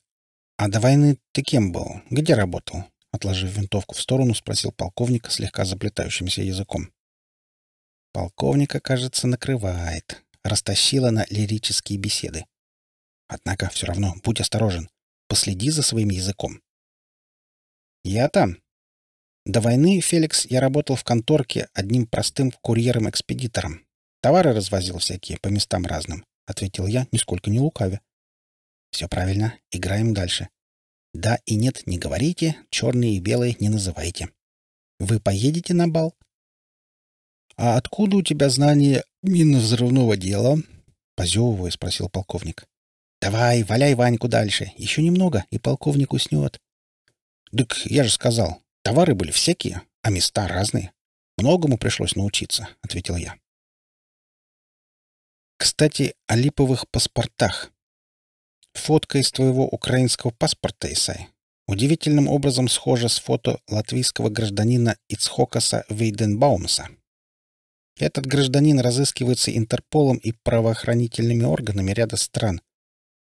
а до войны ты кем был? Где работал?» Отложив винтовку в сторону, спросил полковника слегка заплетающимся языком. Полковника, кажется, накрывает. Растащила на лирические беседы. Однако все равно будь осторожен. Последи за своим языком. Я там. До войны, Феликс, я работал в конторке одним простым курьером-экспедитором. Товары развозил всякие по местам разным, — ответил я, нисколько не лукавя. Все правильно. Играем дальше. Да и нет не говорите, черные и белые не называйте. Вы поедете на бал? А откуда у тебя знание минно-взрывного дела? Позевывая, спросил полковник. Давай, валяй Ваньку дальше. Еще немного, и полковник уснет. Так я же сказал, товары были всякие, а места разные. Многому пришлось научиться, ответил я. Кстати, о липовых паспортах. Фотка из твоего украинского паспорта, Исай, удивительным образом схожа с фото латвийского гражданина Ицхокаса Вейденбаумса. Этот гражданин разыскивается Интерполом и правоохранительными органами ряда стран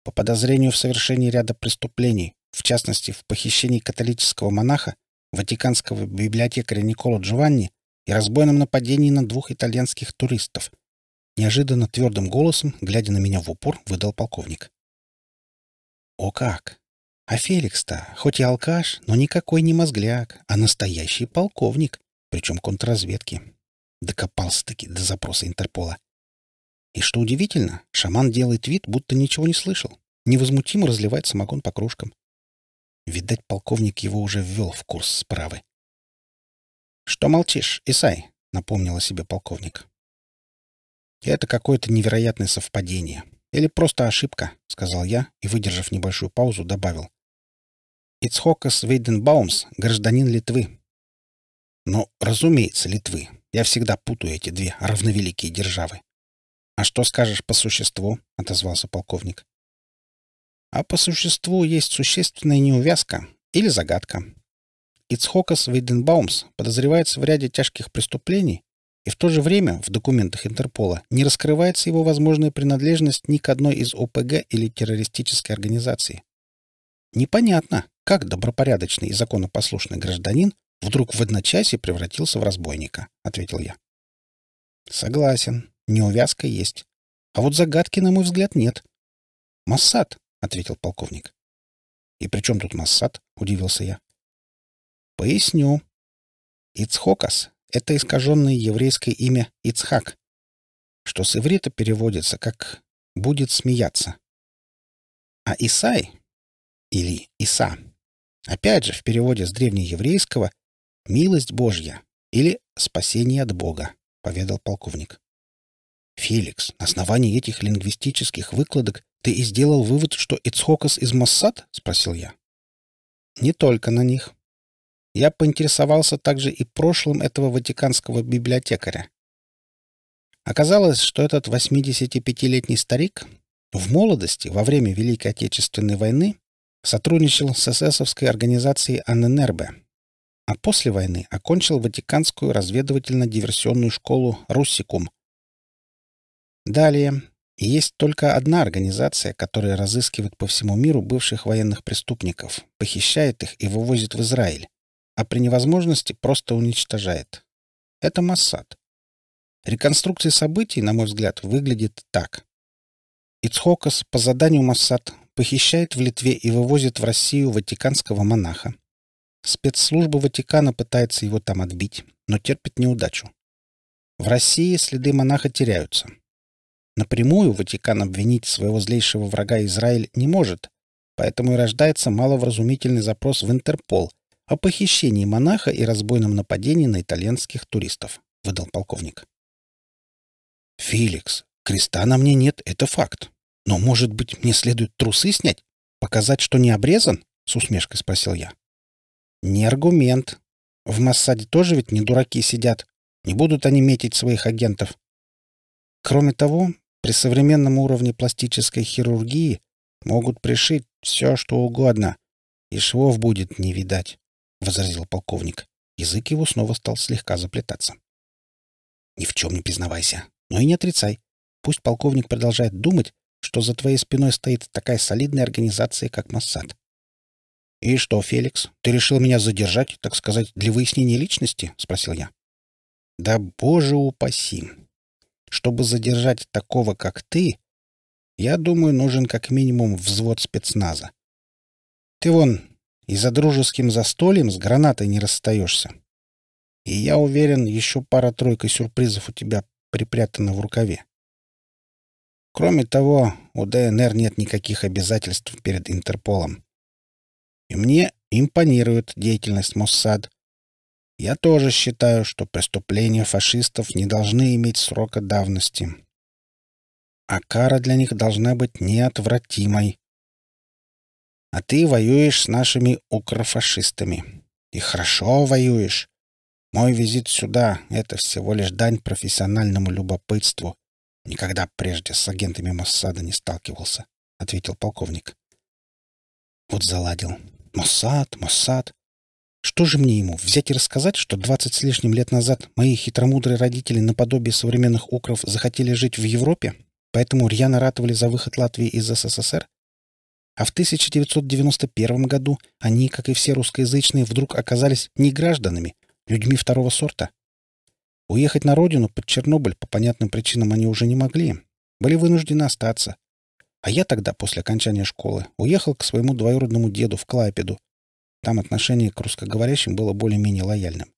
по подозрению в совершении ряда преступлений, в частности, в похищении католического монаха, ватиканского библиотекаря Николо Джованни и разбойном нападении на двух итальянских туристов. Неожиданно твердым голосом, глядя на меня в упор, выдал полковник. О как! А Феликс-то, хоть и алкаш, но никакой не мозгляк, а настоящий полковник, причем контрразведки. Докопался-таки до запроса Интерпола. И что удивительно, шаман делает вид, будто ничего не слышал. Невозмутимо разливает самогон по кружкам. Видать, полковник его уже ввел в курс справы. «Что молчишь, Исай?» — напомнил о себе полковник. «Это какое-то невероятное совпадение. Или просто ошибка, — сказал я и, выдержав небольшую паузу, добавил. Ицхокас Вейденбаумс — гражданин Литвы. Но, «Ну, разумеется, Литвы. Я всегда путаю эти две равновеликие державы. «А что скажешь по существу?» — отозвался полковник. «А по существу есть существенная неувязка или загадка. Ицхокас Вейденбаумс подозревается в ряде тяжких преступлений, и в то же время в документах Интерпола не раскрывается его возможная принадлежность ни к одной из ОПГ или террористической организации. Непонятно, как добропорядочный и законопослушный гражданин вдруг в одночасье превратился в разбойника, ответил я. Согласен, неувязка есть. А вот загадки, на мой взгляд, нет. Массад, ответил полковник. И при чем тут Массад? удивился я. Поясню. Ицхокас, это искаженное еврейское имя Ицхак, что с иврита переводится как «будет смеяться». А Исай или Иса, опять же в переводе с древнееврейского «милость Божья» или «спасение от Бога», — поведал полковник. «Феликс, на основании этих лингвистических выкладок ты и сделал вывод, что Ицхокас из Массад? спросил я. «Не только на них я поинтересовался также и прошлым этого ватиканского библиотекаря. Оказалось, что этот 85-летний старик в молодости, во время Великой Отечественной войны, сотрудничал с эсэсовской организацией Анненербе, а после войны окончил Ватиканскую разведывательно-диверсионную школу «Руссикум». Далее. Есть только одна организация, которая разыскивает по всему миру бывших военных преступников, похищает их и вывозит в Израиль а при невозможности просто уничтожает. Это Массад. Реконструкция событий, на мой взгляд, выглядит так. Ицхокос по заданию Массад похищает в Литве и вывозит в Россию ватиканского монаха. Спецслужба Ватикана пытается его там отбить, но терпит неудачу. В России следы монаха теряются. Напрямую Ватикан обвинить своего злейшего врага Израиль не может, поэтому и рождается маловразумительный запрос в Интерпол, о похищении монаха и разбойном нападении на итальянских туристов», — выдал полковник. «Феликс, креста на мне нет, это факт. Но, может быть, мне следует трусы снять? Показать, что не обрезан?» — с усмешкой спросил я. «Не аргумент. В Массаде тоже ведь не дураки сидят. Не будут они метить своих агентов. Кроме того, при современном уровне пластической хирургии могут пришить все, что угодно, и швов будет не видать». — возразил полковник. Язык его снова стал слегка заплетаться. «Ни в чем не признавайся, но и не отрицай. Пусть полковник продолжает думать, что за твоей спиной стоит такая солидная организация, как Моссад. «И что, Феликс, ты решил меня задержать, так сказать, для выяснения личности?» — спросил я. «Да боже упаси! Чтобы задержать такого, как ты, я думаю, нужен как минимум взвод спецназа. Ты вон и за дружеским застольем с гранатой не расстаешься. И я уверен, еще пара-тройка сюрпризов у тебя припрятана в рукаве. Кроме того, у ДНР нет никаких обязательств перед Интерполом. И мне импонирует деятельность Моссад. Я тоже считаю, что преступления фашистов не должны иметь срока давности. А кара для них должна быть неотвратимой а ты воюешь с нашими укрофашистами. И хорошо воюешь. Мой визит сюда — это всего лишь дань профессиональному любопытству. Никогда прежде с агентами Моссада не сталкивался, — ответил полковник. Вот заладил. Моссад, Моссад. Что же мне ему, взять и рассказать, что двадцать с лишним лет назад мои хитромудрые родители наподобие современных укров захотели жить в Европе, поэтому рьяно ратовали за выход Латвии из СССР? а в 1991 году они, как и все русскоязычные, вдруг оказались не гражданами, людьми второго сорта. Уехать на родину под Чернобыль по понятным причинам они уже не могли, были вынуждены остаться. А я тогда, после окончания школы, уехал к своему двоюродному деду в Клайпеду. Там отношение к русскоговорящим было более-менее лояльным.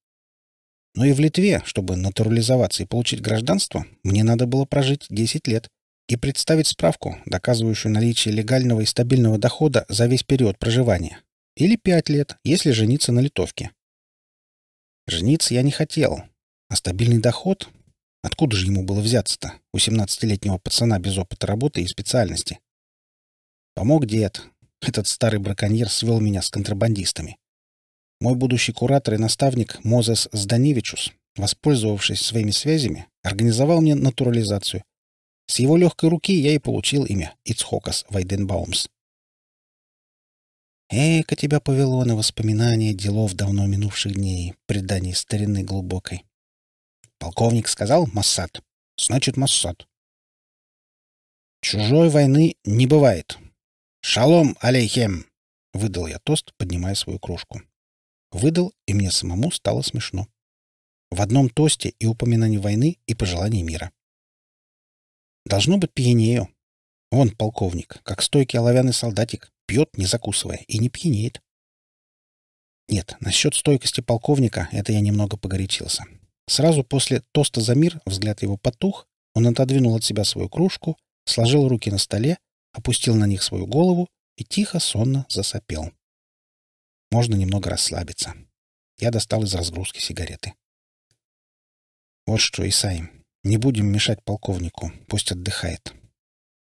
Но и в Литве, чтобы натурализоваться и получить гражданство, мне надо было прожить 10 лет и представить справку, доказывающую наличие легального и стабильного дохода за весь период проживания. Или пять лет, если жениться на литовке. Жениться я не хотел. А стабильный доход? Откуда же ему было взяться-то, у 17-летнего пацана без опыта работы и специальности? Помог дед. Этот старый браконьер свел меня с контрабандистами. Мой будущий куратор и наставник Мозес Зданевичус, воспользовавшись своими связями, организовал мне натурализацию, с его легкой руки я и получил имя Ицхокас Вайденбаумс. Эка тебя повело на воспоминания делов давно минувших дней, преданий старины глубокой. Полковник сказал «Массад». Значит, Массад. Чужой войны не бывает. Шалом алейхем! Выдал я тост, поднимая свою кружку. Выдал, и мне самому стало смешно. В одном тосте и упоминание войны, и пожелание мира. Должно быть пьянею. Вон полковник, как стойкий оловянный солдатик, пьет, не закусывая, и не пьянеет. Нет, насчет стойкости полковника это я немного погорячился. Сразу после тоста за мир взгляд его потух, он отодвинул от себя свою кружку, сложил руки на столе, опустил на них свою голову и тихо, сонно засопел. Можно немного расслабиться. Я достал из разгрузки сигареты. Вот что, Исаим, не будем мешать полковнику, пусть отдыхает.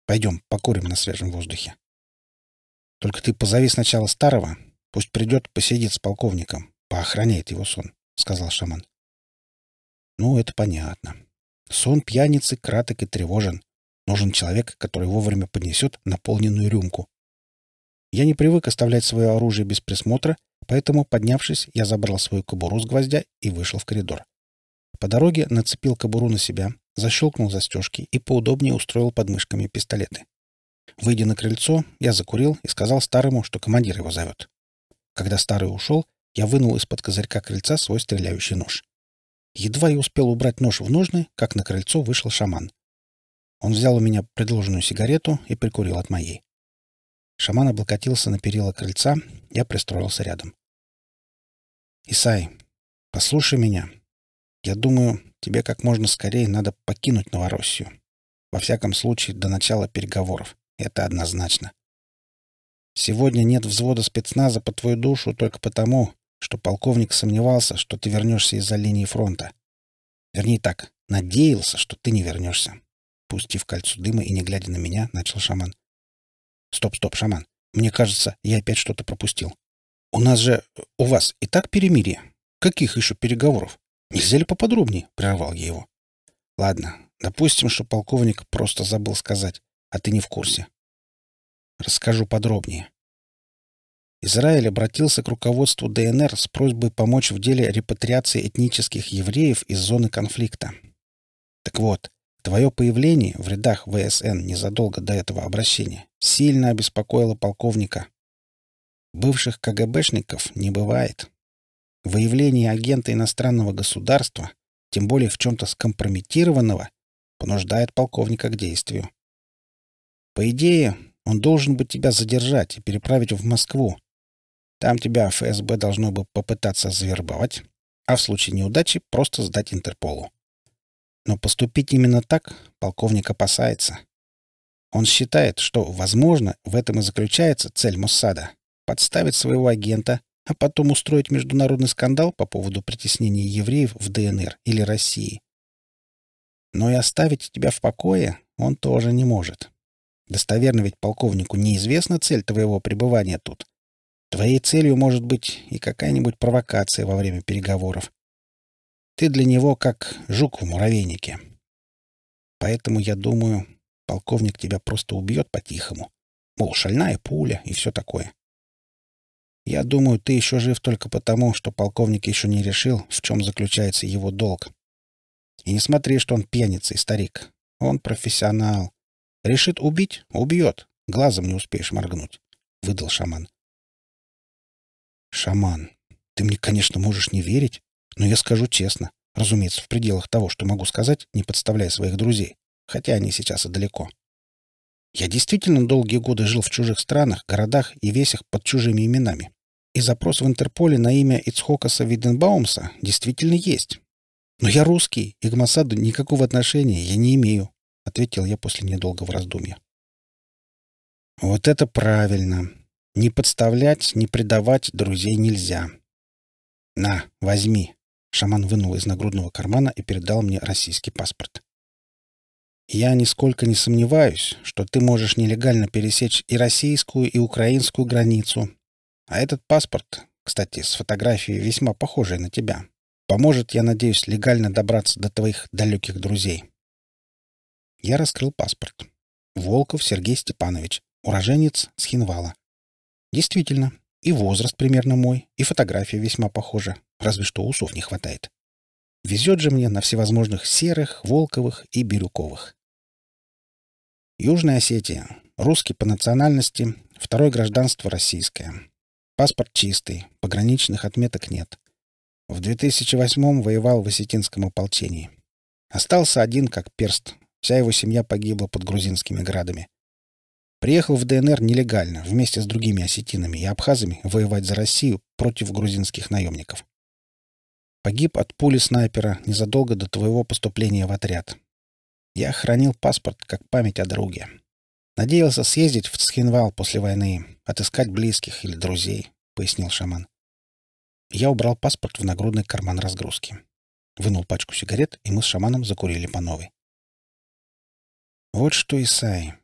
Пойдем, покурим на свежем воздухе. Только ты позови сначала старого, пусть придет, посидит с полковником, поохраняет его сон, — сказал шаман. Ну, это понятно. Сон пьяницы краток и тревожен. Нужен человек, который вовремя поднесет наполненную рюмку. Я не привык оставлять свое оружие без присмотра, поэтому, поднявшись, я забрал свою кобуру с гвоздя и вышел в коридор. По дороге нацепил кобуру на себя, защелкнул застежки и поудобнее устроил под мышками пистолеты. Выйдя на крыльцо, я закурил и сказал старому, что командир его зовет. Когда старый ушел, я вынул из-под козырька крыльца свой стреляющий нож. Едва я успел убрать нож в ножны, как на крыльцо вышел шаман. Он взял у меня предложенную сигарету и прикурил от моей. Шаман облокотился на перила крыльца, я пристроился рядом. «Исай, послушай меня», я думаю, тебе как можно скорее надо покинуть Новороссию. Во всяком случае, до начала переговоров. Это однозначно. Сегодня нет взвода спецназа по твою душу только потому, что полковник сомневался, что ты вернешься из-за линии фронта. Вернее так, надеялся, что ты не вернешься. Пустив кольцо дыма и не глядя на меня, начал шаман. Стоп, стоп, шаман. Мне кажется, я опять что-то пропустил. У нас же, у вас и так перемирие. Каких еще переговоров? «Нельзя ли поподробнее?» — прервал я его. «Ладно, допустим, что полковник просто забыл сказать, а ты не в курсе. Расскажу подробнее». Израиль обратился к руководству ДНР с просьбой помочь в деле репатриации этнических евреев из зоны конфликта. Так вот, твое появление в рядах ВСН незадолго до этого обращения сильно обеспокоило полковника. Бывших КГБшников не бывает. Выявление агента иностранного государства, тем более в чем-то скомпрометированного, понуждает полковника к действию. По идее, он должен бы тебя задержать и переправить в Москву. Там тебя ФСБ должно бы попытаться завербовать, а в случае неудачи просто сдать Интерполу. Но поступить именно так полковник опасается. Он считает, что, возможно, в этом и заключается цель Моссада — подставить своего агента, а потом устроить международный скандал по поводу притеснения евреев в ДНР или России. Но и оставить тебя в покое он тоже не может. Достоверно ведь полковнику неизвестна цель твоего пребывания тут. Твоей целью может быть и какая-нибудь провокация во время переговоров. Ты для него как жук в муравейнике. Поэтому, я думаю, полковник тебя просто убьет по-тихому. Мол, шальная пуля и все такое. Я думаю, ты еще жив только потому, что полковник еще не решил, в чем заключается его долг. И не смотри, что он пьяница и старик. Он профессионал. Решит убить — убьет. Глазом не успеешь моргнуть», — выдал шаман. «Шаман, ты мне, конечно, можешь не верить, но я скажу честно. Разумеется, в пределах того, что могу сказать, не подставляя своих друзей, хотя они сейчас и далеко. Я действительно долгие годы жил в чужих странах, городах и весях под чужими именами и запрос в Интерполе на имя Ицхокаса Виденбаумса действительно есть. Но я русский, и к Масаду никакого отношения я не имею, — ответил я после недолгого раздумья. Вот это правильно. Не подставлять, не предавать друзей нельзя. На, возьми. Шаман вынул из нагрудного кармана и передал мне российский паспорт. Я нисколько не сомневаюсь, что ты можешь нелегально пересечь и российскую, и украинскую границу, а этот паспорт, кстати, с фотографией весьма похожей на тебя, поможет, я надеюсь, легально добраться до твоих далеких друзей. Я раскрыл паспорт. Волков Сергей Степанович, уроженец Схинвала. Действительно, и возраст примерно мой, и фотография весьма похожа, разве что усов не хватает. Везет же мне на всевозможных серых, волковых и бирюковых. Южная Осетия. Русский по национальности, второе гражданство российское. Паспорт чистый, пограничных отметок нет. В 2008-м воевал в осетинском ополчении. Остался один, как перст. Вся его семья погибла под грузинскими градами. Приехал в ДНР нелегально, вместе с другими осетинами и абхазами воевать за Россию против грузинских наемников. Погиб от пули снайпера незадолго до твоего поступления в отряд. Я хранил паспорт как память о друге. Надеялся съездить в Цхинвал после войны, отыскать близких или друзей, пояснил шаман. Я убрал паспорт в нагрудный карман разгрузки. Вынул пачку сигарет, и мы с шаманом закурили по новой. Вот что, Исай,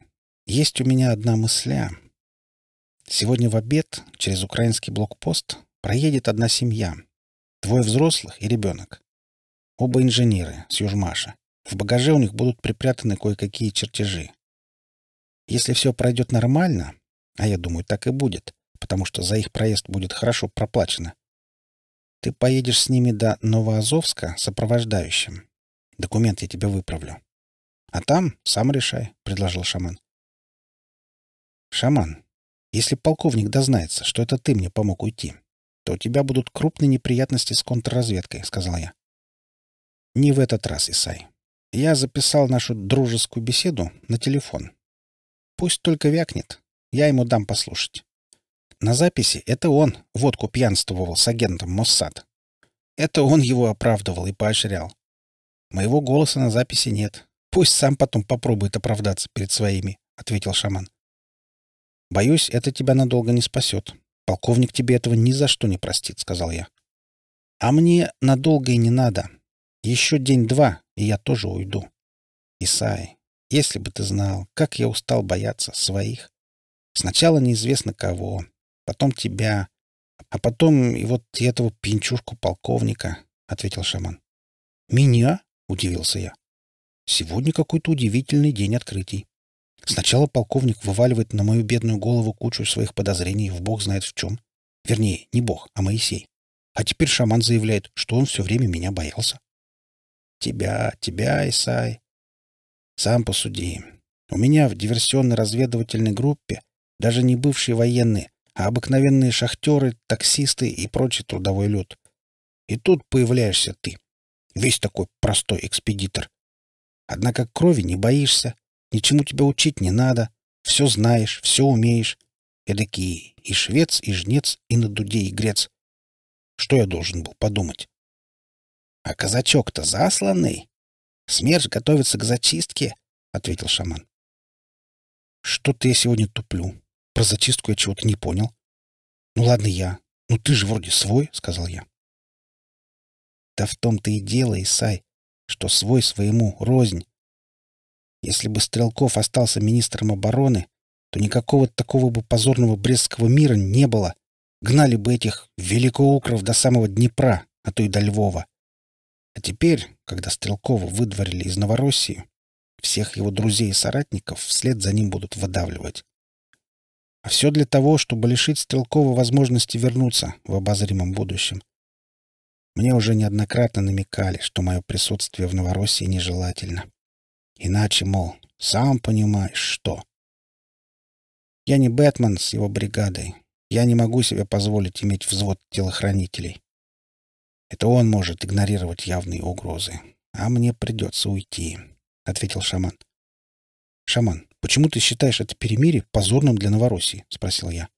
есть у меня одна мысля. Сегодня в обед через украинский блокпост проедет одна семья. Двое взрослых и ребенок. Оба инженеры с Южмаша. В багаже у них будут припрятаны кое-какие чертежи. Если все пройдет нормально, а я думаю, так и будет, потому что за их проезд будет хорошо проплачено, ты поедешь с ними до Новоазовска сопровождающим. Документ я тебе выправлю. А там сам решай, — предложил шаман. Шаман, если полковник дознается, что это ты мне помог уйти, то у тебя будут крупные неприятности с контрразведкой», — сказал я. «Не в этот раз, Исай. Я записал нашу дружескую беседу на телефон. Пусть только вякнет. Я ему дам послушать. На записи это он водку пьянствовал с агентом Моссад. Это он его оправдывал и поощрял. Моего голоса на записи нет. Пусть сам потом попробует оправдаться перед своими, — ответил шаман. Боюсь, это тебя надолго не спасет. Полковник тебе этого ни за что не простит, — сказал я. А мне надолго и не надо. Еще день-два, и я тоже уйду. Исаи, если бы ты знал, как я устал бояться своих. Сначала неизвестно кого, потом тебя, а потом и вот этого пинчушку полковника, — ответил шаман. «Меня?» — удивился я. «Сегодня какой-то удивительный день открытий. Сначала полковник вываливает на мою бедную голову кучу своих подозрений в бог знает в чем. Вернее, не бог, а Моисей. А теперь шаман заявляет, что он все время меня боялся. «Тебя, тебя, Исай!» Сам посуди. У меня в диверсионно-разведывательной группе даже не бывшие военные, а обыкновенные шахтеры, таксисты и прочий трудовой люд. И тут появляешься ты. Весь такой простой экспедитор. Однако крови не боишься, ничему тебя учить не надо. Все знаешь, все умеешь. Эдакий и швец, и жнец, и на дуде, и грец. Что я должен был подумать? А казачок-то засланный. Смерч готовится к зачистке, ответил шаман. Что-то я сегодня туплю. Про зачистку я чего-то не понял. Ну ладно я. Ну ты же вроде свой, сказал я. Да в том-то и дело, Исай, что свой своему рознь. Если бы Стрелков остался министром обороны, то никакого такого бы позорного Брестского мира не было. Гнали бы этих великоукров до самого Днепра, а то и до Львова. А теперь, когда Стрелкова выдворили из Новороссии, всех его друзей и соратников вслед за ним будут выдавливать. А все для того, чтобы лишить Стрелкова возможности вернуться в обозримом будущем. Мне уже неоднократно намекали, что мое присутствие в Новороссии нежелательно. Иначе, мол, сам понимаешь, что. Я не Бэтмен с его бригадой. Я не могу себе позволить иметь взвод телохранителей. Это он может игнорировать явные угрозы. А мне придется уйти, — ответил шаман. — Шаман, почему ты считаешь это перемирие позорным для Новороссии? — спросил я.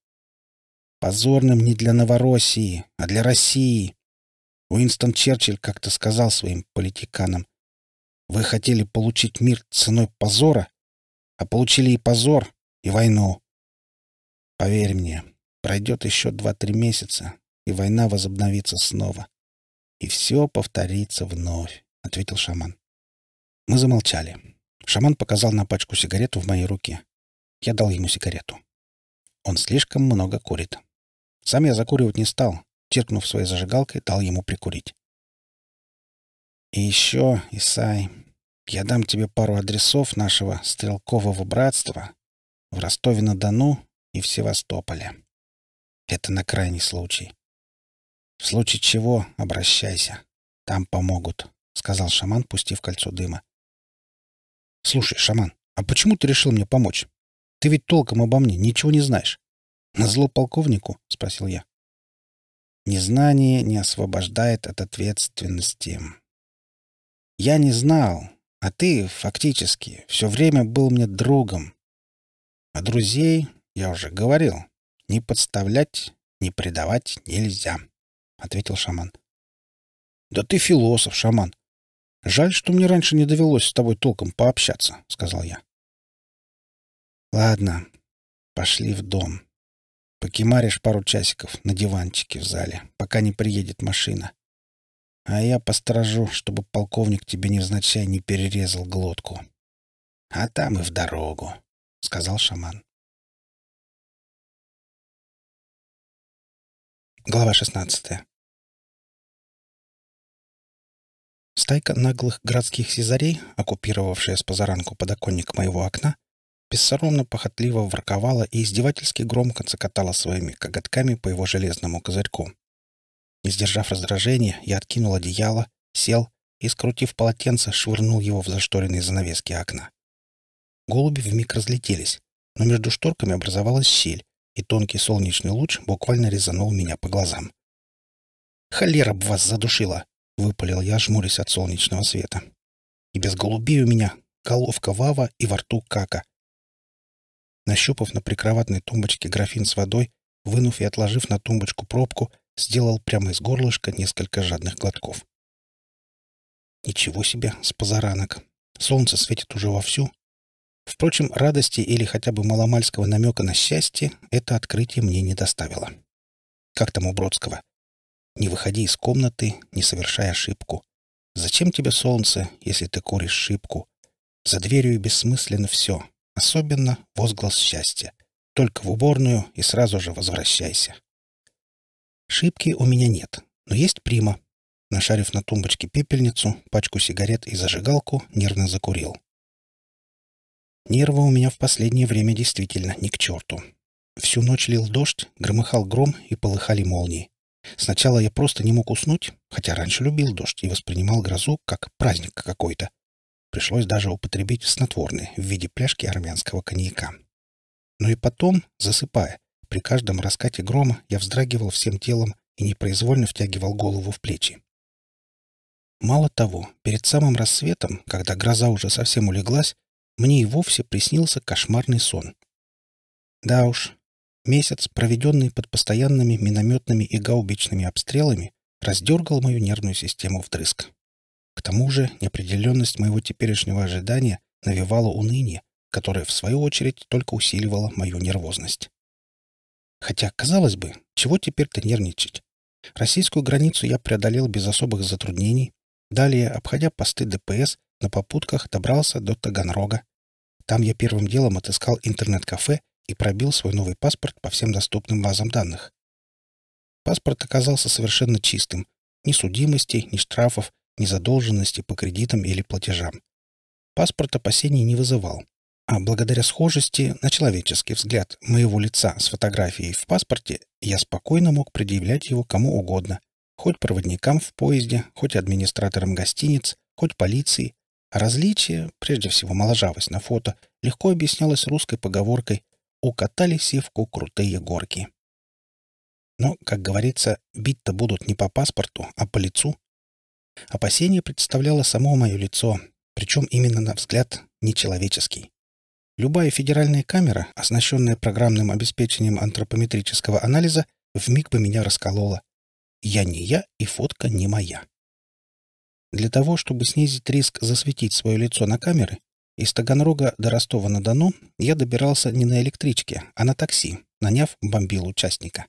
— Позорным не для Новороссии, а для России. Уинстон Черчилль как-то сказал своим политиканам. Вы хотели получить мир ценой позора, а получили и позор, и войну. Поверь мне, пройдет еще два-три месяца, и война возобновится снова и все повторится вновь», — ответил шаман. Мы замолчали. Шаман показал на пачку сигарет в моей руке. Я дал ему сигарету. Он слишком много курит. Сам я закуривать не стал. Тиркнув своей зажигалкой, дал ему прикурить. «И еще, Исай, я дам тебе пару адресов нашего стрелкового братства в Ростове-на-Дону и в Севастополе. Это на крайний случай. В случае чего обращайся. Там помогут, — сказал шаман, пустив кольцо дыма. — Слушай, шаман, а почему ты решил мне помочь? Ты ведь толком обо мне ничего не знаешь. — Зло полковнику? — спросил я. Незнание не освобождает от ответственности. Я не знал, а ты, фактически, все время был мне другом. А друзей, я уже говорил, не подставлять, не предавать нельзя ответил шаман. Да ты философ, шаман. Жаль, что мне раньше не довелось с тобой толком пообщаться, сказал я. Ладно, пошли в дом. Покимаришь пару часиков на диванчике в зале, пока не приедет машина. А я посторожу, чтобы полковник тебе невзначай не перерезал глотку. А там и в дорогу, — сказал шаман. Глава шестнадцатая. Стайка наглых городских сизарей, оккупировавшая с позаранку подоконник моего окна, бесцеремно похотливо ворковала и издевательски громко цокотала своими коготками по его железному козырьку. Не сдержав раздражения, я откинул одеяло, сел и, скрутив полотенце, швырнул его в зашторенные занавески окна. Голуби вмиг разлетелись, но между шторками образовалась щель, и тонкий солнечный луч буквально резанул меня по глазам. «Холера б вас задушила!» — выпалил я, жмурясь от солнечного света. «И без голубей у меня головка Вава и во рту Кака». Нащупав на прикроватной тумбочке графин с водой, вынув и отложив на тумбочку пробку, сделал прямо из горлышка несколько жадных глотков. «Ничего себе, с позаранок! Солнце светит уже вовсю!» Впрочем, радости или хотя бы маломальского намека на счастье это открытие мне не доставило. Как там у Бродского? Не выходи из комнаты, не совершая ошибку. Зачем тебе солнце, если ты куришь шибку? За дверью бессмысленно все, особенно возглас счастья. Только в уборную и сразу же возвращайся. Шибки у меня нет, но есть прима. Нашарив на тумбочке пепельницу, пачку сигарет и зажигалку, нервно закурил. Нервы у меня в последнее время действительно ни к черту. Всю ночь лил дождь, громыхал гром и полыхали молнии. Сначала я просто не мог уснуть, хотя раньше любил дождь и воспринимал грозу как праздник какой-то. Пришлось даже употребить снотворное в виде пляшки армянского коньяка. Но ну и потом, засыпая, при каждом раскате грома я вздрагивал всем телом и непроизвольно втягивал голову в плечи. Мало того, перед самым рассветом, когда гроза уже совсем улеглась, мне и вовсе приснился кошмарный сон. Да уж, Месяц, проведенный под постоянными минометными и гаубичными обстрелами, раздергал мою нервную систему вдрызг. К тому же неопределенность моего теперешнего ожидания навевала уныние, которое, в свою очередь, только усиливало мою нервозность. Хотя, казалось бы, чего теперь-то нервничать? Российскую границу я преодолел без особых затруднений. Далее, обходя посты ДПС, на попутках добрался до Таганрога. Там я первым делом отыскал интернет-кафе и пробил свой новый паспорт по всем доступным базам данных. Паспорт оказался совершенно чистым. Ни судимостей, ни штрафов, ни задолженности по кредитам или платежам. Паспорт опасений не вызывал. А благодаря схожести на человеческий взгляд моего лица с фотографией в паспорте я спокойно мог предъявлять его кому угодно, хоть проводникам в поезде, хоть администраторам гостиниц, хоть полиции. А различие, прежде всего моложавость на фото, легко объяснялось русской поговоркой укатали сивку крутые горки. Но, как говорится, бить-то будут не по паспорту, а по лицу. Опасение представляло само мое лицо, причем именно на взгляд нечеловеческий. Любая федеральная камера, оснащенная программным обеспечением антропометрического анализа, вмиг бы меня расколола. Я не я, и фотка не моя. Для того, чтобы снизить риск засветить свое лицо на камеры, из Таганрога до Ростова-на-Дону я добирался не на электричке, а на такси, наняв бомбил участника.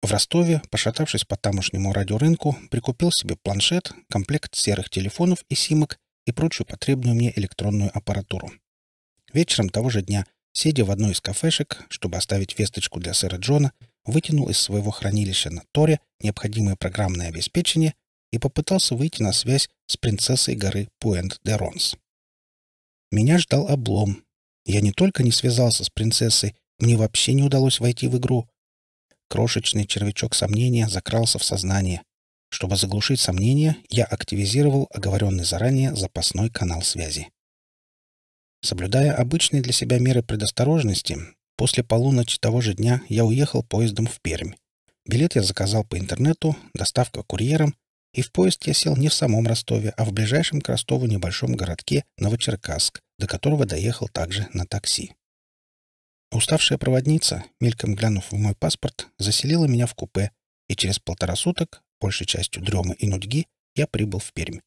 В Ростове, пошатавшись по тамошнему радиорынку, прикупил себе планшет, комплект серых телефонов и симок и прочую потребную мне электронную аппаратуру. Вечером того же дня, сидя в одной из кафешек, чтобы оставить весточку для сэра Джона, вытянул из своего хранилища на Торе необходимое программное обеспечение и попытался выйти на связь с принцессой горы Пуэнт-де-Ронс. Меня ждал облом. Я не только не связался с принцессой, мне вообще не удалось войти в игру. Крошечный червячок сомнения закрался в сознание. Чтобы заглушить сомнения, я активизировал оговоренный заранее запасной канал связи. Соблюдая обычные для себя меры предосторожности, после полуночи того же дня я уехал поездом в Пермь. Билет я заказал по интернету, доставка курьером, и в поезд я сел не в самом Ростове, а в ближайшем к Ростову небольшом городке Новочеркасск, до которого доехал также на такси. Уставшая проводница, мельком глянув в мой паспорт, заселила меня в купе, и через полтора суток, большей частью дремы и нудьги, я прибыл в Пермь.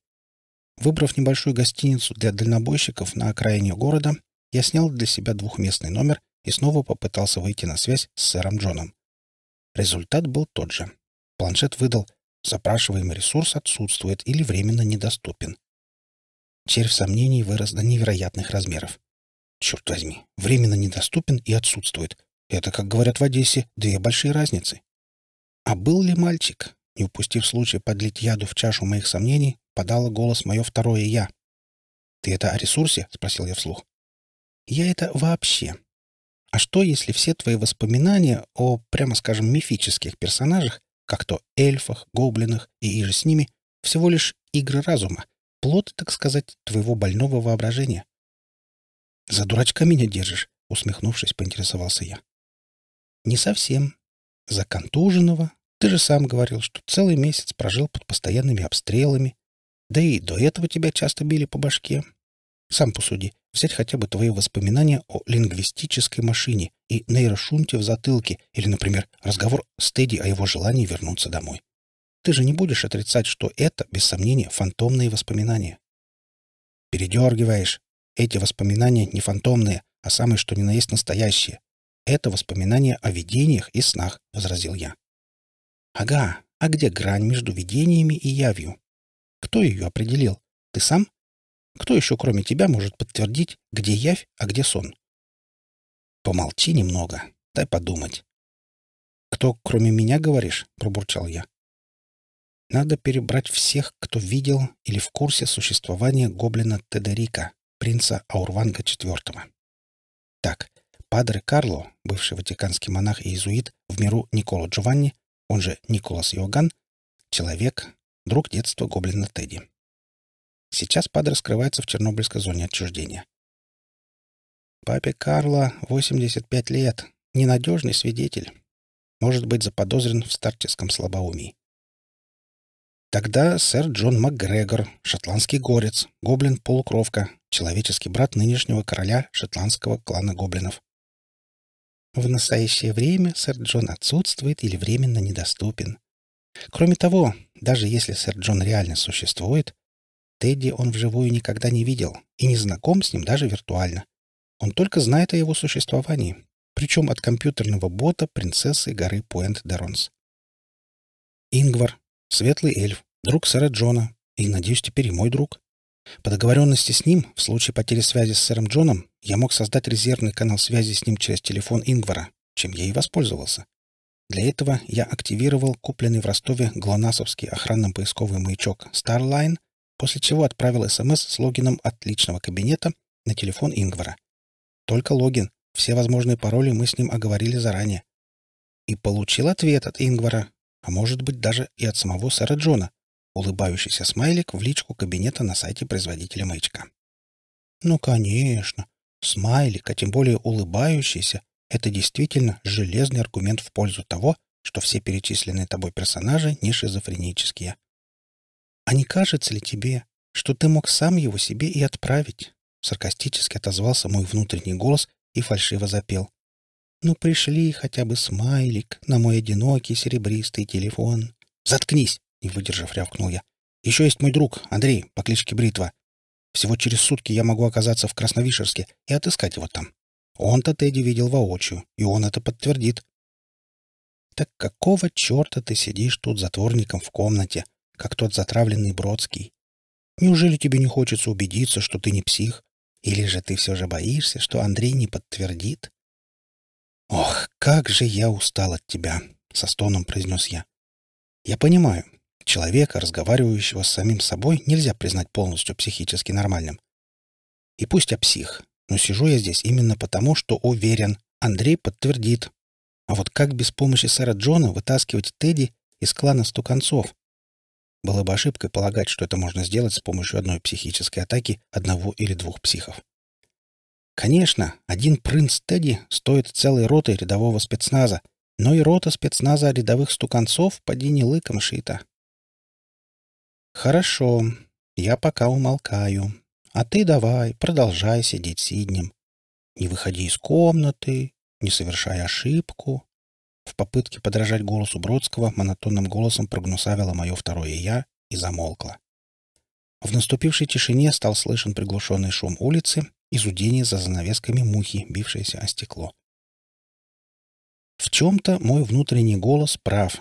Выбрав небольшую гостиницу для дальнобойщиков на окраине города, я снял для себя двухместный номер и снова попытался выйти на связь с сэром Джоном. Результат был тот же. Планшет выдал — Запрашиваемый ресурс отсутствует или временно недоступен. Червь сомнений вырос до невероятных размеров. Черт возьми, временно недоступен и отсутствует. Это, как говорят в Одессе, две большие разницы. А был ли мальчик? Не упустив случая подлить яду в чашу моих сомнений, подало голос мое второе «я». «Ты это о ресурсе?» — спросил я вслух. «Я это вообще. А что, если все твои воспоминания о, прямо скажем, мифических персонажах как то эльфах, гоблинах и иже с ними, всего лишь игры разума, плод, так сказать, твоего больного воображения. «За дурачка меня держишь?» — усмехнувшись, поинтересовался я. «Не совсем. За контуженного. Ты же сам говорил, что целый месяц прожил под постоянными обстрелами. Да и до этого тебя часто били по башке. Сам посуди, взять хотя бы твои воспоминания о лингвистической машине и нейрошунте в затылке, или, например, разговор с Тедди о его желании вернуться домой. Ты же не будешь отрицать, что это, без сомнения, фантомные воспоминания. Передергиваешь. Эти воспоминания не фантомные, а самые что ни на есть настоящие. Это воспоминания о видениях и снах, — возразил я. Ага, а где грань между видениями и явью? Кто ее определил? Ты сам кто еще, кроме тебя, может подтвердить, где явь, а где сон? Помолчи немного, дай подумать. Кто, кроме меня, говоришь? Пробурчал я. Надо перебрать всех, кто видел или в курсе существования гоблина Тедерика, принца Аурванга IV. Так, Падре Карло, бывший ватиканский монах и иезуит, в миру Николо Джованни, он же Николас Йоган, человек, друг детства гоблина Тедди. Сейчас Падре скрывается в Чернобыльской зоне отчуждения. Папе Карла 85 лет, ненадежный свидетель. Может быть заподозрен в старческом слабоумии. Тогда сэр Джон МакГрегор, шотландский горец, гоблин-полукровка, человеческий брат нынешнего короля шотландского клана гоблинов. В настоящее время сэр Джон отсутствует или временно недоступен. Кроме того, даже если сэр Джон реально существует, Тедди он вживую никогда не видел и не знаком с ним даже виртуально. Он только знает о его существовании, причем от компьютерного бота принцессы горы Пуэнт-Деронс. Ингвар, светлый эльф, друг сэра Джона и, надеюсь, теперь и мой друг. По договоренности с ним, в случае потери связи с сэром Джоном, я мог создать резервный канал связи с ним через телефон Ингвара, чем я и воспользовался. Для этого я активировал купленный в Ростове глонасовский охранно-поисковый маячок Starline — после чего отправил СМС с логином от личного кабинета на телефон Ингвара. Только логин. Все возможные пароли мы с ним оговорили заранее. И получил ответ от Ингвара, а может быть даже и от самого сэра Джона, улыбающийся смайлик в личку кабинета на сайте производителя маячка. Ну, конечно, смайлик, а тем более улыбающийся, это действительно железный аргумент в пользу того, что все перечисленные тобой персонажи не шизофренические. «А не кажется ли тебе, что ты мог сам его себе и отправить?» Саркастически отозвался мой внутренний голос и фальшиво запел. «Ну, пришли хотя бы смайлик на мой одинокий серебристый телефон». «Заткнись!» — не выдержав, рявкнул я. «Еще есть мой друг, Андрей, по кличке Бритва. Всего через сутки я могу оказаться в Красновишерске и отыскать его там. Он-то Тедди видел воочию, и он это подтвердит». «Так какого черта ты сидишь тут затворником в комнате?» как тот затравленный Бродский. Неужели тебе не хочется убедиться, что ты не псих? Или же ты все же боишься, что Андрей не подтвердит? «Ох, как же я устал от тебя!» — со стоном произнес я. «Я понимаю, человека, разговаривающего с самим собой, нельзя признать полностью психически нормальным. И пусть я псих, но сижу я здесь именно потому, что уверен, Андрей подтвердит. А вот как без помощи сэра Джона вытаскивать Тедди из клана стуканцов? Было бы ошибкой полагать, что это можно сделать с помощью одной психической атаки одного или двух психов. Конечно, один принц Тедди стоит целой роты рядового спецназа, но и рота спецназа рядовых стуканцов поди не лыком шита. Хорошо, я пока умолкаю. А ты давай, продолжай сидеть сиднем. Не выходи из комнаты, не совершай ошибку, в попытке подражать голосу Бродского монотонным голосом прогнусавила мое второе «я» и замолкла. В наступившей тишине стал слышен приглушенный шум улицы и зудение за занавесками мухи, бившееся о стекло. В чем-то мой внутренний голос прав,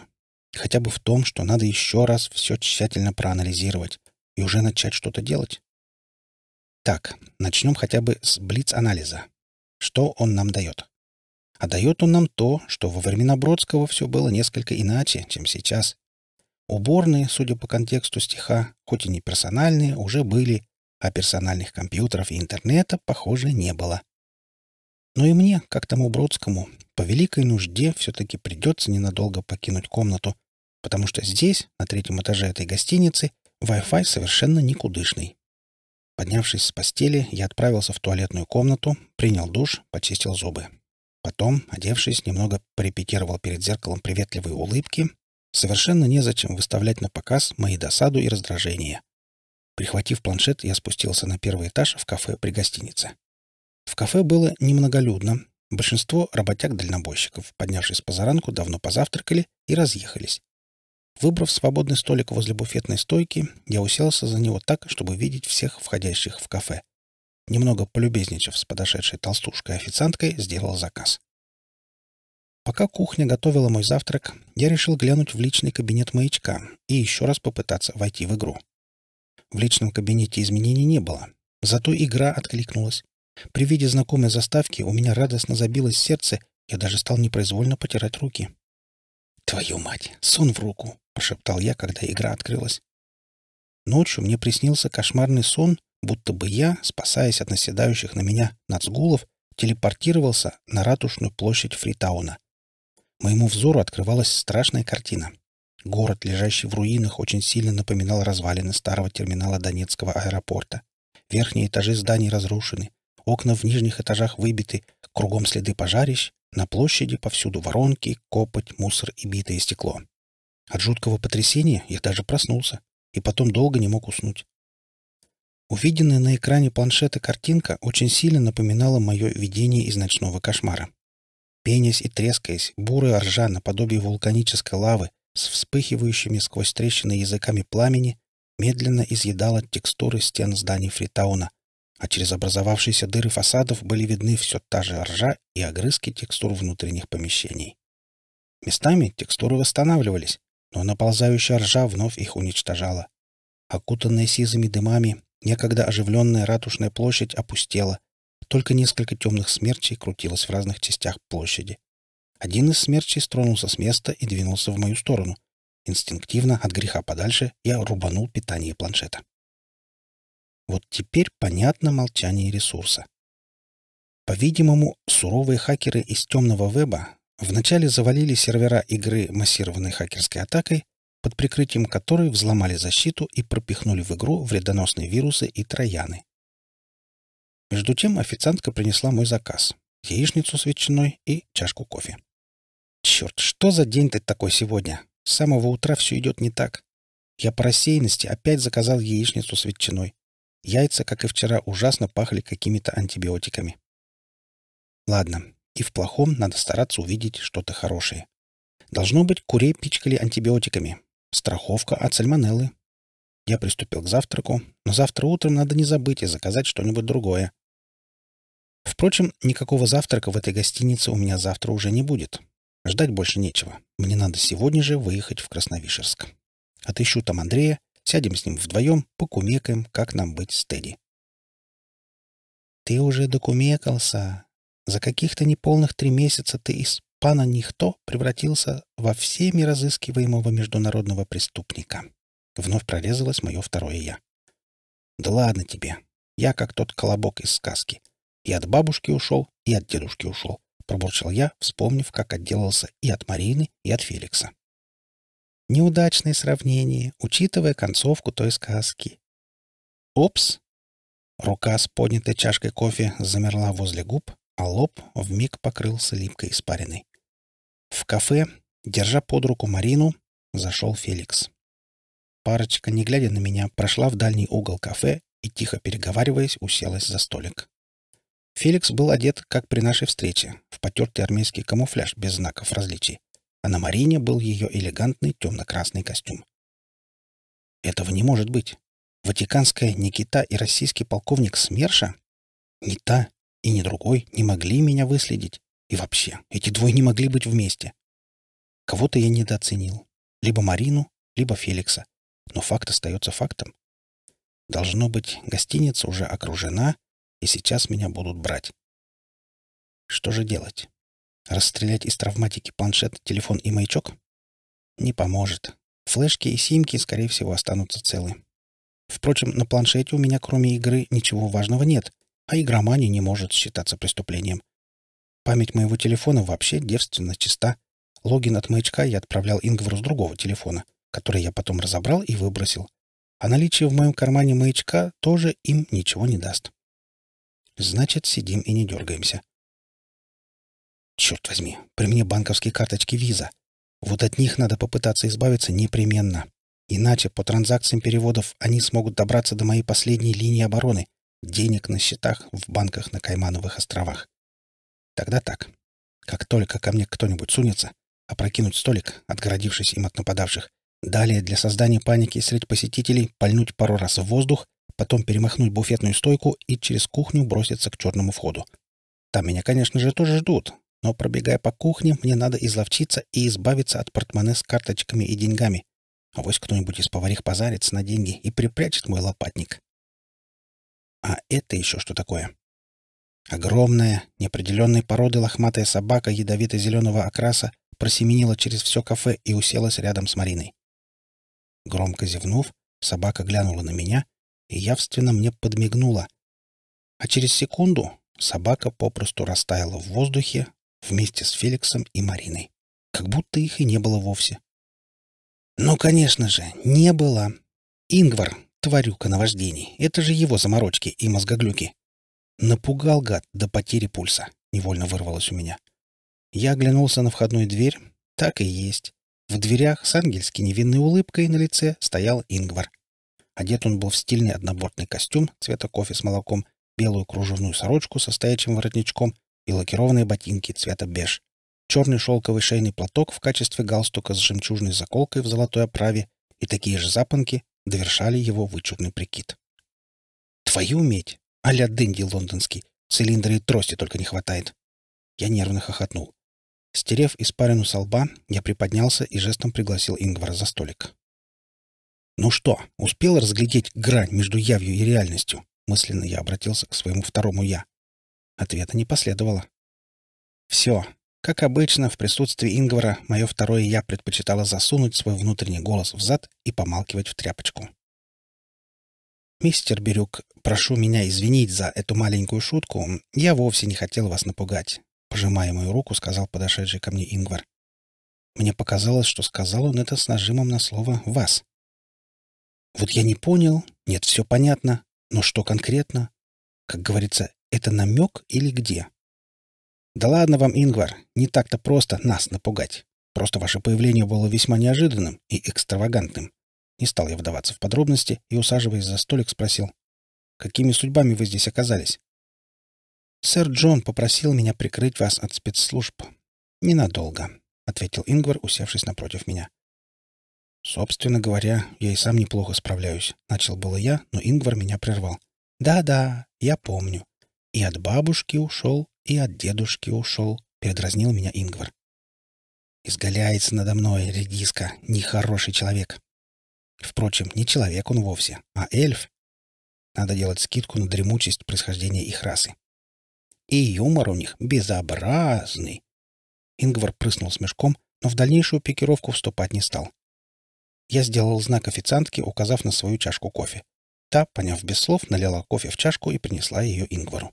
хотя бы в том, что надо еще раз все тщательно проанализировать и уже начать что-то делать. Так, начнем хотя бы с блиц-анализа. Что он нам дает? А дает он нам то, что во времена Бродского все было несколько иначе, чем сейчас. Уборные, судя по контексту стиха, хоть и не персональные, уже были, а персональных компьютеров и интернета, похоже, не было. Но и мне, как тому Бродскому, по великой нужде все-таки придется ненадолго покинуть комнату, потому что здесь, на третьем этаже этой гостиницы, Wi-Fi совершенно никудышный. Поднявшись с постели, я отправился в туалетную комнату, принял душ, почистил зубы. Потом, одевшись, немного порепетировал перед зеркалом приветливые улыбки. Совершенно незачем выставлять на показ мои досаду и раздражение. Прихватив планшет, я спустился на первый этаж в кафе при гостинице. В кафе было немноголюдно. Большинство работяг-дальнобойщиков, поднявшись по заранку, давно позавтракали и разъехались. Выбрав свободный столик возле буфетной стойки, я уселся за него так, чтобы видеть всех входящих в кафе — немного полюбезничав с подошедшей толстушкой-официанткой, сделал заказ. Пока кухня готовила мой завтрак, я решил глянуть в личный кабинет маячка и еще раз попытаться войти в игру. В личном кабинете изменений не было, зато игра откликнулась. При виде знакомой заставки у меня радостно забилось сердце, я даже стал непроизвольно потирать руки. «Твою мать! Сон в руку!» — пошептал я, когда игра открылась. Ночью мне приснился кошмарный сон, будто бы я, спасаясь от наседающих на меня нацгулов, телепортировался на ратушную площадь Фритауна. Моему взору открывалась страшная картина. Город, лежащий в руинах, очень сильно напоминал развалины старого терминала Донецкого аэропорта. Верхние этажи зданий разрушены, окна в нижних этажах выбиты, кругом следы пожарищ, на площади повсюду воронки, копоть, мусор и битое стекло. От жуткого потрясения я даже проснулся и потом долго не мог уснуть. Увиденная на экране планшета картинка очень сильно напоминала мое видение из ночного кошмара. Пенясь и трескаясь, бурая ржа наподобие вулканической лавы с вспыхивающими сквозь трещины языками пламени медленно изъедала текстуры стен зданий Фритауна, а через образовавшиеся дыры фасадов были видны все та же ржа и огрызки текстур внутренних помещений. Местами текстуры восстанавливались, но наползающая ржа вновь их уничтожала. Окутанная сизыми дымами, Некогда оживленная ратушная площадь опустела. Только несколько темных смерчей крутилось в разных частях площади. Один из смерчей стронулся с места и двинулся в мою сторону. Инстинктивно, от греха подальше, я рубанул питание планшета. Вот теперь понятно молчание ресурса. По-видимому, суровые хакеры из темного веба вначале завалили сервера игры массированной хакерской атакой, под прикрытием которой взломали защиту и пропихнули в игру вредоносные вирусы и трояны. Между тем официантка принесла мой заказ — яичницу с ветчиной и чашку кофе. «Черт, что за день то такой сегодня? С самого утра все идет не так. Я по рассеянности опять заказал яичницу с ветчиной. Яйца, как и вчера, ужасно пахли какими-то антибиотиками. Ладно, и в плохом надо стараться увидеть что-то хорошее. Должно быть, курей пичкали антибиотиками, Страховка от сальмонеллы. Я приступил к завтраку, но завтра утром надо не забыть и заказать что-нибудь другое. Впрочем, никакого завтрака в этой гостинице у меня завтра уже не будет. Ждать больше нечего. Мне надо сегодня же выехать в Красновишерск. Отыщу там Андрея, сядем с ним вдвоем, покумекаем, как нам быть с Тедди. «Ты уже докумекался. За каких-то неполных три месяца ты из? Пана Нихто превратился во всеми разыскиваемого международного преступника. Вновь прорезалось мое второе «я». «Да ладно тебе. Я как тот колобок из сказки. И от бабушки ушел, и от дедушки ушел», — пробурчал я, вспомнив, как отделался и от Марины, и от Феликса. Неудачное сравнение, учитывая концовку той сказки. «Опс!» Рука с поднятой чашкой кофе замерла возле губ, а лоб вмиг покрылся липкой испариной. В кафе, держа под руку Марину, зашел Феликс. Парочка, не глядя на меня, прошла в дальний угол кафе и, тихо переговариваясь, уселась за столик. Феликс был одет, как при нашей встрече, в потертый армейский камуфляж без знаков различий, а на Марине был ее элегантный темно-красный костюм. Этого не может быть. Ватиканская Никита и российский полковник СМЕРШа? Ни та и ни другой не могли меня выследить. И вообще, эти двое не могли быть вместе. Кого-то я недооценил. Либо Марину, либо Феликса. Но факт остается фактом. Должно быть, гостиница уже окружена, и сейчас меня будут брать. Что же делать? Расстрелять из травматики планшет, телефон и маячок? Не поможет. Флешки и симки, скорее всего, останутся целы. Впрочем, на планшете у меня кроме игры ничего важного нет, а игромания не может считаться преступлением. Память моего телефона вообще девственно чиста. Логин от маячка я отправлял Ингвару с другого телефона, который я потом разобрал и выбросил. А наличие в моем кармане маячка тоже им ничего не даст. Значит, сидим и не дергаемся. Черт возьми, при мне банковские карточки виза. Вот от них надо попытаться избавиться непременно. Иначе по транзакциям переводов они смогут добраться до моей последней линии обороны — денег на счетах в банках на Каймановых островах. Тогда так. Как только ко мне кто-нибудь сунется, опрокинуть столик, отгородившись им от нападавших, далее для создания паники среди посетителей пальнуть пару раз в воздух, потом перемахнуть буфетную стойку и через кухню броситься к черному входу. Там меня, конечно же, тоже ждут, но, пробегая по кухне, мне надо изловчиться и избавиться от портмоне с карточками и деньгами. А вось кто-нибудь из поварих позарится на деньги и припрячет мой лопатник. А это еще что такое? Огромная, неопределенной породы лохматая собака ядовито-зеленого окраса просеменила через все кафе и уселась рядом с Мариной. Громко зевнув, собака глянула на меня и явственно мне подмигнула. А через секунду собака попросту растаяла в воздухе вместе с Феликсом и Мариной, как будто их и не было вовсе. Ну, конечно же, не было. Ингвар, тварюка на вождении, это же его заморочки и мозгоглюки. Напугал гад до потери пульса. Невольно вырвалось у меня. Я оглянулся на входную дверь. Так и есть. В дверях с ангельски невинной улыбкой на лице стоял Ингвар. Одет он был в стильный однобортный костюм цвета кофе с молоком, белую кружевную сорочку со стоячим воротничком и лакированные ботинки цвета беж. Черный шелковый шейный платок в качестве галстука с жемчужной заколкой в золотой оправе и такие же запонки довершали его вычурный прикид. «Твою медь!» а-ля Дэнди лондонский. Цилиндра и трости только не хватает. Я нервно хохотнул. Стерев испарину со лба, я приподнялся и жестом пригласил Ингвара за столик. «Ну что, успел разглядеть грань между явью и реальностью?» Мысленно я обратился к своему второму «я». Ответа не последовало. «Все. Как обычно, в присутствии Ингвара мое второе «я» предпочитало засунуть свой внутренний голос в зад и помалкивать в тряпочку. «Мистер Бирюк, прошу меня извинить за эту маленькую шутку. Я вовсе не хотел вас напугать», — пожимая мою руку, сказал подошедший ко мне Ингвар. Мне показалось, что сказал он это с нажимом на слово «вас». Вот я не понял, нет, все понятно, но что конкретно? Как говорится, это намек или где? Да ладно вам, Ингвар, не так-то просто нас напугать. Просто ваше появление было весьма неожиданным и экстравагантным. Не стал я вдаваться в подробности и, усаживаясь за столик, спросил. «Какими судьбами вы здесь оказались?» «Сэр Джон попросил меня прикрыть вас от спецслужб. Ненадолго», — ответил Ингвар, усевшись напротив меня. «Собственно говоря, я и сам неплохо справляюсь», — начал было я, но Ингвар меня прервал. «Да-да, я помню. И от бабушки ушел, и от дедушки ушел», — передразнил меня Ингвар. «Изгаляется надо мной, редиска, нехороший человек», Впрочем, не человек он вовсе, а эльф. Надо делать скидку на дремучесть происхождения их расы. И юмор у них безобразный. Ингвар прыснул с мешком, но в дальнейшую пикировку вступать не стал. Я сделал знак официантке, указав на свою чашку кофе. Та, поняв без слов, налила кофе в чашку и принесла ее Ингвару.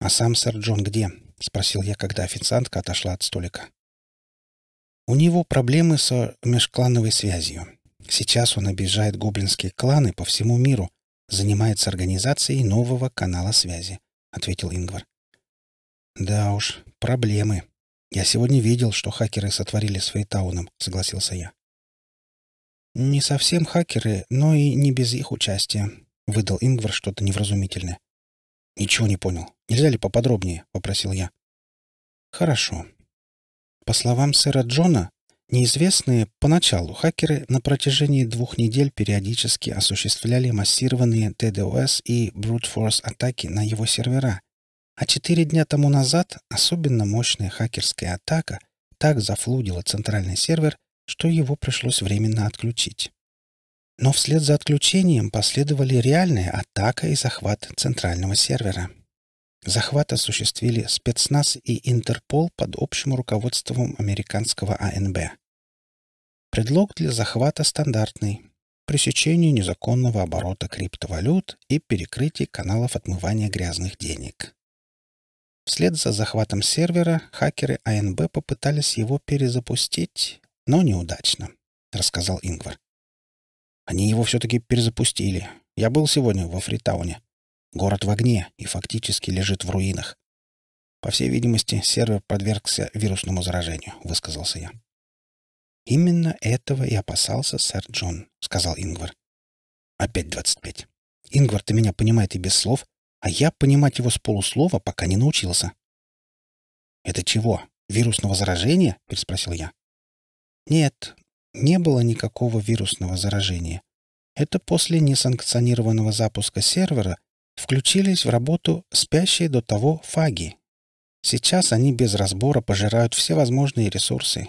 «А сам сэр Джон где?» — спросил я, когда официантка отошла от столика. «У него проблемы со межклановой связью. Сейчас он обижает гоблинские кланы по всему миру, занимается организацией нового канала связи», — ответил Ингвар. «Да уж, проблемы. Я сегодня видел, что хакеры сотворили с Фейтауном», — согласился я. «Не совсем хакеры, но и не без их участия», — выдал Ингвар что-то невразумительное. «Ничего не понял. Нельзя ли поподробнее?» — попросил я. «Хорошо. По словам сэра Джона, Неизвестные поначалу хакеры на протяжении двух недель периодически осуществляли массированные DDoS и brute force атаки на его сервера, а четыре дня тому назад особенно мощная хакерская атака так зафлудила центральный сервер, что его пришлось временно отключить. Но вслед за отключением последовали реальная атака и захват центрального сервера. Захват осуществили спецназ и Интерпол под общим руководством американского АНБ. Предлог для захвата стандартный. Пресечение незаконного оборота криптовалют и перекрытие каналов отмывания грязных денег. Вслед за захватом сервера хакеры АНБ попытались его перезапустить, но неудачно, рассказал Ингвар. Они его все-таки перезапустили. Я был сегодня во Фритауне. Город в огне и фактически лежит в руинах. По всей видимости, сервер подвергся вирусному заражению, высказался я. «Именно этого и опасался сэр Джон», — сказал Ингвар. «Опять двадцать пять. ингвар ты меня понимает и без слов, а я понимать его с полуслова пока не научился». «Это чего? Вирусного заражения?» — переспросил я. «Нет, не было никакого вирусного заражения. Это после несанкционированного запуска сервера включились в работу спящие до того фаги. Сейчас они без разбора пожирают все возможные ресурсы,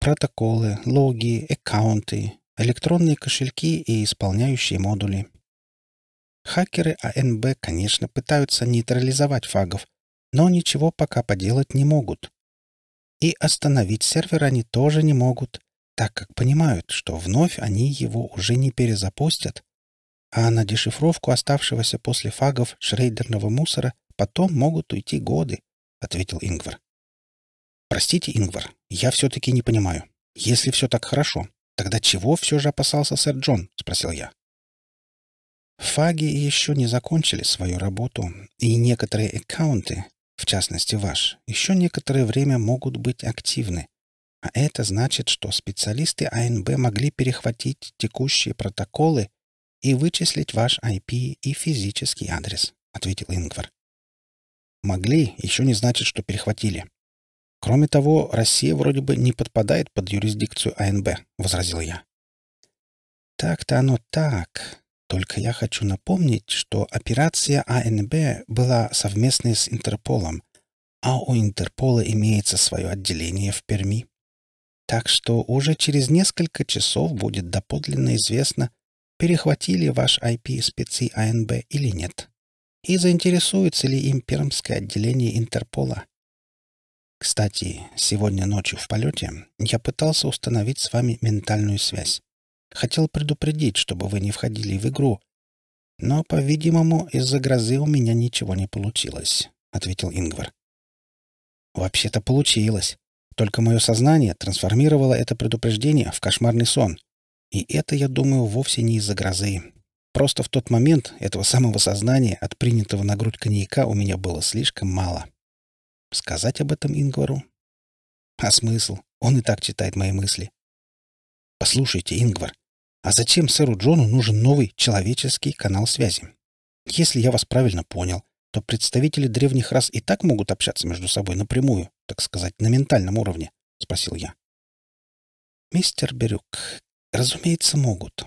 протоколы, логи, аккаунты, электронные кошельки и исполняющие модули. Хакеры АНБ, конечно, пытаются нейтрализовать фагов, но ничего пока поделать не могут. И остановить сервер они тоже не могут, так как понимают, что вновь они его уже не перезапустят, а на дешифровку оставшегося после фагов шрейдерного мусора потом могут уйти годы, — ответил Ингвар. «Простите, Ингвар, я все-таки не понимаю. Если все так хорошо, тогда чего все же опасался сэр Джон?» — спросил я. «Фаги еще не закончили свою работу, и некоторые аккаунты, в частности ваш, еще некоторое время могут быть активны. А это значит, что специалисты АНБ могли перехватить текущие протоколы и вычислить ваш IP и физический адрес», — ответил Ингвар. «Могли, еще не значит, что перехватили. Кроме того, Россия вроде бы не подпадает под юрисдикцию АНБ, возразил я. Так-то оно так. Только я хочу напомнить, что операция АНБ была совместной с Интерполом, а у Интерпола имеется свое отделение в Перми. Так что уже через несколько часов будет доподлинно известно, перехватили ваш IP спецы АНБ или нет, и заинтересуется ли им пермское отделение Интерпола. Кстати, сегодня ночью в полете я пытался установить с вами ментальную связь. Хотел предупредить, чтобы вы не входили в игру, но, по-видимому, из-за грозы у меня ничего не получилось», — ответил Ингвар. «Вообще-то получилось. Только мое сознание трансформировало это предупреждение в кошмарный сон. И это, я думаю, вовсе не из-за грозы. Просто в тот момент этого самого сознания от принятого на грудь коньяка у меня было слишком мало». Сказать об этом Ингвару? А смысл? Он и так читает мои мысли. Послушайте, Ингвар, а зачем сэру Джону нужен новый человеческий канал связи? Если я вас правильно понял, то представители древних рас и так могут общаться между собой напрямую, так сказать, на ментальном уровне, спросил я. Мистер Берюк, разумеется, могут.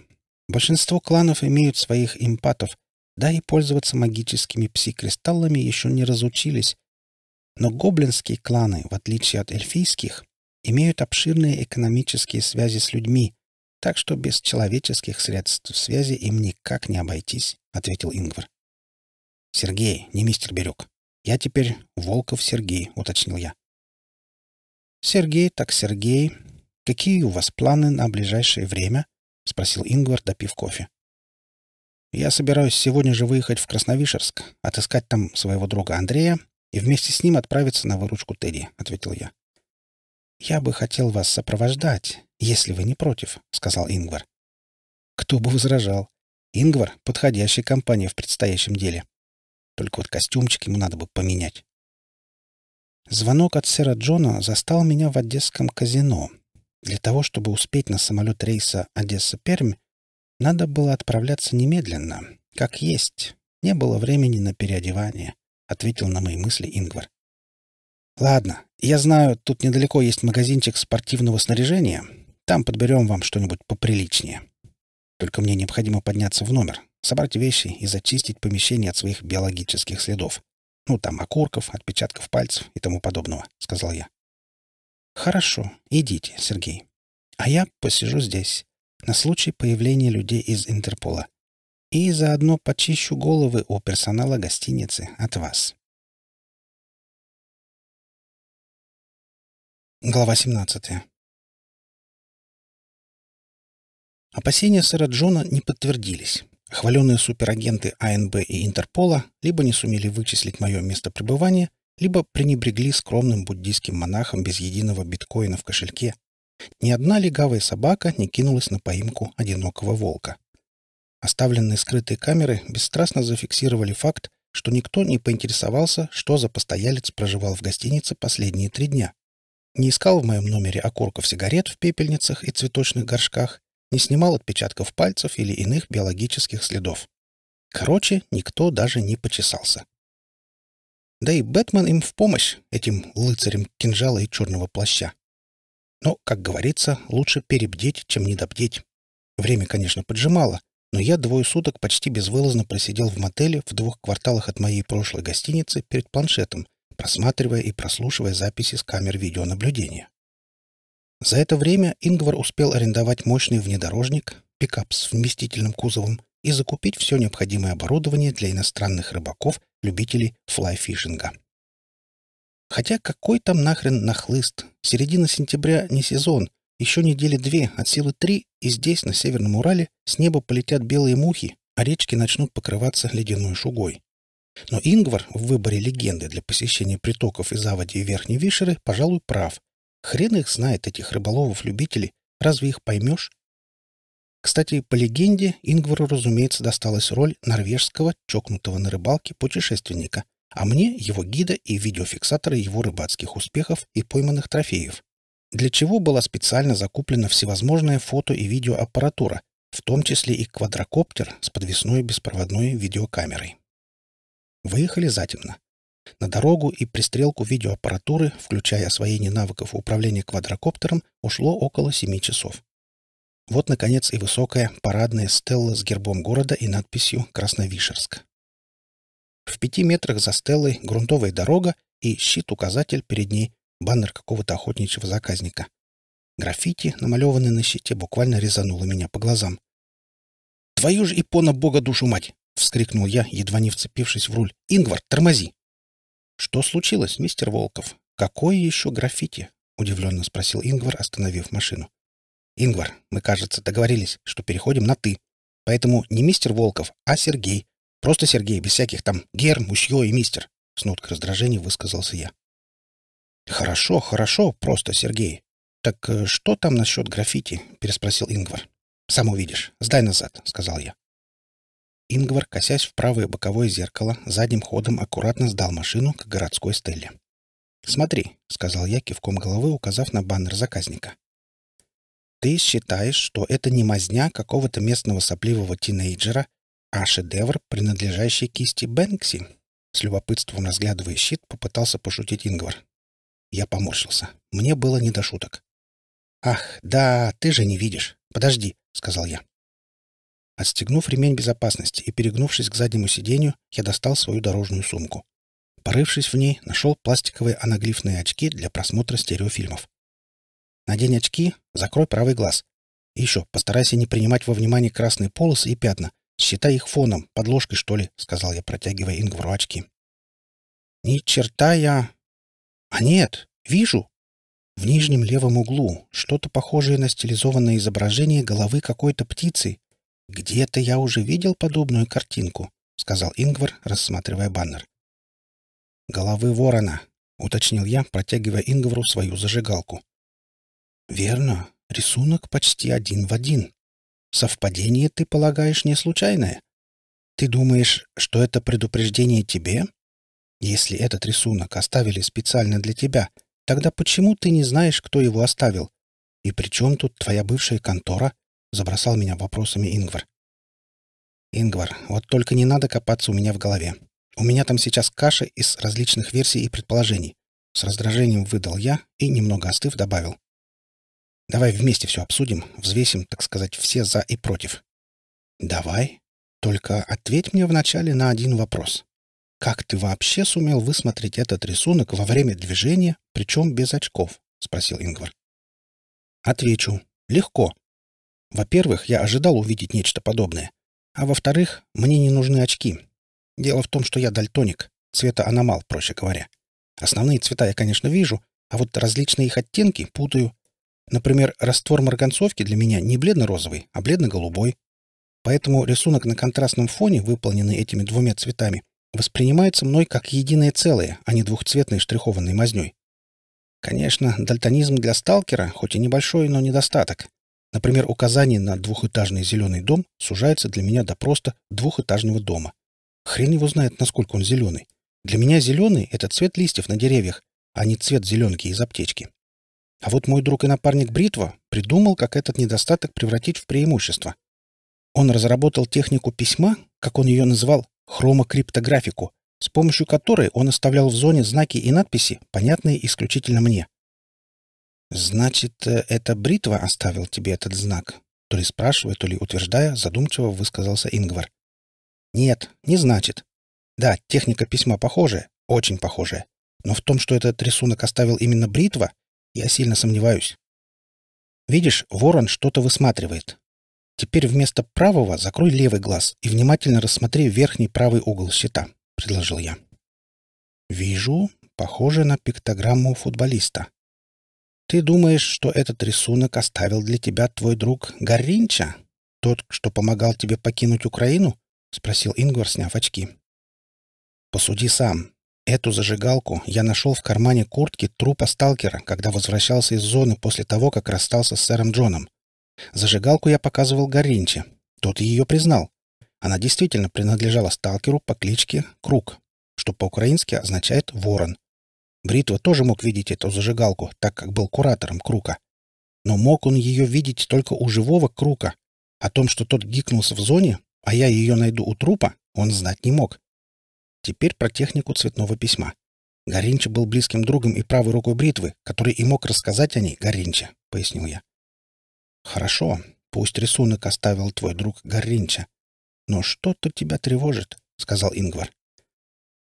Большинство кланов имеют своих импатов, да и пользоваться магическими пси еще не разучились, но гоблинские кланы, в отличие от эльфийских, имеют обширные экономические связи с людьми, так что без человеческих средств связи им никак не обойтись, — ответил Ингвар. — Сергей, не мистер Бирюк. Я теперь Волков Сергей, — уточнил я. — Сергей, так Сергей. Какие у вас планы на ближайшее время? — спросил Ингвар, допив кофе. — Я собираюсь сегодня же выехать в Красновишерск, отыскать там своего друга Андрея и вместе с ним отправиться на выручку Тедди», — ответил я. «Я бы хотел вас сопровождать, если вы не против», — сказал Ингвар. Кто бы возражал? Ингвар — подходящая компания в предстоящем деле. Только вот костюмчик ему надо бы поменять. Звонок от сэра Джона застал меня в одесском казино. Для того, чтобы успеть на самолет рейса Одесса-Пермь, надо было отправляться немедленно, как есть. Не было времени на переодевание ответил на мои мысли Ингвар. Ладно, я знаю, тут недалеко есть магазинчик спортивного снаряжения. Там подберем вам что-нибудь поприличнее. Только мне необходимо подняться в номер, собрать вещи и зачистить помещение от своих биологических следов. Ну, там окурков, отпечатков пальцев и тому подобного, сказал я. Хорошо, идите, Сергей. А я посижу здесь на случай появления людей из Интерпола и заодно почищу головы у персонала гостиницы от вас. Глава 17. Опасения сэра Джона не подтвердились. Хваленные суперагенты АНБ и Интерпола либо не сумели вычислить мое место пребывания, либо пренебрегли скромным буддийским монахом без единого биткоина в кошельке. Ни одна легавая собака не кинулась на поимку одинокого волка. Оставленные скрытые камеры бесстрастно зафиксировали факт, что никто не поинтересовался, что за постоялец проживал в гостинице последние три дня. Не искал в моем номере окурков сигарет в пепельницах и цветочных горшках, не снимал отпечатков пальцев или иных биологических следов. Короче, никто даже не почесался. Да и Бэтмен им в помощь, этим лыцарем кинжала и черного плаща. Но, как говорится, лучше перебдеть, чем недобдеть. Время, конечно, поджимало — но я двое суток почти безвылазно просидел в мотеле в двух кварталах от моей прошлой гостиницы перед планшетом, просматривая и прослушивая записи с камер видеонаблюдения. За это время Ингвар успел арендовать мощный внедорожник, пикап с вместительным кузовом и закупить все необходимое оборудование для иностранных рыбаков, любителей флайфишинга. Хотя какой там нахрен нахлыст? Середина сентября не сезон — еще недели две, от а силы три, и здесь, на Северном Урале, с неба полетят белые мухи, а речки начнут покрываться ледяной шугой. Но Ингвар в выборе легенды для посещения притоков и заводи Верхней Вишеры, пожалуй, прав. Хрен их знает, этих рыболовов-любителей. Разве их поймешь? Кстати, по легенде, Ингвару, разумеется, досталась роль норвежского, чокнутого на рыбалке, путешественника, а мне — его гида и видеофиксатора его рыбацких успехов и пойманных трофеев для чего была специально закуплена всевозможная фото- и видеоаппаратура, в том числе и квадрокоптер с подвесной беспроводной видеокамерой. Выехали затемно. На дорогу и пристрелку видеоаппаратуры, включая освоение навыков управления квадрокоптером, ушло около 7 часов. Вот, наконец, и высокая парадная стелла с гербом города и надписью «Красновишерск». В пяти метрах за стеллой грунтовая дорога и щит-указатель перед ней, баннер какого-то охотничьего заказника. Граффити, намалеванное на щите, буквально резануло меня по глазам. «Твою же ипона бога душу мать!» — вскрикнул я, едва не вцепившись в руль. «Ингвар, тормози!» «Что случилось, мистер Волков? Какое еще граффити?» — удивленно спросил Ингвар, остановив машину. «Ингвар, мы, кажется, договорились, что переходим на «ты». Поэтому не мистер Волков, а Сергей. Просто Сергей, без всяких там «гер», «мусье» и «мистер». С ноткой раздражения высказался я. «Хорошо, хорошо, просто, Сергей. Так э, что там насчет граффити?» — переспросил Ингвар. «Сам увидишь. Сдай назад», — сказал я. Ингвар, косясь в правое боковое зеркало, задним ходом аккуратно сдал машину к городской стеле. «Смотри», — сказал я, кивком головы указав на баннер заказника. «Ты считаешь, что это не мазня какого-то местного сопливого тинейджера, а шедевр, принадлежащий кисти Бэнкси?» С любопытством разглядывая щит, попытался пошутить Ингвар. Я поморщился. Мне было не до шуток. «Ах, да, ты же не видишь. Подожди», — сказал я. Отстегнув ремень безопасности и перегнувшись к заднему сиденью, я достал свою дорожную сумку. Порывшись в ней, нашел пластиковые анаглифные очки для просмотра стереофильмов. Надень очки, закрой правый глаз. И еще, постарайся не принимать во внимание красные полосы и пятна. Считай их фоном, подложкой, что ли, — сказал я, протягивая Ингвару очки. «Ни черта я!» А нет, вижу. В нижнем левом углу что-то похожее на стилизованное изображение головы какой-то птицы. Где-то я уже видел подобную картинку, сказал Ингвар, рассматривая баннер. Головы ворона, уточнил я, протягивая Ингвару свою зажигалку. Верно, рисунок почти один в один. Совпадение, ты полагаешь, не случайное? Ты думаешь, что это предупреждение тебе, если этот рисунок оставили специально для тебя, тогда почему ты не знаешь, кто его оставил? И при чем тут твоя бывшая контора? Забросал меня вопросами Ингвар. Ингвар, вот только не надо копаться у меня в голове. У меня там сейчас каша из различных версий и предположений. С раздражением выдал я и, немного остыв, добавил. Давай вместе все обсудим, взвесим, так сказать, все «за» и «против». «Давай. Только ответь мне вначале на один вопрос. «Как ты вообще сумел высмотреть этот рисунок во время движения, причем без очков?» — спросил Ингвар. «Отвечу. Легко. Во-первых, я ожидал увидеть нечто подобное. А во-вторых, мне не нужны очки. Дело в том, что я дальтоник, цветоаномал, проще говоря. Основные цвета я, конечно, вижу, а вот различные их оттенки путаю. Например, раствор марганцовки для меня не бледно-розовый, а бледно-голубой. Поэтому рисунок на контрастном фоне, выполненный этими двумя цветами, Воспринимаются мной как единое целое, а не двухцветной штрихованной мазнёй. Конечно, дальтонизм для сталкера, хоть и небольшой, но недостаток. Например, указание на двухэтажный зеленый дом сужается для меня до просто двухэтажного дома. Хрен его знает, насколько он зеленый. Для меня зеленый — это цвет листьев на деревьях, а не цвет зеленки из аптечки. А вот мой друг и напарник Бритва придумал, как этот недостаток превратить в преимущество. Он разработал технику письма, как он ее называл хромокриптографику, с помощью которой он оставлял в зоне знаки и надписи, понятные исключительно мне. «Значит, э, эта бритва оставил тебе этот знак?» То ли спрашивая, то ли утверждая, задумчиво высказался Ингвар. «Нет, не значит. Да, техника письма похожая, очень похожая. Но в том, что этот рисунок оставил именно бритва, я сильно сомневаюсь. Видишь, ворон что-то высматривает. Теперь вместо правого закрой левый глаз и внимательно рассмотри верхний правый угол щита, предложил я. Вижу, похоже на пиктограмму футболиста. Ты думаешь, что этот рисунок оставил для тебя твой друг Гарринча, тот, что помогал тебе покинуть Украину? спросил Ингвар, сняв очки. Посуди сам. Эту зажигалку я нашел в кармане куртки трупа сталкера, когда возвращался из зоны после того, как расстался с сэром Джоном. Зажигалку я показывал Горинче. Тот ее признал. Она действительно принадлежала сталкеру по кличке Круг, что по-украински означает «ворон». Бритва тоже мог видеть эту зажигалку, так как был куратором Крука. Но мог он ее видеть только у живого Крука. О том, что тот гикнулся в зоне, а я ее найду у трупа, он знать не мог. Теперь про технику цветного письма. Горинча был близким другом и правой рукой бритвы, который и мог рассказать о ней Горинча, — пояснил я. Хорошо, пусть рисунок оставил твой друг Горринча. Но что-то тебя тревожит, сказал Ингвар.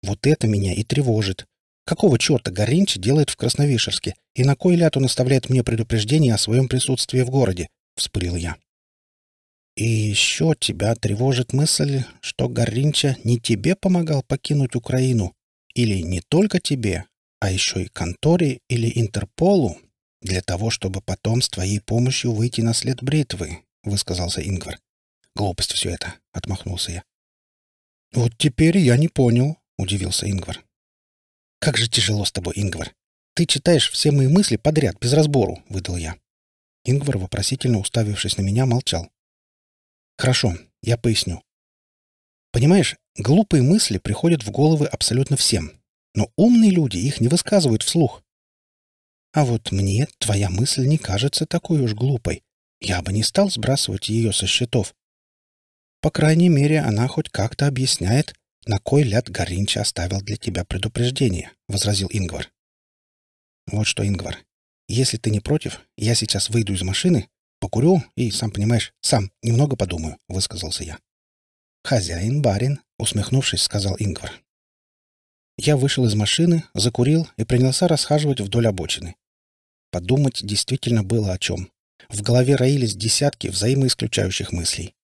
Вот это меня и тревожит. Какого черта Горринча делает в Красновишерске? И на кой ляд он оставляет мне предупреждение о своем присутствии в городе? Вспылил я. И еще тебя тревожит мысль, что Горринча не тебе помогал покинуть Украину. Или не только тебе, а еще и конторе или Интерполу, для того, чтобы потом с твоей помощью выйти на след бритвы», — высказался Ингвар. «Глупость все это», — отмахнулся я. «Вот теперь я не понял», — удивился Ингвар. «Как же тяжело с тобой, Ингвар. Ты читаешь все мои мысли подряд, без разбору», — выдал я. Ингвар, вопросительно уставившись на меня, молчал. «Хорошо, я поясню. Понимаешь, глупые мысли приходят в головы абсолютно всем, но умные люди их не высказывают вслух. А вот мне твоя мысль не кажется такой уж глупой. Я бы не стал сбрасывать ее со счетов. По крайней мере, она хоть как-то объясняет, на кой ляд Горинч оставил для тебя предупреждение, — возразил Ингвар. Вот что, Ингвар, если ты не против, я сейчас выйду из машины, покурю и, сам понимаешь, сам немного подумаю, — высказался я. «Хозяин, барин», — усмехнувшись, сказал Ингвар. Я вышел из машины, закурил и принялся расхаживать вдоль обочины. Подумать действительно было о чем. В голове роились десятки взаимоисключающих мыслей.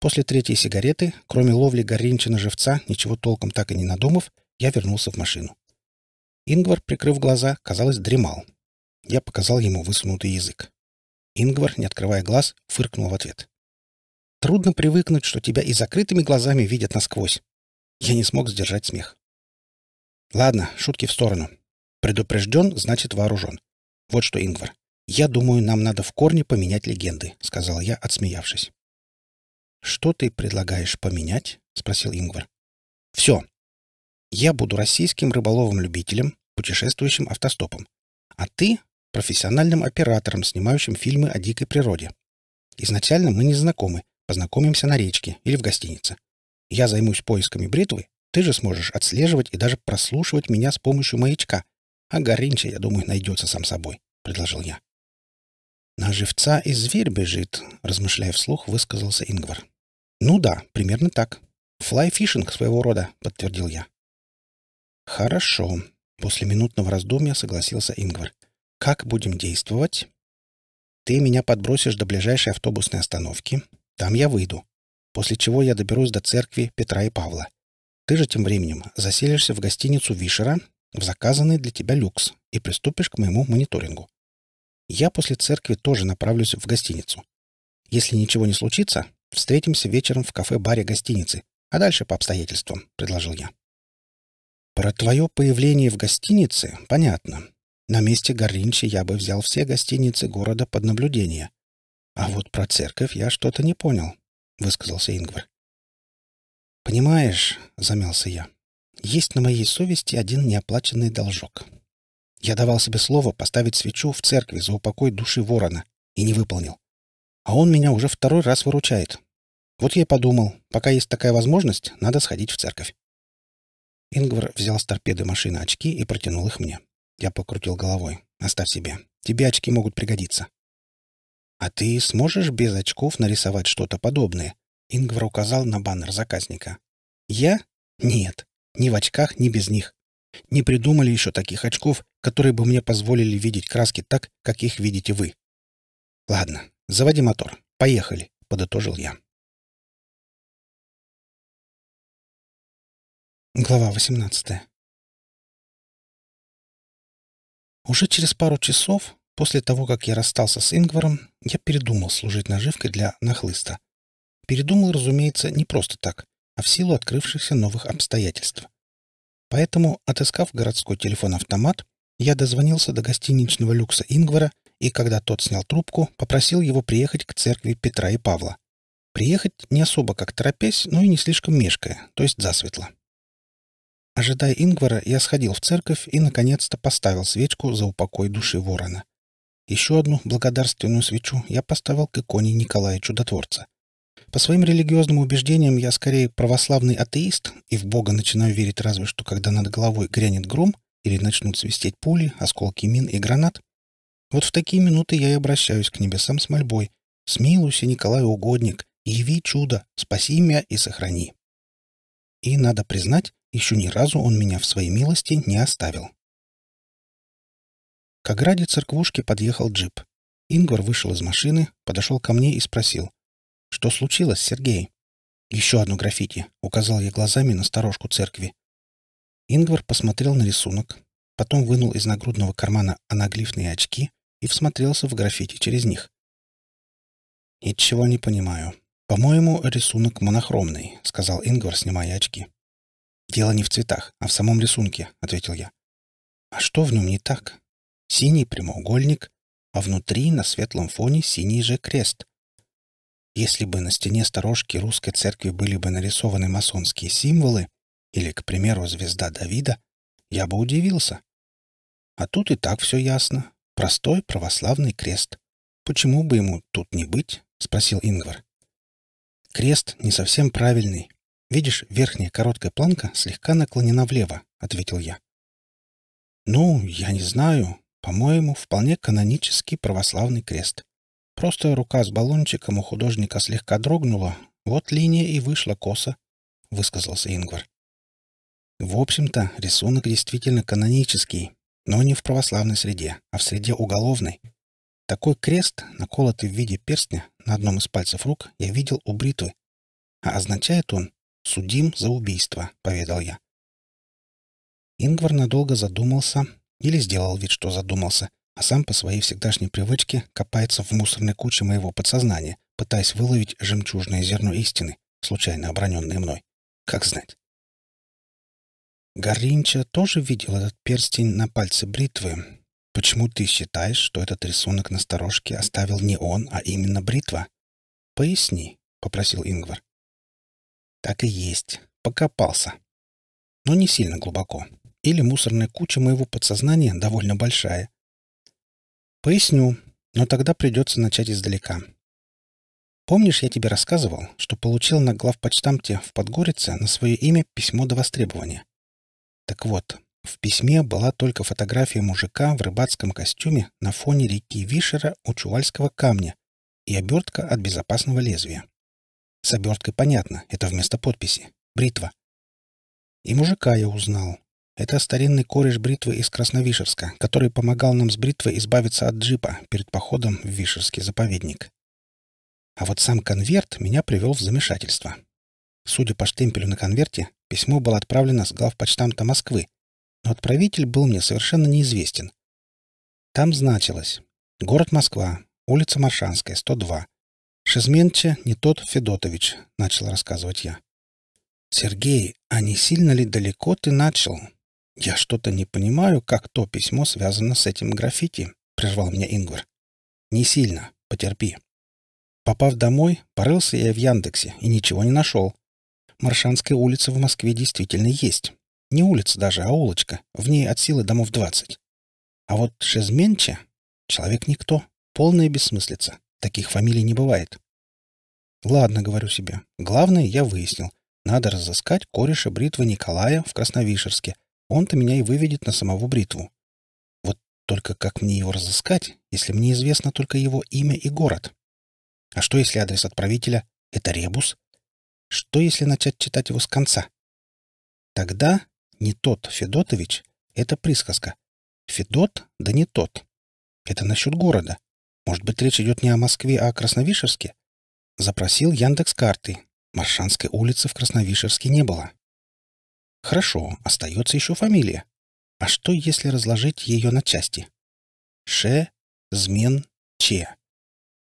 После третьей сигареты, кроме ловли горинчина живца, ничего толком так и не надумав, я вернулся в машину. Ингвар, прикрыв глаза, казалось, дремал. Я показал ему высунутый язык. Ингвар, не открывая глаз, фыркнул в ответ. «Трудно привыкнуть, что тебя и закрытыми глазами видят насквозь». Я не смог сдержать смех. «Ладно, шутки в сторону. Предупрежден, значит вооружен. «Вот что, Ингвар, я думаю, нам надо в корне поменять легенды», — сказал я, отсмеявшись. «Что ты предлагаешь поменять?» — спросил Ингвар. «Все. Я буду российским рыболовом-любителем, путешествующим автостопом. А ты — профессиональным оператором, снимающим фильмы о дикой природе. Изначально мы не знакомы, познакомимся на речке или в гостинице. Я займусь поисками бритвы, ты же сможешь отслеживать и даже прослушивать меня с помощью маячка, а Горинча, я думаю, найдется сам собой», — предложил я. «На живца и зверь бежит», — размышляя вслух, высказался Ингвар. «Ну да, примерно так. Флайфишинг своего рода», — подтвердил я. «Хорошо», — после минутного раздумья согласился Ингвар. «Как будем действовать?» «Ты меня подбросишь до ближайшей автобусной остановки. Там я выйду. После чего я доберусь до церкви Петра и Павла. Ты же тем временем заселишься в гостиницу Вишера в заказанный для тебя люкс и приступишь к моему мониторингу. Я после церкви тоже направлюсь в гостиницу. Если ничего не случится, встретимся вечером в кафе-баре гостиницы, а дальше по обстоятельствам», — предложил я. «Про твое появление в гостинице понятно. На месте Горинчи я бы взял все гостиницы города под наблюдение. А вот про церковь я что-то не понял», — высказался Ингвар. «Понимаешь», — замялся я, есть на моей совести один неоплаченный должок. Я давал себе слово поставить свечу в церкви за упокой души ворона и не выполнил. А он меня уже второй раз выручает. Вот я и подумал, пока есть такая возможность, надо сходить в церковь. Ингвар взял с торпеды машины очки и протянул их мне. Я покрутил головой. «Оставь себе. Тебе очки могут пригодиться». «А ты сможешь без очков нарисовать что-то подобное?» Ингвар указал на баннер заказника. «Я? Нет. Ни в очках, ни без них. Не придумали еще таких очков, которые бы мне позволили видеть краски так, как их видите вы. Ладно, заводи мотор. Поехали, подытожил я. Глава 18. Уже через пару часов после того, как я расстался с Ингваром, я передумал служить наживкой для нахлыста. Передумал, разумеется, не просто так а в силу открывшихся новых обстоятельств. Поэтому, отыскав городской телефон-автомат, я дозвонился до гостиничного люкса Ингвара и, когда тот снял трубку, попросил его приехать к церкви Петра и Павла. Приехать не особо как торопясь, но и не слишком мешкая, то есть засветло. Ожидая Ингвара, я сходил в церковь и, наконец-то, поставил свечку за упокой души ворона. Еще одну благодарственную свечу я поставил к иконе Николая Чудотворца. По своим религиозным убеждениям я скорее православный атеист и в Бога начинаю верить разве что, когда над головой грянет гром или начнут свистеть пули, осколки мин и гранат. Вот в такие минуты я и обращаюсь к небесам с мольбой. «Смилуйся, Николай Угодник, яви чудо, спаси меня и сохрани». И, надо признать, еще ни разу он меня в своей милости не оставил. К ограде церквушки подъехал джип. Ингвар вышел из машины, подошел ко мне и спросил. «Что случилось, Сергей?» «Еще одно граффити», — указал я глазами на сторожку церкви. Ингвар посмотрел на рисунок, потом вынул из нагрудного кармана анаглифные очки и всмотрелся в граффити через них. «Ничего не понимаю. По-моему, рисунок монохромный», — сказал Ингвар, снимая очки. «Дело не в цветах, а в самом рисунке», — ответил я. «А что в нем не так? Синий прямоугольник, а внутри на светлом фоне синий же крест. Если бы на стене сторожки русской церкви были бы нарисованы масонские символы, или, к примеру, звезда Давида, я бы удивился. А тут и так все ясно. Простой православный крест. Почему бы ему тут не быть? — спросил Ингвар. Крест не совсем правильный. Видишь, верхняя короткая планка слегка наклонена влево, — ответил я. Ну, я не знаю. По-моему, вполне канонический православный крест. Просто рука с баллончиком у художника слегка дрогнула, вот линия и вышла косо, — высказался Ингвар. В общем-то, рисунок действительно канонический, но не в православной среде, а в среде уголовной. Такой крест, наколотый в виде перстня на одном из пальцев рук, я видел у бритвы. А означает он «судим за убийство», — поведал я. Ингвар надолго задумался, или сделал вид, что задумался — а сам по своей всегдашней привычке копается в мусорной куче моего подсознания, пытаясь выловить жемчужное зерно истины, случайно оброненное мной. Как знать. Гаринча тоже видел этот перстень на пальце бритвы. Почему ты считаешь, что этот рисунок на сторожке оставил не он, а именно бритва? Поясни, — попросил Ингвар. Так и есть. Покопался. Но не сильно глубоко. Или мусорная куча моего подсознания довольно большая, Поясню, но тогда придется начать издалека. Помнишь, я тебе рассказывал, что получил на главпочтамте в Подгорице на свое имя письмо до востребования? Так вот, в письме была только фотография мужика в рыбацком костюме на фоне реки Вишера у Чувальского камня и обертка от безопасного лезвия. С оберткой понятно, это вместо подписи. Бритва. И мужика я узнал. Это старинный кореш бритвы из Красновишерска, который помогал нам с бритвой избавиться от джипа перед походом в Вишерский заповедник. А вот сам конверт меня привел в замешательство. Судя по штемпелю на конверте, письмо было отправлено с главпочтамта Москвы, но отправитель был мне совершенно неизвестен. Там значилось «Город Москва, улица Маршанская, 102. Шизменче не тот Федотович», — начал рассказывать я. «Сергей, а не сильно ли далеко ты начал?» «Я что-то не понимаю, как то письмо связано с этим граффити», — прервал меня Ингвар. «Не сильно. Потерпи». Попав домой, порылся я в Яндексе и ничего не нашел. Маршанская улица в Москве действительно есть. Не улица даже, а улочка. В ней от силы домов двадцать. А вот Шезменче – человек никто. Полная бессмыслица. Таких фамилий не бывает. Ладно, говорю себе. Главное я выяснил. Надо разыскать кореша бритвы Николая в Красновишерске он-то меня и выведет на самого бритву. Вот только как мне его разыскать, если мне известно только его имя и город? А что, если адрес отправителя — это ребус? Что, если начать читать его с конца? Тогда не тот Федотович — это присказка. Федот, да не тот. Это насчет города. Может быть, речь идет не о Москве, а о Красновишерске? Запросил Яндекс карты. Маршанской улицы в Красновишерске не было. Хорошо, остается еще фамилия. А что, если разложить ее на части? Ше, змен, че.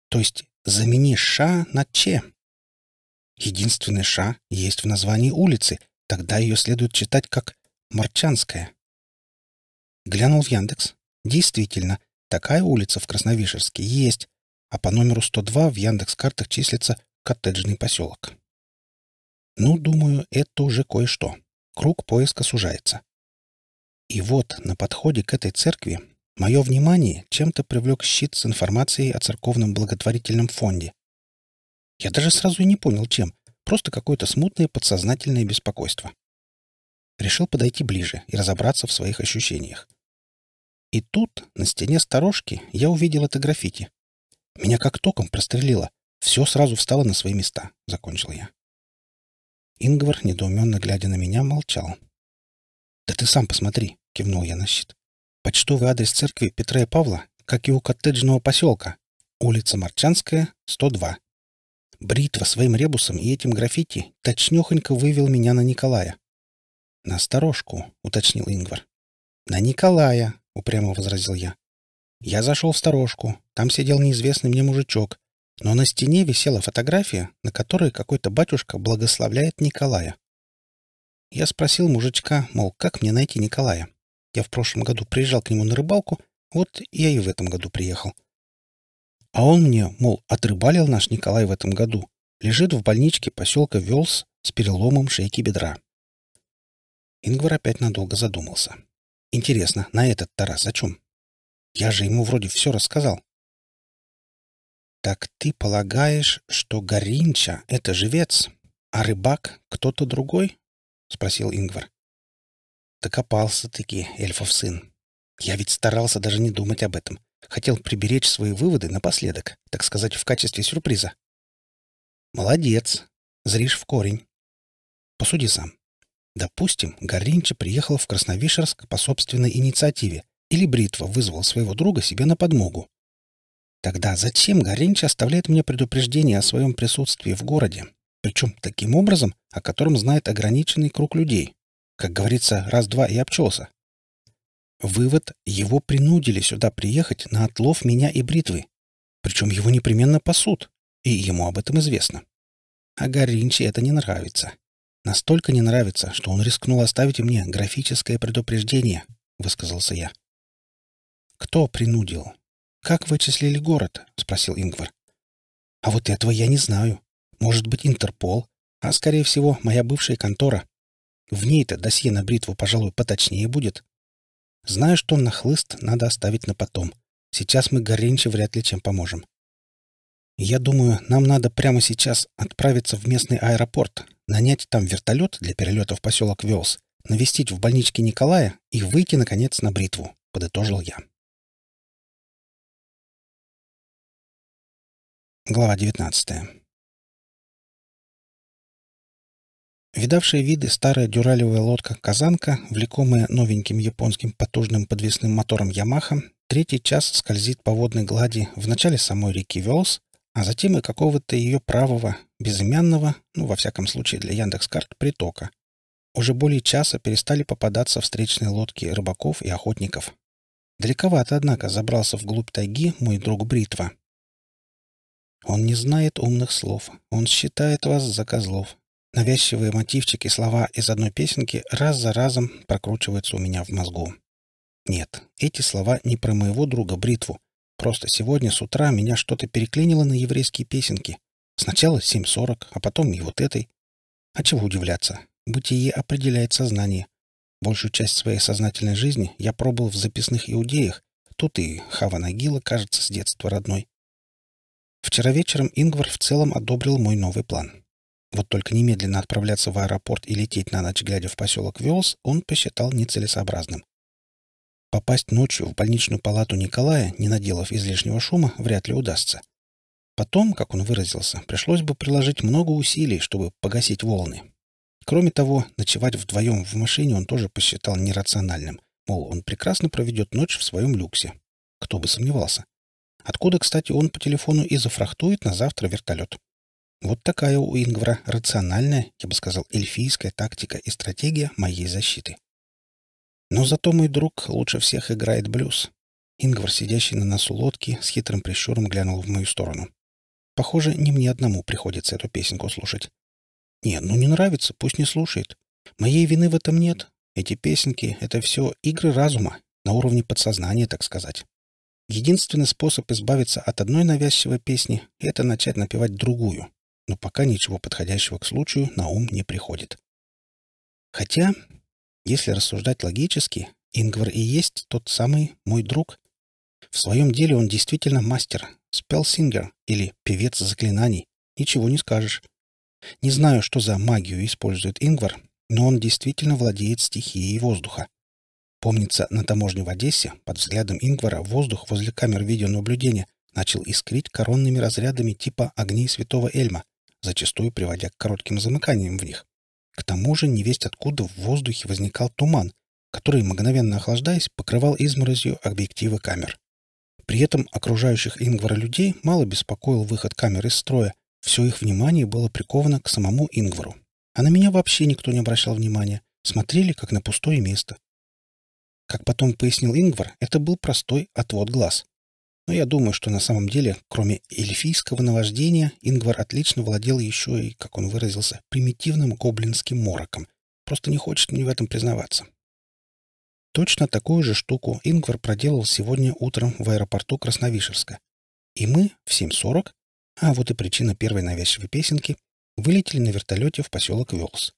То есть замени ша на че. Единственный ша есть в названии улицы, тогда ее следует читать как Марчанская. Глянул в Яндекс. Действительно, такая улица в Красновишерске есть, а по номеру 102 в Яндекс-картах числится коттеджный поселок. Ну, думаю, это уже кое-что круг поиска сужается. И вот на подходе к этой церкви мое внимание чем-то привлек щит с информацией о церковном благотворительном фонде. Я даже сразу и не понял, чем. Просто какое-то смутное подсознательное беспокойство. Решил подойти ближе и разобраться в своих ощущениях. И тут, на стене сторожки, я увидел это граффити. Меня как током прострелило. Все сразу встало на свои места, — закончил я. Ингвар, недоуменно глядя на меня, молчал. «Да ты сам посмотри», — кивнул я на щит. «Почтовый адрес церкви Петра и Павла, как и у коттеджного поселка. Улица Марчанская, 102». Бритва своим ребусом и этим граффити точнёхонько вывел меня на Николая. «На сторожку», — уточнил Ингвар. «На Николая», — упрямо возразил я. «Я зашел в сторожку. Там сидел неизвестный мне мужичок но на стене висела фотография, на которой какой-то батюшка благословляет Николая. Я спросил мужичка, мол, как мне найти Николая. Я в прошлом году приезжал к нему на рыбалку, вот я и в этом году приехал. А он мне, мол, отрыбалил наш Николай в этом году, лежит в больничке поселка Велс с переломом шейки бедра. Ингвар опять надолго задумался. Интересно, на этот Тарас о чем? Я же ему вроде все рассказал. «Так ты полагаешь, что Горинча — это живец, а рыбак — кто-то другой?» — спросил Ингвар. «Докопался-таки, эльфов сын. Я ведь старался даже не думать об этом. Хотел приберечь свои выводы напоследок, так сказать, в качестве сюрприза». «Молодец. Зришь в корень. Посуди сам. Допустим, Горинча приехал в Красновишерск по собственной инициативе, или Бритва вызвал своего друга себе на подмогу. Тогда зачем Горенч оставляет мне предупреждение о своем присутствии в городе, причем таким образом, о котором знает ограниченный круг людей? Как говорится, раз-два и обчелся. Вывод — его принудили сюда приехать на отлов меня и бритвы. Причем его непременно пасут, и ему об этом известно. А Горинчи это не нравится. Настолько не нравится, что он рискнул оставить мне графическое предупреждение, — высказался я. Кто принудил? «Как вычислили город?» — спросил Ингвар. «А вот этого я не знаю. Может быть, Интерпол, а, скорее всего, моя бывшая контора. В ней-то досье на бритву, пожалуй, поточнее будет. Знаю, что на хлыст надо оставить на потом. Сейчас мы Горенче вряд ли чем поможем. Я думаю, нам надо прямо сейчас отправиться в местный аэропорт, нанять там вертолет для перелета в поселок Велс, навестить в больничке Николая и выйти, наконец, на бритву», — подытожил я. Глава 19. Видавшая виды старая дюралевая лодка «Казанка», влекомая новеньким японским потужным подвесным мотором «Ямаха», третий час скользит по водной глади в начале самой реки Велс, а затем и какого-то ее правого, безымянного, ну, во всяком случае для Яндекс.Карт, притока. Уже более часа перестали попадаться встречные лодки рыбаков и охотников. Далековато, однако, забрался вглубь тайги мой друг Бритва — он не знает умных слов. Он считает вас за козлов. Навязчивые мотивчики слова из одной песенки раз за разом прокручиваются у меня в мозгу. Нет, эти слова не про моего друга Бритву. Просто сегодня с утра меня что-то переклинило на еврейские песенки. Сначала 7.40, а потом и вот этой. А чего удивляться? Бытие определяет сознание. Большую часть своей сознательной жизни я пробыл в записных иудеях. Тут и Хава Нагила кажется с детства родной. Вчера вечером Ингвар в целом одобрил мой новый план. Вот только немедленно отправляться в аэропорт и лететь на ночь, глядя в поселок Виолс, он посчитал нецелесообразным. Попасть ночью в больничную палату Николая, не наделав излишнего шума, вряд ли удастся. Потом, как он выразился, пришлось бы приложить много усилий, чтобы погасить волны. Кроме того, ночевать вдвоем в машине он тоже посчитал нерациональным. Мол, он прекрасно проведет ночь в своем люксе. Кто бы сомневался. Откуда, кстати, он по телефону и зафрахтует на завтра вертолет. Вот такая у Ингвара рациональная, я бы сказал, эльфийская тактика и стратегия моей защиты. Но зато мой друг лучше всех играет блюз. Ингвар, сидящий на носу лодки, с хитрым прищуром глянул в мою сторону. Похоже, не мне одному приходится эту песенку слушать. Не, ну не нравится, пусть не слушает. Моей вины в этом нет. Эти песенки — это все игры разума, на уровне подсознания, так сказать. Единственный способ избавиться от одной навязчивой песни — это начать напевать другую, но пока ничего подходящего к случаю на ум не приходит. Хотя, если рассуждать логически, Ингвар и есть тот самый мой друг. В своем деле он действительно мастер, спелсингер или певец заклинаний, ничего не скажешь. Не знаю, что за магию использует Ингвар, но он действительно владеет стихией воздуха — Помнится, на таможне в Одессе под взглядом Ингвара воздух возле камер видеонаблюдения начал искрить коронными разрядами типа огней святого Эльма, зачастую приводя к коротким замыканиям в них. К тому же невесть откуда в воздухе возникал туман, который, мгновенно охлаждаясь, покрывал изморозью объективы камер. При этом окружающих Ингвара людей мало беспокоил выход камер из строя, все их внимание было приковано к самому Ингвару. А на меня вообще никто не обращал внимания, смотрели как на пустое место. Как потом пояснил Ингвар, это был простой отвод глаз. Но я думаю, что на самом деле, кроме эльфийского наваждения, Ингвар отлично владел еще и, как он выразился, примитивным гоблинским мороком. Просто не хочет мне в этом признаваться. Точно такую же штуку Ингвар проделал сегодня утром в аэропорту Красновишерска. И мы в 7.40, а вот и причина первой навязчивой песенки, вылетели на вертолете в поселок Велс.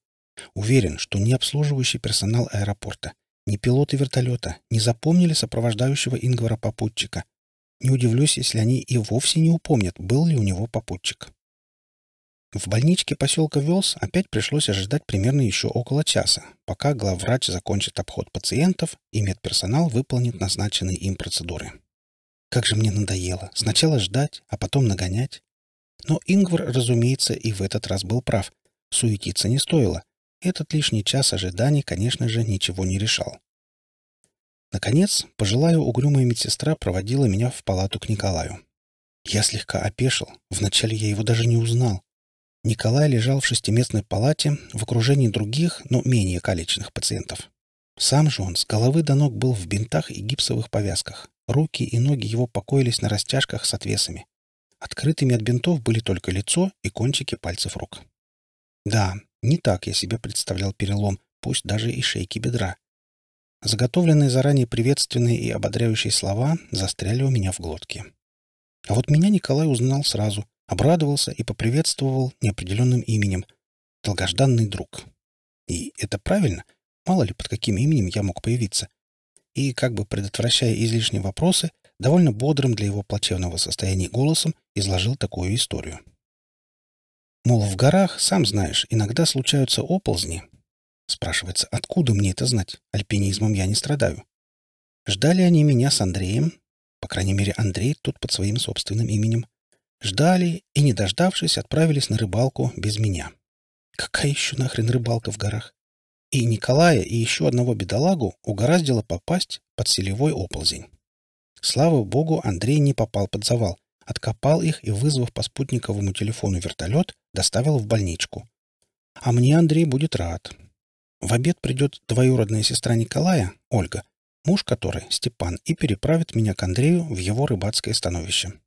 Уверен, что не обслуживающий персонал аэропорта, ни пилоты вертолета не запомнили сопровождающего Ингвара попутчика. Не удивлюсь, если они и вовсе не упомнят, был ли у него попутчик. В больничке поселка Велс опять пришлось ожидать примерно еще около часа, пока главврач закончит обход пациентов и медперсонал выполнит назначенные им процедуры. Как же мне надоело сначала ждать, а потом нагонять. Но Ингвар, разумеется, и в этот раз был прав. Суетиться не стоило. Этот лишний час ожиданий, конечно же, ничего не решал. Наконец, пожилая угрюмая медсестра проводила меня в палату к Николаю. Я слегка опешил, вначале я его даже не узнал. Николай лежал в шестиместной палате в окружении других, но менее калечных пациентов. Сам же он с головы до ног был в бинтах и гипсовых повязках. Руки и ноги его покоились на растяжках с отвесами. Открытыми от бинтов были только лицо и кончики пальцев рук. Да, не так я себе представлял перелом, пусть даже и шейки бедра. Заготовленные заранее приветственные и ободряющие слова застряли у меня в глотке. А вот меня Николай узнал сразу, обрадовался и поприветствовал неопределенным именем — долгожданный друг. И это правильно, мало ли под каким именем я мог появиться. И, как бы предотвращая излишние вопросы, довольно бодрым для его плачевного состояния голосом изложил такую историю. Мол, в горах, сам знаешь, иногда случаются оползни. Спрашивается, откуда мне это знать? Альпинизмом я не страдаю. Ждали они меня с Андреем. По крайней мере, Андрей тут под своим собственным именем. Ждали и, не дождавшись, отправились на рыбалку без меня. Какая еще нахрен рыбалка в горах? И Николая, и еще одного бедолагу угораздило попасть под селевой оползень. Слава богу, Андрей не попал под завал, Откопал их и, вызвав по спутниковому телефону вертолет, доставил в больничку. А мне Андрей будет рад. В обед придет двоюродная сестра Николая, Ольга, муж которой, Степан, и переправит меня к Андрею в его рыбацкое становище.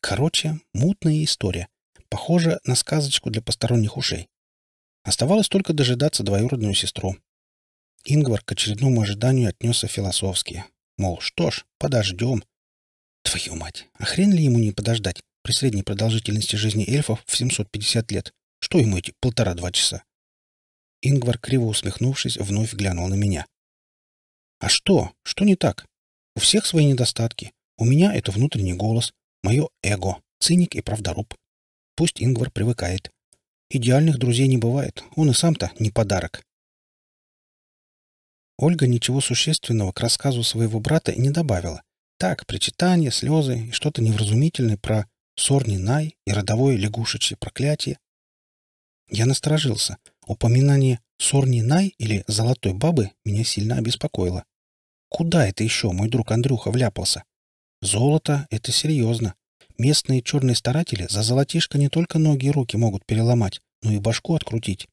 Короче, мутная история. похожа на сказочку для посторонних ушей. Оставалось только дожидаться двоюродную сестру. Ингвар к очередному ожиданию отнесся философски. Мол, что ж, подождем, Твою мать, а хрен ли ему не подождать? При средней продолжительности жизни эльфов в 750 лет. Что ему эти полтора-два часа? Ингвар, криво усмехнувшись, вновь глянул на меня. «А что? Что не так? У всех свои недостатки. У меня это внутренний голос, мое эго, циник и правдоруб. Пусть Ингвар привыкает. Идеальных друзей не бывает, он и сам-то не подарок». Ольга ничего существенного к рассказу своего брата не добавила, так, причитания, слезы и что-то невразумительное про сорни най и родовое лягушечье проклятие. Я насторожился. Упоминание сорни най или золотой бабы меня сильно обеспокоило. Куда это еще мой друг Андрюха вляпался? Золото — это серьезно. Местные черные старатели за золотишко не только ноги и руки могут переломать, но и башку открутить.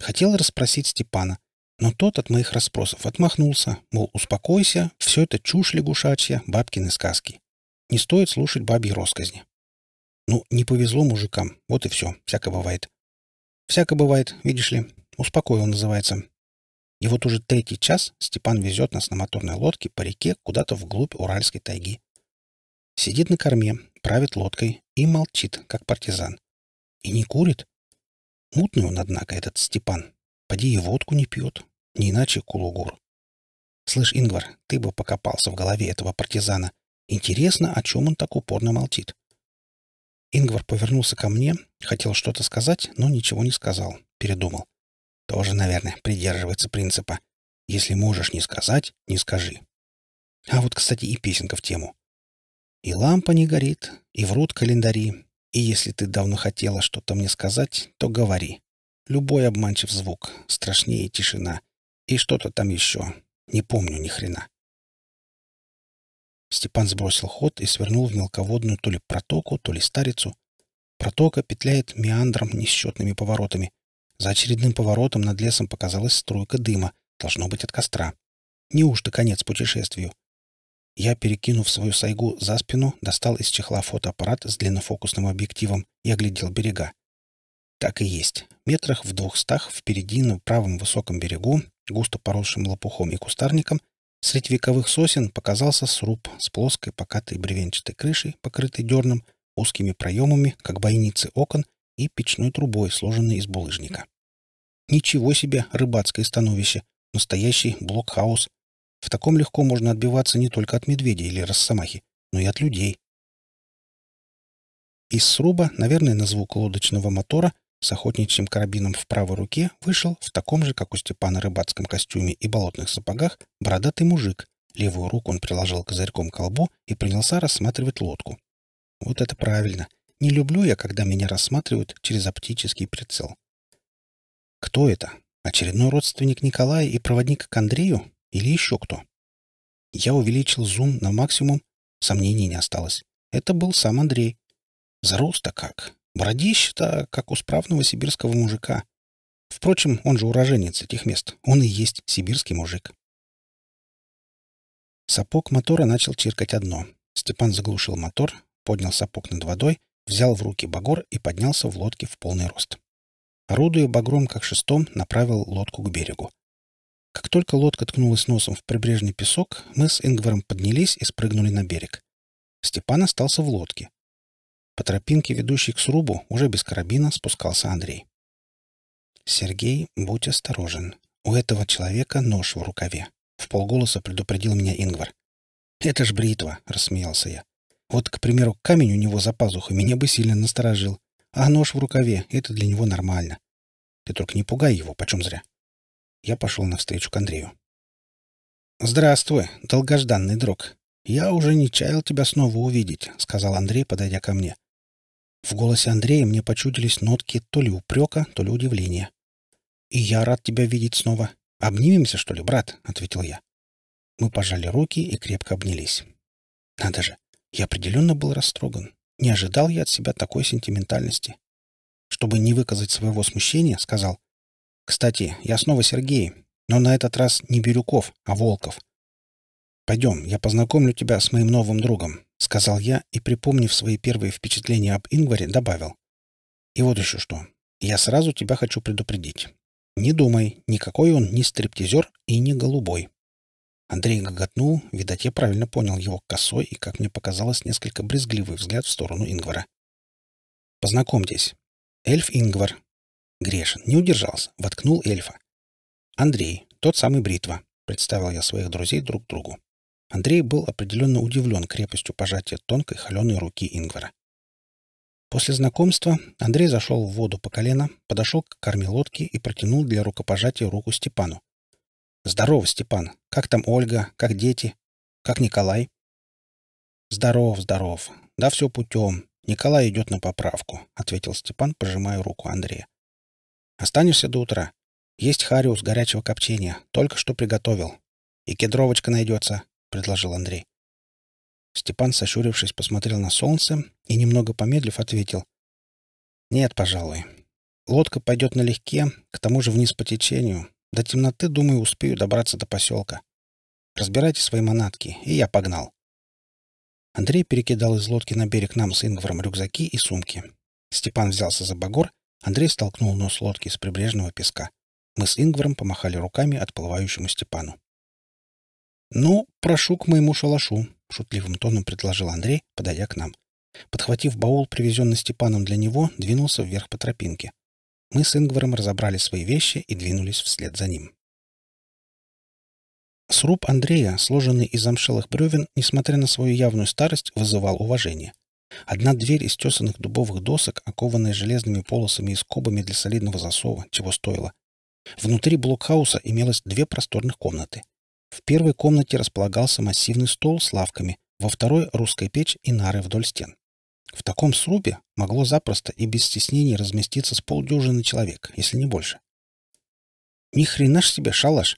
Хотел расспросить Степана, но тот от моих расспросов отмахнулся, мол, успокойся, все это чушь лягушачья, бабкины сказки. Не стоит слушать бабьи росказни. Ну, не повезло мужикам, вот и все, всяко бывает. Всяко бывает, видишь ли, успокоил называется. И вот уже третий час Степан везет нас на моторной лодке по реке куда-то вглубь Уральской тайги. Сидит на корме, правит лодкой и молчит, как партизан. И не курит. Мутный он, однако, этот Степан, поди и водку не пьет. Не иначе кулугур. Слышь, Ингвар, ты бы покопался в голове этого партизана. Интересно, о чем он так упорно молчит. Ингвар повернулся ко мне, хотел что-то сказать, но ничего не сказал. Передумал. Тоже, наверное, придерживается принципа. Если можешь не сказать, не скажи. А вот, кстати, и песенка в тему. И лампа не горит, и врут календари. И если ты давно хотела что-то мне сказать, то говори. Любой обманчив звук, страшнее тишина. И что-то там еще. Не помню ни хрена. Степан сбросил ход и свернул в мелководную то ли протоку, то ли старицу. Протока петляет меандром несчетными поворотами. За очередным поворотом над лесом показалась струйка дыма. Должно быть от костра. Неужто конец путешествию? Я, перекинув свою сайгу за спину, достал из чехла фотоаппарат с длиннофокусным объективом и оглядел берега. Так и есть. Метрах в двухстах впереди на правом высоком берегу, густо поросшим лопухом и кустарником, средь вековых сосен показался сруб с плоской покатой бревенчатой крышей, покрытой дерном, узкими проемами, как бойницы окон, и печной трубой, сложенной из булыжника. Ничего себе рыбацкое становище! Настоящий блокхаус! В таком легко можно отбиваться не только от медведя или росомахи, но и от людей. Из сруба, наверное, на звук лодочного мотора — с охотничьим карабином в правой руке вышел в таком же, как у Степана, рыбацком костюме и болотных сапогах бородатый мужик. Левую руку он приложил козырьком к колбу и принялся рассматривать лодку. Вот это правильно. Не люблю я, когда меня рассматривают через оптический прицел. Кто это? Очередной родственник Николая и проводник к Андрею? Или еще кто? Я увеличил зум на максимум. Сомнений не осталось. Это был сам Андрей. Зарос-то как бродище то как у справного сибирского мужика. Впрочем, он же уроженец этих мест. Он и есть сибирский мужик. Сапог мотора начал чиркать одно. Степан заглушил мотор, поднял сапог над водой, взял в руки багор и поднялся в лодке в полный рост. Орудуя багром как шестом, направил лодку к берегу. Как только лодка ткнулась носом в прибрежный песок, мы с Ингваром поднялись и спрыгнули на берег. Степан остался в лодке, по тропинке, ведущей к срубу, уже без карабина спускался Андрей. «Сергей, будь осторожен. У этого человека нож в рукаве», — в полголоса предупредил меня Ингвар. «Это ж бритва», — рассмеялся я. «Вот, к примеру, камень у него за пазухой меня бы сильно насторожил, а нож в рукаве — это для него нормально. Ты только не пугай его, почем зря». Я пошел навстречу к Андрею. «Здравствуй, долгожданный друг. Я уже не чаял тебя снова увидеть», — сказал Андрей, подойдя ко мне. В голосе Андрея мне почудились нотки то ли упрека, то ли удивления. «И я рад тебя видеть снова. Обнимемся, что ли, брат?» — ответил я. Мы пожали руки и крепко обнялись. Надо же, я определенно был растроган. Не ожидал я от себя такой сентиментальности. Чтобы не выказать своего смущения, сказал. «Кстати, я снова Сергей, но на этот раз не Бирюков, а Волков. Пойдем, я познакомлю тебя с моим новым другом сказал я и, припомнив свои первые впечатления об Ингваре, добавил. «И вот еще что. Я сразу тебя хочу предупредить. Не думай, никакой он не стриптизер и не голубой». Андрей гоготнул, видать, я правильно понял его косой и, как мне показалось, несколько брезгливый взгляд в сторону Ингвара. «Познакомьтесь. Эльф Ингвар». Грешин не удержался, воткнул эльфа. «Андрей, тот самый Бритва», — представил я своих друзей друг другу. Андрей был определенно удивлен крепостью пожатия тонкой холеной руки Ингвара. После знакомства Андрей зашел в воду по колено, подошел к корме лодки и протянул для рукопожатия руку Степану. «Здорово, Степан! Как там Ольга? Как дети? Как Николай?» «Здоров, здоров. Да все путем. Николай идет на поправку», — ответил Степан, пожимая руку Андрея. «Останешься до утра. Есть хариус горячего копчения. Только что приготовил. И кедровочка найдется предложил Андрей. Степан, сощурившись, посмотрел на солнце и, немного помедлив, ответил. «Нет, пожалуй. Лодка пойдет налегке, к тому же вниз по течению. До темноты, думаю, успею добраться до поселка. Разбирайте свои манатки, и я погнал». Андрей перекидал из лодки на берег нам с Ингваром рюкзаки и сумки. Степан взялся за багор, Андрей столкнул нос лодки с прибрежного песка. Мы с Ингваром помахали руками отплывающему Степану. «Ну, прошу к моему шалашу», — шутливым тоном предложил Андрей, подойдя к нам. Подхватив баул, привезенный Степаном для него, двинулся вверх по тропинке. Мы с Ингваром разобрали свои вещи и двинулись вслед за ним. Сруб Андрея, сложенный из замшелых бревен, несмотря на свою явную старость, вызывал уважение. Одна дверь из тесанных дубовых досок, окованная железными полосами и скобами для солидного засова, чего стоило. Внутри блокхауса имелось две просторных комнаты — в первой комнате располагался массивный стол с лавками, во второй — русская печь и нары вдоль стен. В таком срубе могло запросто и без стеснений разместиться с полдюжины человек, если не больше. «Ни хрена ж себе, шалаш!»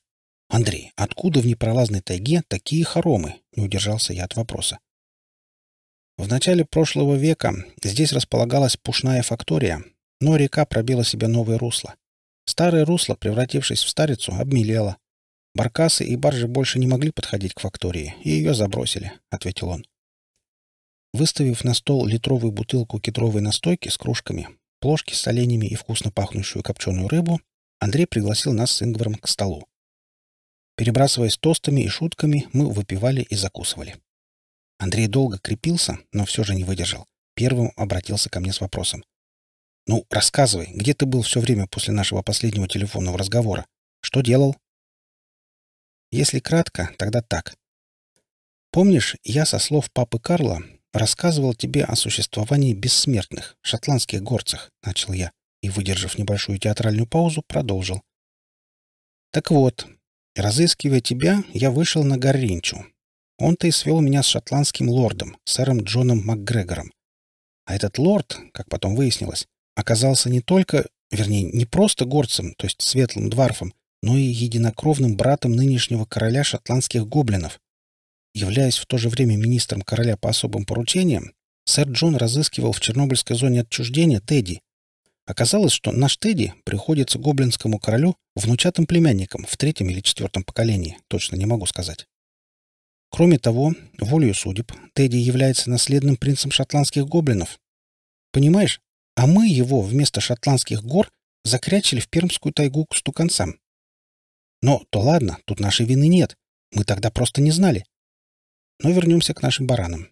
«Андрей, откуда в непролазной тайге такие хоромы?» — не удержался я от вопроса. В начале прошлого века здесь располагалась пушная фактория, но река пробила себе новое русло. Старое русло, превратившись в старицу, обмелело. «Баркасы и баржи больше не могли подходить к фактории, и ее забросили», — ответил он. Выставив на стол литровую бутылку кедровой настойки с кружками, плошки с оленями и вкусно пахнущую копченую рыбу, Андрей пригласил нас с Ингваром к столу. Перебрасываясь тостами и шутками, мы выпивали и закусывали. Андрей долго крепился, но все же не выдержал. Первым обратился ко мне с вопросом. «Ну, рассказывай, где ты был все время после нашего последнего телефонного разговора? Что делал?» Если кратко, тогда так. Помнишь, я со слов папы Карла рассказывал тебе о существовании бессмертных, шотландских горцах, начал я и, выдержав небольшую театральную паузу, продолжил. Так вот, разыскивая тебя, я вышел на Горринчу. Он-то и свел меня с шотландским лордом, сэром Джоном МакГрегором. А этот лорд, как потом выяснилось, оказался не только, вернее, не просто горцем, то есть светлым дварфом, но и единокровным братом нынешнего короля шотландских гоблинов. Являясь в то же время министром короля по особым поручениям, сэр Джон разыскивал в чернобыльской зоне отчуждения Тедди. Оказалось, что наш Тедди приходится гоблинскому королю внучатым племянником в третьем или четвертом поколении, точно не могу сказать. Кроме того, волею судеб, Тедди является наследным принцем шотландских гоблинов. Понимаешь? А мы его вместо шотландских гор закрячили в пермскую тайгу к стуканцам. Но то ладно, тут нашей вины нет. Мы тогда просто не знали. Но вернемся к нашим баранам.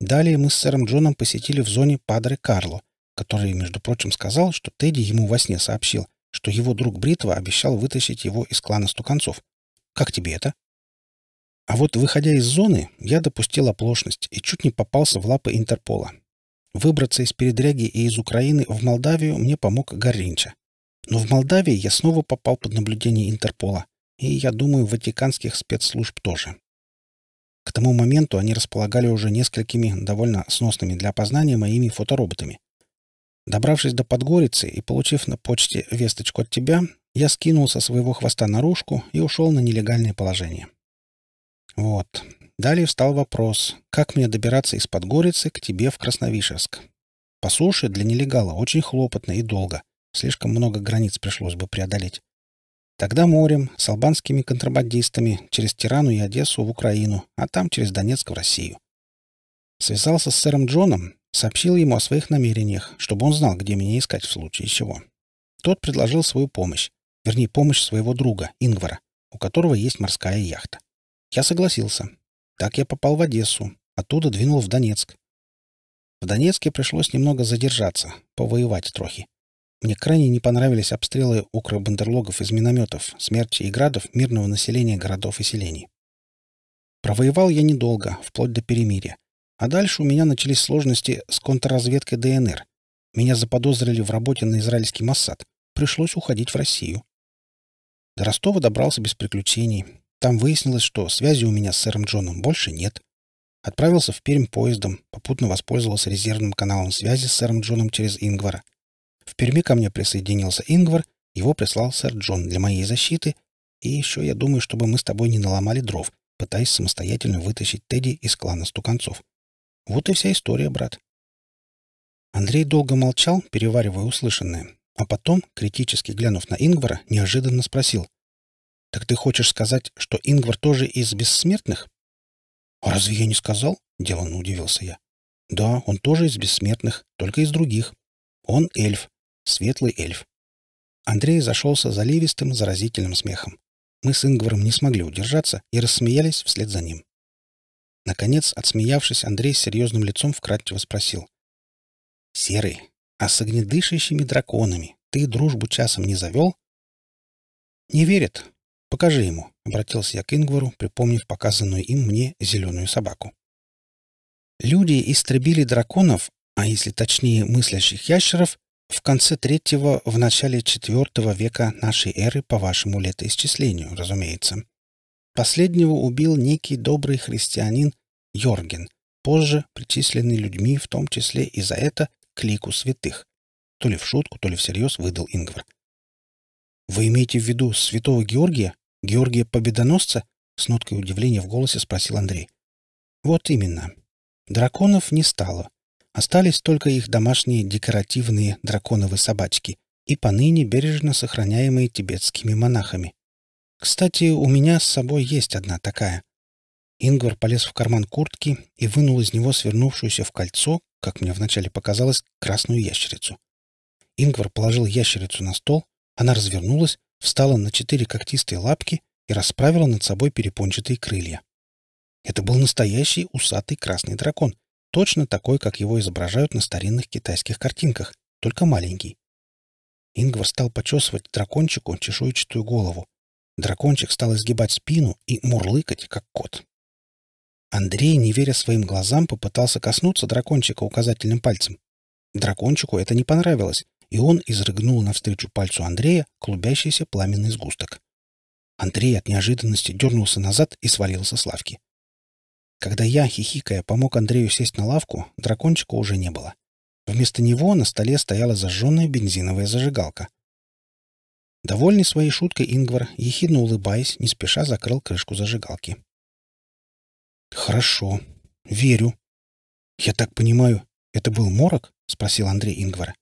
Далее мы с сэром Джоном посетили в зоне Падре Карло, который, между прочим, сказал, что Тедди ему во сне сообщил, что его друг Бритва обещал вытащить его из клана стуканцов. Как тебе это? А вот, выходя из зоны, я допустил оплошность и чуть не попался в лапы Интерпола. Выбраться из передряги и из Украины в Молдавию мне помог Горинча. Но в Молдавии я снова попал под наблюдение Интерпола, и, я думаю, ватиканских спецслужб тоже. К тому моменту они располагали уже несколькими довольно сносными для опознания моими фотороботами. Добравшись до Подгорицы и получив на почте весточку от тебя, я скинул со своего хвоста наружку и ушел на нелегальное положение. Вот. Далее встал вопрос, как мне добираться из Подгорицы к тебе в Красновишерск. По суше для нелегала очень хлопотно и долго. Слишком много границ пришлось бы преодолеть. Тогда морем, с албанскими контрабандистами, через Тирану и Одессу в Украину, а там через Донецк в Россию. Связался с сэром Джоном, сообщил ему о своих намерениях, чтобы он знал, где меня искать в случае чего. Тот предложил свою помощь, вернее, помощь своего друга, Ингвара, у которого есть морская яхта. Я согласился. Так я попал в Одессу, оттуда двинул в Донецк. В Донецке пришлось немного задержаться, повоевать трохи. Мне крайне не понравились обстрелы укробандерлогов из минометов, смерти и градов мирного населения городов и селений. Провоевал я недолго, вплоть до перемирия. А дальше у меня начались сложности с контрразведкой ДНР. Меня заподозрили в работе на израильский Моссад. Пришлось уходить в Россию. До Ростова добрался без приключений. Там выяснилось, что связи у меня с сэром Джоном больше нет. Отправился в Пермь поездом, попутно воспользовался резервным каналом связи с сэром Джоном через Ингвара — в Перми ко мне присоединился Ингвар, его прислал сэр Джон для моей защиты, и еще я думаю, чтобы мы с тобой не наломали дров, пытаясь самостоятельно вытащить Тедди из клана стуканцов. Вот и вся история, брат. Андрей долго молчал, переваривая услышанное, а потом, критически глянув на Ингвара, неожиданно спросил. «Так ты хочешь сказать, что Ингвар тоже из бессмертных?» «А разве я не сказал?» — деланно удивился я. «Да, он тоже из бессмертных, только из других. Он эльф, Светлый эльф. Андрей зашелся заливистым, заразительным смехом. Мы с Ингваром не смогли удержаться и рассмеялись вслед за ним. Наконец, отсмеявшись, Андрей с серьезным лицом вкратчиво спросил. «Серый, а с огнедышащими драконами ты дружбу часом не завел?» «Не верит. Покажи ему», — обратился я к Ингвару, припомнив показанную им мне зеленую собаку. Люди истребили драконов, а если точнее мыслящих ящеров, в конце третьего, в начале четвертого века нашей эры по вашему летоисчислению, разумеется. Последнего убил некий добрый христианин Йорген, позже причисленный людьми, в том числе и за это, к лику святых. То ли в шутку, то ли всерьез выдал Ингвар. «Вы имеете в виду святого Георгия? Георгия Победоносца?» С ноткой удивления в голосе спросил Андрей. «Вот именно. Драконов не стало. Остались только их домашние декоративные драконовые собачки и поныне бережно сохраняемые тибетскими монахами. Кстати, у меня с собой есть одна такая. Ингвар полез в карман куртки и вынул из него свернувшуюся в кольцо, как мне вначале показалось, красную ящерицу. Ингвар положил ящерицу на стол, она развернулась, встала на четыре когтистые лапки и расправила над собой перепончатые крылья. Это был настоящий усатый красный дракон — Точно такой, как его изображают на старинных китайских картинках, только маленький. Ингвар стал почесывать дракончику чешуйчатую голову. Дракончик стал изгибать спину и мурлыкать, как кот. Андрей, не веря своим глазам, попытался коснуться дракончика указательным пальцем. Дракончику это не понравилось, и он изрыгнул навстречу пальцу Андрея клубящийся пламенный сгусток. Андрей от неожиданности дернулся назад и свалился с лавки. Когда я, хихикая, помог Андрею сесть на лавку, дракончика уже не было. Вместо него на столе стояла зажженная бензиновая зажигалка. Довольный своей шуткой Ингвар, ехидно улыбаясь, не спеша закрыл крышку зажигалки. «Хорошо. Верю. Я так понимаю, это был морок?» — спросил Андрей Ингвар.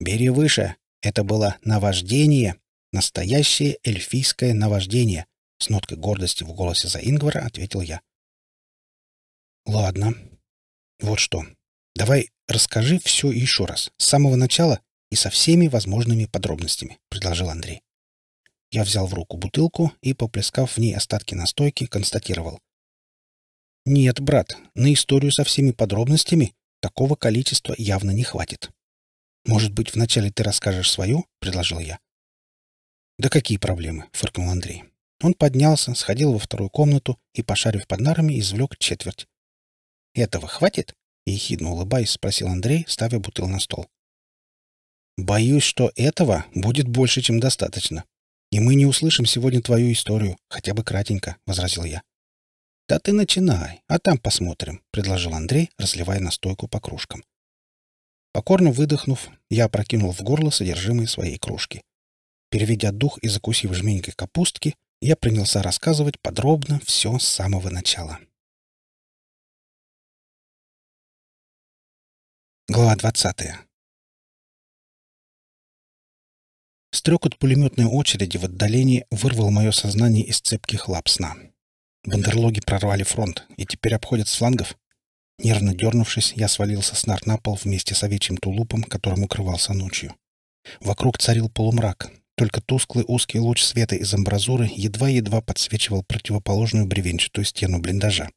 «Бери выше. Это было наваждение. Настоящее эльфийское наваждение», — с ноткой гордости в голосе за Ингвара ответил я. Ладно. Вот что. Давай расскажи все еще раз, с самого начала и со всеми возможными подробностями, предложил Андрей. Я взял в руку бутылку и, поплескав в ней остатки настойки, констатировал. «Нет, брат, на историю со всеми подробностями такого количества явно не хватит». «Может быть, вначале ты расскажешь свою?» — предложил я. «Да какие проблемы?» — фыркнул Андрей. Он поднялся, сходил во вторую комнату и, пошарив под нарами, извлек четверть. Этого хватит? Ехидно улыбаясь, спросил Андрей, ставя бутыл на стол. Боюсь, что этого будет больше, чем достаточно. И мы не услышим сегодня твою историю, хотя бы кратенько, возразил я. Да ты начинай, а там посмотрим, предложил Андрей, разливая настойку по кружкам. Покорно выдохнув, я опрокинул в горло содержимое своей кружки. Переведя дух и закусив жменькой капустки, я принялся рассказывать подробно все с самого начала. Глава 20. Стрекот пулеметной очереди в отдалении вырвал мое сознание из цепких лап сна. Бандерлоги прорвали фронт и теперь обходят с флангов. Нервно дернувшись, я свалился с нар на пол вместе с овечьим тулупом, которым укрывался ночью. Вокруг царил полумрак. Только тусклый узкий луч света из амбразуры едва-едва подсвечивал противоположную бревенчатую стену блиндажа.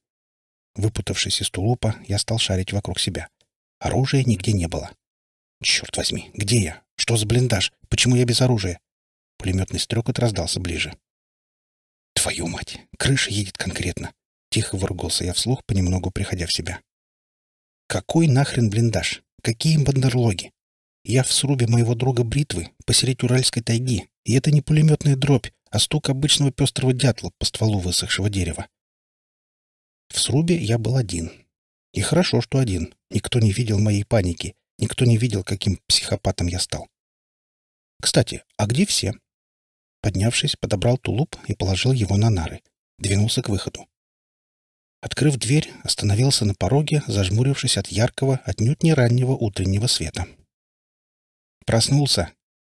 Выпутавшись из тулупа, я стал шарить вокруг себя — Оружия нигде не было. Черт возьми, где я? Что за блиндаж? Почему я без оружия? Пулеметный стрекот раздался ближе. Твою мать! Крыша едет конкретно. Тихо выругался я вслух, понемногу приходя в себя. Какой нахрен блиндаж? Какие бандерлоги? Я в срубе моего друга Бритвы, посередь Уральской тайги, и это не пулеметная дробь, а стук обычного пестрого дятла по стволу высохшего дерева. В срубе я был один, и хорошо, что один. Никто не видел моей паники. Никто не видел, каким психопатом я стал. Кстати, а где все? Поднявшись, подобрал тулуп и положил его на нары. Двинулся к выходу. Открыв дверь, остановился на пороге, зажмурившись от яркого, отнюдь не раннего утреннего света. Проснулся.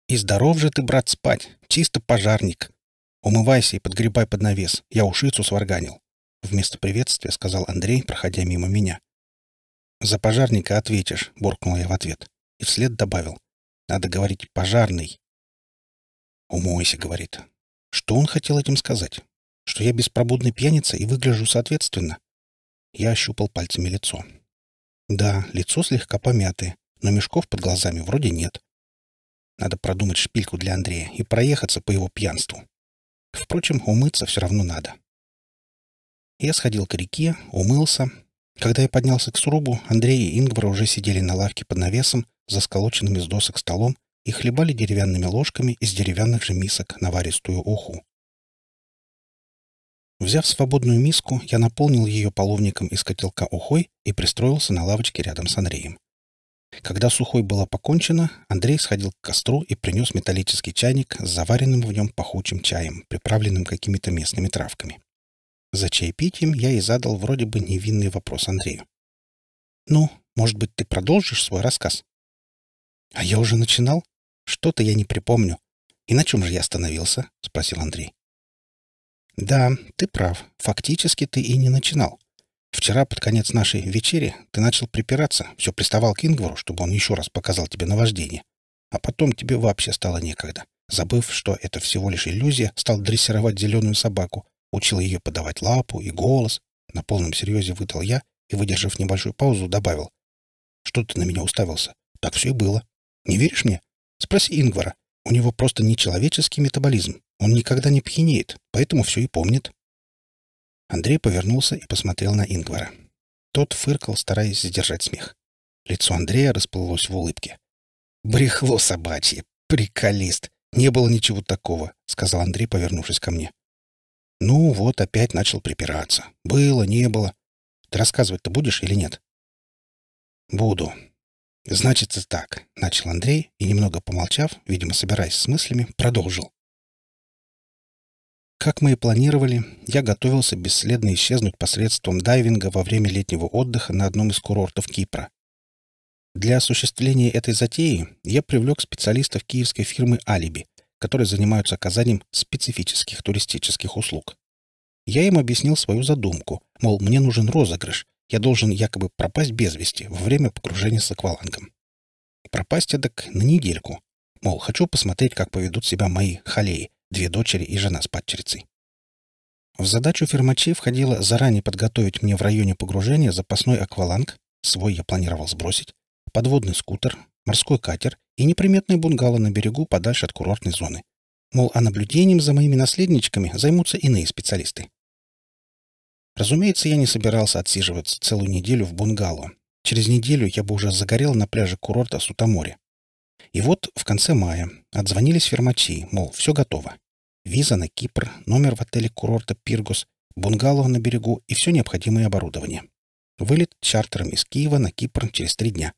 «И здоров же ты, брат, спать! Чисто пожарник! Умывайся и подгребай под навес, я ушицу сварганил!» Вместо приветствия сказал Андрей, проходя мимо меня. «За пожарника ответишь», — буркнул я в ответ. И вслед добавил. «Надо говорить «пожарный». «Умойся», — говорит. Что он хотел этим сказать? Что я беспробудный пьяница и выгляжу соответственно? Я ощупал пальцами лицо. Да, лицо слегка помятое, но мешков под глазами вроде нет. Надо продумать шпильку для Андрея и проехаться по его пьянству. Впрочем, умыться все равно надо. Я сходил к реке, умылся, когда я поднялся к срубу, Андрей и Ингвар уже сидели на лавке под навесом, за сколоченным из досок столом, и хлебали деревянными ложками из деревянных же мисок наваристую уху. Взяв свободную миску, я наполнил ее половником из котелка ухой и пристроился на лавочке рядом с Андреем. Когда с ухой было покончено, Андрей сходил к костру и принес металлический чайник с заваренным в нем пахучим чаем, приправленным какими-то местными травками. За чаепитием я и задал вроде бы невинный вопрос Андрею. «Ну, может быть, ты продолжишь свой рассказ?» «А я уже начинал. Что-то я не припомню. И на чем же я остановился?» — спросил Андрей. «Да, ты прав. Фактически ты и не начинал. Вчера, под конец нашей вечери, ты начал припираться, все приставал к Ингвару, чтобы он еще раз показал тебе наваждение. А потом тебе вообще стало некогда. Забыв, что это всего лишь иллюзия, стал дрессировать зеленую собаку, Учил ее подавать лапу и голос. На полном серьезе выдал я и, выдержав небольшую паузу, добавил. «Что ты на меня уставился? Так все и было. Не веришь мне? Спроси Ингвара. У него просто нечеловеческий метаболизм. Он никогда не пьянеет, поэтому все и помнит». Андрей повернулся и посмотрел на Ингвара. Тот фыркал, стараясь сдержать смех. Лицо Андрея расплылось в улыбке. «Брехло собачье! Приколист! Не было ничего такого!» — сказал Андрей, повернувшись ко мне. Ну вот, опять начал припираться. Было, не было. Ты рассказывать-то будешь или нет? Буду. Значит, так, — начал Андрей и, немного помолчав, видимо, собираясь с мыслями, продолжил. Как мы и планировали, я готовился бесследно исчезнуть посредством дайвинга во время летнего отдыха на одном из курортов Кипра. Для осуществления этой затеи я привлек специалистов киевской фирмы «Алиби», которые занимаются оказанием специфических туристических услуг. Я им объяснил свою задумку, мол, мне нужен розыгрыш, я должен якобы пропасть без вести во время погружения с аквалангом. Пропасть эдак на недельку. Мол, хочу посмотреть, как поведут себя мои халеи, две дочери и жена с падчерицей. В задачу фермачей входило заранее подготовить мне в районе погружения запасной акваланг, свой я планировал сбросить, подводный скутер, морской катер и неприметное бунгало на берегу подальше от курортной зоны. Мол, а наблюдением за моими наследничками займутся иные специалисты. Разумеется, я не собирался отсиживаться целую неделю в бунгало. Через неделю я бы уже загорел на пляже курорта Сутамори. И вот в конце мая отзвонились фермачи, мол, все готово. Виза на Кипр, номер в отеле курорта «Пиргус», бунгало на берегу и все необходимое оборудование. Вылет чартером из Киева на Кипр через три дня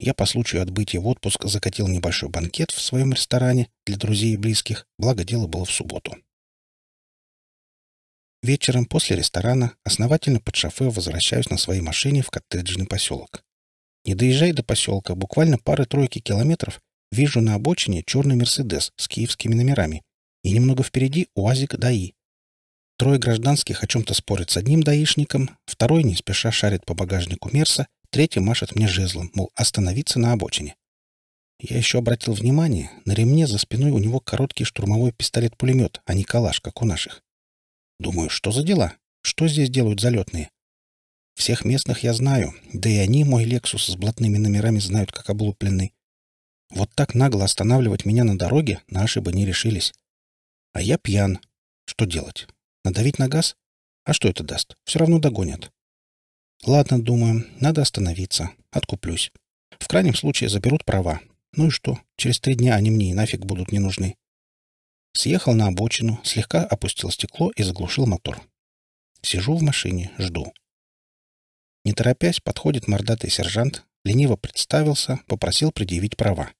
я по случаю отбытия в отпуск закатил небольшой банкет в своем ресторане для друзей и близких, благо дело было в субботу. Вечером после ресторана основательно под шофе возвращаюсь на своей машине в коттеджный поселок. Не доезжая до поселка буквально пары-тройки километров, вижу на обочине черный «Мерседес» с киевскими номерами и немного впереди «УАЗик ДАИ». Трое гражданских о чем-то спорят с одним даишником, второй не спеша шарит по багажнику «Мерса», Третий машет мне жезлом, мол, остановиться на обочине. Я еще обратил внимание, на ремне за спиной у него короткий штурмовой пистолет-пулемет, а не калаш, как у наших. Думаю, что за дела? Что здесь делают залетные? Всех местных я знаю, да и они мой «Лексус» с блатными номерами знают, как облупленный. Вот так нагло останавливать меня на дороге наши бы не решились. А я пьян. Что делать? Надавить на газ? А что это даст? Все равно догонят. Ладно, думаю, надо остановиться. Откуплюсь. В крайнем случае заберут права. Ну и что? Через три дня они мне и нафиг будут не нужны. Съехал на обочину, слегка опустил стекло и заглушил мотор. Сижу в машине, жду. Не торопясь, подходит мордатый сержант, лениво представился, попросил предъявить права.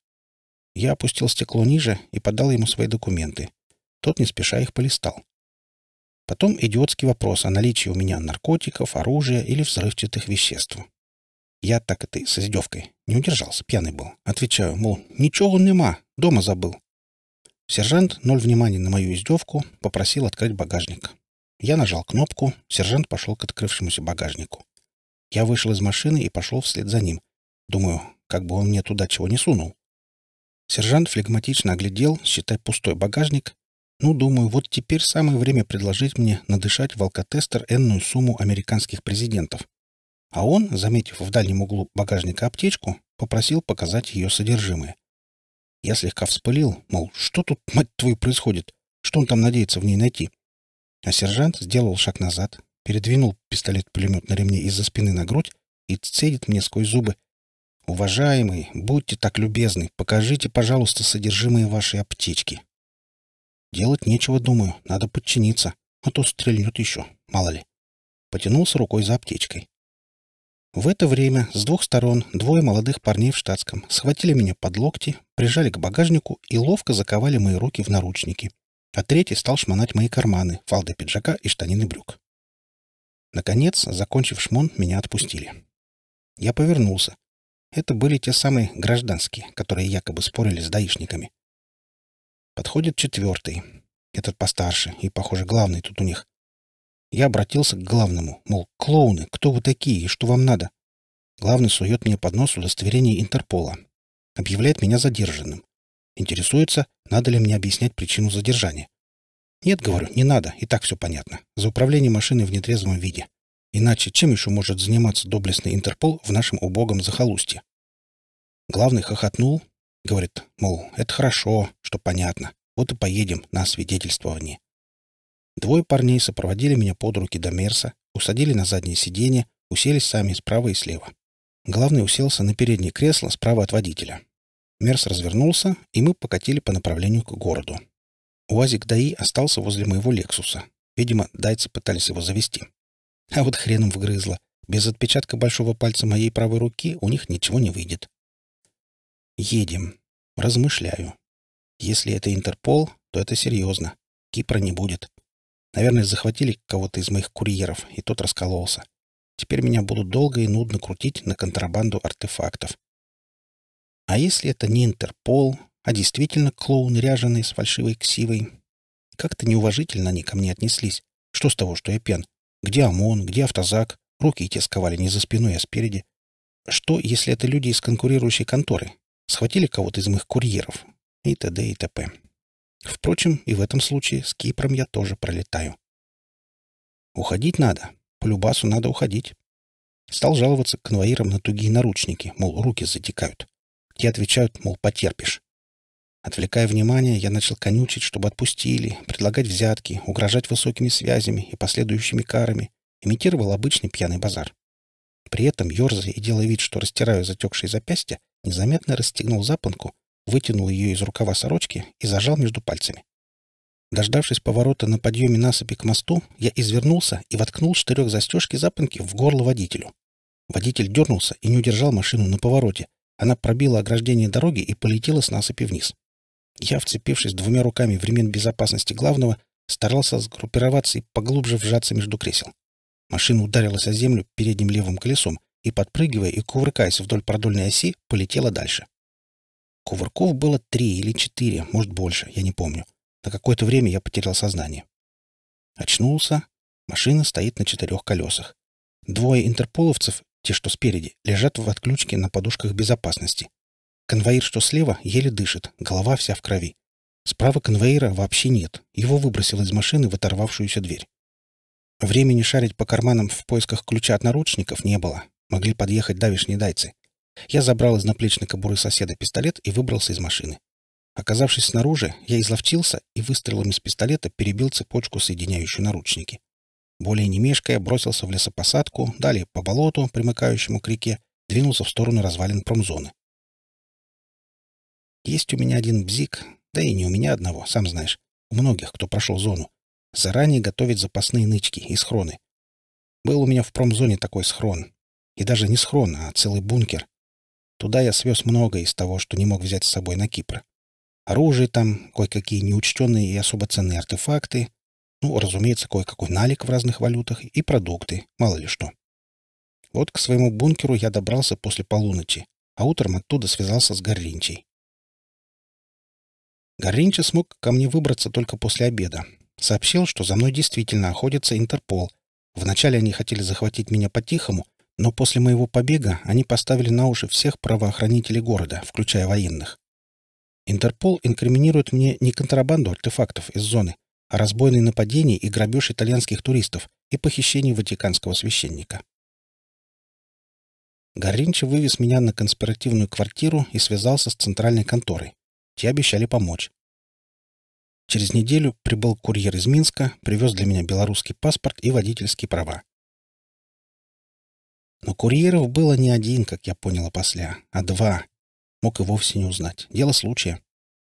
Я опустил стекло ниже и подал ему свои документы. Тот не спеша их полистал. Потом идиотский вопрос о наличии у меня наркотиков, оружия или взрывчатых веществ. Я так это с издевкой. Не удержался, пьяный был. Отвечаю, мол, ничего он нема, дома забыл. Сержант, ноль внимания на мою издевку, попросил открыть багажник. Я нажал кнопку, сержант пошел к открывшемуся багажнику. Я вышел из машины и пошел вслед за ним. Думаю, как бы он мне туда чего не сунул. Сержант флегматично оглядел, считай пустой багажник, ну, думаю, вот теперь самое время предложить мне надышать в алкотестер энную сумму американских президентов. А он, заметив в дальнем углу багажника аптечку, попросил показать ее содержимое. Я слегка вспылил, мол, что тут, мать твою, происходит? Что он там надеется в ней найти? А сержант сделал шаг назад, передвинул пистолет-пулемет на ремне из-за спины на грудь и цедит мне сквозь зубы. «Уважаемый, будьте так любезны, покажите, пожалуйста, содержимое вашей аптечки». Делать нечего, думаю, надо подчиниться, а то стрельнет еще, мало ли. Потянулся рукой за аптечкой. В это время с двух сторон двое молодых парней в штатском схватили меня под локти, прижали к багажнику и ловко заковали мои руки в наручники, а третий стал шмонать мои карманы, фалды пиджака и штанины брюк. Наконец, закончив шмон, меня отпустили. Я повернулся. Это были те самые гражданские, которые якобы спорили с даишниками. Подходит четвертый. Этот постарше и, похоже, главный тут у них. Я обратился к главному, мол, клоуны, кто вы такие и что вам надо? Главный сует мне под нос удостоверение Интерпола. Объявляет меня задержанным. Интересуется, надо ли мне объяснять причину задержания. Нет, говорю, не надо, и так все понятно. За управление машиной в нетрезвом виде. Иначе чем еще может заниматься доблестный Интерпол в нашем убогом захолустье? Главный хохотнул, Говорит, мол, это хорошо, что понятно. Вот и поедем на свидетельствование. Двое парней сопроводили меня под руки до Мерса, усадили на заднее сиденье, уселись сами справа и слева. Главный уселся на переднее кресло справа от водителя. Мерс развернулся, и мы покатили по направлению к городу. УАЗик ДАИ остался возле моего «Лексуса». Видимо, дайцы пытались его завести. А вот хреном вгрызло. Без отпечатка большого пальца моей правой руки у них ничего не выйдет. Едем. Размышляю. Если это Интерпол, то это серьезно. Кипра не будет. Наверное, захватили кого-то из моих курьеров, и тот раскололся. Теперь меня будут долго и нудно крутить на контрабанду артефактов. А если это не Интерпол, а действительно клоун ряженый с фальшивой ксивой? Как-то неуважительно они ко мне отнеслись. Что с того, что я пен? Где ОМОН, где автозак? Руки те сковали не за спиной, а спереди. Что, если это люди из конкурирующей конторы? схватили кого-то из моих курьеров и т.д. и т.п. Впрочем, и в этом случае с Кипром я тоже пролетаю. Уходить надо. По любасу надо уходить. Стал жаловаться к конвоирам на тугие наручники, мол, руки затекают. Те отвечают, мол, потерпишь. Отвлекая внимание, я начал конючить, чтобы отпустили, предлагать взятки, угрожать высокими связями и последующими карами, имитировал обычный пьяный базар. При этом, ерзая и делая вид, что растираю затекшие запястья, незаметно расстегнул запонку, вытянул ее из рукава сорочки и зажал между пальцами. Дождавшись поворота на подъеме насыпи к мосту, я извернулся и воткнул штырек застежки запонки в горло водителю. Водитель дернулся и не удержал машину на повороте. Она пробила ограждение дороги и полетела с насыпи вниз. Я, вцепившись двумя руками в ремень безопасности главного, старался сгруппироваться и поглубже вжаться между кресел. Машина ударилась о землю передним левым колесом и, подпрыгивая и кувыркаясь вдоль продольной оси, полетела дальше. Кувырков было три или четыре, может больше, я не помню. На какое-то время я потерял сознание. Очнулся. Машина стоит на четырех колесах. Двое интерполовцев, те, что спереди, лежат в отключке на подушках безопасности. Конвоир, что слева, еле дышит, голова вся в крови. Справа конвоира вообще нет. Его выбросило из машины в оторвавшуюся дверь. Времени шарить по карманам в поисках ключа от наручников не было. Могли подъехать давишние дайцы. Я забрал из наплечной кобуры соседа пистолет и выбрался из машины. Оказавшись снаружи, я изловчился и выстрелом из пистолета перебил цепочку, соединяющую наручники. Более не мешкая, бросился в лесопосадку, далее по болоту, примыкающему к реке, двинулся в сторону развалин промзоны. Есть у меня один бзик, да и не у меня одного, сам знаешь, у многих, кто прошел зону заранее готовить запасные нычки и схроны. Был у меня в промзоне такой схрон. И даже не схрон, а целый бункер. Туда я свез много из того, что не мог взять с собой на Кипр. Оружие там, кое-какие неучтенные и особо ценные артефакты, ну, разумеется, кое-какой налик в разных валютах и продукты, мало ли что. Вот к своему бункеру я добрался после полуночи, а утром оттуда связался с Горринчей. Горринча смог ко мне выбраться только после обеда, Сообщил, что за мной действительно охотится Интерпол. Вначале они хотели захватить меня по-тихому, но после моего побега они поставили на уши всех правоохранителей города, включая военных. Интерпол инкриминирует мне не контрабанду артефактов из зоны, а разбойные нападения и грабеж итальянских туристов и похищение ватиканского священника. Горинча вывез меня на конспиративную квартиру и связался с центральной конторой. Те обещали помочь. Через неделю прибыл курьер из Минска, привез для меня белорусский паспорт и водительские права. Но курьеров было не один, как я понял опосля, а два. Мог и вовсе не узнать. Дело случая.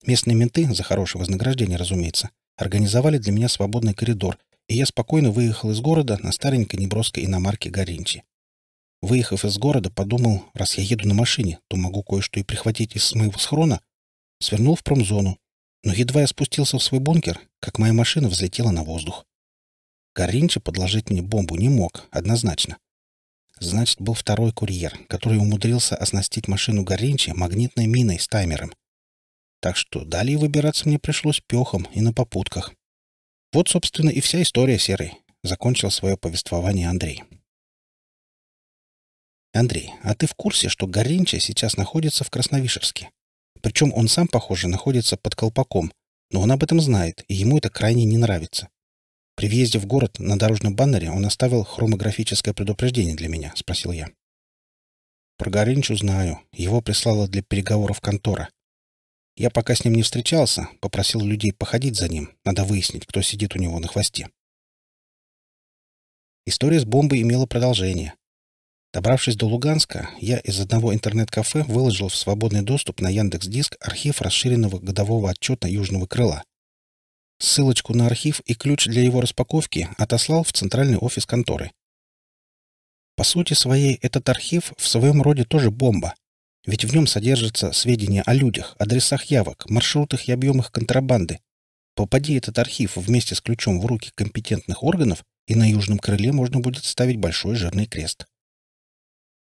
Местные менты, за хорошее вознаграждение, разумеется, организовали для меня свободный коридор, и я спокойно выехал из города на старенькой неброской иномарке Горинчи. Выехав из города, подумал, раз я еду на машине, то могу кое-что и прихватить из моего схрона. Свернул в промзону, но едва я спустился в свой бункер, как моя машина взлетела на воздух. Горинча подложить мне бомбу не мог, однозначно. Значит, был второй курьер, который умудрился оснастить машину Горинчи магнитной миной с таймером. Так что далее выбираться мне пришлось пехом и на попутках. Вот, собственно, и вся история серой, — закончил свое повествование Андрей. Андрей, а ты в курсе, что Горинча сейчас находится в Красновишерске? Причем он сам, похоже, находится под колпаком, но он об этом знает, и ему это крайне не нравится. При въезде в город на дорожном баннере он оставил хромографическое предупреждение для меня, спросил я. Про Горинчу знаю. Его прислала для переговоров контора. Я пока с ним не встречался, попросил людей походить за ним. Надо выяснить, кто сидит у него на хвосте. История с бомбой имела продолжение. Добравшись до Луганска, я из одного интернет-кафе выложил в свободный доступ на Яндекс.Диск архив расширенного годового отчета Южного крыла. Ссылочку на архив и ключ для его распаковки отослал в центральный офис конторы. По сути своей, этот архив в своем роде тоже бомба. Ведь в нем содержатся сведения о людях, адресах явок, маршрутах и объемах контрабанды. Попади этот архив вместе с ключом в руки компетентных органов, и на южном крыле можно будет ставить большой жирный крест.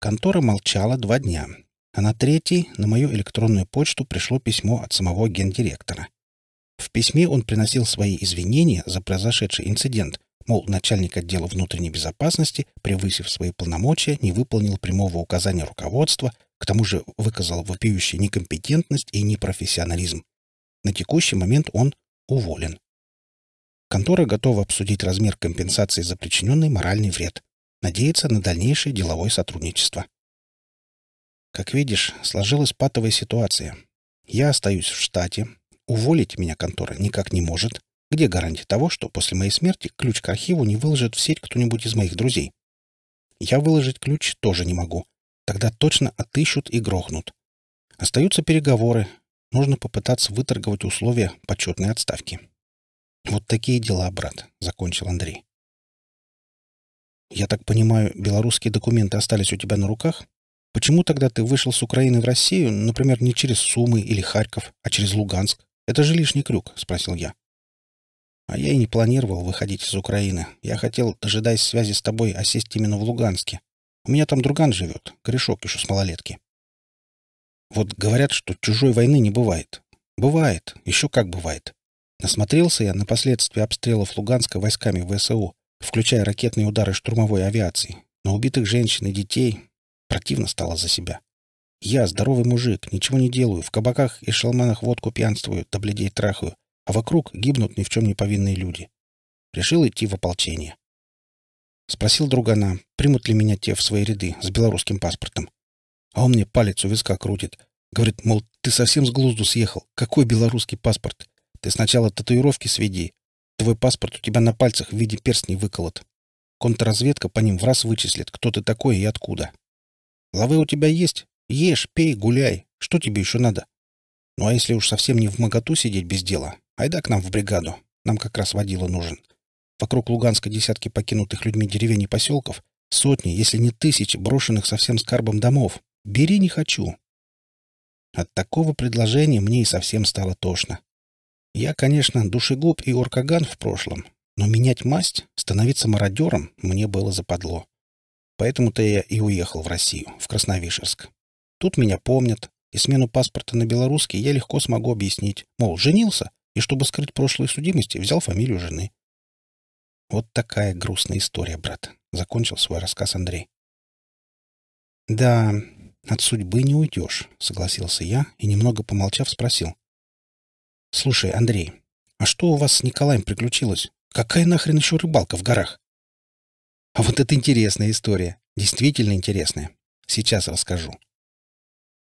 Контора молчала два дня, а на третий на мою электронную почту пришло письмо от самого гендиректора. В письме он приносил свои извинения за произошедший инцидент, мол, начальник отдела внутренней безопасности, превысив свои полномочия, не выполнил прямого указания руководства, к тому же выказал вопиющую некомпетентность и непрофессионализм. На текущий момент он уволен. Контора готова обсудить размер компенсации за причиненный моральный вред надеется на дальнейшее деловое сотрудничество. Как видишь, сложилась патовая ситуация. Я остаюсь в штате, уволить меня контора никак не может. Где гарантия того, что после моей смерти ключ к архиву не выложит в сеть кто-нибудь из моих друзей? Я выложить ключ тоже не могу. Тогда точно отыщут и грохнут. Остаются переговоры. Нужно попытаться выторговать условия почетной отставки. «Вот такие дела, брат», — закончил Андрей. Я так понимаю, белорусские документы остались у тебя на руках? Почему тогда ты вышел с Украины в Россию, например, не через Сумы или Харьков, а через Луганск? Это же лишний крюк, спросил я. А я и не планировал выходить из Украины. Я хотел, дожидаясь связи с тобой, осесть именно в Луганске. У меня там друган живет, корешок еще с малолетки. Вот говорят, что чужой войны не бывает. Бывает, еще как бывает. Насмотрелся я на последствия обстрелов Луганска войсками ВСУ включая ракетные удары штурмовой авиации, на убитых женщин и детей. Противно стало за себя. Я здоровый мужик, ничего не делаю, в кабаках и шалманах водку пьянствую, да бледей трахаю, а вокруг гибнут ни в чем не повинные люди. Решил идти в ополчение. Спросил другана, примут ли меня те в свои ряды с белорусским паспортом. А он мне палец у виска крутит. Говорит, мол, ты совсем с глузду съехал. Какой белорусский паспорт? Ты сначала татуировки сведи, Твой паспорт у тебя на пальцах в виде перстней выколот. Контрразведка по ним в раз вычислит, кто ты такой и откуда. Лавы у тебя есть? Ешь, пей, гуляй. Что тебе еще надо? Ну а если уж совсем не в моготу сидеть без дела, айда к нам в бригаду. Нам как раз водила нужен. Вокруг Луганска десятки покинутых людьми деревень и поселков, сотни, если не тысячи, брошенных совсем скарбом домов. Бери не хочу. От такого предложения мне и совсем стало тошно. Я, конечно, душегуб и оркаган в прошлом, но менять масть, становиться мародером мне было западло. Поэтому-то я и уехал в Россию, в Красновишерск. Тут меня помнят, и смену паспорта на белорусский я легко смогу объяснить. Мол, женился, и чтобы скрыть прошлые судимости, взял фамилию жены. Вот такая грустная история, брат, — закончил свой рассказ Андрей. «Да, от судьбы не уйдешь», — согласился я и, немного помолчав, спросил. «Слушай, Андрей, а что у вас с Николаем приключилось? Какая нахрен еще рыбалка в горах?» «А вот это интересная история. Действительно интересная. Сейчас расскажу».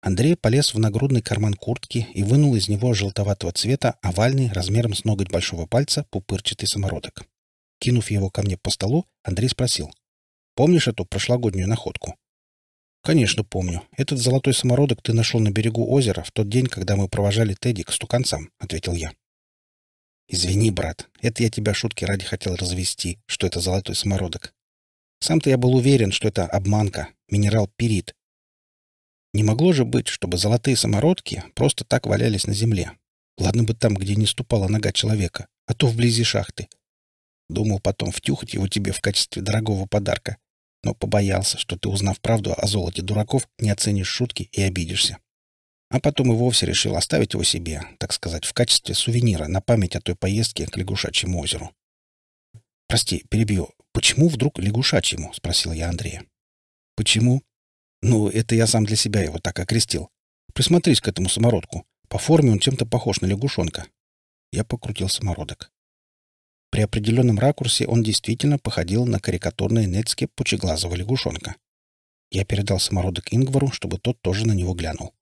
Андрей полез в нагрудный карман куртки и вынул из него желтоватого цвета овальный, размером с ноготь большого пальца, пупырчатый самородок. Кинув его ко мне по столу, Андрей спросил. «Помнишь эту прошлогоднюю находку?» «Конечно, помню. Этот золотой самородок ты нашел на берегу озера в тот день, когда мы провожали Тедди к стуканцам», — ответил я. «Извини, брат, это я тебя шутки ради хотел развести, что это золотой самородок. Сам-то я был уверен, что это обманка, минерал пирит. Не могло же быть, чтобы золотые самородки просто так валялись на земле. Ладно бы там, где не ступала нога человека, а то вблизи шахты. Думал потом втюхать его тебе в качестве дорогого подарка но побоялся, что ты, узнав правду о золоте дураков, не оценишь шутки и обидишься. А потом и вовсе решил оставить его себе, так сказать, в качестве сувенира на память о той поездке к Лягушачьему озеру. «Прости, перебью. Почему вдруг Лягушачьему?» — спросил я Андрея. «Почему?» «Ну, это я сам для себя его так окрестил. Присмотрись к этому самородку. По форме он чем-то похож на лягушонка». Я покрутил самородок. При определенном ракурсе он действительно походил на карикатурные нецки пучеглазого лягушонка. Я передал самородок Ингвару, чтобы тот тоже на него глянул.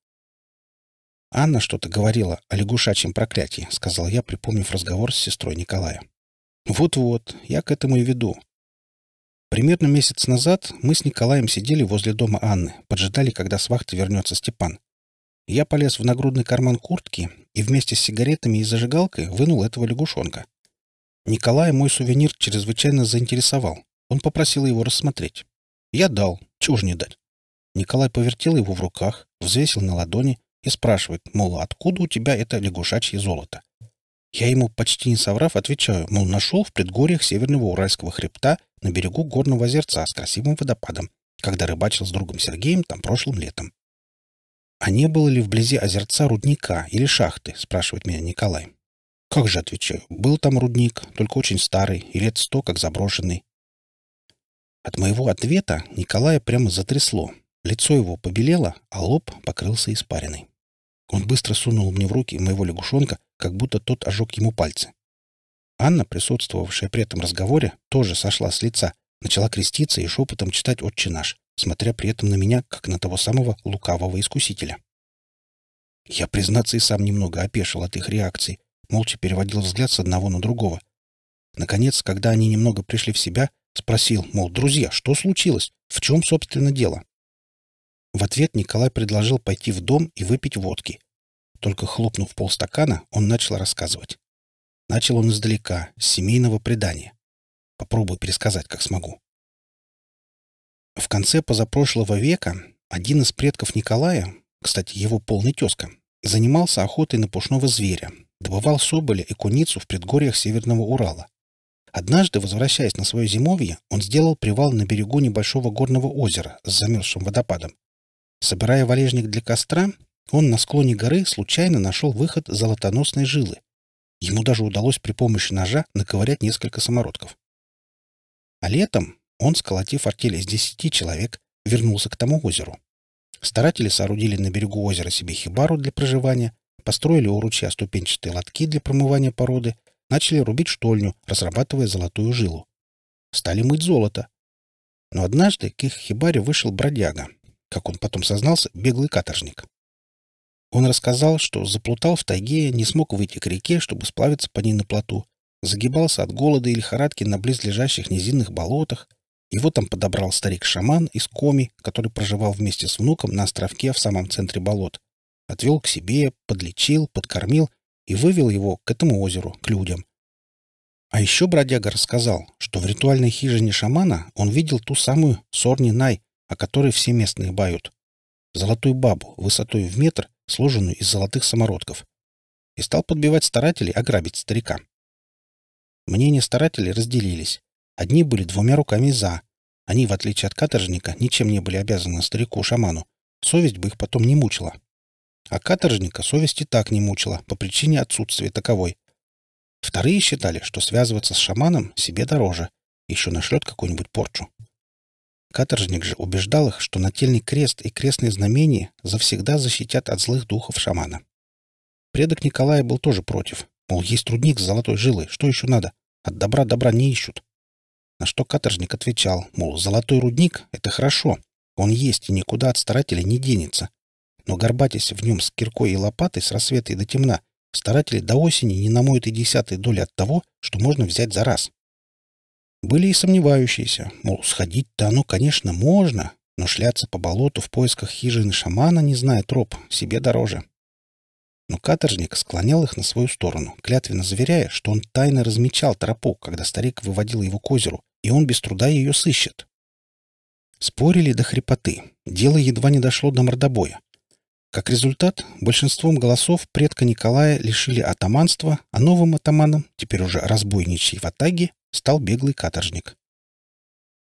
«Анна что-то говорила о лягушачьем проклятии», — сказал я, припомнив разговор с сестрой Николая. «Вот-вот, я к этому и веду. Примерно месяц назад мы с Николаем сидели возле дома Анны, поджидали, когда с вахты вернется Степан. Я полез в нагрудный карман куртки и вместе с сигаретами и зажигалкой вынул этого лягушонка. Николай мой сувенир чрезвычайно заинтересовал. Он попросил его рассмотреть. Я дал. Чего ж не дать? Николай повертел его в руках, взвесил на ладони и спрашивает, мол, откуда у тебя это лягушачье золото? Я ему, почти не соврав, отвечаю, мол, нашел в предгорьях Северного Уральского хребта на берегу горного озерца с красивым водопадом, когда рыбачил с другом Сергеем там прошлым летом. «А не было ли вблизи озерца рудника или шахты?» — спрашивает меня Николай. Как же, отвечаю, был там рудник, только очень старый и лет сто как заброшенный. От моего ответа Николая прямо затрясло. Лицо его побелело, а лоб покрылся испариной. Он быстро сунул мне в руки моего лягушонка, как будто тот ожег ему пальцы. Анна, присутствовавшая при этом разговоре, тоже сошла с лица, начала креститься и шепотом читать «Отче наш», смотря при этом на меня, как на того самого лукавого искусителя. Я, признаться, и сам немного опешил от их реакции, молча переводил взгляд с одного на другого. Наконец, когда они немного пришли в себя, спросил, мол, друзья, что случилось? В чем, собственно, дело? В ответ Николай предложил пойти в дом и выпить водки. Только хлопнув полстакана, он начал рассказывать. Начал он издалека, с семейного предания. Попробую пересказать, как смогу. В конце позапрошлого века один из предков Николая, кстати, его полный тезка, Занимался охотой на пушного зверя, добывал соболя и куницу в предгорьях Северного Урала. Однажды, возвращаясь на свое зимовье, он сделал привал на берегу небольшого горного озера с замерзшим водопадом. Собирая валежник для костра, он на склоне горы случайно нашел выход золотоносной жилы. Ему даже удалось при помощи ножа наковырять несколько самородков. А летом он, сколотив артель из десяти человек, вернулся к тому озеру. Старатели соорудили на берегу озера себе хибару для проживания, построили у ручья ступенчатые лотки для промывания породы, начали рубить штольню, разрабатывая золотую жилу. Стали мыть золото. Но однажды к их хибаре вышел бродяга, как он потом сознался, беглый каторжник. Он рассказал, что заплутал в тайге, не смог выйти к реке, чтобы сплавиться по ней на плоту, загибался от голода и лихорадки на близлежащих низинных болотах, его там подобрал старик-шаман из Коми, который проживал вместе с внуком на островке в самом центре болот. Отвел к себе, подлечил, подкормил и вывел его к этому озеру, к людям. А еще бродяга рассказал, что в ритуальной хижине шамана он видел ту самую Сорни Най, о которой все местные бают. Золотую бабу, высотой в метр, сложенную из золотых самородков. И стал подбивать старателей ограбить старика. Мнения старателей разделились. Одни были двумя руками «за». Они, в отличие от каторжника, ничем не были обязаны старику-шаману. Совесть бы их потом не мучила. А каторжника совести так не мучила по причине отсутствия таковой. Вторые считали, что связываться с шаманом себе дороже. Еще нашлет какую-нибудь порчу. Каторжник же убеждал их, что нательный крест и крестные знамения завсегда защитят от злых духов шамана. Предок Николая был тоже против. Мол, есть трудник с золотой жилой, что еще надо? От добра добра не ищут на что каторжник отвечал, мол, золотой рудник — это хорошо, он есть и никуда от старателя не денется. Но горбатясь в нем с киркой и лопатой с рассвета и до темна, старатели до осени не намоют и десятой доли от того, что можно взять за раз. Были и сомневающиеся, мол, сходить-то оно, конечно, можно, но шляться по болоту в поисках хижины шамана, не зная троп, себе дороже. Но каторжник склонял их на свою сторону, клятвенно заверяя, что он тайно размечал тропу, когда старик выводил его к озеру, и он без труда ее сыщет. Спорили до хрипоты. Дело едва не дошло до мордобоя. Как результат, большинством голосов предка Николая лишили атаманства, а новым атаманом, теперь уже разбойничьей в Атаге, стал беглый каторжник.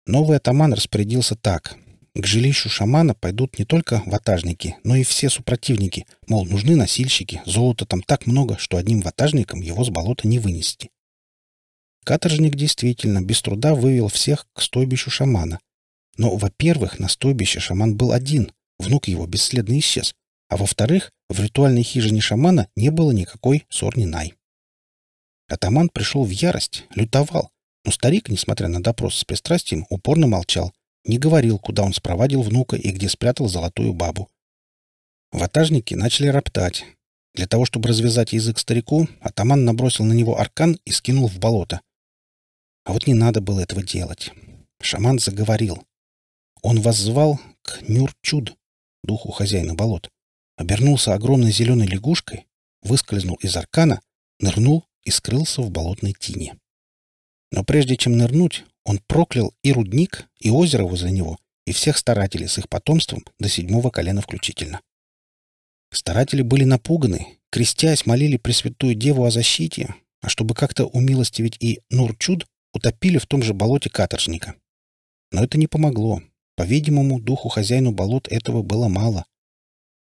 Новый атаман распорядился так. К жилищу шамана пойдут не только ватажники, но и все супротивники, мол, нужны носильщики, золота там так много, что одним ватажником его с болота не вынести. Каторжник действительно без труда вывел всех к стойбищу шамана. Но, во-первых, на стойбище шаман был один, внук его бесследно исчез. А во-вторых, в ритуальной хижине шамана не было никакой сорнинай. Атаман пришел в ярость, лютовал, но старик, несмотря на допрос с пристрастием, упорно молчал, не говорил, куда он спровадил внука и где спрятал золотую бабу. Ватажники начали роптать. Для того, чтобы развязать язык старику, атаман набросил на него аркан и скинул в болото. А вот не надо было этого делать. Шаман заговорил. Он воззвал к нюр духу хозяина болот. Обернулся огромной зеленой лягушкой, выскользнул из аркана, нырнул и скрылся в болотной тине. Но прежде чем нырнуть, он проклял и рудник, и озеро возле него, и всех старателей с их потомством до седьмого колена включительно. Старатели были напуганы, крестясь молили Пресвятую Деву о защите, а чтобы как-то умилостивить и нур утопили в том же болоте каторжника. Но это не помогло. По-видимому, духу хозяину болот этого было мало.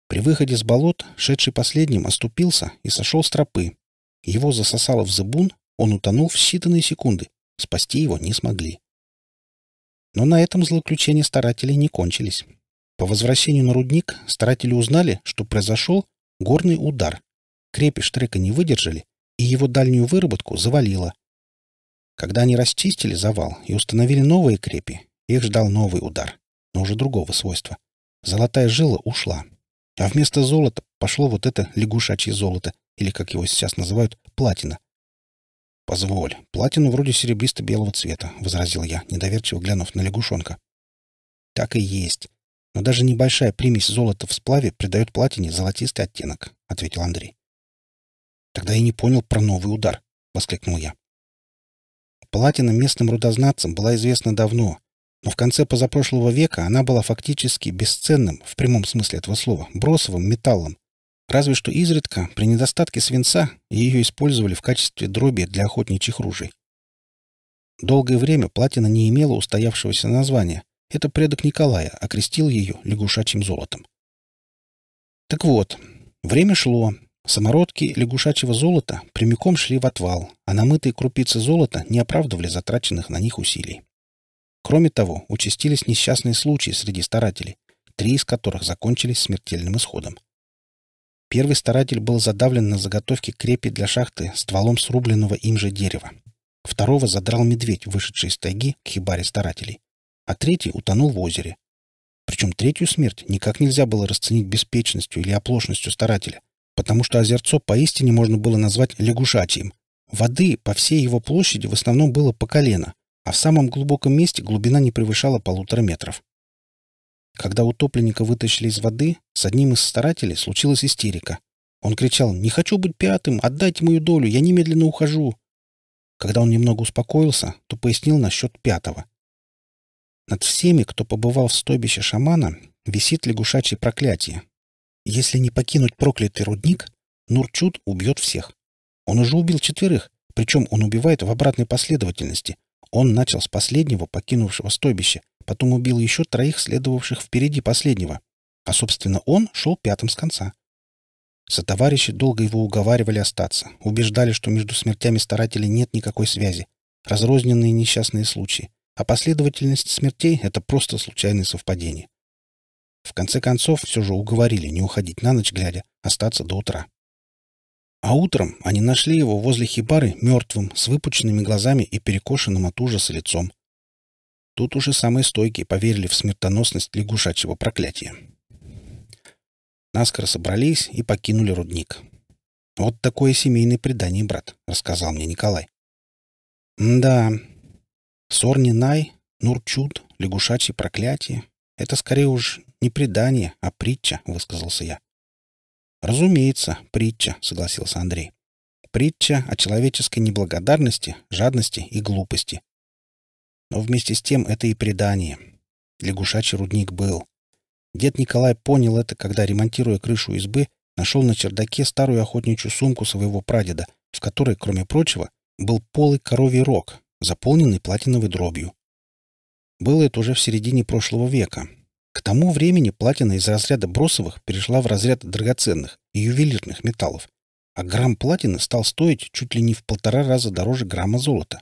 При выходе с болот, шедший последним, оступился и сошел с тропы. Его засосало в зыбун, он утонул в считанные секунды. Спасти его не смогли. Но на этом злоключения старателей не кончились. По возвращению на рудник старатели узнали, что произошел горный удар. Крепи штрека не выдержали, и его дальнюю выработку завалило — когда они расчистили завал и установили новые крепи, их ждал новый удар, но уже другого свойства. Золотая жила ушла, а вместо золота пошло вот это лягушачье золото, или, как его сейчас называют, платина. «Позволь, платину вроде серебристо-белого цвета», — возразил я, недоверчиво глянув на лягушонка. «Так и есть. Но даже небольшая примесь золота в сплаве придает платине золотистый оттенок», — ответил Андрей. «Тогда я не понял про новый удар», — воскликнул я. Платина местным рудознатцам была известна давно, но в конце позапрошлого века она была фактически бесценным, в прямом смысле этого слова, бросовым металлом. Разве что изредка, при недостатке свинца, ее использовали в качестве дроби для охотничьих ружей. Долгое время платина не имела устоявшегося названия. Это предок Николая окрестил ее лягушачьим золотом. Так вот, время шло, Самородки лягушачьего золота прямиком шли в отвал, а намытые крупицы золота не оправдывали затраченных на них усилий. Кроме того, участились несчастные случаи среди старателей, три из которых закончились смертельным исходом. Первый старатель был задавлен на заготовке крепи для шахты стволом срубленного им же дерева. Второго задрал медведь, вышедший из тайги к хибаре старателей. А третий утонул в озере. Причем третью смерть никак нельзя было расценить беспечностью или оплошностью старателя потому что озерцо поистине можно было назвать лягушачьим. Воды по всей его площади в основном было по колено, а в самом глубоком месте глубина не превышала полутора метров. Когда утопленника вытащили из воды, с одним из старателей случилась истерика. Он кричал «Не хочу быть пятым! Отдайте мою долю! Я немедленно ухожу!» Когда он немного успокоился, то пояснил насчет пятого. Над всеми, кто побывал в стойбище шамана, висит лягушачье проклятие, если не покинуть проклятый рудник, Нурчуд убьет всех. Он уже убил четверых, причем он убивает в обратной последовательности. Он начал с последнего, покинувшего стойбище, потом убил еще троих, следовавших впереди последнего. А, собственно, он шел пятым с конца. Сотоварищи долго его уговаривали остаться, убеждали, что между смертями старателей нет никакой связи. Разрозненные несчастные случаи. А последовательность смертей — это просто случайные совпадения. В конце концов, все же уговорили не уходить на ночь глядя, остаться до утра. А утром они нашли его возле хибары мертвым, с выпученными глазами и перекошенным от ужаса лицом. Тут уже самые стойкие поверили в смертоносность лягушачьего проклятия. Наскоро собрались и покинули рудник. «Вот такое семейное предание, брат», — рассказал мне Николай. «Да, Сорни Най, Нурчуд, лягушачье проклятие, это скорее уж не предание, а притча, высказался я. Разумеется, притча, согласился Андрей. Притча о человеческой неблагодарности, жадности и глупости. Но вместе с тем это и предание. Лягушачий рудник был. Дед Николай понял это, когда, ремонтируя крышу избы, нашел на чердаке старую охотничью сумку своего прадеда, в которой, кроме прочего, был полый коровий рог, заполненный платиновой дробью. Было это уже в середине прошлого века. К тому времени платина из разряда бросовых перешла в разряд драгоценных и ювелирных металлов, а грамм платины стал стоить чуть ли не в полтора раза дороже грамма золота.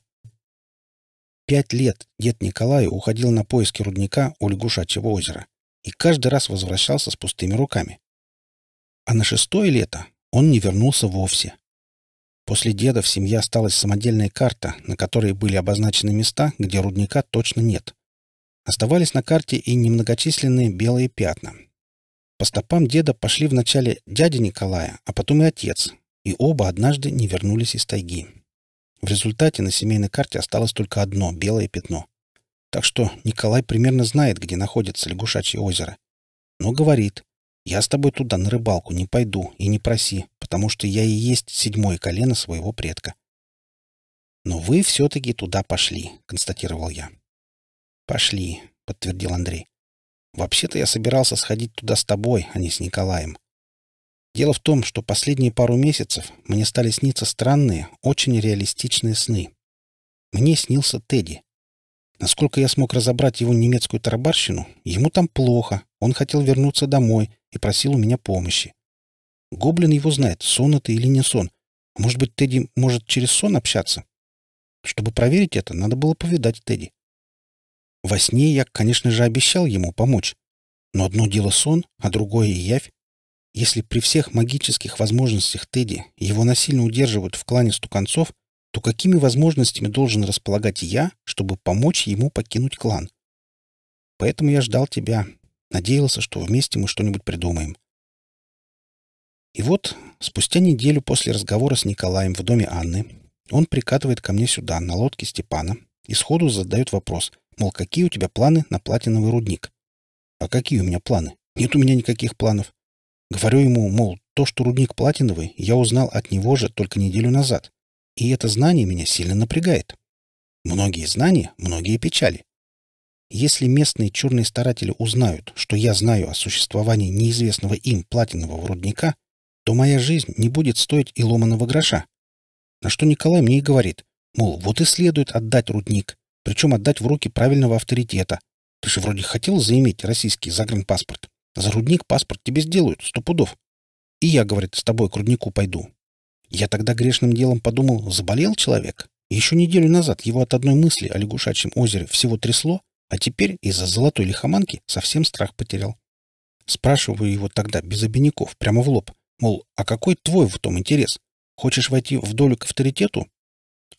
Пять лет дед Николая уходил на поиски рудника у Лягушачьего озера и каждый раз возвращался с пустыми руками. А на шестое лето он не вернулся вовсе. После деда в семье осталась самодельная карта, на которой были обозначены места, где рудника точно нет — Оставались на карте и немногочисленные белые пятна. По стопам деда пошли вначале дядя Николая, а потом и отец, и оба однажды не вернулись из тайги. В результате на семейной карте осталось только одно белое пятно. Так что Николай примерно знает, где находится лягушачье озеро. Но говорит, я с тобой туда на рыбалку не пойду и не проси, потому что я и есть седьмое колено своего предка. Но вы все-таки туда пошли, констатировал я. «Пошли», — подтвердил Андрей. «Вообще-то я собирался сходить туда с тобой, а не с Николаем. Дело в том, что последние пару месяцев мне стали сниться странные, очень реалистичные сны. Мне снился Тедди. Насколько я смог разобрать его немецкую тарабарщину, ему там плохо, он хотел вернуться домой и просил у меня помощи. Гоблин его знает, сон это или не сон. Может быть, Тедди может через сон общаться? Чтобы проверить это, надо было повидать Тедди. Во сне я, конечно же, обещал ему помочь. Но одно дело сон, а другое — явь. Если при всех магических возможностях Тедди его насильно удерживают в клане стуконцов, то какими возможностями должен располагать я, чтобы помочь ему покинуть клан? Поэтому я ждал тебя, надеялся, что вместе мы что-нибудь придумаем. И вот, спустя неделю после разговора с Николаем в доме Анны, он прикатывает ко мне сюда, на лодке Степана, и сходу задает вопрос, мол, какие у тебя планы на платиновый рудник? А какие у меня планы? Нет у меня никаких планов. Говорю ему, мол, то, что рудник платиновый, я узнал от него же только неделю назад. И это знание меня сильно напрягает. Многие знания, многие печали. Если местные черные старатели узнают, что я знаю о существовании неизвестного им платинового рудника, то моя жизнь не будет стоить и ломаного гроша. На что Николай мне и говорит, Мол, вот и следует отдать рудник, причем отдать в руки правильного авторитета. Ты же вроде хотел заиметь российский загранпаспорт. За рудник паспорт тебе сделают, сто пудов. И я, говорит, с тобой к руднику пойду. Я тогда грешным делом подумал, заболел человек? Еще неделю назад его от одной мысли о лягушачьем озере всего трясло, а теперь из-за золотой лихоманки совсем страх потерял. Спрашиваю его тогда без обиняков, прямо в лоб, мол, а какой твой в том интерес? Хочешь войти в долю к авторитету?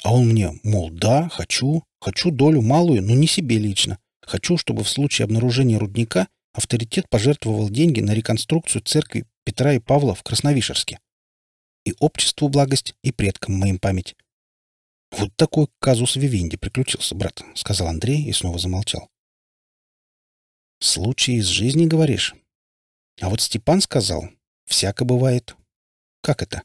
А он мне, мол, да, хочу, хочу долю малую, но не себе лично. Хочу, чтобы в случае обнаружения рудника авторитет пожертвовал деньги на реконструкцию церкви Петра и Павла в Красновишерске. И обществу благость, и предкам моим память. «Вот такой казус в Вивенди приключился, брат», — сказал Андрей и снова замолчал. «Случай из жизни, говоришь? А вот Степан сказал, всяко бывает. Как это?»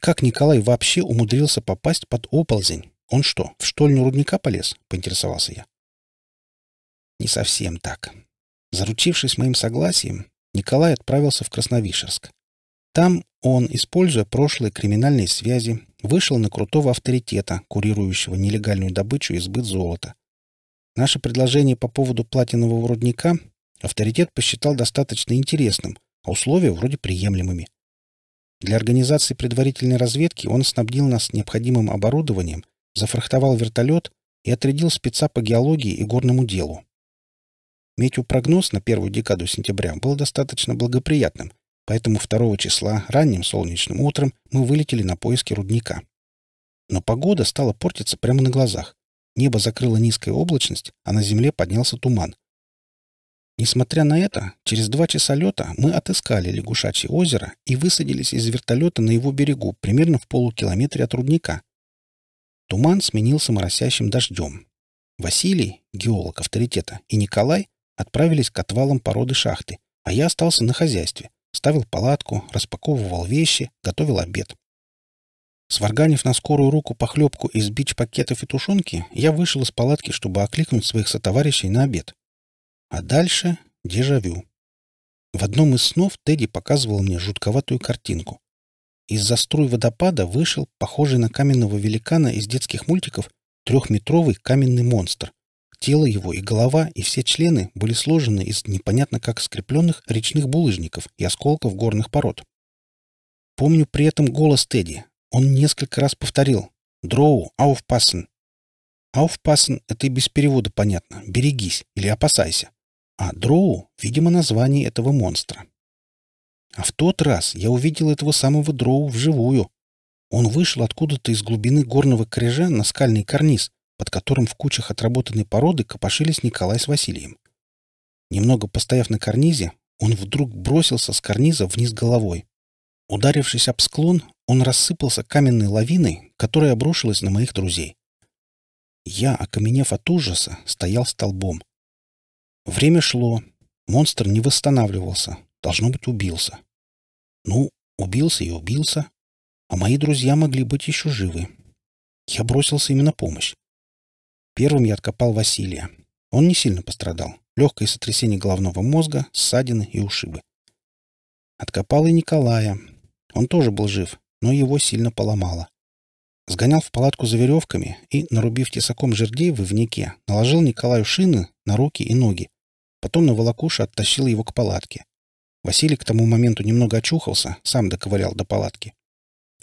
Как Николай вообще умудрился попасть под оползень? Он что, в штольню рудника полез? Поинтересовался я. Не совсем так. Заручившись моим согласием, Николай отправился в Красновишерск. Там он, используя прошлые криминальные связи, вышел на крутого авторитета, курирующего нелегальную добычу и сбыт золота. Наше предложение по поводу платинового рудника авторитет посчитал достаточно интересным, а условия вроде приемлемыми. Для организации предварительной разведки он снабдил нас необходимым оборудованием, зафрахтовал вертолет и отрядил спеца по геологии и горному делу. Метеопрогноз на первую декаду сентября был достаточно благоприятным, поэтому 2 числа ранним солнечным утром мы вылетели на поиски рудника. Но погода стала портиться прямо на глазах. Небо закрыло низкая облачность, а на земле поднялся туман. Несмотря на это, через два часа лета мы отыскали лягушачье озеро и высадились из вертолета на его берегу, примерно в полукилометре от рудника. Туман сменился моросящим дождем. Василий, геолог авторитета, и Николай отправились к отвалам породы шахты, а я остался на хозяйстве, ставил палатку, распаковывал вещи, готовил обед. Сварганив на скорую руку похлебку из бич-пакетов и тушенки, я вышел из палатки, чтобы окликнуть своих сотоварищей на обед. А дальше — дежавю. В одном из снов Тедди показывал мне жутковатую картинку. Из-за струй водопада вышел, похожий на каменного великана из детских мультиков, трехметровый каменный монстр. Тело его и голова, и все члены были сложены из непонятно как скрепленных речных булыжников и осколков горных пород. Помню при этом голос Тедди. Он несколько раз повторил «Дроу, ауфпассен». Aufpassen а — это и без перевода понятно. Берегись или опасайся. А дроу — видимо, название этого монстра. А в тот раз я увидел этого самого дроу вживую. Он вышел откуда-то из глубины горного кряжа на скальный карниз, под которым в кучах отработанной породы копошились Николай с Василием. Немного постояв на карнизе, он вдруг бросился с карниза вниз головой. Ударившись об склон, он рассыпался каменной лавиной, которая обрушилась на моих друзей. Я, окаменев от ужаса, стоял столбом. Время шло. Монстр не восстанавливался. Должно быть, убился. Ну, убился и убился. А мои друзья могли быть еще живы. Я бросился им на помощь. Первым я откопал Василия. Он не сильно пострадал. Легкое сотрясение головного мозга, ссадины и ушибы. Откопал и Николая. Он тоже был жив, но его сильно поломало. Сгонял в палатку за веревками и, нарубив тесаком жердей в ивнике, наложил Николаю шины на руки и ноги. Потом на волокуша оттащил его к палатке. Василий к тому моменту немного очухался, сам доковырял до палатки.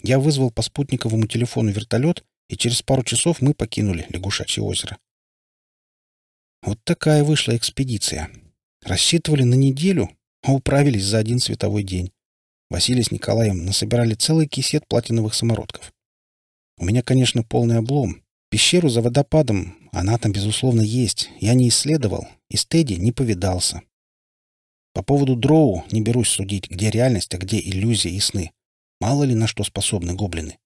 Я вызвал по спутниковому телефону вертолет, и через пару часов мы покинули Лягушачье озеро. Вот такая вышла экспедиция. Рассчитывали на неделю, а управились за один световой день. Василий с Николаем насобирали целый кисет платиновых самородков. У меня, конечно, полный облом. Пещеру за водопадом, она там, безусловно, есть. Я не исследовал, и с Тедди не повидался. По поводу дроу не берусь судить, где реальность, а где иллюзия и сны. Мало ли на что способны гоблины.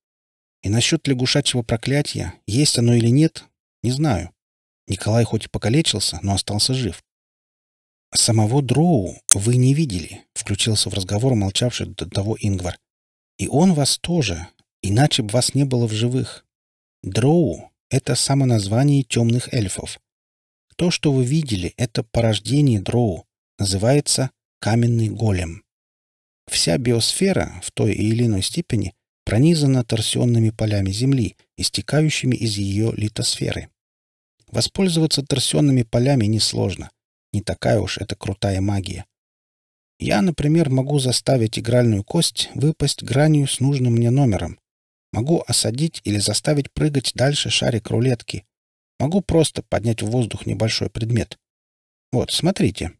И насчет лягушачьего проклятия, есть оно или нет, не знаю. Николай хоть и покалечился, но остался жив. «Самого Дроу вы не видели», — включился в разговор молчавший до того Ингвар. «И он вас тоже, Иначе бы вас не было в живых. Дроу — это само название темных эльфов. То, что вы видели, это порождение дроу. Называется каменный голем. Вся биосфера в той или иной степени пронизана торсионными полями Земли, истекающими из ее литосферы. Воспользоваться торсионными полями несложно. Не такая уж это крутая магия. Я, например, могу заставить игральную кость выпасть гранью с нужным мне номером. Могу осадить или заставить прыгать дальше шарик рулетки. Могу просто поднять в воздух небольшой предмет. Вот, смотрите.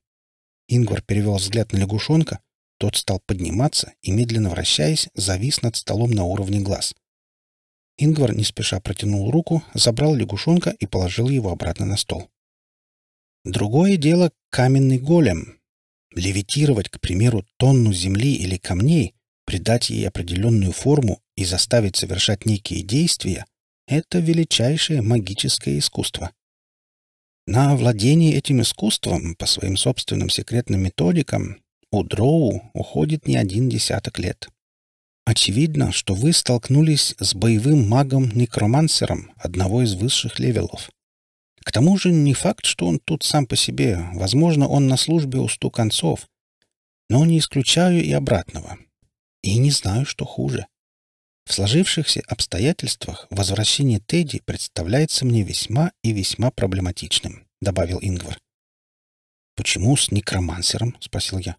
Ингвар перевел взгляд на лягушонка. Тот стал подниматься и, медленно вращаясь, завис над столом на уровне глаз. Ингвар не спеша протянул руку, забрал лягушонка и положил его обратно на стол. Другое дело — каменный голем. Левитировать, к примеру, тонну земли или камней, придать ей определенную форму и заставить совершать некие действия — это величайшее магическое искусство. На овладение этим искусством по своим собственным секретным методикам у Дроу уходит не один десяток лет. Очевидно, что вы столкнулись с боевым магом-некромансером одного из высших левелов. К тому же не факт, что он тут сам по себе, возможно, он на службе у stu концов. Но не исключаю и обратного. И не знаю, что хуже. В сложившихся обстоятельствах возвращение Тедди представляется мне весьма и весьма проблематичным, добавил Ингвар. Почему с некромансером? спросил я.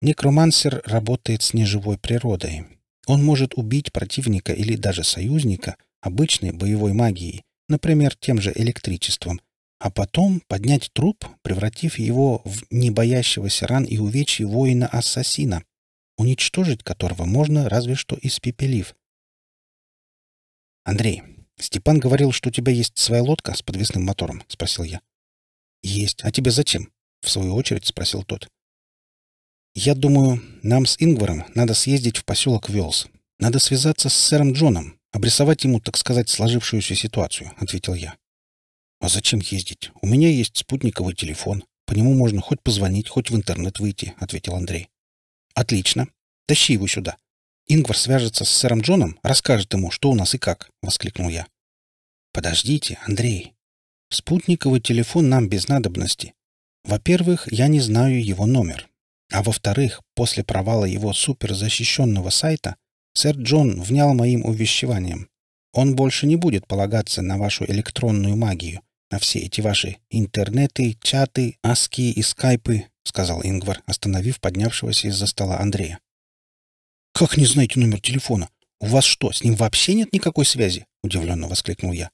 Некромансер работает с неживой природой. Он может убить противника или даже союзника обычной боевой магией, например, тем же электричеством, а потом поднять труп, превратив его в не ран и увечий воина-ассасина, уничтожить которого можно разве что испепелив. «Андрей, Степан говорил, что у тебя есть своя лодка с подвесным мотором?» — спросил я. «Есть. А тебе зачем?» — в свою очередь спросил тот. «Я думаю, нам с Ингваром надо съездить в поселок Велс. Надо связаться с сэром Джоном, обрисовать ему, так сказать, сложившуюся ситуацию», — ответил я. «А зачем ездить? У меня есть спутниковый телефон. По нему можно хоть позвонить, хоть в интернет выйти», — ответил Андрей. «Отлично. Тащи его сюда. Ингвар свяжется с сэром Джоном, расскажет ему, что у нас и как», — воскликнул я. «Подождите, Андрей. Спутниковый телефон нам без надобности. Во-первых, я не знаю его номер. А во-вторых, после провала его суперзащищенного сайта сэр Джон внял моим увещеванием. Он больше не будет полагаться на вашу электронную магию, на все эти ваши интернеты, чаты, аски и скайпы — сказал Ингвар, остановив поднявшегося из-за стола Андрея. «Как не знаете номер телефона? У вас что, с ним вообще нет никакой связи?» — удивленно воскликнул я.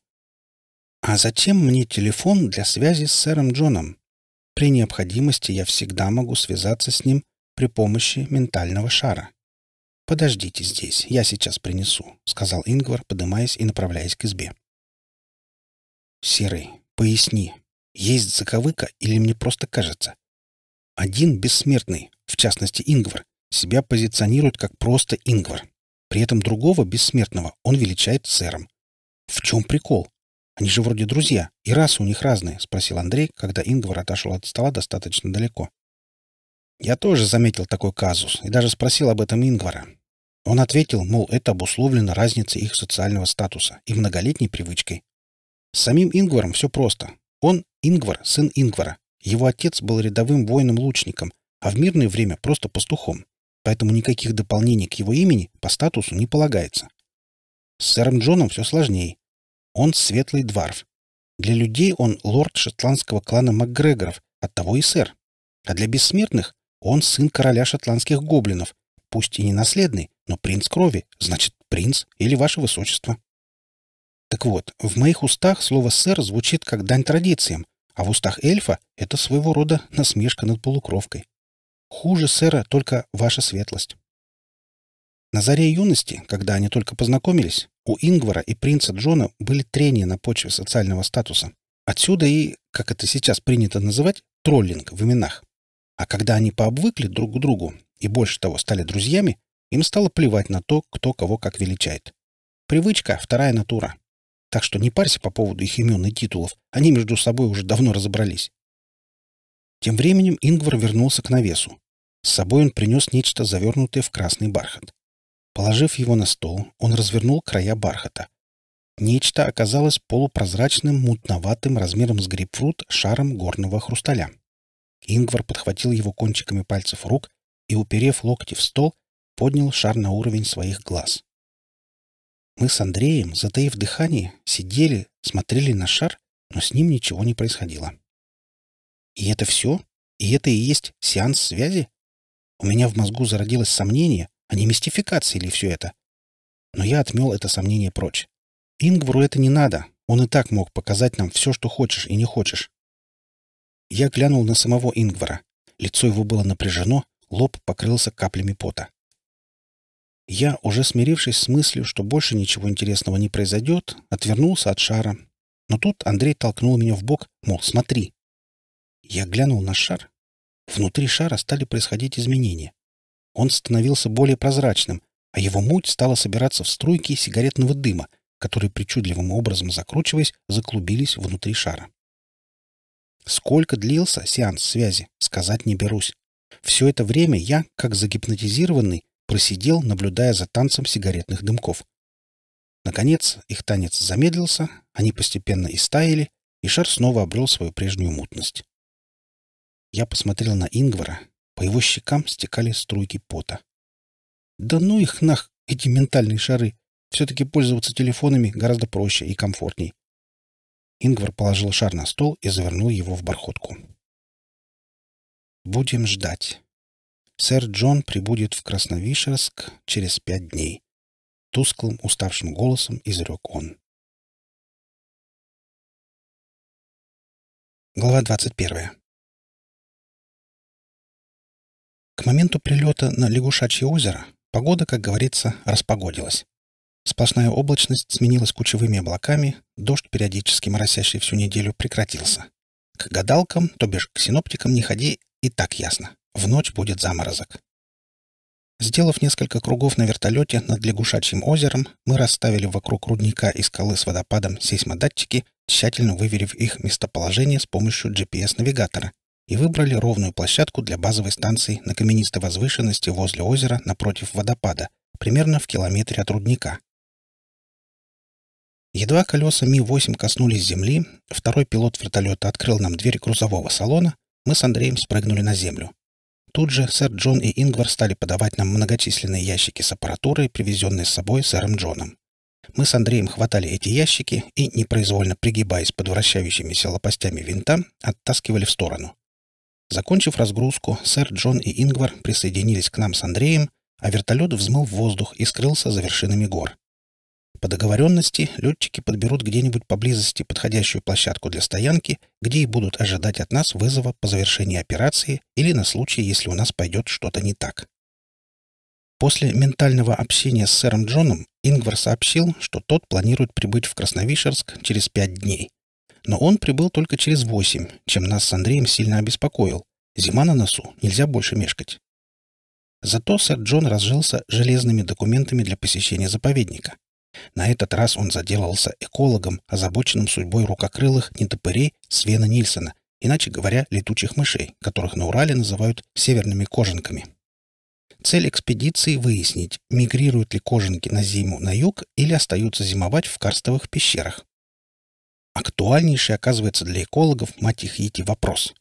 «А затем мне телефон для связи с сэром Джоном. При необходимости я всегда могу связаться с ним при помощи ментального шара. Подождите здесь, я сейчас принесу», — сказал Ингвар, поднимаясь и направляясь к избе. «Серый, поясни, есть заковыка или мне просто кажется?» Один бессмертный, в частности Ингвар, себя позиционирует как просто Ингвар. При этом другого бессмертного он величает сэром. В чем прикол? Они же вроде друзья, и расы у них разные, спросил Андрей, когда Ингвар отошел от стола достаточно далеко. Я тоже заметил такой казус и даже спросил об этом Ингвара. Он ответил, мол, это обусловлено разницей их социального статуса и многолетней привычкой. С самим Ингваром все просто. Он Ингвар, сын Ингвара, его отец был рядовым воином-лучником, а в мирное время просто пастухом, поэтому никаких дополнений к его имени по статусу не полагается. С сэром Джоном все сложнее. Он светлый дварф. Для людей он лорд шотландского клана Макгрегоров, оттого и сэр. А для бессмертных он сын короля шотландских гоблинов, пусть и не наследный, но принц крови, значит, принц или ваше высочество. Так вот, в моих устах слово «сэр» звучит как дань традициям, а в устах эльфа это своего рода насмешка над полукровкой. Хуже сэра только ваша светлость. На заре юности, когда они только познакомились, у Ингвара и принца Джона были трения на почве социального статуса. Отсюда и, как это сейчас принято называть, троллинг в именах. А когда они пообвыкли друг к другу и, больше того, стали друзьями, им стало плевать на то, кто кого как величает. Привычка — вторая натура. Так что не парься по поводу их имен и титулов. Они между собой уже давно разобрались. Тем временем Ингвар вернулся к навесу. С собой он принес нечто завернутое в красный бархат. Положив его на стол, он развернул края бархата. Нечто оказалось полупрозрачным, мутноватым, размером с грейпфрут, шаром горного хрусталя. Ингвар подхватил его кончиками пальцев рук и, уперев локти в стол, поднял шар на уровень своих глаз. Мы с Андреем, затаив дыхание, сидели, смотрели на шар, но с ним ничего не происходило. И это все? И это и есть сеанс связи? У меня в мозгу зародилось сомнение, а не мистификация ли все это? Но я отмел это сомнение прочь. Ингвару это не надо. Он и так мог показать нам все, что хочешь и не хочешь. Я глянул на самого Ингвара. Лицо его было напряжено, лоб покрылся каплями пота. Я, уже смирившись с мыслью, что больше ничего интересного не произойдет, отвернулся от шара. Но тут Андрей толкнул меня в бок, мол, смотри. Я глянул на шар. Внутри шара стали происходить изменения. Он становился более прозрачным, а его муть стала собираться в струйки сигаретного дыма, которые, причудливым образом закручиваясь, заклубились внутри шара. Сколько длился сеанс связи, сказать не берусь. Все это время я, как загипнотизированный, просидел, наблюдая за танцем сигаретных дымков. Наконец, их танец замедлился, они постепенно истаяли, и шар снова обрел свою прежнюю мутность. Я посмотрел на Ингвара. По его щекам стекали струйки пота. «Да ну их нах, эти ментальные шары! Все-таки пользоваться телефонами гораздо проще и комфортней». Ингвар положил шар на стол и завернул его в бархотку. «Будем ждать» сэр Джон прибудет в Красновишерск через пять дней. Тусклым, уставшим голосом изрек он. Глава 21. К моменту прилета на Лягушачье озеро погода, как говорится, распогодилась. Сплошная облачность сменилась кучевыми облаками, дождь, периодически моросящий всю неделю, прекратился. К гадалкам, то бишь к синоптикам, не ходи, и так ясно. В ночь будет заморозок. Сделав несколько кругов на вертолете над Лягушачьим озером, мы расставили вокруг рудника и скалы с водопадом сейсмодатчики, тщательно выверив их местоположение с помощью GPS-навигатора, и выбрали ровную площадку для базовой станции на каменистой возвышенности возле озера напротив водопада, примерно в километре от рудника. Едва колеса Ми-8 коснулись земли, второй пилот вертолета открыл нам дверь грузового салона, мы с Андреем спрыгнули на землю. Тут же сэр Джон и Ингвар стали подавать нам многочисленные ящики с аппаратурой, привезенной с собой сэром Джоном. Мы с Андреем хватали эти ящики и, непроизвольно пригибаясь под вращающимися лопастями винта, оттаскивали в сторону. Закончив разгрузку, сэр Джон и Ингвар присоединились к нам с Андреем, а вертолет взмыл в воздух и скрылся за вершинами гор. По договоренности летчики подберут где-нибудь поблизости подходящую площадку для стоянки, где и будут ожидать от нас вызова по завершении операции или на случай, если у нас пойдет что-то не так. После ментального общения с сэром Джоном Ингвар сообщил, что тот планирует прибыть в Красновишерск через пять дней. Но он прибыл только через восемь, чем нас с Андреем сильно обеспокоил. Зима на носу, нельзя больше мешкать. Зато сэр Джон разжился железными документами для посещения заповедника — на этот раз он заделался экологом, озабоченным судьбой рукокрылых нетопырей Свена Нильсона, иначе говоря, летучих мышей, которых на Урале называют северными кожанками. Цель экспедиции — выяснить, мигрируют ли кожанки на зиму на юг или остаются зимовать в карстовых пещерах. Актуальнейший оказывается для экологов мать их ети вопрос.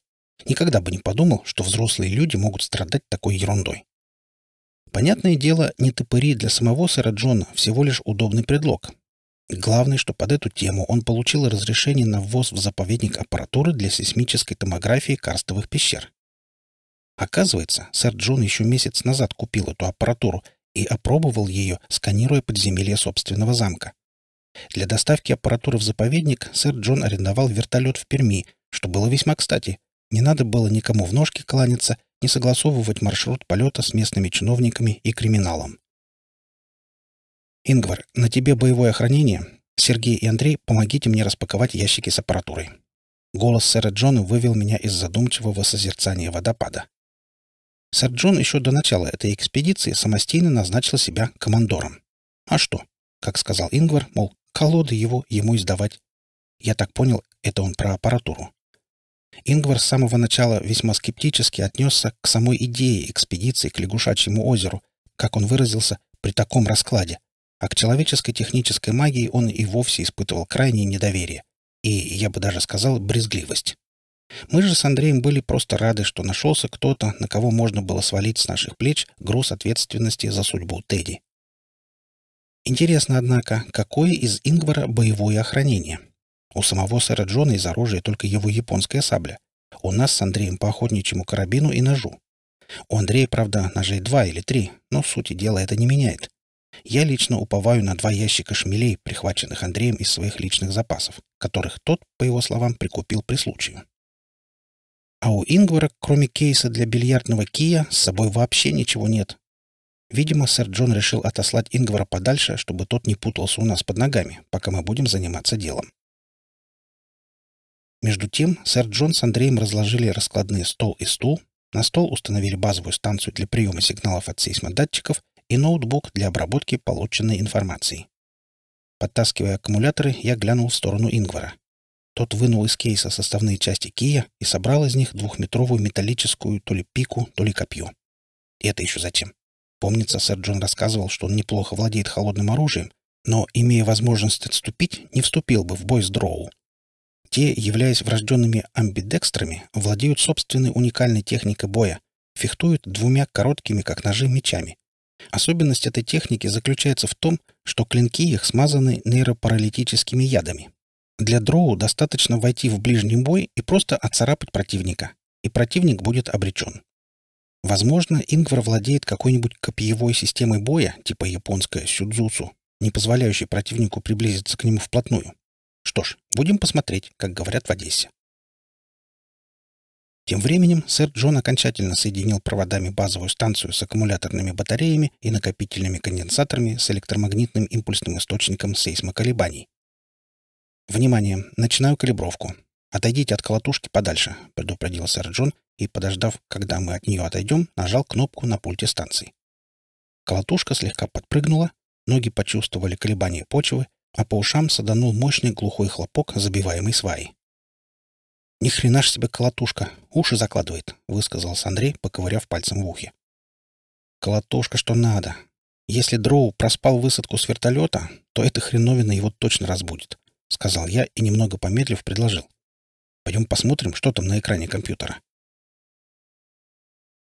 Никогда бы не подумал, что взрослые люди могут страдать такой ерундой. Понятное дело, не топыри для самого сэра Джона всего лишь удобный предлог. Главное, что под эту тему он получил разрешение на ввоз в заповедник аппаратуры для сейсмической томографии карстовых пещер. Оказывается, сэр Джон еще месяц назад купил эту аппаратуру и опробовал ее, сканируя подземелье собственного замка. Для доставки аппаратуры в заповедник сэр Джон арендовал вертолет в Перми, что было весьма кстати. Не надо было никому в ножки кланяться, не согласовывать маршрут полета с местными чиновниками и криминалом. «Ингвар, на тебе боевое охранение. Сергей и Андрей, помогите мне распаковать ящики с аппаратурой». Голос сэра Джона вывел меня из задумчивого созерцания водопада. Сэр Джон еще до начала этой экспедиции самостийно назначил себя командором. А что? Как сказал Ингвар, мол, колоды его ему издавать. Я так понял, это он про аппаратуру. Ингвар с самого начала весьма скептически отнесся к самой идее экспедиции к лягушачьему озеру, как он выразился, при таком раскладе. А к человеческой технической магии он и вовсе испытывал крайнее недоверие. И, я бы даже сказал, брезгливость. Мы же с Андреем были просто рады, что нашелся кто-то, на кого можно было свалить с наших плеч груз ответственности за судьбу Тедди. Интересно, однако, какое из Ингвара боевое охранение? У самого сэра Джона из оружия только его японская сабля. У нас с Андреем по охотничьему карабину и ножу. У Андрея, правда, ножей два или три, но сути дела это не меняет. Я лично уповаю на два ящика шмелей, прихваченных Андреем из своих личных запасов, которых тот, по его словам, прикупил при случае. А у Ингвара, кроме кейса для бильярдного кия, с собой вообще ничего нет. Видимо, сэр Джон решил отослать Ингвара подальше, чтобы тот не путался у нас под ногами, пока мы будем заниматься делом. Между тем, сэр Джон с Андреем разложили раскладные стол и стул, на стол установили базовую станцию для приема сигналов от сейсмодатчиков и ноутбук для обработки полученной информации. Подтаскивая аккумуляторы, я глянул в сторону Ингвара. Тот вынул из кейса составные части кия и собрал из них двухметровую металлическую то ли пику, то ли копье. И это еще зачем? Помнится, сэр Джон рассказывал, что он неплохо владеет холодным оружием, но, имея возможность отступить, не вступил бы в бой с дроу. Те, являясь врожденными амбидекстрами, владеют собственной уникальной техникой боя, фехтуют двумя короткими, как ножи, мечами. Особенность этой техники заключается в том, что клинки их смазаны нейропаралитическими ядами. Для дроу достаточно войти в ближний бой и просто отцарапать противника, и противник будет обречен. Возможно, Ингвар владеет какой-нибудь копьевой системой боя, типа японская сюдзуцу, не позволяющей противнику приблизиться к нему вплотную. Что ж, будем посмотреть, как говорят в Одессе. Тем временем сэр Джон окончательно соединил проводами базовую станцию с аккумуляторными батареями и накопительными конденсаторами с электромагнитным импульсным источником сейсмоколебаний. «Внимание! Начинаю калибровку. Отойдите от колотушки подальше», — предупредил сэр Джон и, подождав, когда мы от нее отойдем, нажал кнопку на пульте станции. Колотушка слегка подпрыгнула, ноги почувствовали колебания почвы, а по ушам саданул мощный глухой хлопок забиваемый сваи. «Ни хрена ж себе колотушка, уши закладывает», — высказался Андрей, поковыряв пальцем в ухе. «Колотушка что надо. Если Дроу проспал высадку с вертолета, то эта хреновина его точно разбудит», — сказал я и, немного помедлив, предложил. «Пойдем посмотрим, что там на экране компьютера».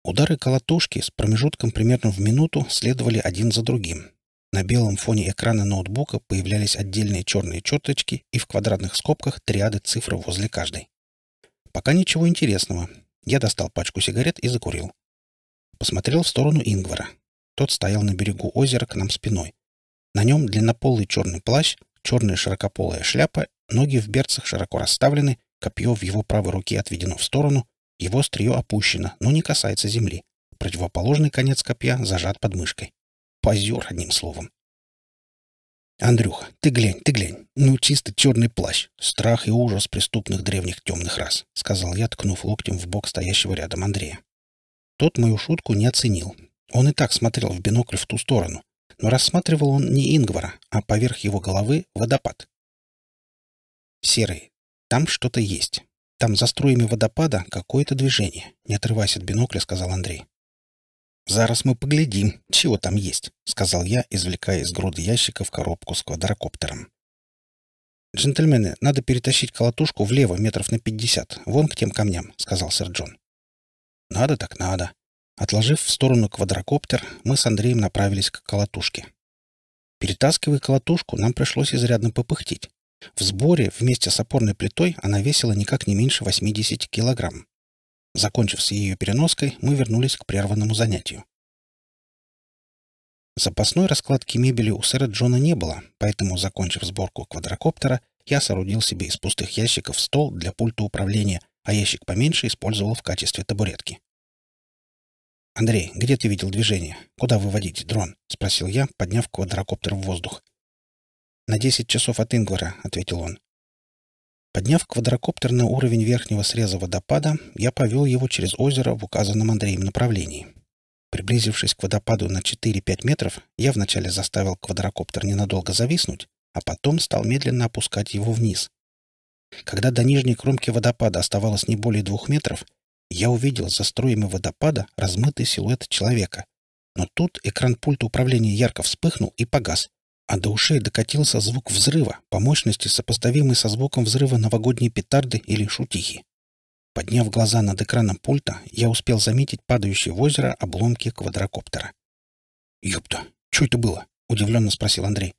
Удары колотушки с промежутком примерно в минуту следовали один за другим, на белом фоне экрана ноутбука появлялись отдельные черные черточки и в квадратных скобках триады цифр возле каждой. Пока ничего интересного. Я достал пачку сигарет и закурил. Посмотрел в сторону Ингвара. Тот стоял на берегу озера к нам спиной. На нем длиннополый черный плащ, черная широкополая шляпа, ноги в берцах широко расставлены, копье в его правой руке отведено в сторону, его острие опущено, но не касается земли. Противоположный конец копья зажат под мышкой. Позер, одним словом. Андрюха, ты глянь, ты глянь. Ну, чисто черный плащ. Страх и ужас преступных древних темных рас, — сказал я, ткнув локтем в бок стоящего рядом Андрея. Тот мою шутку не оценил. Он и так смотрел в бинокль в ту сторону. Но рассматривал он не Ингвара, а поверх его головы водопад. Серый, там что-то есть. Там за струями водопада какое-то движение, не отрываясь от бинокля, сказал Андрей. «Зараз мы поглядим, чего там есть», — сказал я, извлекая из груды ящиков коробку с квадрокоптером. «Джентльмены, надо перетащить колотушку влево метров на пятьдесят, вон к тем камням», — сказал сэр Джон. «Надо так надо». Отложив в сторону квадрокоптер, мы с Андреем направились к колотушке. Перетаскивая колотушку, нам пришлось изрядно попыхтить. В сборе вместе с опорной плитой она весила никак не меньше 80 килограмм. Закончив с ее переноской, мы вернулись к прерванному занятию. Запасной раскладки мебели у сэра Джона не было, поэтому, закончив сборку квадрокоптера, я соорудил себе из пустых ящиков стол для пульта управления, а ящик поменьше использовал в качестве табуретки. «Андрей, где ты видел движение? Куда выводить дрон?» — спросил я, подняв квадрокоптер в воздух. «На десять часов от Ингвара», — ответил он. Подняв квадрокоптер на уровень верхнего среза водопада, я повел его через озеро в указанном Андреем направлении. Приблизившись к водопаду на 4-5 метров, я вначале заставил квадрокоптер ненадолго зависнуть, а потом стал медленно опускать его вниз. Когда до нижней кромки водопада оставалось не более двух метров, я увидел за струями водопада размытый силуэт человека. Но тут экран пульта управления ярко вспыхнул и погас, а до ушей докатился звук взрыва, по мощности сопоставимый со звуком взрыва новогодней петарды или шутихи. Подняв глаза над экраном пульта, я успел заметить падающие в озеро обломки квадрокоптера. «Ёпта! что это было?» — удивленно спросил Андрей.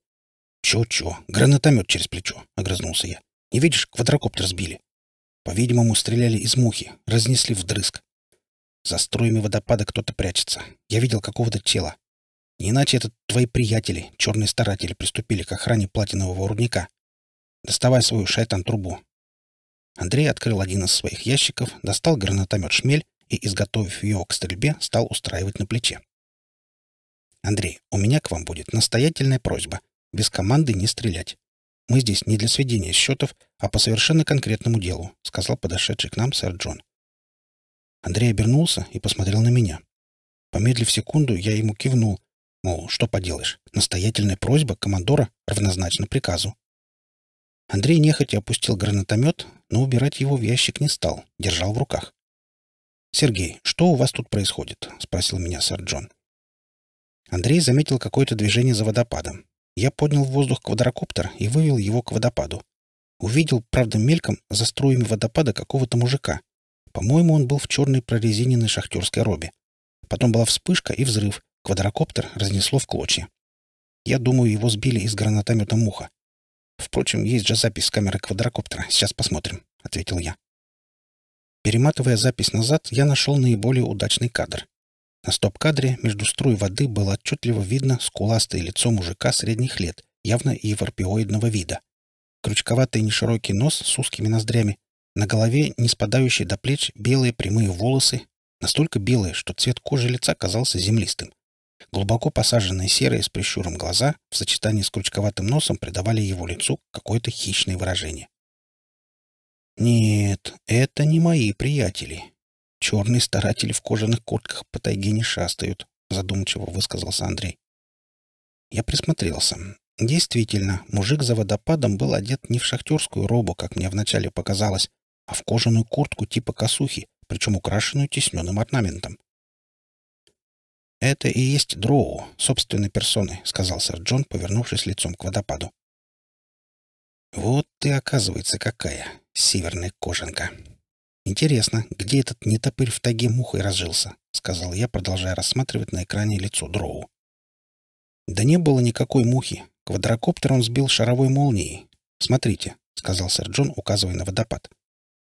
«Чё-чё? Гранатомет через плечо!» — огрызнулся я. «Не видишь, квадрокоптер сбили!» По-видимому, стреляли из мухи, разнесли вдрызг. За струями водопада кто-то прячется. Я видел какого-то тела. Не иначе это твои приятели, черные старатели, приступили к охране платинового рудника. Доставай свою шайтан-трубу. Андрей открыл один из своих ящиков, достал гранатомет «Шмель» и, изготовив его к стрельбе, стал устраивать на плече. «Андрей, у меня к вам будет настоятельная просьба. Без команды не стрелять. Мы здесь не для сведения счетов, а по совершенно конкретному делу», — сказал подошедший к нам сэр Джон. Андрей обернулся и посмотрел на меня. Помедлив секунду, я ему кивнул, Мол, что поделаешь, настоятельная просьба командора равнозначна приказу. Андрей нехотя опустил гранатомет, но убирать его в ящик не стал, держал в руках. «Сергей, что у вас тут происходит?» — спросил меня сэр Джон. Андрей заметил какое-то движение за водопадом. Я поднял в воздух квадрокоптер и вывел его к водопаду. Увидел, правда, мельком за струями водопада какого-то мужика. По-моему, он был в черной прорезиненной шахтерской робе. Потом была вспышка и взрыв, Квадрокоптер разнесло в клочья. Я думаю, его сбили из гранатомета «Муха». «Впрочем, есть же запись с камеры квадрокоптера. Сейчас посмотрим», — ответил я. Перематывая запись назад, я нашел наиболее удачный кадр. На стоп-кадре между струй воды было отчетливо видно скуластое лицо мужика средних лет, явно европеоидного вида. Крючковатый неширокий нос с узкими ноздрями, на голове, не спадающие до плеч, белые прямые волосы, настолько белые, что цвет кожи лица казался землистым. Глубоко посаженные серые с прищуром глаза в сочетании с крючковатым носом придавали его лицу какое-то хищное выражение. «Нет, это не мои приятели. Черные старатели в кожаных куртках по тайге не шастают», — задумчиво высказался Андрей. Я присмотрелся. Действительно, мужик за водопадом был одет не в шахтерскую робу, как мне вначале показалось, а в кожаную куртку типа косухи, причем украшенную тисненным орнаментом. «Это и есть Дроу, собственной персоны», — сказал сэр Джон, повернувшись лицом к водопаду. «Вот ты, оказывается, какая, северная кожанка. Интересно, где этот нетопырь в таге мухой разжился?» — сказал я, продолжая рассматривать на экране лицо Дроу. «Да не было никакой мухи. Квадрокоптер он сбил шаровой молнией. Смотрите», — сказал сэр Джон, указывая на водопад.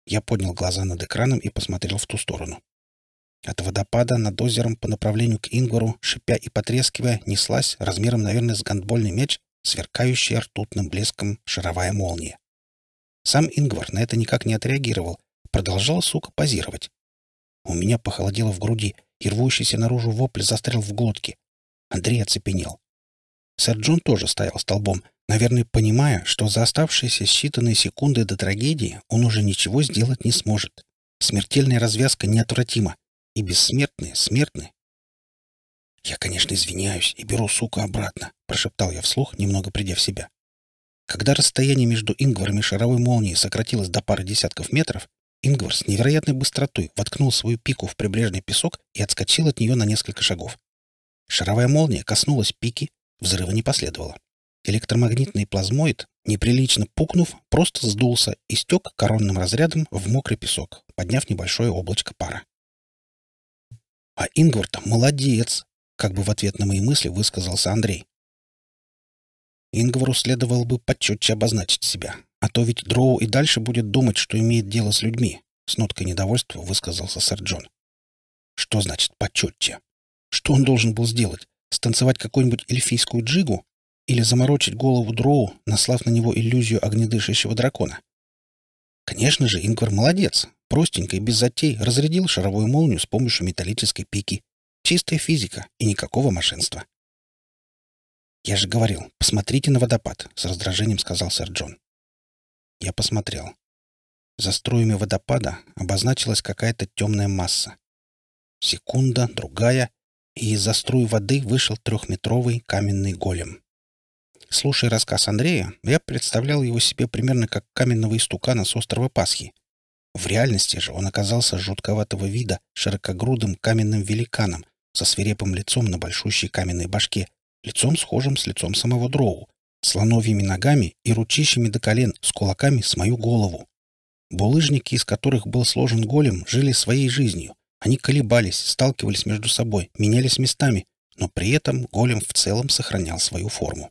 Я поднял глаза над экраном и посмотрел в ту сторону. От водопада над озером по направлению к Ингвару, шипя и потрескивая, неслась, размером, наверное, с гандбольный меч, сверкающая ртутным блеском шаровая молния. Сам Ингвар на это никак не отреагировал, продолжал, сука, позировать. У меня похолодело в груди, и рвущийся наружу вопль застрял в глотке. Андрей оцепенел. Сэр Джон тоже стоял столбом, наверное, понимая, что за оставшиеся считанные секунды до трагедии он уже ничего сделать не сможет. Смертельная развязка неотвратима и бессмертные смертны. «Я, конечно, извиняюсь и беру сука обратно», — прошептал я вслух, немного придя в себя. Когда расстояние между Ингваром и шаровой молнией сократилось до пары десятков метров, Ингвар с невероятной быстротой воткнул свою пику в прибрежный песок и отскочил от нее на несколько шагов. Шаровая молния коснулась пики, взрыва не последовало. Электромагнитный плазмоид, неприлично пукнув, просто сдулся и стек коронным разрядом в мокрый песок, подняв небольшое облачко пара. А ингвар молодец, как бы в ответ на мои мысли высказался Андрей. Ингвару следовало бы почетче обозначить себя, а то ведь Дроу и дальше будет думать, что имеет дело с людьми, с ноткой недовольства высказался сэр Джон. Что значит почетче? Что он должен был сделать? Станцевать какую-нибудь эльфийскую джигу? Или заморочить голову Дроу, наслав на него иллюзию огнедышащего дракона? Конечно же, Ингвар молодец. Простенько и без затей разрядил шаровую молнию с помощью металлической пики. Чистая физика и никакого мошенства. «Я же говорил, посмотрите на водопад», — с раздражением сказал сэр Джон. Я посмотрел. За струями водопада обозначилась какая-то темная масса. Секунда, другая, и из-за струй воды вышел трехметровый каменный голем. Слушая рассказ Андрея, я представлял его себе примерно как каменного истукана с острова Пасхи. В реальности же он оказался жутковатого вида широкогрудым каменным великаном со свирепым лицом на большущей каменной башке, лицом схожим с лицом самого Дроу, слоновьими ногами и ручищами до колен с кулаками с мою голову. Булыжники, из которых был сложен голем, жили своей жизнью. Они колебались, сталкивались между собой, менялись местами, но при этом голем в целом сохранял свою форму.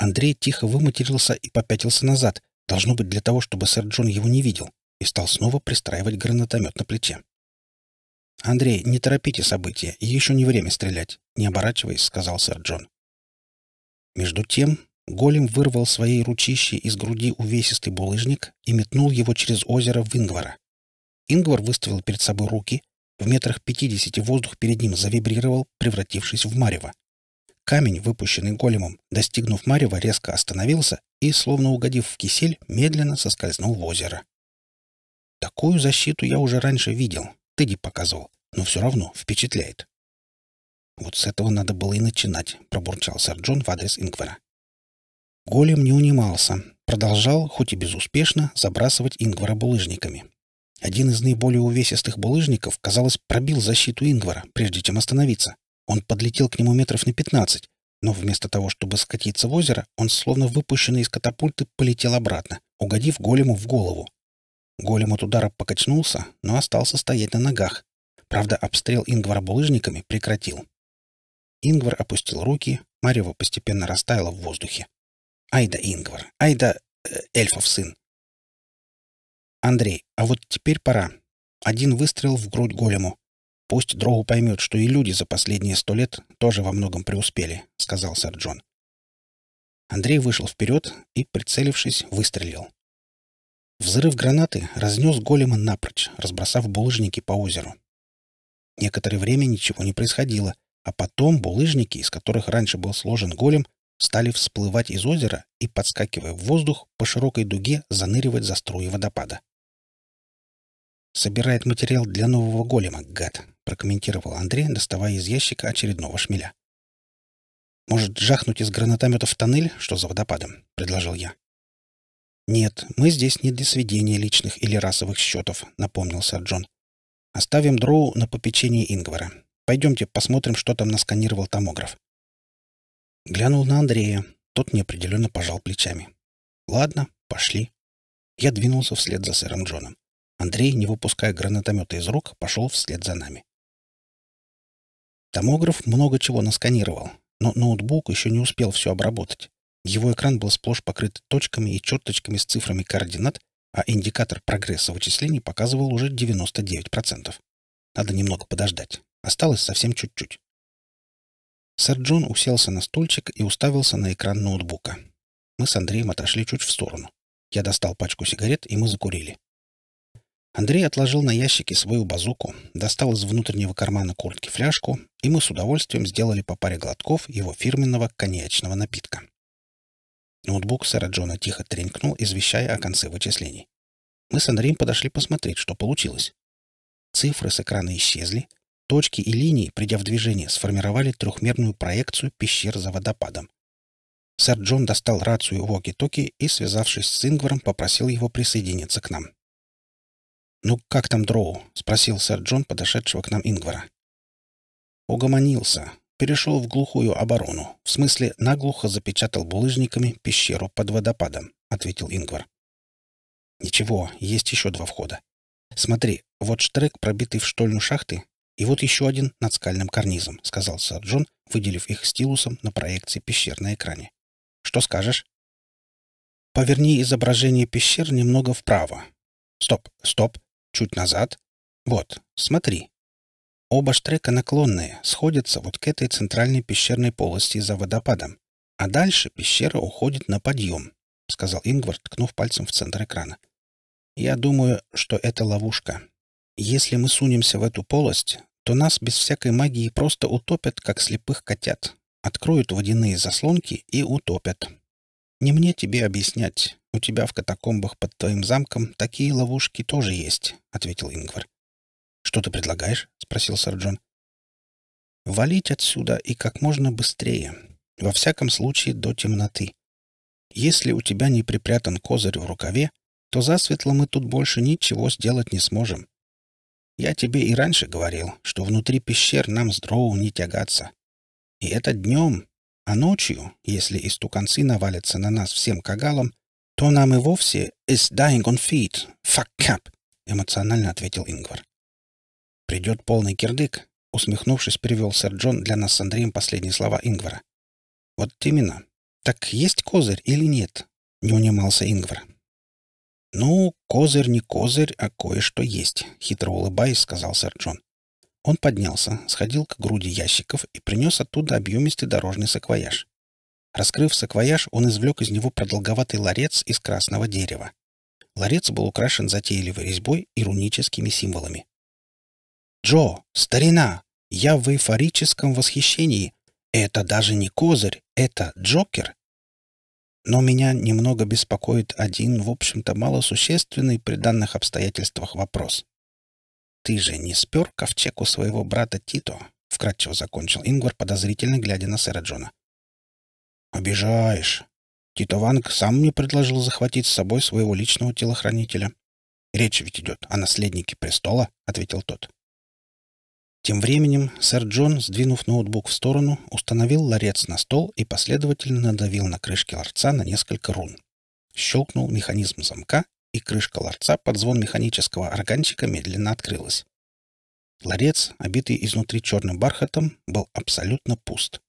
Андрей тихо выматерился и попятился назад, должно быть для того, чтобы сэр Джон его не видел, и стал снова пристраивать гранатомет на плече. «Андрей, не торопите события, еще не время стрелять», — не оборачиваясь, сказал сэр Джон. Между тем голем вырвал своей ручищей из груди увесистый булыжник и метнул его через озеро в Ингвара. Ингвар выставил перед собой руки, в метрах пятидесяти воздух перед ним завибрировал, превратившись в марево. Камень, выпущенный големом, достигнув Марева, резко остановился и, словно угодив в кисель, медленно соскользнул в озеро. Такую защиту я уже раньше видел, Тыди показывал, но все равно впечатляет. Вот с этого надо было и начинать, пробурчал сэр Джон в адрес Ингвара. Голем не унимался, продолжал, хоть и безуспешно, забрасывать Ингвара булыжниками. Один из наиболее увесистых булыжников, казалось, пробил защиту Ингвара, прежде чем остановиться. Он подлетел к нему метров на пятнадцать, но вместо того, чтобы скатиться в озеро, он, словно выпущенный из катапульты, полетел обратно, угодив голему в голову. Голем от удара покачнулся, но остался стоять на ногах. Правда, обстрел Ингвара булыжниками прекратил. Ингвар опустил руки, Марева постепенно растаяла в воздухе. «Айда, Ингвар! Айда, э, эльфов сын!» «Андрей, а вот теперь пора. Один выстрел в грудь голему. «Пусть Дроу поймет, что и люди за последние сто лет тоже во многом преуспели», — сказал сэр Джон. Андрей вышел вперед и, прицелившись, выстрелил. Взрыв гранаты разнес голема напрочь, разбросав булыжники по озеру. Некоторое время ничего не происходило, а потом булыжники, из которых раньше был сложен голем, стали всплывать из озера и, подскакивая в воздух, по широкой дуге заныривать за струи водопада. «Собирает материал для нового голема, гад», прокомментировал Андрей, доставая из ящика очередного шмеля. «Может, жахнуть из гранатомета в тоннель, что за водопадом?» — предложил я. «Нет, мы здесь не для сведения личных или расовых счетов», — напомнил сэр Джон. «Оставим дроу на попечении Ингвара. Пойдемте посмотрим, что там насканировал томограф». Глянул на Андрея. Тот неопределенно пожал плечами. «Ладно, пошли». Я двинулся вслед за сэром Джоном. Андрей, не выпуская гранатомета из рук, пошел вслед за нами. Томограф много чего насканировал, но ноутбук еще не успел все обработать. Его экран был сплошь покрыт точками и черточками с цифрами координат, а индикатор прогресса вычислений показывал уже 99%. Надо немного подождать. Осталось совсем чуть-чуть. Сэр Джон уселся на стульчик и уставился на экран ноутбука. Мы с Андреем отошли чуть в сторону. Я достал пачку сигарет, и мы закурили. Андрей отложил на ящике свою базуку, достал из внутреннего кармана куртки фляжку, и мы с удовольствием сделали по паре глотков его фирменного коньячного напитка. Ноутбук сэра Джона тихо тренькнул, извещая о конце вычислений. Мы с Андреем подошли посмотреть, что получилось. Цифры с экрана исчезли, точки и линии, придя в движение, сформировали трехмерную проекцию пещер за водопадом. Сэр Джон достал рацию Воги-Токи и, связавшись с Ингваром, попросил его присоединиться к нам. «Ну, как там Дроу?» — спросил сэр Джон, подошедшего к нам Ингвара. Угомонился, перешел в глухую оборону, в смысле наглухо запечатал булыжниками пещеру под водопадом, — ответил Ингвар. «Ничего, есть еще два входа. Смотри, вот штрек, пробитый в штольню шахты, и вот еще один над скальным карнизом», — сказал сэр Джон, выделив их стилусом на проекции пещер на экране. «Что скажешь?» «Поверни изображение пещер немного вправо. Стоп, стоп, Чуть назад. Вот, смотри. Оба штрека наклонные, сходятся вот к этой центральной пещерной полости за водопадом. А дальше пещера уходит на подъем, — сказал Ингвар, ткнув пальцем в центр экрана. «Я думаю, что это ловушка. Если мы сунемся в эту полость, то нас без всякой магии просто утопят, как слепых котят. Откроют водяные заслонки и утопят. Не мне тебе объяснять. «У тебя в катакомбах под твоим замком такие ловушки тоже есть», — ответил Ингвар. «Что ты предлагаешь?» — спросил сэр Джон? «Валить отсюда и как можно быстрее. Во всяком случае, до темноты. Если у тебя не припрятан козырь в рукаве, то засветло мы тут больше ничего сделать не сможем. Я тебе и раньше говорил, что внутри пещер нам с дроу не тягаться. И это днем, а ночью, если истуканцы навалятся на нас всем кагалом, то нам и вовсе is dying on feet. Fuck cap!» — эмоционально ответил Ингвар. «Придет полный кирдык», — усмехнувшись, перевел сэр Джон для нас с Андреем последние слова Ингвара. «Вот именно. Так есть козырь или нет?» — не унимался Ингвар. «Ну, козырь не козырь, а кое-что есть», — хитро улыбаясь, сказал сэр Джон. Он поднялся, сходил к груди ящиков и принес оттуда объемистый дорожный саквояж. Раскрыв саквояж, он извлек из него продолговатый ларец из красного дерева. Ларец был украшен затейливой резьбой и руническими символами. «Джо, старина! Я в эйфорическом восхищении! Это даже не козырь, это Джокер!» Но меня немного беспокоит один, в общем-то, малосущественный при данных обстоятельствах вопрос. «Ты же не спер ковчег у своего брата Тито?» — вкратчиво закончил Ингвар, подозрительно глядя на сэра Джона. «Обижаешь. Тито Ванг сам мне предложил захватить с собой своего личного телохранителя. Речь ведь идет о наследнике престола», — ответил тот. Тем временем сэр Джон, сдвинув ноутбук в сторону, установил ларец на стол и последовательно надавил на крышке ларца на несколько рун. Щелкнул механизм замка, и крышка ларца под звон механического органчика медленно открылась. Ларец, обитый изнутри черным бархатом, был абсолютно пуст.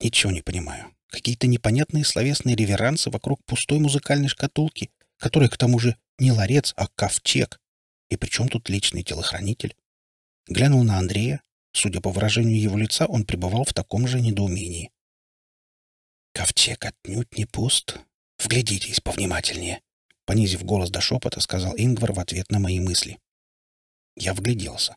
«Ничего не понимаю. Какие-то непонятные словесные реверансы вокруг пустой музыкальной шкатулки, которая, к тому же, не ларец, а ковчег. И при чем тут личный телохранитель? Глянул на Андрея. Судя по выражению его лица, он пребывал в таком же недоумении. «Ковчег отнюдь не пуст. Вглядитесь повнимательнее», — понизив голос до шепота, сказал Ингвар в ответ на мои мысли. Я вгляделся.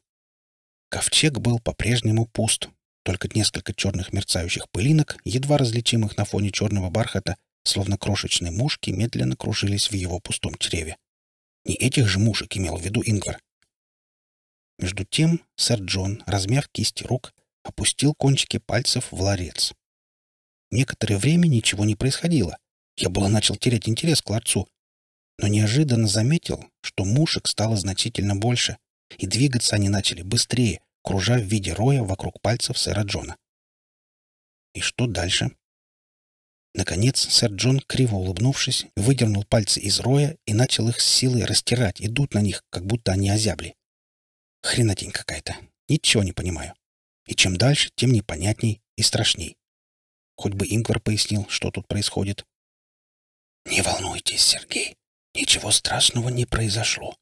Ковчег был по-прежнему пуст, только несколько черных мерцающих пылинок, едва различимых на фоне черного бархата, словно крошечные мушки, медленно кружились в его пустом чреве. Не этих же мушек имел в виду Ингвар. Между тем сэр Джон, размяв кисти рук, опустил кончики пальцев в ларец. Некоторое время ничего не происходило. Я было начал терять интерес к ларцу, но неожиданно заметил, что мушек стало значительно больше, и двигаться они начали быстрее — кружа в виде роя вокруг пальцев сэра Джона. И что дальше? Наконец, сэр Джон, криво улыбнувшись, выдернул пальцы из роя и начал их с силой растирать и дуть на них, как будто они озябли. Хренотень какая-то. Ничего не понимаю. И чем дальше, тем непонятней и страшней. Хоть бы Ингвар пояснил, что тут происходит. «Не волнуйтесь, Сергей. Ничего страшного не произошло.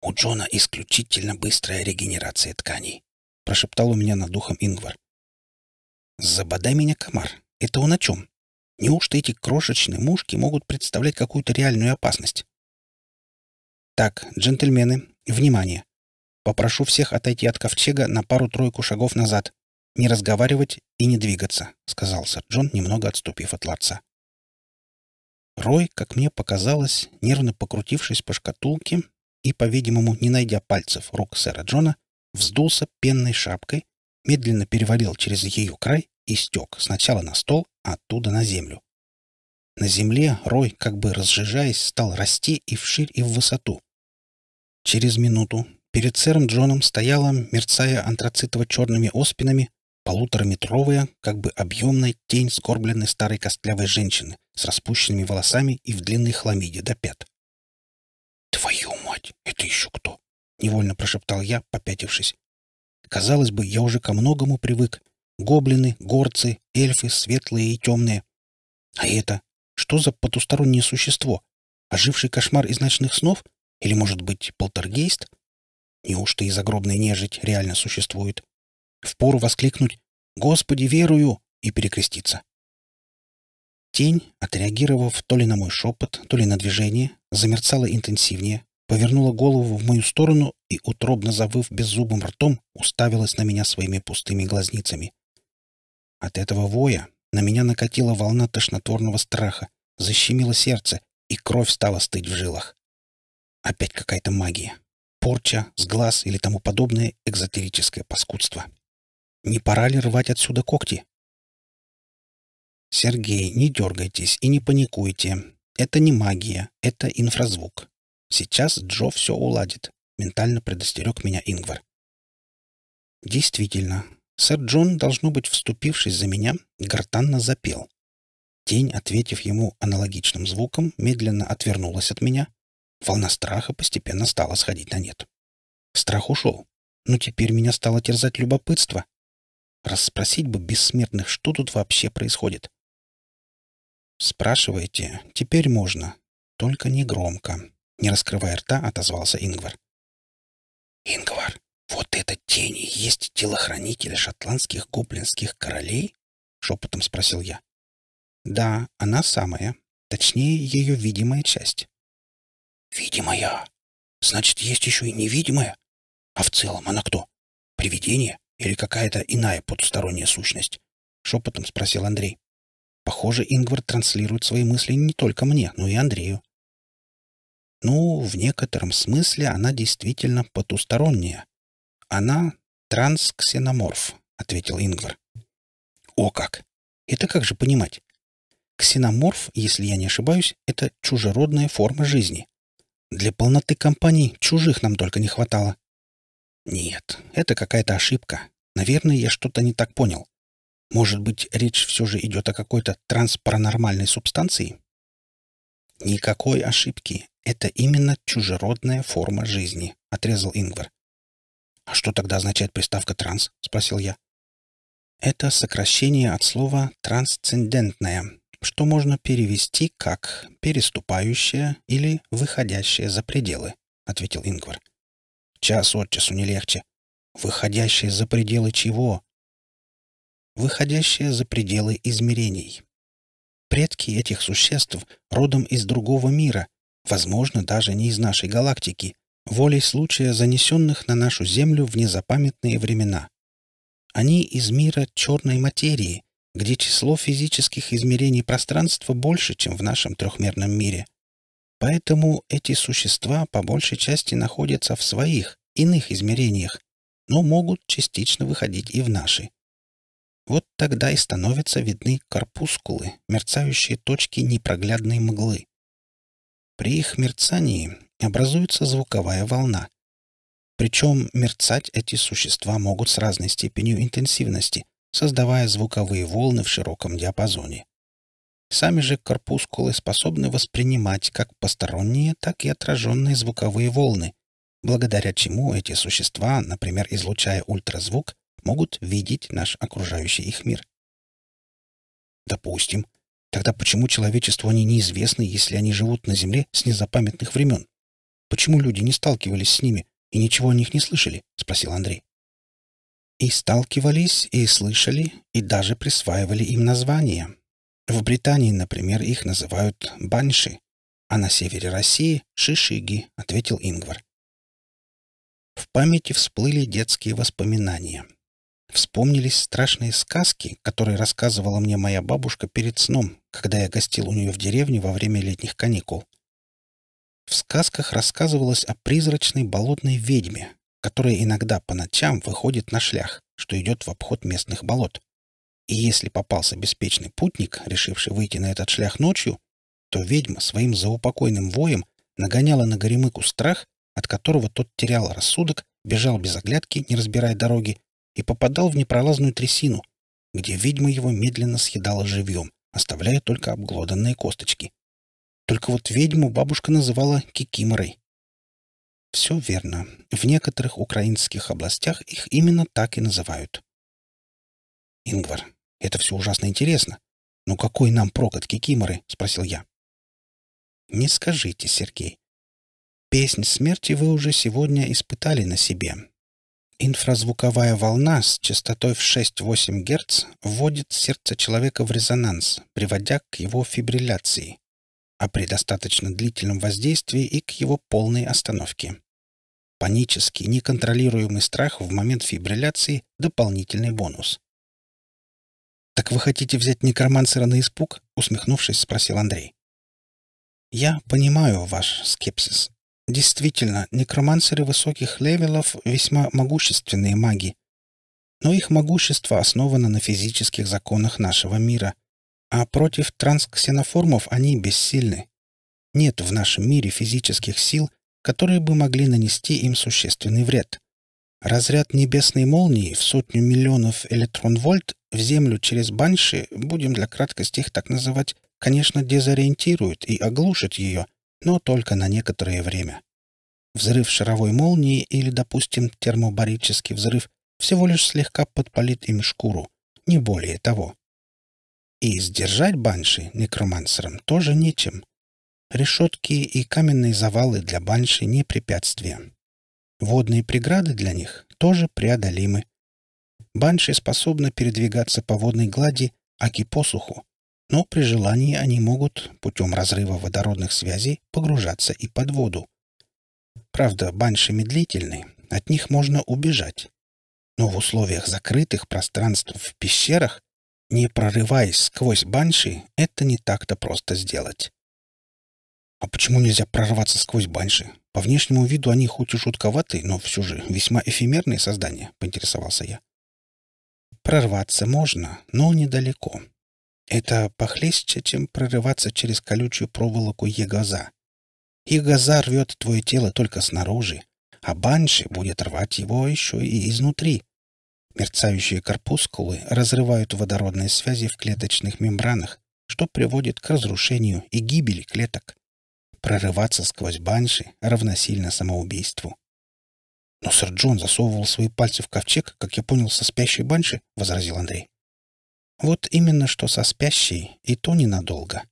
У Джона исключительно быстрая регенерация тканей. — прошептал у меня над духом Ингвар. «Забодай меня, комар! Это он о чем? Неужто эти крошечные мушки могут представлять какую-то реальную опасность?» «Так, джентльмены, внимание! Попрошу всех отойти от ковчега на пару-тройку шагов назад. Не разговаривать и не двигаться», — сказал сэр Джон, немного отступив от ларца. Рой, как мне показалось, нервно покрутившись по шкатулке и, по-видимому, не найдя пальцев рук сэра Джона, вздулся пенной шапкой, медленно перевалил через ее край и стек сначала на стол, а оттуда на землю. На земле рой, как бы разжижаясь, стал расти и вширь, и в высоту. Через минуту перед сэром Джоном стояла, мерцая антрацитово-черными оспинами, полутораметровая, как бы объемная тень скорбленной старой костлявой женщины с распущенными волосами и в длинной хламиде до пят. «Твою мать! Это еще кто?» невольно прошептал я, попятившись. Казалось бы, я уже ко многому привык. Гоблины, горцы, эльфы, светлые и темные. А это? Что за потустороннее существо? Оживший кошмар из ночных снов? Или, может быть, полтергейст? Неужто и загробная нежить реально существует? Впору воскликнуть «Господи, верую!» и перекреститься. Тень, отреагировав то ли на мой шепот, то ли на движение, замерцала интенсивнее, повернула голову в мою сторону и, утробно завыв беззубым ртом, уставилась на меня своими пустыми глазницами. От этого воя на меня накатила волна тошнотворного страха, защемило сердце, и кровь стала стыть в жилах. Опять какая-то магия. Порча, сглаз или тому подобное экзотерическое паскудство. Не пора ли рвать отсюда когти? «Сергей, не дергайтесь и не паникуйте. Это не магия, это инфразвук. Сейчас Джо все уладит. Ментально предостерег меня Ингвар. Действительно, сэр Джон, должно быть, вступившись за меня, гортанно запел. Тень, ответив ему аналогичным звуком, медленно отвернулась от меня. Волна страха постепенно стала сходить на нет. Страх ушел, но теперь меня стало терзать любопытство. Расспросить бы бессмертных, что тут вообще происходит. Спрашиваете, теперь можно, только не громко. Не раскрывая рта, отозвался Ингвар. «Ингвар, вот это тень и есть телохранитель шотландских гоблинских королей?» — шепотом спросил я. «Да, она самая. Точнее, ее видимая часть». «Видимая? Значит, есть еще и невидимая? А в целом она кто? Привидение или какая-то иная подсторонняя сущность?» — шепотом спросил Андрей. Похоже, Ингвар транслирует свои мысли не только мне, но и Андрею. Ну, в некотором смысле она действительно потусторонняя. Она трансксеноморф, ответил Ингвар. О как! Это как же понимать? Ксеноморф, если я не ошибаюсь, это чужеродная форма жизни. Для полноты компаний чужих нам только не хватало. Нет, это какая-то ошибка. Наверное, я что-то не так понял. Может быть, речь все же идет о какой-то транспаранормальной субстанции? Никакой ошибки. «Это именно чужеродная форма жизни», — отрезал Ингвар. «А что тогда означает приставка «транс»?» — спросил я. Это сокращение от слова «трансцендентное», что можно перевести как «переступающее» или «выходящее за пределы», — ответил Ингвар. «Час от часу не легче. Выходящее за пределы чего?» «Выходящее за пределы измерений», предки этих существ родом из другого мира, возможно, даже не из нашей галактики, волей случая занесенных на нашу Землю в незапамятные времена. Они из мира черной материи, где число физических измерений пространства больше, чем в нашем трехмерном мире. Поэтому эти существа по большей части находятся в своих, иных измерениях, но могут частично выходить и в наши. Вот тогда и становятся видны корпускулы, мерцающие точки непроглядной мглы. При их мерцании образуется звуковая волна. Причем мерцать эти существа могут с разной степенью интенсивности, создавая звуковые волны в широком диапазоне. Сами же корпускулы способны воспринимать как посторонние, так и отраженные звуковые волны, благодаря чему эти существа, например, излучая ультразвук, могут видеть наш окружающий их мир. Допустим, Тогда почему человечеству они неизвестны, если они живут на Земле с незапамятных времен? Почему люди не сталкивались с ними и ничего о них не слышали?» — спросил Андрей. «И сталкивались, и слышали, и даже присваивали им названия. В Британии, например, их называют банши, а на севере России — шишиги», — ответил Ингвар. В памяти всплыли детские воспоминания — Вспомнились страшные сказки, которые рассказывала мне моя бабушка перед сном, когда я гостил у нее в деревне во время летних каникул. В сказках рассказывалось о призрачной болотной ведьме, которая иногда по ночам выходит на шлях, что идет в обход местных болот. И если попался беспечный путник, решивший выйти на этот шлях ночью, то ведьма своим заупокойным воем нагоняла на горемыку страх, от которого тот терял рассудок, бежал без оглядки, не разбирая дороги, и попадал в непролазную трясину, где ведьма его медленно съедала живьем, оставляя только обглоданные косточки. Только вот ведьму бабушка называла Кикиморой. Все верно. В некоторых украинских областях их именно так и называют. «Ингвар, это все ужасно интересно. Но ну какой нам прок от Кикиморы?» — спросил я. «Не скажите, Сергей. Песнь смерти вы уже сегодня испытали на себе, Инфразвуковая волна с частотой в 6-8 Гц вводит сердце человека в резонанс, приводя к его фибрилляции, а при достаточно длительном воздействии и к его полной остановке. Панический, неконтролируемый страх в момент фибрилляции – дополнительный бонус. «Так вы хотите взять некромансера на испуг?» — усмехнувшись, спросил Андрей. «Я понимаю ваш скепсис», Действительно, некромансеры высоких левелов — весьма могущественные маги. Но их могущество основано на физических законах нашего мира. А против трансксеноформов они бессильны. Нет в нашем мире физических сил, которые бы могли нанести им существенный вред. Разряд небесной молнии в сотню миллионов электрон-вольт в Землю через банши, будем для краткости их так называть, конечно, дезориентирует и оглушит ее — но только на некоторое время. Взрыв шаровой молнии или, допустим, термобарический взрыв всего лишь слегка подпалит им шкуру, не более того. И сдержать банши некромансерам тоже нечем. Решетки и каменные завалы для банши не препятствие. Водные преграды для них тоже преодолимы. Банши способны передвигаться по водной глади, а по суху, но при желании они могут путем разрыва водородных связей погружаться и под воду. Правда, банши медлительны, от них можно убежать. Но в условиях закрытых пространств в пещерах, не прорываясь сквозь банши, это не так-то просто сделать. А почему нельзя прорваться сквозь банши? По внешнему виду они хоть и шутковатые, но все же весьма эфемерные создания, поинтересовался я. Прорваться можно, но недалеко. Это похлеще, чем прорываться через колючую проволоку егоза. Егоза рвет твое тело только снаружи, а банши будет рвать его еще и изнутри. Мерцающие корпускулы разрывают водородные связи в клеточных мембранах, что приводит к разрушению и гибели клеток. Прорываться сквозь банши равносильно самоубийству. «Но сэр Джон засовывал свои пальцы в ковчег, как я понял, со спящей банши», — возразил Андрей. Вот именно что со спящей, и то ненадолго.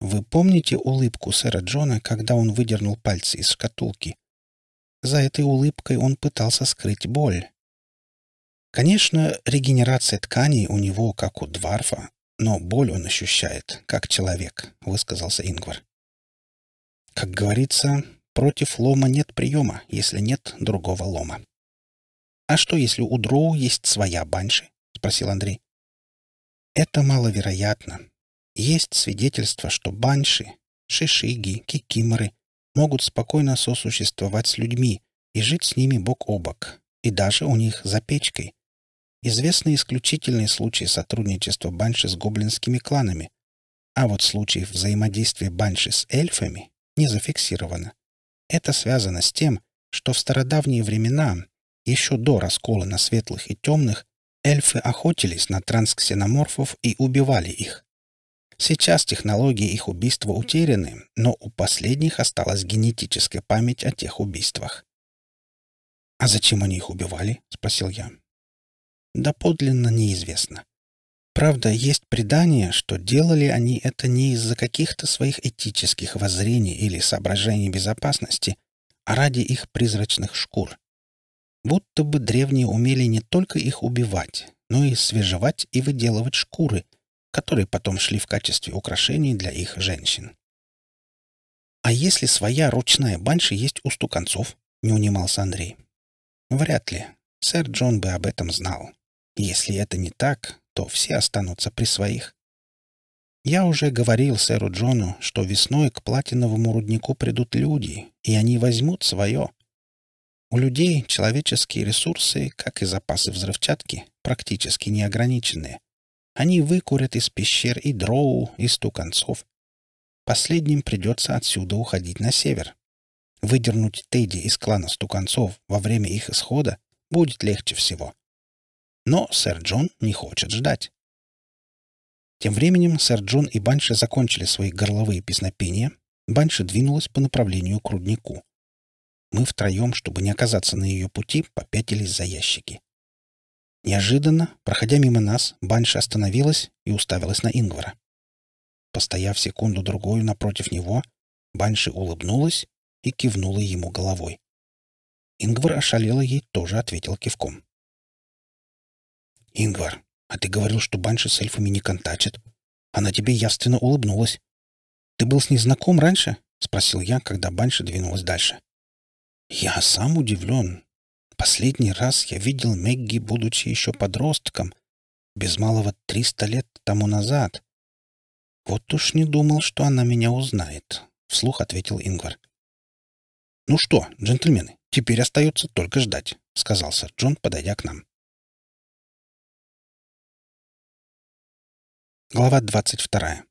Вы помните улыбку сэра Джона, когда он выдернул пальцы из шкатулки? За этой улыбкой он пытался скрыть боль. Конечно, регенерация тканей у него, как у дварфа, но боль он ощущает, как человек, — высказался Ингвар. Как говорится, против лома нет приема, если нет другого лома. «А что, если у дроу есть своя банши?» — спросил Андрей. Это маловероятно. Есть свидетельства, что банши, шишиги, кикиморы могут спокойно сосуществовать с людьми и жить с ними бок о бок, и даже у них за печкой. Известны исключительные случаи сотрудничества банши с гоблинскими кланами, а вот случаев взаимодействия банши с эльфами не зафиксировано. Это связано с тем, что в стародавние времена, еще до раскола на светлых и темных, эльфы охотились на трансксеноморфов и убивали их. Сейчас технологии их убийства утеряны, но у последних осталась генетическая память о тех убийствах. «А зачем они их убивали?» — спросил я. Да подлинно неизвестно. Правда, есть предание, что делали они это не из-за каких-то своих этических воззрений или соображений безопасности, а ради их призрачных шкур. Будто бы древние умели не только их убивать, но и свежевать и выделывать шкуры, которые потом шли в качестве украшений для их женщин. «А если своя ручная банши есть у стуканцов?» — не унимался Андрей. «Вряд ли. Сэр Джон бы об этом знал. Если это не так, то все останутся при своих. Я уже говорил сэру Джону, что весной к платиновому руднику придут люди, и они возьмут свое. У людей человеческие ресурсы, как и запасы взрывчатки, практически неограниченные. Они выкурят из пещер и дроу, и стуканцов. Последним придется отсюда уходить на север. Выдернуть Тедди из клана стуканцов во время их исхода будет легче всего. Но сэр Джон не хочет ждать. Тем временем сэр Джон и Банши закончили свои горловые песнопения. Банши двинулась по направлению к руднику. Мы втроем, чтобы не оказаться на ее пути, попятились за ящики. Неожиданно, проходя мимо нас, Банша остановилась и уставилась на Ингвара. Постояв секунду-другую напротив него, Банши улыбнулась и кивнула ему головой. Ингвар ошалела ей, тоже ответил кивком. «Ингвар, а ты говорил, что Банши с эльфами не контачит. Она тебе явственно улыбнулась. Ты был с ней знаком раньше?» — спросил я, когда Банши двинулась дальше. Я сам удивлен. Последний раз я видел Мэгги, будучи еще подростком, без малого триста лет тому назад. Вот уж не думал, что она меня узнает, — вслух ответил Ингвар. «Ну что, джентльмены, теперь остается только ждать», — сказал сэр Джон, подойдя к нам. Глава двадцать вторая.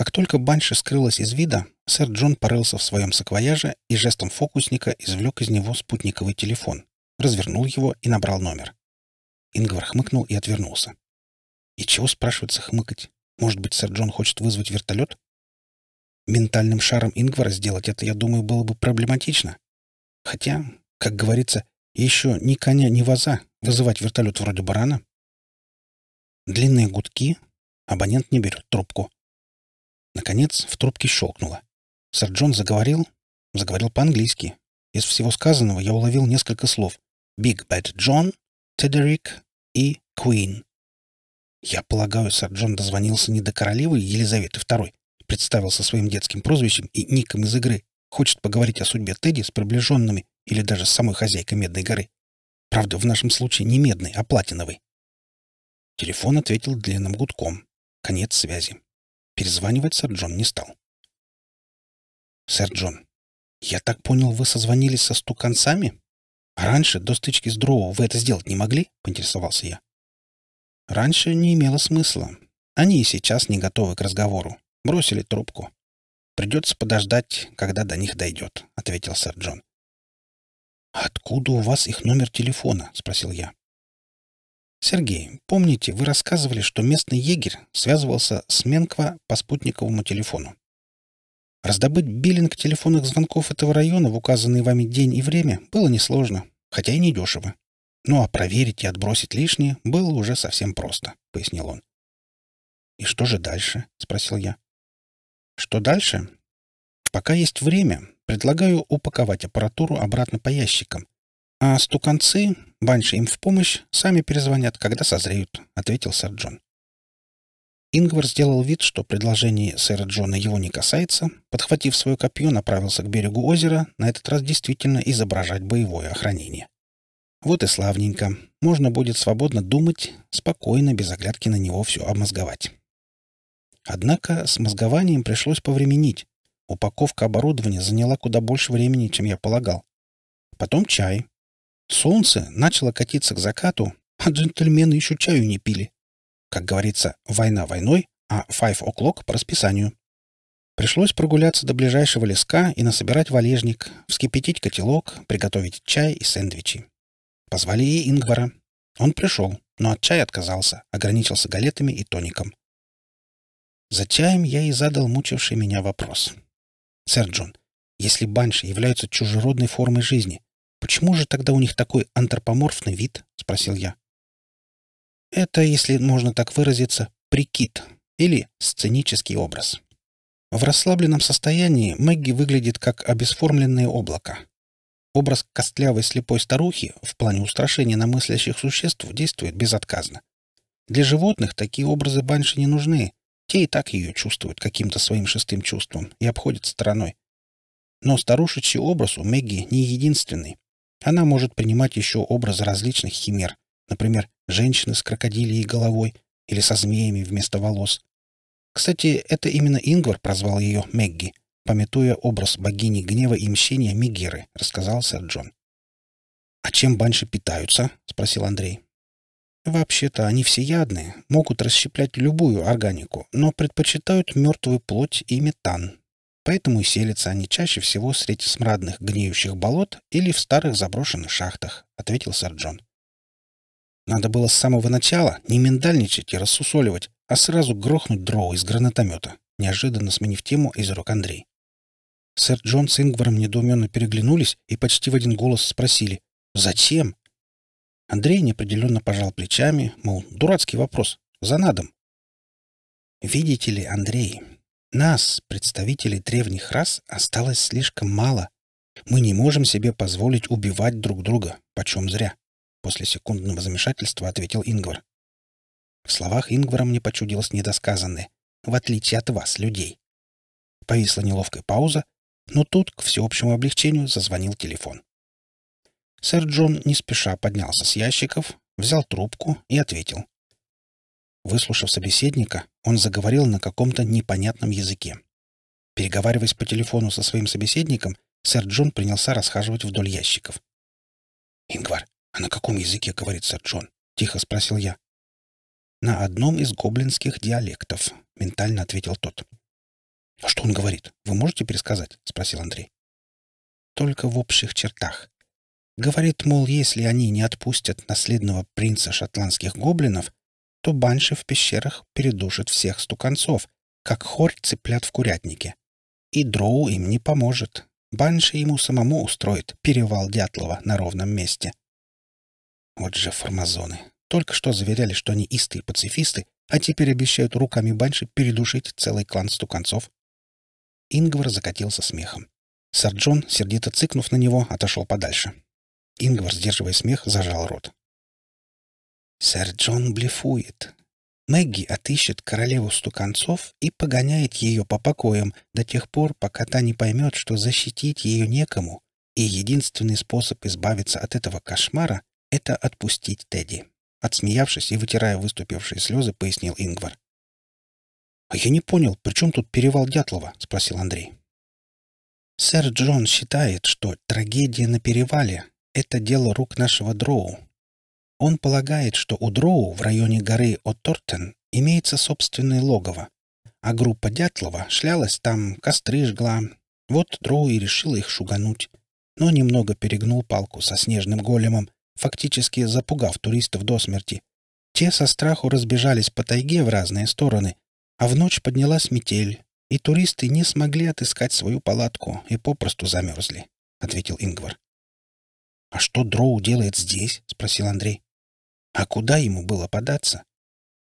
Как только Банши скрылась из вида, сэр Джон порылся в своем саквояже и жестом фокусника извлек из него спутниковый телефон, развернул его и набрал номер. Ингвар хмыкнул и отвернулся. И чего, спрашивается, хмыкать? Может быть, сэр Джон хочет вызвать вертолет? Ментальным шаром Ингвара сделать это, я думаю, было бы проблематично. Хотя, как говорится, еще ни коня, ни ваза вызывать вертолет вроде барана. Длинные гудки. Абонент не берет трубку. Наконец в трубке щелкнуло. Сэр Джон заговорил, заговорил по-английски. Из всего сказанного я уловил несколько слов. «Big Bad John», «Тедерик» и «Queen». Я полагаю, сэр Джон дозвонился не до королевы Елизаветы II, представился своим детским прозвищем и ником из игры, хочет поговорить о судьбе Тедди с приближенными или даже с самой хозяйкой Медной горы. Правда, в нашем случае не медной, а платиновой. Телефон ответил длинным гудком. Конец связи. Перезванивать сэр Джон не стал. «Сэр Джон, я так понял, вы созвонились со стуканцами? А раньше, до стычки с Дроу, вы это сделать не могли?» — поинтересовался я. «Раньше не имело смысла. Они и сейчас не готовы к разговору. Бросили трубку. Придется подождать, когда до них дойдет», — ответил сэр Джон. «А «Откуда у вас их номер телефона?» — спросил я. Сергей, помните, вы рассказывали, что местный егерь связывался с Менква по спутниковому телефону. Раздобыть биллинг телефонных звонков этого района в указанный вами день и время было несложно, хотя и недешево. Ну а проверить и отбросить лишнее было уже совсем просто, — пояснил он. «И что же дальше?» — спросил я. «Что дальше? Пока есть время, предлагаю упаковать аппаратуру обратно по ящикам, а стуканцы, банши им в помощь, сами перезвонят, когда созреют, — ответил сэр Джон. Ингвар сделал вид, что предложение сэра Джона его не касается, подхватив свое копье, направился к берегу озера, на этот раз действительно изображать боевое охранение. Вот и славненько. Можно будет свободно думать, спокойно, без оглядки на него все обмозговать. Однако с мозгованием пришлось повременить. Упаковка оборудования заняла куда больше времени, чем я полагал. Потом чай, Солнце начало катиться к закату, а джентльмены еще чаю не пили. Как говорится, война войной, а five o'clock по расписанию. Пришлось прогуляться до ближайшего леска и насобирать валежник, вскипятить котелок, приготовить чай и сэндвичи. Позвали и Ингвара. Он пришел, но от чая отказался, ограничился галетами и тоником. За чаем я и задал мучивший меня вопрос. «Сэр Джон, если банши являются чужеродной формой жизни, «Почему же тогда у них такой антропоморфный вид?» — спросил я. «Это, если можно так выразиться, прикид или сценический образ. В расслабленном состоянии Мэгги выглядит как обесформленное облако. Образ костлявой слепой старухи в плане устрашения на мыслящих существ действует безотказно. Для животных такие образы банши не нужны. Те и так ее чувствуют каким-то своим шестым чувством и обходят стороной. Но старушечий образ у Мэгги не единственный. Она может принимать еще образы различных химер, например, женщины с крокодилией головой или со змеями вместо волос. Кстати, это именно Ингвар прозвал ее Мегги, пометуя образ богини гнева и мщения Мегеры, рассказал сэр Джон. «А чем банши питаются?» — спросил Андрей. «Вообще-то они всеядные, могут расщеплять любую органику, но предпочитают мертвую плоть и метан», Поэтому и селятся они чаще всего среди смрадных гниющих болот или в старых заброшенных шахтах, — ответил сэр Джон. Надо было с самого начала не миндальничать и рассусоливать, а сразу грохнуть дрова из гранатомета, неожиданно сменив тему из рук Андрей. Сэр Джон с Ингваром недоуменно переглянулись и почти в один голос спросили «Зачем?». Андрей неопределенно пожал плечами, мол, дурацкий вопрос, за надом. «Видите ли, Андрей, нас, представителей древних рас, осталось слишком мало. Мы не можем себе позволить убивать друг друга, почем зря. После секундного замешательства ответил Ингвар. В словах Ингвара мне почудилось недосказанное. В отличие от вас, людей. Повисла неловкая пауза, но тут, к всеобщему облегчению, зазвонил телефон. Сэр Джон не спеша поднялся с ящиков, взял трубку и ответил. Выслушав собеседника, он заговорил на каком-то непонятном языке. Переговариваясь по телефону со своим собеседником, сэр Джон принялся расхаживать вдоль ящиков. «Ингвар, а на каком языке говорит сэр Джон?» — тихо спросил я. «На одном из гоблинских диалектов», — ментально ответил тот. «А что он говорит? Вы можете пересказать?» — спросил Андрей. «Только в общих чертах. Говорит, мол, если они не отпустят наследного принца шотландских гоблинов, то банши в пещерах передушат всех стуканцов, как хорь цыплят в курятнике. И дроу им не поможет. Банши ему самому устроит перевал Дятлова на ровном месте. Вот же фармазоны, Только что заверяли, что они истые пацифисты, а теперь обещают руками банши передушить целый клан стуканцов. Ингвар закатился смехом. Сарджон, сердито цыкнув на него, отошел подальше. Ингвар, сдерживая смех, зажал рот. Сэр Джон блефует. Мэгги отыщет королеву стуканцов и погоняет ее по покоям до тех пор, пока та не поймет, что защитить ее некому, и единственный способ избавиться от этого кошмара — это отпустить Тедди. Отсмеявшись и вытирая выступившие слезы, пояснил Ингвар. «А я не понял, при чем тут перевал Дятлова?» — спросил Андрей. «Сэр Джон считает, что трагедия на перевале — это дело рук нашего Дроу», он полагает, что у Дроу в районе горы Оттортен имеется собственное логово, а группа Дятлова шлялась там, костры жгла. Вот Дроу и решил их шугануть, но немного перегнул палку со снежным големом, фактически запугав туристов до смерти. Те со страху разбежались по тайге в разные стороны, а в ночь поднялась метель, и туристы не смогли отыскать свою палатку и попросту замерзли, — ответил Ингвар. — А что Дроу делает здесь? — спросил Андрей. А куда ему было податься?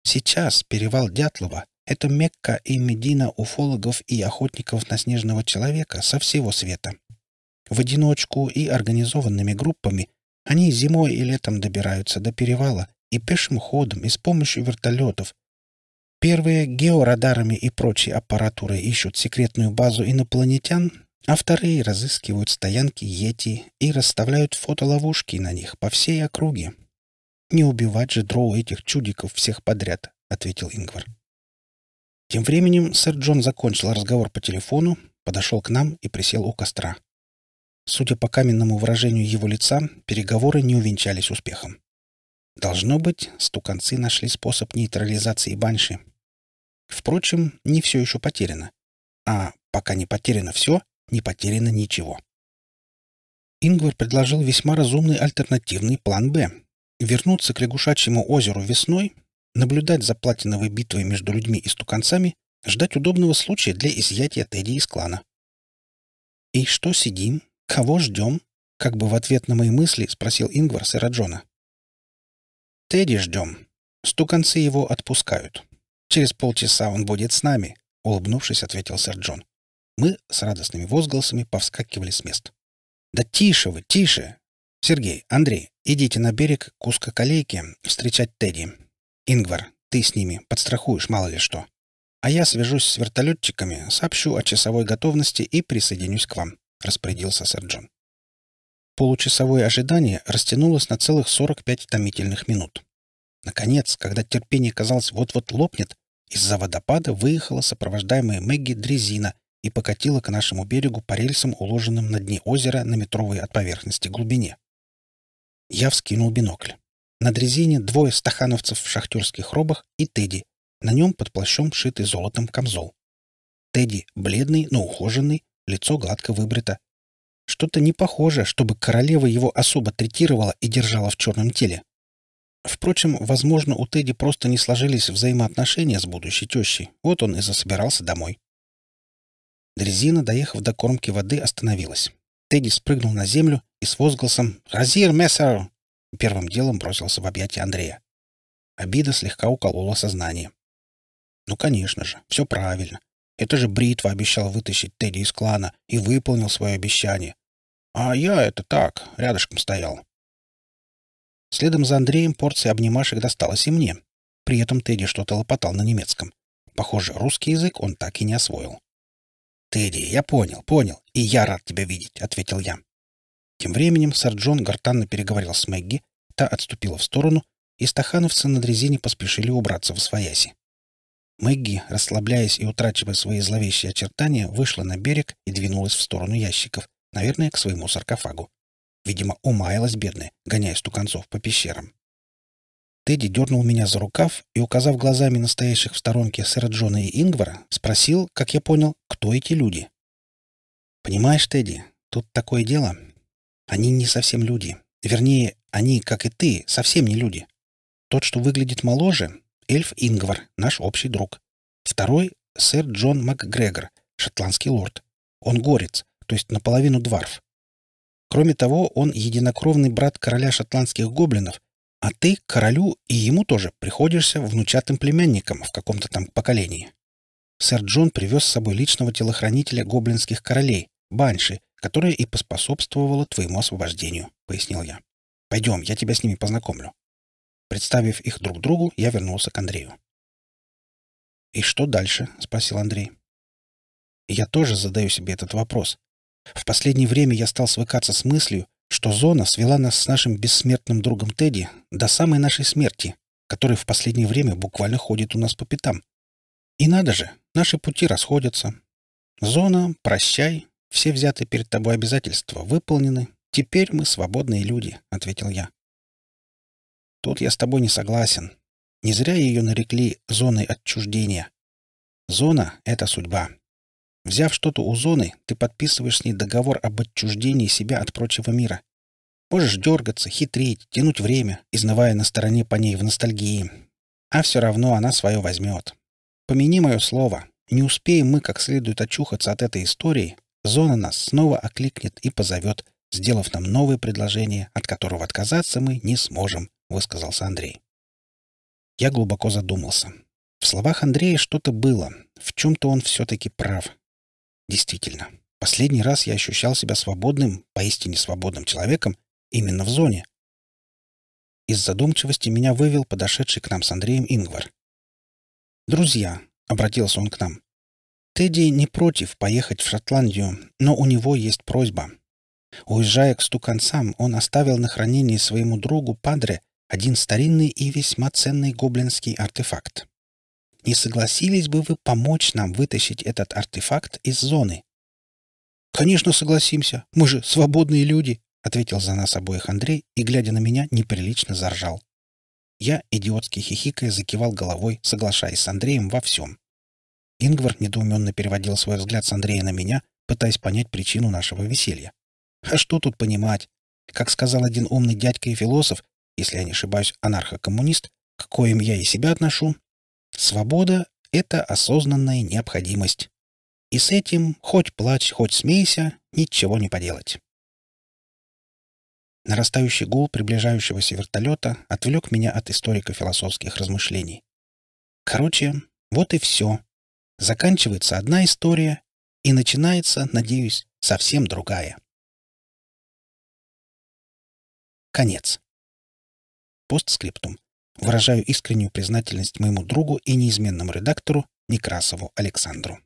Сейчас перевал Дятлова — это Мекка и Медина уфологов и охотников на снежного человека со всего света. В одиночку и организованными группами они зимой и летом добираются до перевала и пешим ходом, и с помощью вертолетов. Первые георадарами и прочей аппаратурой ищут секретную базу инопланетян, а вторые разыскивают стоянки Йети и расставляют фотоловушки на них по всей округе. «Не убивать же дроу этих чудиков всех подряд», — ответил Ингвар. Тем временем сэр Джон закончил разговор по телефону, подошел к нам и присел у костра. Судя по каменному выражению его лица, переговоры не увенчались успехом. Должно быть, стуканцы нашли способ нейтрализации банши. Впрочем, не все еще потеряно. А пока не потеряно все, не потеряно ничего. Ингвар предложил весьма разумный альтернативный план «Б», Вернуться к лягушачьему озеру весной, наблюдать за платиновой битвой между людьми и стуканцами, ждать удобного случая для изъятия Тедди из клана. «И что сидим? Кого ждем?» — как бы в ответ на мои мысли спросил Ингвар сэра Джона. «Тедди ждем. Стуканцы его отпускают. Через полчаса он будет с нами», — улыбнувшись, ответил сэр Джон. Мы с радостными возгласами повскакивали с мест. «Да тише вы, тише! Сергей, Андрей, идите на берег куска узкоколейке встречать Тедди. Ингвар, ты с ними, подстрахуешь, мало ли что. А я свяжусь с вертолетчиками, сообщу о часовой готовности и присоединюсь к вам», — распорядился сэр Джон. Получасовое ожидание растянулось на целых 45 томительных минут. Наконец, когда терпение, казалось, вот-вот лопнет, из-за водопада выехала сопровождаемая Мэгги дрезина и покатила к нашему берегу по рельсам, уложенным на дне озера на метровой от поверхности глубине. Я вскинул бинокль. На дрезине двое стахановцев в шахтерских робах и Тедди. На нем под плащом шитый золотом камзол. Тедди бледный, но ухоженный, лицо гладко выбрито. Что-то не похоже, чтобы королева его особо третировала и держала в черном теле. Впрочем, возможно, у Тедди просто не сложились взаимоотношения с будущей тещей. Вот он и засобирался домой. Дрезина, доехав до кормки воды, остановилась. Тедди спрыгнул на землю и с возгласом «Разир, мессер!» первым делом бросился в объятия Андрея. Обида слегка уколола сознание. Ну, конечно же, все правильно. Это же Бритва обещал вытащить Тедди из клана и выполнил свое обещание. А я это так, рядышком стоял. Следом за Андреем порция обнимашек досталась и мне. При этом Тедди что-то лопотал на немецком. Похоже, русский язык он так и не освоил. Тедди, я понял, понял. И я рад тебя видеть», — ответил я. Тем временем сэр Джон гортанно переговорил с Мэгги, та отступила в сторону, и стахановцы на дрезине поспешили убраться в свояси. Мэгги, расслабляясь и утрачивая свои зловещие очертания, вышла на берег и двинулась в сторону ящиков, наверное, к своему саркофагу. Видимо, умаялась бедная, гоняя стуканцов по пещерам. Тедди дернул меня за рукав и, указав глазами настоящих в сторонке сэра Джона и Ингвара, спросил, как я понял, кто эти люди. «Понимаешь, Тедди, тут такое дело. Они не совсем люди. Вернее, они, как и ты, совсем не люди. Тот, что выглядит моложе, — эльф Ингвар, наш общий друг. Второй — сэр Джон МакГрегор, шотландский лорд. Он горец, то есть наполовину дварф. Кроме того, он единокровный брат короля шотландских гоблинов, а ты королю и ему тоже приходишься внучатым племянником в каком-то там поколении. Сэр Джон привез с собой личного телохранителя гоблинских королей, Банши, которая и поспособствовала твоему освобождению, — пояснил я. Пойдем, я тебя с ними познакомлю. Представив их друг другу, я вернулся к Андрею. «И что дальше?» — спросил Андрей. «Я тоже задаю себе этот вопрос. В последнее время я стал свыкаться с мыслью, что зона свела нас с нашим бессмертным другом Тедди до самой нашей смерти, который в последнее время буквально ходит у нас по пятам. И надо же, наши пути расходятся. Зона, прощай, все взятые перед тобой обязательства выполнены. Теперь мы свободные люди, — ответил я. Тут я с тобой не согласен. Не зря ее нарекли зоной отчуждения. Зона — это судьба. Взяв что-то у зоны, ты подписываешь с ней договор об отчуждении себя от прочего мира. Можешь дергаться, хитрить, тянуть время, изнывая на стороне по ней в ностальгии. А все равно она свое возьмет. Помяни мое слово. Не успеем мы как следует очухаться от этой истории, зона нас снова окликнет и позовет, сделав нам новое предложение, от которого отказаться мы не сможем, — высказался Андрей. Я глубоко задумался. В словах Андрея что-то было. В чем-то он все-таки прав. Действительно, последний раз я ощущал себя свободным, поистине свободным человеком, именно в зоне. Из задумчивости меня вывел подошедший к нам с Андреем Ингвар. «Друзья», — обратился он к нам, — «Тедди не против поехать в Шотландию, но у него есть просьба. Уезжая к стуканцам, он оставил на хранение своему другу Падре один старинный и весьма ценный гоблинский артефакт. Не согласились бы вы помочь нам вытащить этот артефакт из зоны? «Конечно согласимся. Мы же свободные люди», — ответил за нас обоих Андрей и, глядя на меня, неприлично заржал. Я, идиотски хихикая, закивал головой, соглашаясь с Андреем во всем. Ингвар недоуменно переводил свой взгляд с Андрея на меня, пытаясь понять причину нашего веселья. А что тут понимать? Как сказал один умный дядька и философ, если я не ошибаюсь, анархокоммунист, к коим я и себя отношу, Свобода — это осознанная необходимость. И с этим, хоть плачь, хоть смейся, ничего не поделать. Нарастающий гул приближающегося вертолета отвлек меня от историко-философских размышлений. Короче, вот и все. Заканчивается одна история, и начинается, надеюсь, совсем другая. Конец. Постскриптум. Выражаю искреннюю признательность моему другу и неизменному редактору Некрасову Александру.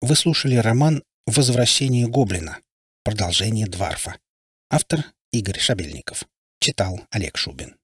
Вы слушали роман «Возвращение гоблина. Продолжение Дварфа». Автор Игорь Шабельников. Читал Олег Шубин.